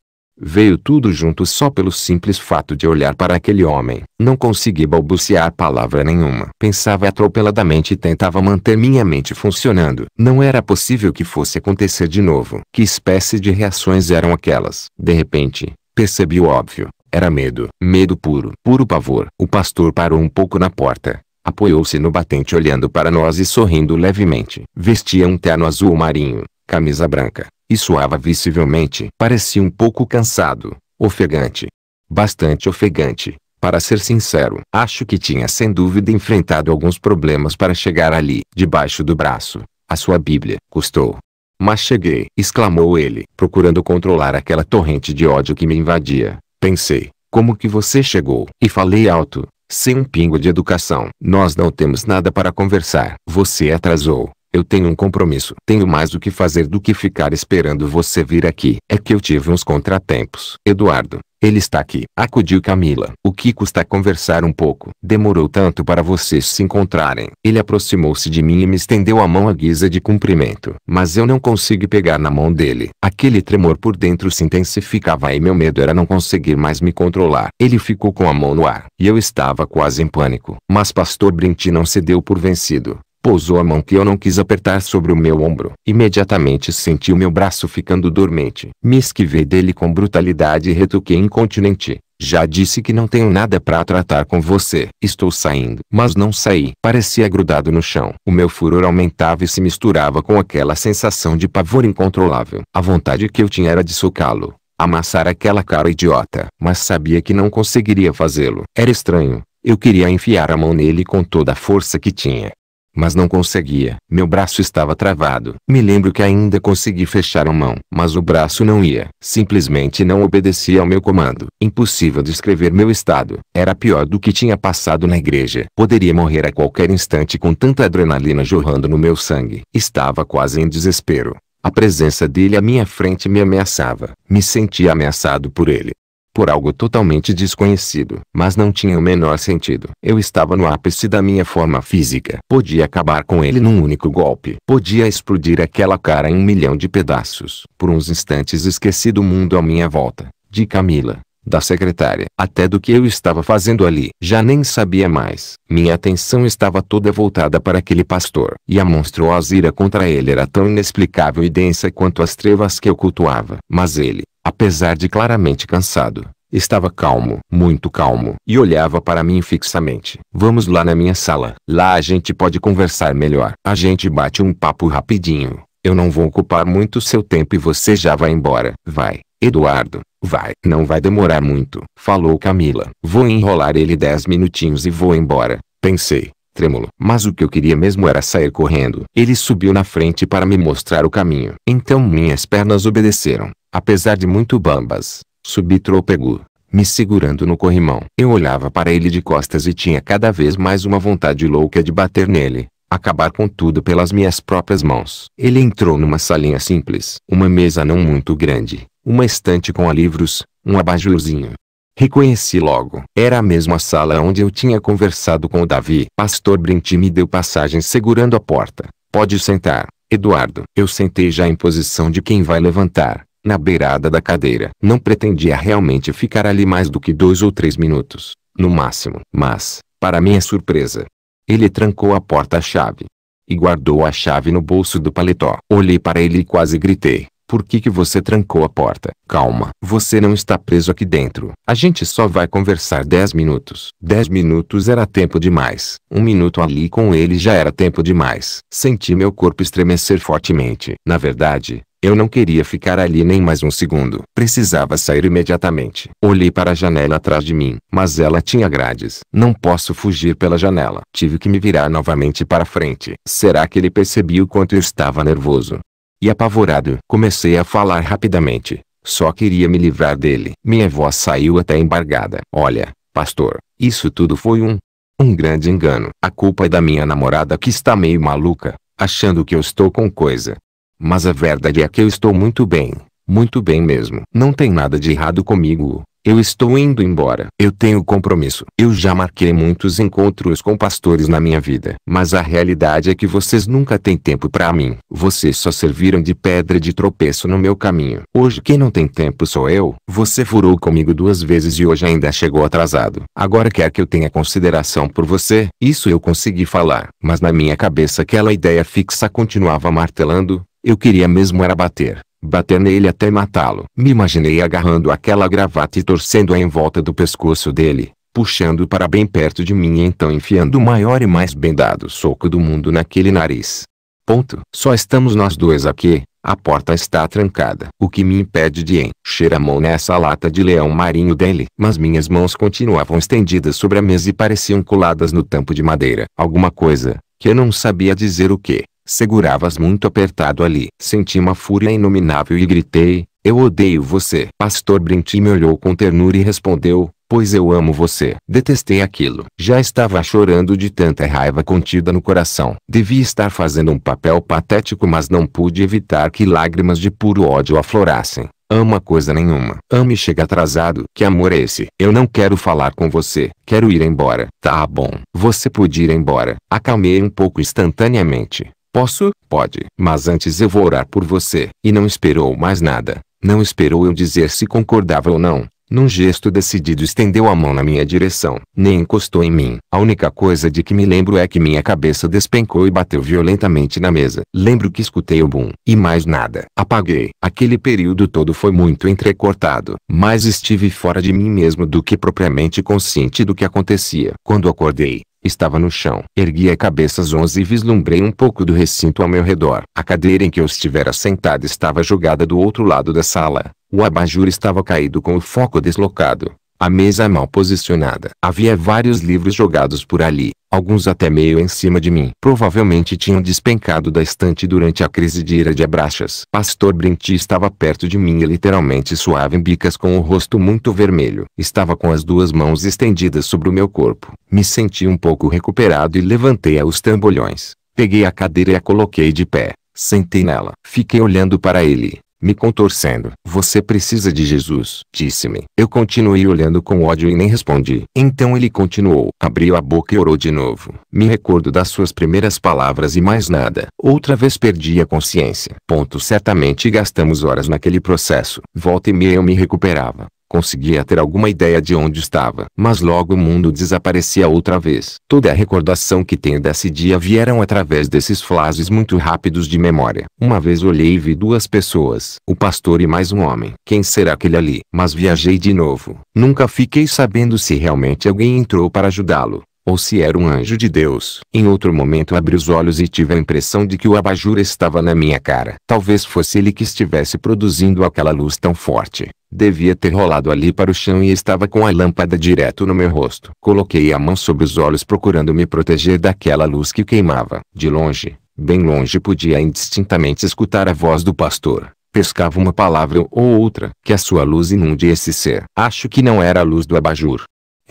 Speaker 1: Veio tudo junto só pelo simples fato de olhar para aquele homem. Não consegui balbuciar palavra nenhuma. Pensava atropeladamente e tentava manter minha mente funcionando. Não era possível que fosse acontecer de novo. Que espécie de reações eram aquelas? De repente, percebi o óbvio. Era medo. Medo puro. Puro pavor. O pastor parou um pouco na porta. Apoiou-se no batente olhando para nós e sorrindo levemente. Vestia um terno azul marinho, camisa branca, e suava visivelmente. Parecia um pouco cansado, ofegante. Bastante ofegante, para ser sincero. Acho que tinha sem dúvida enfrentado alguns problemas para chegar ali. Debaixo do braço, a sua Bíblia. Custou. Mas cheguei, exclamou ele, procurando controlar aquela torrente de ódio que me invadia. Pensei, como que você chegou? E falei alto, sem um pingo de educação. Nós não temos nada para conversar. Você atrasou, eu tenho um compromisso. Tenho mais o que fazer do que ficar esperando você vir aqui. É que eu tive uns contratempos. Eduardo, ele está aqui. Acudiu Camila. O que custa conversar um pouco? Demorou tanto para vocês se encontrarem. Ele aproximou-se de mim e me estendeu a mão à guisa de cumprimento. Mas eu não consegui pegar na mão dele. Aquele tremor por dentro se intensificava e meu medo era não conseguir mais me controlar. Ele ficou com a mão no ar. E eu estava quase em pânico. Mas pastor Brinti não se deu por vencido. Pousou a mão que eu não quis apertar sobre o meu ombro. Imediatamente senti o meu braço ficando dormente. Me esquivei dele com brutalidade e retuquei incontinente. Já disse que não tenho nada para tratar com você. Estou saindo. Mas não saí. Parecia grudado no chão. O meu furor aumentava e se misturava com aquela sensação de pavor incontrolável. A vontade que eu tinha era de socá-lo. Amassar aquela cara idiota. Mas sabia que não conseguiria fazê-lo. Era estranho. Eu queria enfiar a mão nele com toda a força que tinha. Mas não conseguia. Meu braço estava travado. Me lembro que ainda consegui fechar a mão, mas o braço não ia. Simplesmente não obedecia ao meu comando. Impossível descrever meu estado. Era pior do que tinha passado na igreja. Poderia morrer a qualquer instante com tanta adrenalina jorrando no meu sangue. Estava quase em desespero. A presença dele à minha frente me ameaçava. Me sentia ameaçado por ele por algo totalmente desconhecido, mas não tinha o menor sentido. Eu estava no ápice da minha forma física. Podia acabar com ele num único golpe. Podia explodir aquela cara em um milhão de pedaços. Por uns instantes esqueci do mundo à minha volta, de Camila, da secretária, até do que eu estava fazendo ali. Já nem sabia mais. Minha atenção estava toda voltada para aquele pastor, e a monstruosa ira contra ele era tão inexplicável e densa quanto as trevas que eu cultuava. Mas ele, Apesar de claramente cansado, estava calmo, muito calmo, e olhava para mim fixamente. Vamos lá na minha sala. Lá a gente pode conversar melhor. A gente bate um papo rapidinho. Eu não vou ocupar muito seu tempo e você já vai embora. Vai, Eduardo. Vai. Não vai demorar muito, falou Camila. Vou enrolar ele dez minutinhos e vou embora. Pensei, trêmulo. Mas o que eu queria mesmo era sair correndo. Ele subiu na frente para me mostrar o caminho. Então minhas pernas obedeceram apesar de muito bambas, subtrôpego, me segurando no corrimão. Eu olhava para ele de costas e tinha cada vez mais uma vontade louca de bater nele, acabar com tudo pelas minhas próprias mãos. Ele entrou numa salinha simples, uma mesa não muito grande, uma estante com livros, um abajurzinho. Reconheci logo. Era a mesma sala onde eu tinha conversado com o Davi. Pastor Brinti me deu passagem segurando a porta. Pode sentar, Eduardo. Eu sentei já em posição de quem vai levantar, na beirada da cadeira. Não pretendia realmente ficar ali mais do que dois ou três minutos, no máximo. Mas, para minha surpresa, ele trancou a porta-chave e guardou a chave no bolso do paletó. Olhei para ele e quase gritei. Por que, que você trancou a porta? Calma. Você não está preso aqui dentro. A gente só vai conversar 10 minutos. 10 minutos era tempo demais. Um minuto ali com ele já era tempo demais. Senti meu corpo estremecer fortemente. Na verdade, eu não queria ficar ali nem mais um segundo. Precisava sair imediatamente. Olhei para a janela atrás de mim, mas ela tinha grades. Não posso fugir pela janela. Tive que me virar novamente para frente. Será que ele percebeu o quanto eu estava nervoso? E apavorado, comecei a falar rapidamente. Só queria me livrar dele. Minha voz saiu até embargada. Olha, pastor, isso tudo foi um. Um grande engano. A culpa é da minha namorada que está meio maluca, achando que eu estou com coisa. Mas a verdade é que eu estou muito bem, muito bem mesmo. Não tem nada de errado comigo. Eu estou indo embora. Eu tenho compromisso. Eu já marquei muitos encontros com pastores na minha vida. Mas a realidade é que vocês nunca têm tempo para mim. Vocês só serviram de pedra de tropeço no meu caminho. Hoje quem não tem tempo sou eu. Você furou comigo duas vezes e hoje ainda chegou atrasado. Agora quer que eu tenha consideração por você? Isso eu consegui falar. Mas na minha cabeça aquela ideia fixa continuava martelando. Eu queria mesmo era bater, bater nele até matá-lo. Me imaginei agarrando aquela gravata e torcendo-a em volta do pescoço dele, puxando para bem perto de mim e então enfiando o maior e mais bendado soco do mundo naquele nariz. Ponto. Só estamos nós dois aqui, a porta está trancada. O que me impede de encher a mão nessa lata de leão marinho dele. Mas minhas mãos continuavam estendidas sobre a mesa e pareciam coladas no tampo de madeira. Alguma coisa, que eu não sabia dizer o que, Seguravas muito apertado ali. Senti uma fúria inominável e gritei, eu odeio você. Pastor Brinti me olhou com ternura e respondeu, pois eu amo você. Detestei aquilo. Já estava chorando de tanta raiva contida no coração. Devia estar fazendo um papel patético mas não pude evitar que lágrimas de puro ódio aflorassem. Ama coisa nenhuma. Ame chega atrasado. Que amor é esse? Eu não quero falar com você. Quero ir embora. Tá bom. Você pode ir embora. Acalmei um pouco instantaneamente. Posso? Pode. Mas antes eu vou orar por você. E não esperou mais nada. Não esperou eu dizer se concordava ou não. Num gesto decidido estendeu a mão na minha direção. Nem encostou em mim. A única coisa de que me lembro é que minha cabeça despencou e bateu violentamente na mesa. Lembro que escutei o boom. E mais nada. Apaguei. Aquele período todo foi muito entrecortado. Mas estive fora de mim mesmo do que propriamente consciente do que acontecia. Quando acordei, Estava no chão. Ergui a cabeça às onze e vislumbrei um pouco do recinto ao meu redor. A cadeira em que eu estivera sentada estava jogada do outro lado da sala. O abajur estava caído com o foco deslocado a mesa mal posicionada. Havia vários livros jogados por ali, alguns até meio em cima de mim. Provavelmente tinham despencado da estante durante a crise de ira de abraxas. Pastor Brinti estava perto de mim e literalmente suava em bicas com o rosto muito vermelho. Estava com as duas mãos estendidas sobre o meu corpo. Me senti um pouco recuperado e levantei aos trambolhões. Peguei a cadeira e a coloquei de pé. Sentei nela. Fiquei olhando para ele me contorcendo. Você precisa de Jesus, disse-me. Eu continuei olhando com ódio e nem respondi. Então ele continuou. Abriu a boca e orou de novo. Me recordo das suas primeiras palavras e mais nada. Outra vez perdi a consciência. Ponto certamente gastamos horas naquele processo. Volta e meia eu me recuperava conseguia ter alguma ideia de onde estava. Mas logo o mundo desaparecia outra vez. Toda a recordação que tenho desse dia vieram através desses flashes muito rápidos de memória. Uma vez olhei e vi duas pessoas, o pastor e mais um homem. Quem será aquele ali? Mas viajei de novo. Nunca fiquei sabendo se realmente alguém entrou para ajudá-lo ou se era um anjo de Deus. Em outro momento abri os olhos e tive a impressão de que o abajur estava na minha cara. Talvez fosse ele que estivesse produzindo aquela luz tão forte. Devia ter rolado ali para o chão e estava com a lâmpada direto no meu rosto. Coloquei a mão sobre os olhos procurando me proteger daquela luz que queimava. De longe, bem longe podia indistintamente escutar a voz do pastor pescava uma palavra ou outra, que a sua luz inunde esse ser. Acho que não era a luz do abajur,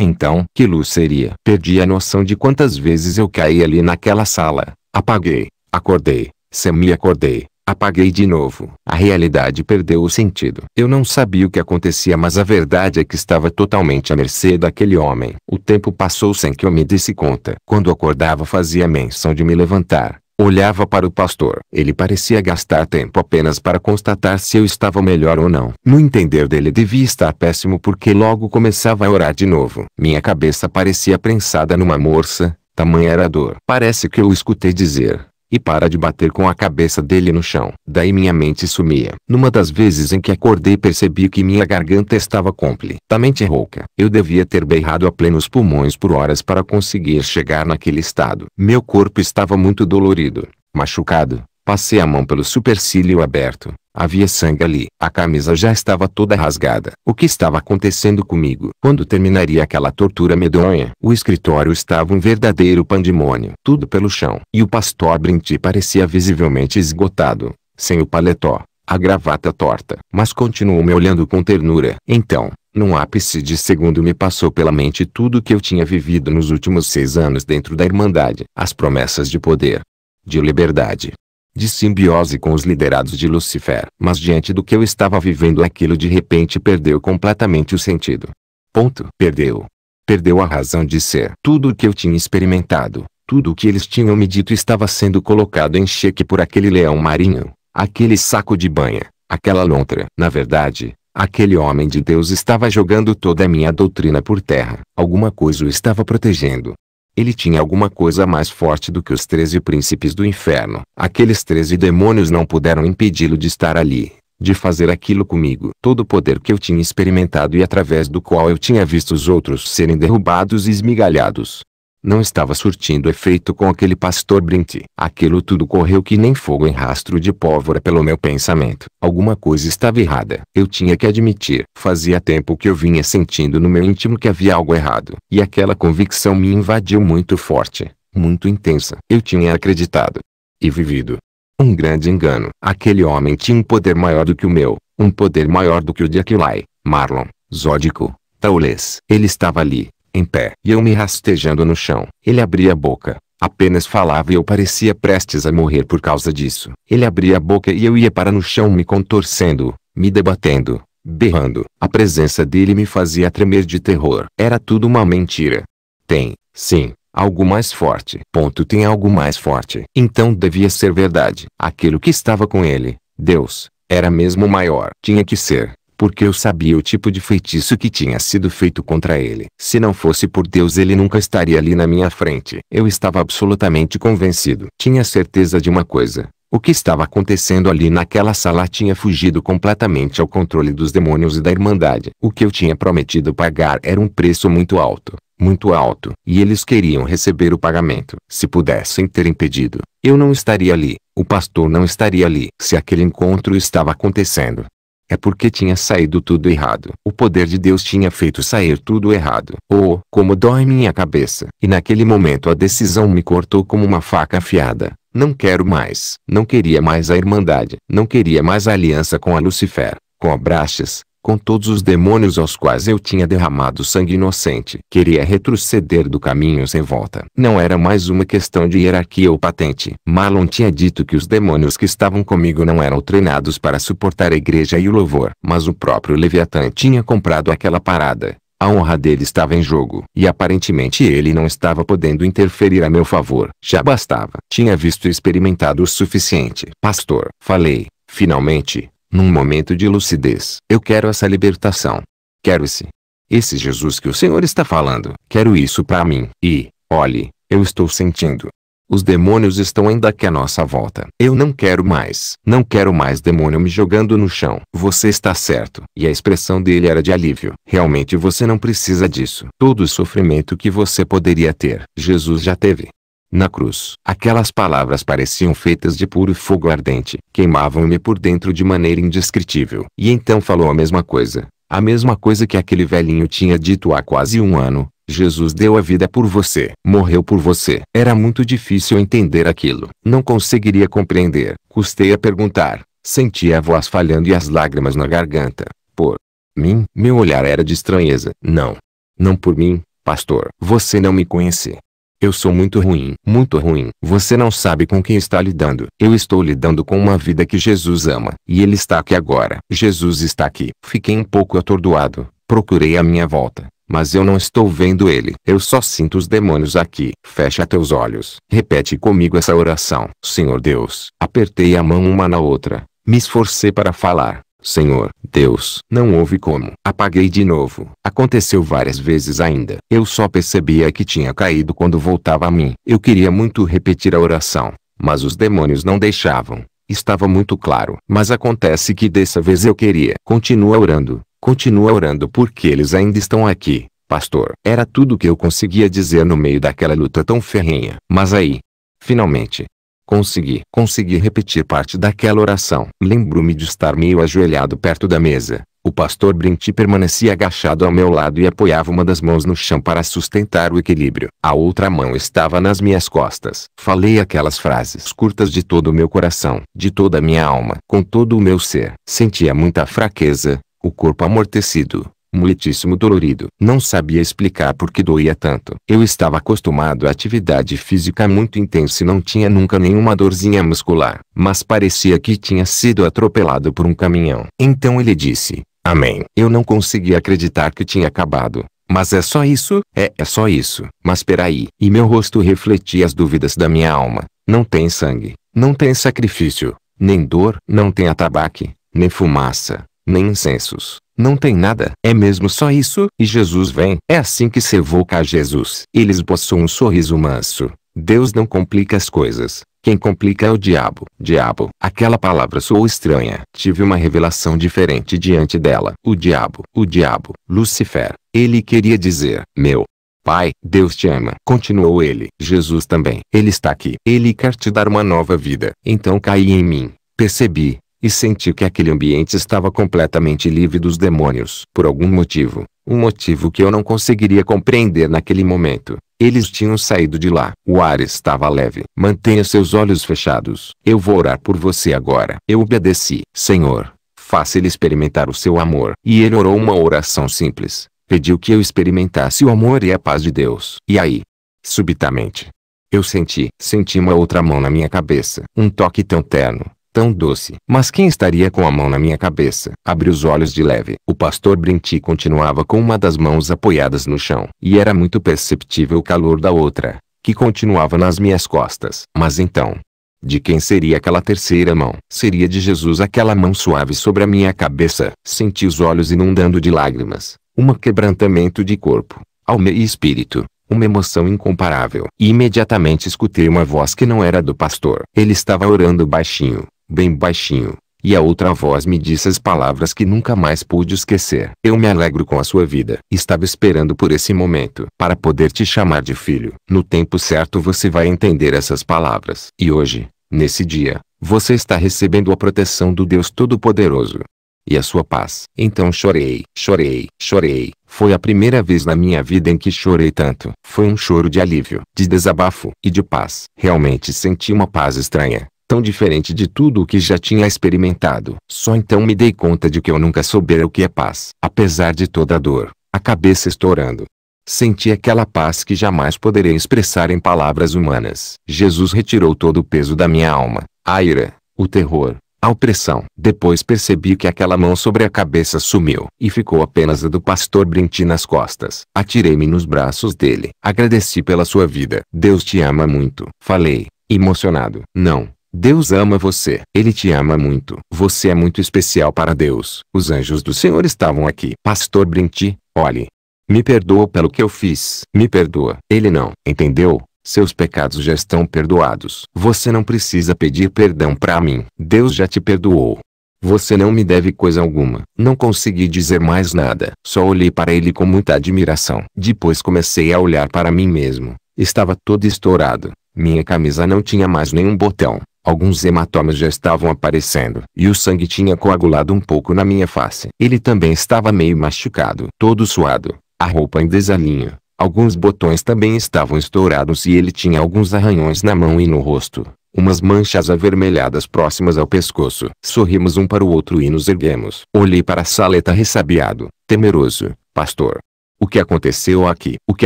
Speaker 1: então, que luz seria? Perdi a noção de quantas vezes eu caí ali naquela sala. Apaguei, acordei, semi-acordei, apaguei de novo. A realidade perdeu o sentido. Eu não sabia o que acontecia, mas a verdade é que estava totalmente à mercê daquele homem. O tempo passou sem que eu me desse conta. Quando acordava, fazia menção de me levantar. Olhava para o pastor. Ele parecia gastar tempo apenas para constatar se eu estava melhor ou não. No entender dele devia estar péssimo porque logo começava a orar de novo. Minha cabeça parecia prensada numa morça, tamanha era a dor. Parece que eu escutei dizer, e para de bater com a cabeça dele no chão. Daí minha mente sumia. Numa das vezes em que acordei percebi que minha garganta estava completamente rouca. Eu devia ter berrado a plenos pulmões por horas para conseguir chegar naquele estado. Meu corpo estava muito dolorido, machucado. Passei a mão pelo supercílio aberto, Havia sangue ali. A camisa já estava toda rasgada. O que estava acontecendo comigo? Quando terminaria aquela tortura medonha? O escritório estava um verdadeiro pandemônio. Tudo pelo chão. E o pastor Brinti parecia visivelmente esgotado. Sem o paletó, a gravata torta. Mas continuou me olhando com ternura. Então, num ápice de segundo me passou pela mente tudo o que eu tinha vivido nos últimos seis anos dentro da Irmandade. As promessas de poder. De liberdade de simbiose com os liderados de Lucifer. Mas diante do que eu estava vivendo aquilo de repente perdeu completamente o sentido. Ponto. Perdeu. Perdeu a razão de ser. Tudo o que eu tinha experimentado, tudo o que eles tinham me dito estava sendo colocado em xeque por aquele leão marinho, aquele saco de banha, aquela lontra. Na verdade, Aquele homem de Deus estava jogando toda a minha doutrina por terra. Alguma coisa o estava protegendo. Ele tinha alguma coisa mais forte do que os treze príncipes do inferno. Aqueles treze demônios não puderam impedi-lo de estar ali, de fazer aquilo comigo. Todo o poder que eu tinha experimentado e através do qual eu tinha visto os outros serem derrubados e esmigalhados, não estava surtindo efeito com aquele pastor Brint. Aquilo tudo correu que nem fogo em rastro de pólvora pelo meu pensamento. Alguma coisa estava errada. Eu tinha que admitir. Fazia tempo que eu vinha sentindo no meu íntimo que havia algo errado. E aquela convicção me invadiu muito forte, muito intensa. Eu tinha acreditado e vivido um grande engano. Aquele homem tinha um poder maior do que o meu, um poder maior do que o de Aquilai, Marlon, Zódico, Taules. Ele estava ali, em pé, e eu me rastejando no chão. Ele abria a boca, Apenas falava e eu parecia prestes a morrer por causa disso. Ele abria a boca e eu ia para no chão me contorcendo, me debatendo, berrando. A presença dele me fazia tremer de terror. Era tudo uma mentira. Tem, sim, algo mais forte. Ponto tem algo mais forte. Então devia ser verdade. Aquilo que estava com ele, Deus, era mesmo maior. Tinha que ser porque eu sabia o tipo de feitiço que tinha sido feito contra ele. Se não fosse por Deus ele nunca estaria ali na minha frente. Eu estava absolutamente convencido. Tinha certeza de uma coisa. O que estava acontecendo ali naquela sala tinha fugido completamente ao controle dos demônios e da Irmandade. O que eu tinha prometido pagar era um preço muito alto muito alto, e eles queriam receber o pagamento. Se pudessem ter impedido, eu não estaria ali, o pastor não estaria ali. Se aquele encontro estava acontecendo, é porque tinha saído tudo errado. O poder de Deus tinha feito sair tudo errado. Oh, como dói minha cabeça. E naquele momento a decisão me cortou como uma faca afiada. Não quero mais. Não queria mais a Irmandade. Não queria mais a aliança com a Lucifer, com a Brachas, com todos os demônios aos quais eu tinha derramado sangue inocente. Queria retroceder do caminho sem volta. Não era mais uma questão de hierarquia ou patente. Marlon tinha dito que os demônios que estavam comigo não eram treinados para suportar a igreja e o louvor. Mas o próprio Leviatã tinha comprado aquela parada. A honra dele estava em jogo, e aparentemente ele não estava podendo interferir a meu favor. Já bastava. Tinha visto e experimentado o suficiente. Pastor, falei, finalmente, num momento de lucidez. Eu quero essa libertação. Quero esse. Esse Jesus que o Senhor está falando. Quero isso para mim. E, olhe, eu estou sentindo. Os demônios estão ainda aqui à nossa volta. Eu não quero mais. Não quero mais demônio me jogando no chão. Você está certo. E a expressão dele era de alívio. Realmente você não precisa disso. Todo o sofrimento que você poderia ter, Jesus já teve. Na cruz, aquelas palavras pareciam feitas de puro fogo ardente, queimavam-me por dentro de maneira indescritível. E então falou a mesma coisa, a mesma coisa que aquele velhinho tinha dito há quase um ano. Jesus deu a vida por você, morreu por você. Era muito difícil entender aquilo. Não conseguiria compreender. Custei a perguntar. Senti a voz falhando e as lágrimas na garganta. Por mim, meu olhar era de estranheza. Não. Não por mim, pastor. Você não me conhece. Eu sou muito ruim, muito ruim. Você não sabe com quem está lidando. Eu estou lidando com uma vida que Jesus ama. E ele está aqui agora. Jesus está aqui. Fiquei um pouco atordoado. Procurei a minha volta. Mas eu não estou vendo ele. Eu só sinto os demônios aqui. Fecha teus olhos. Repete comigo essa oração. Senhor Deus. Apertei a mão uma na outra. Me esforcei para falar, Senhor, Deus, não houve como. Apaguei de novo. Aconteceu várias vezes ainda. Eu só percebia que tinha caído quando voltava a mim. Eu queria muito repetir a oração, mas os demônios não deixavam. Estava muito claro. Mas acontece que dessa vez eu queria. Continua orando. Continua orando porque eles ainda estão aqui, pastor. Era tudo que eu conseguia dizer no meio daquela luta tão ferrenha. Mas aí, finalmente, Consegui. Consegui repetir parte daquela oração. Lembro-me de estar meio ajoelhado perto da mesa. O pastor Brint permanecia agachado ao meu lado e apoiava uma das mãos no chão para sustentar o equilíbrio. A outra mão estava nas minhas costas. Falei aquelas frases curtas de todo o meu coração, de toda a minha alma, com todo o meu ser. Sentia muita fraqueza, o corpo amortecido, muitíssimo dolorido. Não sabia explicar por que doía tanto. Eu estava acostumado à atividade física muito intensa e não tinha nunca nenhuma dorzinha muscular, mas parecia que tinha sido atropelado por um caminhão. Então ele disse: Amém. Eu não conseguia acreditar que tinha acabado. Mas é só isso? É, é só isso. Mas peraí. E meu rosto refletia as dúvidas da minha alma. Não tem sangue. Não tem sacrifício. Nem dor. Não tem atabaque. Nem fumaça nem incensos, não tem nada. É mesmo só isso? E Jesus vem. É assim que se evoca a Jesus. Ele esboçou um sorriso manso. Deus não complica as coisas. Quem complica é o diabo. Diabo. Aquela palavra soou estranha. Tive uma revelação diferente diante dela. O diabo. O diabo. Lucifer. Ele queria dizer, meu. Pai, Deus te ama. Continuou ele. Jesus também. Ele está aqui. Ele quer te dar uma nova vida. Então caí em mim. Percebi, e senti que aquele ambiente estava completamente livre dos demônios. Por algum motivo, um motivo que eu não conseguiria compreender naquele momento, eles tinham saído de lá. O ar estava leve. Mantenha seus olhos fechados. Eu vou orar por você agora. Eu obedeci. Senhor, faça ele experimentar o seu amor. E ele orou uma oração simples. Pediu que eu experimentasse o amor e a paz de Deus. E aí, subitamente, eu senti, senti uma outra mão na minha cabeça. Um toque tão terno, tão doce. Mas quem estaria com a mão na minha cabeça? Abri os olhos de leve. O pastor Brinti continuava com uma das mãos apoiadas no chão. E era muito perceptível o calor da outra, que continuava nas minhas costas. Mas então, de quem seria aquela terceira mão? Seria de Jesus aquela mão suave sobre a minha cabeça. Senti os olhos inundando de lágrimas, um quebrantamento de corpo, alma e espírito, uma emoção incomparável. E imediatamente escutei uma voz que não era do pastor. Ele estava orando baixinho, bem baixinho, e a outra voz me disse as palavras que nunca mais pude esquecer. Eu me alegro com a sua vida. Estava esperando por esse momento para poder te chamar de filho. No tempo certo você vai entender essas palavras. E hoje, nesse dia, você está recebendo a proteção do Deus Todo-Poderoso. E a sua paz. Então chorei, chorei, chorei. Foi a primeira vez na minha vida em que chorei tanto. Foi um choro de alívio, de desabafo e de paz. Realmente senti uma paz estranha tão diferente de tudo o que já tinha experimentado. Só então me dei conta de que eu nunca soubera o que é paz. Apesar de toda a dor, a cabeça estourando, Senti aquela paz que jamais poderei expressar em palavras humanas. Jesus retirou todo o peso da minha alma, a ira, o terror, a opressão. Depois percebi que aquela mão sobre a cabeça sumiu e ficou apenas a do pastor Brinti nas costas. Atirei-me nos braços dele. Agradeci pela sua vida. Deus te ama muito. Falei, emocionado. Não, Deus ama você. Ele te ama muito. Você é muito especial para Deus. Os anjos do Senhor estavam aqui. Pastor Brinti, olhe. Me perdoa pelo que eu fiz. Me perdoa. Ele não. Entendeu? Seus pecados já estão perdoados. Você não precisa pedir perdão para mim. Deus já te perdoou. Você não me deve coisa alguma. Não consegui dizer mais nada. Só olhei para ele com muita admiração. Depois comecei a olhar para mim mesmo. Estava todo estourado. Minha camisa não tinha mais nenhum botão. Alguns hematomas já estavam aparecendo. E o sangue tinha coagulado um pouco na minha face. Ele também estava meio machucado. Todo suado. A roupa em desalinho. Alguns botões também estavam estourados e ele tinha alguns arranhões na mão e no rosto. Umas manchas avermelhadas próximas ao pescoço. Sorrimos um para o outro e nos erguemos. Olhei para a saleta ressabiado, temeroso. Pastor, o que aconteceu aqui? O que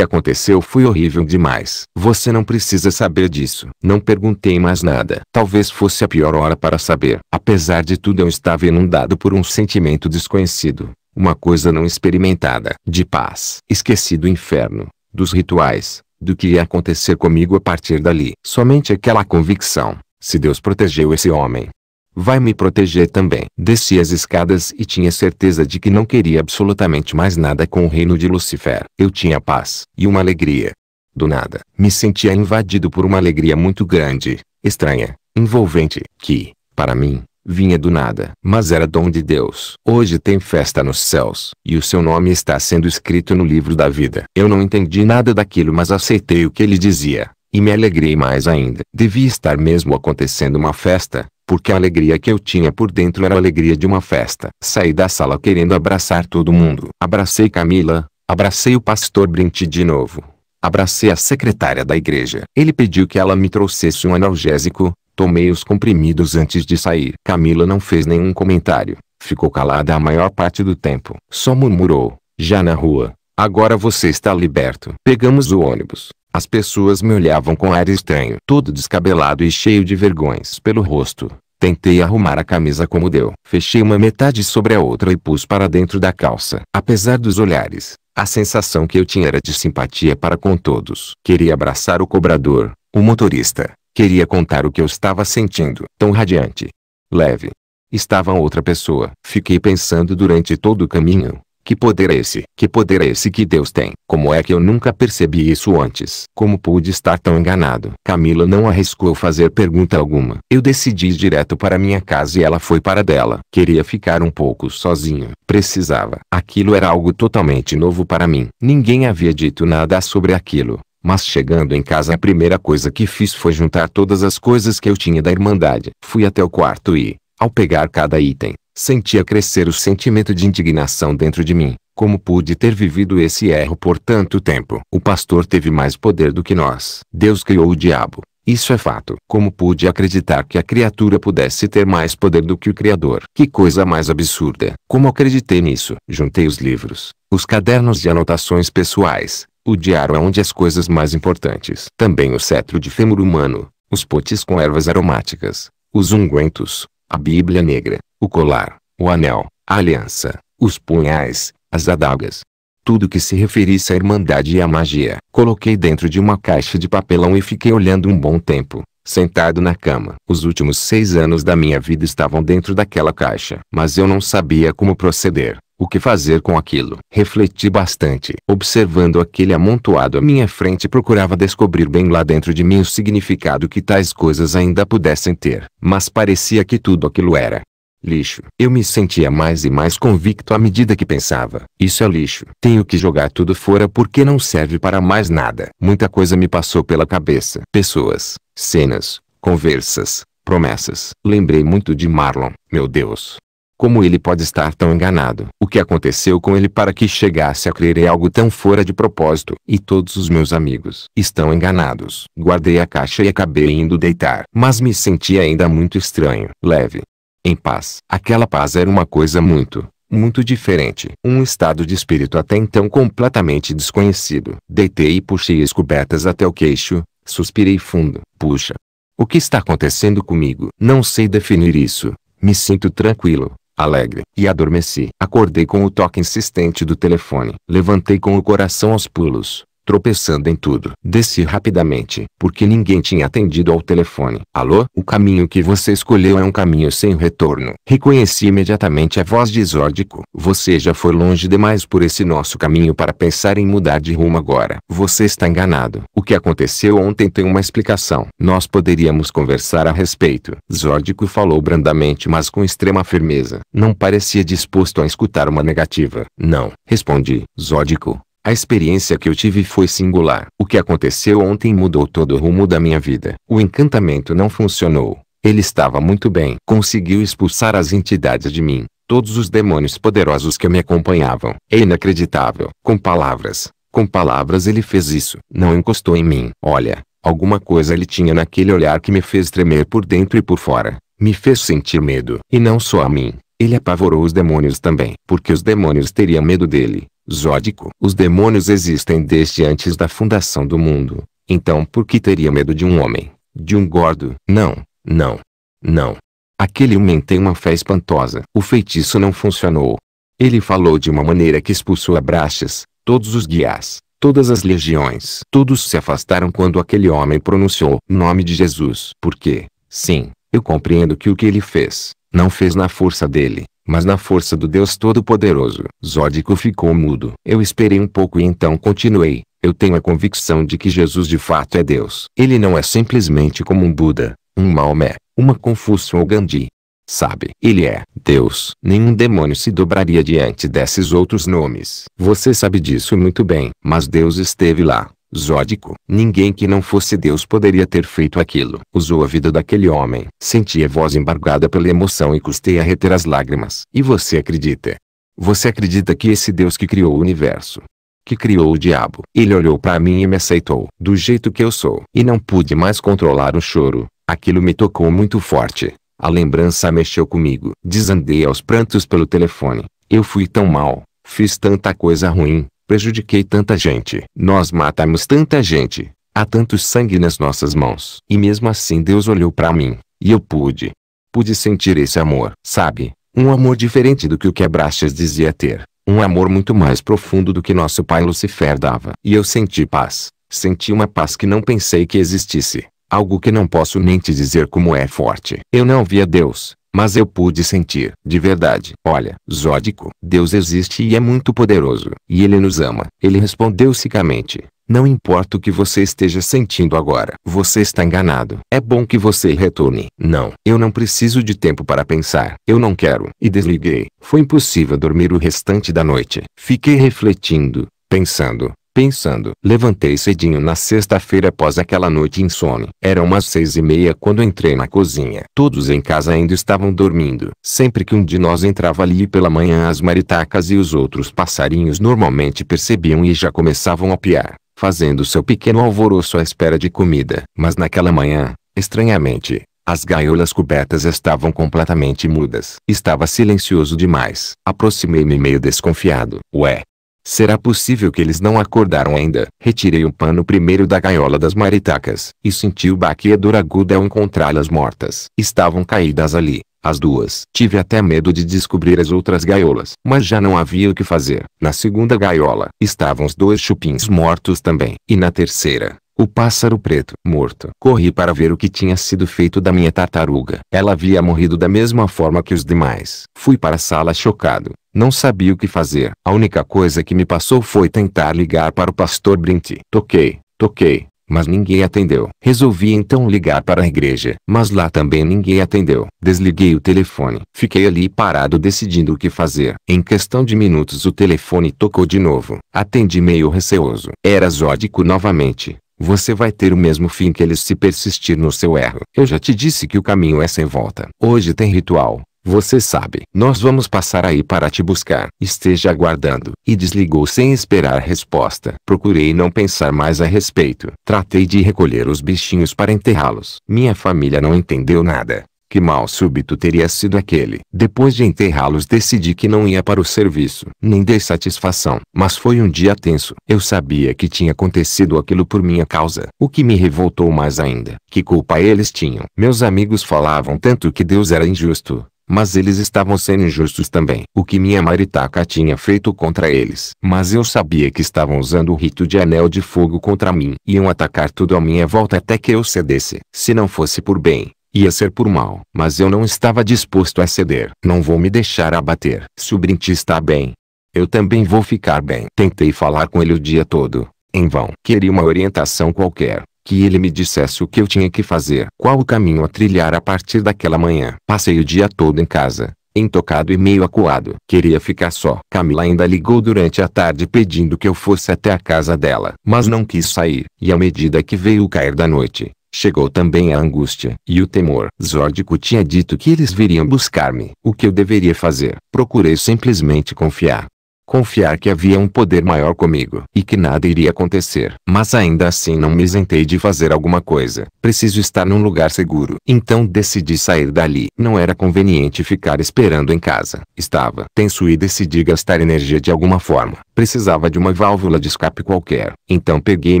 Speaker 1: aconteceu foi horrível demais. Você não precisa saber disso. Não perguntei mais nada. Talvez fosse a pior hora para saber. Apesar de tudo eu estava inundado por um sentimento desconhecido. Uma coisa não experimentada. De paz. Esqueci do inferno. Dos rituais. Do que ia acontecer comigo a partir dali. Somente aquela convicção. Se Deus protegeu esse homem, vai me proteger também. Desci as escadas e tinha certeza de que não queria absolutamente mais nada com o reino de Lucifer. Eu tinha paz e uma alegria. Do nada, me sentia invadido por uma alegria muito grande, estranha, envolvente, que, para mim, vinha do nada, mas era dom de Deus. Hoje tem festa nos céus, e o seu nome está sendo escrito no livro da vida. Eu não entendi nada daquilo, mas aceitei o que ele dizia, e me alegrei mais ainda. Devia estar mesmo acontecendo uma festa, porque a alegria que eu tinha por dentro era a alegria de uma festa. Saí da sala querendo abraçar todo mundo. Abracei Camila, abracei o pastor Brint de novo. Abracei a secretária da igreja. Ele pediu que ela me trouxesse um analgésico, tomei os comprimidos antes de sair. Camila não fez nenhum comentário, ficou calada a maior parte do tempo. Só murmurou, já na rua, agora você está liberto. Pegamos o ônibus. As pessoas me olhavam com ar estranho, todo descabelado e cheio de vergonhas pelo rosto. Tentei arrumar a camisa como deu. Fechei uma metade sobre a outra e pus para dentro da calça. Apesar dos olhares, a sensação que eu tinha era de simpatia para com todos. Queria abraçar o cobrador, o motorista. Queria contar o que eu estava sentindo. Tão radiante. Leve. Estava outra pessoa. Fiquei pensando durante todo o caminho. Que poder é esse? Que poder é esse que Deus tem? Como é que eu nunca percebi isso antes? Como pude estar tão enganado? Camila não arriscou fazer pergunta alguma. Eu decidi ir direto para minha casa e ela foi para dela. Queria ficar um pouco sozinho. Precisava. Aquilo era algo totalmente novo para mim. Ninguém havia dito nada sobre aquilo. Mas chegando em casa a primeira coisa que fiz foi juntar todas as coisas que eu tinha da Irmandade. Fui até o quarto e, ao pegar cada item, sentia crescer o sentimento de indignação dentro de mim. Como pude ter vivido esse erro por tanto tempo? O pastor teve mais poder do que nós. Deus criou o diabo. Isso é fato. Como pude acreditar que a criatura pudesse ter mais poder do que o Criador? Que coisa mais absurda. Como acreditei nisso? Juntei os livros, os cadernos de anotações pessoais. O diário é onde as coisas mais importantes. Também o cetro de fêmur humano, os potes com ervas aromáticas, os ungüentos, a Bíblia negra, o colar, o anel, a aliança, os punhais, as adagas. Tudo que se referisse à Irmandade e à magia. Coloquei dentro de uma caixa de papelão e fiquei olhando um bom tempo, sentado na cama. Os últimos seis anos da minha vida estavam dentro daquela caixa. Mas eu não sabia como proceder, o que fazer com aquilo. Refleti bastante. Observando aquele amontoado à minha frente procurava descobrir bem lá dentro de mim o significado que tais coisas ainda pudessem ter. Mas parecia que tudo aquilo era Lixo. Eu me sentia mais e mais convicto à medida que pensava. Isso é lixo. Tenho que jogar tudo fora porque não serve para mais nada. Muita coisa me passou pela cabeça. Pessoas, cenas, conversas, promessas. Lembrei muito de Marlon. Meu Deus. Como ele pode estar tão enganado? O que aconteceu com ele para que chegasse a crer em algo tão fora de propósito? E todos os meus amigos estão enganados. Guardei a caixa e acabei indo deitar. Mas me senti ainda muito estranho, leve, em paz. Aquela paz era uma coisa muito, muito diferente. Um estado de espírito até então completamente desconhecido. Deitei e puxei as cobertas até o queixo, suspirei fundo. Puxa, o que está acontecendo comigo? Não sei definir isso. Me sinto tranquilo, alegre, e adormeci. Acordei com o toque insistente do telefone. Levantei com o coração aos pulos tropeçando em tudo. Desci rapidamente, porque ninguém tinha atendido ao telefone. Alô? O caminho que você escolheu é um caminho sem retorno. Reconheci imediatamente a voz de Zórdico. Você já foi longe demais por esse nosso caminho para pensar em mudar de rumo agora. Você está enganado. O que aconteceu ontem tem uma explicação. Nós poderíamos conversar a respeito. Zórdico falou brandamente mas com extrema firmeza. Não parecia disposto a escutar uma negativa. Não, respondi. Zórdico, a experiência que eu tive foi singular. O que aconteceu ontem mudou todo o rumo da minha vida. O encantamento não funcionou. Ele estava muito bem. Conseguiu expulsar as entidades de mim, todos os demônios poderosos que me acompanhavam. É inacreditável. Com palavras, com palavras ele fez isso. Não encostou em mim. Olha, alguma coisa ele tinha naquele olhar que me fez tremer por dentro e por fora. Me fez sentir medo. E não só a mim. Ele apavorou os demônios também. Porque os demônios teriam medo dele. Zódico. Os demônios existem desde antes da fundação do mundo. Então por que teria medo de um homem? De um gordo? Não, não, não. Aquele homem tem uma fé espantosa. O feitiço não funcionou. Ele falou de uma maneira que expulsou a brachas, todos os guias, todas as legiões. Todos se afastaram quando aquele homem pronunciou o nome de Jesus. Porque, sim, eu compreendo que o que ele fez, não fez na força dele, mas na força do Deus Todo-Poderoso. Zódico ficou mudo. Eu esperei um pouco e então continuei. Eu tenho a convicção de que Jesus de fato é Deus. Ele não é simplesmente como um Buda, um Maomé, uma Confúcio ou Gandhi. Sabe, ele é Deus. Nenhum demônio se dobraria diante desses outros nomes. Você sabe disso muito bem. Mas Deus esteve lá, Zódico. Ninguém que não fosse Deus poderia ter feito aquilo. Usou a vida daquele homem. Senti a voz embargada pela emoção e custei a reter as lágrimas. E você acredita? Você acredita que esse Deus que criou o universo, que criou o diabo, ele olhou para mim e me aceitou, do jeito que eu sou. E não pude mais controlar o choro. Aquilo me tocou muito forte. A lembrança mexeu comigo. Desandei aos prantos pelo telefone. Eu fui tão mal, fiz tanta coisa ruim, Prejudiquei tanta gente. Nós matamos tanta gente. Há tanto sangue nas nossas mãos. E mesmo assim Deus olhou para mim. E eu pude. Pude sentir esse amor. Sabe? Um amor diferente do que o que quebrachas dizia ter. Um amor muito mais profundo do que nosso pai Lucifer dava. E eu senti paz. Senti uma paz que não pensei que existisse. Algo que não posso nem te dizer como é forte. Eu não via Deus, mas eu pude sentir, de verdade. Olha, Zódico, Deus existe e é muito poderoso, e Ele nos ama. Ele respondeu secamente. Não importa o que você esteja sentindo agora, você está enganado. É bom que você retorne. Não, eu não preciso de tempo para pensar. Eu não quero. E desliguei. Foi impossível dormir o restante da noite. Fiquei refletindo, pensando, Pensando, levantei cedinho na sexta-feira após aquela noite insone. Eram umas seis e meia quando entrei na cozinha. Todos em casa ainda estavam dormindo. Sempre que um de nós entrava ali pela manhã as maritacas e os outros passarinhos normalmente percebiam e já começavam a piar, fazendo seu pequeno alvoroço à espera de comida. Mas naquela manhã, estranhamente, as gaiolas cobertas estavam completamente mudas. Estava silencioso demais. Aproximei-me meio desconfiado. Ué, Será possível que eles não acordaram ainda. Retirei o pano primeiro da gaiola das maritacas, e senti o baque e a dor aguda ao encontrá-las mortas. Estavam caídas ali, as duas. Tive até medo de descobrir as outras gaiolas, mas já não havia o que fazer. Na segunda gaiola, estavam os dois chupins mortos também. E na terceira, o pássaro preto, morto, corri para ver o que tinha sido feito da minha tartaruga. Ela havia morrido da mesma forma que os demais. Fui para a sala chocado. Não sabia o que fazer. A única coisa que me passou foi tentar ligar para o pastor Brinti. Toquei, toquei, mas ninguém atendeu. Resolvi então ligar para a igreja, mas lá também ninguém atendeu. Desliguei o telefone. Fiquei ali parado decidindo o que fazer. Em questão de minutos o telefone tocou de novo. Atendi meio receoso. Era Zódico novamente. Você vai ter o mesmo fim que eles se persistir no seu erro. Eu já te disse que o caminho é sem volta. Hoje tem ritual, você sabe. Nós vamos passar aí para te buscar. Esteja aguardando. E desligou sem esperar resposta. Procurei não pensar mais a respeito. Tratei de recolher os bichinhos para enterrá-los. Minha família não entendeu nada. Que mal súbito teria sido aquele. Depois de enterrá-los decidi que não ia para o serviço. Nem dei satisfação. Mas foi um dia tenso. Eu sabia que tinha acontecido aquilo por minha causa. O que me revoltou mais ainda. Que culpa eles tinham. Meus amigos falavam tanto que Deus era injusto. Mas eles estavam sendo injustos também. O que minha maritaca tinha feito contra eles. Mas eu sabia que estavam usando o rito de anel de fogo contra mim. Iam atacar tudo à minha volta até que eu cedesse. Se não fosse por bem, Ia ser por mal. Mas eu não estava disposto a ceder. Não vou me deixar abater. Se o Brint está bem, eu também vou ficar bem. Tentei falar com ele o dia todo. Em vão. Queria uma orientação qualquer. Que ele me dissesse o que eu tinha que fazer. Qual o caminho a trilhar a partir daquela manhã. Passei o dia todo em casa intocado e meio acuado. Queria ficar só. Camila ainda ligou durante a tarde pedindo que eu fosse até a casa dela, mas não quis sair. E à medida que veio o cair da noite, Chegou também a angústia e o temor. Zórdico tinha dito que eles viriam buscar-me. O que eu deveria fazer? Procurei simplesmente confiar. Confiar que havia um poder maior comigo e que nada iria acontecer. Mas ainda assim não me isentei de fazer alguma coisa. Preciso estar num lugar seguro. Então decidi sair dali. Não era conveniente ficar esperando em casa. Estava tenso e decidi gastar energia de alguma forma. Precisava de uma válvula de escape qualquer. Então peguei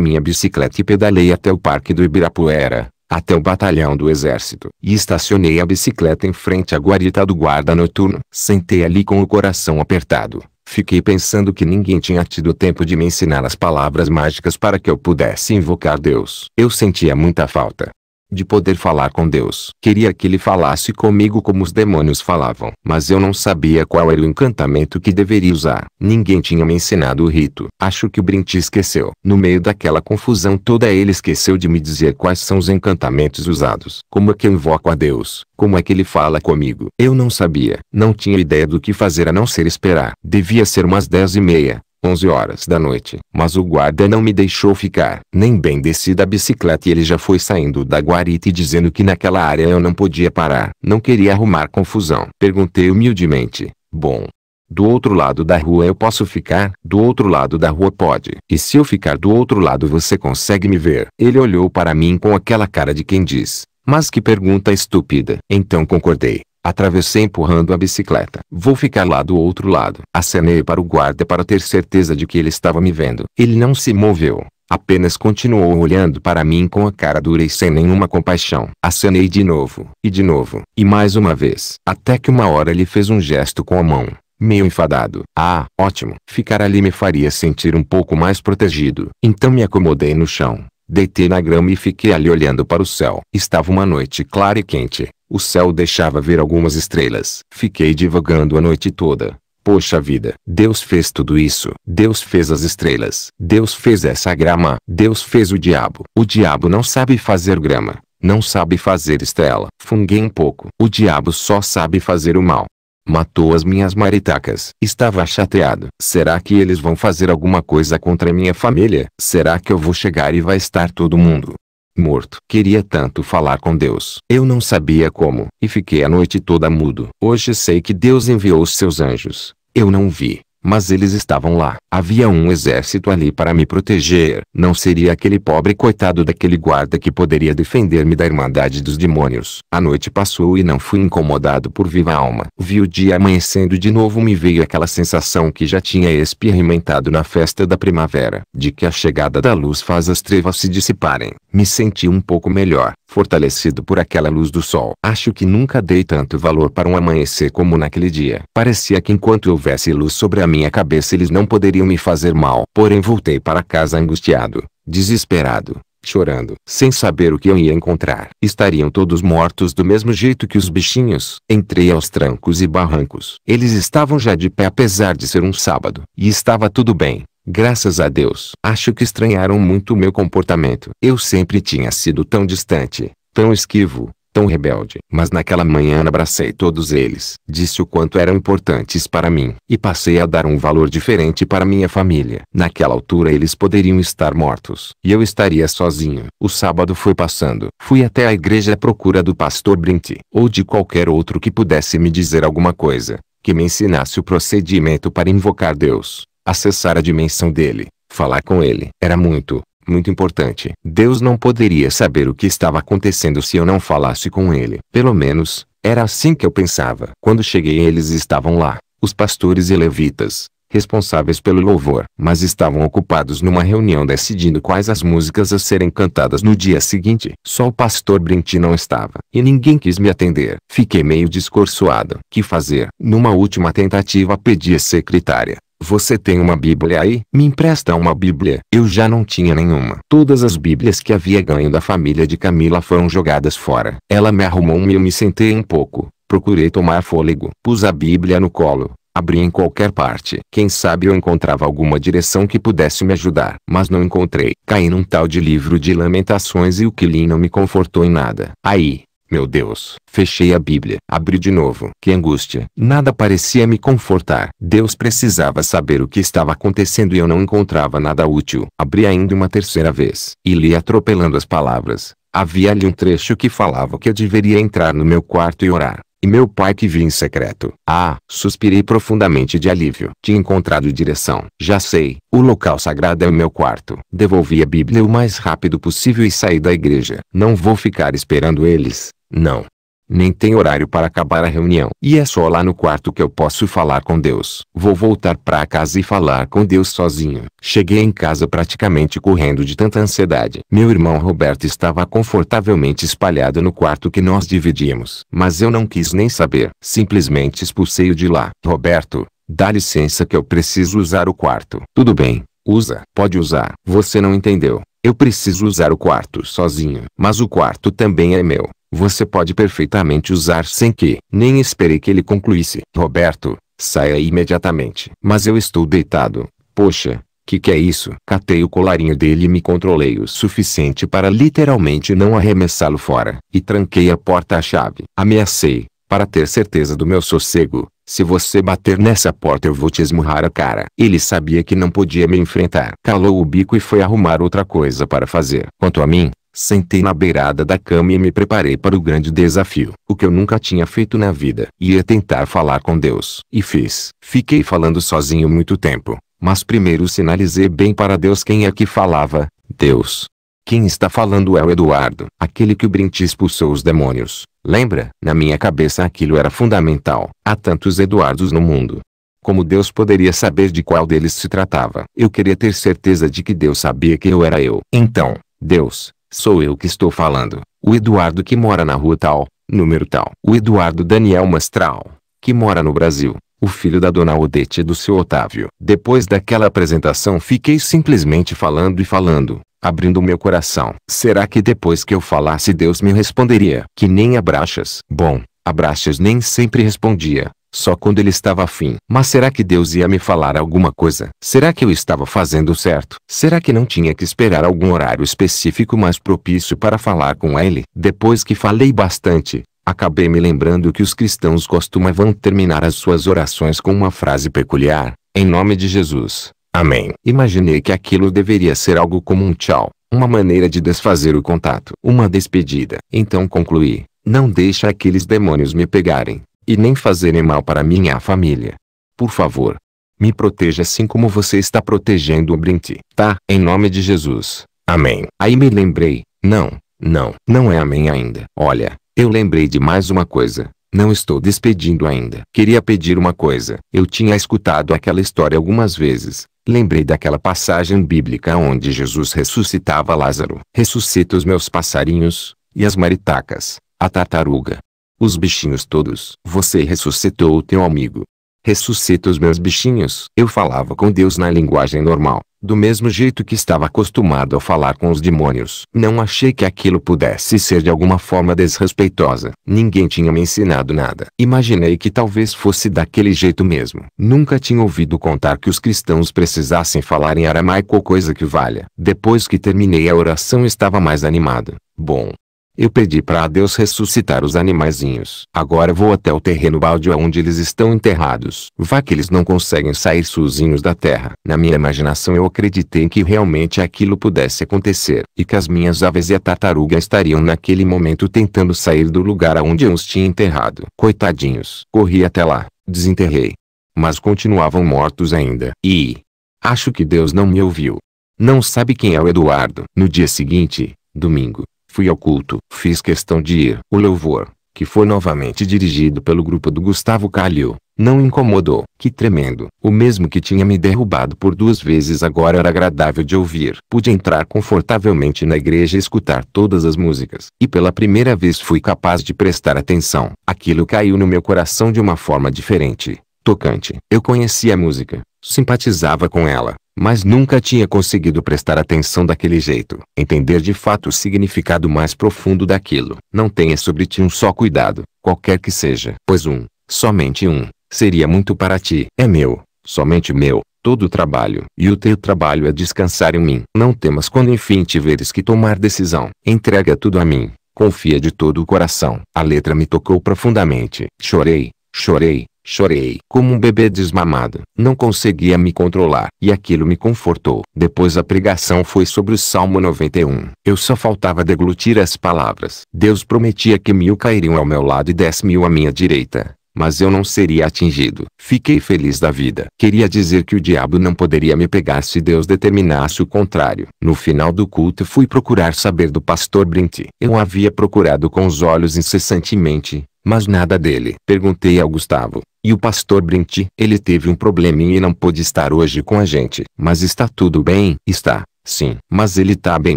Speaker 1: minha bicicleta e pedalei até o parque do Ibirapuera até o batalhão do exército, e estacionei a bicicleta em frente à guarita do guarda noturno. Sentei ali com o coração apertado. Fiquei pensando que ninguém tinha tido tempo de me ensinar as palavras mágicas para que eu pudesse invocar Deus. Eu sentia muita falta, de poder falar com Deus. Queria que ele falasse comigo como os demônios falavam, mas eu não sabia qual era o encantamento que deveria usar. Ninguém tinha me ensinado o rito. Acho que o Brinti esqueceu. No meio daquela confusão toda ele esqueceu de me dizer quais são os encantamentos usados. Como é que eu invoco a Deus? Como é que ele fala comigo? Eu não sabia. Não tinha ideia do que fazer a não ser esperar. Devia ser umas dez e meia. 11 horas da noite. Mas o guarda não me deixou ficar. Nem bem desci da bicicleta e ele já foi saindo da guarita e dizendo que naquela área eu não podia parar. Não queria arrumar confusão. Perguntei humildemente. Bom. Do outro lado da rua eu posso ficar? Do outro lado da rua pode. E se eu ficar do outro lado você consegue me ver? Ele olhou para mim com aquela cara de quem diz. Mas que pergunta estúpida. Então concordei. Atravessei empurrando a bicicleta. Vou ficar lá do outro lado. Acenei para o guarda para ter certeza de que ele estava me vendo. Ele não se moveu. Apenas continuou olhando para mim com a cara dura e sem nenhuma compaixão. Acenei de novo, e de novo, e mais uma vez. Até que uma hora ele fez um gesto com a mão, meio enfadado. Ah, ótimo. Ficar ali me faria sentir um pouco mais protegido. Então me acomodei no chão. Deitei na grama e fiquei ali olhando para o céu. Estava uma noite clara e quente. O céu deixava ver algumas estrelas. Fiquei divagando a noite toda. Poxa vida, Deus fez tudo isso. Deus fez as estrelas. Deus fez essa grama. Deus fez o diabo. O diabo não sabe fazer grama. Não sabe fazer estrela. Funguei um pouco. O diabo só sabe fazer o mal. Matou as minhas maritacas. Estava chateado. Será que eles vão fazer alguma coisa contra minha família? Será que eu vou chegar e vai estar todo mundo morto. Queria tanto falar com Deus. Eu não sabia como, e fiquei a noite toda mudo. Hoje sei que Deus enviou os seus anjos. Eu não vi, mas eles estavam lá. Havia um exército ali para me proteger. Não seria aquele pobre coitado daquele guarda que poderia defender-me da Irmandade dos Demônios. A noite passou e não fui incomodado por viva alma. Vi o dia amanhecendo de novo me veio aquela sensação que já tinha experimentado na festa da primavera. De que a chegada da luz faz as trevas se dissiparem. Me senti um pouco melhor fortalecido por aquela luz do sol. Acho que nunca dei tanto valor para um amanhecer como naquele dia. Parecia que enquanto houvesse luz sobre a minha cabeça eles não poderiam me fazer mal. Porém voltei para casa angustiado, desesperado, chorando, sem saber o que eu ia encontrar. Estariam todos mortos do mesmo jeito que os bichinhos. Entrei aos trancos e barrancos. Eles estavam já de pé apesar de ser um sábado. E estava tudo bem. Graças a Deus. Acho que estranharam muito o meu comportamento. Eu sempre tinha sido tão distante, tão esquivo, tão rebelde. Mas naquela manhã abracei todos eles. Disse o quanto eram importantes para mim. E passei a dar um valor diferente para minha família. Naquela altura eles poderiam estar mortos. E eu estaria sozinho. O sábado foi passando. Fui até a igreja à procura do pastor Brint. Ou de qualquer outro que pudesse me dizer alguma coisa. Que me ensinasse o procedimento para invocar Deus. Acessar a dimensão dele, falar com ele, era muito, muito importante. Deus não poderia saber o que estava acontecendo se eu não falasse com ele. Pelo menos, era assim que eu pensava. Quando cheguei, eles estavam lá, os pastores e levitas, responsáveis pelo louvor, mas estavam ocupados numa reunião decidindo quais as músicas a serem cantadas no dia seguinte. Só o pastor Brinti não estava, e ninguém quis me atender. Fiquei meio discorçoado. Que fazer? Numa última tentativa pedi à secretária você tem uma Bíblia aí? Me empresta uma Bíblia. Eu já não tinha nenhuma. Todas as Bíblias que havia ganho da família de Camila foram jogadas fora. Ela me arrumou uma e eu me sentei um pouco. Procurei tomar fôlego. Pus a Bíblia no colo. Abri em qualquer parte. Quem sabe eu encontrava alguma direção que pudesse me ajudar. Mas não encontrei. Caí num tal de livro de lamentações e o que li não me confortou em nada. Aí, meu Deus! Fechei a Bíblia. Abri de novo. Que angústia! Nada parecia me confortar. Deus precisava saber o que estava acontecendo e eu não encontrava nada útil. Abri ainda uma terceira vez. E li atropelando as palavras. Havia ali um trecho que falava que eu deveria entrar no meu quarto e orar. E meu pai que vi em secreto. Ah, suspirei profundamente de alívio. Tinha encontrado direção. Já sei, o local sagrado é o meu quarto. Devolvi a Bíblia o mais rápido possível e saí da igreja. Não vou ficar esperando eles. Não. Nem tem horário para acabar a reunião. E é só lá no quarto que eu posso falar com Deus. Vou voltar para casa e falar com Deus sozinho. Cheguei em casa praticamente correndo de tanta ansiedade. Meu irmão Roberto estava confortavelmente espalhado no quarto que nós dividimos. Mas eu não quis nem saber. Simplesmente expulsei-o de lá. Roberto, dá licença que eu preciso usar o quarto. Tudo bem, usa. Pode usar. Você não entendeu. Eu preciso usar o quarto sozinho, mas o quarto também é meu. Você pode perfeitamente usar sem que. Nem esperei que ele concluísse. Roberto, saia imediatamente. Mas eu estou deitado. Poxa, que que é isso? Catei o colarinho dele e me controlei o suficiente para literalmente não arremessá-lo fora. E tranquei a porta à chave. Ameacei, para ter certeza do meu sossego, se você bater nessa porta eu vou te esmurrar a cara. Ele sabia que não podia me enfrentar. Calou o bico e foi arrumar outra coisa para fazer. Quanto a mim, Sentei na beirada da cama e me preparei para o grande desafio. O que eu nunca tinha feito na vida. Ia tentar falar com Deus. E fiz. Fiquei falando sozinho muito tempo. Mas primeiro sinalizei bem para Deus quem é que falava. Deus. Quem está falando é o Eduardo, aquele que o Brinti expulsou os demônios. Lembra? Na minha cabeça aquilo era fundamental. Há tantos Eduardos no mundo. Como Deus poderia saber de qual deles se tratava? Eu queria ter certeza de que Deus sabia que eu era eu. Então, Deus, Sou eu que estou falando. O Eduardo que mora na rua tal, número tal. O Eduardo Daniel Mastral, que mora no Brasil. O filho da dona Odete e do seu Otávio. Depois daquela apresentação fiquei simplesmente falando e falando, abrindo meu coração. Será que depois que eu falasse Deus me responderia? Que nem Abraxas. Bom, Abraxas nem sempre respondia, só quando ele estava afim. Mas será que Deus ia me falar alguma coisa? Será que eu estava fazendo certo? Será que não tinha que esperar algum horário específico mais propício para falar com ele? Depois que falei bastante, acabei me lembrando que os cristãos costumavam terminar as suas orações com uma frase peculiar: Em nome de Jesus. Amém. Imaginei que aquilo deveria ser algo como um tchau, uma maneira de desfazer o contato, uma despedida. Então concluí: não deixa aqueles demônios me pegarem e nem fazerem mal para minha família. Por favor, me proteja assim como você está protegendo o Brinti. Tá? Em nome de Jesus. Amém. Aí me lembrei. Não, não, não é amém ainda. Olha, eu lembrei de mais uma coisa. Não estou despedindo ainda. Queria pedir uma coisa. Eu tinha escutado aquela história algumas vezes. Lembrei daquela passagem bíblica onde Jesus ressuscitava Lázaro. Ressuscita os meus passarinhos, e as maritacas, a tartaruga, os bichinhos todos. Você ressuscitou o teu amigo. Ressuscita os meus bichinhos. Eu falava com Deus na linguagem normal, do mesmo jeito que estava acostumado a falar com os demônios. Não achei que aquilo pudesse ser de alguma forma desrespeitosa. Ninguém tinha me ensinado nada. Imaginei que talvez fosse daquele jeito mesmo. Nunca tinha ouvido contar que os cristãos precisassem falar em aramaico ou coisa que valha. Depois que terminei a oração estava mais animado. Bom, eu pedi para Deus ressuscitar os animaizinhos. Agora vou até o terreno baldio onde eles estão enterrados. Vá que eles não conseguem sair sozinhos da terra. Na minha imaginação eu acreditei que realmente aquilo pudesse acontecer. E que as minhas aves e a tartaruga estariam naquele momento tentando sair do lugar aonde eu os tinha enterrado. Coitadinhos. Corri até lá. Desenterrei. Mas continuavam mortos ainda. E... Acho que Deus não me ouviu. Não sabe quem é o Eduardo. No dia seguinte, domingo, Fui ao culto. Fiz questão de ir. O louvor, que foi novamente dirigido pelo grupo do Gustavo Calil, não incomodou. Que tremendo. O mesmo que tinha me derrubado por duas vezes agora era agradável de ouvir. Pude entrar confortavelmente na igreja e escutar todas as músicas. E pela primeira vez fui capaz de prestar atenção. Aquilo caiu no meu coração de uma forma diferente, tocante. Eu conhecia a música, simpatizava com ela, mas nunca tinha conseguido prestar atenção daquele jeito. Entender de fato o significado mais profundo daquilo. Não tenha sobre ti um só cuidado, qualquer que seja, pois um, somente um, seria muito para ti. É meu, somente meu, todo o trabalho, e o teu trabalho é descansar em mim. Não temas quando enfim tiveres que tomar decisão. Entrega tudo a mim, confia de todo o coração. A letra me tocou profundamente. Chorei, chorei, Chorei como um bebê desmamado. Não conseguia me controlar. E aquilo me confortou. Depois a pregação foi sobre o Salmo 91. Eu só faltava deglutir as palavras. Deus prometia que mil cairiam ao meu lado e dez mil à minha direita mas eu não seria atingido. Fiquei feliz da vida. Queria dizer que o diabo não poderia me pegar se Deus determinasse o contrário. No final do culto fui procurar saber do pastor Brint. Eu havia procurado com os olhos incessantemente, mas nada dele. Perguntei ao Gustavo, e o pastor Brinti, ele teve um probleminha e não pôde estar hoje com a gente. Mas está tudo bem? Está. Sim. Mas ele está bem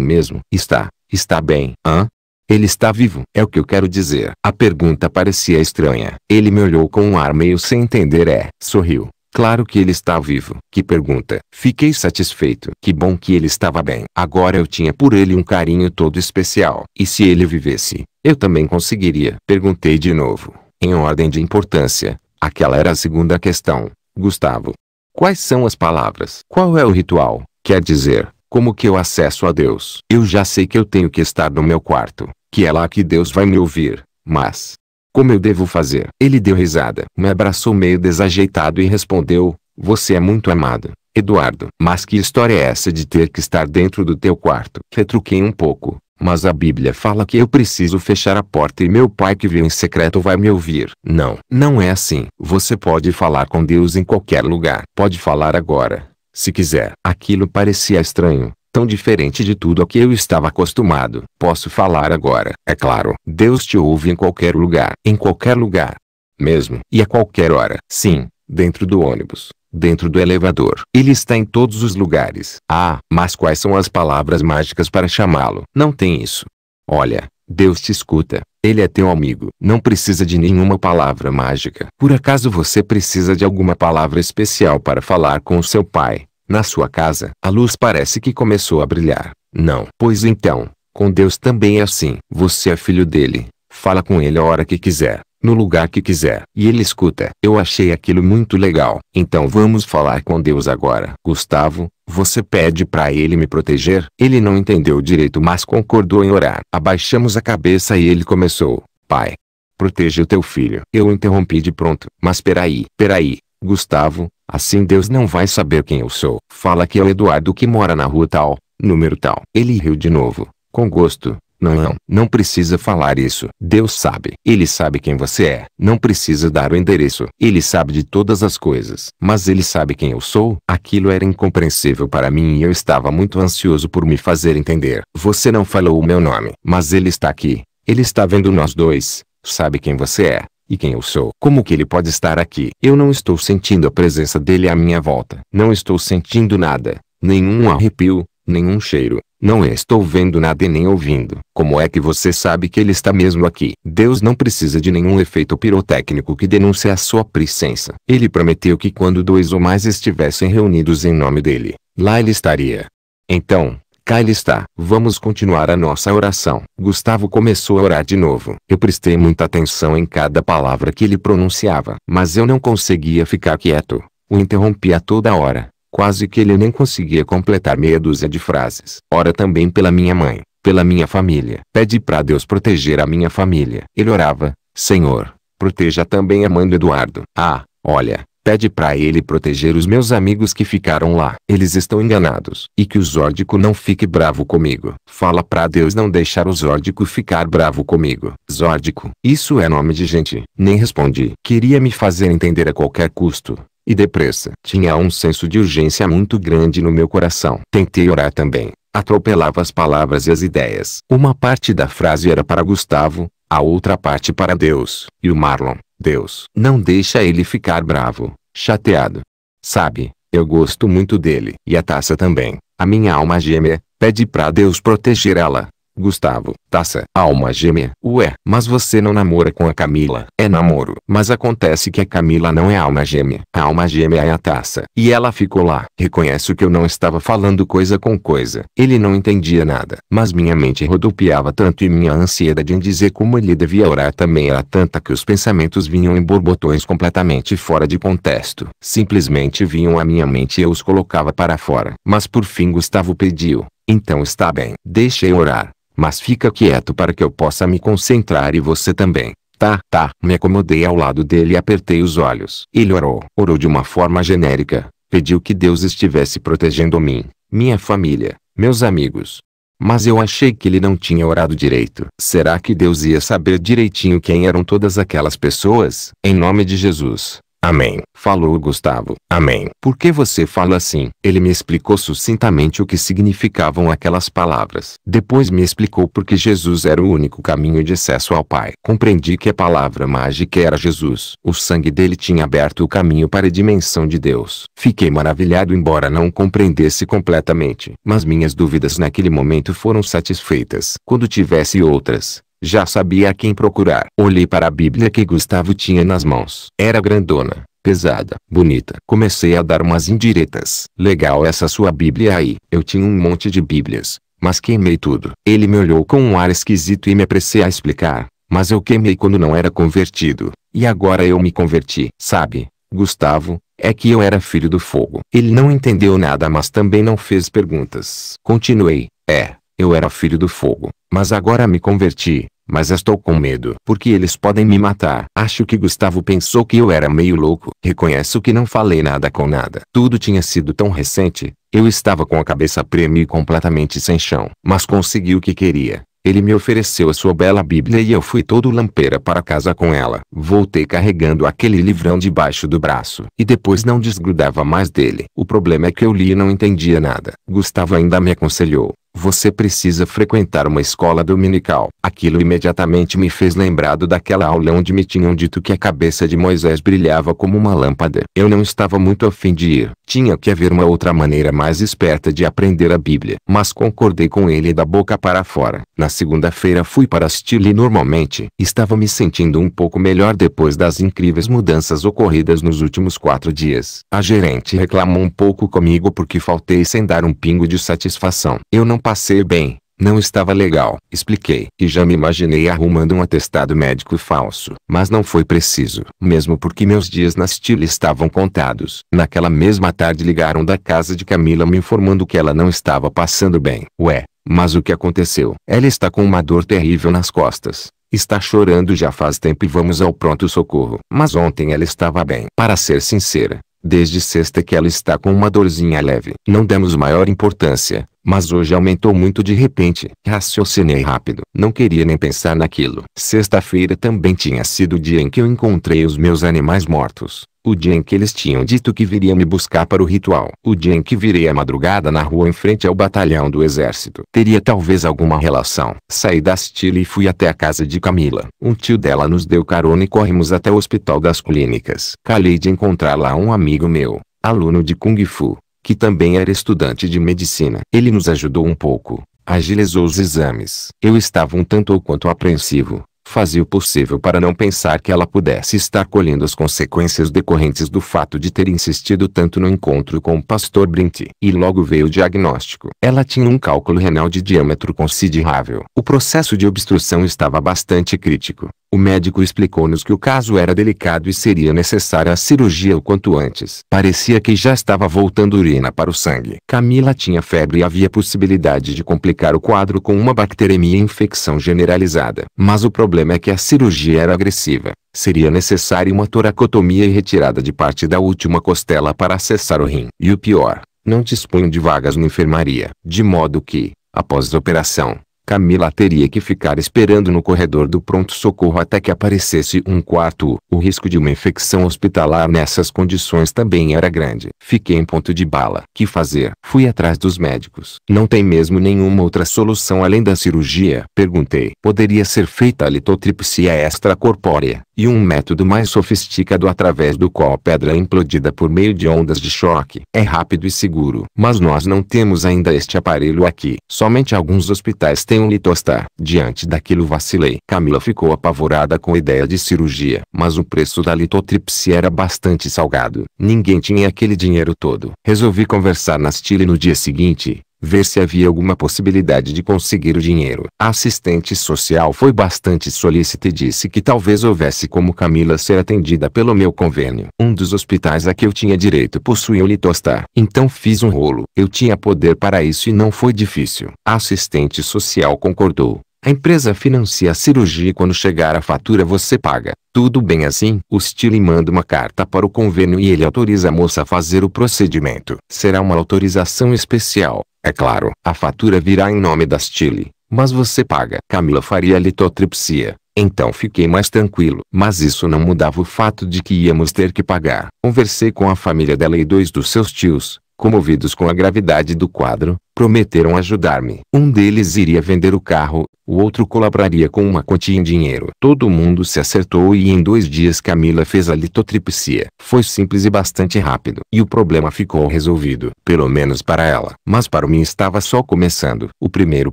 Speaker 1: mesmo? Está. Está bem. Hã? Ele está vivo, é o que eu quero dizer. A pergunta parecia estranha. Ele me olhou com um ar meio sem entender é. Sorriu. Claro que ele está vivo. Que pergunta. Fiquei satisfeito. Que bom que ele estava bem. Agora eu tinha por ele um carinho todo especial. E se ele vivesse, eu também conseguiria. Perguntei de novo. Em ordem de importância, Aquela era a segunda questão. Gustavo. Quais são as palavras? Qual é o ritual? Quer dizer, como que eu acesso a Deus? Eu já sei que eu tenho que estar no meu quarto, que é lá que Deus vai me ouvir, mas. Como eu devo fazer? Ele deu risada, me abraçou meio desajeitado e respondeu: Você é muito amado, Eduardo. Mas que história é essa de ter que estar dentro do teu quarto? Retruquei um pouco, mas a Bíblia fala que eu preciso fechar a porta e meu pai que viu em secreto vai me ouvir. Não, não é assim. Você pode falar com Deus em qualquer lugar. Pode falar agora, se quiser. Aquilo parecia estranho, tão diferente de tudo a que eu estava acostumado. Posso falar agora. É claro, Deus te ouve em qualquer lugar. Em qualquer lugar. Mesmo. E a qualquer hora. Sim, dentro do ônibus, Dentro do elevador. Ele está em todos os lugares. Ah, mas quais são as palavras mágicas para chamá-lo? Não tem isso. Olha, Deus te escuta. Ele é teu amigo. Não precisa de nenhuma palavra mágica. Por acaso você precisa de alguma palavra especial para falar com o seu pai? Na sua casa, a luz parece que começou a brilhar. Não. Pois então, com Deus também é assim. Você é filho dele. Fala com ele a hora que quiser no lugar que quiser. E ele escuta. Eu achei aquilo muito legal. Então vamos falar com Deus agora. Gustavo, você pede para ele me proteger? Ele não entendeu direito, mas concordou em orar. Abaixamos a cabeça e ele começou. Pai, protege o teu filho. Eu interrompi de pronto. Mas peraí, peraí, Gustavo, assim Deus não vai saber quem eu sou. Fala que é o Eduardo que mora na rua tal, número tal. Ele riu de novo, com gosto. Não, não, não precisa falar isso. Deus sabe. Ele sabe quem você é. Não precisa dar o endereço. Ele sabe de todas as coisas. Mas ele sabe quem eu sou. Aquilo era incompreensível para mim e eu estava muito ansioso por me fazer entender. Você não falou o meu nome, mas ele está aqui. Ele está vendo nós dois. Sabe quem você é e quem eu sou. Como que ele pode estar aqui? Eu não estou sentindo a presença dele à minha volta. Não estou sentindo nada, nenhum arrepio, Nenhum cheiro. Não estou vendo nada e nem ouvindo. Como é que você sabe que ele está mesmo aqui? Deus não precisa de nenhum efeito pirotécnico que denuncie a sua presença. Ele prometeu que quando dois ou mais estivessem reunidos em nome dele, lá ele estaria. Então, cá ele está. Vamos continuar a nossa oração. Gustavo começou a orar de novo. Eu prestei muita atenção em cada palavra que ele pronunciava, mas eu não conseguia ficar quieto. O interrompia toda hora. Quase que ele nem conseguia completar meia dúzia de frases. Ora também pela minha mãe, pela minha família. Pede para Deus proteger a minha família. Ele orava, Senhor, proteja também a mãe do Eduardo. Ah, olha, pede para ele proteger os meus amigos que ficaram lá. Eles estão enganados. E que o Zórdico não fique bravo comigo. Fala para Deus não deixar o Zórdico ficar bravo comigo. Zórdico, isso é nome de gente. Nem respondi. Queria me fazer entender a qualquer custo e depressa. Tinha um senso de urgência muito grande no meu coração. Tentei orar também. Atropelava as palavras e as ideias. Uma parte da frase era para Gustavo, a outra parte para Deus. E o Marlon, Deus, não deixa ele ficar bravo, chateado. Sabe, eu gosto muito dele. E a taça também. A minha alma gêmea, pede para Deus proteger ela. Gustavo, taça, alma gêmea. Ué, mas você não namora com a Camila. É namoro. Mas acontece que a Camila não é alma gêmea. A alma gêmea é a taça. E ela ficou lá. Reconheço que eu não estava falando coisa com coisa. Ele não entendia nada. Mas minha mente rodopiava tanto e minha ansiedade em dizer como ele devia orar também era tanta que os pensamentos vinham em borbotões completamente fora de contexto. Simplesmente vinham à minha mente e eu os colocava para fora. Mas por fim Gustavo pediu. Então está bem. Deixe eu orar. Mas fica quieto para que eu possa me concentrar e você também. Tá, tá. Me acomodei ao lado dele e apertei os olhos. Ele orou. Orou de uma forma genérica. Pediu que Deus estivesse protegendo mim, minha família, meus amigos. Mas eu achei que ele não tinha orado direito. Será que Deus ia saber direitinho quem eram todas aquelas pessoas? Em nome de Jesus, Amém. Falou Gustavo. Amém. Por que você fala assim? Ele me explicou sucintamente o que significavam aquelas palavras. Depois me explicou porque Jesus era o único caminho de acesso ao Pai. Compreendi que a palavra mágica era Jesus. O sangue dele tinha aberto o caminho para a dimensão de Deus. Fiquei maravilhado embora não compreendesse completamente. Mas minhas dúvidas naquele momento foram satisfeitas. Quando tivesse outras, já sabia a quem procurar. Olhei para a Bíblia que Gustavo tinha nas mãos. Era grandona, pesada, bonita. Comecei a dar umas indiretas. Legal essa sua Bíblia aí. Eu tinha um monte de Bíblias, mas queimei tudo. Ele me olhou com um ar esquisito e me apressei a explicar. Mas eu queimei quando não era convertido. E agora eu me converti. Sabe, Gustavo, é que eu era filho do fogo. Ele não entendeu nada mas também não fez perguntas. Continuei, é, eu era filho do fogo, mas agora me converti, mas estou com medo, porque eles podem me matar. Acho que Gustavo pensou que eu era meio louco. Reconheço que não falei nada com nada. Tudo tinha sido tão recente, eu estava com a cabeça prêmio e completamente sem chão, mas consegui o que queria. Ele me ofereceu a sua bela Bíblia e eu fui todo lampeira para casa com ela. Voltei carregando aquele livrão debaixo do braço e depois não desgrudava mais dele. O problema é que eu li e não entendia nada. Gustavo ainda me aconselhou: você precisa frequentar uma escola dominical. Aquilo imediatamente me fez lembrado daquela aula onde me tinham dito que a cabeça de Moisés brilhava como uma lâmpada. Eu não estava muito afim de ir. Tinha que haver uma outra maneira mais esperta de aprender a Bíblia. Mas concordei com ele da boca para fora. Na segunda-feira fui para Stile normalmente. Estava me sentindo um pouco melhor depois das incríveis mudanças ocorridas nos últimos quatro dias. A gerente reclamou um pouco comigo porque faltei sem dar um pingo de satisfação. Eu não passei bem, não estava legal. Expliquei. E já me imaginei arrumando um atestado médico falso. Mas não foi preciso. Mesmo porque meus dias na Stile estavam contados. Naquela mesma tarde ligaram da casa de Camila me informando que ela não estava passando bem. Ué, mas o que aconteceu? Ela está com uma dor terrível nas costas. Está chorando já faz tempo e vamos ao pronto-socorro. Mas ontem ela estava bem. Para ser sincera, Desde sexta que ela está com uma dorzinha leve. Não demos maior importância, mas hoje aumentou muito de repente. Raciocinei rápido. Não queria nem pensar naquilo. Sexta-feira também tinha sido o dia em que eu encontrei os meus animais mortos. O dia em que eles tinham dito que viriam me buscar para o ritual. O dia em que virei à madrugada na rua em frente ao batalhão do exército. Teria talvez alguma relação. Saí da estila e fui até a casa de Camila. Um tio dela nos deu carona e corremos até o hospital das clínicas. Calei de encontrar lá um amigo meu, aluno de Kung Fu, que também era estudante de medicina. Ele nos ajudou um pouco agilizou os exames. Eu estava um tanto ou quanto apreensivo, fazia o possível para não pensar que ela pudesse estar colhendo as consequências decorrentes do fato de ter insistido tanto no encontro com o pastor Brinty. E logo veio o diagnóstico. Ela tinha um cálculo renal de diâmetro considerável. O processo de obstrução estava bastante crítico. O médico explicou-nos que o caso era delicado e seria necessária a cirurgia o quanto antes. Parecia que já estava voltando urina para o sangue. Camila tinha febre e havia possibilidade de complicar o quadro com uma bacteremia e infecção generalizada. Mas o problema problema é que a cirurgia era agressiva. Seria necessária uma toracotomia e retirada de parte da última costela para acessar o rim. E o pior, não dispunham de vagas na enfermaria. De modo que, após a operação, Camila teria que ficar esperando no corredor do pronto-socorro até que aparecesse um quarto. O risco de uma infecção hospitalar nessas condições também era grande. Fiquei em ponto de bala. Que fazer? Fui atrás dos médicos. Não tem mesmo nenhuma outra solução além da cirurgia? Perguntei. Poderia ser feita a litotripsia extracorpórea, e um método mais sofisticado através do qual a pedra é implodida por meio de ondas de choque. É rápido e seguro, mas nós não temos ainda este aparelho aqui. Somente alguns hospitais têm um litostar. Diante daquilo vacilei. Camila ficou apavorada com a ideia de cirurgia, mas o preço da litotripsia era bastante salgado. Ninguém tinha aquele dinheiro todo. Resolvi conversar na Stile no dia seguinte, ver se havia alguma possibilidade de conseguir o dinheiro. A assistente social foi bastante solícita e disse que talvez houvesse como Camila ser atendida pelo meu convênio. Um dos hospitais a que eu tinha direito possuía o litostar. Então fiz um rolo. Eu tinha poder para isso e não foi difícil. A assistente social concordou. A empresa financia a cirurgia e quando chegar a fatura você paga. Tudo bem assim? O Stile manda uma carta para o convênio e ele autoriza a moça a fazer o procedimento. Será uma autorização especial. É claro, a fatura virá em nome da Stile, mas você paga. Camila faria litotripsia, então fiquei mais tranquilo. Mas isso não mudava o fato de que íamos ter que pagar. Conversei com a família dela e dois dos seus tios, comovidos com a gravidade do quadro, Prometeram ajudar-me. Um deles iria vender o carro, o outro colaboraria com uma quantia em dinheiro. Todo mundo se acertou e em dois dias Camila fez a litotripsia. Foi simples e bastante rápido. E o problema ficou resolvido, pelo menos para ela. Mas para mim estava só começando. O primeiro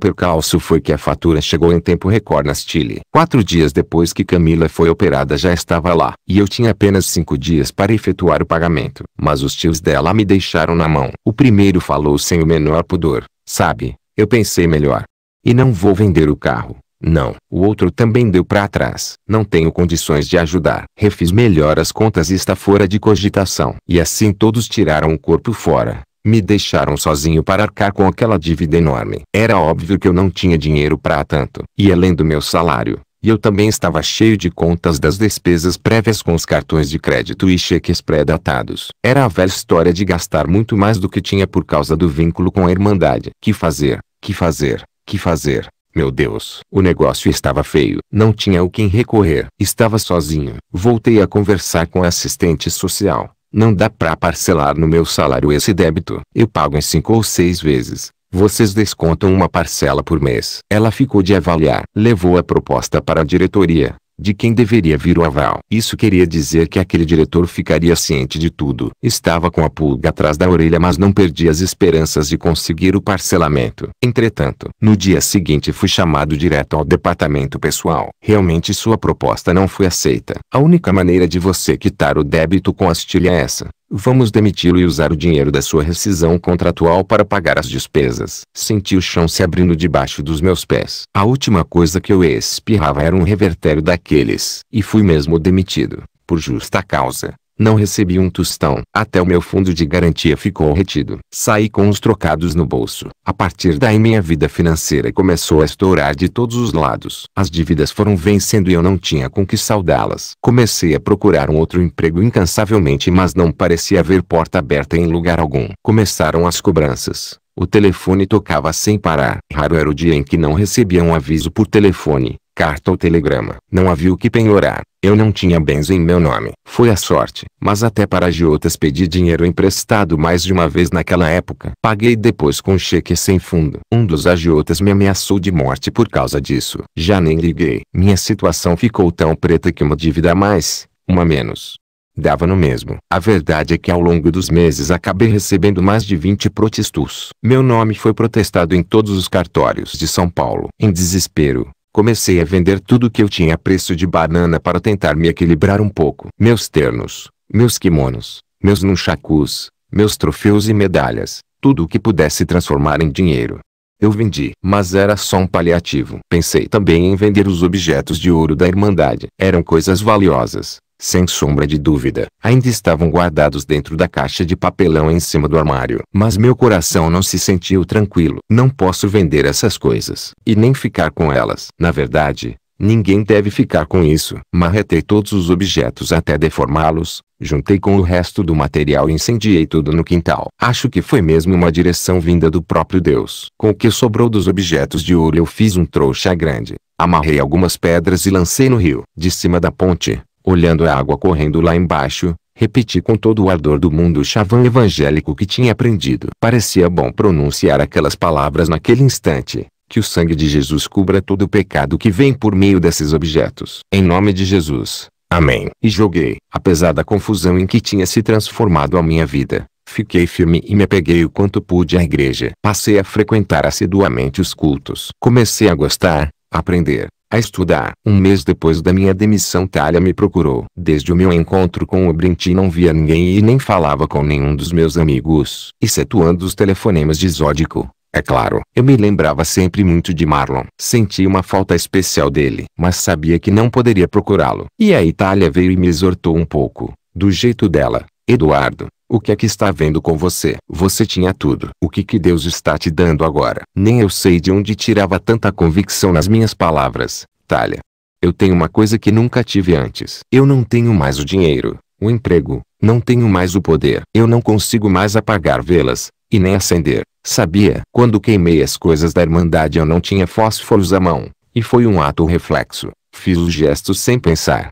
Speaker 1: percalço foi que a fatura chegou em tempo recorde na Chile. Quatro dias depois que Camila foi operada já estava lá. E eu tinha apenas cinco dias para efetuar o pagamento. Mas os tios dela me deixaram na mão. O primeiro falou sem o menor pudor. Sabe, eu pensei melhor. E não vou vender o carro. Não, o outro também deu para trás. Não tenho condições de ajudar. Refiz melhor as contas e está fora de cogitação. E assim todos tiraram o corpo fora. Me deixaram sozinho para arcar com aquela dívida enorme. Era óbvio que eu não tinha dinheiro para tanto. E além do meu salário, e eu também estava cheio de contas das despesas prévias com os cartões de crédito e cheques pré-datados. Era a velha história de gastar muito mais do que tinha por causa do vínculo com a Irmandade. Que fazer, que fazer, que fazer. Meu Deus, o negócio estava feio. Não tinha o quem recorrer. Estava sozinho. Voltei a conversar com a assistente social. Não dá para parcelar no meu salário esse débito. Eu pago em cinco ou seis vezes. Vocês descontam uma parcela por mês. Ela ficou de avaliar. Levou a proposta para a diretoria, de quem deveria vir o aval. Isso queria dizer que aquele diretor ficaria ciente de tudo. Estava com a pulga atrás da orelha mas não perdia as esperanças de conseguir o parcelamento. Entretanto, no dia seguinte fui chamado direto ao departamento pessoal. Realmente sua proposta não foi aceita. A única maneira de você quitar o débito com a astilha é essa. Vamos demiti-lo e usar o dinheiro da sua rescisão contratual para pagar as despesas. Senti o chão se abrindo debaixo dos meus pés. A última coisa que eu espirrava era um revertério daqueles. E fui mesmo demitido, por justa causa. Não recebi um tostão. Até o meu fundo de garantia ficou retido. Saí com os trocados no bolso. A partir daí minha vida financeira começou a estourar de todos os lados. As dívidas foram vencendo e eu não tinha com que saldá-las. Comecei a procurar um outro emprego incansavelmente mas não parecia haver porta aberta em lugar algum. Começaram as cobranças. O telefone tocava sem parar. Raro era o dia em que não recebia um aviso por telefone carta ou telegrama. Não havia o que penhorar. Eu não tinha bens em meu nome. Foi a sorte. Mas até para agiotas pedi dinheiro emprestado mais de uma vez naquela época. Paguei depois com cheque sem fundo. Um dos agiotas me ameaçou de morte por causa disso. Já nem liguei. Minha situação ficou tão preta que uma dívida a mais, uma menos. Dava no mesmo. A verdade é que ao longo dos meses acabei recebendo mais de 20 protestos Meu nome foi protestado em todos os cartórios de São Paulo. Em desespero, Comecei a vender tudo que eu tinha a preço de banana para tentar me equilibrar um pouco. Meus ternos, meus kimonos, meus nunchakus, meus troféus e medalhas, tudo o que pudesse transformar em dinheiro. Eu vendi, mas era só um paliativo. Pensei também em vender os objetos de ouro da Irmandade. Eram coisas valiosas, sem sombra de dúvida, ainda estavam guardados dentro da caixa de papelão em cima do armário. Mas meu coração não se sentiu tranquilo. Não posso vender essas coisas e nem ficar com elas. Na verdade, ninguém deve ficar com isso. Marretei todos os objetos até deformá-los, juntei com o resto do material e incendiei tudo no quintal. Acho que foi mesmo uma direção vinda do próprio Deus. Com o que sobrou dos objetos de ouro eu fiz um trouxa grande. Amarrei algumas pedras e lancei no rio. De cima da ponte, olhando a água correndo lá embaixo, repeti com todo o ardor do mundo o chavão evangélico que tinha aprendido. Parecia bom pronunciar aquelas palavras naquele instante. Que o sangue de Jesus cubra todo o pecado que vem por meio desses objetos. Em nome de Jesus. Amém. E joguei. Apesar da confusão em que tinha se transformado a minha vida, Fiquei firme e me apeguei o quanto pude à igreja. Passei a frequentar assiduamente os cultos. Comecei a gostar, a aprender, a estudar. Um mês depois da minha demissão Talha me procurou. Desde o meu encontro com o Brinti não via ninguém e nem falava com nenhum dos meus amigos. Excetuando os telefonemas de Zódico. É claro, eu me lembrava sempre muito de Marlon. Senti uma falta especial dele, mas sabia que não poderia procurá-lo. E a Itália veio e me exortou um pouco, do jeito dela. Eduardo, o que é que está vendo com você? Você tinha tudo. O que que Deus está te dando agora? Nem eu sei de onde tirava tanta convicção nas minhas palavras, Talha. Eu tenho uma coisa que nunca tive antes. Eu não tenho mais o dinheiro, o emprego, não tenho mais o poder. Eu não consigo mais apagar velas, e nem acender. Sabia? Quando queimei as coisas da Irmandade eu não tinha fósforos à mão, e foi um ato reflexo. Fiz o gesto sem pensar.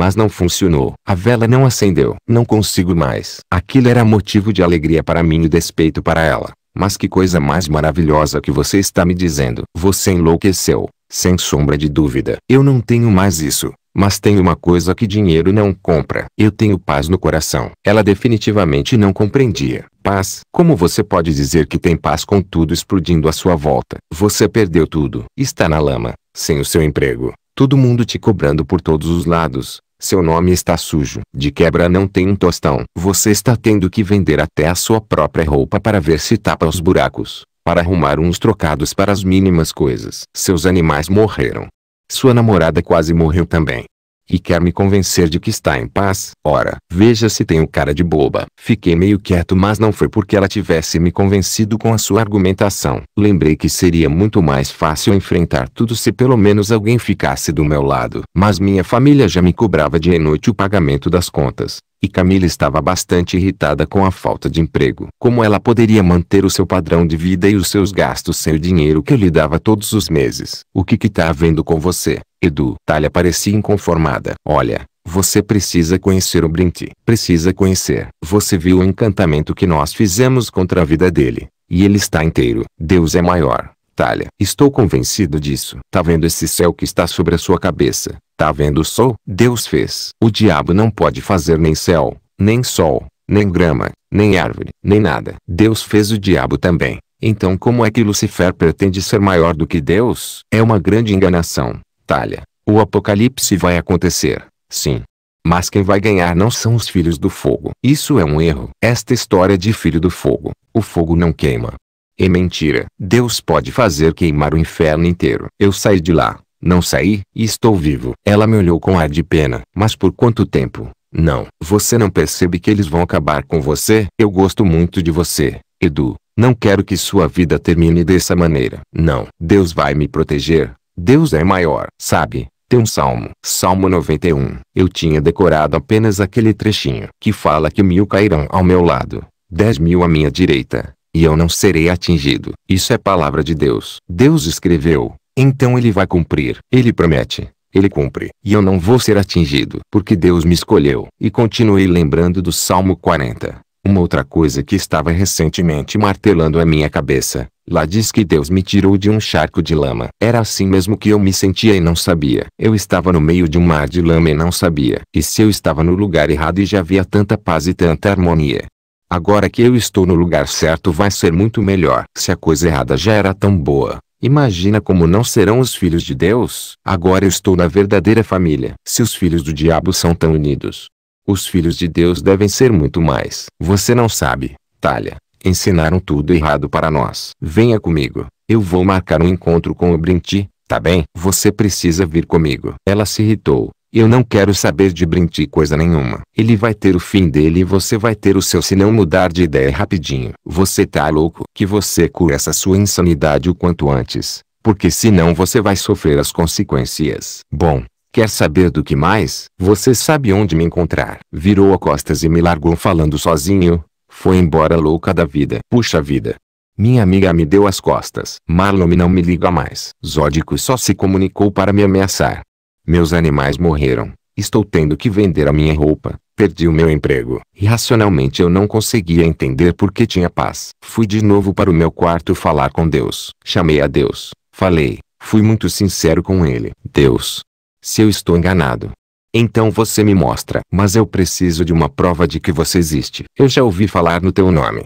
Speaker 1: Mas não funcionou. A vela não acendeu. Não consigo mais. Aquilo era motivo de alegria para mim e despeito para ela. Mas que coisa mais maravilhosa que você está me dizendo. Você enlouqueceu, sem sombra de dúvida. Eu não tenho mais isso. Mas tenho uma coisa que dinheiro não compra. Eu tenho paz no coração. Ela definitivamente não compreendia. Paz. Como você pode dizer que tem paz com tudo explodindo à sua volta? Você perdeu tudo. Está na lama, sem o seu emprego. Todo mundo te cobrando por todos os lados. Seu nome está sujo. De quebra não tem um tostão. Você está tendo que vender até a sua própria roupa para ver se tapa os buracos. Para arrumar uns trocados para as mínimas coisas. Seus animais morreram. Sua namorada quase morreu também e quer me convencer de que está em paz. Ora, veja se tenho cara de boba. Fiquei meio quieto mas não foi porque ela tivesse me convencido com a sua argumentação. Lembrei que seria muito mais fácil enfrentar tudo se pelo menos alguém ficasse do meu lado. Mas minha família já me cobrava dia e noite o pagamento das contas. E Camila estava bastante irritada com a falta de emprego. Como ela poderia manter o seu padrão de vida e os seus gastos sem o dinheiro que eu lhe dava todos os meses? O que que tá havendo com você, Edu? Talha parecia inconformada. Olha, você precisa conhecer o Brint. Precisa conhecer. Você viu o encantamento que nós fizemos contra a vida dele. E ele está inteiro. Deus é maior. Itália, Estou convencido disso. Tá vendo esse céu que está sobre a sua cabeça? Tá vendo o sol? Deus fez. O diabo não pode fazer nem céu, nem sol, nem grama, nem árvore, nem nada. Deus fez o diabo também. Então como é que Lucifer pretende ser maior do que Deus? É uma grande enganação. Talha. O apocalipse vai acontecer. Sim. Mas quem vai ganhar não são os filhos do fogo. Isso é um erro. Esta história de filho do fogo. O fogo não queima. É mentira. Deus pode fazer queimar o inferno inteiro. Eu saí de lá. Não saí, e estou vivo. Ela me olhou com ar de pena. Mas por quanto tempo? Não. Você não percebe que eles vão acabar com você? Eu gosto muito de você, Edu. Não quero que sua vida termine dessa maneira. Não. Deus vai me proteger. Deus é maior. Sabe? Tem um salmo. Salmo 91. Eu tinha decorado apenas aquele trechinho que fala que mil cairão ao meu lado, dez mil à minha direita, e eu não serei atingido. Isso é palavra de Deus. Deus escreveu, então ele vai cumprir. Ele promete, ele cumpre. E eu não vou ser atingido, porque Deus me escolheu. E continuei lembrando do Salmo 40. Uma outra coisa que estava recentemente martelando a minha cabeça, lá diz que Deus me tirou de um charco de lama. Era assim mesmo que eu me sentia e não sabia. Eu estava no meio de um mar de lama e não sabia. E se eu estava no lugar errado e já havia tanta paz e tanta harmonia, Agora que eu estou no lugar certo vai ser muito melhor. Se a coisa errada já era tão boa, imagina como não serão os filhos de Deus. Agora eu estou na verdadeira família. Se os filhos do diabo são tão unidos, os filhos de Deus devem ser muito mais. Você não sabe, Talha, ensinaram tudo errado para nós. Venha comigo, eu vou marcar um encontro com o Brinti, tá bem? Você precisa vir comigo. Ela se irritou, eu não quero saber de brinti coisa nenhuma. Ele vai ter o fim dele e você vai ter o seu se não mudar de ideia rapidinho. Você tá louco? Que você cure essa sua insanidade o quanto antes. Porque senão você vai sofrer as consequências. Bom, Quer saber do que mais? Você sabe onde me encontrar. Virou a costas e me largou falando sozinho. Foi embora louca da vida. Puxa vida. Minha amiga me deu as costas. Marlon não me liga mais. Zódico só se comunicou para me ameaçar. Meus animais morreram. Estou tendo que vender a minha roupa. Perdi o meu emprego. Racionalmente eu não conseguia entender por que tinha paz. Fui de novo para o meu quarto falar com Deus. Chamei a Deus. Falei. Fui muito sincero com ele. Deus. Se eu estou enganado. Então você me mostra. Mas eu preciso de uma prova de que você existe. Eu já ouvi falar no teu nome.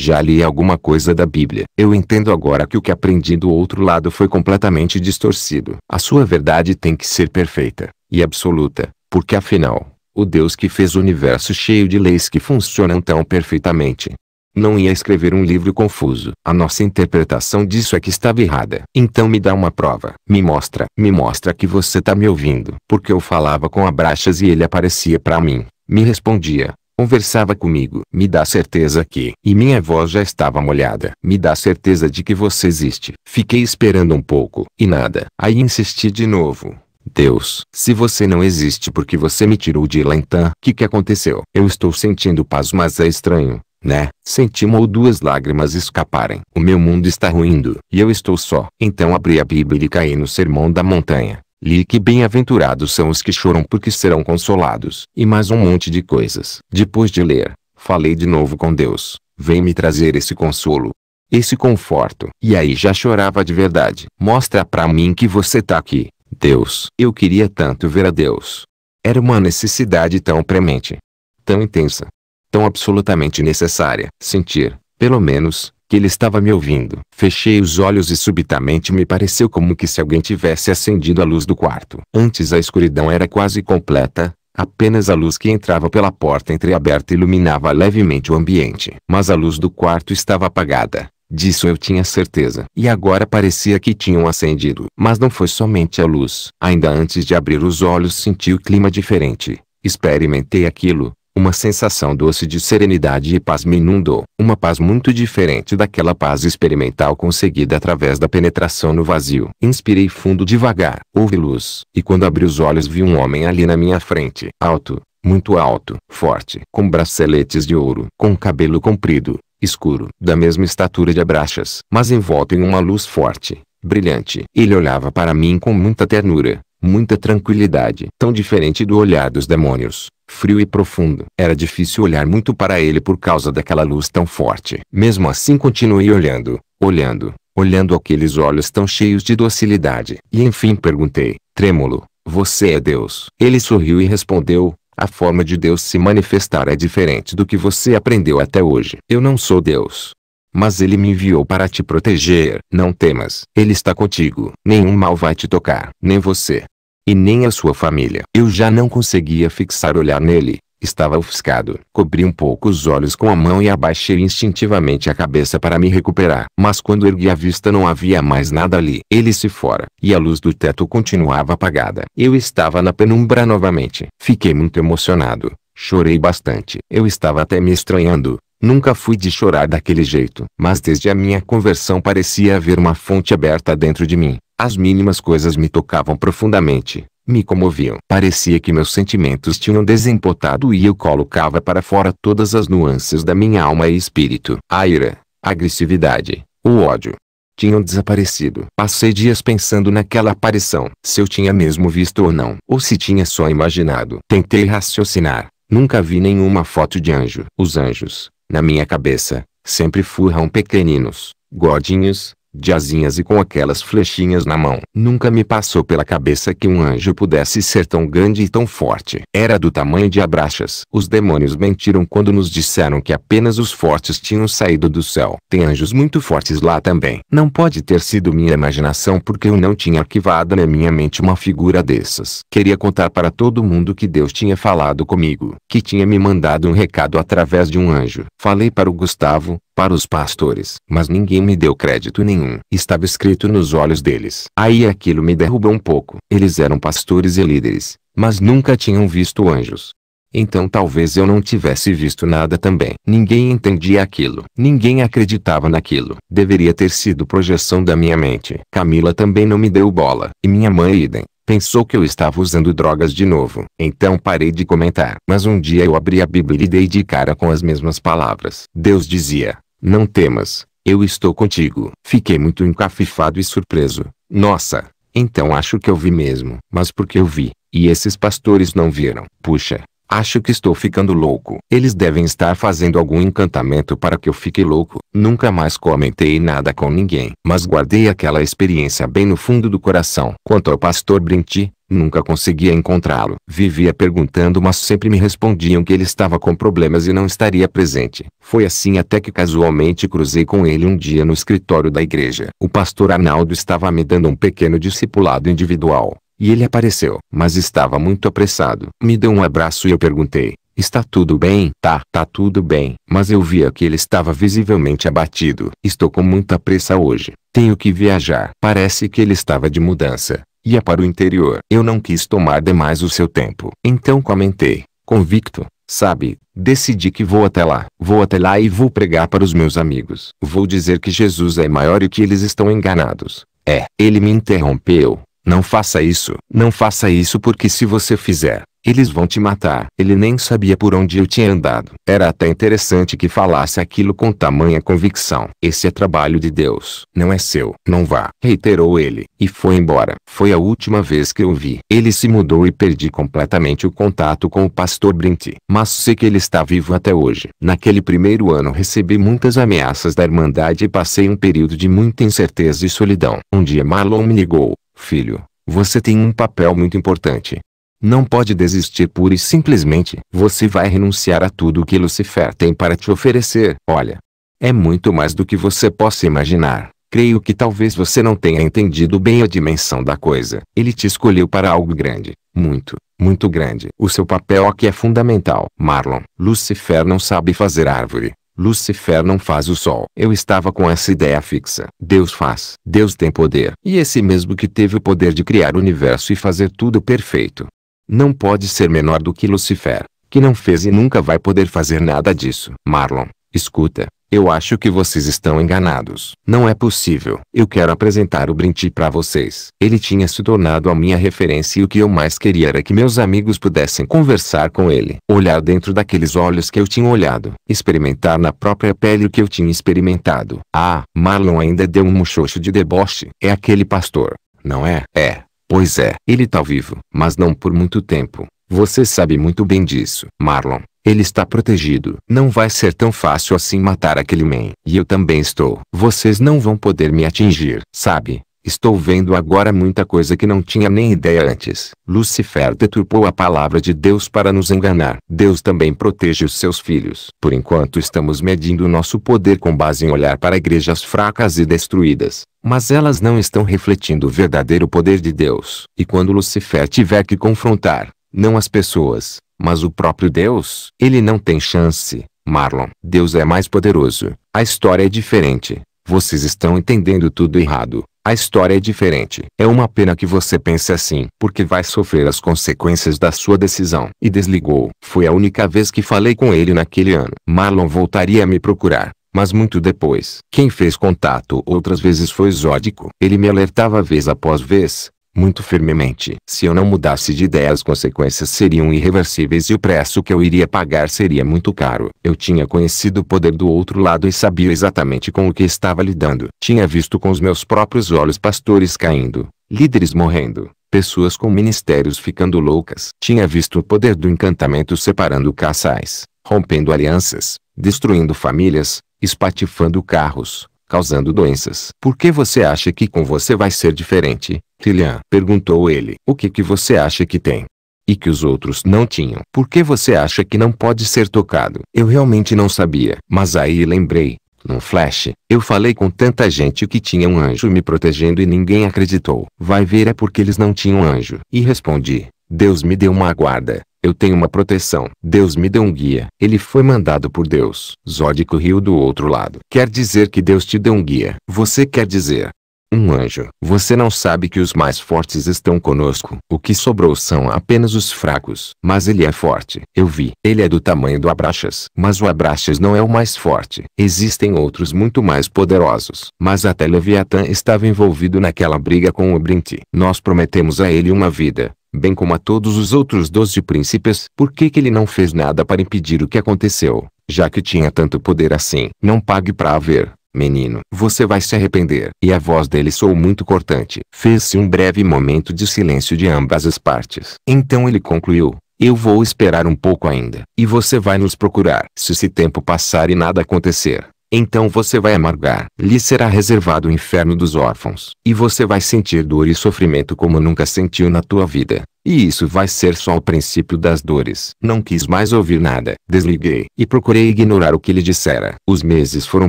Speaker 1: Já li alguma coisa da Bíblia. Eu entendo agora que o que aprendi do outro lado foi completamente distorcido. A sua verdade tem que ser perfeita e absoluta, porque afinal, o Deus que fez o universo cheio de leis que funcionam tão perfeitamente, não ia escrever um livro confuso. A nossa interpretação disso é que estava errada. Então me dá uma prova. Me mostra. Me mostra que você está me ouvindo. Porque eu falava com Abraxas e ele aparecia para mim. Me respondia conversava comigo. Me dá certeza que. E minha voz já estava molhada. Me dá certeza de que você existe. Fiquei esperando um pouco. E nada. Aí insisti de novo. Deus, se você não existe porque você me tirou de lá então, o que, que aconteceu? Eu estou sentindo paz, mas é estranho, né? Senti uma ou duas lágrimas escaparem. O meu mundo está ruindo, e eu estou só. Então abri a Bíblia e caí no Sermão da Montanha. Li que bem-aventurados são os que choram porque serão consolados. E mais um monte de coisas. Depois de ler, falei de novo com Deus. Vem me trazer esse consolo. Esse conforto. E aí já chorava de verdade. Mostra pra mim que você tá aqui, Deus. Eu queria tanto ver a Deus. Era uma necessidade tão premente. Tão intensa. Tão absolutamente necessária. Sentir, pelo menos, que ele estava me ouvindo. Fechei os olhos e subitamente me pareceu como que se alguém tivesse acendido a luz do quarto. Antes a escuridão era quase completa, Apenas a luz que entrava pela porta entreaberta iluminava levemente o ambiente. Mas a luz do quarto estava apagada. Disso eu tinha certeza. E agora parecia que tinham acendido. Mas não foi somente a luz. Ainda antes de abrir os olhos senti o clima diferente. Experimentei aquilo, uma sensação doce de serenidade e paz me inundou. Uma paz muito diferente daquela paz experimental conseguida através da penetração no vazio. Inspirei fundo devagar. Houve luz. E quando abri os olhos vi um homem ali na minha frente. Alto. Muito alto. Forte. Com braceletes de ouro. Com cabelo comprido. Escuro. Da mesma estatura de abraxas. Mas envolto em uma luz forte. Brilhante. Ele olhava para mim com muita ternura muita tranquilidade, tão diferente do olhar dos demônios frio e profundo. Era difícil olhar muito para ele por causa daquela luz tão forte. Mesmo assim continuei olhando, olhando, olhando aqueles olhos tão cheios de docilidade. E enfim perguntei, trêmulo, você é Deus? Ele sorriu e respondeu, a forma de Deus se manifestar é diferente do que você aprendeu até hoje. Eu não sou Deus. Mas ele me enviou para te proteger. Não temas. Ele está contigo. Nenhum mal vai te tocar. Nem você, e nem a sua família. Eu já não conseguia fixar olhar nele. Estava ofuscado. Cobri um pouco os olhos com a mão e abaixei instintivamente a cabeça para me recuperar. Mas quando ergui a vista não havia mais nada ali. Ele se fora, e a luz do teto continuava apagada. Eu estava na penumbra novamente. Fiquei muito emocionado. Chorei bastante. Eu estava até me estranhando. Nunca fui de chorar daquele jeito. Mas desde a minha conversão parecia haver uma fonte aberta dentro de mim. As mínimas coisas me tocavam profundamente, me comoviam. Parecia que meus sentimentos tinham desempotado e eu colocava para fora todas as nuances da minha alma e espírito. A ira, a agressividade, o ódio, tinham desaparecido. Passei dias pensando naquela aparição, se eu tinha mesmo visto ou não, ou se tinha só imaginado. Tentei raciocinar, nunca vi nenhuma foto de anjo. Os anjos, na minha cabeça, sempre furram pequeninos, gordinhos, de asinhas e com aquelas flechinhas na mão. Nunca me passou pela cabeça que um anjo pudesse ser tão grande e tão forte. Era do tamanho de abraxas. Os demônios mentiram quando nos disseram que apenas os fortes tinham saído do céu. Tem anjos muito fortes lá também. Não pode ter sido minha imaginação porque eu não tinha arquivada na minha mente uma figura dessas. Queria contar para todo mundo que Deus tinha falado comigo. Que tinha me mandado um recado através de um anjo. Falei para o Gustavo, para os pastores. Mas ninguém me deu crédito nenhum. Estava escrito nos olhos deles. Aí aquilo me derrubou um pouco. Eles eram pastores e líderes, mas nunca tinham visto anjos. Então talvez eu não tivesse visto nada também. Ninguém entendia aquilo. Ninguém acreditava naquilo. Deveria ter sido projeção da minha mente. Camila também não me deu bola. E minha mãe idem. Pensou que eu estava usando drogas de novo. Então parei de comentar. Mas um dia eu abri a Bíblia e dei de cara com as mesmas palavras. Deus dizia, não temas, eu estou contigo. Fiquei muito encafifado e surpreso. Nossa, então acho que eu vi mesmo. Mas porque eu vi, e esses pastores não viram. Puxa, Acho que estou ficando louco. Eles devem estar fazendo algum encantamento para que eu fique louco. Nunca mais comentei nada com ninguém, mas guardei aquela experiência bem no fundo do coração. Quanto ao pastor Brinti, nunca conseguia encontrá-lo. Vivia perguntando, mas sempre me respondiam que ele estava com problemas e não estaria presente. Foi assim até que casualmente cruzei com ele um dia no escritório da igreja. O pastor Arnaldo estava me dando um pequeno discipulado individual. E ele apareceu, mas estava muito apressado. Me deu um abraço e eu perguntei, Está tudo bem? Tá, tá tudo bem. Mas eu via que ele estava visivelmente abatido. Estou com muita pressa hoje. Tenho que viajar. Parece que ele estava de mudança. Ia para o interior. Eu não quis tomar demais o seu tempo. Então comentei. Convicto, sabe, decidi que vou até lá. Vou até lá e vou pregar para os meus amigos. Vou dizer que Jesus é maior e que eles estão enganados. É, ele me interrompeu. Não faça isso. Não faça isso porque se você fizer, eles vão te matar. Ele nem sabia por onde eu tinha andado. Era até interessante que falasse aquilo com tamanha convicção. Esse é trabalho de Deus. Não é seu. Não vá. Reiterou ele. E foi embora. Foi a última vez que eu vi. Ele se mudou e perdi completamente o contato com o pastor Brint. Mas sei que ele está vivo até hoje. Naquele primeiro ano recebi muitas ameaças da Irmandade e passei um período de muita incerteza e solidão. Um dia Marlon me ligou. Filho, você tem um papel muito importante. Não pode desistir pura e simplesmente. Você vai renunciar a tudo o que Lucifer tem para te oferecer. Olha, é muito mais do que você possa imaginar. Creio que talvez você não tenha entendido bem a dimensão da coisa. Ele te escolheu para algo grande, muito, muito grande. O seu papel aqui é fundamental. Marlon, Lucifer não sabe fazer árvore. Lucifer não faz o sol. Eu estava com essa ideia fixa. Deus faz. Deus tem poder. E esse mesmo que teve o poder de criar o universo e fazer tudo perfeito. Não pode ser menor do que Lucifer, que não fez e nunca vai poder fazer nada disso. Marlon, escuta, eu acho que vocês estão enganados. Não é possível. Eu quero apresentar o Brinti para vocês. Ele tinha se tornado a minha referência e o que eu mais queria era que meus amigos pudessem conversar com ele. Olhar dentro daqueles olhos que eu tinha olhado. Experimentar na própria pele o que eu tinha experimentado. Ah, Marlon ainda deu um muxoxo de deboche. É aquele pastor. Não é? É. Pois é. Ele tá vivo. Mas não por muito tempo. Você sabe muito bem disso, Marlon. Ele está protegido. Não vai ser tão fácil assim matar aquele man. E eu também estou. Vocês não vão poder me atingir, sabe? Estou vendo agora muita coisa que não tinha nem ideia antes. Lucifer deturpou a palavra de Deus para nos enganar. Deus também protege os seus filhos. Por enquanto estamos medindo nosso poder com base em olhar para igrejas fracas e destruídas. Mas elas não estão refletindo o verdadeiro poder de Deus. E quando Lucifer tiver que confrontar, não as pessoas, mas o próprio Deus, ele não tem chance. Marlon, Deus é mais poderoso. A história é diferente. Vocês estão entendendo tudo errado. A história é diferente. É uma pena que você pense assim, porque vai sofrer as consequências da sua decisão. E desligou. Foi a única vez que falei com ele naquele ano. Marlon voltaria a me procurar. Mas muito depois. Quem fez contato outras vezes foi Zódico. Ele me alertava vez após vez, muito firmemente. Se eu não mudasse de ideia, as consequências seriam irreversíveis e o preço que eu iria pagar seria muito caro. Eu tinha conhecido o poder do outro lado e sabia exatamente com o que estava lidando. Tinha visto com os meus próprios olhos pastores caindo, líderes morrendo, pessoas com ministérios ficando loucas. Tinha visto o poder do encantamento separando casais, rompendo alianças, destruindo famílias, espatifando carros, causando doenças. Por que você acha que com você vai ser diferente? Tilian perguntou ele, o que que você acha que tem? E que os outros não tinham. Por que você acha que não pode ser tocado? Eu realmente não sabia, mas aí lembrei. Num flash, eu falei com tanta gente que tinha um anjo me protegendo e ninguém acreditou. Vai ver é porque eles não tinham anjo. E respondi, Deus me deu uma guarda. Eu tenho uma proteção. Deus me deu um guia. Ele foi mandado por Deus. Zódico riu do outro lado. Quer dizer que Deus te deu um guia. Você quer dizer um anjo. Você não sabe que os mais fortes estão conosco. O que sobrou são apenas os fracos. Mas ele é forte. Eu vi. Ele é do tamanho do Abraxas. Mas o Abraxas não é o mais forte. Existem outros muito mais poderosos. Mas até Leviatã estava envolvido naquela briga com o Brinti. Nós prometemos a ele uma vida bem como a todos os outros doze príncipes, por que, que ele não fez nada para impedir o que aconteceu, já que tinha tanto poder assim? Não pague para haver, Menino, você vai se arrepender. E a voz dele soou muito cortante. Fez-se um breve momento de silêncio de ambas as partes. Então ele concluiu. Eu vou esperar um pouco ainda. E você vai nos procurar. Se esse tempo passar e nada acontecer, então você vai amargar. Lhe será reservado o inferno dos órfãos. E você vai sentir dor e sofrimento como nunca sentiu na tua vida. E isso vai ser só o princípio das dores. Não quis mais ouvir nada. Desliguei e procurei ignorar o que lhe dissera. Os meses foram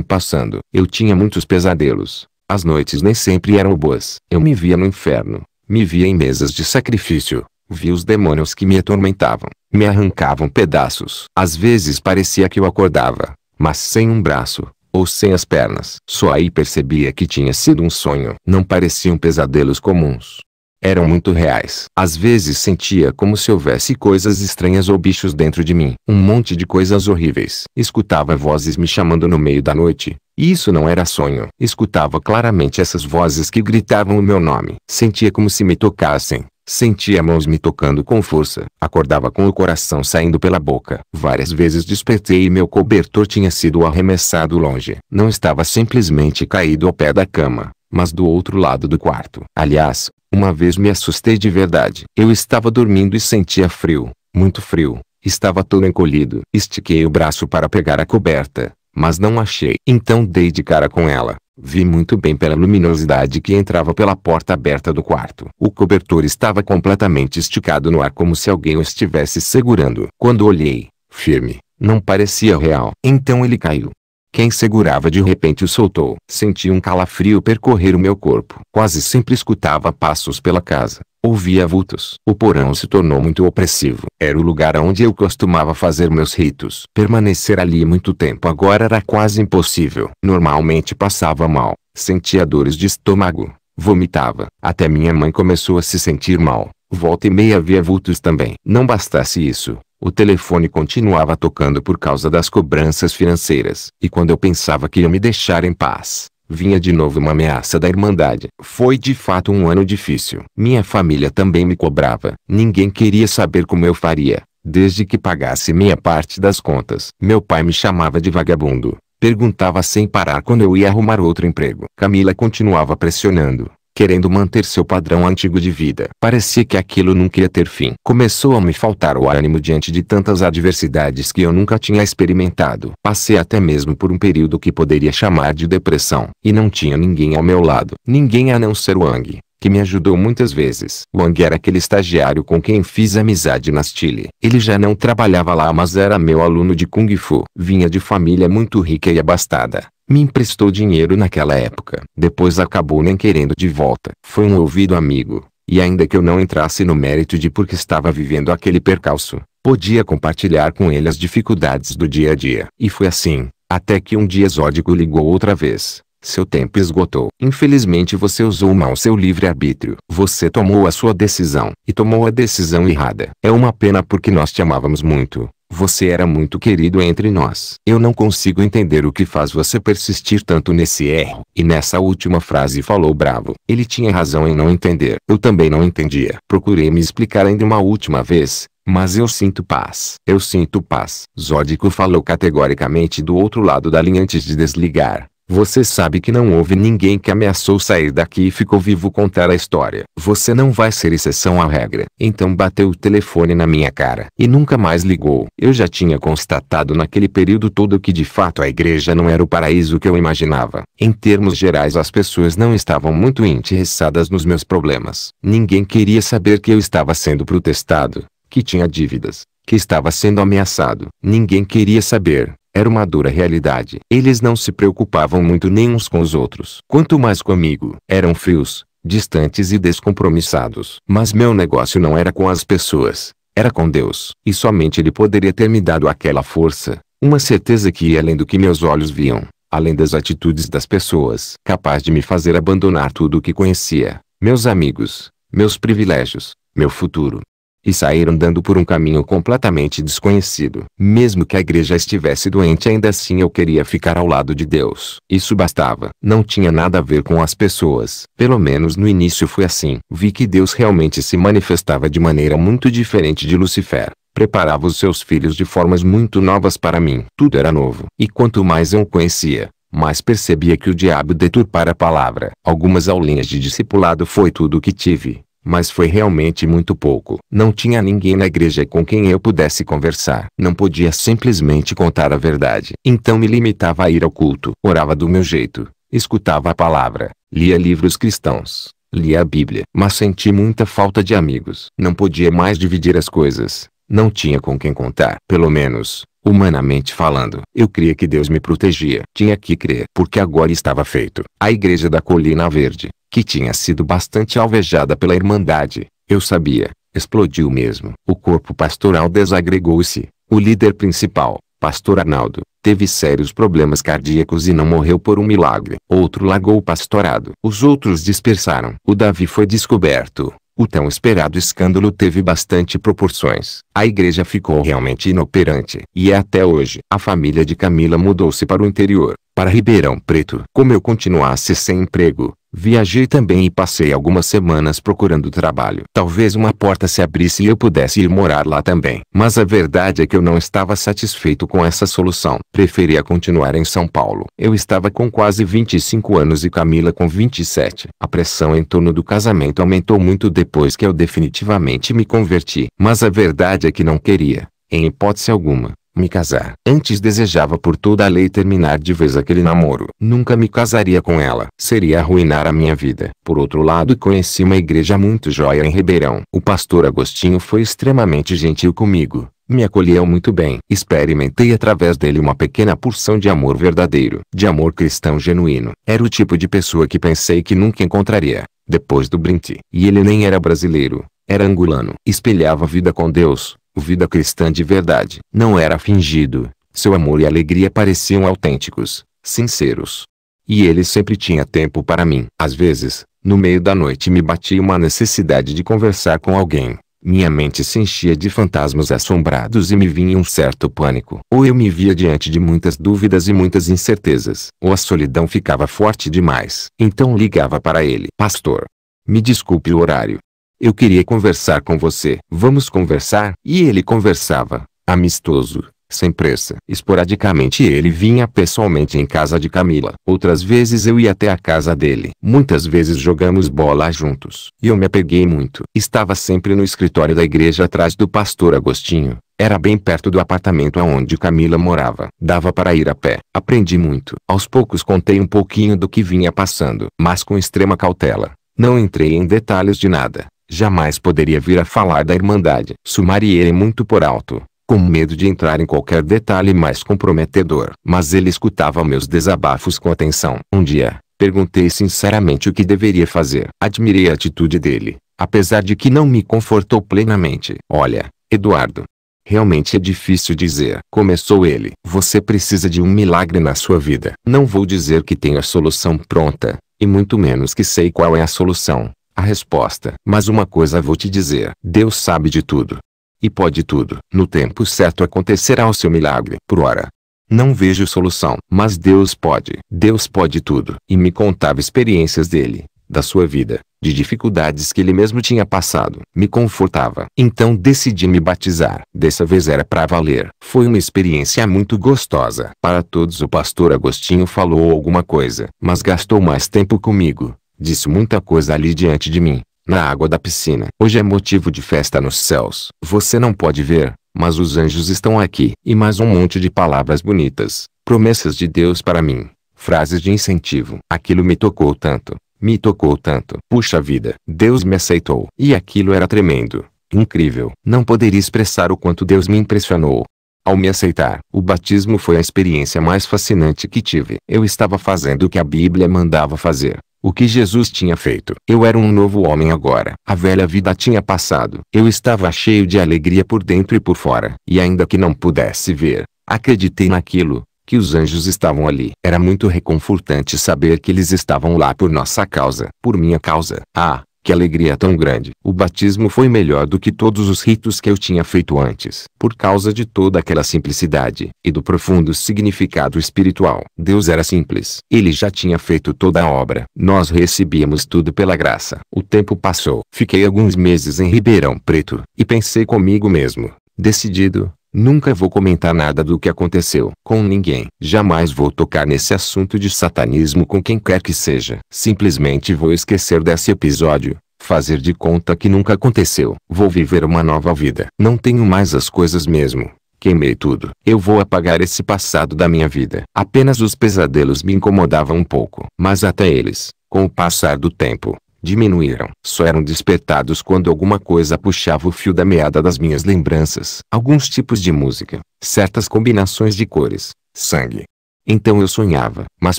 Speaker 1: passando. Eu tinha muitos pesadelos. As noites nem sempre eram boas. Eu me via no inferno. Me via em mesas de sacrifício. Vi os demônios que me atormentavam. Me arrancavam pedaços. Às vezes parecia que eu acordava mas sem um braço, ou sem as pernas. Só aí percebia que tinha sido um sonho. Não pareciam pesadelos comuns. Eram muito reais. Às vezes sentia como se houvesse coisas estranhas ou bichos dentro de mim. Um monte de coisas horríveis. Escutava vozes me chamando no meio da noite. E isso não era sonho. Escutava claramente essas vozes que gritavam o meu nome. Sentia como se me tocassem, Sentia mãos me tocando com força. Acordava com o coração saindo pela boca. Várias vezes despertei e meu cobertor tinha sido arremessado longe. Não estava simplesmente caído ao pé da cama, mas do outro lado do quarto. Aliás, uma vez me assustei de verdade. Eu estava dormindo e sentia frio, muito frio. Estava todo encolhido. Estiquei o braço para pegar a coberta, mas não achei. Então dei de cara com ela. Vi muito bem pela luminosidade que entrava pela porta aberta do quarto. O cobertor estava completamente esticado no ar como se alguém o estivesse segurando. Quando olhei, firme, não parecia real. Então ele caiu. Quem segurava de repente o soltou. Senti um calafrio percorrer o meu corpo. Quase sempre escutava passos pela casa. Ouvia vultos. O porão se tornou muito opressivo. Era o lugar onde eu costumava fazer meus ritos. Permanecer ali muito tempo agora era quase impossível. Normalmente passava mal, sentia dores de estômago, vomitava. Até minha mãe começou a se sentir mal. Volta e meia havia vultos também. Não bastasse isso, o telefone continuava tocando por causa das cobranças financeiras. E quando eu pensava que ia me deixar em paz, Vinha de novo uma ameaça da Irmandade. Foi de fato um ano difícil. Minha família também me cobrava. Ninguém queria saber como eu faria, desde que pagasse minha parte das contas. Meu pai me chamava de vagabundo. Perguntava sem parar quando eu ia arrumar outro emprego. Camila continuava pressionando querendo manter seu padrão antigo de vida. Parecia que aquilo nunca ia ter fim. Começou a me faltar o ânimo diante de tantas adversidades que eu nunca tinha experimentado. Passei até mesmo por um período que poderia chamar de depressão. E não tinha ninguém ao meu lado. Ninguém a não ser o Wang que me ajudou muitas vezes. Wang era aquele estagiário com quem fiz amizade na Chile. Ele já não trabalhava lá mas era meu aluno de Kung Fu. Vinha de família muito rica e abastada. Me emprestou dinheiro naquela época. Depois acabou nem querendo de volta. Foi um ouvido amigo. E ainda que eu não entrasse no mérito de porque estava vivendo aquele percalço, podia compartilhar com ele as dificuldades do dia a dia. E foi assim, até que um dia Zódico ligou outra vez. Seu tempo esgotou. Infelizmente você usou mal seu livre-arbítrio. Você tomou a sua decisão, e tomou a decisão errada. É uma pena porque nós te amávamos muito. Você era muito querido entre nós. Eu não consigo entender o que faz você persistir tanto nesse erro. E nessa última frase falou bravo. Ele tinha razão em não entender. Eu também não entendia. Procurei me explicar ainda uma última vez, mas eu sinto paz. Eu sinto paz. Zódico falou categoricamente do outro lado da linha antes de desligar. Você sabe que não houve ninguém que ameaçou sair daqui e ficou vivo contar a história. Você não vai ser exceção à regra. Então bateu o telefone na minha cara e nunca mais ligou. Eu já tinha constatado naquele período todo que de fato a igreja não era o paraíso que eu imaginava. Em termos gerais, as pessoas não estavam muito interessadas nos meus problemas. Ninguém queria saber que eu estava sendo protestado, que tinha dívidas, que estava sendo ameaçado. Ninguém queria saber era uma dura realidade. Eles não se preocupavam muito nem uns com os outros, quanto mais comigo. Eram frios, distantes e descompromissados. Mas meu negócio não era com as pessoas, era com Deus. E somente Ele poderia ter me dado aquela força, uma certeza que ia além do que meus olhos viam, além das atitudes das pessoas, capaz de me fazer abandonar tudo o que conhecia, meus amigos, meus privilégios, meu futuro e saíram dando por um caminho completamente desconhecido. Mesmo que a igreja estivesse doente ainda assim eu queria ficar ao lado de Deus. Isso bastava. Não tinha nada a ver com as pessoas. Pelo menos no início foi assim. Vi que Deus realmente se manifestava de maneira muito diferente de Lucifer. Preparava os seus filhos de formas muito novas para mim. Tudo era novo. E quanto mais eu o conhecia, mais percebia que o diabo deturpara a palavra. Algumas aulinhas de discipulado foi tudo o que tive. Mas foi realmente muito pouco. Não tinha ninguém na igreja com quem eu pudesse conversar. Não podia simplesmente contar a verdade. Então me limitava a ir ao culto. Orava do meu jeito, escutava a palavra, lia livros cristãos, lia a Bíblia. Mas senti muita falta de amigos. Não podia mais dividir as coisas. Não tinha com quem contar. Pelo menos, Humanamente falando, eu cria que Deus me protegia. Tinha que crer, porque agora estava feito. A igreja da Colina Verde, que tinha sido bastante alvejada pela Irmandade, eu sabia, explodiu mesmo. O corpo pastoral desagregou-se. O líder principal, pastor Arnaldo, teve sérios problemas cardíacos e não morreu por um milagre. Outro largou o pastorado. Os outros dispersaram. O Davi foi descoberto. O tão esperado escândalo teve bastante proporções. A igreja ficou realmente inoperante. E é até hoje, a família de Camila mudou-se para o interior, para Ribeirão Preto. Como eu continuasse sem emprego, Viajei também e passei algumas semanas procurando trabalho. Talvez uma porta se abrisse e eu pudesse ir morar lá também. Mas a verdade é que eu não estava satisfeito com essa solução. Preferia continuar em São Paulo. Eu estava com quase 25 anos e Camila com 27. A pressão em torno do casamento aumentou muito depois que eu definitivamente me converti. Mas a verdade é que não queria, em hipótese alguma, me casar. Antes desejava por toda a lei terminar de vez aquele namoro. Nunca me casaria com ela. Seria arruinar a minha vida. Por outro lado conheci uma igreja muito joia em Ribeirão. O pastor Agostinho foi extremamente gentil comigo. Me acolheu muito bem. Experimentei através dele uma pequena porção de amor verdadeiro. De amor cristão genuíno. Era o tipo de pessoa que pensei que nunca encontraria. Depois do brinde, E ele nem era brasileiro. Era angolano. Espelhava a vida com Deus o vida cristã de verdade não era fingido. Seu amor e alegria pareciam autênticos, sinceros. E ele sempre tinha tempo para mim. Às vezes, no meio da noite me batia uma necessidade de conversar com alguém. Minha mente se enchia de fantasmas assombrados e me vinha um certo pânico. Ou eu me via diante de muitas dúvidas e muitas incertezas, ou a solidão ficava forte demais. Então ligava para ele: Pastor, me desculpe o horário, eu queria conversar com você. Vamos conversar? E ele conversava, amistoso, sem pressa. Esporadicamente ele vinha pessoalmente em casa de Camila. Outras vezes eu ia até a casa dele. Muitas vezes jogamos bola juntos. E eu me apeguei muito. Estava sempre no escritório da igreja atrás do pastor Agostinho. Era bem perto do apartamento aonde Camila morava. Dava para ir a pé. Aprendi muito. Aos poucos contei um pouquinho do que vinha passando, mas com extrema cautela. Não entrei em detalhes de nada jamais poderia vir a falar da Irmandade. Sumariei muito por alto, com medo de entrar em qualquer detalhe mais comprometedor. Mas ele escutava meus desabafos com atenção. Um dia, perguntei sinceramente o que deveria fazer. Admirei a atitude dele, apesar de que não me confortou plenamente. Olha, Eduardo. Realmente é difícil dizer. Começou ele. Você precisa de um milagre na sua vida. Não vou dizer que tenho a solução pronta, e muito menos que sei qual é a solução a resposta: Mas uma coisa vou te dizer: Deus sabe de tudo. E pode tudo. No tempo certo acontecerá o seu milagre. Por ora. não vejo solução, mas Deus pode. Deus pode tudo. E me contava experiências dele, da sua vida, de dificuldades que ele mesmo tinha passado. Me confortava. Então decidi me batizar. Dessa vez era para valer. Foi uma experiência muito gostosa. Para todos o pastor Agostinho falou alguma coisa, mas gastou mais tempo comigo. Disse muita coisa ali diante de mim, na água da piscina. Hoje é motivo de festa nos céus. Você não pode ver, mas os anjos estão aqui. E mais um monte de palavras bonitas, promessas de Deus para mim, frases de incentivo. Aquilo me tocou tanto, me tocou tanto. Puxa vida, Deus me aceitou. E aquilo era tremendo, incrível. Não poderia expressar o quanto Deus me impressionou. Ao me aceitar, o batismo foi a experiência mais fascinante que tive. Eu estava fazendo o que a Bíblia mandava fazer o que Jesus tinha feito. Eu era um novo homem agora. A velha vida tinha passado. Eu estava cheio de alegria por dentro e por fora. E ainda que não pudesse ver, acreditei naquilo, que os anjos estavam ali. Era muito reconfortante saber que eles estavam lá por nossa causa, por minha causa. Ah, que alegria tão grande! O batismo foi melhor do que todos os ritos que eu tinha feito antes, por causa de toda aquela simplicidade e do profundo significado espiritual. Deus era simples. Ele já tinha feito toda a obra. Nós recebíamos tudo pela graça. O tempo passou. Fiquei alguns meses em Ribeirão Preto e pensei comigo mesmo: decidido, Nunca vou comentar nada do que aconteceu com ninguém. Jamais vou tocar nesse assunto de satanismo com quem quer que seja. Simplesmente vou esquecer desse episódio, fazer de conta que nunca aconteceu. Vou viver uma nova vida. Não tenho mais as coisas mesmo. Queimei tudo. Eu vou apagar esse passado da minha vida. Apenas os pesadelos me incomodavam um pouco. Mas até eles, com o passar do tempo, diminuíram. Só eram despertados quando alguma coisa puxava o fio da meada das minhas lembranças. Alguns tipos de música, certas combinações de cores, sangue. Então eu sonhava, mas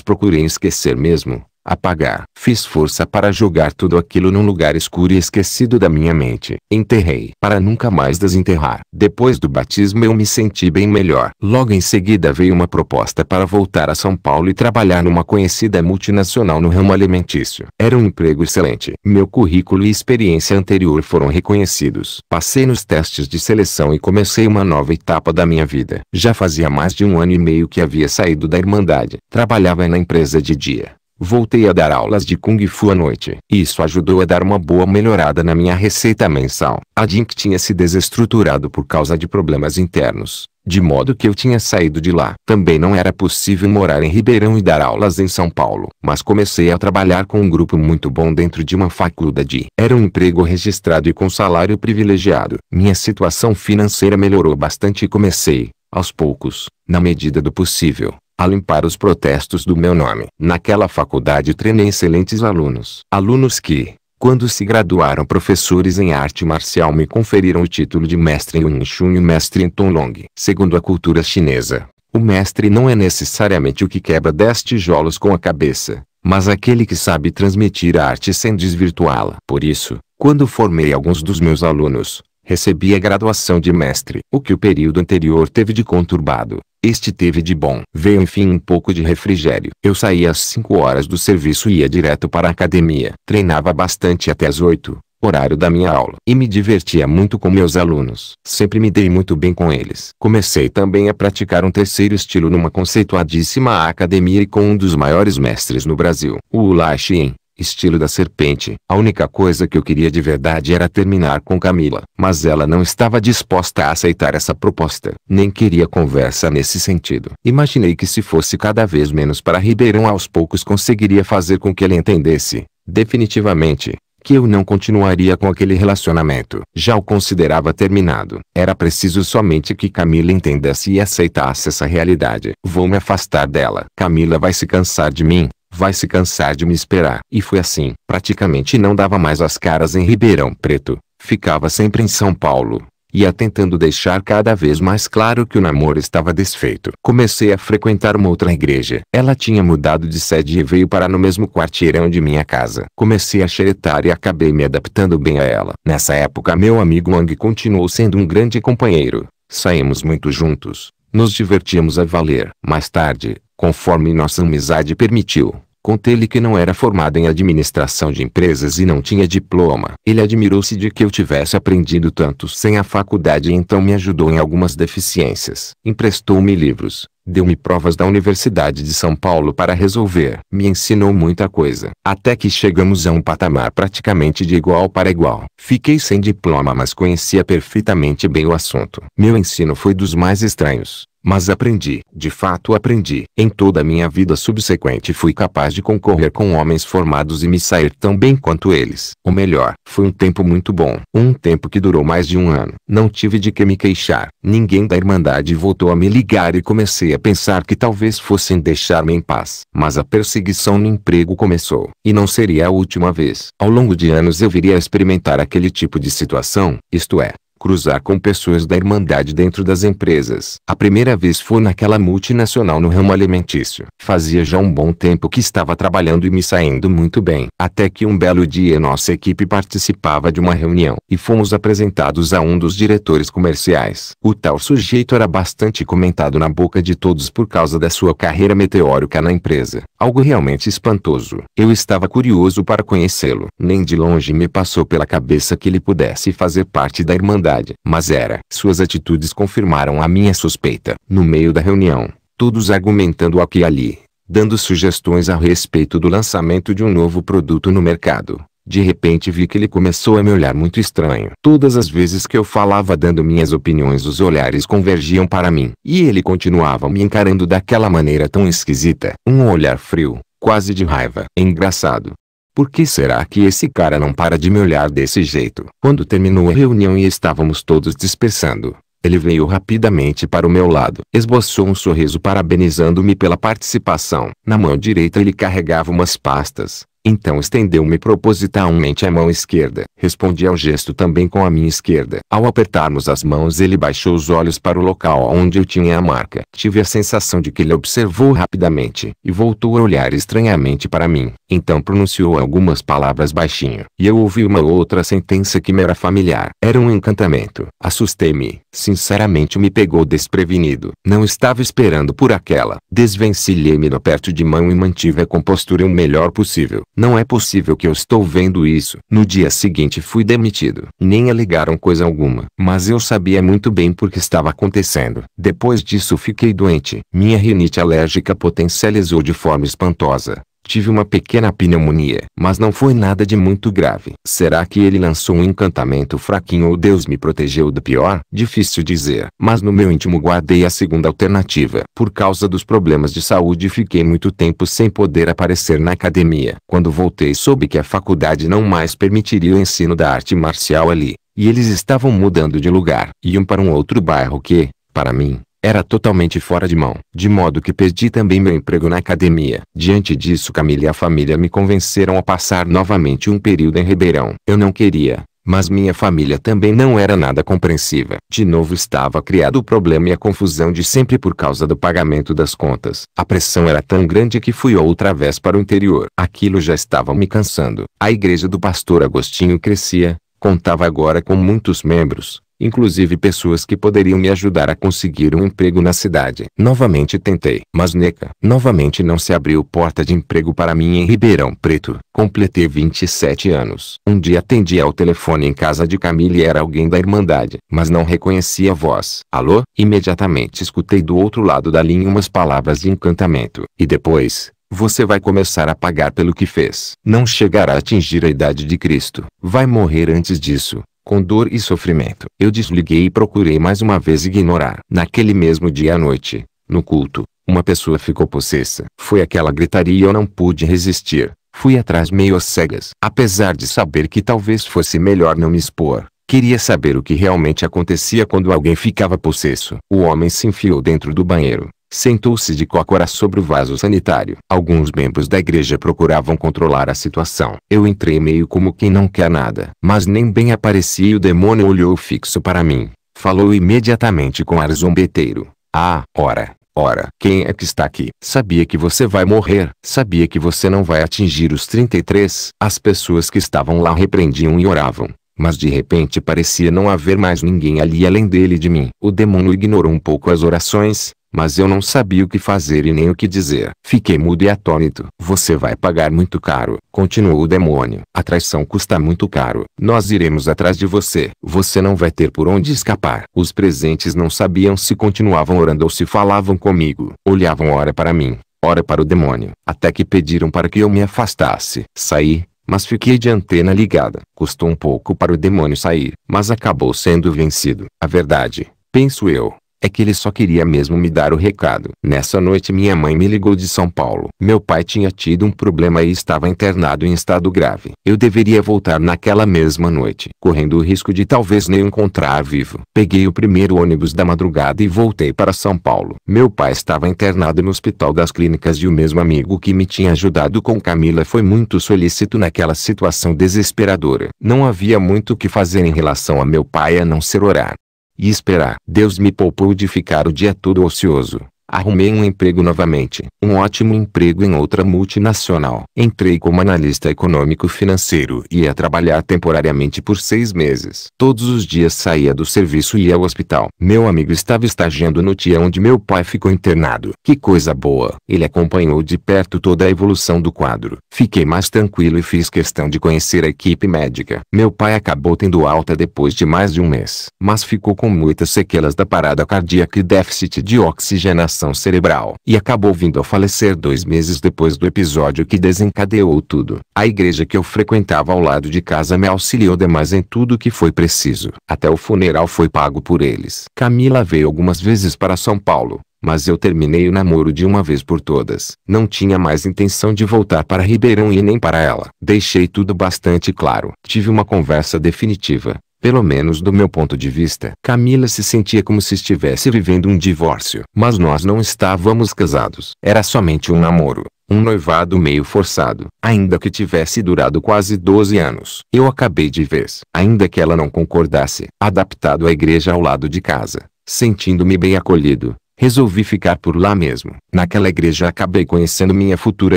Speaker 1: procurei esquecer mesmo, apagar. Fiz força para jogar tudo aquilo num lugar escuro e esquecido da minha mente. Enterrei para nunca mais desenterrar. Depois do batismo eu me senti bem melhor. Logo em seguida veio uma proposta para voltar a São Paulo e trabalhar numa conhecida multinacional no ramo alimentício. Era um emprego excelente. Meu currículo e experiência anterior foram reconhecidos. Passei nos testes de seleção e comecei uma nova etapa da minha vida. Já fazia mais de um ano e meio que havia saído da Irmandade. Trabalhava na empresa de dia Voltei a dar aulas de Kung Fu à noite. Isso ajudou a dar uma boa melhorada na minha receita mensal. A Dink tinha se desestruturado por causa de problemas internos, de modo que eu tinha saído de lá. Também não era possível morar em Ribeirão e dar aulas em São Paulo. Mas comecei a trabalhar com um grupo muito bom dentro de uma faculdade. Era um emprego registrado e com salário privilegiado. Minha situação financeira melhorou bastante e comecei, aos poucos, na medida do possível, a limpar os protestos do meu nome. Naquela faculdade treinei excelentes alunos. Alunos que, quando se graduaram professores em arte marcial me conferiram o título de mestre em Wing e mestre em Tonglong. Segundo a cultura chinesa, o mestre não é necessariamente o que quebra dez tijolos com a cabeça, mas aquele que sabe transmitir a arte sem desvirtuá-la. Por isso, quando formei alguns dos meus alunos, recebi a graduação de mestre. O que o período anterior teve de conturbado, este teve de bom. Veio enfim um pouco de refrigério. Eu saía às 5 horas do serviço e ia direto para a academia. Treinava bastante até às 8, horário da minha aula. E me divertia muito com meus alunos. Sempre me dei muito bem com eles. Comecei também a praticar um terceiro estilo numa conceituadíssima academia e com um dos maiores mestres no Brasil, o Ula Xien. Estilo da serpente. A única coisa que eu queria de verdade era terminar com Camila. Mas ela não estava disposta a aceitar essa proposta. Nem queria conversa nesse sentido. Imaginei que se fosse cada vez menos para Ribeirão aos poucos conseguiria fazer com que ele entendesse, definitivamente, que eu não continuaria com aquele relacionamento. Já o considerava terminado. Era preciso somente que Camila entendesse e aceitasse essa realidade. Vou me afastar dela. Camila vai se cansar de mim, vai se cansar de me esperar. E foi assim. Praticamente não dava mais as caras em Ribeirão Preto, ficava sempre em São Paulo. Ia tentando deixar cada vez mais claro que o namoro estava desfeito. Comecei a frequentar uma outra igreja. Ela tinha mudado de sede e veio para no mesmo quarteirão de minha casa. Comecei a xeretar e acabei me adaptando bem a ela. Nessa época meu amigo Wang continuou sendo um grande companheiro. Saímos muito juntos. Nos divertíamos a valer. Mais tarde, conforme nossa amizade permitiu, contei-lhe que não era formado em administração de empresas e não tinha diploma. Ele admirou-se de que eu tivesse aprendido tanto sem a faculdade e então me ajudou em algumas deficiências. Emprestou-me livros, Deu-me provas da Universidade de São Paulo para resolver. Me ensinou muita coisa. Até que chegamos a um patamar praticamente de igual para igual. Fiquei sem diploma, mas conhecia perfeitamente bem o assunto. Meu ensino foi dos mais estranhos. Mas aprendi, de fato aprendi. Em toda a minha vida subsequente fui capaz de concorrer com homens formados e me sair tão bem quanto eles. Ou melhor, foi um tempo muito bom. Um tempo que durou mais de um ano. Não tive de que me queixar. Ninguém da Irmandade voltou a me ligar e comecei a pensar que talvez fossem deixar-me em paz. Mas a perseguição no emprego começou. E não seria a última vez. Ao longo de anos eu viria a experimentar aquele tipo de situação, isto é, cruzar com pessoas da Irmandade dentro das empresas. A primeira vez foi naquela multinacional no ramo alimentício. Fazia já um bom tempo que estava trabalhando e me saindo muito bem. Até que um belo dia nossa equipe participava de uma reunião e fomos apresentados a um dos diretores comerciais. O tal sujeito era bastante comentado na boca de todos por causa da sua carreira meteórica na empresa. Algo realmente espantoso. Eu estava curioso para conhecê-lo. Nem de longe me passou pela cabeça que ele pudesse fazer parte da Irmandade verdade. Mas era. Suas atitudes confirmaram a minha suspeita. No meio da reunião, todos argumentando aqui e ali, dando sugestões a respeito do lançamento de um novo produto no mercado. De repente vi que ele começou a me olhar muito estranho. Todas as vezes que eu falava dando minhas opiniões, os olhares convergiam para mim. E ele continuava me encarando daquela maneira tão esquisita. Um olhar frio, quase de raiva. Engraçado, por que será que esse cara não para de me olhar desse jeito? Quando terminou a reunião e estávamos todos dispersando, ele veio rapidamente para o meu lado. Esboçou um sorriso parabenizando-me pela participação. Na mão direita ele carregava umas pastas, então estendeu-me propositalmente a mão esquerda. Respondi ao gesto também com a minha esquerda. Ao apertarmos as mãos ele baixou os olhos para o local onde eu tinha a marca. Tive a sensação de que ele observou rapidamente e voltou a olhar estranhamente para mim. Então pronunciou algumas palavras baixinho. E eu ouvi uma outra sentença que me era familiar. Era um encantamento. Assustei-me. Sinceramente me pegou desprevenido. Não estava esperando por aquela. Desvencilhei-me no aperto de mão e mantive a compostura o melhor possível. Não é possível que eu estou vendo isso. No dia seguinte fui demitido. Nem alegaram coisa alguma. Mas eu sabia muito bem por que estava acontecendo. Depois disso fiquei doente. Minha rinite alérgica potencializou de forma espantosa. Tive uma pequena pneumonia, mas não foi nada de muito grave. Será que ele lançou um encantamento fraquinho ou Deus me protegeu do pior? Difícil dizer, mas no meu íntimo guardei a segunda alternativa. Por causa dos problemas de saúde fiquei muito tempo sem poder aparecer na academia. Quando voltei soube que a faculdade não mais permitiria o ensino da arte marcial ali, e eles estavam mudando de lugar. Iam para um outro bairro que, para mim, era totalmente fora de mão. De modo que perdi também meu emprego na academia. Diante disso Camila e a família me convenceram a passar novamente um período em Ribeirão. Eu não queria, mas minha família também não era nada compreensiva. De novo estava criado o problema e a confusão de sempre por causa do pagamento das contas. A pressão era tão grande que fui outra vez para o interior. Aquilo já estava me cansando. A igreja do pastor Agostinho crescia, contava agora com muitos membros, inclusive pessoas que poderiam me ajudar a conseguir um emprego na cidade. Novamente tentei, mas NECA novamente não se abriu porta de emprego para mim em Ribeirão Preto. Completei 27 anos. Um dia atendi ao telefone em casa de Camille e era alguém da Irmandade, mas não reconheci a voz. Alô? Imediatamente escutei do outro lado da linha umas palavras de encantamento. E depois, você vai começar a pagar pelo que fez. Não chegará a atingir a idade de Cristo. Vai morrer antes disso com dor e sofrimento. Eu desliguei e procurei mais uma vez ignorar. Naquele mesmo dia à noite, no culto, uma pessoa ficou possessa. Foi aquela gritaria e eu não pude resistir. Fui atrás meio às cegas. Apesar de saber que talvez fosse melhor não me expor, Queria saber o que realmente acontecia quando alguém ficava possesso. O homem se enfiou dentro do banheiro, sentou-se de cócora sobre o vaso sanitário. Alguns membros da igreja procuravam controlar a situação. Eu entrei meio como quem não quer nada. Mas nem bem apareci e o demônio olhou fixo para mim. Falou imediatamente com ar zombeteiro. Ah, ora, Ora, quem é que está aqui? Sabia que você vai morrer. Sabia que você não vai atingir os 33. As pessoas que estavam lá repreendiam e oravam. Mas de repente parecia não haver mais ninguém ali além dele e de mim. O demônio ignorou um pouco as orações, mas eu não sabia o que fazer e nem o que dizer. Fiquei mudo e atônito. Você vai pagar muito caro, continuou o demônio. A traição custa muito caro. Nós iremos atrás de você. Você não vai ter por onde escapar. Os presentes não sabiam se continuavam orando ou se falavam comigo. Olhavam ora para mim, ora para o demônio, até que pediram para que eu me afastasse. Saí, mas fiquei de antena ligada. Custou um pouco para o demônio sair, mas acabou sendo vencido. A verdade, penso eu, é que ele só queria mesmo me dar o recado. Nessa noite minha mãe me ligou de São Paulo. Meu pai tinha tido um problema e estava internado em estado grave. Eu deveria voltar naquela mesma noite, correndo o risco de talvez nem encontrar vivo. Peguei o primeiro ônibus da madrugada e voltei para São Paulo. Meu pai estava internado no Hospital das Clínicas e o mesmo amigo que me tinha ajudado com Camila foi muito solícito naquela situação desesperadora. Não havia muito o que fazer em relação a meu pai a não ser orar. E esperar. Deus me poupou de ficar o dia todo ocioso. Arrumei um emprego novamente. Um ótimo emprego em outra multinacional. Entrei como analista econômico-financeiro e ia trabalhar temporariamente por seis meses. Todos os dias saía do serviço e ia ao hospital. Meu amigo estava estagiando no TIA onde meu pai ficou internado. Que coisa boa! Ele acompanhou de perto toda a evolução do quadro. Fiquei mais tranquilo e fiz questão de conhecer a equipe médica. Meu pai acabou tendo alta depois de mais de um mês. Mas ficou com muitas sequelas da parada cardíaca e déficit de oxigenação cerebral e acabou vindo a falecer dois meses depois do episódio que desencadeou tudo. A igreja que eu frequentava ao lado de casa me auxiliou demais em tudo que foi preciso. Até o funeral foi pago por eles. Camila veio algumas vezes para São Paulo, mas eu terminei o namoro de uma vez por todas. Não tinha mais intenção de voltar para Ribeirão e nem para ela. Deixei tudo bastante claro. Tive uma conversa definitiva, pelo menos do meu ponto de vista, Camila se sentia como se estivesse vivendo um divórcio. Mas nós não estávamos casados. Era somente um namoro. Um noivado meio forçado, ainda que tivesse durado quase 12 anos. Eu acabei de vez, ainda que ela não concordasse, adaptado à igreja ao lado de casa. Sentindo-me bem acolhido, Resolvi ficar por lá mesmo. Naquela igreja acabei conhecendo minha futura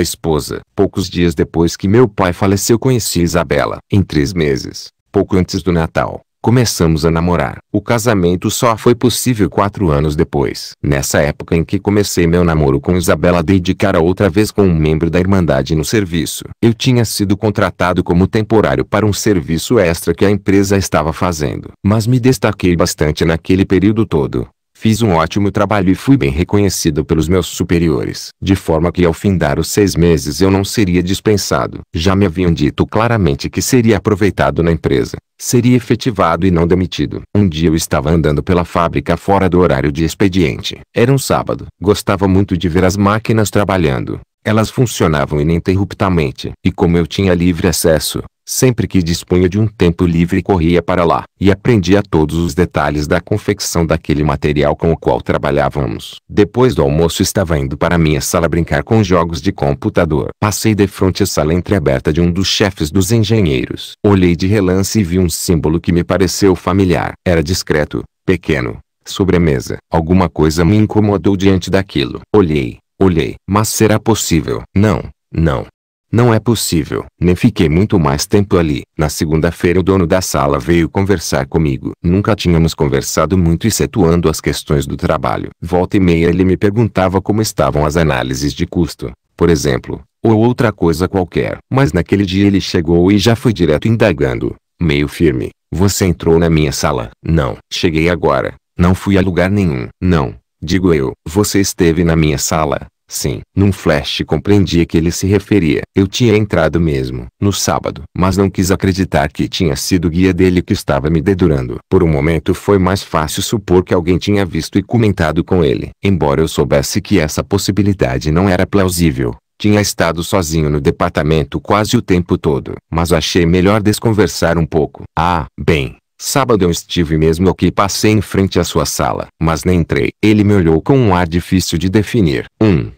Speaker 1: esposa. Poucos dias depois que meu pai faleceu conheci Isabela. Em três meses, pouco antes do Natal. Começamos a namorar. O casamento só foi possível quatro anos depois. Nessa época em que comecei meu namoro com Isabela dei de cara outra vez com um membro da Irmandade no serviço. Eu tinha sido contratado como temporário para um serviço extra que a empresa estava fazendo. Mas me destaquei bastante naquele período todo. Fiz um ótimo trabalho e fui bem reconhecido pelos meus superiores, de forma que ao dar os seis meses eu não seria dispensado. Já me haviam dito claramente que seria aproveitado na empresa, seria efetivado e não demitido. Um dia eu estava andando pela fábrica fora do horário de expediente. Era um sábado. Gostava muito de ver as máquinas trabalhando. Elas funcionavam ininterruptamente, e como eu tinha livre acesso, sempre que dispunha de um tempo livre corria para lá, e aprendia todos os detalhes da confecção daquele material com o qual trabalhávamos. Depois do almoço estava indo para minha sala brincar com jogos de computador. Passei defronte à sala entreaberta de um dos chefes dos engenheiros. Olhei de relance e vi um símbolo que me pareceu familiar. Era discreto, pequeno, sobre a mesa. Alguma coisa me incomodou diante daquilo. Olhei, Olhei, mas será possível? Não, não. Não é possível. Nem fiquei muito mais tempo ali. Na segunda-feira o dono da sala veio conversar comigo. Nunca tínhamos conversado muito excetuando as questões do trabalho. Volta e meia ele me perguntava como estavam as análises de custo, por exemplo, ou outra coisa qualquer. Mas naquele dia ele chegou e já foi direto indagando, meio firme. Você entrou na minha sala? Não. Cheguei agora. Não fui a lugar nenhum. Não. Digo eu. Você esteve na minha sala. Sim, num flash compreendi a que ele se referia. Eu tinha entrado mesmo, no sábado, mas não quis acreditar que tinha sido o guia dele que estava me dedurando. Por um momento foi mais fácil supor que alguém tinha visto e comentado com ele. Embora eu soubesse que essa possibilidade não era plausível, tinha estado sozinho no departamento quase o tempo todo, mas achei melhor desconversar um pouco. Ah, bem, Sábado eu estive mesmo aqui e passei em frente à sua sala, mas nem entrei. Ele me olhou com um ar difícil de definir. Um.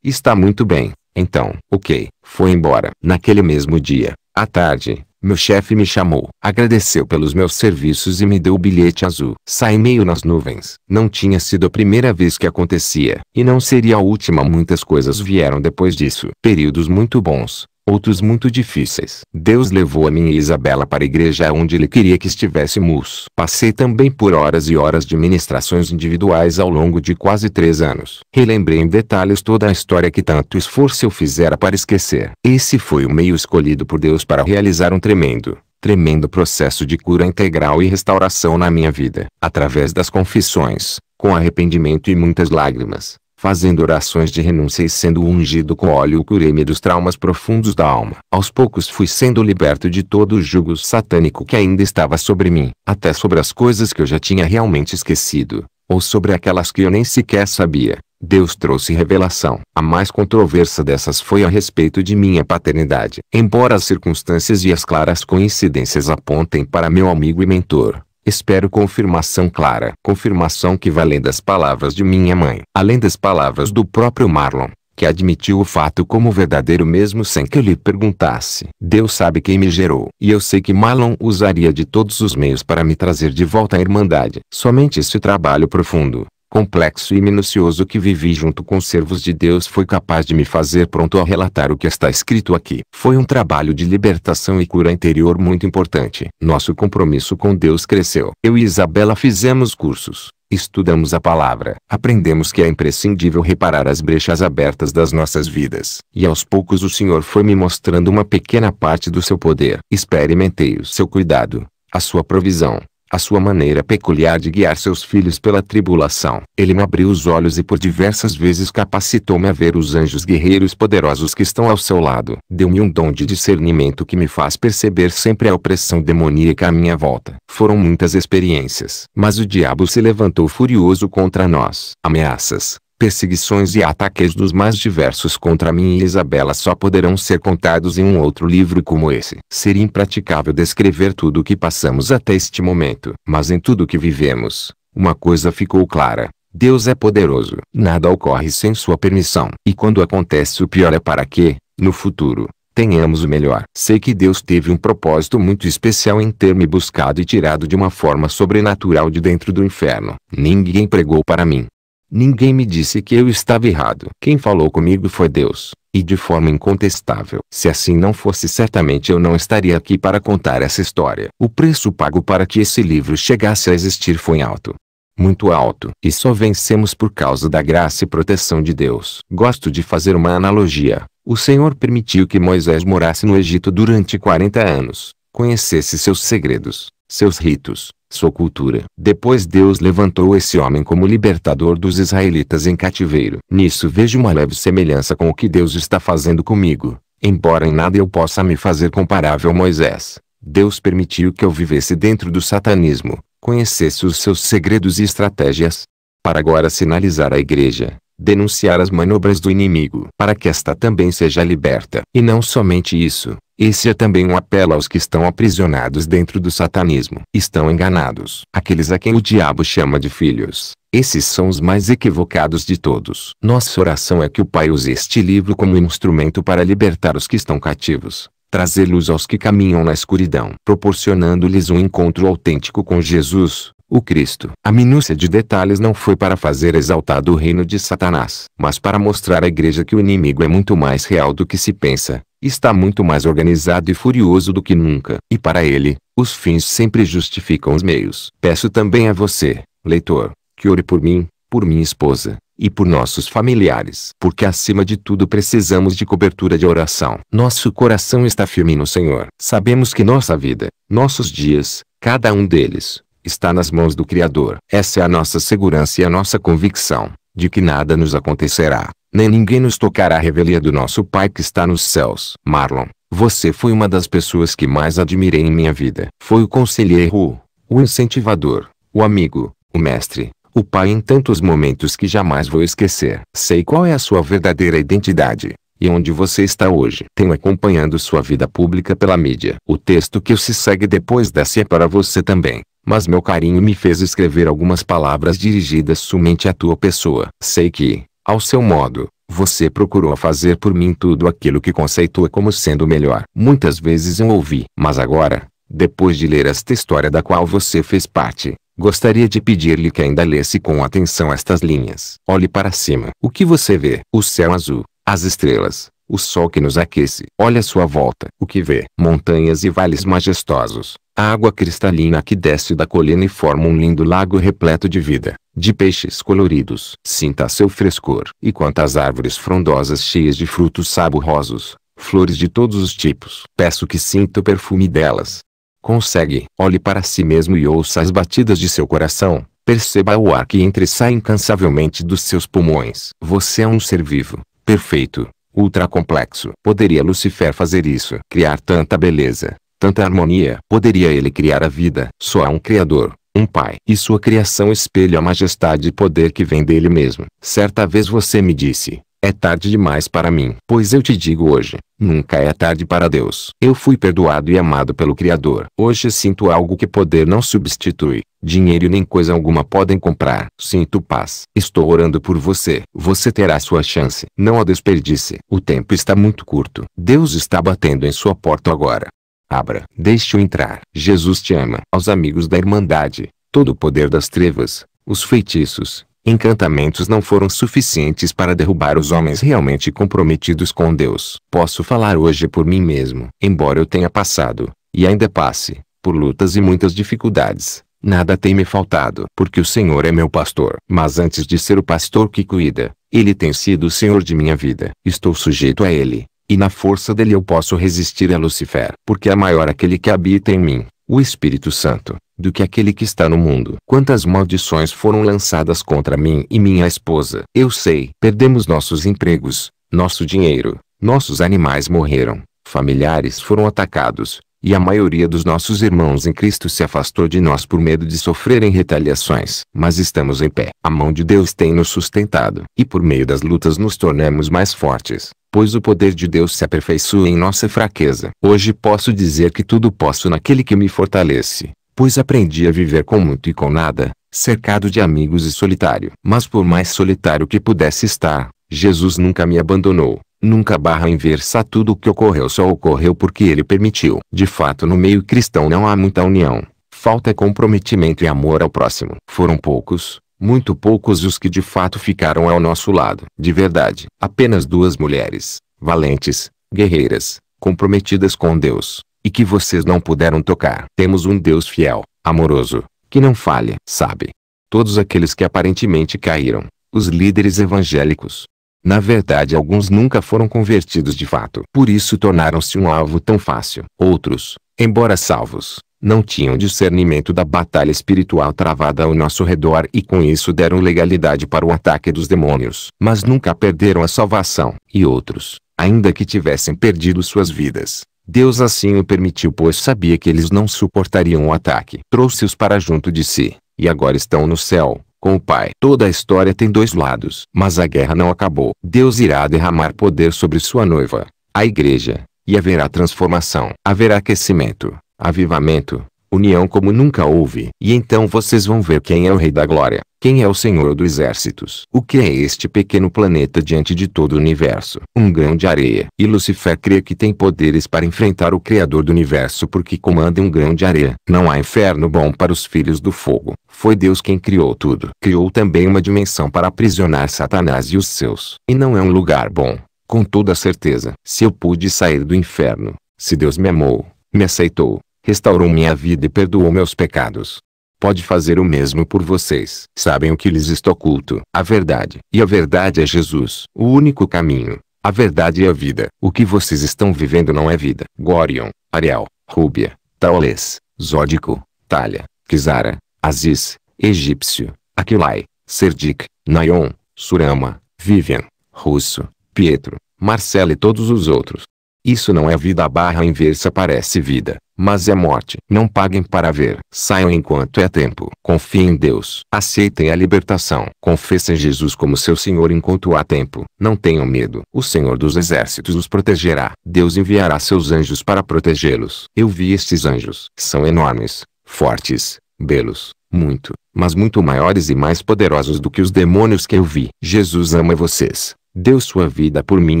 Speaker 1: Está muito bem. Então, ok, foi embora. Naquele mesmo dia, à tarde, meu chefe me chamou, agradeceu pelos meus serviços e me deu o bilhete azul. Saí meio nas nuvens. Não tinha sido a primeira vez que acontecia, e não seria a última. Muitas coisas vieram depois disso. Períodos muito bons, outros muito difíceis. Deus levou a minha Isabela para a igreja onde ele queria que estivéssemos. Passei também por horas e horas de ministrações individuais ao longo de quase três anos. Relembrei em detalhes toda a história que tanto esforço eu fizera para esquecer. Esse foi o meio escolhido por Deus para realizar um tremendo, tremendo processo de cura integral e restauração na minha vida, através das confissões, com arrependimento e muitas lágrimas fazendo orações de renúncia e sendo ungido com óleo curei-me dos traumas profundos da alma. Aos poucos fui sendo liberto de todo o jugo satânico que ainda estava sobre mim, até sobre as coisas que eu já tinha realmente esquecido, ou sobre aquelas que eu nem sequer sabia. Deus trouxe revelação. A mais controversa dessas foi a respeito de minha paternidade. Embora as circunstâncias e as claras coincidências apontem para meu amigo e mentor, Espero confirmação clara. Confirmação que vai além das palavras de minha mãe. Além das palavras do próprio Marlon, que admitiu o fato como verdadeiro mesmo sem que eu lhe perguntasse. Deus sabe quem me gerou. E eu sei que Marlon usaria de todos os meios para me trazer de volta à Irmandade. Somente esse trabalho profundo, complexo e minucioso que vivi junto com servos de Deus foi capaz de me fazer pronto a relatar o que está escrito aqui. Foi um trabalho de libertação e cura interior muito importante. Nosso compromisso com Deus cresceu. Eu e Isabela fizemos cursos. Estudamos a palavra, aprendemos que é imprescindível reparar as brechas abertas das nossas vidas. E aos poucos o Senhor foi me mostrando uma pequena parte do seu poder. Experimentei o seu cuidado, a sua provisão, a sua maneira peculiar de guiar seus filhos pela tribulação. Ele me abriu os olhos e por diversas vezes capacitou-me a ver os anjos guerreiros poderosos que estão ao seu lado. Deu-me um dom de discernimento que me faz perceber sempre a opressão demoníaca à minha volta. Foram muitas experiências, mas o diabo se levantou furioso contra nós. Ameaças, perseguições e ataques dos mais diversos contra mim e Isabela só poderão ser contados em um outro livro como esse. Seria impraticável descrever tudo o que passamos até este momento. Mas em tudo o que vivemos, uma coisa ficou clara. Deus é poderoso. Nada ocorre sem sua permissão. E quando acontece o pior é para que, no futuro, tenhamos o melhor. Sei que Deus teve um propósito muito especial em ter me buscado e tirado de uma forma sobrenatural de dentro do inferno. Ninguém pregou para mim, Ninguém me disse que eu estava errado. Quem falou comigo foi Deus, e de forma incontestável. Se assim não fosse, certamente eu não estaria aqui para contar essa história. O preço pago para que esse livro chegasse a existir foi alto muito alto, e só vencemos por causa da graça e proteção de Deus. Gosto de fazer uma analogia. O Senhor permitiu que Moisés morasse no Egito durante 40 anos, conhecesse seus segredos, seus ritos, sua cultura. Depois Deus levantou esse homem como libertador dos israelitas em cativeiro. Nisso vejo uma leve semelhança com o que Deus está fazendo comigo. Embora em nada eu possa me fazer comparável a Moisés, Deus permitiu que eu vivesse dentro do satanismo, conhecesse os seus segredos e estratégias, para agora sinalizar a igreja, denunciar as manobras do inimigo, para que esta também seja liberta. E não somente isso, esse é também um apelo aos que estão aprisionados dentro do satanismo. Estão enganados. Aqueles a quem o diabo chama de filhos. Esses são os mais equivocados de todos. Nossa oração é que o Pai use este livro como instrumento para libertar os que estão cativos trazer luz aos que caminham na escuridão, proporcionando-lhes um encontro autêntico com Jesus, o Cristo. A minúcia de detalhes não foi para fazer exaltado o reino de Satanás, mas para mostrar à igreja que o inimigo é muito mais real do que se pensa, Está muito mais organizado e furioso do que nunca. E para ele, os fins sempre justificam os meios. Peço também a você, leitor, que ore por mim, por minha esposa, e por nossos familiares. Porque acima de tudo precisamos de cobertura de oração. Nosso coração está firme no Senhor. Sabemos que nossa vida, nossos dias, cada um deles, está nas mãos do Criador. Essa é a nossa segurança e a nossa convicção, de que nada nos acontecerá nem ninguém nos tocará a revelia do nosso Pai que está nos céus. Marlon, você foi uma das pessoas que mais admirei em minha vida. Foi o conselheiro, o incentivador, o amigo, o mestre, o pai em tantos momentos que jamais vou esquecer. Sei qual é a sua verdadeira identidade e onde você está hoje. Tenho acompanhando sua vida pública pela mídia. O texto que se segue depois dessa é para você também. Mas meu carinho me fez escrever algumas palavras dirigidas somente à tua pessoa. Sei que, ao seu modo, você procurou fazer por mim tudo aquilo que conceitua como sendo melhor. Muitas vezes eu ouvi. Mas agora, depois de ler esta história da qual você fez parte, gostaria de pedir-lhe que ainda lesse com atenção estas linhas. Olhe para cima. O que você vê? O céu azul, as estrelas, o sol que nos aquece. Olhe à sua volta. O que vê? Montanhas e vales majestosos, a água cristalina que desce da colina e forma um lindo lago repleto de vida, de peixes coloridos. Sinta seu frescor. E quantas árvores frondosas cheias de frutos saborosos, flores de todos os tipos. Peço que sinta o perfume delas. Consegue. Olhe para si mesmo e ouça as batidas de seu coração. Perceba o ar que entra e sai incansavelmente dos seus pulmões. Você é um ser vivo, perfeito, ultra complexo. Poderia Lucifer fazer isso? Criar tanta beleza, tanta harmonia. Poderia ele criar a vida. Só há um Criador, um Pai. E sua criação espelha a majestade e poder que vem dele mesmo. Certa vez você me disse, é tarde demais para mim. Pois eu te digo hoje, nunca é tarde para Deus. Eu fui perdoado e amado pelo Criador. Hoje sinto algo que poder não substitui. Dinheiro nem coisa alguma podem comprar. Sinto paz. Estou orando por você. Você terá sua chance. Não a desperdice. O tempo está muito curto. Deus está batendo em sua porta agora. Abra, deixe-o entrar. Jesus te ama. Aos amigos da Irmandade, todo o poder das trevas, os feitiços, encantamentos não foram suficientes para derrubar os homens realmente comprometidos com Deus. Posso falar hoje por mim mesmo. Embora eu tenha passado, e ainda passe, por lutas e muitas dificuldades, nada tem me faltado, porque o Senhor é meu pastor. Mas antes de ser o pastor que cuida, ele tem sido o Senhor de minha vida. Estou sujeito a ele, e na força dele eu posso resistir a Lucifer, porque é maior aquele que habita em mim, o Espírito Santo, do que aquele que está no mundo. Quantas maldições foram lançadas contra mim e minha esposa? Eu sei. Perdemos nossos empregos, nosso dinheiro, nossos animais morreram, familiares foram atacados, e a maioria dos nossos irmãos em Cristo se afastou de nós por medo de sofrerem retaliações. Mas estamos em pé. A mão de Deus tem nos sustentado. E por meio das lutas nos tornamos mais fortes pois o poder de Deus se aperfeiçoa em nossa fraqueza. Hoje posso dizer que tudo posso naquele que me fortalece, pois aprendi a viver com muito e com nada, cercado de amigos e solitário. Mas por mais solitário que pudesse estar, Jesus nunca me abandonou. Nunca barra inversa tudo o que ocorreu só ocorreu porque ele permitiu. De fato no meio cristão não há muita união. Falta é comprometimento e amor ao próximo. Foram poucos, muito poucos os que de fato ficaram ao nosso lado. De verdade, apenas duas mulheres, valentes, guerreiras, comprometidas com Deus, e que vocês não puderam tocar. Temos um Deus fiel, amoroso, que não falha, sabe? Todos aqueles que aparentemente caíram, os líderes evangélicos, na verdade alguns nunca foram convertidos de fato. Por isso tornaram-se um alvo tão fácil. Outros, embora salvos, não tinham discernimento da batalha espiritual travada ao nosso redor e com isso deram legalidade para o ataque dos demônios. Mas nunca perderam a salvação. E outros, ainda que tivessem perdido suas vidas, Deus assim o permitiu pois sabia que eles não suportariam o ataque. Trouxe-os para junto de si, e agora estão no céu, com o Pai. Toda a história tem dois lados, mas a guerra não acabou. Deus irá derramar poder sobre sua noiva, a igreja, e haverá transformação. Haverá aquecimento, avivamento, união como nunca houve. E então vocês vão ver quem é o Rei da Glória, quem é o Senhor dos Exércitos. O que é este pequeno planeta diante de todo o universo? Um grão de areia. E Lucifer crê que tem poderes para enfrentar o Criador do universo porque comanda um grão de areia. Não há inferno bom para os filhos do fogo. Foi Deus quem criou tudo. Criou também uma dimensão para aprisionar Satanás e os seus. E não é um lugar bom. Com toda certeza, se eu pude sair do inferno, se Deus me amou, me aceitou, restaurou minha vida e perdoou meus pecados. Pode fazer o mesmo por vocês. Sabem o que lhes está oculto? A verdade. E a verdade é Jesus, o único caminho. A verdade é a vida. O que vocês estão vivendo não é vida. Gorion, Ariel, Rúbia, Taules, Zódico, Talha, Kizara, Aziz, Egípcio, Aquilai, Serdic, Nayon, Surama, Vivian, Russo, Pietro, Marcelo e todos os outros. Isso não é vida a barra inversa parece vida, mas é morte. Não paguem para ver. Saiam enquanto é tempo. Confiem em Deus. Aceitem a libertação. Confessem Jesus como seu Senhor enquanto há tempo. Não tenham medo. O Senhor dos Exércitos os protegerá. Deus enviará seus anjos para protegê-los. Eu vi estes anjos. São enormes, fortes, belos, muito, mas muito maiores e mais poderosos do que os demônios que eu vi. Jesus ama vocês. Deu sua vida por mim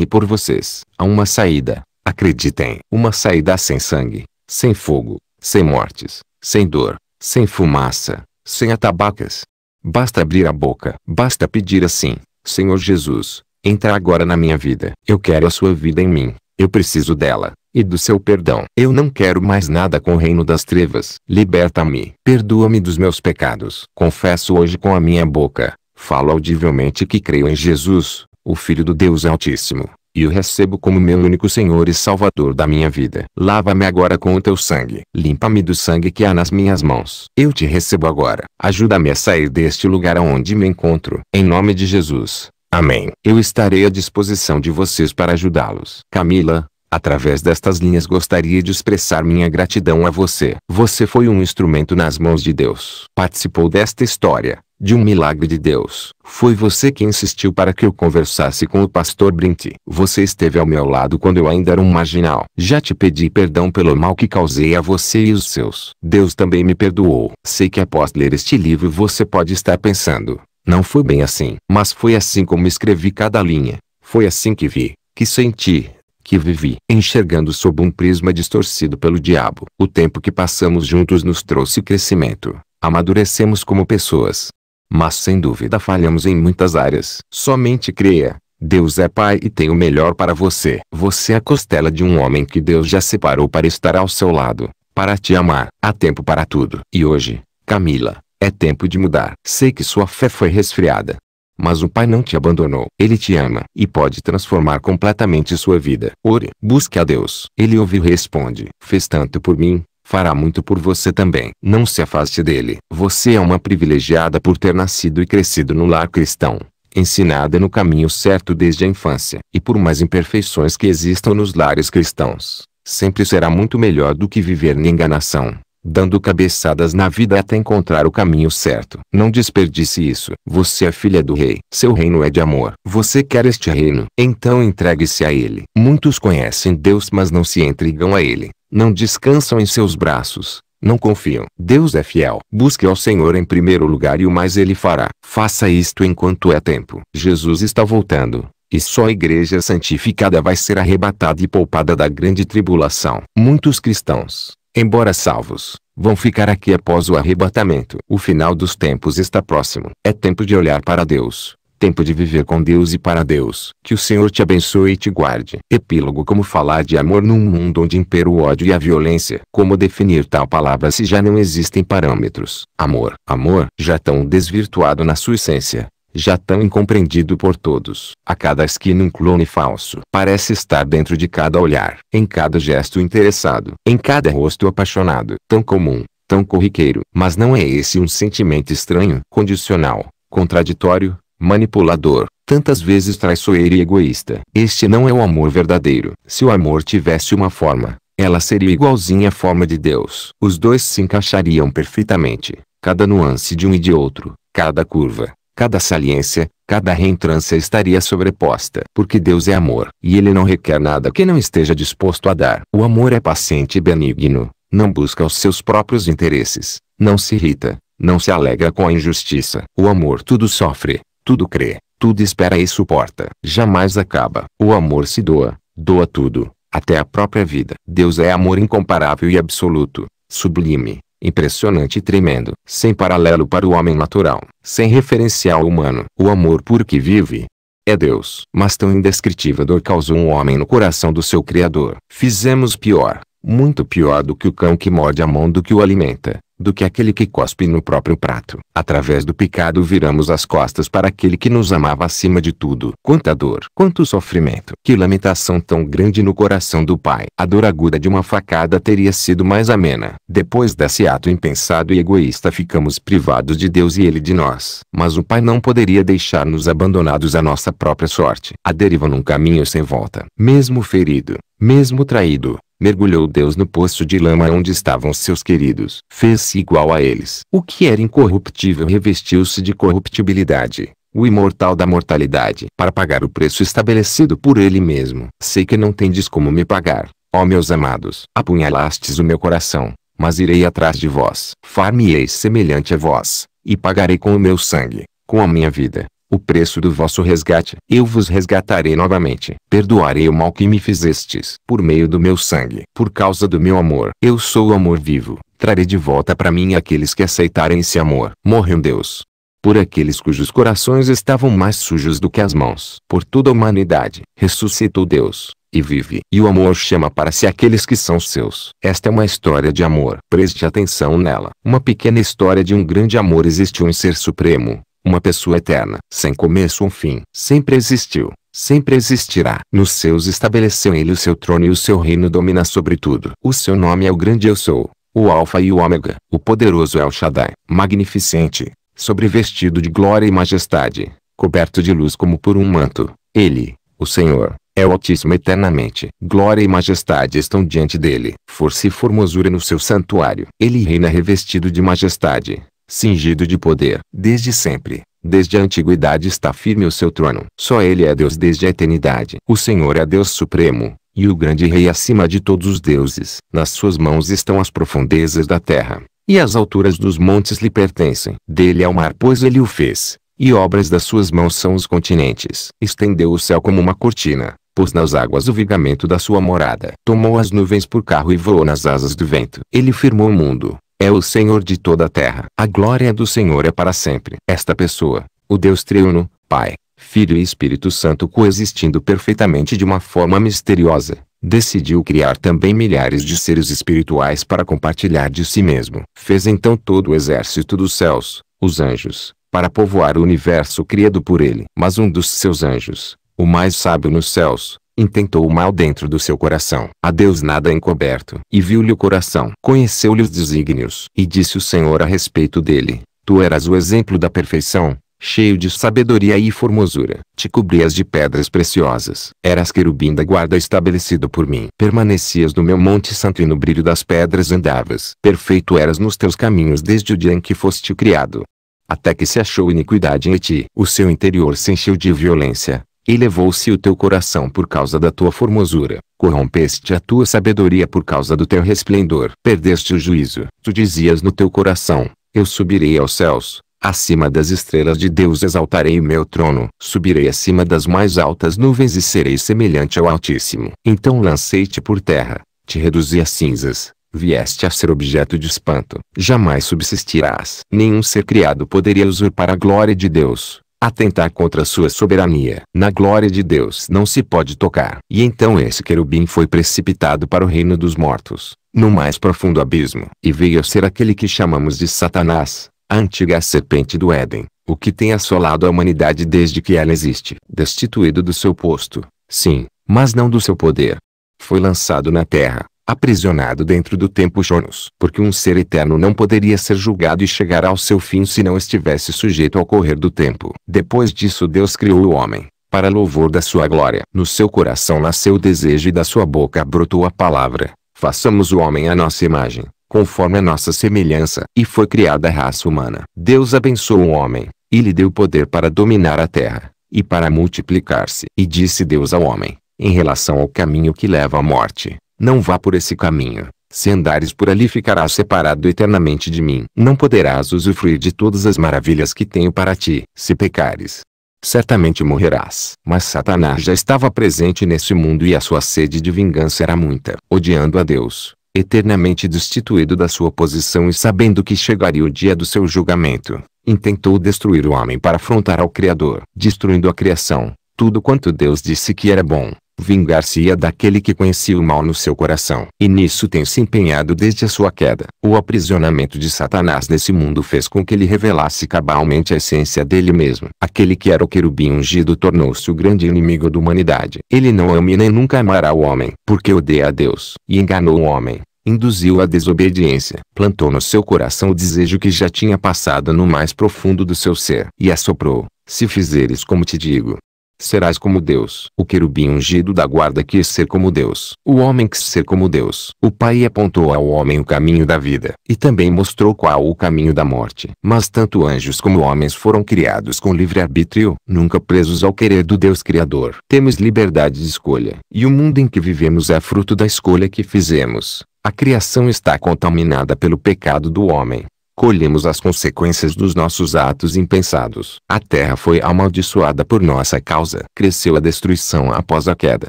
Speaker 1: e por vocês. Há uma saída. Acreditem, uma saída sem sangue, sem fogo, sem mortes, sem dor, sem fumaça, sem atabacas. Basta abrir a boca, basta pedir assim: Senhor Jesus, entra agora na minha vida. Eu quero a sua vida em mim. Eu preciso dela e do seu perdão. Eu não quero mais nada com o reino das trevas. Liberta-me. Perdoa-me dos meus pecados. Confesso hoje com a minha boca. Falo audivelmente que creio em Jesus, o Filho do Deus Altíssimo, e o recebo como meu único Senhor e Salvador da minha vida. Lava-me agora com o teu sangue. Limpa-me do sangue que há nas minhas mãos. Eu te recebo agora. Ajuda-me a sair deste lugar aonde me encontro. Em nome de Jesus. Amém. Eu estarei à disposição de vocês para ajudá-los. Camila, Através destas linhas gostaria de expressar minha gratidão a você. Você foi um instrumento nas mãos de Deus. Participou desta história de um milagre de Deus. Foi você que insistiu para que eu conversasse com o pastor Brinti. Você esteve ao meu lado quando eu ainda era um marginal. Já te pedi perdão pelo mal que causei a você e os seus. Deus também me perdoou. Sei que após ler este livro você pode estar pensando, não foi bem assim, mas foi assim como escrevi cada linha. Foi assim que vi, que senti, que vivi, enxergando sob um prisma distorcido pelo diabo. O tempo que passamos juntos nos trouxe crescimento. Amadurecemos como pessoas, mas sem dúvida falhamos em muitas áreas. Somente creia. Deus é Pai e tem o melhor para você. Você é a costela de um homem que Deus já separou para estar ao seu lado, para te amar. Há tempo para tudo. E hoje, Camila, é tempo de mudar. Sei que sua fé foi resfriada. Mas o Pai não te abandonou. Ele te ama e pode transformar completamente sua vida. Ore, busque a Deus. Ele ouve e responde: Fez tanto por mim, fará muito por você também. Não se afaste dele. Você é uma privilegiada por ter nascido e crescido no lar cristão, ensinada no caminho certo desde a infância. E por mais imperfeições que existam nos lares cristãos, sempre será muito melhor do que viver na enganação dando cabeçadas na vida até encontrar o caminho certo. Não desperdice isso. Você é filha do rei. Seu reino é de amor. Você quer este reino. Então entregue-se a ele. Muitos conhecem Deus mas não se entregam a ele. Não descansam em seus braços. Não confiam. Deus é fiel. Busque ao Senhor em primeiro lugar e o mais ele fará. Faça isto enquanto é tempo. Jesus está voltando e só a igreja santificada vai ser arrebatada e poupada da grande tribulação. Muitos cristãos embora salvos, vão ficar aqui após o arrebatamento. O final dos tempos está próximo. É tempo de olhar para Deus, tempo de viver com Deus e para Deus. Que o Senhor te abençoe e te guarde. Epílogo Como falar de amor num mundo onde impera o ódio e a violência? Como definir tal palavra se já não existem parâmetros? Amor. Amor, já tão desvirtuado na sua essência, já tão incompreendido por todos. A cada esquina um clone falso parece estar dentro de cada olhar, em cada gesto interessado, em cada rosto apaixonado, tão comum, tão corriqueiro. Mas não é esse um sentimento estranho, condicional, contraditório, manipulador, tantas vezes traiçoeiro e egoísta. Este não é o amor verdadeiro. Se o amor tivesse uma forma, ela seria igualzinha à forma de Deus. Os dois se encaixariam perfeitamente, cada nuance de um e de outro, cada curva, Cada saliência, cada reentrância estaria sobreposta. Porque Deus é amor, e ele não requer nada que não esteja disposto a dar. O amor é paciente e benigno, não busca os seus próprios interesses, não se irrita, não se alega com a injustiça. O amor tudo sofre, tudo crê, tudo espera e suporta. Jamais acaba. O amor se doa, doa tudo, até a própria vida. Deus é amor incomparável e absoluto, sublime, impressionante e tremendo, sem paralelo para o homem natural, sem referencial humano. O amor por que vive é Deus, mas tão indescritível dor causou um homem no coração do seu Criador. Fizemos pior, muito pior do que o cão que morde a mão do que o alimenta, do que aquele que cospe no próprio prato. Através do pecado viramos as costas para aquele que nos amava acima de tudo. Quanta dor, quanto sofrimento. Que lamentação tão grande no coração do pai. A dor aguda de uma facada teria sido mais amena. Depois desse ato impensado e egoísta ficamos privados de Deus e ele de nós. Mas o pai não poderia deixar-nos abandonados à nossa própria sorte. A deriva num caminho sem volta. Mesmo ferido, mesmo traído, mergulhou Deus no poço de lama onde estavam seus queridos. Fez-se igual a eles. O que era incorruptível revestiu-se de corruptibilidade, o imortal da mortalidade, para pagar o preço estabelecido por ele mesmo. Sei que não tendes como me pagar, ó meus amados. Apunhalastes o meu coração, mas irei atrás de vós. Far-me-eis semelhante a vós, e pagarei com o meu sangue, com a minha vida o preço do vosso resgate. Eu vos resgatarei novamente. Perdoarei o mal que me fizestes, por meio do meu sangue. Por causa do meu amor, eu sou o amor vivo. Trarei de volta para mim aqueles que aceitarem esse amor. Morreu Deus. Por aqueles cujos corações estavam mais sujos do que as mãos. Por toda a humanidade, ressuscitou Deus e vive. E o amor chama para si aqueles que são seus. Esta é uma história de amor. Preste atenção nela. Uma pequena história de um grande amor existe um ser supremo, uma pessoa eterna, sem começo ou fim, sempre existiu, sempre existirá. Nos seus estabeleceu ele o seu trono e o seu reino domina sobre tudo. O seu nome é o grande eu sou, o alfa e o ômega. O poderoso é o Shaddai, magnificente, sobrevestido de glória e majestade, coberto de luz como por um manto. Ele, o Senhor, é o Altíssimo eternamente. Glória e majestade estão diante dele. Força e formosura no seu santuário. Ele reina revestido de majestade cingido de poder. Desde sempre, desde a antiguidade está firme o seu trono. Só ele é Deus desde a eternidade. O Senhor é Deus supremo, e o grande rei acima de todos os deuses. Nas suas mãos estão as profundezas da terra, e as alturas dos montes lhe pertencem. Dele é o mar, pois ele o fez, e obras das suas mãos são os continentes. Estendeu o céu como uma cortina, pôs nas águas o vigamento da sua morada. Tomou as nuvens por carro e voou nas asas do vento. Ele firmou o mundo, é o Senhor de toda a terra. A glória do Senhor é para sempre. Esta pessoa, o Deus triuno, Pai, Filho e Espírito Santo coexistindo perfeitamente de uma forma misteriosa, decidiu criar também milhares de seres espirituais para compartilhar de si mesmo. Fez então todo o exército dos céus, os anjos, para povoar o universo criado por ele. Mas um dos seus anjos, o mais sábio nos céus, intentou o mal dentro do seu coração. A Deus nada encoberto. E viu-lhe o coração. Conheceu-lhe os desígnios. E disse o Senhor a respeito dele. Tu eras o exemplo da perfeição, cheio de sabedoria e formosura. Te cobrias de pedras preciosas. Eras querubim da guarda estabelecido por mim. Permanecias no meu monte santo e no brilho das pedras andavas. Perfeito eras nos teus caminhos desde o dia em que foste criado. Até que se achou iniquidade em ti. O seu interior se encheu de violência, Elevou-se o teu coração por causa da tua formosura, corrompeste a tua sabedoria por causa do teu resplendor, perdeste o juízo. Tu dizias no teu coração: Eu subirei aos céus, Acima das estrelas de Deus exaltarei o meu trono, subirei acima das mais altas nuvens e serei semelhante ao Altíssimo. Então lancei-te por terra, te reduzi a cinzas, vieste a ser objeto de espanto. Jamais subsistirás. Nenhum ser criado poderia usurpar a glória de Deus atentar contra sua soberania. Na glória de Deus não se pode tocar. E então esse querubim foi precipitado para o reino dos mortos, no mais profundo abismo. E veio a ser aquele que chamamos de Satanás, a antiga serpente do Éden, o que tem assolado a humanidade desde que ela existe. Destituído do seu posto, sim, mas não do seu poder. Foi lançado na terra, aprisionado dentro do tempo Jonos. Porque um ser eterno não poderia ser julgado e chegar ao seu fim se não estivesse sujeito ao correr do tempo. Depois disso Deus criou o homem, para louvor da sua glória. No seu coração nasceu o desejo e da sua boca brotou a palavra. Façamos o homem à nossa imagem, conforme a nossa semelhança. E foi criada a raça humana. Deus abençoou o homem, e lhe deu poder para dominar a terra, e para multiplicar-se. E disse Deus ao homem, em relação ao caminho que leva à morte. Não vá por esse caminho. Se andares por ali ficarás separado eternamente de mim. Não poderás usufruir de todas as maravilhas que tenho para ti. Se pecares, certamente morrerás. Mas Satanás já estava presente nesse mundo e a sua sede de vingança era muita. Odiando a Deus, eternamente destituído da sua posição e sabendo que chegaria o dia do seu julgamento, intentou destruir o homem para afrontar ao Criador, destruindo a criação, tudo quanto Deus disse que era bom vingar-se-ia daquele que conhecia o mal no seu coração. E nisso tem se empenhado desde a sua queda. O aprisionamento de Satanás nesse mundo fez com que ele revelasse cabalmente a essência dele mesmo. Aquele que era o querubim ungido tornou-se o grande inimigo da humanidade. Ele não ama e nem nunca amará o homem, porque odeia a Deus. E enganou o homem induziu a desobediência, plantou no seu coração o desejo que já tinha passado no mais profundo do seu ser, e assoprou: Se fizeres como te digo, serás como Deus. O querubim ungido da guarda quis ser como Deus. O homem quis ser como Deus. O Pai apontou ao homem o caminho da vida, e também mostrou qual o caminho da morte. Mas tanto anjos como homens foram criados com livre-arbítrio, nunca presos ao querer do Deus Criador. Temos liberdade de escolha, e o mundo em que vivemos é fruto da escolha que fizemos. A criação está contaminada pelo pecado do homem colhemos as consequências dos nossos atos impensados. A terra foi amaldiçoada por nossa causa. Cresceu a destruição após a queda.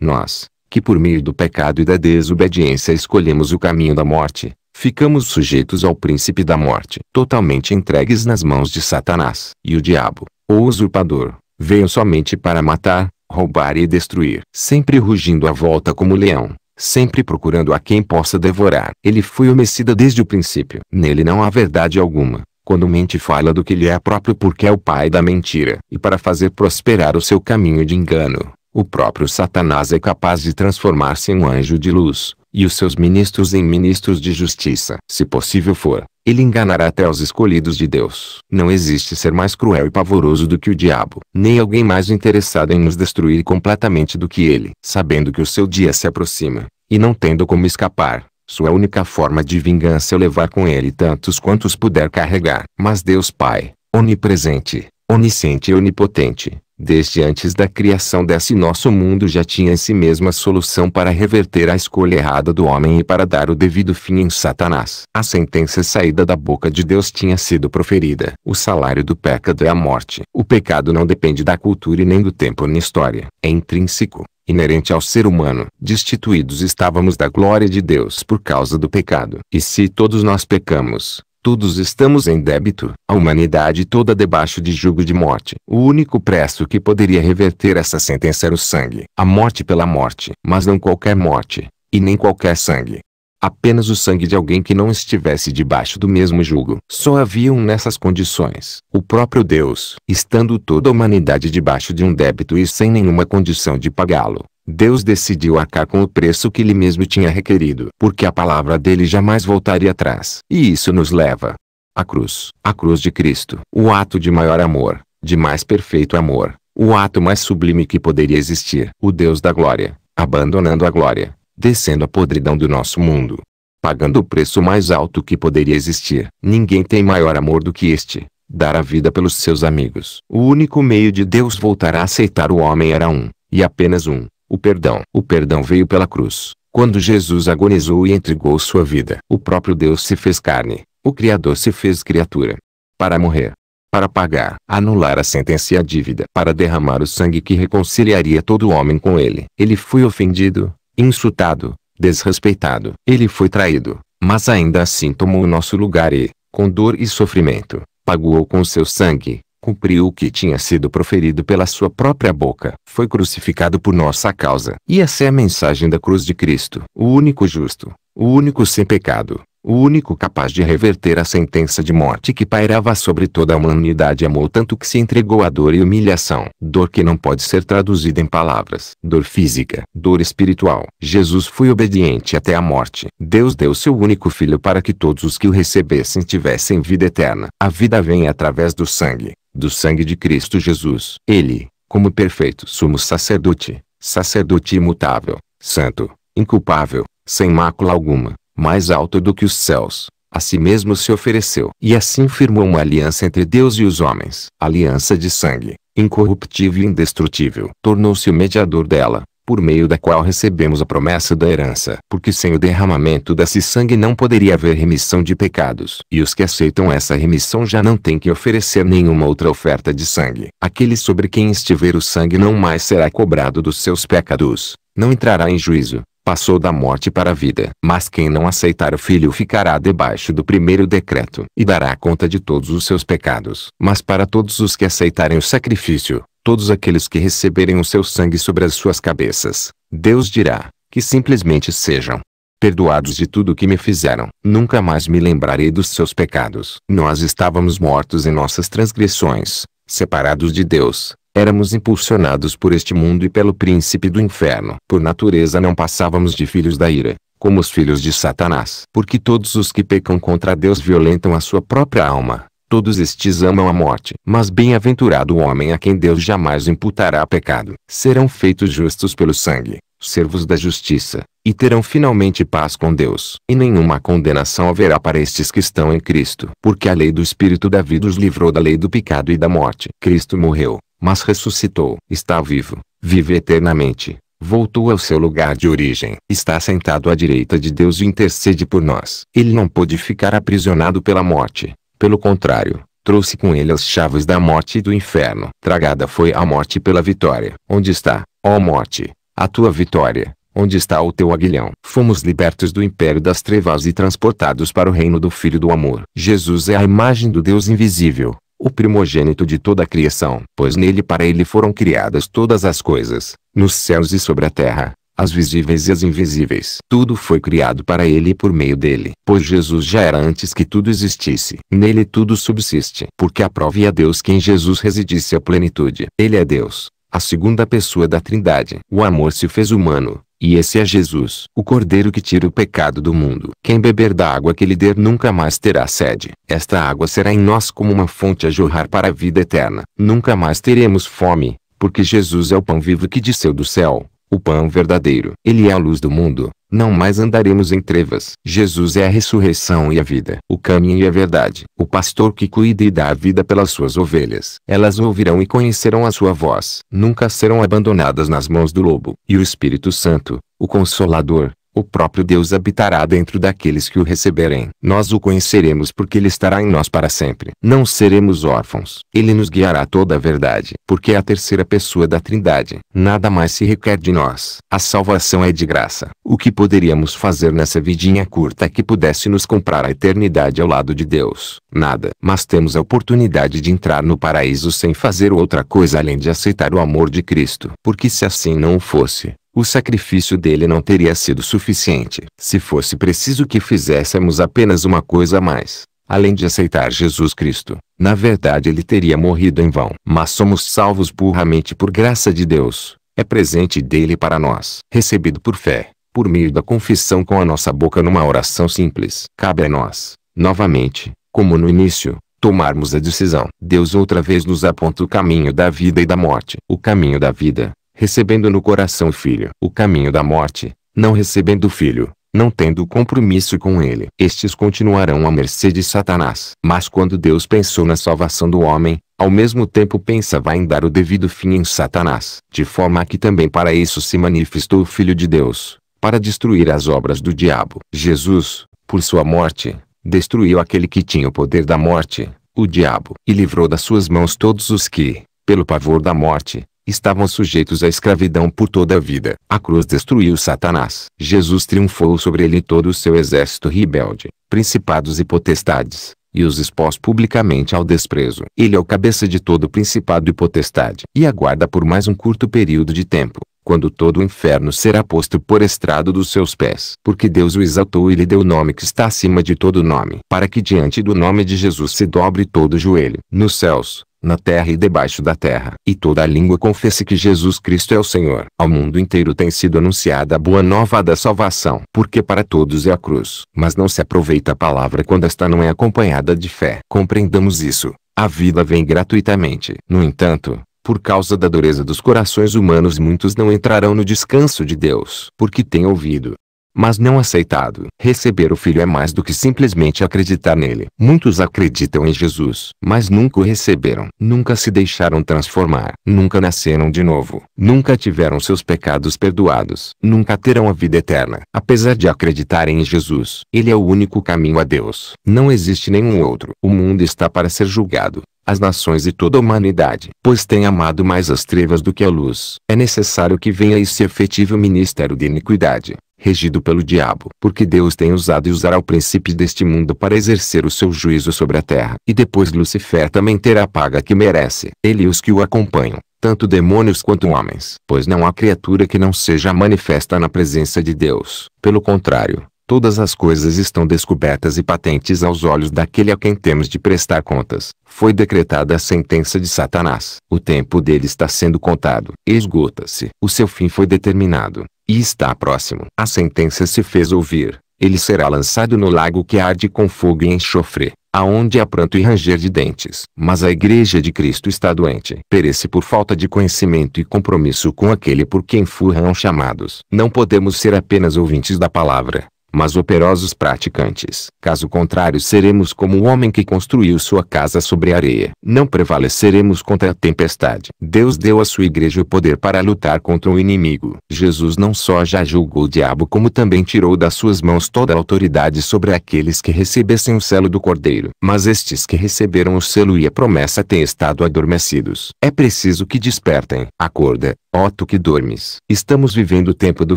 Speaker 1: Nós, que por meio do pecado e da desobediência escolhemos o caminho da morte, ficamos sujeitos ao príncipe da morte, totalmente entregues nas mãos de Satanás. E o diabo, o usurpador, veio somente para matar, roubar e destruir, sempre rugindo à volta como leão sempre procurando a quem possa devorar. Ele foi homicida desde o princípio. Nele não há verdade alguma. Quando mente fala do que lhe é próprio porque é o pai da mentira. E para fazer prosperar o seu caminho de engano, o próprio Satanás é capaz de transformar-se em um anjo de luz, e os seus ministros em ministros de justiça. Se possível for, ele enganará até os escolhidos de Deus. Não existe ser mais cruel e pavoroso do que o diabo, nem alguém mais interessado em nos destruir completamente do que ele. Sabendo que o seu dia se aproxima, e não tendo como escapar, sua única forma de vingança é levar com ele tantos quantos puder carregar. Mas Deus Pai, onipresente, onisciente e onipotente, desde antes da criação desse nosso mundo já tinha em si mesma a solução para reverter a escolha errada do homem e para dar o devido fim em Satanás. A sentença saída da boca de Deus tinha sido proferida. O salário do pecado é a morte. O pecado não depende da cultura e nem do tempo nem história. É intrínseco inerente ao ser humano. Destituídos estávamos da glória de Deus por causa do pecado. E se todos nós pecamos, Todos estamos em débito, a humanidade toda debaixo de jugo de morte. O único preço que poderia reverter essa sentença era o sangue. A morte pela morte, mas não qualquer morte, e nem qualquer sangue apenas o sangue de alguém que não estivesse debaixo do mesmo jugo. Só havia um nessas condições, o próprio Deus, estando toda a humanidade debaixo de um débito e sem nenhuma condição de pagá-lo. Deus decidiu arcar com o preço que ele mesmo tinha requerido, porque a palavra dele jamais voltaria atrás. E isso nos leva à cruz, a cruz de Cristo, o ato de maior amor, de mais perfeito amor, o ato mais sublime que poderia existir. O Deus da glória, abandonando a glória, descendo a podridão do nosso mundo, pagando o preço mais alto que poderia existir. Ninguém tem maior amor do que este, dar a vida pelos seus amigos. O único meio de Deus voltar a aceitar o homem era um, e apenas um, o perdão. O perdão veio pela cruz. Quando Jesus agonizou e entregou sua vida, o próprio Deus se fez carne. O Criador se fez criatura. Para morrer. Para pagar, anular a sentença e a dívida, para derramar o sangue que reconciliaria todo homem com ele. Ele foi ofendido, insultado, desrespeitado. Ele foi traído, mas ainda assim tomou o nosso lugar e, com dor e sofrimento, pagou com seu sangue, cumpriu o que tinha sido proferido pela sua própria boca. Foi crucificado por nossa causa. E essa é a mensagem da cruz de Cristo. O único justo, o único sem pecado, o único capaz de reverter a sentença de morte que pairava sobre toda a humanidade amou tanto que se entregou à dor e humilhação. Dor que não pode ser traduzida em palavras. Dor física, dor espiritual. Jesus foi obediente até a morte. Deus deu seu único filho para que todos os que o recebessem tivessem vida eterna. A vida vem através do sangue do sangue de Cristo Jesus. Ele, como perfeito sumo sacerdote, sacerdote imutável, santo, inculpável, sem mácula alguma, mais alto do que os céus, a si mesmo se ofereceu. E assim firmou uma aliança entre Deus e os homens. Aliança de sangue, incorruptível e indestrutível. Tornou-se o mediador dela, por meio da qual recebemos a promessa da herança. Porque sem o derramamento desse sangue não poderia haver remissão de pecados. E os que aceitam essa remissão já não têm que oferecer nenhuma outra oferta de sangue. Aquele sobre quem estiver o sangue não mais será cobrado dos seus pecados, não entrará em juízo. Passou da morte para a vida. Mas quem não aceitar o filho ficará debaixo do primeiro decreto e dará conta de todos os seus pecados. Mas para todos os que aceitarem o sacrifício, todos aqueles que receberem o seu sangue sobre as suas cabeças, Deus dirá, que simplesmente sejam perdoados de tudo o que me fizeram. Nunca mais me lembrarei dos seus pecados. Nós estávamos mortos em nossas transgressões, separados de Deus, éramos impulsionados por este mundo e pelo príncipe do inferno. Por natureza não passávamos de filhos da ira, como os filhos de Satanás. Porque todos os que pecam contra Deus violentam a sua própria alma, Todos estes amam a morte. Mas bem-aventurado o homem a quem Deus jamais imputará pecado. Serão feitos justos pelo sangue, servos da justiça, e terão finalmente paz com Deus. E nenhuma condenação haverá para estes que estão em Cristo. Porque a lei do Espírito da vida os livrou da lei do pecado e da morte. Cristo morreu, mas ressuscitou. Está vivo, vive eternamente voltou ao seu lugar de origem. Está sentado à direita de Deus e intercede por nós. Ele não pôde ficar aprisionado pela morte, pelo contrário, trouxe com ele as chaves da morte e do inferno. Tragada foi a morte pela vitória. Onde está, ó morte, a tua vitória? Onde está o teu aguilhão? Fomos libertos do império das trevas e transportados para o reino do Filho do Amor. Jesus é a imagem do Deus invisível, o primogênito de toda a criação, pois nele para ele foram criadas todas as coisas, nos céus e sobre a terra, as visíveis e as invisíveis. Tudo foi criado para ele e por meio dele, pois Jesus já era antes que tudo existisse. Nele tudo subsiste, porque aprove é a Deus que em Jesus residisse a plenitude. Ele é Deus, a segunda pessoa da Trindade. O amor se fez humano, e esse é Jesus, o Cordeiro que tira o pecado do mundo. Quem beber da água que lhe der nunca mais terá sede. Esta água será em nós como uma fonte a jorrar para a vida eterna. Nunca mais teremos fome, porque Jesus é o pão vivo que desceu do céu o pão verdadeiro. Ele é a luz do mundo, não mais andaremos em trevas. Jesus é a ressurreição e a vida, o caminho e a verdade, o pastor que cuida e dá a vida pelas suas ovelhas. Elas ouvirão e conhecerão a sua voz. Nunca serão abandonadas nas mãos do lobo. E o Espírito Santo, o Consolador, o próprio Deus habitará dentro daqueles que o receberem. Nós o conheceremos porque ele estará em nós para sempre. Não seremos órfãos. Ele nos guiará toda a verdade, porque é a terceira pessoa da Trindade. Nada mais se requer de nós. A salvação é de graça. O que poderíamos fazer nessa vidinha curta que pudesse nos comprar a eternidade ao lado de Deus? Nada. Mas temos a oportunidade de entrar no paraíso sem fazer outra coisa além de aceitar o amor de Cristo. Porque se assim não fosse, o sacrifício dele não teria sido suficiente. Se fosse preciso que fizéssemos apenas uma coisa a mais, além de aceitar Jesus Cristo, na verdade ele teria morrido em vão. Mas somos salvos puramente por graça de Deus, é presente dele para nós, recebido por fé, por meio da confissão com a nossa boca numa oração simples. Cabe a nós, novamente, como no início, tomarmos a decisão. Deus outra vez nos aponta o caminho da vida e da morte. O caminho da vida, recebendo no coração o filho o caminho da morte, não recebendo o filho, não tendo compromisso com ele. Estes continuarão à mercê de Satanás. Mas quando Deus pensou na salvação do homem, ao mesmo tempo pensava em dar o devido fim em Satanás, de forma que também para isso se manifestou o Filho de Deus, para destruir as obras do diabo. Jesus, por sua morte, destruiu aquele que tinha o poder da morte, o diabo, e livrou das suas mãos todos os que, pelo pavor da morte, estavam sujeitos à escravidão por toda a vida. A cruz destruiu Satanás. Jesus triunfou sobre ele e todo o seu exército rebelde, principados e potestades, e os expôs publicamente ao desprezo. Ele é o cabeça de todo principado e potestade, e aguarda por mais um curto período de tempo, quando todo o inferno será posto por estrado dos seus pés. Porque Deus o exaltou e lhe deu o nome que está acima de todo nome, para que diante do nome de Jesus se dobre todo o joelho, nos céus, na terra e debaixo da terra. E toda a língua confesse que Jesus Cristo é o Senhor. Ao mundo inteiro tem sido anunciada a boa nova da salvação, porque para todos é a cruz. Mas não se aproveita a palavra quando esta não é acompanhada de fé. Compreendamos isso. A vida vem gratuitamente. No entanto, por causa da dureza dos corações humanos muitos não entrarão no descanso de Deus, porque têm ouvido, mas não aceitado. Receber o Filho é mais do que simplesmente acreditar nele. Muitos acreditam em Jesus, mas nunca o receberam. Nunca se deixaram transformar. Nunca nasceram de novo. Nunca tiveram seus pecados perdoados. Nunca terão a vida eterna. Apesar de acreditarem em Jesus, ele é o único caminho a Deus. Não existe nenhum outro. O mundo está para ser julgado as nações e toda a humanidade, pois tem amado mais as trevas do que a luz. É necessário que venha esse efetivo ministério de iniquidade, regido pelo diabo. Porque Deus tem usado e usará o príncipe deste mundo para exercer o seu juízo sobre a terra. E depois Lucifer também terá a paga que merece. Ele e os que o acompanham, tanto demônios quanto homens. Pois não há criatura que não seja manifesta na presença de Deus. Pelo contrário, Todas as coisas estão descobertas e patentes aos olhos daquele a quem temos de prestar contas. Foi decretada a sentença de Satanás. O tempo dele está sendo contado. Esgota-se. O seu fim foi determinado. E está próximo. A sentença se fez ouvir. Ele será lançado no lago que arde com fogo e enxofre, aonde há pranto e ranger de dentes. Mas a igreja de Cristo está doente. Perece por falta de conhecimento e compromisso com aquele por quem foram chamados. Não podemos ser apenas ouvintes da palavra, mas operosos praticantes. Caso contrário, seremos como o homem que construiu sua casa sobre a areia. Não prevaleceremos contra a tempestade. Deus deu à sua igreja o poder para lutar contra o inimigo. Jesus não só já julgou o diabo, como também tirou das suas mãos toda a autoridade sobre aqueles que recebessem o selo do Cordeiro. Mas estes que receberam o selo e a promessa têm estado adormecidos. É preciso que despertem. Acorda, ó tu que dormes. Estamos vivendo o tempo do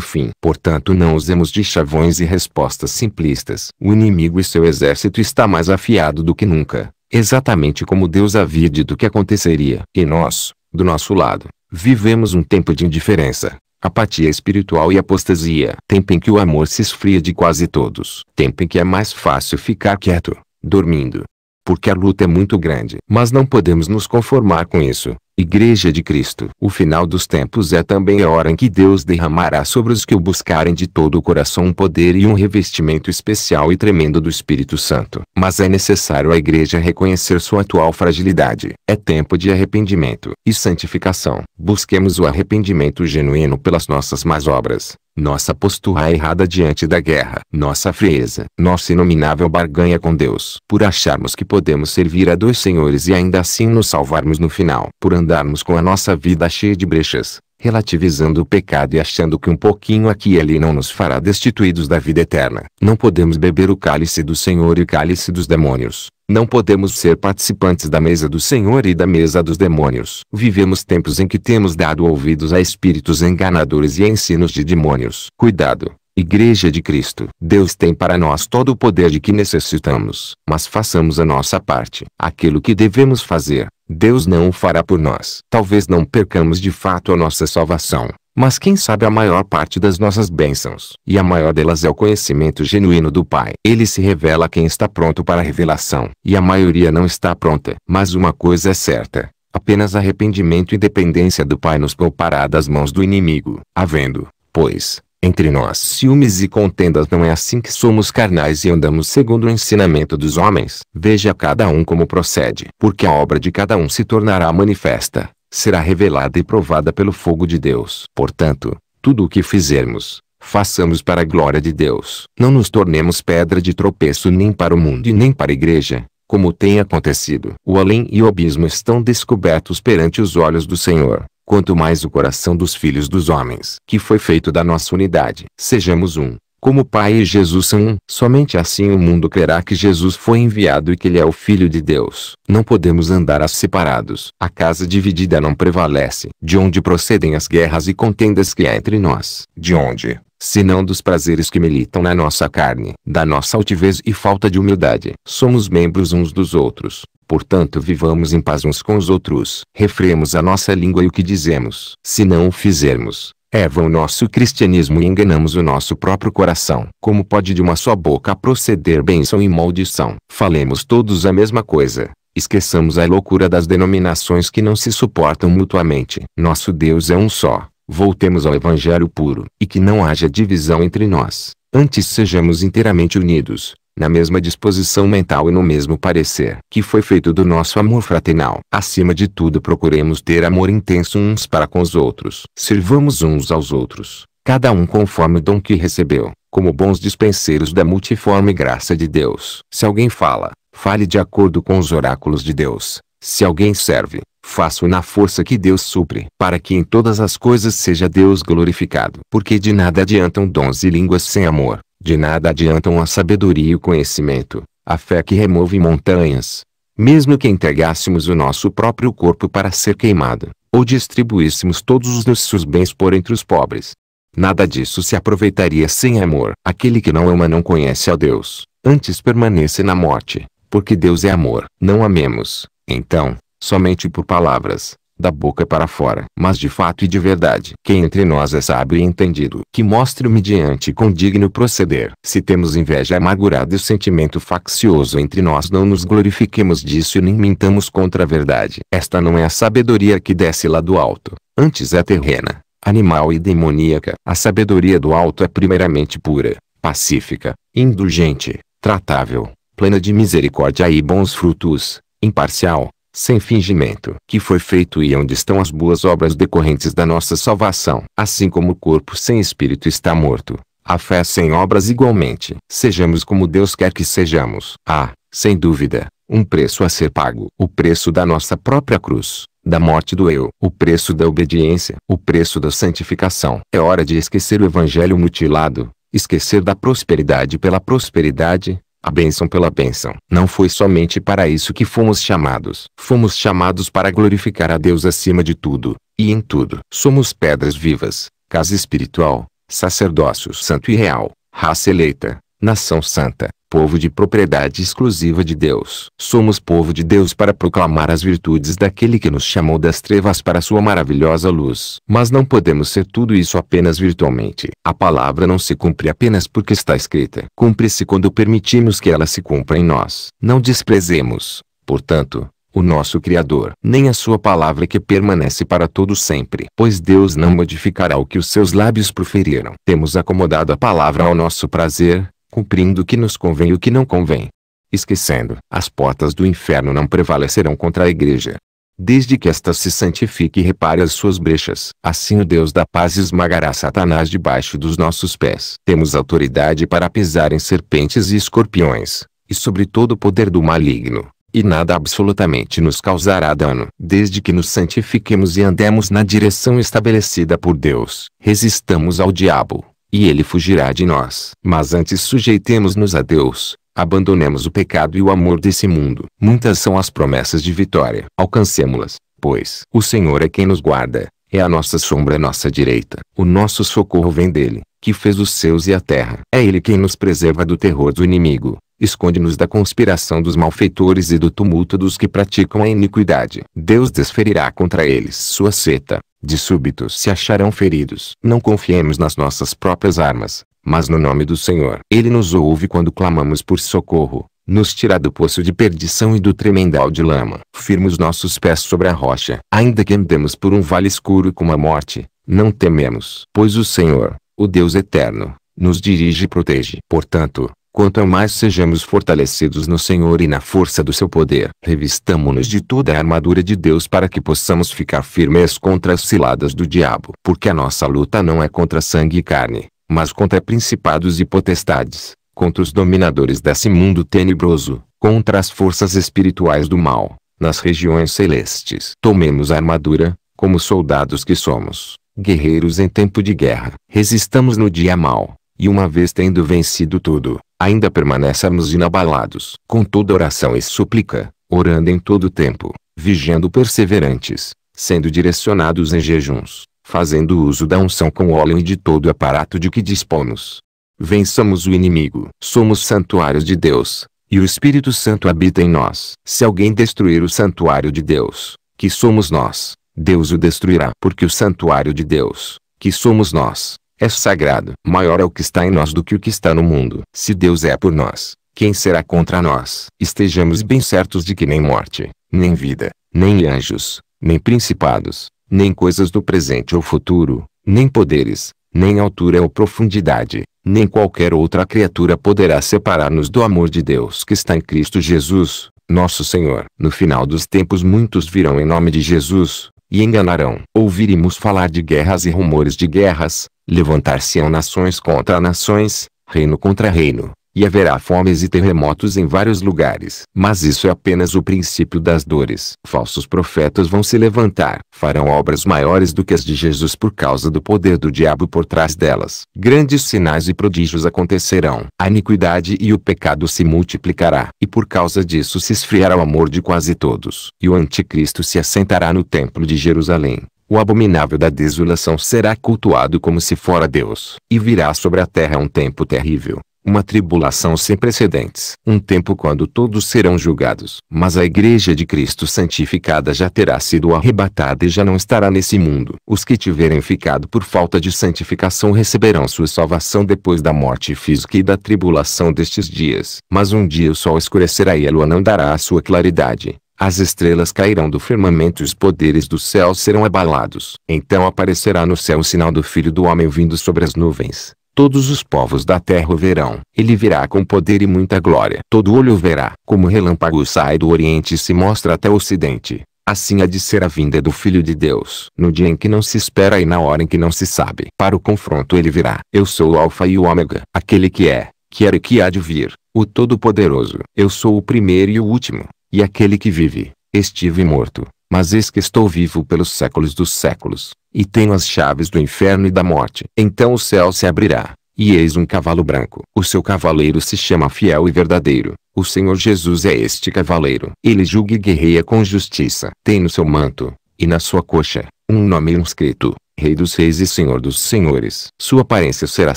Speaker 1: fim. Portanto, não usemos de chavões e respostas respostas simplistas. O inimigo e seu exército está mais afiado do que nunca, exatamente como Deus havia dito que aconteceria. E nós, do nosso lado, vivemos um tempo de indiferença, apatia espiritual e apostasia. Tempo em que o amor se esfria de quase todos. Tempo em que é mais fácil ficar quieto, dormindo. Porque a luta é muito grande. Mas não podemos nos conformar com isso. Igreja de Cristo. O final dos tempos é também a hora em que Deus derramará sobre os que o buscarem de todo o coração um poder e um revestimento especial e tremendo do Espírito Santo. Mas é necessário a igreja reconhecer sua atual fragilidade. É tempo de arrependimento e santificação. Busquemos o arrependimento genuíno pelas nossas más obras, nossa postura é errada diante da guerra, nossa frieza, nossa inominável barganha com Deus, por acharmos que podemos servir a dois senhores e ainda assim nos salvarmos no final, por andarmos com a nossa vida cheia de brechas, relativizando o pecado e achando que um pouquinho aqui e ali não nos fará destituídos da vida eterna. Não podemos beber o cálice do Senhor e o cálice dos demônios. Não podemos ser participantes da mesa do Senhor e da mesa dos demônios. Vivemos tempos em que temos dado ouvidos a espíritos enganadores e a ensinos de demônios. Cuidado, Igreja de Cristo. Deus tem para nós todo o poder de que necessitamos, mas façamos a nossa parte. Aquilo que devemos fazer, Deus não o fará por nós. Talvez não percamos de fato a nossa salvação, mas quem sabe a maior parte das nossas bênçãos? E a maior delas é o conhecimento genuíno do Pai. Ele se revela quem está pronto para a revelação, e a maioria não está pronta. Mas uma coisa é certa: apenas arrependimento e dependência do Pai nos poupará das mãos do inimigo. Havendo, pois, entre nós ciúmes e contendas não é assim que somos carnais e andamos segundo o ensinamento dos homens. Veja cada um como procede, porque a obra de cada um se tornará manifesta, será revelada e provada pelo fogo de Deus. Portanto, tudo o que fizermos, façamos para a glória de Deus. Não nos tornemos pedra de tropeço nem para o mundo e nem para a igreja, como tem acontecido. O além e o abismo estão descobertos perante os olhos do Senhor, quanto mais o coração dos filhos dos homens, que foi feito da nossa unidade. Sejamos um, como Pai e Jesus são um, somente assim o mundo crerá que Jesus foi enviado e que ele é o Filho de Deus. Não podemos andar separados. A casa dividida não prevalece, de onde procedem as guerras e contendas que há entre nós. De onde? Senão dos prazeres que militam na nossa carne, da nossa altivez e falta de humildade. Somos membros uns dos outros. Portanto, vivamos em paz uns com os outros, refremos a nossa língua e o que dizemos. Se não o fizermos, é vão nosso cristianismo e enganamos o nosso próprio coração. Como pode de uma só boca proceder bênção e maldição? Falemos todos a mesma coisa. Esqueçamos a loucura das denominações que não se suportam mutuamente. Nosso Deus é um só. Voltemos ao Evangelho puro. E que não haja divisão entre nós. Antes sejamos inteiramente unidos, na mesma disposição mental e no mesmo parecer que foi feito do nosso amor fraternal. Acima de tudo procuremos ter amor intenso uns para com os outros. Servamos uns aos outros, cada um conforme o dom que recebeu, como bons dispenseiros da multiforme graça de Deus. Se alguém fala, fale de acordo com os oráculos de Deus. Se alguém serve, faça na força que Deus supre, para que em todas as coisas seja Deus glorificado. Porque de nada adiantam dons e línguas sem amor, de nada adiantam a sabedoria e o conhecimento, a fé que remove montanhas. Mesmo que entregássemos o nosso próprio corpo para ser queimado, ou distribuíssemos todos os nossos bens por entre os pobres, nada disso se aproveitaria sem amor. Aquele que não ama não conhece a Deus, antes permanece na morte, porque Deus é amor. Não amemos, então, somente por palavras, da boca para fora, mas de fato e de verdade. Quem entre nós é sábio e entendido, que mostre-me diante com digno proceder. Se temos inveja amargurada e sentimento faccioso entre nós, não nos glorifiquemos disso e nem mintamos contra a verdade. Esta não é a sabedoria que desce lá do alto, antes é terrena, animal e demoníaca. A sabedoria do alto é primeiramente pura, pacífica, indulgente, tratável, plena de misericórdia e bons frutos, imparcial, sem fingimento, que foi feito e onde estão as boas obras decorrentes da nossa salvação. Assim como o corpo sem espírito está morto, a fé sem obras igualmente. Sejamos como Deus quer que sejamos. Há, ah, sem dúvida, um preço a ser pago. O preço da nossa própria cruz, da morte do eu, o preço da obediência, o preço da santificação. É hora de esquecer o evangelho mutilado, esquecer da prosperidade pela prosperidade, a bênção pela bênção. Não foi somente para isso que fomos chamados. Fomos chamados para glorificar a Deus acima de tudo, e em tudo. Somos pedras vivas, casa espiritual, sacerdócio santo e real, raça eleita, nação santa, povo de propriedade exclusiva de Deus. Somos povo de Deus para proclamar as virtudes daquele que nos chamou das trevas para sua maravilhosa luz. Mas não podemos ser tudo isso apenas virtualmente. A palavra não se cumpre apenas porque está escrita. Cumpre-se quando permitimos que ela se cumpra em nós. Não desprezemos, portanto, o nosso Criador, nem a sua palavra que permanece para todo sempre. Pois Deus não modificará o que os seus lábios proferiram. Temos acomodado a palavra ao nosso prazer, cumprindo o que nos convém e o que não convém. Esquecendo, as portas do inferno não prevalecerão contra a igreja. Desde que esta se santifique e repare as suas brechas, assim o Deus da paz esmagará Satanás debaixo dos nossos pés. Temos autoridade para pisar em serpentes e escorpiões, e sobre todo o poder do maligno, e nada absolutamente nos causará dano, desde que nos santifiquemos e andemos na direção estabelecida por Deus. Resistamos ao diabo, e ele fugirá de nós. Mas antes sujeitemos-nos a Deus, abandonemos o pecado e o amor desse mundo. Muitas são as promessas de vitória. Alcancemo-las, pois o Senhor é quem nos guarda, é a nossa sombra à nossa direita. O nosso socorro vem dele, que fez os céus e a terra. É ele quem nos preserva do terror do inimigo, esconde-nos da conspiração dos malfeitores e do tumulto dos que praticam a iniquidade. Deus desferirá contra eles sua seta, de súbito se acharão feridos. Não confiemos nas nossas próprias armas, mas no nome do Senhor. Ele nos ouve quando clamamos por socorro, nos tira do poço de perdição e do tremendal de lama. firmos nossos pés sobre a rocha. Ainda que andemos por um vale escuro como a morte, não tememos, pois o Senhor, o Deus eterno, nos dirige e protege. Portanto, Quanto mais sejamos fortalecidos no Senhor e na força do seu poder, revistamo-nos de toda a armadura de Deus para que possamos ficar firmes contra as ciladas do diabo. Porque a nossa luta não é contra sangue e carne, mas contra principados e potestades, contra os dominadores desse mundo tenebroso, contra as forças espirituais do mal, nas regiões celestes. Tomemos a armadura, como soldados que somos, guerreiros em tempo de guerra. Resistamos no dia mal e uma vez tendo vencido tudo, ainda permaneçamos inabalados. Com toda oração e súplica, orando em todo tempo, vigiando perseverantes, sendo direcionados em jejuns, fazendo uso da unção com óleo e de todo o aparato de que dispomos. Vençamos o inimigo. Somos santuários de Deus, e o Espírito Santo habita em nós. Se alguém destruir o santuário de Deus, que somos nós, Deus o destruirá. Porque o santuário de Deus, que somos nós, é sagrado. Maior é o que está em nós do que o que está no mundo. Se Deus é por nós, quem será contra nós? Estejamos bem certos de que nem morte, nem vida, nem anjos, nem principados, nem coisas do presente ou futuro, nem poderes, nem altura ou profundidade, nem qualquer outra criatura poderá separar-nos do amor de Deus que está em Cristo Jesus, nosso Senhor. No final dos tempos muitos virão em nome de Jesus, e enganarão. Ouviremos falar de guerras e rumores de guerras, Levantar-se-ão nações contra nações, reino contra reino, e haverá fomes e terremotos em vários lugares. Mas isso é apenas o princípio das dores. Falsos profetas vão se levantar, farão obras maiores do que as de Jesus por causa do poder do diabo por trás delas. Grandes sinais e prodígios acontecerão. A iniquidade e o pecado se multiplicará, e por causa disso se esfriará o amor de quase todos. E o anticristo se assentará no templo de Jerusalém, o abominável da desolação será cultuado como se fora Deus. E virá sobre a terra um tempo terrível, uma tribulação sem precedentes. Um tempo quando todos serão julgados. Mas a igreja de Cristo santificada já terá sido arrebatada e já não estará nesse mundo. Os que tiverem ficado por falta de santificação receberão sua salvação depois da morte física e da tribulação destes dias. Mas um dia o sol escurecerá e a lua não dará a sua claridade. As estrelas cairão do firmamento e os poderes do céu serão abalados. Então aparecerá no céu o sinal do Filho do Homem vindo sobre as nuvens. Todos os povos da terra o verão. Ele virá com poder e muita glória. Todo olho verá. Como relâmpago sai do oriente e se mostra até o ocidente. Assim há de ser a vinda do Filho de Deus. No dia em que não se espera e na hora em que não se sabe. Para o confronto ele virá. Eu sou o Alfa e o Ômega. Aquele que é, que era e que há de vir. O Todo-Poderoso. Eu sou o primeiro e o último e aquele que vive, estive morto, mas eis que estou vivo pelos séculos dos séculos, e tenho as chaves do inferno e da morte. Então o céu se abrirá, e eis um cavalo branco. O seu cavaleiro se chama Fiel e Verdadeiro. O Senhor Jesus é este cavaleiro. Ele julga e guerreia com justiça. Tem no seu manto, e na sua coxa, um nome inscrito. Rei dos reis e Senhor dos senhores. Sua aparência será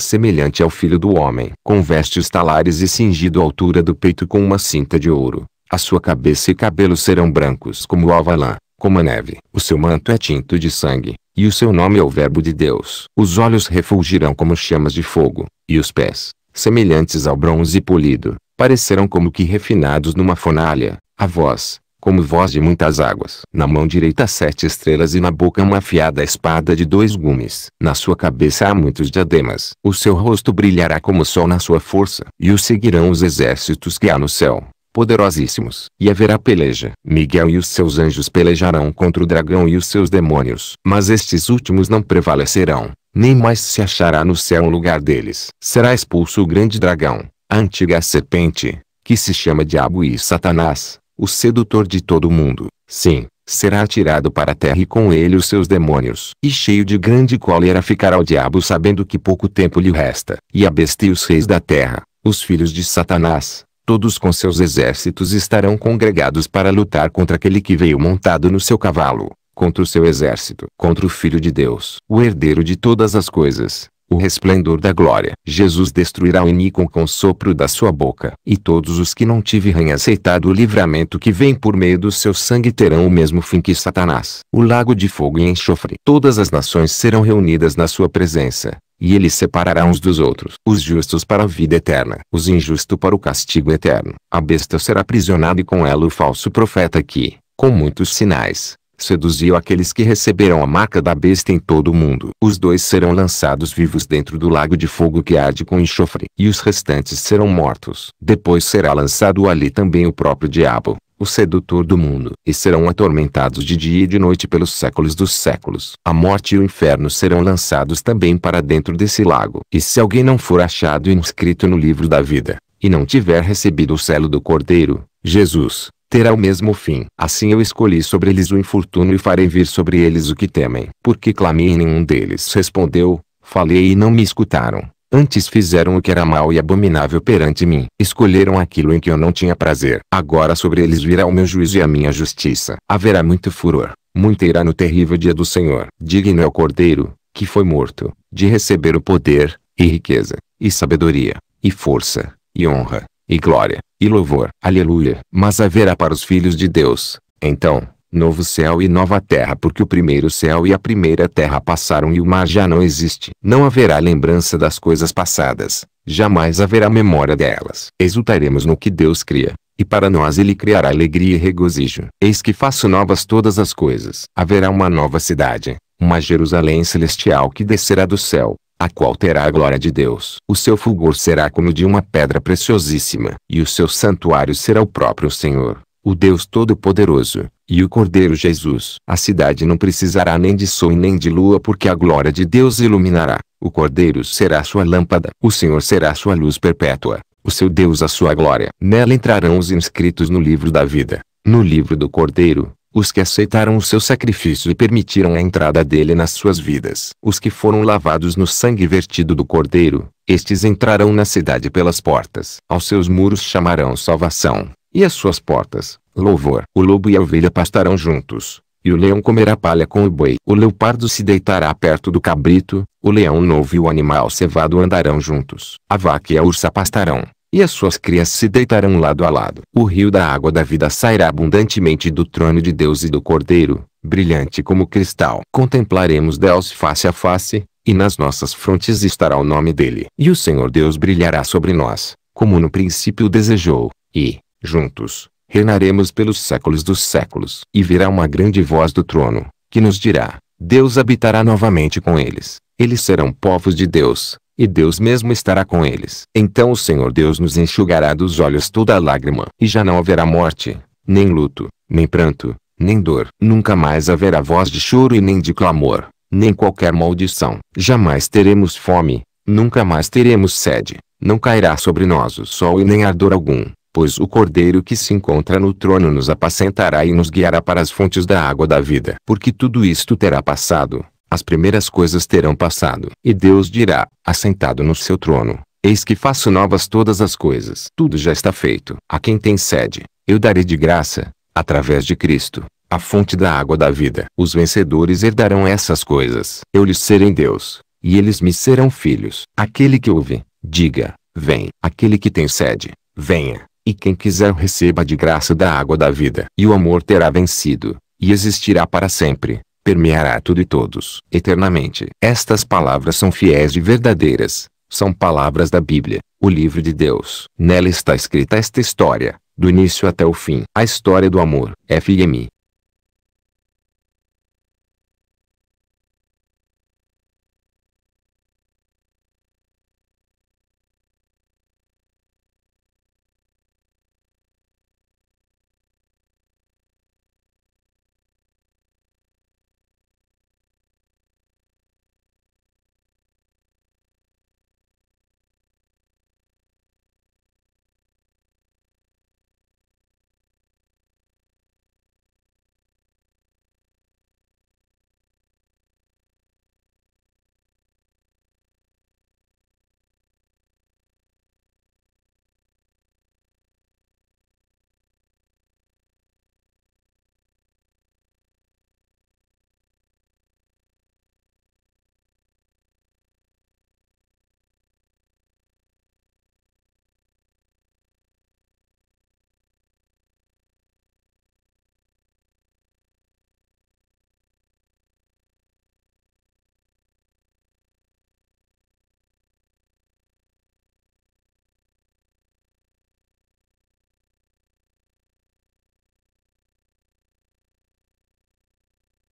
Speaker 1: semelhante ao filho do homem, com vestes talares e cingido à altura do peito com uma cinta de ouro. A sua cabeça e cabelos serão brancos como alva lã, como a neve. O seu manto é tinto de sangue, e o seu nome é o Verbo de Deus. Os olhos refulgirão como chamas de fogo, e os pés, semelhantes ao bronze polido, parecerão como que refinados numa fornalha. A voz, como voz de muitas águas. Na mão direita sete estrelas e na boca uma afiada espada de dois gumes. Na sua cabeça há muitos diademas. O seu rosto brilhará como o sol na sua força. E o seguirão os exércitos que há no céu poderosíssimos, e haverá peleja. Miguel e os seus anjos pelejarão contra o dragão e os seus demônios, mas estes últimos não prevalecerão, nem mais se achará no céu o lugar deles. Será expulso o grande dragão, a antiga serpente, que se chama Diabo e Satanás, o sedutor de todo o mundo. Sim, será atirado para a terra e com ele os seus demônios. E cheio de grande cólera ficará o diabo sabendo que pouco tempo lhe resta. E a besta e os reis da terra, os filhos de Satanás, todos com seus exércitos estarão congregados para lutar contra aquele que veio montado no seu cavalo, contra o seu exército, contra o Filho de Deus, o herdeiro de todas as coisas, o resplendor da glória. Jesus destruirá o iníquo com o sopro da sua boca, e todos os que não tiverem aceitado o livramento que vem por meio do seu sangue terão o mesmo fim que Satanás. O lago de fogo e enxofre. Todas as nações serão reunidas na sua presença, e ele separará uns dos outros, os justos para a vida eterna, os injustos para o castigo eterno. A besta será aprisionada e com ela o falso profeta que, com muitos sinais, seduziu aqueles que receberam a marca da besta em todo o mundo. Os dois serão lançados vivos dentro do lago de fogo que arde com enxofre, e os restantes serão mortos. Depois será lançado ali também o próprio diabo, o sedutor do mundo, e serão atormentados de dia e de noite pelos séculos dos séculos. A morte e o inferno serão lançados também para dentro desse lago. E se alguém não for achado inscrito no livro da vida, e não tiver recebido o selo do Cordeiro, Jesus, terá o mesmo fim. Assim eu escolhi sobre eles o infortúnio e farei vir sobre eles o que temem. Porque clamei e nenhum deles respondeu, falei e não me escutaram. Antes fizeram o que era mau e abominável perante mim. Escolheram aquilo em que eu não tinha prazer. Agora sobre eles virá o meu juízo e a minha justiça. Haverá muito furor, muito irá no terrível dia do Senhor. Digno é o Cordeiro, que foi morto, de receber o poder, e riqueza, e sabedoria, e força, e honra, e glória, e louvor. Aleluia. Mas haverá para os filhos de Deus, então, novo céu e nova terra, porque o primeiro céu e a primeira terra passaram e o mar já não existe. Não haverá lembrança das coisas passadas, jamais haverá memória delas. Exultaremos no que Deus cria, e para nós ele criará alegria e regozijo. Eis que faço novas todas as coisas. Haverá uma nova cidade, uma Jerusalém celestial que descerá do céu, a qual terá a glória de Deus. O seu fulgor será como de uma pedra preciosíssima, e o seu santuário será o próprio Senhor, o Deus Todo-Poderoso e o Cordeiro Jesus. A cidade não precisará nem de sol e nem de lua, porque a glória de Deus iluminará. O Cordeiro será sua lâmpada, o Senhor será sua luz perpétua, o seu Deus a sua glória. Nela entrarão os inscritos no livro da vida, no livro do Cordeiro, os que aceitaram o seu sacrifício e permitiram a entrada dele nas suas vidas. Os que foram lavados no sangue vertido do Cordeiro, estes entrarão na cidade pelas portas. Aos seus muros chamarão salvação, e às suas portas, Louvor. O lobo e a ovelha pastarão juntos, e o leão comerá palha com o boi. O leopardo se deitará perto do cabrito, o leão novo e o animal cevado andarão juntos. A vaca e a ursa pastarão, e as suas crias se deitarão lado a lado. O rio da água da vida sairá abundantemente do trono de Deus e do Cordeiro, brilhante como cristal. Contemplaremos Deus face a face, e nas nossas frontes estará o nome dele. E o Senhor Deus brilhará sobre nós, como no princípio desejou, e, juntos, reinaremos pelos séculos dos séculos. E virá uma grande voz do trono, que nos dirá, Deus habitará novamente com eles, eles serão povos de Deus, e Deus mesmo estará com eles. Então o Senhor Deus nos enxugará dos olhos toda lágrima, e já não haverá morte, nem luto, nem pranto, nem dor. Nunca mais haverá voz de choro e nem de clamor, nem qualquer maldição. Jamais teremos fome, nunca mais teremos sede, não cairá sobre nós o sol e nem ardor algum pois o Cordeiro que se encontra no trono nos apacentará e nos guiará para as fontes da água da vida. Porque tudo isto terá passado, as primeiras coisas terão passado. E Deus dirá, assentado no seu trono, Eis que faço novas todas as coisas. Tudo já está feito. A quem tem sede, eu darei de graça, através de Cristo, a fonte da água da vida. Os vencedores herdarão essas coisas. Eu lhes serei Deus, e eles me serão filhos. Aquele que ouve, diga, vem. Aquele que tem sede, venha. E quem quiser receba de graça da água da vida. E o amor terá vencido, e existirá para sempre, permeará tudo e todos, eternamente. Estas palavras são fiéis e verdadeiras, são palavras da Bíblia, o livro de Deus. Nela está escrita esta história, do início até o fim. A história do amor. FMI.